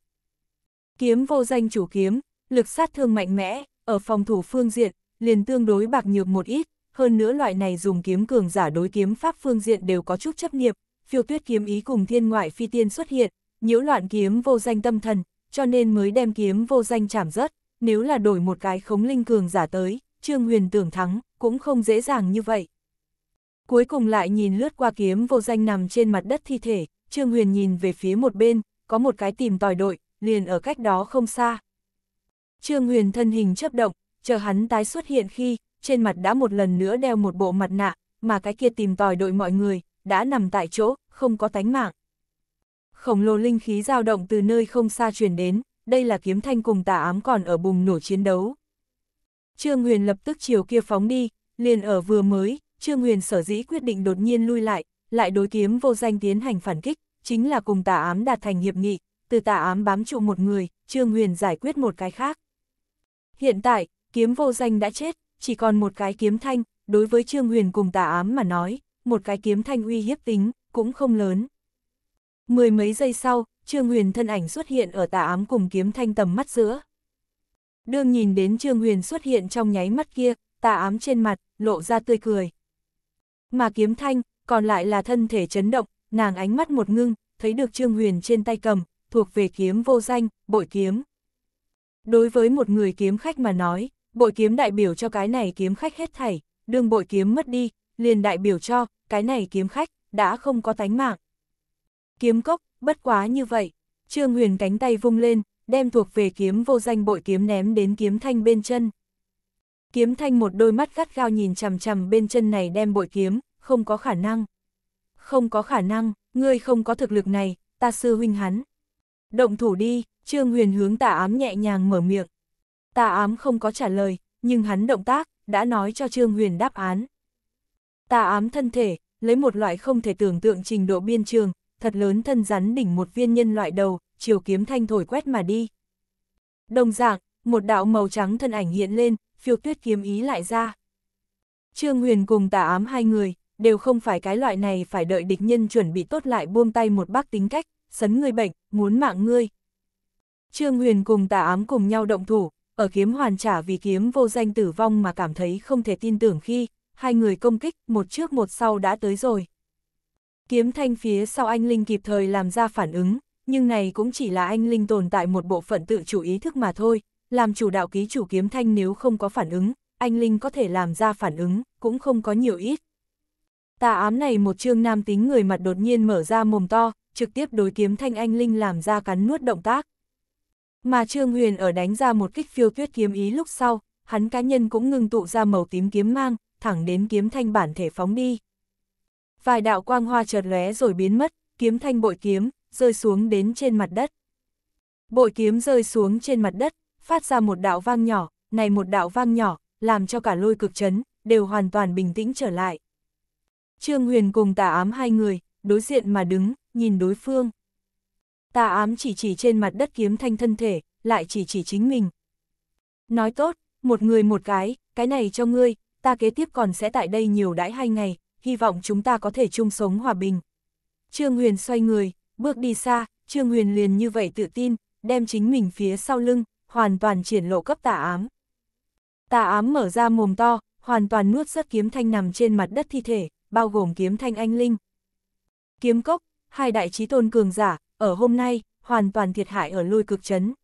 Kiếm vô danh chủ kiếm, lực sát thương mạnh mẽ, ở phòng thủ phương diện, liền tương đối bạc nhược một ít, hơn nữa loại này dùng kiếm cường giả đối kiếm pháp phương diện đều có chút chấp nghiệp, phiêu tuyết kiếm ý cùng thiên ngoại phi tiên xuất hiện, nhiễu loạn kiếm vô danh tâm thần, cho nên mới đem kiếm vô danh chảm rớt, nếu là đổi một cái khống linh cường giả tới, Trương Huyền tưởng thắng, cũng không dễ dàng như vậy. Cuối cùng lại nhìn lướt qua kiếm vô danh nằm trên mặt đất thi thể, Trương Huyền nhìn về phía một bên, có một cái tìm tòi đội, liền ở cách đó không xa. Trương Huyền thân hình chấp động, chờ hắn tái xuất hiện khi, trên mặt đã một lần nữa đeo một bộ mặt nạ, mà cái kia tìm tòi đội mọi người, đã nằm tại chỗ, không có tánh mạng. Khổng lồ linh khí dao động từ nơi không xa truyền đến, đây là kiếm thanh cùng tà ám còn ở bùng nổ chiến đấu. Trương Huyền lập tức chiều kia phóng đi, liền ở vừa mới, Trương Huyền sở dĩ quyết định đột nhiên lui lại, lại đối kiếm vô danh tiến hành phản kích, chính là cùng tà ám đạt thành hiệp nghị, từ tà ám bám trụ một người, Trương Huyền giải quyết một cái khác. Hiện tại, kiếm vô danh đã chết, chỉ còn một cái kiếm thanh, đối với Trương Huyền cùng tà ám mà nói, một cái kiếm thanh uy hiếp tính, cũng không lớn. Mười mấy giây sau, Trương Huyền thân ảnh xuất hiện ở tà ám cùng kiếm thanh tầm mắt giữa đương nhìn đến Trương Huyền xuất hiện trong nháy mắt kia, tà ám trên mặt, lộ ra tươi cười. Mà kiếm thanh, còn lại là thân thể chấn động, nàng ánh mắt một ngưng, thấy được Trương Huyền trên tay cầm, thuộc về kiếm vô danh, bội kiếm. Đối với một người kiếm khách mà nói, bội kiếm đại biểu cho cái này kiếm khách hết thảy, đương bội kiếm mất đi, liền đại biểu cho, cái này kiếm khách, đã không có tánh mạng. Kiếm cốc, bất quá như vậy, Trương Huyền cánh tay vung lên, đem thuộc về kiếm vô danh bội kiếm ném đến kiếm thanh bên chân. Kiếm thanh một đôi mắt gắt gao nhìn chằm chằm bên chân này đem bội kiếm, không có khả năng. Không có khả năng, ngươi không có thực lực này, ta sư huynh hắn. Động thủ đi, Trương Huyền hướng tà ám nhẹ nhàng mở miệng. Tà ám không có trả lời, nhưng hắn động tác, đã nói cho Trương Huyền đáp án. Tà ám thân thể, lấy một loại không thể tưởng tượng trình độ biên trường, thật lớn thân rắn đỉnh một viên nhân loại đầu, chiều kiếm thanh thổi quét mà đi. Đồng dạng, một đạo màu trắng thân ảnh hiện lên, phiêu tuyết kiếm ý lại ra. Trương Huyền cùng tả ám hai người, đều không phải cái loại này phải đợi địch nhân chuẩn bị tốt lại buông tay một bác tính cách, sấn người bệnh, muốn mạng ngươi. Trương Huyền cùng tả ám cùng nhau động thủ, ở kiếm hoàn trả vì kiếm vô danh tử vong mà cảm thấy không thể tin tưởng khi, hai người công kích, một trước một sau đã tới rồi. Kiếm thanh phía sau anh Linh kịp thời làm ra phản ứng, nhưng này cũng chỉ là anh linh tồn tại một bộ phận tự chủ ý thức mà thôi, làm chủ đạo ký chủ kiếm thanh nếu không có phản ứng, anh linh có thể làm ra phản ứng, cũng không có nhiều ít. Tà ám này một chương nam tính người mặt đột nhiên mở ra mồm to, trực tiếp đối kiếm thanh anh linh làm ra cắn nuốt động tác. Mà Trương Huyền ở đánh ra một kích phiêu tuyết kiếm ý lúc sau, hắn cá nhân cũng ngưng tụ ra màu tím kiếm mang, thẳng đến kiếm thanh bản thể phóng đi. Vài đạo quang hoa chợt lóe rồi biến mất, kiếm thanh bội kiếm, rơi xuống đến trên mặt đất. Bội kiếm rơi xuống trên mặt đất, phát ra một đạo vang nhỏ, này một đạo vang nhỏ, làm cho cả lôi cực chấn, đều hoàn toàn bình tĩnh trở lại. Trương Huyền cùng tà ám hai người, đối diện mà đứng, nhìn đối phương. Tà ám chỉ chỉ trên mặt đất kiếm thanh thân thể, lại chỉ chỉ chính mình. Nói tốt, một người một cái, cái này cho ngươi, ta kế tiếp còn sẽ tại đây nhiều đãi hai ngày, hy vọng chúng ta có thể chung sống hòa bình. Trương Huyền xoay người, Bước đi xa, Trương Huyền liền như vậy tự tin, đem chính mình phía sau lưng, hoàn toàn triển lộ cấp tà ám. Tà ám mở ra mồm to, hoàn toàn nuốt rất kiếm thanh nằm trên mặt đất thi thể, bao gồm kiếm thanh anh linh. Kiếm cốc, hai đại trí tôn cường giả, ở hôm nay, hoàn toàn thiệt hại ở lôi cực chấn.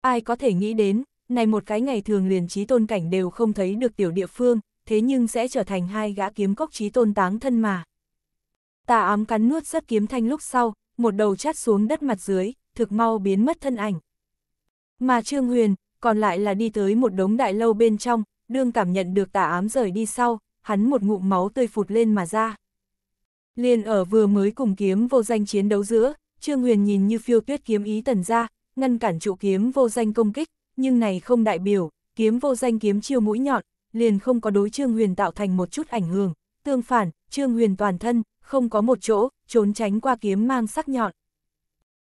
Ai có thể nghĩ đến, này một cái ngày thường liền trí tôn cảnh đều không thấy được tiểu địa phương, thế nhưng sẽ trở thành hai gã kiếm cốc trí tôn táng thân mà. Tà ám cắn nuốt rất kiếm thanh lúc sau, một đầu chát xuống đất mặt dưới, thực mau biến mất thân ảnh. Mà Trương Huyền, còn lại là đi tới một đống đại lâu bên trong, đương cảm nhận được tà ám rời đi sau, hắn một ngụm máu tươi phụt lên mà ra. Liên ở vừa mới cùng kiếm vô danh chiến đấu giữa, Trương Huyền nhìn như phiêu tuyết kiếm ý tần ra, ngăn cản trụ kiếm vô danh công kích, nhưng này không đại biểu, kiếm vô danh kiếm chiêu mũi nhọn, liền không có đối Trương Huyền tạo thành một chút ảnh hưởng, Tương phản, Trương Huyền toàn thân, không có một chỗ, trốn tránh qua kiếm mang sắc nhọn.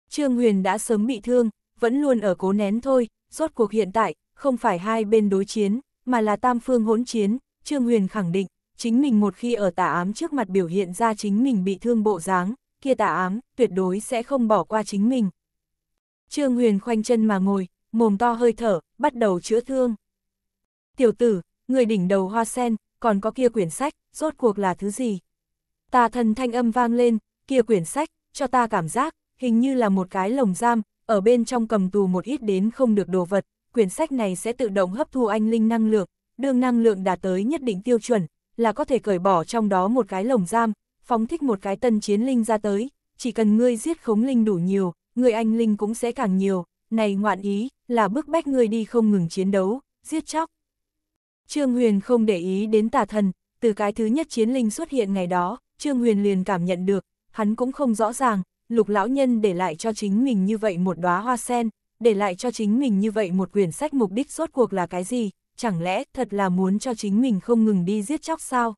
Trương Huyền đã sớm bị thương, vẫn luôn ở cố nén thôi, rốt cuộc hiện tại, không phải hai bên đối chiến, mà là tam phương hỗn chiến, Trương Huyền khẳng định, chính mình một khi ở tà ám trước mặt biểu hiện ra chính mình bị thương bộ dáng, kia tà ám, tuyệt đối sẽ không bỏ qua chính mình. Trương Huyền khoanh chân mà ngồi, mồm to hơi thở, bắt đầu chữa thương. Tiểu tử, người đỉnh đầu hoa sen, còn có kia quyển sách, rốt cuộc là thứ gì? Tà thần thanh âm vang lên, kia quyển sách, cho ta cảm giác, hình như là một cái lồng giam, ở bên trong cầm tù một ít đến không được đồ vật, quyển sách này sẽ tự động hấp thu anh linh năng lượng, đương năng lượng đạt tới nhất định tiêu chuẩn, là có thể cởi bỏ trong đó một cái lồng giam, phóng thích một cái tân chiến linh ra tới, chỉ cần ngươi giết khống linh đủ nhiều, người anh linh cũng sẽ càng nhiều, này ngoạn ý, là bức bách ngươi đi không ngừng chiến đấu, giết chóc. Trương Huyền không để ý đến tà thần, từ cái thứ nhất chiến linh xuất hiện ngày đó, Trương Huyền liền cảm nhận được, hắn cũng không rõ ràng, lục lão nhân để lại cho chính mình như vậy một đóa hoa sen, để lại cho chính mình như vậy một quyển sách mục đích rốt cuộc là cái gì, chẳng lẽ thật là muốn cho chính mình không ngừng đi giết chóc sao?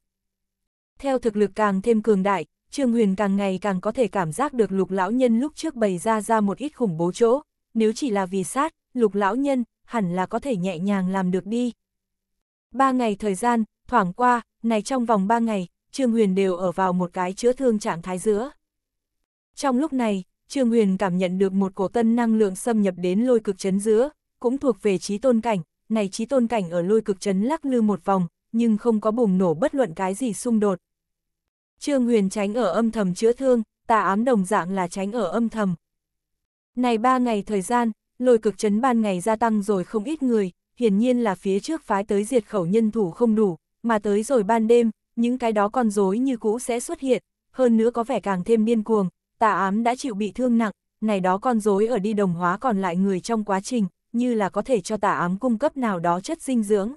Theo thực lực càng thêm cường đại, Trương Huyền càng ngày càng có thể cảm giác được lục lão nhân lúc trước bày ra ra một ít khủng bố chỗ, nếu chỉ là vì sát, lục lão nhân, hẳn là có thể nhẹ nhàng làm được đi. Ba ngày thời gian, thoảng qua, này trong vòng 3 ngày, Trương Huyền đều ở vào một cái chữa thương trạng thái giữa. Trong lúc này, Trương Huyền cảm nhận được một cổ tân năng lượng xâm nhập đến lôi cực chấn giữa, cũng thuộc về trí tôn cảnh, này trí tôn cảnh ở lôi cực chấn lắc lư một vòng, nhưng không có bùng nổ bất luận cái gì xung đột. Trương Huyền tránh ở âm thầm chữa thương, tà ám đồng dạng là tránh ở âm thầm. Này ba ngày thời gian, lôi cực chấn ban ngày gia tăng rồi không ít người, hiển nhiên là phía trước phái tới diệt khẩu nhân thủ không đủ, mà tới rồi ban đêm, những cái đó còn rối như cũ sẽ xuất hiện, hơn nữa có vẻ càng thêm điên cuồng, tà ám đã chịu bị thương nặng, này đó con rối ở đi đồng hóa còn lại người trong quá trình, như là có thể cho tà ám cung cấp nào đó chất dinh dưỡng.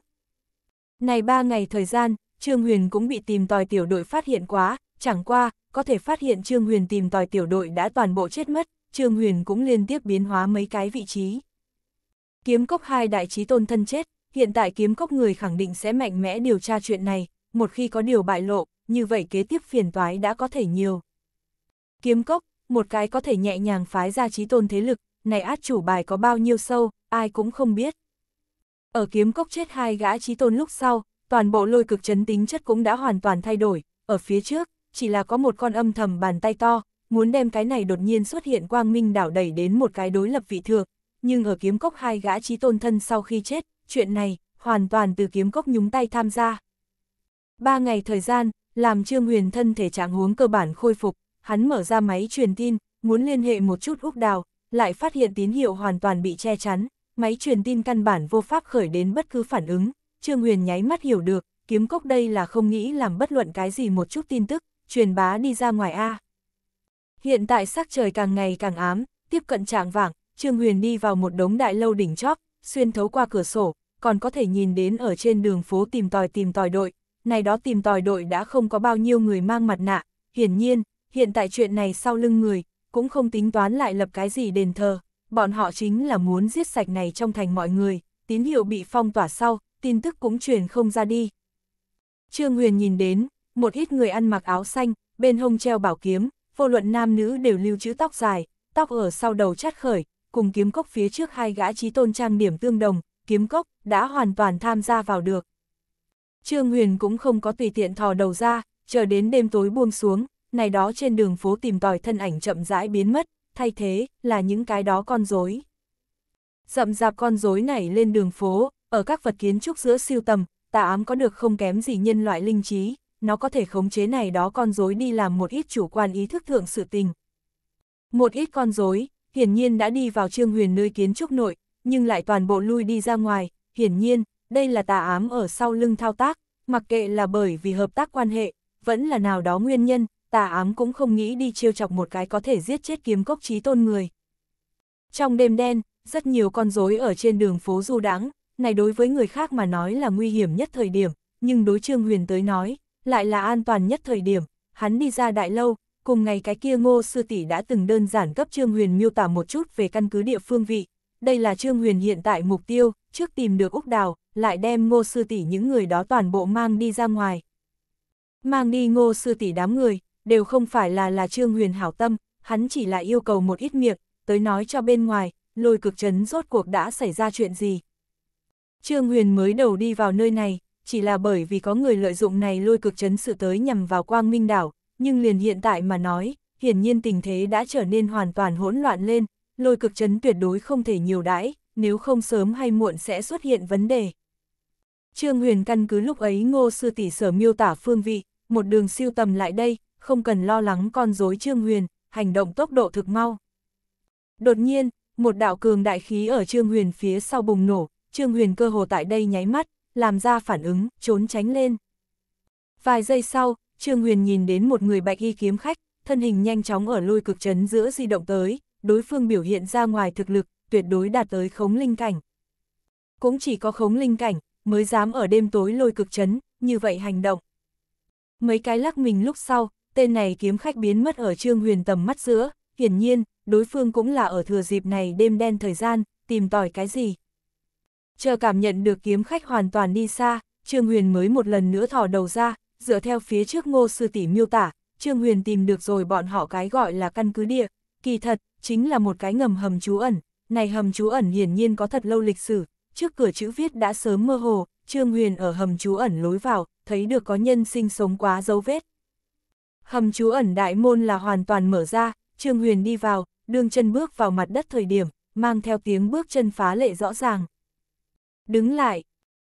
Này ba ngày thời gian, Trương Huyền cũng bị tìm tòi tiểu đội phát hiện quá, chẳng qua, có thể phát hiện Trương Huyền tìm tòi tiểu đội đã toàn bộ chết mất, Trương Huyền cũng liên tiếp biến hóa mấy cái vị trí. Kiếm cốc hai đại trí tôn thân chết, Hiện tại kiếm cốc người khẳng định sẽ mạnh mẽ điều tra chuyện này, một khi có điều bại lộ, như vậy kế tiếp phiền toái đã có thể nhiều. Kiếm cốc, một cái có thể nhẹ nhàng phái ra trí tôn thế lực, này át chủ bài có bao nhiêu sâu, ai cũng không biết. Ở kiếm cốc chết hai gã trí tôn lúc sau, toàn bộ lôi cực chấn tính chất cũng đã hoàn toàn thay đổi, ở phía trước, chỉ là có một con âm thầm bàn tay to, muốn đem cái này đột nhiên xuất hiện quang minh đảo đẩy đến một cái đối lập vị thượng, nhưng ở kiếm cốc hai gã trí tôn thân sau khi chết, chuyện này, hoàn toàn từ kiếm cốc nhúng tay tham gia. Ba ngày thời gian, làm Trương Huyền thân thể trạng huống cơ bản khôi phục, hắn mở ra máy truyền tin, muốn liên hệ một chút Úc Đào, lại phát hiện tín hiệu hoàn toàn bị che chắn, máy truyền tin căn bản vô pháp khởi đến bất cứ phản ứng, Trương Huyền nháy mắt hiểu được, kiếm cốc đây là không nghĩ làm bất luận cái gì một chút tin tức, truyền bá đi ra ngoài A. Hiện tại sắc trời càng ngày càng ám, tiếp cận trạng vàng, Trương Huyền đi vào một đống đại lâu đỉnh chóp, xuyên thấu qua cửa sổ, còn có thể nhìn đến ở trên đường phố tìm tòi tìm tòi đội, này đó tìm tòi đội đã không có bao nhiêu người mang mặt nạ, hiển nhiên, hiện tại chuyện này sau lưng người, cũng không tính toán lại lập cái gì đền thờ, bọn họ chính là muốn giết sạch này trong thành mọi người, tín hiệu bị phong tỏa sau, tin tức cũng truyền không ra đi. Trương Huyền nhìn đến, một ít người ăn mặc áo xanh, bên hông treo bảo kiếm, vô luận nam nữ đều lưu trữ tóc dài, tóc ở sau đầu chát khởi, cùng kiếm cốc phía trước hai gã trí tôn trang điểm tương đồng, kiếm cốc đã hoàn toàn tham gia vào được. Trương Huyền cũng không có tùy tiện thò đầu ra, chờ đến đêm tối buông xuống, này đó trên đường phố tìm tòi thân ảnh chậm rãi biến mất, thay thế là những cái đó con rối. Rậm rạp con rối này lên đường phố, ở các vật kiến trúc giữa siêu tầm, tà ám có được không kém gì nhân loại linh trí, nó có thể khống chế này đó con rối đi làm một ít chủ quan ý thức thượng sự tình. Một ít con rối hiển nhiên đã đi vào trương huyền nơi kiến trúc nội, nhưng lại toàn bộ lui đi ra ngoài, hiển nhiên, đây là tà ám ở sau lưng thao tác, mặc kệ là bởi vì hợp tác quan hệ, vẫn là nào đó nguyên nhân, tà ám cũng không nghĩ đi trêu chọc một cái có thể giết chết kiếm cốc trí tôn người. Trong đêm đen, rất nhiều con rối ở trên đường phố du đáng, này đối với người khác mà nói là nguy hiểm nhất thời điểm, nhưng đối trương huyền tới nói, lại là an toàn nhất thời điểm, hắn đi ra đại lâu, cùng ngày cái kia ngô sư tỷ đã từng đơn giản cấp Trương Huyền miêu tả một chút về căn cứ địa phương vị, đây là Trương Huyền hiện tại mục tiêu, trước tìm được Úc Đào, lại đem ngô sư tỷ những người đó toàn bộ mang đi ra ngoài. Mang đi ngô sư tỷ đám người, đều không phải là là Trương Huyền hảo tâm, hắn chỉ là yêu cầu một ít miệng, tới nói cho bên ngoài, lôi cực chấn rốt cuộc đã xảy ra chuyện gì. Trương Huyền mới đầu đi vào nơi này, chỉ là bởi vì có người lợi dụng này lôi cực chấn sự tới nhằm vào quang minh đảo, nhưng liền hiện tại mà nói, hiển nhiên tình thế đã trở nên hoàn toàn hỗn loạn lên, lôi cực chấn tuyệt đối không thể nhiều đãi, nếu không sớm hay muộn sẽ xuất hiện vấn đề. Trương Huyền căn cứ lúc ấy ngô sư tỷ sở miêu tả phương vị, một đường siêu tầm lại đây, không cần lo lắng con rối Trương Huyền, hành động tốc độ thực mau. Đột nhiên, một đạo cường đại khí ở Trương Huyền phía sau bùng nổ, Trương Huyền cơ hồ tại đây nháy mắt, làm ra phản ứng, trốn tránh lên. Vài giây sau, Trương Huyền nhìn đến một người bạch y kiếm khách, thân hình nhanh chóng ở lôi cực chấn giữa di động tới, đối phương biểu hiện ra ngoài thực lực, tuyệt đối đạt tới khống linh cảnh. Cũng chỉ có khống linh cảnh, mới dám ở đêm tối lôi cực chấn, như vậy hành động. Mấy cái lắc mình lúc sau, tên này kiếm khách biến mất ở Trương Huyền tầm mắt giữa, hiển nhiên, đối phương cũng là ở thừa dịp này đêm đen thời gian, tìm tỏi cái gì. Chờ cảm nhận được kiếm khách hoàn toàn đi xa, Trương Huyền mới một lần nữa thỏ đầu ra, dựa theo phía trước ngô sư tỷ miêu tả, Trương Huyền tìm được rồi bọn họ cái gọi là căn cứ địa, kỳ thật, chính là một cái ngầm hầm trú ẩn, này hầm trú ẩn hiển nhiên có thật lâu lịch sử, trước cửa chữ viết đã sớm mơ hồ, Trương Huyền ở hầm trú ẩn lối vào, thấy được có nhân sinh sống quá dấu vết. Hầm trú ẩn đại môn là hoàn toàn mở ra, Trương Huyền đi vào, đường chân bước vào mặt đất thời điểm, mang theo tiếng bước chân phá lệ rõ ràng. Đứng lại,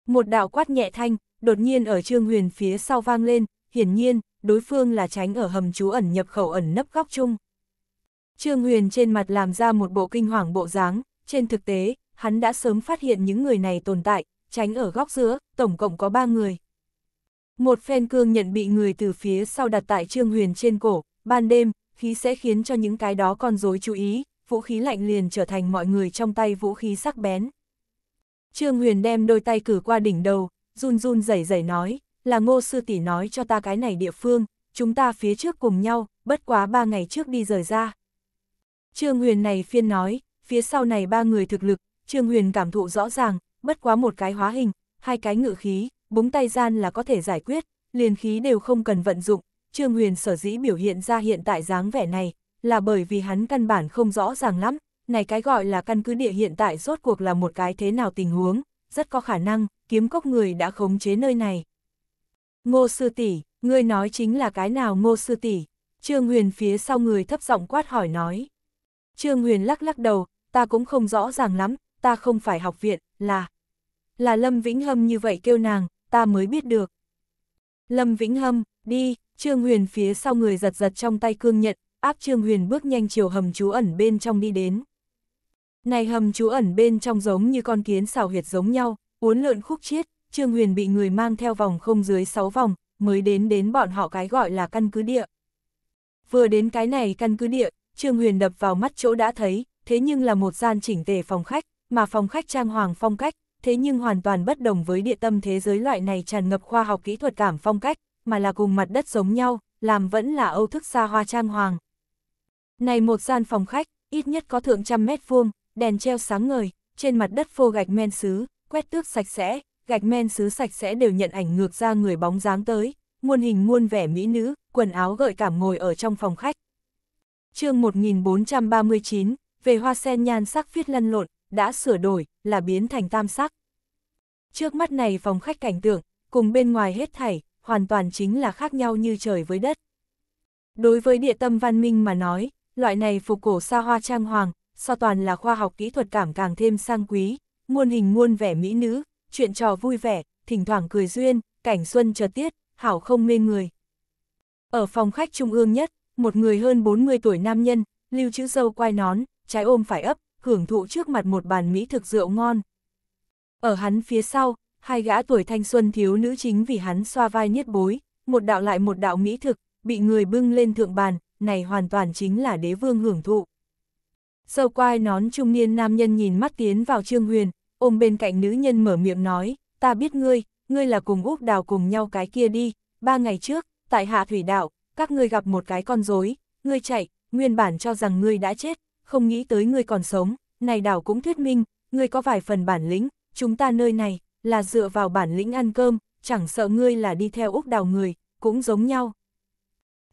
một đạo quát nhẹ thanh, đột nhiên ở Trương Huyền phía sau vang lên, hiển nhiên, đối phương là tránh ở hầm trú ẩn nhập khẩu ẩn nấp góc chung. Trương Huyền trên mặt làm ra một bộ kinh hoàng bộ dáng, trên thực tế, hắn đã sớm phát hiện những người này tồn tại, tránh ở góc giữa, tổng cộng có ba người. Một phen cương nhận bị người từ phía sau đặt tại Trương Huyền trên cổ, ban đêm, khí sẽ khiến cho những cái đó con rối chú ý, vũ khí lạnh liền trở thành mọi người trong tay vũ khí sắc bén. Trương Huyền đem đôi tay cử qua đỉnh đầu, run run rẩy rẩy nói, là ngô sư tỷ nói cho ta cái này địa phương, chúng ta phía trước cùng nhau, bất quá ba ngày trước đi rời ra. Trương Huyền này phiên nói, phía sau này ba người thực lực, Trương Huyền cảm thụ rõ ràng, bất quá một cái hóa hình, hai cái ngự khí, búng tay gian là có thể giải quyết, liền khí đều không cần vận dụng, Trương Huyền sở dĩ biểu hiện ra hiện tại dáng vẻ này, là bởi vì hắn căn bản không rõ ràng lắm, này cái gọi là căn cứ địa hiện tại rốt cuộc là một cái thế nào tình huống, rất có khả năng, kiếm cốc người đã khống chế nơi này. Ngô sư tỷ, ngươi nói chính là cái nào ngô sư tỷ? Trương Huyền phía sau người thấp giọng quát hỏi nói. Trương Huyền lắc lắc đầu, ta cũng không rõ ràng lắm, ta không phải học viện, là... Là Lâm Vĩnh Hâm như vậy kêu nàng, ta mới biết được. Lâm Vĩnh Hâm, đi, Trương Huyền phía sau người giật giật trong tay cương nhận, áp Trương Huyền bước nhanh chiều hầm chú ẩn bên trong đi đến. Này hầm chú ẩn bên trong giống như con kiến xào huyệt giống nhau, Uốn lượn khúc chiết, Trương Huyền bị người mang theo vòng không dưới 6 vòng, mới đến đến bọn họ cái gọi là căn cứ địa. Vừa đến cái này căn cứ địa, Trương Huyền đập vào mắt chỗ đã thấy, thế nhưng là một gian chỉnh tề phòng khách, mà phòng khách trang hoàng phong cách, thế nhưng hoàn toàn bất đồng với địa tâm thế giới loại này tràn ngập khoa học kỹ thuật cảm phong cách, mà là cùng mặt đất giống nhau, làm vẫn là âu thức xa hoa trang hoàng. Này một gian phòng khách, ít nhất có thượng trăm mét vuông, đèn treo sáng ngời, trên mặt đất phô gạch men sứ, quét tước sạch sẽ, gạch men xứ sạch sẽ đều nhận ảnh ngược ra người bóng dáng tới, muôn hình muôn vẻ mỹ nữ, quần áo gợi cảm ngồi ở trong phòng khách. chương 1439, về hoa sen nhan sắc viết lăn lộn, đã sửa đổi, là biến thành tam sắc. Trước mắt này phòng khách cảnh tượng, cùng bên ngoài hết thảy, hoàn toàn chính là khác nhau như trời với đất. Đối với địa tâm văn minh mà nói, loại này phục cổ xa hoa trang hoàng, so toàn là khoa học kỹ thuật cảm càng thêm sang quý, muôn hình muôn vẻ mỹ nữ, chuyện trò vui vẻ, thỉnh thoảng cười duyên, cảnh xuân chờ tiết, hảo không mê người. Ở phòng khách trung ương nhất, một người hơn 40 tuổi nam nhân, lưu chữ dâu quai nón, trái ôm phải ấp, hưởng thụ trước mặt một bàn mỹ thực rượu ngon. Ở hắn phía sau, hai gã tuổi thanh xuân thiếu nữ chính vì hắn xoa vai niết bối, một đạo lại một đạo mỹ thực, bị người bưng lên thượng bàn, này hoàn toàn chính là đế vương hưởng thụ. Dâu quai nón trung niên nam nhân nhìn mắt tiến vào Trương Huyền, ôm bên cạnh nữ nhân mở miệng nói, ta biết ngươi, ngươi là cùng Úc Đào cùng nhau cái kia đi, ba ngày trước, tại Hạ Thủy Đạo, các ngươi gặp một cái con rối, ngươi chạy, nguyên bản cho rằng ngươi đã chết, không nghĩ tới ngươi còn sống, này đảo cũng thuyết minh, ngươi có vài phần bản lĩnh, chúng ta nơi này, là dựa vào bản lĩnh ăn cơm, chẳng sợ ngươi là đi theo Úc Đào người, cũng giống nhau.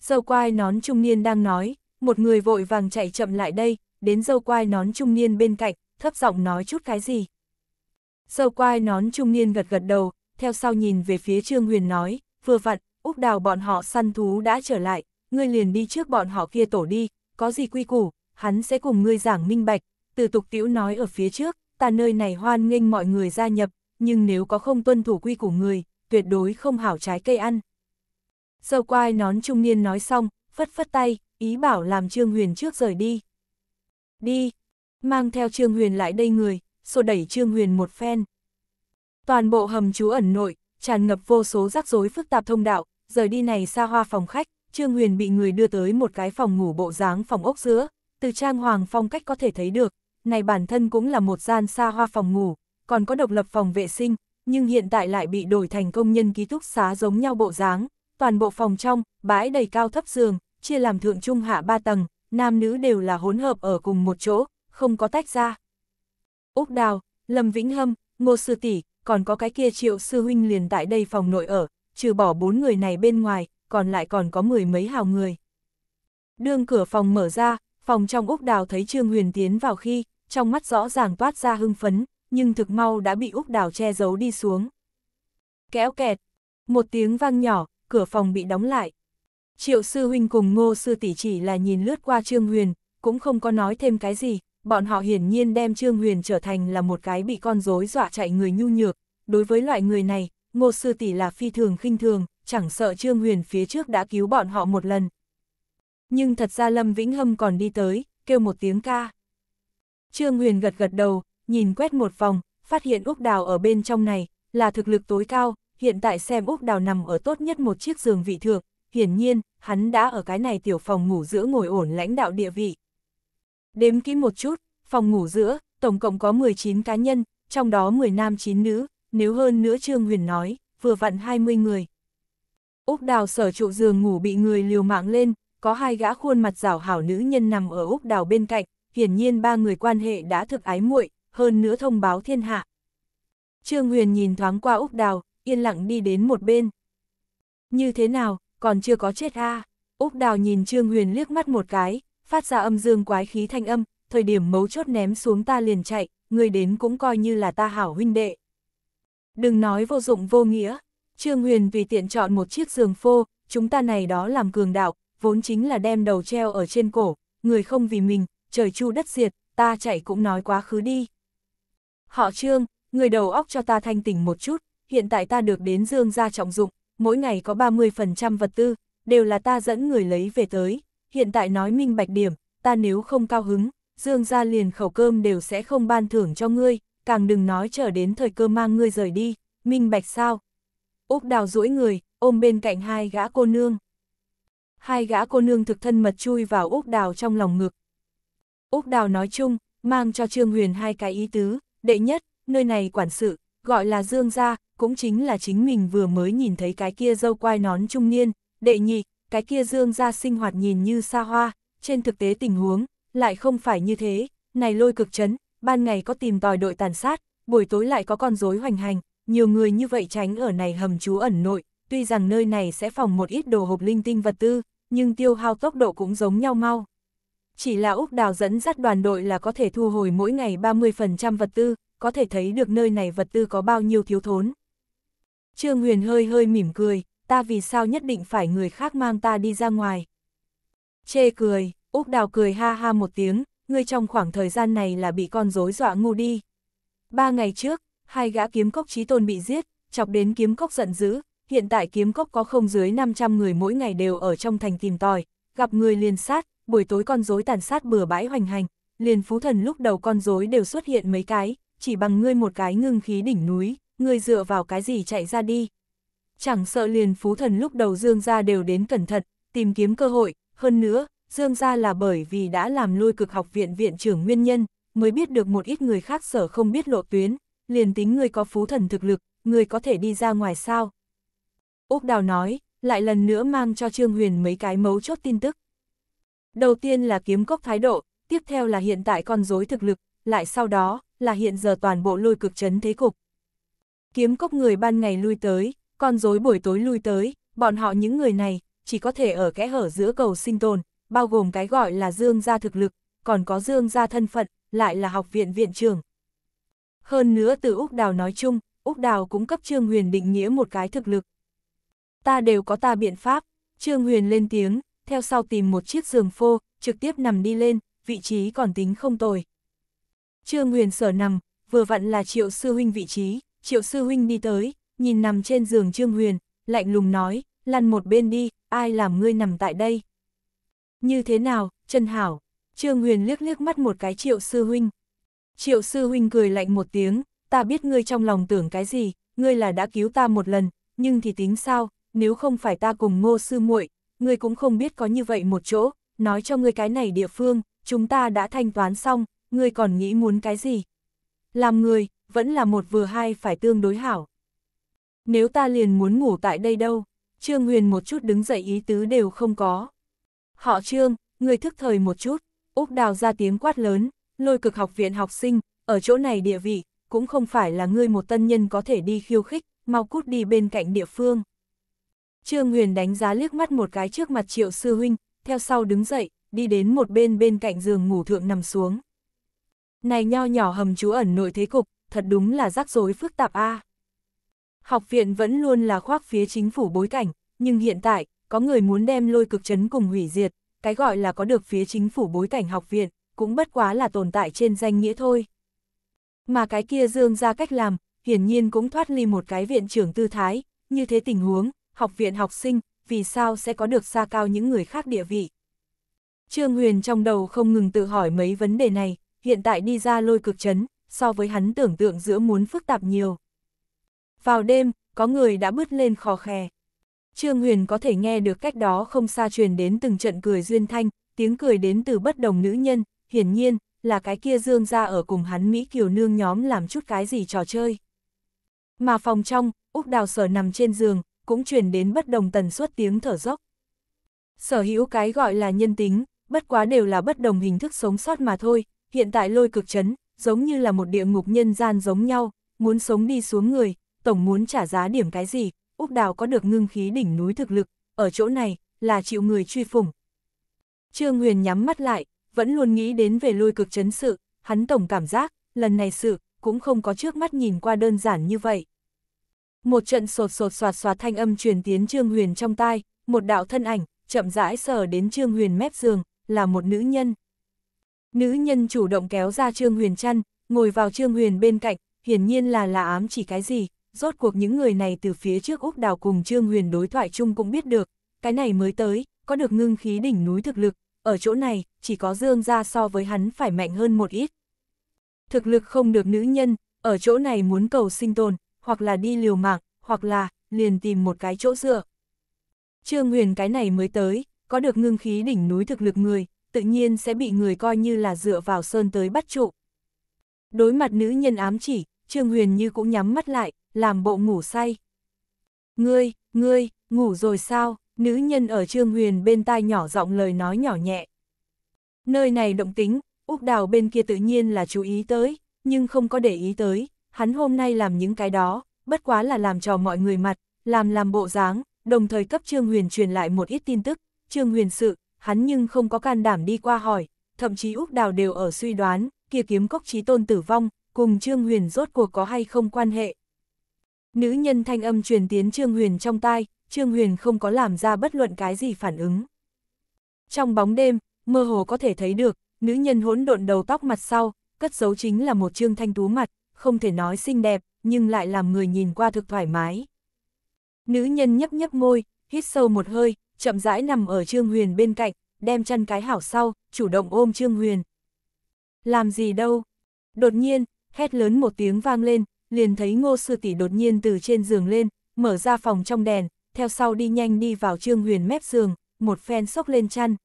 Dâu quai nón trung niên đang nói, một người vội vàng chạy chậm lại đây, đến dâu quai nón trung niên bên cạnh, thấp giọng nói chút cái gì, Sâu quai nón trung niên gật gật đầu, theo sau nhìn về phía Trương Huyền nói, vừa vặn, Úc Đào bọn họ săn thú đã trở lại, ngươi liền đi trước bọn họ kia tổ đi, có gì quy củ, hắn sẽ cùng ngươi giảng minh bạch, từ tục tiểu nói ở phía trước, ta nơi này hoan nghênh mọi người gia nhập, nhưng nếu có không tuân thủ quy củ người, tuyệt đối không hảo trái cây ăn. Sâu quai nón trung niên nói xong, phất phất tay, ý bảo làm Trương Huyền trước rời đi. Đi, mang theo Trương Huyền lại đây người, xô đẩy Trương Huyền một phen. Toàn bộ hầm chú ẩn nội, tràn ngập vô số rắc rối phức tạp thông đạo, rời đi này xa hoa phòng khách, Trương Huyền bị người đưa tới một cái phòng ngủ bộ dáng phòng ốc giữa, từ trang hoàng phong cách có thể thấy được, này bản thân cũng là một gian xa hoa phòng ngủ, còn có độc lập phòng vệ sinh, nhưng hiện tại lại bị đổi thành công nhân ký túc xá giống nhau bộ dáng, toàn bộ phòng trong, bãi đầy cao thấp giường, chia làm thượng trung hạ ba tầng, nam nữ đều là hỗn hợp ở cùng một chỗ, không có tách ra. Úc Đào, Lâm Vĩnh Hâm, Ngô Sư Tỷ, còn có cái kia triệu sư huynh liền tại đây phòng nội ở, trừ bỏ bốn người này bên ngoài, còn lại còn có mười mấy hào người. Đương cửa phòng mở ra, phòng trong Úc Đào thấy Trương Huyền tiến vào khi, trong mắt rõ ràng toát ra hưng phấn, nhưng thực mau đã bị Úc Đào che giấu đi xuống. Kéo kẹt, một tiếng vang nhỏ, cửa phòng bị đóng lại. Triệu sư huynh cùng ngô sư tỷ chỉ là nhìn lướt qua Trương Huyền, cũng không có nói thêm cái gì, bọn họ hiển nhiên đem Trương Huyền trở thành là một cái bị con rối dọa chạy người nhu nhược. Đối với loại người này, Ngô Sư Tỷ là phi thường khinh thường, chẳng sợ Trương Huyền phía trước đã cứu bọn họ một lần. Nhưng thật ra Lâm Vĩnh Hâm còn đi tới, kêu một tiếng ca. Trương Huyền gật gật đầu, nhìn quét một vòng, phát hiện Úc Đào ở bên trong này, là thực lực tối cao, hiện tại xem Úc Đào nằm ở tốt nhất một chiếc giường vị thượng, hiển nhiên, hắn đã ở cái này tiểu phòng ngủ giữa ngồi ổn lãnh đạo địa vị. Đếm kỹ một chút, phòng ngủ giữa, tổng cộng có 19 cá nhân, trong đó 10 nam 9 nữ, nếu hơn nữa Trương Huyền nói, vừa vặn 20 người. Úc Đào sở trụ giường ngủ bị người liều mạng lên, có hai gã khuôn mặt rảo hảo nữ nhân nằm ở Úc Đào bên cạnh, hiển nhiên ba người quan hệ đã thực ái muội, hơn nữa thông báo thiên hạ. Trương Huyền nhìn thoáng qua Úc Đào, yên lặng đi đến một bên. Như thế nào, còn chưa có chết a à? Úc Đào nhìn Trương Huyền liếc mắt một cái, phát ra âm dương quái khí thanh âm, thời điểm mấu chốt ném xuống ta liền chạy, người đến cũng coi như là ta hảo huynh đệ. Đừng nói vô dụng vô nghĩa, Trương Huyền vì tiện chọn một chiếc giường phô, chúng ta này đó làm cường đạo, vốn chính là đem đầu treo ở trên cổ, người không vì mình, trời chu đất diệt, ta chạy cũng nói quá khứ đi. Họ Trương, người đầu óc cho ta thanh tỉnh một chút, hiện tại ta được đến Dương gia trọng dụng, mỗi ngày có 30% vật tư, đều là ta dẫn người lấy về tới, hiện tại nói minh bạch điểm, ta nếu không cao hứng, dương ra liền khẩu cơm đều sẽ không ban thưởng cho ngươi, càng đừng nói chờ đến thời cơ mang ngươi rời đi, minh bạch sao. Úc đào duỗi người, ôm bên cạnh hai gã cô nương. Hai gã cô nương thực thân mật chui vào Úc đào trong lòng ngực. Úc đào nói chung, mang cho Trương Huyền hai cái ý tứ, đệ nhất, nơi này quản sự, gọi là dương gia, cũng chính là chính mình vừa mới nhìn thấy cái kia dâu quai nón trung niên, đệ nhị, cái kia dương ra sinh hoạt nhìn như xa hoa, trên thực tế tình huống, lại không phải như thế, này lôi cực chấn, ban ngày có tìm tòi đội tàn sát, buổi tối lại có con rối hoành hành, nhiều người như vậy tránh ở này hầm trú ẩn nội, tuy rằng nơi này sẽ phòng một ít đồ hộp linh tinh vật tư, nhưng tiêu hao tốc độ cũng giống nhau mau. Chỉ là Úc Đào dẫn dắt đoàn đội là có thể thu hồi mỗi ngày 30% vật tư, có thể thấy được nơi này vật tư có bao nhiêu thiếu thốn. Trương Huyền hơi hơi mỉm cười, ta vì sao nhất định phải người khác mang ta đi ra ngoài. Chê cười, Úc Đào cười ha ha một tiếng, ngươi trong khoảng thời gian này là bị con rối dọa ngu đi. Ba ngày trước, hai gã kiếm cốc trí tôn bị giết, chọc đến kiếm cốc giận dữ, hiện tại kiếm cốc có không dưới 500 người mỗi ngày đều ở trong thành tìm tòi, gặp người liền sát, buổi tối con rối tàn sát bừa bãi hoành hành, liền phú thần lúc đầu con rối đều xuất hiện mấy cái, chỉ bằng ngươi một cái ngưng khí đỉnh núi, ngươi dựa vào cái gì chạy ra đi, chẳng sợ liền phú thần lúc đầu Dương gia đều đến cẩn thận, tìm kiếm cơ hội, hơn nữa, Dương gia là bởi vì đã làm lui cực học viện viện trưởng nguyên nhân, mới biết được một ít người khác sở không biết lộ tuyến, liền tính người có phú thần thực lực, người có thể đi ra ngoài sao. Úc Đào nói, lại lần nữa mang cho Trương Huyền mấy cái mấu chốt tin tức. Đầu tiên là kiếm cốc thái độ, tiếp theo là hiện tại con rối thực lực, lại sau đó là hiện giờ toàn bộ lôi cực chấn thế cục. Kiếm cốc người ban ngày lui tới, con rối buổi tối lui tới, bọn họ những người này, chỉ có thể ở kẽ hở giữa cầu sinh tồn, bao gồm cái gọi là dương gia thực lực, còn có dương gia thân phận, lại là học viện viện trưởng. Hơn nữa từ Úc Đào nói chung, Úc Đào cũng cấp Trương Huyền định nghĩa một cái thực lực. Ta đều có ta biện pháp, Trương Huyền lên tiếng, theo sau tìm một chiếc giường phô, trực tiếp nằm đi lên, vị trí còn tính không tồi. Trương Huyền sở nằm, vừa vặn là triệu sư huynh vị trí, triệu sư huynh đi tới, nhìn nằm trên giường Trương Huyền, lạnh lùng nói, lăn một bên đi, ai làm ngươi nằm tại đây. Như thế nào, Trần Hảo, Trương Huyền liếc liếc mắt một cái triệu sư huynh. Triệu sư huynh cười lạnh một tiếng, ta biết ngươi trong lòng tưởng cái gì, ngươi là đã cứu ta một lần, nhưng thì tính sao, nếu không phải ta cùng ngô sư muội, ngươi cũng không biết có như vậy một chỗ, nói cho ngươi cái này địa phương, chúng ta đã thanh toán xong, ngươi còn nghĩ muốn cái gì. Làm người, vẫn là một vừa hai phải tương đối hảo. Nếu ta liền muốn ngủ tại đây đâu, Trương Huyền một chút đứng dậy ý tứ đều không có. Họ Trương, người thức thời một chút, Úc Đào ra tiếng quát lớn, lôi cực học viện học sinh, ở chỗ này địa vị, cũng không phải là ngươi một tân nhân có thể đi khiêu khích, mau cút đi bên cạnh địa phương. Trương Huyền đánh giá liếc mắt một cái trước mặt triệu sư huynh, theo sau đứng dậy, đi đến một bên bên cạnh giường ngủ thượng nằm xuống. Này nho nhỏ hầm chú ẩn nội thế cục, thật đúng là rắc rối phức tạp a. À. Học viện vẫn luôn là khoác phía chính phủ bối cảnh, nhưng hiện tại, có người muốn đem lôi cực chấn cùng hủy diệt, cái gọi là có được phía chính phủ bối cảnh học viện, cũng bất quá là tồn tại trên danh nghĩa thôi. Mà cái kia dương ra cách làm, hiển nhiên cũng thoát ly một cái viện trưởng tư thái, như thế tình huống, học viện học sinh, vì sao sẽ có được xa cao những người khác địa vị. Trương Huyền trong đầu không ngừng tự hỏi mấy vấn đề này, hiện tại đi ra lôi cực chấn, so với hắn tưởng tượng giữa muốn phức tạp nhiều. Vào đêm, có người đã bước lên khò khè. Trương Huyền có thể nghe được cách đó không xa truyền đến từng trận cười duyên thanh, tiếng cười đến từ bất đồng nữ nhân, hiển nhiên, là cái kia dương ra ở cùng hắn Mỹ Kiều nương nhóm làm chút cái gì trò chơi. Mà phòng trong, Úc Đào Sở nằm trên giường, cũng truyền đến bất đồng tần suất tiếng thở dốc. Sở hữu cái gọi là nhân tính, bất quá đều là bất đồng hình thức sống sót mà thôi, hiện tại lôi cực chấn, giống như là một địa ngục nhân gian giống nhau, muốn sống đi xuống người, tổng muốn trả giá điểm cái gì, Úc Đào có được ngưng khí đỉnh núi thực lực, ở chỗ này, là chịu người truy phủng. Trương Huyền nhắm mắt lại, vẫn luôn nghĩ đến về lôi cực chấn sự, hắn tổng cảm giác, lần này sự, cũng không có trước mắt nhìn qua đơn giản như vậy. Một trận sột sột soạt soạt thanh âm truyền tiến Trương Huyền trong tai, một đạo thân ảnh, chậm rãi sờ đến Trương Huyền mép giường, là một nữ nhân. Nữ nhân chủ động kéo ra Trương Huyền chăn, ngồi vào Trương Huyền bên cạnh, hiển nhiên là là ám chỉ cái gì rốt cuộc những người này từ phía trước Úc Đào cùng Trương Huyền đối thoại chung cũng biết được, cái này mới tới, có được ngưng khí đỉnh núi thực lực, ở chỗ này, chỉ có Dương ra so với hắn phải mạnh hơn một ít. Thực lực không được nữ nhân, ở chỗ này muốn cầu sinh tồn, hoặc là đi liều mạng, hoặc là liền tìm một cái chỗ dựa. Trương Huyền cái này mới tới, có được ngưng khí đỉnh núi thực lực người, tự nhiên sẽ bị người coi như là dựa vào sơn tới bắt trụ. Đối mặt nữ nhân ám chỉ, Trương Huyền như cũng nhắm mắt lại, làm bộ ngủ say. Ngươi, ngươi, ngủ rồi sao? Nữ nhân ở Trương Huyền bên tai nhỏ giọng lời nói nhỏ nhẹ. Nơi này động tính, Úc Đào bên kia tự nhiên là chú ý tới, nhưng không có để ý tới, hắn hôm nay làm những cái đó, bất quá là làm cho mọi người mặt, làm làm bộ dáng, đồng thời cấp Trương Huyền truyền lại một ít tin tức, Trương Huyền sự, hắn nhưng không có can đảm đi qua hỏi, thậm chí Úc Đào đều ở suy đoán, kia kiếm cốc trí tôn tử vong, cùng Trương Huyền rốt cuộc có hay không quan hệ. Nữ nhân thanh âm truyền tiến Trương Huyền trong tai, Trương Huyền không có làm ra bất luận cái gì phản ứng. Trong bóng đêm, mơ hồ có thể thấy được, nữ nhân hỗn độn đầu tóc mặt sau, cất giấu chính là một trương thanh tú mặt, không thể nói xinh đẹp, nhưng lại làm người nhìn qua thực thoải mái. Nữ nhân nhấp nhấp môi, hít sâu một hơi, chậm rãi nằm ở Trương Huyền bên cạnh, đem chân cái hảo sau, chủ động ôm Trương Huyền. Làm gì đâu? Đột nhiên, hét lớn một tiếng vang lên, liền thấy ngô sư tỷ đột nhiên từ trên giường lên, mở ra phòng trong đèn, theo sau đi nhanh đi vào trương huyền mép giường, một phen sốc lên chăn.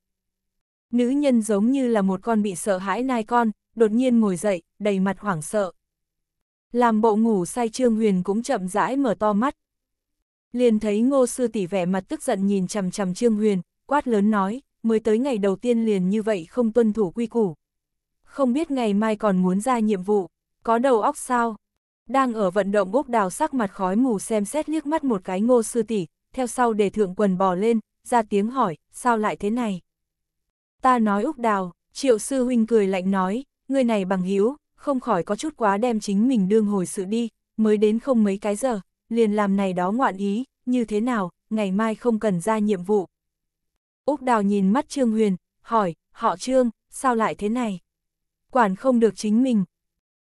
Nữ nhân giống như là một con bị sợ hãi nai con, đột nhiên ngồi dậy, đầy mặt hoảng sợ. Làm bộ ngủ say trương huyền cũng chậm rãi mở to mắt. Liền thấy ngô sư tỷ vẻ mặt tức giận nhìn chằm chằm trương huyền, quát lớn nói, mới tới ngày đầu tiên liền như vậy không tuân thủ quy củ. Không biết ngày mai còn muốn ra nhiệm vụ, có đầu óc sao? Đang ở vận động bốc đào sắc mặt khói mù xem xét liếc mắt một cái ngô sư tỷ theo sau để thượng quần bò lên, ra tiếng hỏi, sao lại thế này? Ta nói Úc Đào, triệu sư huynh cười lạnh nói, người này bằng hữu không khỏi có chút quá đem chính mình đương hồi sự đi, mới đến không mấy cái giờ, liền làm này đó ngoạn ý, như thế nào, ngày mai không cần ra nhiệm vụ. Úc Đào nhìn mắt Trương Huyền, hỏi, họ Trương, sao lại thế này? Quản không được chính mình,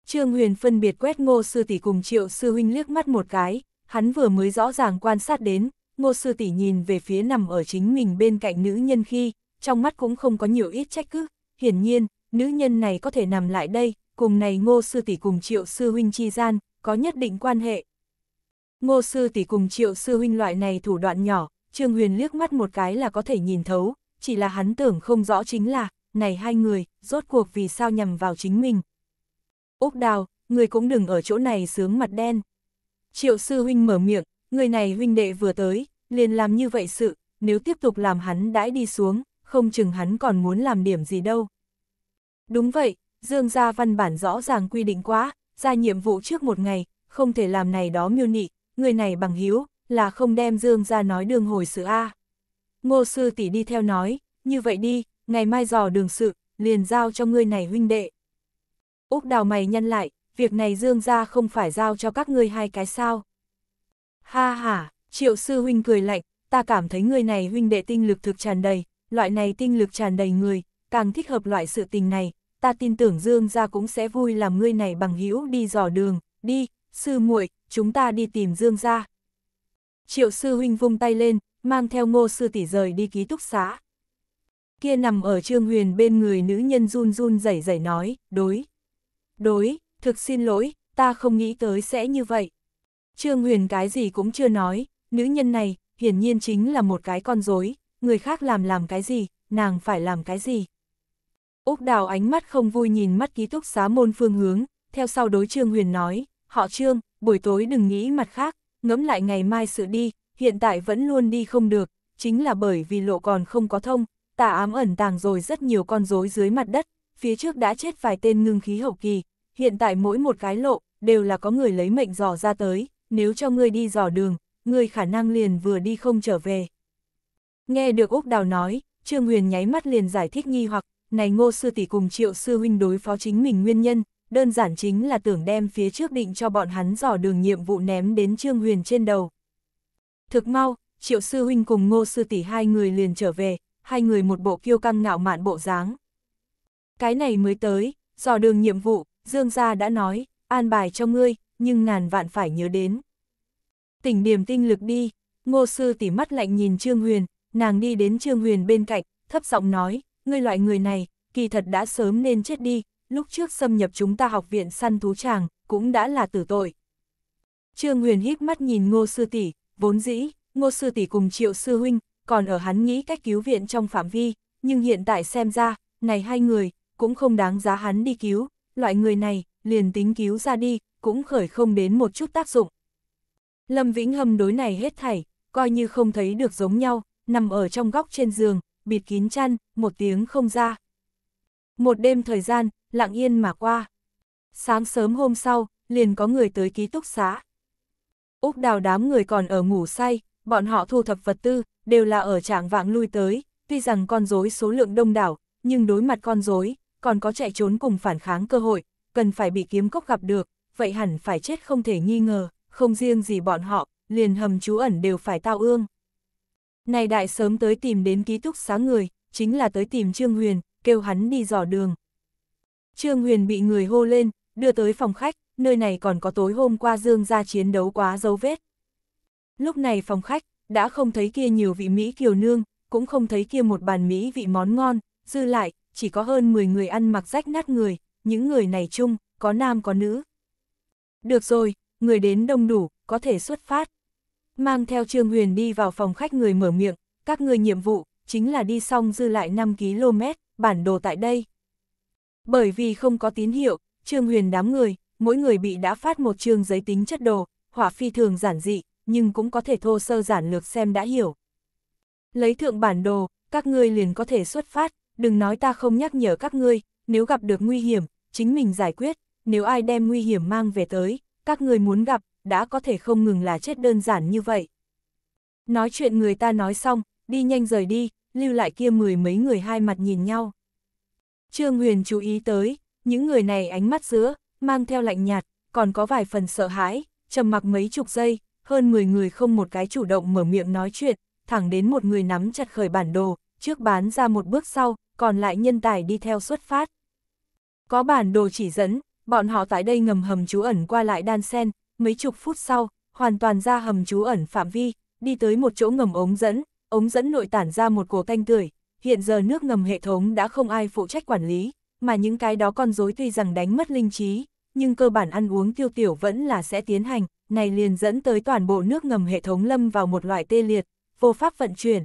Trương Huyền phân biệt quét Ngô Sư Tỷ cùng Triệu Sư Huynh liếc mắt một cái, hắn vừa mới rõ ràng quan sát đến, Ngô Sư Tỷ nhìn về phía nằm ở chính mình bên cạnh nữ nhân khi, trong mắt cũng không có nhiều ít trách cứ, hiển nhiên, nữ nhân này có thể nằm lại đây, cùng này Ngô Sư Tỷ cùng Triệu Sư Huynh chi gian, có nhất định quan hệ. Ngô Sư Tỷ cùng Triệu Sư Huynh loại này thủ đoạn nhỏ, Trương Huyền liếc mắt một cái là có thể nhìn thấu, chỉ là hắn tưởng không rõ chính là, này hai người, rốt cuộc vì sao nhằm vào chính mình, Úc đào, người cũng đừng ở chỗ này sướng mặt đen. Triệu sư huynh mở miệng, người này huynh đệ vừa tới, liền làm như vậy sự, nếu tiếp tục làm hắn đãi đi xuống, không chừng hắn còn muốn làm điểm gì đâu. Đúng vậy, Dương gia văn bản rõ ràng quy định quá, ra nhiệm vụ trước một ngày, không thể làm này đó miêu nị, người này bằng hiếu, là không đem Dương gia nói đường hồi sự A. Ngô sư tỷ đi theo nói, như vậy đi, ngày mai dò đường sự, liền giao cho người này huynh đệ. Úc đào mày nhân lại, việc này dương ra không phải giao cho các ngươi hai cái sao. Ha ha, triệu sư huynh cười lạnh, ta cảm thấy người này huynh đệ tinh lực thực tràn đầy, loại này tinh lực tràn đầy người, càng thích hợp loại sự tình này, ta tin tưởng dương ra cũng sẽ vui làm ngươi này bằng hữu đi dò đường, đi, sư muội chúng ta đi tìm dương ra. Triệu sư huynh vung tay lên, mang theo ngô sư tỷ rời đi ký túc xá. Kia nằm ở trương huyền bên người nữ nhân run run rẩy rẩy nói, đối. Đối, thực xin lỗi, ta không nghĩ tới sẽ như vậy. Trương Huyền cái gì cũng chưa nói, nữ nhân này, hiển nhiên chính là một cái con rối người khác làm làm cái gì, nàng phải làm cái gì. Úc Đào ánh mắt không vui nhìn mắt ký túc xá môn phương hướng, theo sau đối Trương Huyền nói, họ Trương, buổi tối đừng nghĩ mặt khác, ngẫm lại ngày mai sự đi, hiện tại vẫn luôn đi không được, chính là bởi vì lộ còn không có thông, tà ám ẩn tàng rồi rất nhiều con rối dưới mặt đất, phía trước đã chết vài tên ngưng khí hậu kỳ, hiện tại mỗi một cái lộ, đều là có người lấy mệnh dò ra tới, nếu cho ngươi đi dò đường, ngươi khả năng liền vừa đi không trở về. Nghe được Úc Đào nói, Trương Huyền nháy mắt liền giải thích nghi hoặc, này ngô sư tỷ cùng triệu sư huynh đối phó chính mình nguyên nhân, đơn giản chính là tưởng đem phía trước định cho bọn hắn dò đường nhiệm vụ ném đến Trương Huyền trên đầu. Thực mau, triệu sư huynh cùng ngô sư tỷ hai người liền trở về, hai người một bộ kiêu căng ngạo mạn bộ dáng. Cái này mới tới, dò đường nhiệm vụ, Dương gia đã nói, an bài cho ngươi, nhưng ngàn vạn phải nhớ đến. Tỉnh điểm tinh lực đi, ngô sư tỉ mắt lạnh nhìn Trương Huyền, nàng đi đến Trương Huyền bên cạnh, thấp giọng nói, ngươi loại người này, kỳ thật đã sớm nên chết đi, lúc trước xâm nhập chúng ta học viện săn thú tràng cũng đã là tử tội. Trương Huyền híp mắt nhìn ngô sư tỷ vốn dĩ, ngô sư tỷ cùng triệu sư huynh, còn ở hắn nghĩ cách cứu viện trong phạm vi, nhưng hiện tại xem ra, này hai người, cũng không đáng giá hắn đi cứu, loại người này, liền tính cứu ra đi, cũng khởi không đến một chút tác dụng. Lâm Vĩnh Hâm đối này hết thảy, coi như không thấy được giống nhau, nằm ở trong góc trên giường, bịt kín chăn, một tiếng không ra. Một đêm thời gian, lặng yên mà qua. Sáng sớm hôm sau, liền có người tới ký túc xá. Úc đào đám người còn ở ngủ say, bọn họ thu thập vật tư, đều là ở trạng vạng lui tới, tuy rằng con rối số lượng đông đảo, nhưng đối mặt con rối, còn có chạy trốn cùng phản kháng cơ hội, cần phải bị kiếm cốc gặp được, vậy hẳn phải chết không thể nghi ngờ, không riêng gì bọn họ, liền hầm trú ẩn đều phải tao ương. Này đại sớm tới tìm đến ký túc xá người, chính là tới tìm Trương Huyền, kêu hắn đi dò đường. Trương Huyền bị người hô lên, đưa tới phòng khách, nơi này còn có tối hôm qua Dương ra chiến đấu quá dấu vết. Lúc này phòng khách, đã không thấy kia nhiều vị Mỹ kiều nương, cũng không thấy kia một bàn Mỹ vị món ngon, dư lại, chỉ có hơn 10 người ăn mặc rách nát người, những người này chung, có nam có nữ. Được rồi, người đến đông đủ, có thể xuất phát. Mang theo Trương Huyền đi vào phòng khách người mở miệng, các người nhiệm vụ, chính là đi xong dư lại 5 km, bản đồ tại đây. Bởi vì không có tín hiệu, Trương Huyền đám người, mỗi người bị đã phát một chương giấy tính chất đồ, hỏa phi thường giản dị, nhưng cũng có thể thô sơ giản lược xem đã hiểu. Lấy thượng bản đồ, các ngươi liền có thể xuất phát, đừng nói ta không nhắc nhở các ngươi, nếu gặp được nguy hiểm, chính mình giải quyết, nếu ai đem nguy hiểm mang về tới, các ngươi muốn gặp, đã có thể không ngừng là chết đơn giản như vậy. Nói chuyện người ta nói xong, đi nhanh rời đi, lưu lại kia mười mấy người hai mặt nhìn nhau. Trương Huyền chú ý tới, những người này ánh mắt giữa, mang theo lạnh nhạt, còn có vài phần sợ hãi, trầm mặc mấy chục giây, hơn 10 người không một cái chủ động mở miệng nói chuyện, thẳng đến một người nắm chặt khởi bản đồ, trước bán ra một bước sau, còn lại nhân tài đi theo xuất phát. Có bản đồ chỉ dẫn, bọn họ tại đây ngầm hầm trú ẩn qua lại đan sen, mấy chục phút sau, hoàn toàn ra hầm trú ẩn phạm vi, đi tới một chỗ ngầm ống dẫn, ống dẫn nội tản ra một cổ canh tưởi, hiện giờ nước ngầm hệ thống đã không ai phụ trách quản lý, mà những cái đó con rối tuy rằng đánh mất linh trí, nhưng cơ bản ăn uống tiêu tiểu vẫn là sẽ tiến hành, này liền dẫn tới toàn bộ nước ngầm hệ thống lâm vào một loại tê liệt, vô pháp vận chuyển.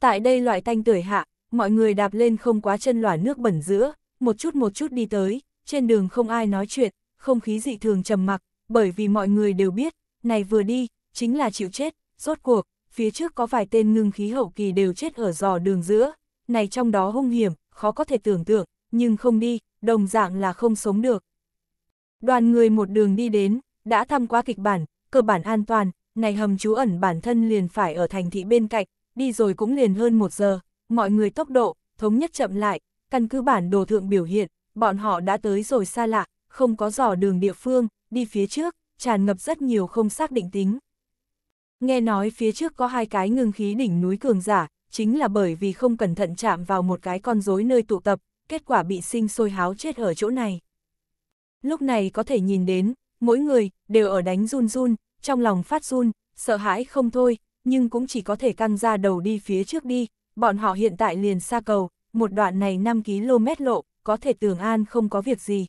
Tại đây loại tanh tưởi hạ, mọi người đạp lên không quá chân lỏa nước bẩn giữa, một chút một chút đi tới, trên đường không ai nói chuyện, không khí dị thường trầm mặc, bởi vì mọi người đều biết, này vừa đi, chính là chịu chết, rốt cuộc, phía trước có vài tên ngưng khí hậu kỳ đều chết ở giò đường giữa, này trong đó hung hiểm, khó có thể tưởng tượng, nhưng không đi, đồng dạng là không sống được. Đoàn người một đường đi đến, đã thăm qua kịch bản, cơ bản an toàn, này hầm chú ẩn bản thân liền phải ở thành thị bên cạnh, đi rồi cũng liền hơn một giờ, mọi người tốc độ, thống nhất chậm lại, căn cứ bản đồ thượng biểu hiện, bọn họ đã tới rồi xa lạ, không có dò đường địa phương, đi phía trước, tràn ngập rất nhiều không xác định tính. Nghe nói phía trước có hai cái ngưng khí đỉnh núi cường giả, chính là bởi vì không cẩn thận chạm vào một cái con rối nơi tụ tập, kết quả bị sinh sôi háo chết ở chỗ này. Lúc này có thể nhìn đến, mỗi người đều ở đánh run run, trong lòng phát run, sợ hãi không thôi, nhưng cũng chỉ có thể căng ra đầu đi phía trước đi, bọn họ hiện tại liền xa cầu, một đoạn này 5 km lộ, có thể tưởng an không có việc gì.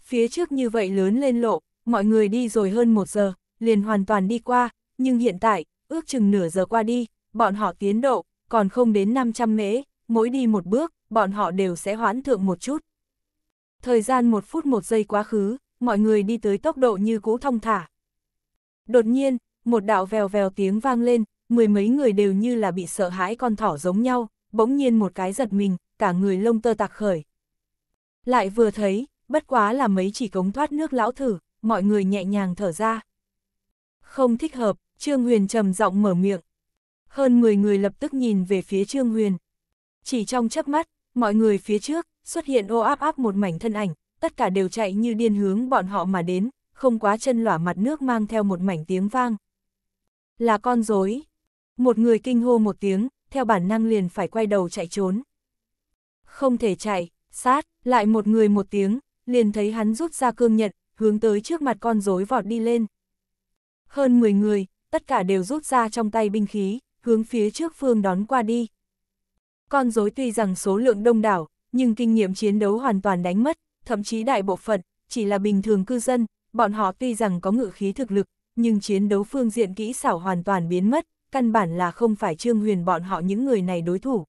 Phía trước như vậy lớn lên lộ, mọi người đi rồi hơn một giờ, liền hoàn toàn đi qua, nhưng hiện tại, ước chừng nửa giờ qua đi, bọn họ tiến độ, còn không đến 500 mễ, mỗi đi một bước, bọn họ đều sẽ hoãn thượng một chút. Thời gian một phút một giây quá khứ, mọi người đi tới tốc độ như cũ thông thả. Đột nhiên, một đạo vèo vèo tiếng vang lên, mười mấy người đều như là bị sợ hãi con thỏ giống nhau, bỗng nhiên một cái giật mình, cả người lông tơ tạc khởi. Lại vừa thấy, bất quá là mấy chỉ cống thoát nước lão thử, mọi người nhẹ nhàng thở ra. Không thích hợp, Trương Huyền trầm giọng mở miệng. Hơn 10 người lập tức nhìn về phía Trương Huyền. Chỉ trong chớp mắt, mọi người phía trước, xuất hiện ô áp áp một mảnh thân ảnh, tất cả đều chạy như điên hướng bọn họ mà đến, không quá chân lỏa mặt nước mang theo một mảnh tiếng vang. Là con rối một người kinh hô một tiếng, theo bản năng liền phải quay đầu chạy trốn. Không thể chạy, sát, lại một người một tiếng, liền thấy hắn rút ra cương nhận, hướng tới trước mặt con rối vọt đi lên. Hơn 10 người, tất cả đều rút ra trong tay binh khí, hướng phía trước phương đón qua đi. Con rối tuy rằng số lượng đông đảo, nhưng kinh nghiệm chiến đấu hoàn toàn đánh mất, thậm chí đại bộ phận, chỉ là bình thường cư dân, bọn họ tuy rằng có ngự khí thực lực, nhưng chiến đấu phương diện kỹ xảo hoàn toàn biến mất, căn bản là không phải Trương Huyền bọn họ những người này đối thủ.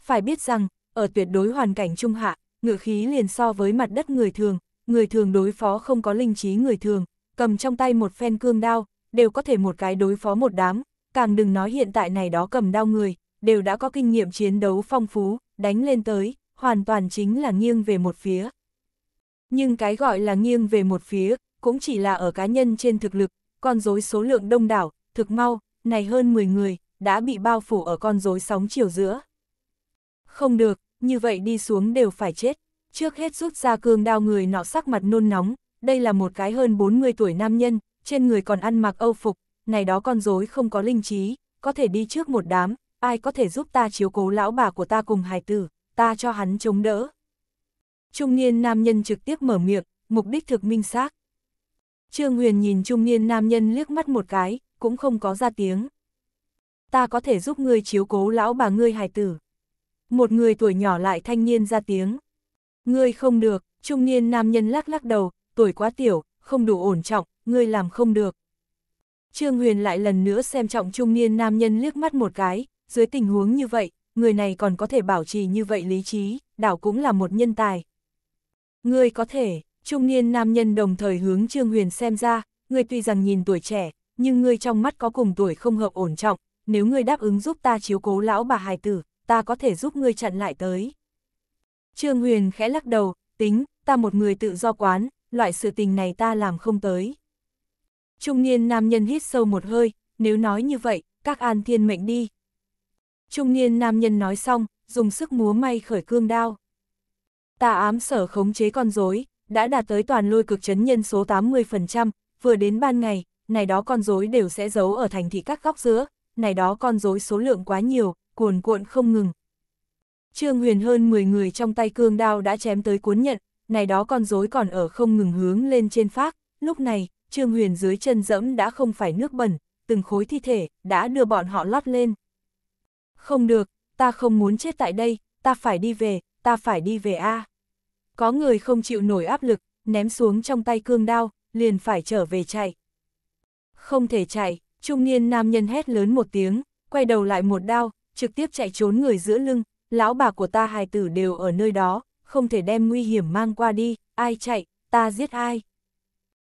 Phải biết rằng, ở tuyệt đối hoàn cảnh trung hạ, ngựa khí liền so với mặt đất người thường, người thường đối phó không có linh trí người thường, cầm trong tay một phen cương đao, đều có thể một cái đối phó một đám, càng đừng nói hiện tại này đó cầm đao người, đều đã có kinh nghiệm chiến đấu phong phú, đánh lên tới, hoàn toàn chính là nghiêng về một phía. Nhưng cái gọi là nghiêng về một phía, cũng chỉ là ở cá nhân trên thực lực, con rối số lượng đông đảo, thực mau, này hơn 10 người, đã bị bao phủ ở con rối sóng chiều giữa. Không được, như vậy đi xuống đều phải chết. Trước hết rút ra cương đao người nọ sắc mặt nôn nóng, đây là một cái hơn 40 tuổi nam nhân, trên người còn ăn mặc âu phục, này đó con rối không có linh trí, có thể đi trước một đám, ai có thể giúp ta chiếu cố lão bà của ta cùng hài tử, ta cho hắn chống đỡ. Trung niên nam nhân trực tiếp mở miệng, mục đích thực minh xác. Trương Huyền nhìn trung niên nam nhân liếc mắt một cái, cũng không có ra tiếng. Ta có thể giúp ngươi chiếu cố lão bà ngươi hài tử. Một người tuổi nhỏ lại thanh niên ra tiếng. Ngươi không được, trung niên nam nhân lắc lắc đầu, tuổi quá tiểu, không đủ ổn trọng, ngươi làm không được. Trương Huyền lại lần nữa xem trọng trung niên nam nhân liếc mắt một cái, dưới tình huống như vậy, người này còn có thể bảo trì như vậy lý trí, đảo cũng là một nhân tài. Ngươi có thể, trung niên nam nhân đồng thời hướng Trương Huyền xem ra, ngươi tuy rằng nhìn tuổi trẻ, nhưng ngươi trong mắt có cùng tuổi không hợp ổn trọng, nếu ngươi đáp ứng giúp ta chiếu cố lão bà hài tử, ta có thể giúp ngươi chặn lại tới. Trương Huyền khẽ lắc đầu, tính, ta một người tự do quán, loại sự tình này ta làm không tới. Trung niên nam nhân hít sâu một hơi, nếu nói như vậy, các an thiên mệnh đi. Trung niên nam nhân nói xong, dùng sức múa may khởi cương đao. ta ám sở khống chế con rối đã đạt tới toàn lôi cực chấn nhân số 80%, vừa đến ban ngày, này đó con rối đều sẽ giấu ở thành thị các góc giữa, này đó con rối số lượng quá nhiều, cuồn cuộn không ngừng. Trương Huyền hơn 10 người trong tay cương đao đã chém tới cuốn nhận, này đó con rối còn ở không ngừng hướng lên trên phác, lúc này, Trương Huyền dưới chân dẫm đã không phải nước bẩn, từng khối thi thể đã đưa bọn họ lót lên. Không được, ta không muốn chết tại đây, ta phải đi về, ta phải đi về a. Có người không chịu nổi áp lực, ném xuống trong tay cương đao, liền phải trở về chạy không thể chạy, trung niên nam nhân hét lớn một tiếng, quay đầu lại một đao, trực tiếp chạy trốn người giữa lưng, lão bà của ta hài tử đều ở nơi đó, không thể đem nguy hiểm mang qua đi, ai chạy, ta giết ai.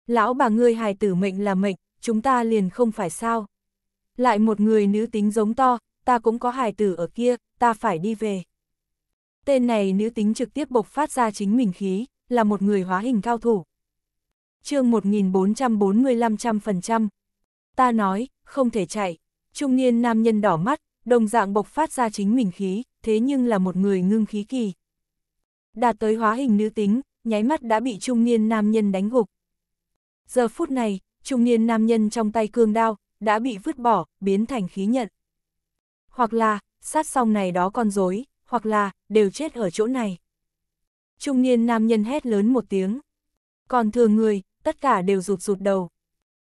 Lão bà ngươi hài tử mệnh là mệnh, chúng ta liền không phải sao. Lại một người nữ tính giống to, ta cũng có hài tử ở kia, ta phải đi về. Tên này nữ tính trực tiếp bộc phát ra chính mình khí, là một người hóa hình cao thủ. chương trăm phần trăm ta nói, không thể chạy. Trung niên nam nhân đỏ mắt, đồng dạng bộc phát ra chính mình khí, thế nhưng là một người ngưng khí kỳ. Đạt tới hóa hình nữ tính, nháy mắt đã bị trung niên nam nhân đánh gục. Giờ phút này, trung niên nam nhân trong tay cương đao, đã bị vứt bỏ, biến thành khí nhận. Hoặc là, sát xong này đó con dối, hoặc là, đều chết ở chỗ này. Trung niên nam nhân hét lớn một tiếng. Còn thường người, tất cả đều rụt rụt đầu.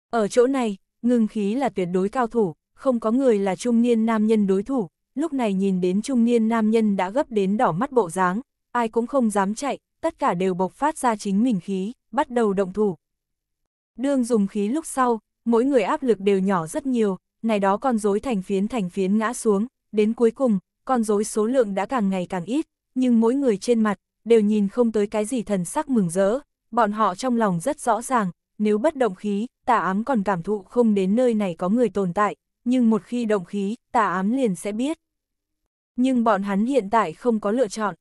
Ở chỗ này, ngưng khí là tuyệt đối cao thủ, không có người là trung niên nam nhân đối thủ, lúc này nhìn đến trung niên nam nhân đã gấp đến đỏ mắt bộ dáng, ai cũng không dám chạy, tất cả đều bộc phát ra chính mình khí, bắt đầu động thủ. Đương dùng khí lúc sau, mỗi người áp lực đều nhỏ rất nhiều, này đó con rối thành phiến thành phiến ngã xuống, đến cuối cùng, con rối số lượng đã càng ngày càng ít, nhưng mỗi người trên mặt, đều nhìn không tới cái gì thần sắc mừng rỡ, bọn họ trong lòng rất rõ ràng, nếu bất động khí, tà ám còn cảm thụ không đến nơi này có người tồn tại, nhưng một khi động khí, tà ám liền sẽ biết. Nhưng bọn hắn hiện tại không có lựa chọn.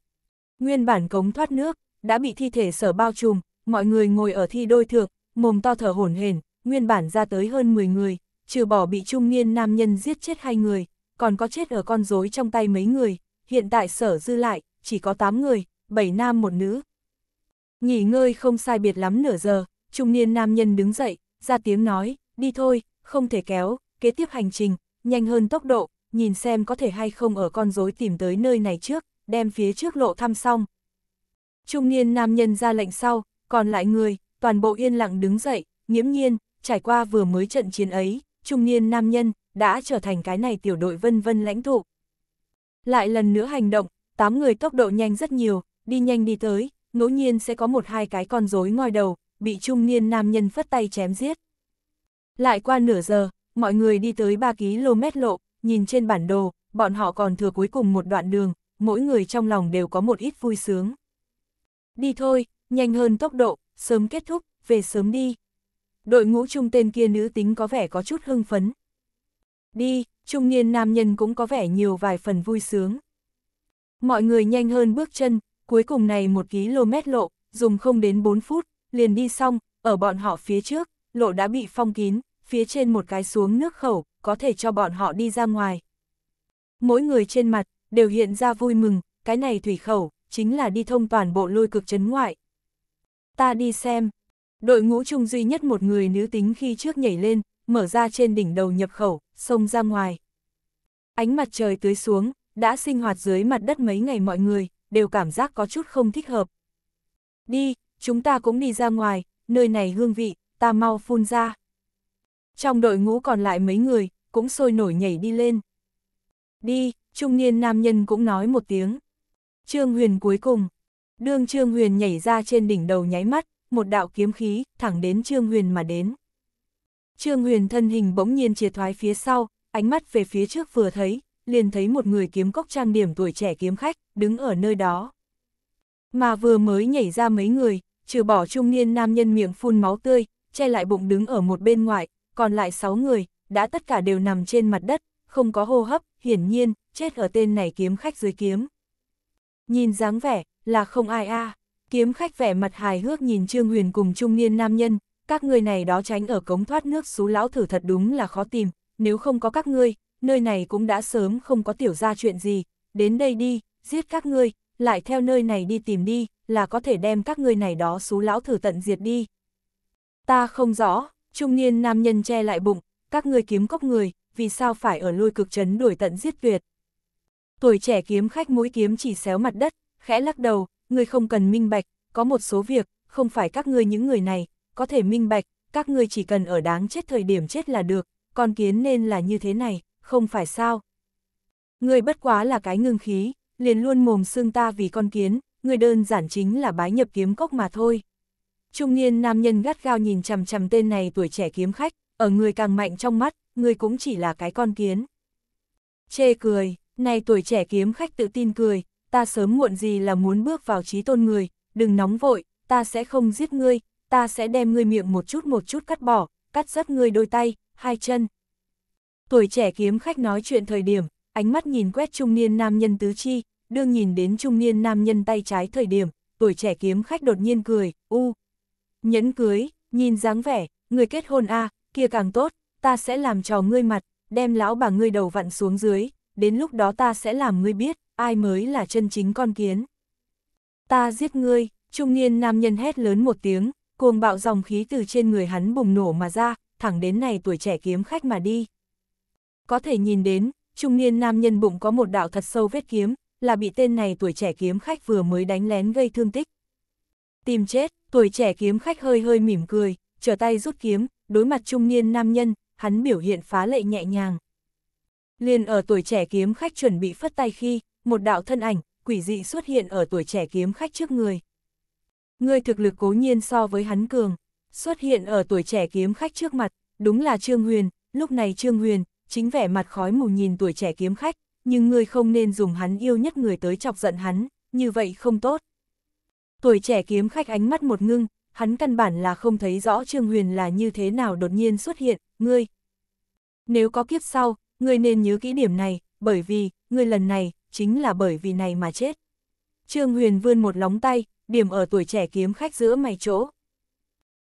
Nguyên bản cống thoát nước, đã bị thi thể sở bao trùm, mọi người ngồi ở thi đôi thượng, mồm to thở hổn hển, nguyên bản ra tới hơn 10 người, trừ bỏ bị trung niên nam nhân giết chết hai người, còn có chết ở con rối trong tay mấy người, hiện tại sở dư lại, chỉ có 8 người, 7 nam một nữ. Nghỉ ngơi không sai biệt lắm nửa giờ, trung niên nam nhân đứng dậy, ra tiếng nói, đi thôi, không thể kéo, kế tiếp hành trình, nhanh hơn tốc độ, nhìn xem có thể hay không ở con rối tìm tới nơi này trước, đem phía trước lộ thăm xong. Trung niên nam nhân ra lệnh sau, còn lại người, toàn bộ yên lặng đứng dậy, nghiễm nhiên, trải qua vừa mới trận chiến ấy, trung niên nam nhân, đã trở thành cái này tiểu đội vân vân lãnh thụ. Lại lần nữa hành động, 8 người tốc độ nhanh rất nhiều, đi nhanh đi tới, ngẫu nhiên sẽ có một hai cái con rối ngoi đầu, bị trung niên nam nhân phất tay chém giết. Lại qua nửa giờ, mọi người đi tới 3 km lộ, nhìn trên bản đồ, bọn họ còn thừa cuối cùng một đoạn đường, mỗi người trong lòng đều có một ít vui sướng. Đi thôi, nhanh hơn tốc độ, sớm kết thúc, về sớm đi. Đội ngũ trung tên kia nữ tính có vẻ có chút hưng phấn. Đi, trung niên nam nhân cũng có vẻ nhiều vài phần vui sướng. Mọi người nhanh hơn bước chân, cuối cùng này một km lộ, dùng không đến 4 phút, liền đi xong, ở bọn họ phía trước, lộ đã bị phong kín, phía trên một cái xuống nước khẩu, có thể cho bọn họ đi ra ngoài. Mỗi người trên mặt, đều hiện ra vui mừng, cái này thủy khẩu, chính là đi thông toàn bộ lôi cực chấn ngoại. Ta đi xem, đội ngũ chung duy nhất một người nữ tính khi trước nhảy lên, mở ra trên đỉnh đầu nhập khẩu, xông ra ngoài. Ánh mặt trời tưới xuống, đã sinh hoạt dưới mặt đất mấy ngày mọi người, đều cảm giác có chút không thích hợp. Đi, chúng ta cũng đi ra ngoài, nơi này hương vị, ta mau phun ra. Trong đội ngũ còn lại mấy người, cũng sôi nổi nhảy đi lên. Đi, trung niên nam nhân cũng nói một tiếng. Trương Huyền cuối cùng. Đương Trương Huyền nhảy ra trên đỉnh đầu nháy mắt, một đạo kiếm khí, thẳng đến Trương Huyền mà đến. Trương Huyền thân hình bỗng nhiên chia thoái phía sau, ánh mắt về phía trước vừa thấy, liền thấy một người kiếm cốc trang điểm tuổi trẻ kiếm khách, đứng ở nơi đó. Mà vừa mới nhảy ra mấy người, trừ bỏ trung niên nam nhân miệng phun máu tươi, che lại bụng đứng ở một bên ngoài, còn lại 6 người, đã tất cả đều nằm trên mặt đất, không có hô hấp, hiển nhiên, chết ở tên này kiếm khách dưới kiếm. Nhìn dáng vẻ, là không ai a kiếm khách vẻ mặt hài hước nhìn Trương Huyền cùng trung niên nam nhân, các người này đó tránh ở cống thoát nước xú lão thử thật đúng là khó tìm, nếu không có các ngươi, nơi này cũng đã sớm không có tiểu ra chuyện gì, đến đây đi, giết các ngươi, lại theo nơi này đi tìm đi, là có thể đem các ngươi này đó xú lão thử tận diệt đi. Ta không rõ, trung niên nam nhân che lại bụng, các ngươi kiếm cốc người, vì sao phải ở lôi cực trấn đuổi tận giết tuyệt. Tuổi trẻ kiếm khách mũi kiếm chỉ xéo mặt đất, khẽ lắc đầu, ngươi không cần minh bạch, có một số việc, không phải các ngươi những người này, có thể minh bạch, các ngươi chỉ cần ở đáng chết thời điểm chết là được, con kiến nên là như thế này, không phải sao. Ngươi bất quá là cái ngưng khí, liền luôn mồm xương ta vì con kiến, người đơn giản chính là bái nhập kiếm cốc mà thôi. Trung niên nam nhân gắt gao nhìn chằm chằm tên này tuổi trẻ kiếm khách, ở người càng mạnh trong mắt, người cũng chỉ là cái con kiến. Chê cười, này tuổi trẻ kiếm khách tự tin cười, ta sớm muộn gì là muốn bước vào trí tôn người, đừng nóng vội, ta sẽ không giết ngươi, ta sẽ đem ngươi miệng một chút một chút cắt bỏ, cắt rớt ngươi đôi tay, hai chân. Tuổi trẻ kiếm khách nói chuyện thời điểm, ánh mắt nhìn quét trung niên nam nhân tứ chi, đương nhìn đến trung niên nam nhân tay trái thời điểm, tuổi trẻ kiếm khách đột nhiên cười, u. Nhẫn cưới, nhìn dáng vẻ, người kết hôn a kia càng tốt, ta sẽ làm trò ngươi mặt, đem lão bà ngươi đầu vặn xuống dưới, đến lúc đó ta sẽ làm ngươi biết, ai mới là chân chính con kiến. Ta giết ngươi, trung niên nam nhân hét lớn một tiếng, cuồng bạo dòng khí từ trên người hắn bùng nổ mà ra, thẳng đến này tuổi trẻ kiếm khách mà đi. Có thể nhìn đến, trung niên nam nhân bụng có một đạo thật sâu vết kiếm, là bị tên này tuổi trẻ kiếm khách vừa mới đánh lén gây thương tích. Tìm chết, tuổi trẻ kiếm khách hơi hơi mỉm cười, trở tay rút kiếm, đối mặt trung niên nam nhân, hắn biểu hiện phá lệ nhẹ nhàng. Liền ở tuổi trẻ kiếm khách chuẩn bị phất tay khi, một đạo thân ảnh, quỷ dị xuất hiện ở tuổi trẻ kiếm khách trước người. Người thực lực cố nhiên so với hắn cường, xuất hiện ở tuổi trẻ kiếm khách trước mặt, đúng là Trương Huyền, lúc này Trương Huyền, chính vẻ mặt khói mù nhìn tuổi trẻ kiếm khách, nhưng ngươi không nên dùng hắn yêu nhất người tới chọc giận hắn, như vậy không tốt. Tuổi trẻ kiếm khách ánh mắt một ngưng, hắn căn bản là không thấy rõ Trương Huyền là như thế nào đột nhiên xuất hiện, ngươi. Nếu có kiếp sau, ngươi nên nhớ kỹ điểm này, bởi vì, ngươi lần này, chính là bởi vì này mà chết. Trương Huyền vươn một lóng tay, điểm ở tuổi trẻ kiếm khách giữa mày chỗ.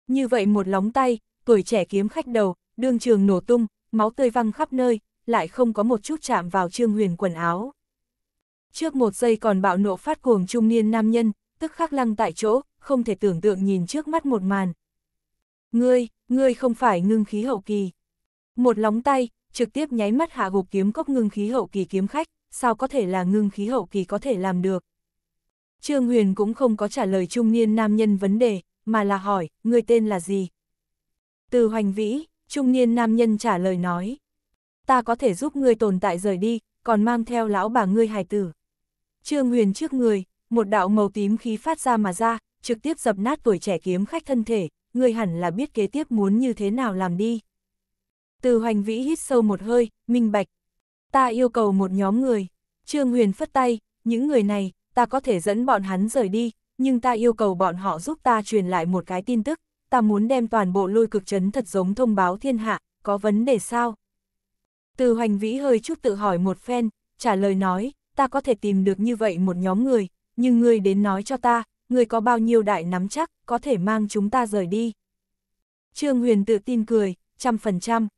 Như vậy một lóng tay, tuổi trẻ kiếm khách đầu, đương trường nổ tung, máu tươi văng khắp nơi, lại không có một chút chạm vào Trương Huyền quần áo. Trước một giây còn bạo nộ phát cuồng trung niên nam nhân, tức khắc lăng tại chỗ, không thể tưởng tượng nhìn trước mắt một màn. Ngươi, ngươi không phải ngưng khí hậu kỳ. Một lóng tay, trực tiếp nháy mắt hạ gục kiếm cốc ngưng khí hậu kỳ kiếm khách, sao có thể là ngưng khí hậu kỳ có thể làm được. Trương Huyền cũng không có trả lời trung niên nam nhân vấn đề, mà là hỏi, ngươi tên là gì? Từ hoành vĩ, trung niên nam nhân trả lời nói ta có thể giúp ngươi tồn tại rời đi, còn mang theo lão bà ngươi hài tử. Trương Huyền trước người, một đạo màu tím khí phát ra mà ra, trực tiếp dập nát tuổi trẻ kiếm khách thân thể, ngươi hẳn là biết kế tiếp muốn như thế nào làm đi. Từ hoành vĩ hít sâu một hơi, minh bạch. Ta yêu cầu một nhóm người. Trương Huyền phất tay, những người này, ta có thể dẫn bọn hắn rời đi, nhưng ta yêu cầu bọn họ giúp ta truyền lại một cái tin tức. Ta muốn đem toàn bộ lôi cực chấn thật giống thông báo thiên hạ, có vấn đề sao? Từ hoành vĩ hơi chút tự hỏi một phen, trả lời nói, ta có thể tìm được như vậy một nhóm người, nhưng ngươi đến nói cho ta, ngươi có bao nhiêu đại nắm chắc, có thể mang chúng ta rời đi. Trương Huyền tự tin cười, trăm phần trăm.